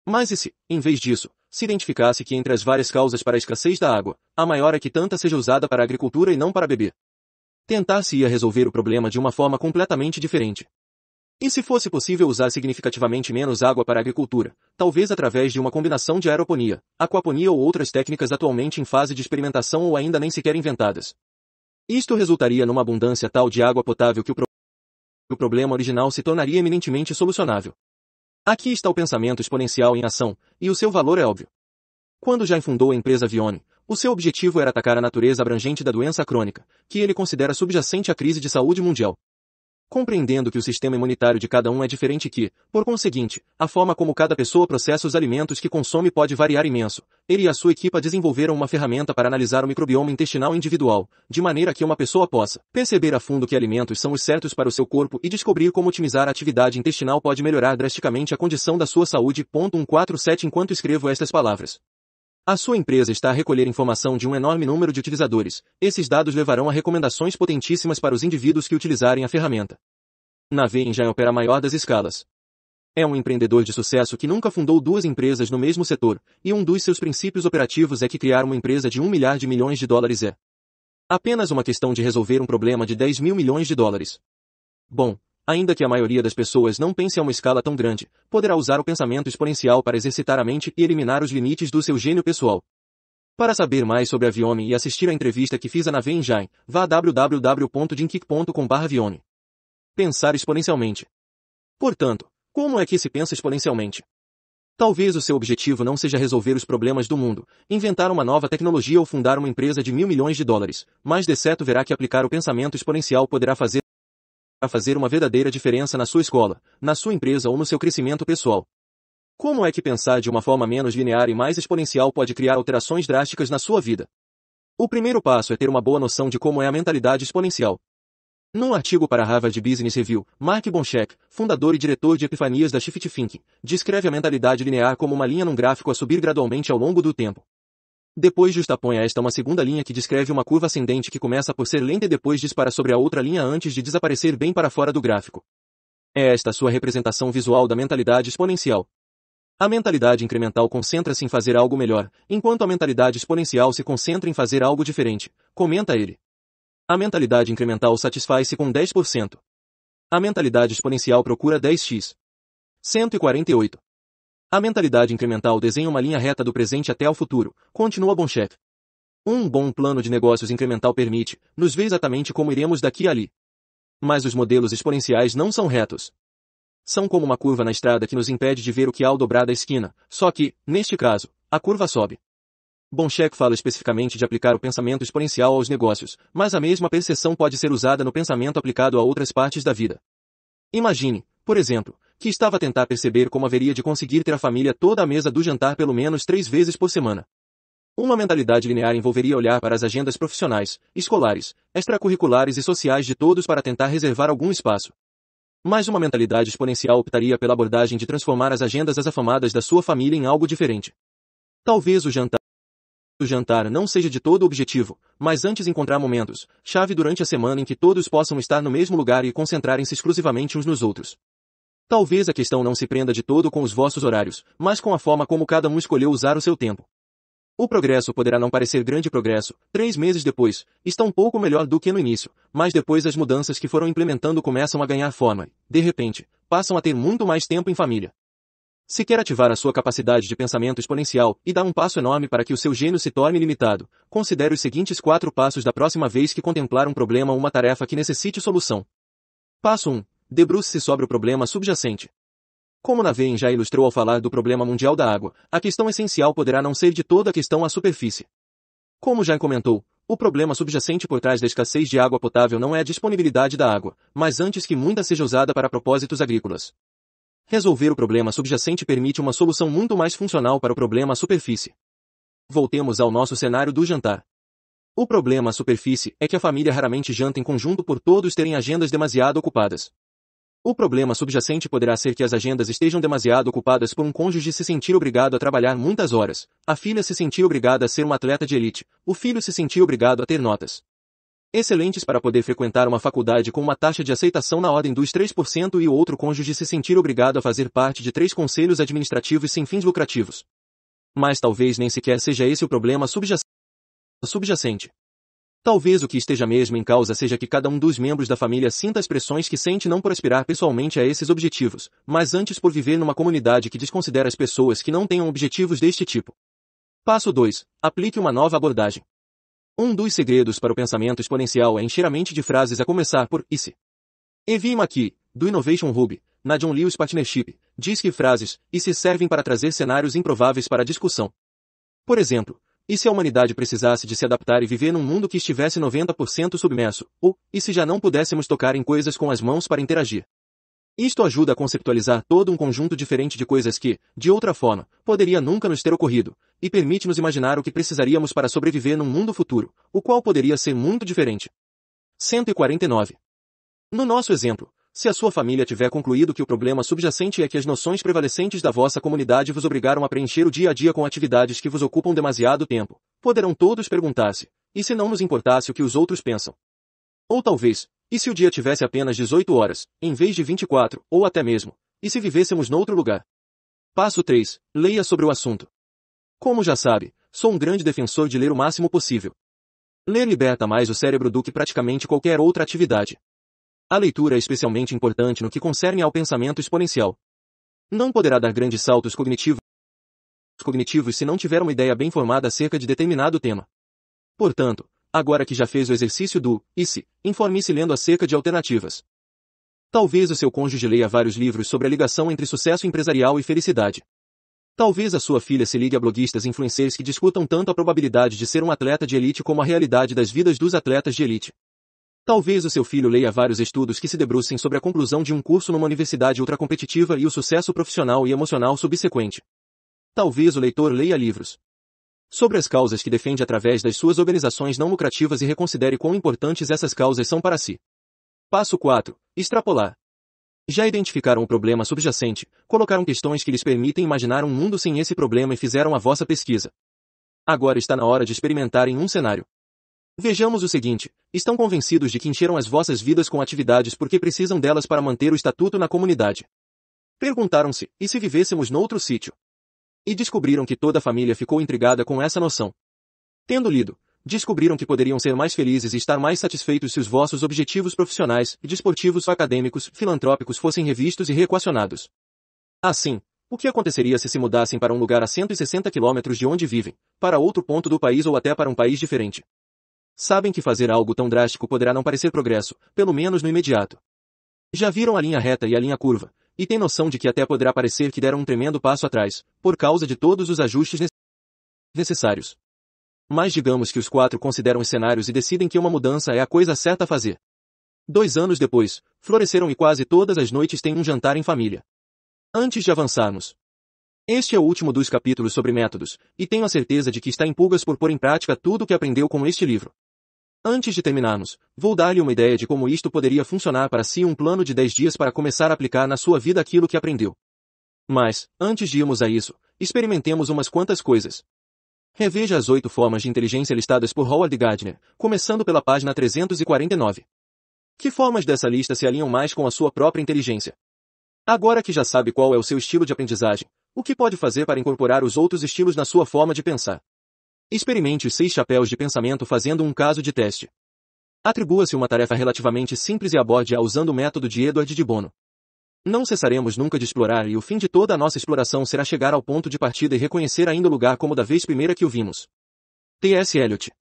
Mas e se, em vez disso, se identificasse que entre as várias causas para a escassez da água, a maior é que tanta seja usada para a agricultura e não para beber? Tentar-se-ia resolver o problema de uma forma completamente diferente. E se fosse possível usar significativamente menos água para a agricultura, talvez através de uma combinação de aeroponia, aquaponia ou outras técnicas atualmente em fase de experimentação ou ainda nem sequer inventadas. Isto resultaria numa abundância tal de água potável que o, pro... o problema original se tornaria eminentemente solucionável. Aqui está o pensamento exponencial em ação, e o seu valor é óbvio. Quando já fundou a empresa Vione, o seu objetivo era atacar a natureza abrangente da doença crônica, que ele considera subjacente à crise de saúde mundial compreendendo que o sistema imunitário de cada um é diferente e que, por conseguinte, a forma como cada pessoa processa os alimentos que consome pode variar imenso. Ele e a sua equipa desenvolveram uma ferramenta para analisar o microbioma intestinal individual, de maneira que uma pessoa possa perceber a fundo que alimentos são os certos para o seu corpo e descobrir como otimizar a atividade intestinal pode melhorar drasticamente a condição da sua saúde. 147 Enquanto escrevo estas palavras, a sua empresa está a recolher informação de um enorme número de utilizadores. Esses dados levarão a recomendações potentíssimas para os indivíduos que utilizarem a ferramenta. Naveen já opera a maior das escalas. É um empreendedor de sucesso que nunca fundou duas empresas no mesmo setor, e um dos seus princípios operativos é que criar uma empresa de um milhar de milhões de dólares é apenas uma questão de resolver um problema de 10 mil milhões de dólares. Bom, Ainda que a maioria das pessoas não pense a uma escala tão grande, poderá usar o pensamento exponencial para exercitar a mente e eliminar os limites do seu gênio pessoal. Para saber mais sobre a Viome e assistir à entrevista que fiz a Nave Engine, vá a www.dinkik.com.br Pensar exponencialmente. Portanto, como é que se pensa exponencialmente? Talvez o seu objetivo não seja resolver os problemas do mundo, inventar uma nova tecnologia ou fundar uma empresa de mil milhões de dólares, mas de certo verá que aplicar o pensamento exponencial poderá fazer a fazer uma verdadeira diferença na sua escola, na sua empresa ou no seu crescimento pessoal. Como é que pensar de uma forma menos linear e mais exponencial pode criar alterações drásticas na sua vida? O primeiro passo é ter uma boa noção de como é a mentalidade exponencial. Num artigo para Harvard Business Review, Mark Bonchek, fundador e diretor de Epifanias da Shift Thinking, descreve a mentalidade linear como uma linha num gráfico a subir gradualmente ao longo do tempo. Depois justapõe a esta uma segunda linha que descreve uma curva ascendente que começa por ser lenta e depois dispara sobre a outra linha antes de desaparecer bem para fora do gráfico. É esta sua representação visual da mentalidade exponencial. A mentalidade incremental concentra-se em fazer algo melhor, enquanto a mentalidade exponencial se concentra em fazer algo diferente, comenta ele. A mentalidade incremental satisfaz-se com 10%. A mentalidade exponencial procura 10x. 148. A mentalidade incremental desenha uma linha reta do presente até ao futuro, continua Bonchef. Um bom plano de negócios incremental permite nos ver exatamente como iremos daqui a ali. Mas os modelos exponenciais não são retos. São como uma curva na estrada que nos impede de ver o que há ao dobrar da esquina, só que, neste caso, a curva sobe. Bonchek fala especificamente de aplicar o pensamento exponencial aos negócios, mas a mesma percepção pode ser usada no pensamento aplicado a outras partes da vida. Imagine, por exemplo, que estava a tentar perceber como haveria de conseguir ter a família toda à mesa do jantar pelo menos três vezes por semana. Uma mentalidade linear envolveria olhar para as agendas profissionais, escolares, extracurriculares e sociais de todos para tentar reservar algum espaço. Mas uma mentalidade exponencial optaria pela abordagem de transformar as agendas das afamadas da sua família em algo diferente. Talvez o jantar o jantar não seja de todo objetivo, mas antes encontrar momentos, chave durante a semana em que todos possam estar no mesmo lugar e concentrarem-se exclusivamente uns nos outros. Talvez a questão não se prenda de todo com os vossos horários, mas com a forma como cada um escolheu usar o seu tempo. O progresso poderá não parecer grande progresso, três meses depois, está um pouco melhor do que no início, mas depois as mudanças que foram implementando começam a ganhar forma e, de repente, passam a ter muito mais tempo em família. Se quer ativar a sua capacidade de pensamento exponencial e dar um passo enorme para que o seu gênio se torne limitado, considere os seguintes quatro passos da próxima vez que contemplar um problema ou uma tarefa que necessite solução. Passo 1 debruce-se sobre o problema subjacente. Como Naveen já ilustrou ao falar do problema mundial da água, a questão essencial poderá não ser de toda a questão à superfície. Como já comentou, o problema subjacente por trás da escassez de água potável não é a disponibilidade da água, mas antes que muita seja usada para propósitos agrícolas. Resolver o problema subjacente permite uma solução muito mais funcional para o problema à superfície. Voltemos ao nosso cenário do jantar. O problema à superfície é que a família raramente janta em conjunto por todos terem agendas demasiado ocupadas. O problema subjacente poderá ser que as agendas estejam demasiado ocupadas por um cônjuge se sentir obrigado a trabalhar muitas horas, a filha se sentir obrigada a ser uma atleta de elite, o filho se sentir obrigado a ter notas excelentes para poder frequentar uma faculdade com uma taxa de aceitação na ordem dos 3% e o outro cônjuge se sentir obrigado a fazer parte de três conselhos administrativos sem fins lucrativos. Mas talvez nem sequer seja esse o problema subjacente. Talvez o que esteja mesmo em causa seja que cada um dos membros da família sinta as pressões que sente não por aspirar pessoalmente a esses objetivos, mas antes por viver numa comunidade que desconsidera as pessoas que não tenham objetivos deste tipo. Passo 2. Aplique uma nova abordagem. Um dos segredos para o pensamento exponencial é encher a mente de frases a começar por e se. Evie McKee, do Innovation Hub, na John Lewis Partnership, diz que frases e se servem para trazer cenários improváveis para a discussão. Por exemplo, e se a humanidade precisasse de se adaptar e viver num mundo que estivesse 90% submerso? Ou, e se já não pudéssemos tocar em coisas com as mãos para interagir? Isto ajuda a conceptualizar todo um conjunto diferente de coisas que, de outra forma, poderia nunca nos ter ocorrido, e permite-nos imaginar o que precisaríamos para sobreviver num mundo futuro, o qual poderia ser muito diferente. 149. No nosso exemplo, se a sua família tiver concluído que o problema subjacente é que as noções prevalecentes da vossa comunidade vos obrigaram a preencher o dia a dia com atividades que vos ocupam demasiado tempo, poderão todos perguntar-se, e se não nos importasse o que os outros pensam? Ou talvez, e se o dia tivesse apenas 18 horas, em vez de 24, ou até mesmo, e se vivêssemos noutro lugar? Passo 3. Leia sobre o assunto. Como já sabe, sou um grande defensor de ler o máximo possível. Ler liberta mais o cérebro do que praticamente qualquer outra atividade. A leitura é especialmente importante no que concerne ao pensamento exponencial. Não poderá dar grandes saltos cognitivos cognitivos se não tiver uma ideia bem formada acerca de determinado tema. Portanto, agora que já fez o exercício do e se, informe-se lendo acerca de alternativas. Talvez o seu cônjuge leia vários livros sobre a ligação entre sucesso empresarial e felicidade. Talvez a sua filha se ligue a bloguistas influencers que discutam tanto a probabilidade de ser um atleta de elite como a realidade das vidas dos atletas de elite. Talvez o seu filho leia vários estudos que se debrucem sobre a conclusão de um curso numa universidade ultracompetitiva e o sucesso profissional e emocional subsequente. Talvez o leitor leia livros sobre as causas que defende através das suas organizações não lucrativas e reconsidere quão importantes essas causas são para si. Passo 4. Extrapolar. Já identificaram o problema subjacente, colocaram questões que lhes permitem imaginar um mundo sem esse problema e fizeram a vossa pesquisa. Agora está na hora de experimentar em um cenário Vejamos o seguinte, estão convencidos de que encheram as vossas vidas com atividades porque precisam delas para manter o estatuto na comunidade. Perguntaram-se, e se vivêssemos noutro sítio? E descobriram que toda a família ficou intrigada com essa noção. Tendo lido, descobriram que poderiam ser mais felizes e estar mais satisfeitos se os vossos objetivos profissionais, desportivos, acadêmicos, filantrópicos fossem revistos e reequacionados. Assim, o que aconteceria se se mudassem para um lugar a 160 km de onde vivem, para outro ponto do país ou até para um país diferente? Sabem que fazer algo tão drástico poderá não parecer progresso, pelo menos no imediato. Já viram a linha reta e a linha curva, e têm noção de que até poderá parecer que deram um tremendo passo atrás, por causa de todos os ajustes necessários. Mas digamos que os quatro consideram os cenários e decidem que uma mudança é a coisa certa a fazer. Dois anos depois, floresceram e quase todas as noites têm um jantar em família. Antes de avançarmos. Este é o último dos capítulos sobre métodos, e tenho a certeza de que está em pulgas por pôr em prática tudo o que aprendeu com este livro. Antes de terminarmos, vou dar-lhe uma ideia de como isto poderia funcionar para si um plano de 10 dias para começar a aplicar na sua vida aquilo que aprendeu. Mas, antes de irmos a isso, experimentemos umas quantas coisas. Reveja as oito formas de inteligência listadas por Howard Gardner, começando pela página 349. Que formas dessa lista se alinham mais com a sua própria inteligência? Agora que já sabe qual é o seu estilo de aprendizagem, o que pode fazer para incorporar os outros estilos na sua forma de pensar? Experimente seis chapéus de pensamento fazendo um caso de teste. Atribua-se uma tarefa relativamente simples e aborde-a usando o método de Edward de Bono. Não cessaremos nunca de explorar e o fim de toda a nossa exploração será chegar ao ponto de partida e reconhecer ainda o lugar como da vez primeira que o vimos. T.S. Eliot.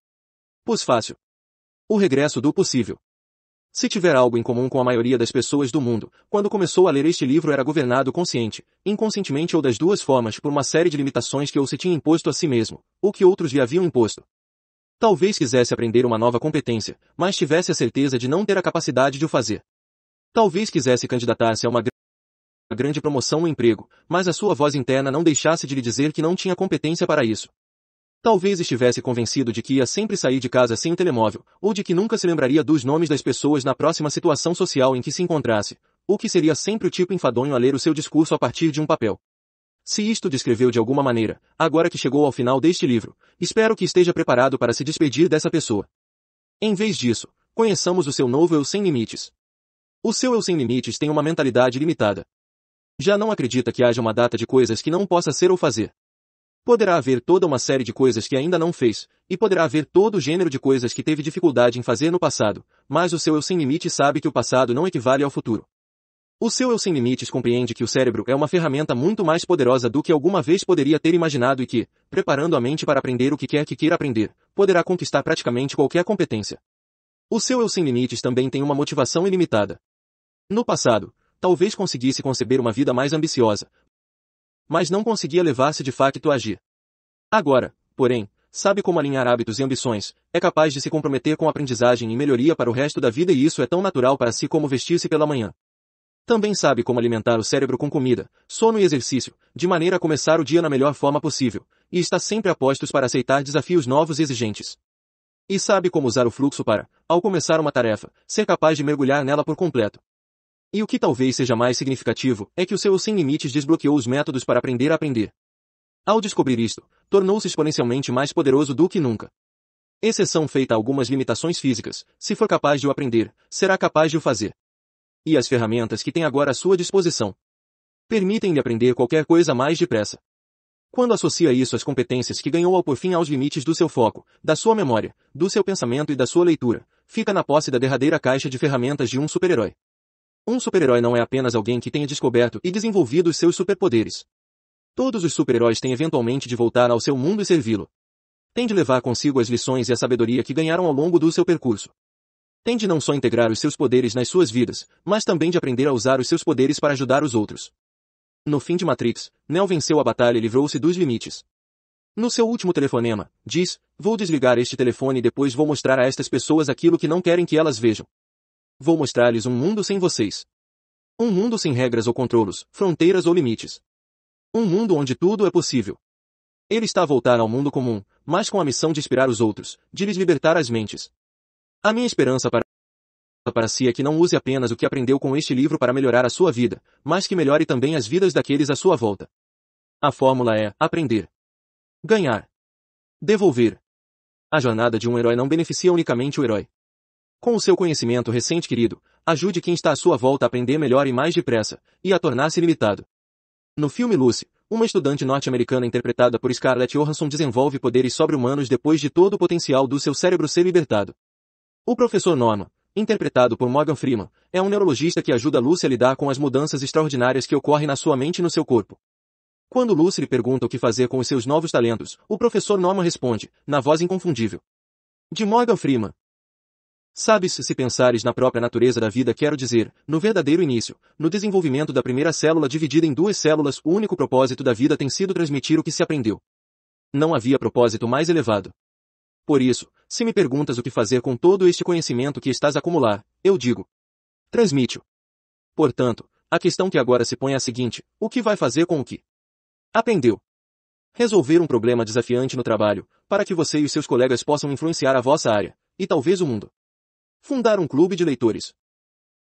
Pus fácil. O regresso do possível. Se tiver algo em comum com a maioria das pessoas do mundo, quando começou a ler este livro era governado consciente, inconscientemente ou das duas formas por uma série de limitações que ou se tinha imposto a si mesmo, ou que outros lhe haviam imposto. Talvez quisesse aprender uma nova competência, mas tivesse a certeza de não ter a capacidade de o fazer. Talvez quisesse candidatar-se a uma grande promoção no emprego, mas a sua voz interna não deixasse de lhe dizer que não tinha competência para isso. Talvez estivesse convencido de que ia sempre sair de casa sem o telemóvel, ou de que nunca se lembraria dos nomes das pessoas na próxima situação social em que se encontrasse, o que seria sempre o tipo enfadonho a ler o seu discurso a partir de um papel. Se isto descreveu de alguma maneira, agora que chegou ao final deste livro, espero que esteja preparado para se despedir dessa pessoa. Em vez disso, conheçamos o seu novo eu sem limites. O seu eu sem limites tem uma mentalidade limitada. Já não acredita que haja uma data de coisas que não possa ser ou fazer. Poderá haver toda uma série de coisas que ainda não fez, e poderá haver todo o gênero de coisas que teve dificuldade em fazer no passado, mas o seu eu sem limite sabe que o passado não equivale ao futuro. O seu eu sem limites compreende que o cérebro é uma ferramenta muito mais poderosa do que alguma vez poderia ter imaginado e que, preparando a mente para aprender o que quer que queira aprender, poderá conquistar praticamente qualquer competência. O seu eu sem limites também tem uma motivação ilimitada. No passado, talvez conseguisse conceber uma vida mais ambiciosa, mas não conseguia levar-se de facto a agir. Agora, porém, sabe como alinhar hábitos e ambições, é capaz de se comprometer com aprendizagem e melhoria para o resto da vida e isso é tão natural para si como vestir-se pela manhã. Também sabe como alimentar o cérebro com comida, sono e exercício, de maneira a começar o dia na melhor forma possível, e está sempre a postos para aceitar desafios novos e exigentes. E sabe como usar o fluxo para, ao começar uma tarefa, ser capaz de mergulhar nela por completo, e o que talvez seja mais significativo é que o seu Sem Limites desbloqueou os métodos para aprender a aprender. Ao descobrir isto, tornou-se exponencialmente mais poderoso do que nunca. Exceção feita a algumas limitações físicas, se for capaz de o aprender, será capaz de o fazer. E as ferramentas que tem agora à sua disposição permitem-lhe aprender qualquer coisa mais depressa. Quando associa isso às competências que ganhou ao por fim aos limites do seu foco, da sua memória, do seu pensamento e da sua leitura, fica na posse da derradeira caixa de ferramentas de um super-herói. Um super-herói não é apenas alguém que tenha descoberto e desenvolvido os seus superpoderes. Todos os super-heróis têm eventualmente de voltar ao seu mundo e servi-lo. Tem de levar consigo as lições e a sabedoria que ganharam ao longo do seu percurso. Tem de não só integrar os seus poderes nas suas vidas, mas também de aprender a usar os seus poderes para ajudar os outros. No fim de Matrix, Neo venceu a batalha e livrou-se dos limites. No seu último telefonema, diz, vou desligar este telefone e depois vou mostrar a estas pessoas aquilo que não querem que elas vejam. Vou mostrar-lhes um mundo sem vocês. Um mundo sem regras ou controlos, fronteiras ou limites. Um mundo onde tudo é possível. Ele está a voltar ao mundo comum, mas com a missão de inspirar os outros, de lhes libertar as mentes. A minha esperança para para si é que não use apenas o que aprendeu com este livro para melhorar a sua vida, mas que melhore também as vidas daqueles à sua volta. A fórmula é aprender, ganhar, devolver. A jornada de um herói não beneficia unicamente o herói. Com o seu conhecimento recente, querido, ajude quem está à sua volta a aprender melhor e mais depressa, e a tornar-se limitado. No filme Lucy, uma estudante norte-americana interpretada por Scarlett Johansson desenvolve poderes sobre-humanos depois de todo o potencial do seu cérebro ser libertado. O professor Norman, interpretado por Morgan Freeman, é um neurologista que ajuda Lucy a lidar com as mudanças extraordinárias que ocorrem na sua mente e no seu corpo. Quando Lucy lhe pergunta o que fazer com os seus novos talentos, o professor Norman responde, na voz inconfundível. De Morgan Freeman, Sabes, se pensares na própria natureza da vida, quero dizer, no verdadeiro início, no desenvolvimento da primeira célula dividida em duas células, o único propósito da vida tem sido transmitir o que se aprendeu. Não havia propósito mais elevado. Por isso, se me perguntas o que fazer com todo este conhecimento que estás a acumular, eu digo: transmite-o. Portanto, a questão que agora se põe é a seguinte: o que vai fazer com o que aprendeu? Resolver um problema desafiante no trabalho, para que você e os seus colegas possam influenciar a vossa área, e talvez o mundo. Fundar um clube de leitores.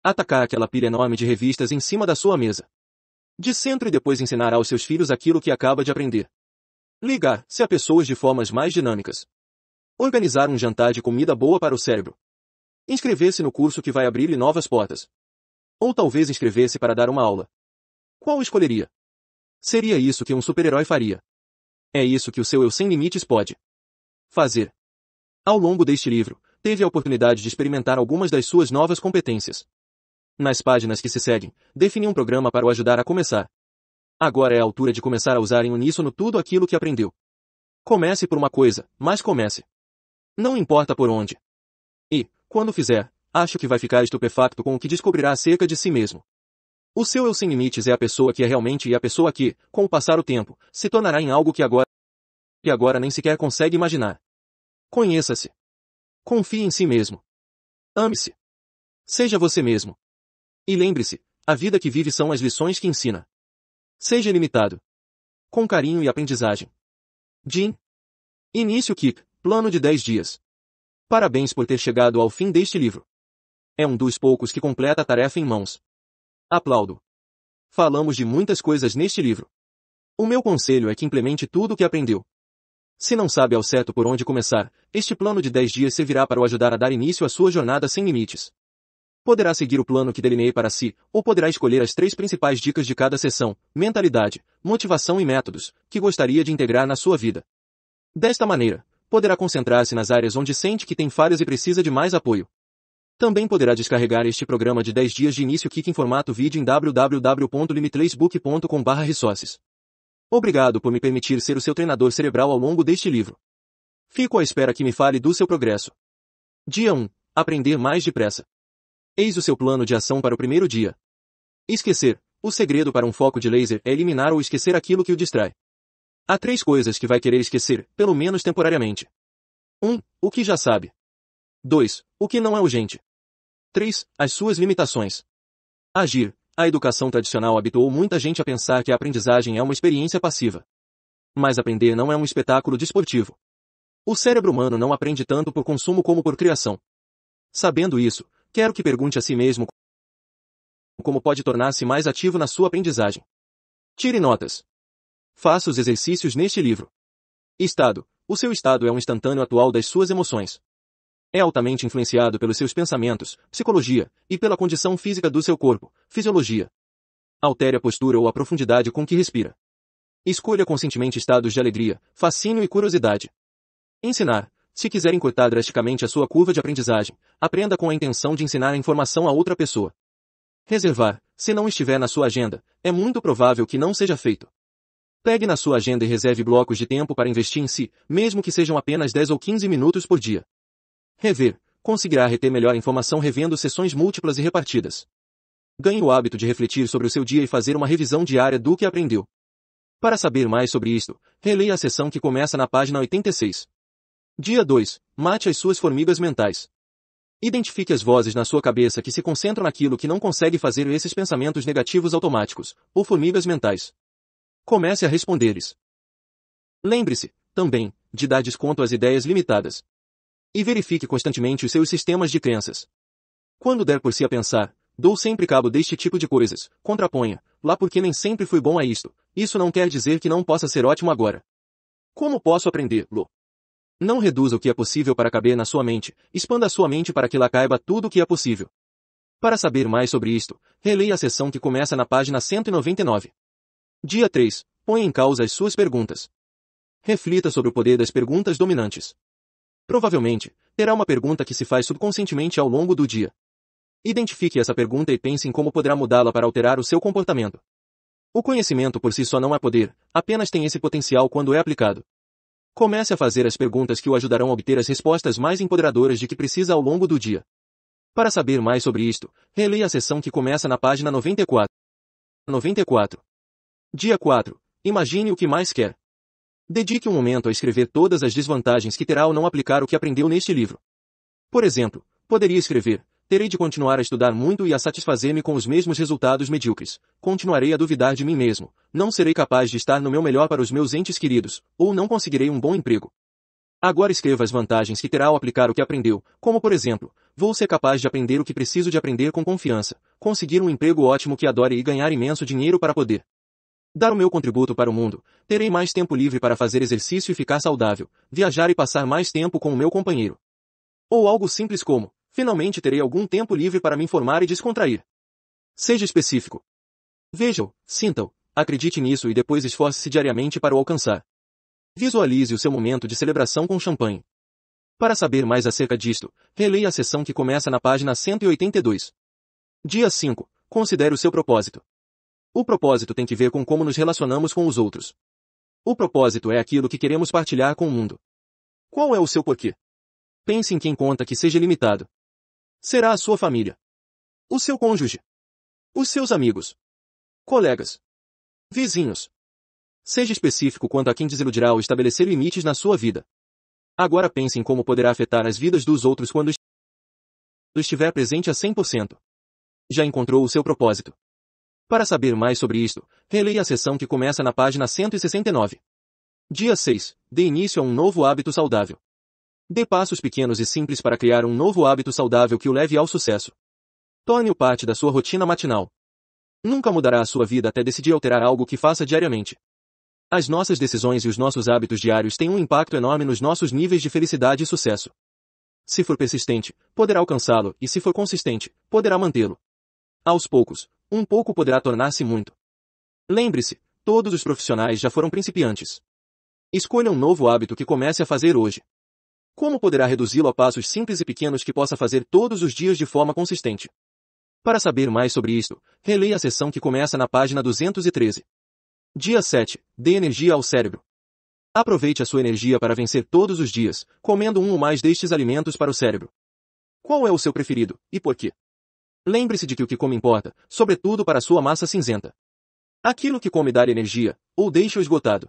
Atacar aquela pilha enorme de revistas em cima da sua mesa. De centro e depois ensinar aos seus filhos aquilo que acaba de aprender. Ligar-se a pessoas de formas mais dinâmicas. Organizar um jantar de comida boa para o cérebro. Inscrever-se no curso que vai abrir-lhe novas portas. Ou talvez inscrever-se para dar uma aula. Qual escolheria? Seria isso que um super-herói faria. É isso que o seu Eu Sem Limites pode fazer. Ao longo deste livro, teve a oportunidade de experimentar algumas das suas novas competências. Nas páginas que se seguem, defini um programa para o ajudar a começar. Agora é a altura de começar a usar em uníssono tudo aquilo que aprendeu. Comece por uma coisa, mas comece. Não importa por onde. E, quando fizer, acho que vai ficar estupefacto com o que descobrirá acerca de si mesmo. O seu eu sem limites é a pessoa que é realmente e a pessoa que, com o passar do tempo, se tornará em algo que agora e agora nem sequer consegue imaginar. Conheça-se. Confie em si mesmo. Ame-se. Seja você mesmo. E lembre-se, a vida que vive são as lições que ensina. Seja ilimitado. Com carinho e aprendizagem. Jim. Início Kick, plano de 10 dias. Parabéns por ter chegado ao fim deste livro. É um dos poucos que completa a tarefa em mãos. Aplaudo. Falamos de muitas coisas neste livro. O meu conselho é que implemente tudo o que aprendeu. Se não sabe ao certo por onde começar, este plano de 10 dias servirá para o ajudar a dar início à sua jornada sem limites. Poderá seguir o plano que delineei para si, ou poderá escolher as três principais dicas de cada sessão, mentalidade, motivação e métodos, que gostaria de integrar na sua vida. Desta maneira, poderá concentrar-se nas áreas onde sente que tem falhas e precisa de mais apoio. Também poderá descarregar este programa de 10 dias de início kick em formato vídeo em www.limitlessbook.com.br resources. Obrigado por me permitir ser o seu treinador cerebral ao longo deste livro. Fico à espera que me fale do seu progresso. Dia 1. Aprender mais depressa. Eis o seu plano de ação para o primeiro dia. Esquecer. O segredo para um foco de laser é eliminar ou esquecer aquilo que o distrai. Há três coisas que vai querer esquecer, pelo menos temporariamente. 1. Um, o que já sabe. 2. O que não é urgente. 3. As suas limitações. Agir. A educação tradicional habituou muita gente a pensar que a aprendizagem é uma experiência passiva. Mas aprender não é um espetáculo desportivo. O cérebro humano não aprende tanto por consumo como por criação. Sabendo isso, quero que pergunte a si mesmo como pode tornar-se mais ativo na sua aprendizagem. Tire notas. Faça os exercícios neste livro. Estado. O seu estado é um instantâneo atual das suas emoções é altamente influenciado pelos seus pensamentos, psicologia, e pela condição física do seu corpo, fisiologia. Altere a postura ou a profundidade com que respira. Escolha conscientemente estados de alegria, fascínio e curiosidade. Ensinar. Se quiser encurtar drasticamente a sua curva de aprendizagem, aprenda com a intenção de ensinar a informação a outra pessoa. Reservar. Se não estiver na sua agenda, é muito provável que não seja feito. Pegue na sua agenda e reserve blocos de tempo para investir em si, mesmo que sejam apenas 10 ou 15 minutos por dia. Rever. Conseguirá reter melhor a informação revendo sessões múltiplas e repartidas. Ganhe o hábito de refletir sobre o seu dia e fazer uma revisão diária do que aprendeu. Para saber mais sobre isto, releia a sessão que começa na página 86. Dia 2. Mate as suas formigas mentais. Identifique as vozes na sua cabeça que se concentram naquilo que não consegue fazer esses pensamentos negativos automáticos, ou formigas mentais. Comece a responder-lhes. Lembre-se, também, de dar desconto às ideias limitadas. E verifique constantemente os seus sistemas de crenças. Quando der por si a pensar, dou sempre cabo deste tipo de coisas, contraponha, lá porque nem sempre fui bom a isto, isso não quer dizer que não possa ser ótimo agora. Como posso aprendê-lo? Não reduza o que é possível para caber na sua mente, expanda a sua mente para que lá caiba tudo o que é possível. Para saber mais sobre isto, releia a sessão que começa na página 199. Dia 3. Põe em causa as suas perguntas. Reflita sobre o poder das perguntas dominantes. Provavelmente, terá uma pergunta que se faz subconscientemente ao longo do dia. Identifique essa pergunta e pense em como poderá mudá-la para alterar o seu comportamento. O conhecimento por si só não é poder, apenas tem esse potencial quando é aplicado. Comece a fazer as perguntas que o ajudarão a obter as respostas mais empoderadoras de que precisa ao longo do dia. Para saber mais sobre isto, releia a sessão que começa na página 94. 94. Dia 4. Imagine o que mais quer. Dedique um momento a escrever todas as desvantagens que terá ao não aplicar o que aprendeu neste livro. Por exemplo, poderia escrever, terei de continuar a estudar muito e a satisfazer-me com os mesmos resultados medíocres, continuarei a duvidar de mim mesmo, não serei capaz de estar no meu melhor para os meus entes queridos, ou não conseguirei um bom emprego. Agora escreva as vantagens que terá ao aplicar o que aprendeu, como por exemplo, vou ser capaz de aprender o que preciso de aprender com confiança, conseguir um emprego ótimo que adore e ganhar imenso dinheiro para poder dar o meu contributo para o mundo, terei mais tempo livre para fazer exercício e ficar saudável, viajar e passar mais tempo com o meu companheiro. Ou algo simples como, finalmente terei algum tempo livre para me informar e descontrair. Seja específico. Veja-o, sinta-o, acredite nisso e depois esforce-se diariamente para o alcançar. Visualize o seu momento de celebração com champanhe. Para saber mais acerca disto, releia a sessão que começa na página 182. Dia 5. Considere o seu propósito. O propósito tem que ver com como nos relacionamos com os outros. O propósito é aquilo que queremos partilhar com o mundo. Qual é o seu porquê? Pense em quem conta que seja limitado. Será a sua família. O seu cônjuge. Os seus amigos. Colegas. Vizinhos. Seja específico quanto a quem desiludirá ao estabelecer limites na sua vida. Agora pense em como poderá afetar as vidas dos outros quando estiver presente a 100%. Já encontrou o seu propósito. Para saber mais sobre isto, releia a seção que começa na página 169. Dia 6. Dê início a um novo hábito saudável. Dê passos pequenos e simples para criar um novo hábito saudável que o leve ao sucesso. Torne-o parte da sua rotina matinal. Nunca mudará a sua vida até decidir alterar algo que faça diariamente. As nossas decisões e os nossos hábitos diários têm um impacto enorme nos nossos níveis de felicidade e sucesso. Se for persistente, poderá alcançá-lo, e se for consistente, poderá mantê-lo. Aos poucos, um pouco poderá tornar-se muito. Lembre-se, todos os profissionais já foram principiantes. Escolha um novo hábito que comece a fazer hoje. Como poderá reduzi-lo a passos simples e pequenos que possa fazer todos os dias de forma consistente? Para saber mais sobre isto, releia a seção que começa na página 213. Dia 7. Dê energia ao cérebro. Aproveite a sua energia para vencer todos os dias, comendo um ou mais destes alimentos para o cérebro. Qual é o seu preferido, e por quê? Lembre-se de que o que come importa, sobretudo para sua massa cinzenta. Aquilo que come dá energia, ou deixa-o esgotado.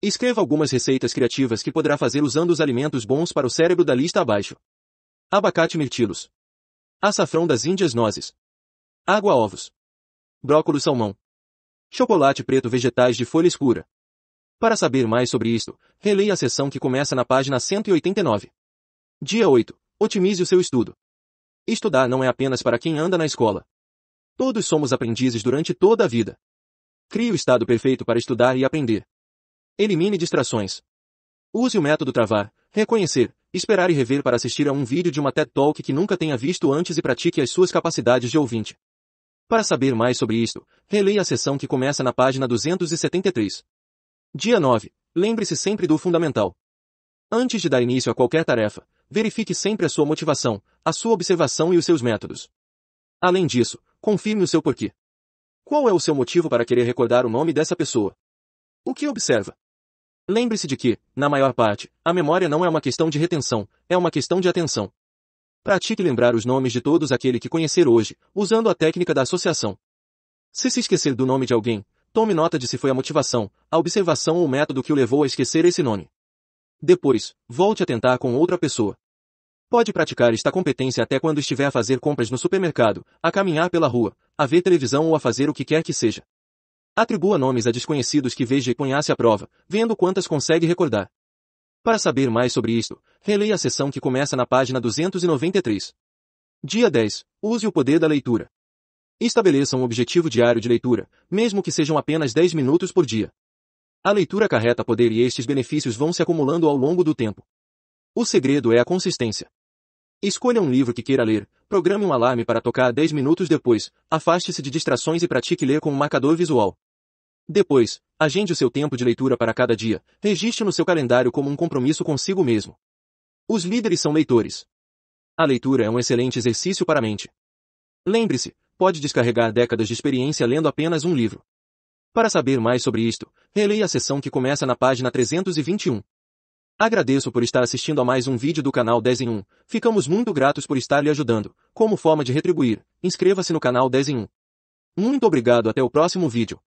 Escreva algumas receitas criativas que poderá fazer usando os alimentos bons para o cérebro da lista abaixo. Abacate mirtilos. Açafrão das Índias nozes. Água ovos. Brócolis salmão. Chocolate preto vegetais de folha escura. Para saber mais sobre isto, releia a seção que começa na página 189. Dia 8. Otimize o seu estudo. Estudar não é apenas para quem anda na escola. Todos somos aprendizes durante toda a vida. Crie o estado perfeito para estudar e aprender. Elimine distrações. Use o método travar, reconhecer, esperar e rever para assistir a um vídeo de uma TED Talk que nunca tenha visto antes e pratique as suas capacidades de ouvinte. Para saber mais sobre isto, releia a sessão que começa na página 273. Dia 9. Lembre-se sempre do fundamental. Antes de dar início a qualquer tarefa, verifique sempre a sua motivação, a sua observação e os seus métodos. Além disso, confirme o seu porquê. Qual é o seu motivo para querer recordar o nome dessa pessoa? O que observa? Lembre-se de que, na maior parte, a memória não é uma questão de retenção, é uma questão de atenção. Pratique lembrar os nomes de todos aquele que conhecer hoje, usando a técnica da associação. Se se esquecer do nome de alguém, tome nota de se foi a motivação, a observação ou o método que o levou a esquecer esse nome. Depois, volte a tentar com outra pessoa. Pode praticar esta competência até quando estiver a fazer compras no supermercado, a caminhar pela rua, a ver televisão ou a fazer o que quer que seja. Atribua nomes a desconhecidos que veja e ponha-se à prova, vendo quantas consegue recordar. Para saber mais sobre isto, releia a seção que começa na página 293. Dia 10. Use o poder da leitura. Estabeleça um objetivo diário de leitura, mesmo que sejam apenas 10 minutos por dia. A leitura carreta poder e estes benefícios vão se acumulando ao longo do tempo. O segredo é a consistência. Escolha um livro que queira ler, programe um alarme para tocar 10 minutos depois, afaste-se de distrações e pratique ler com um marcador visual. Depois, agende o seu tempo de leitura para cada dia, registre no seu calendário como um compromisso consigo mesmo. Os líderes são leitores. A leitura é um excelente exercício para a mente. Lembre-se, pode descarregar décadas de experiência lendo apenas um livro. Para saber mais sobre isto, releia a sessão que começa na página 321. Agradeço por estar assistindo a mais um vídeo do canal 10 em 1. Ficamos muito gratos por estar lhe ajudando. Como forma de retribuir, inscreva-se no canal 10 em 1. Muito obrigado até o próximo vídeo.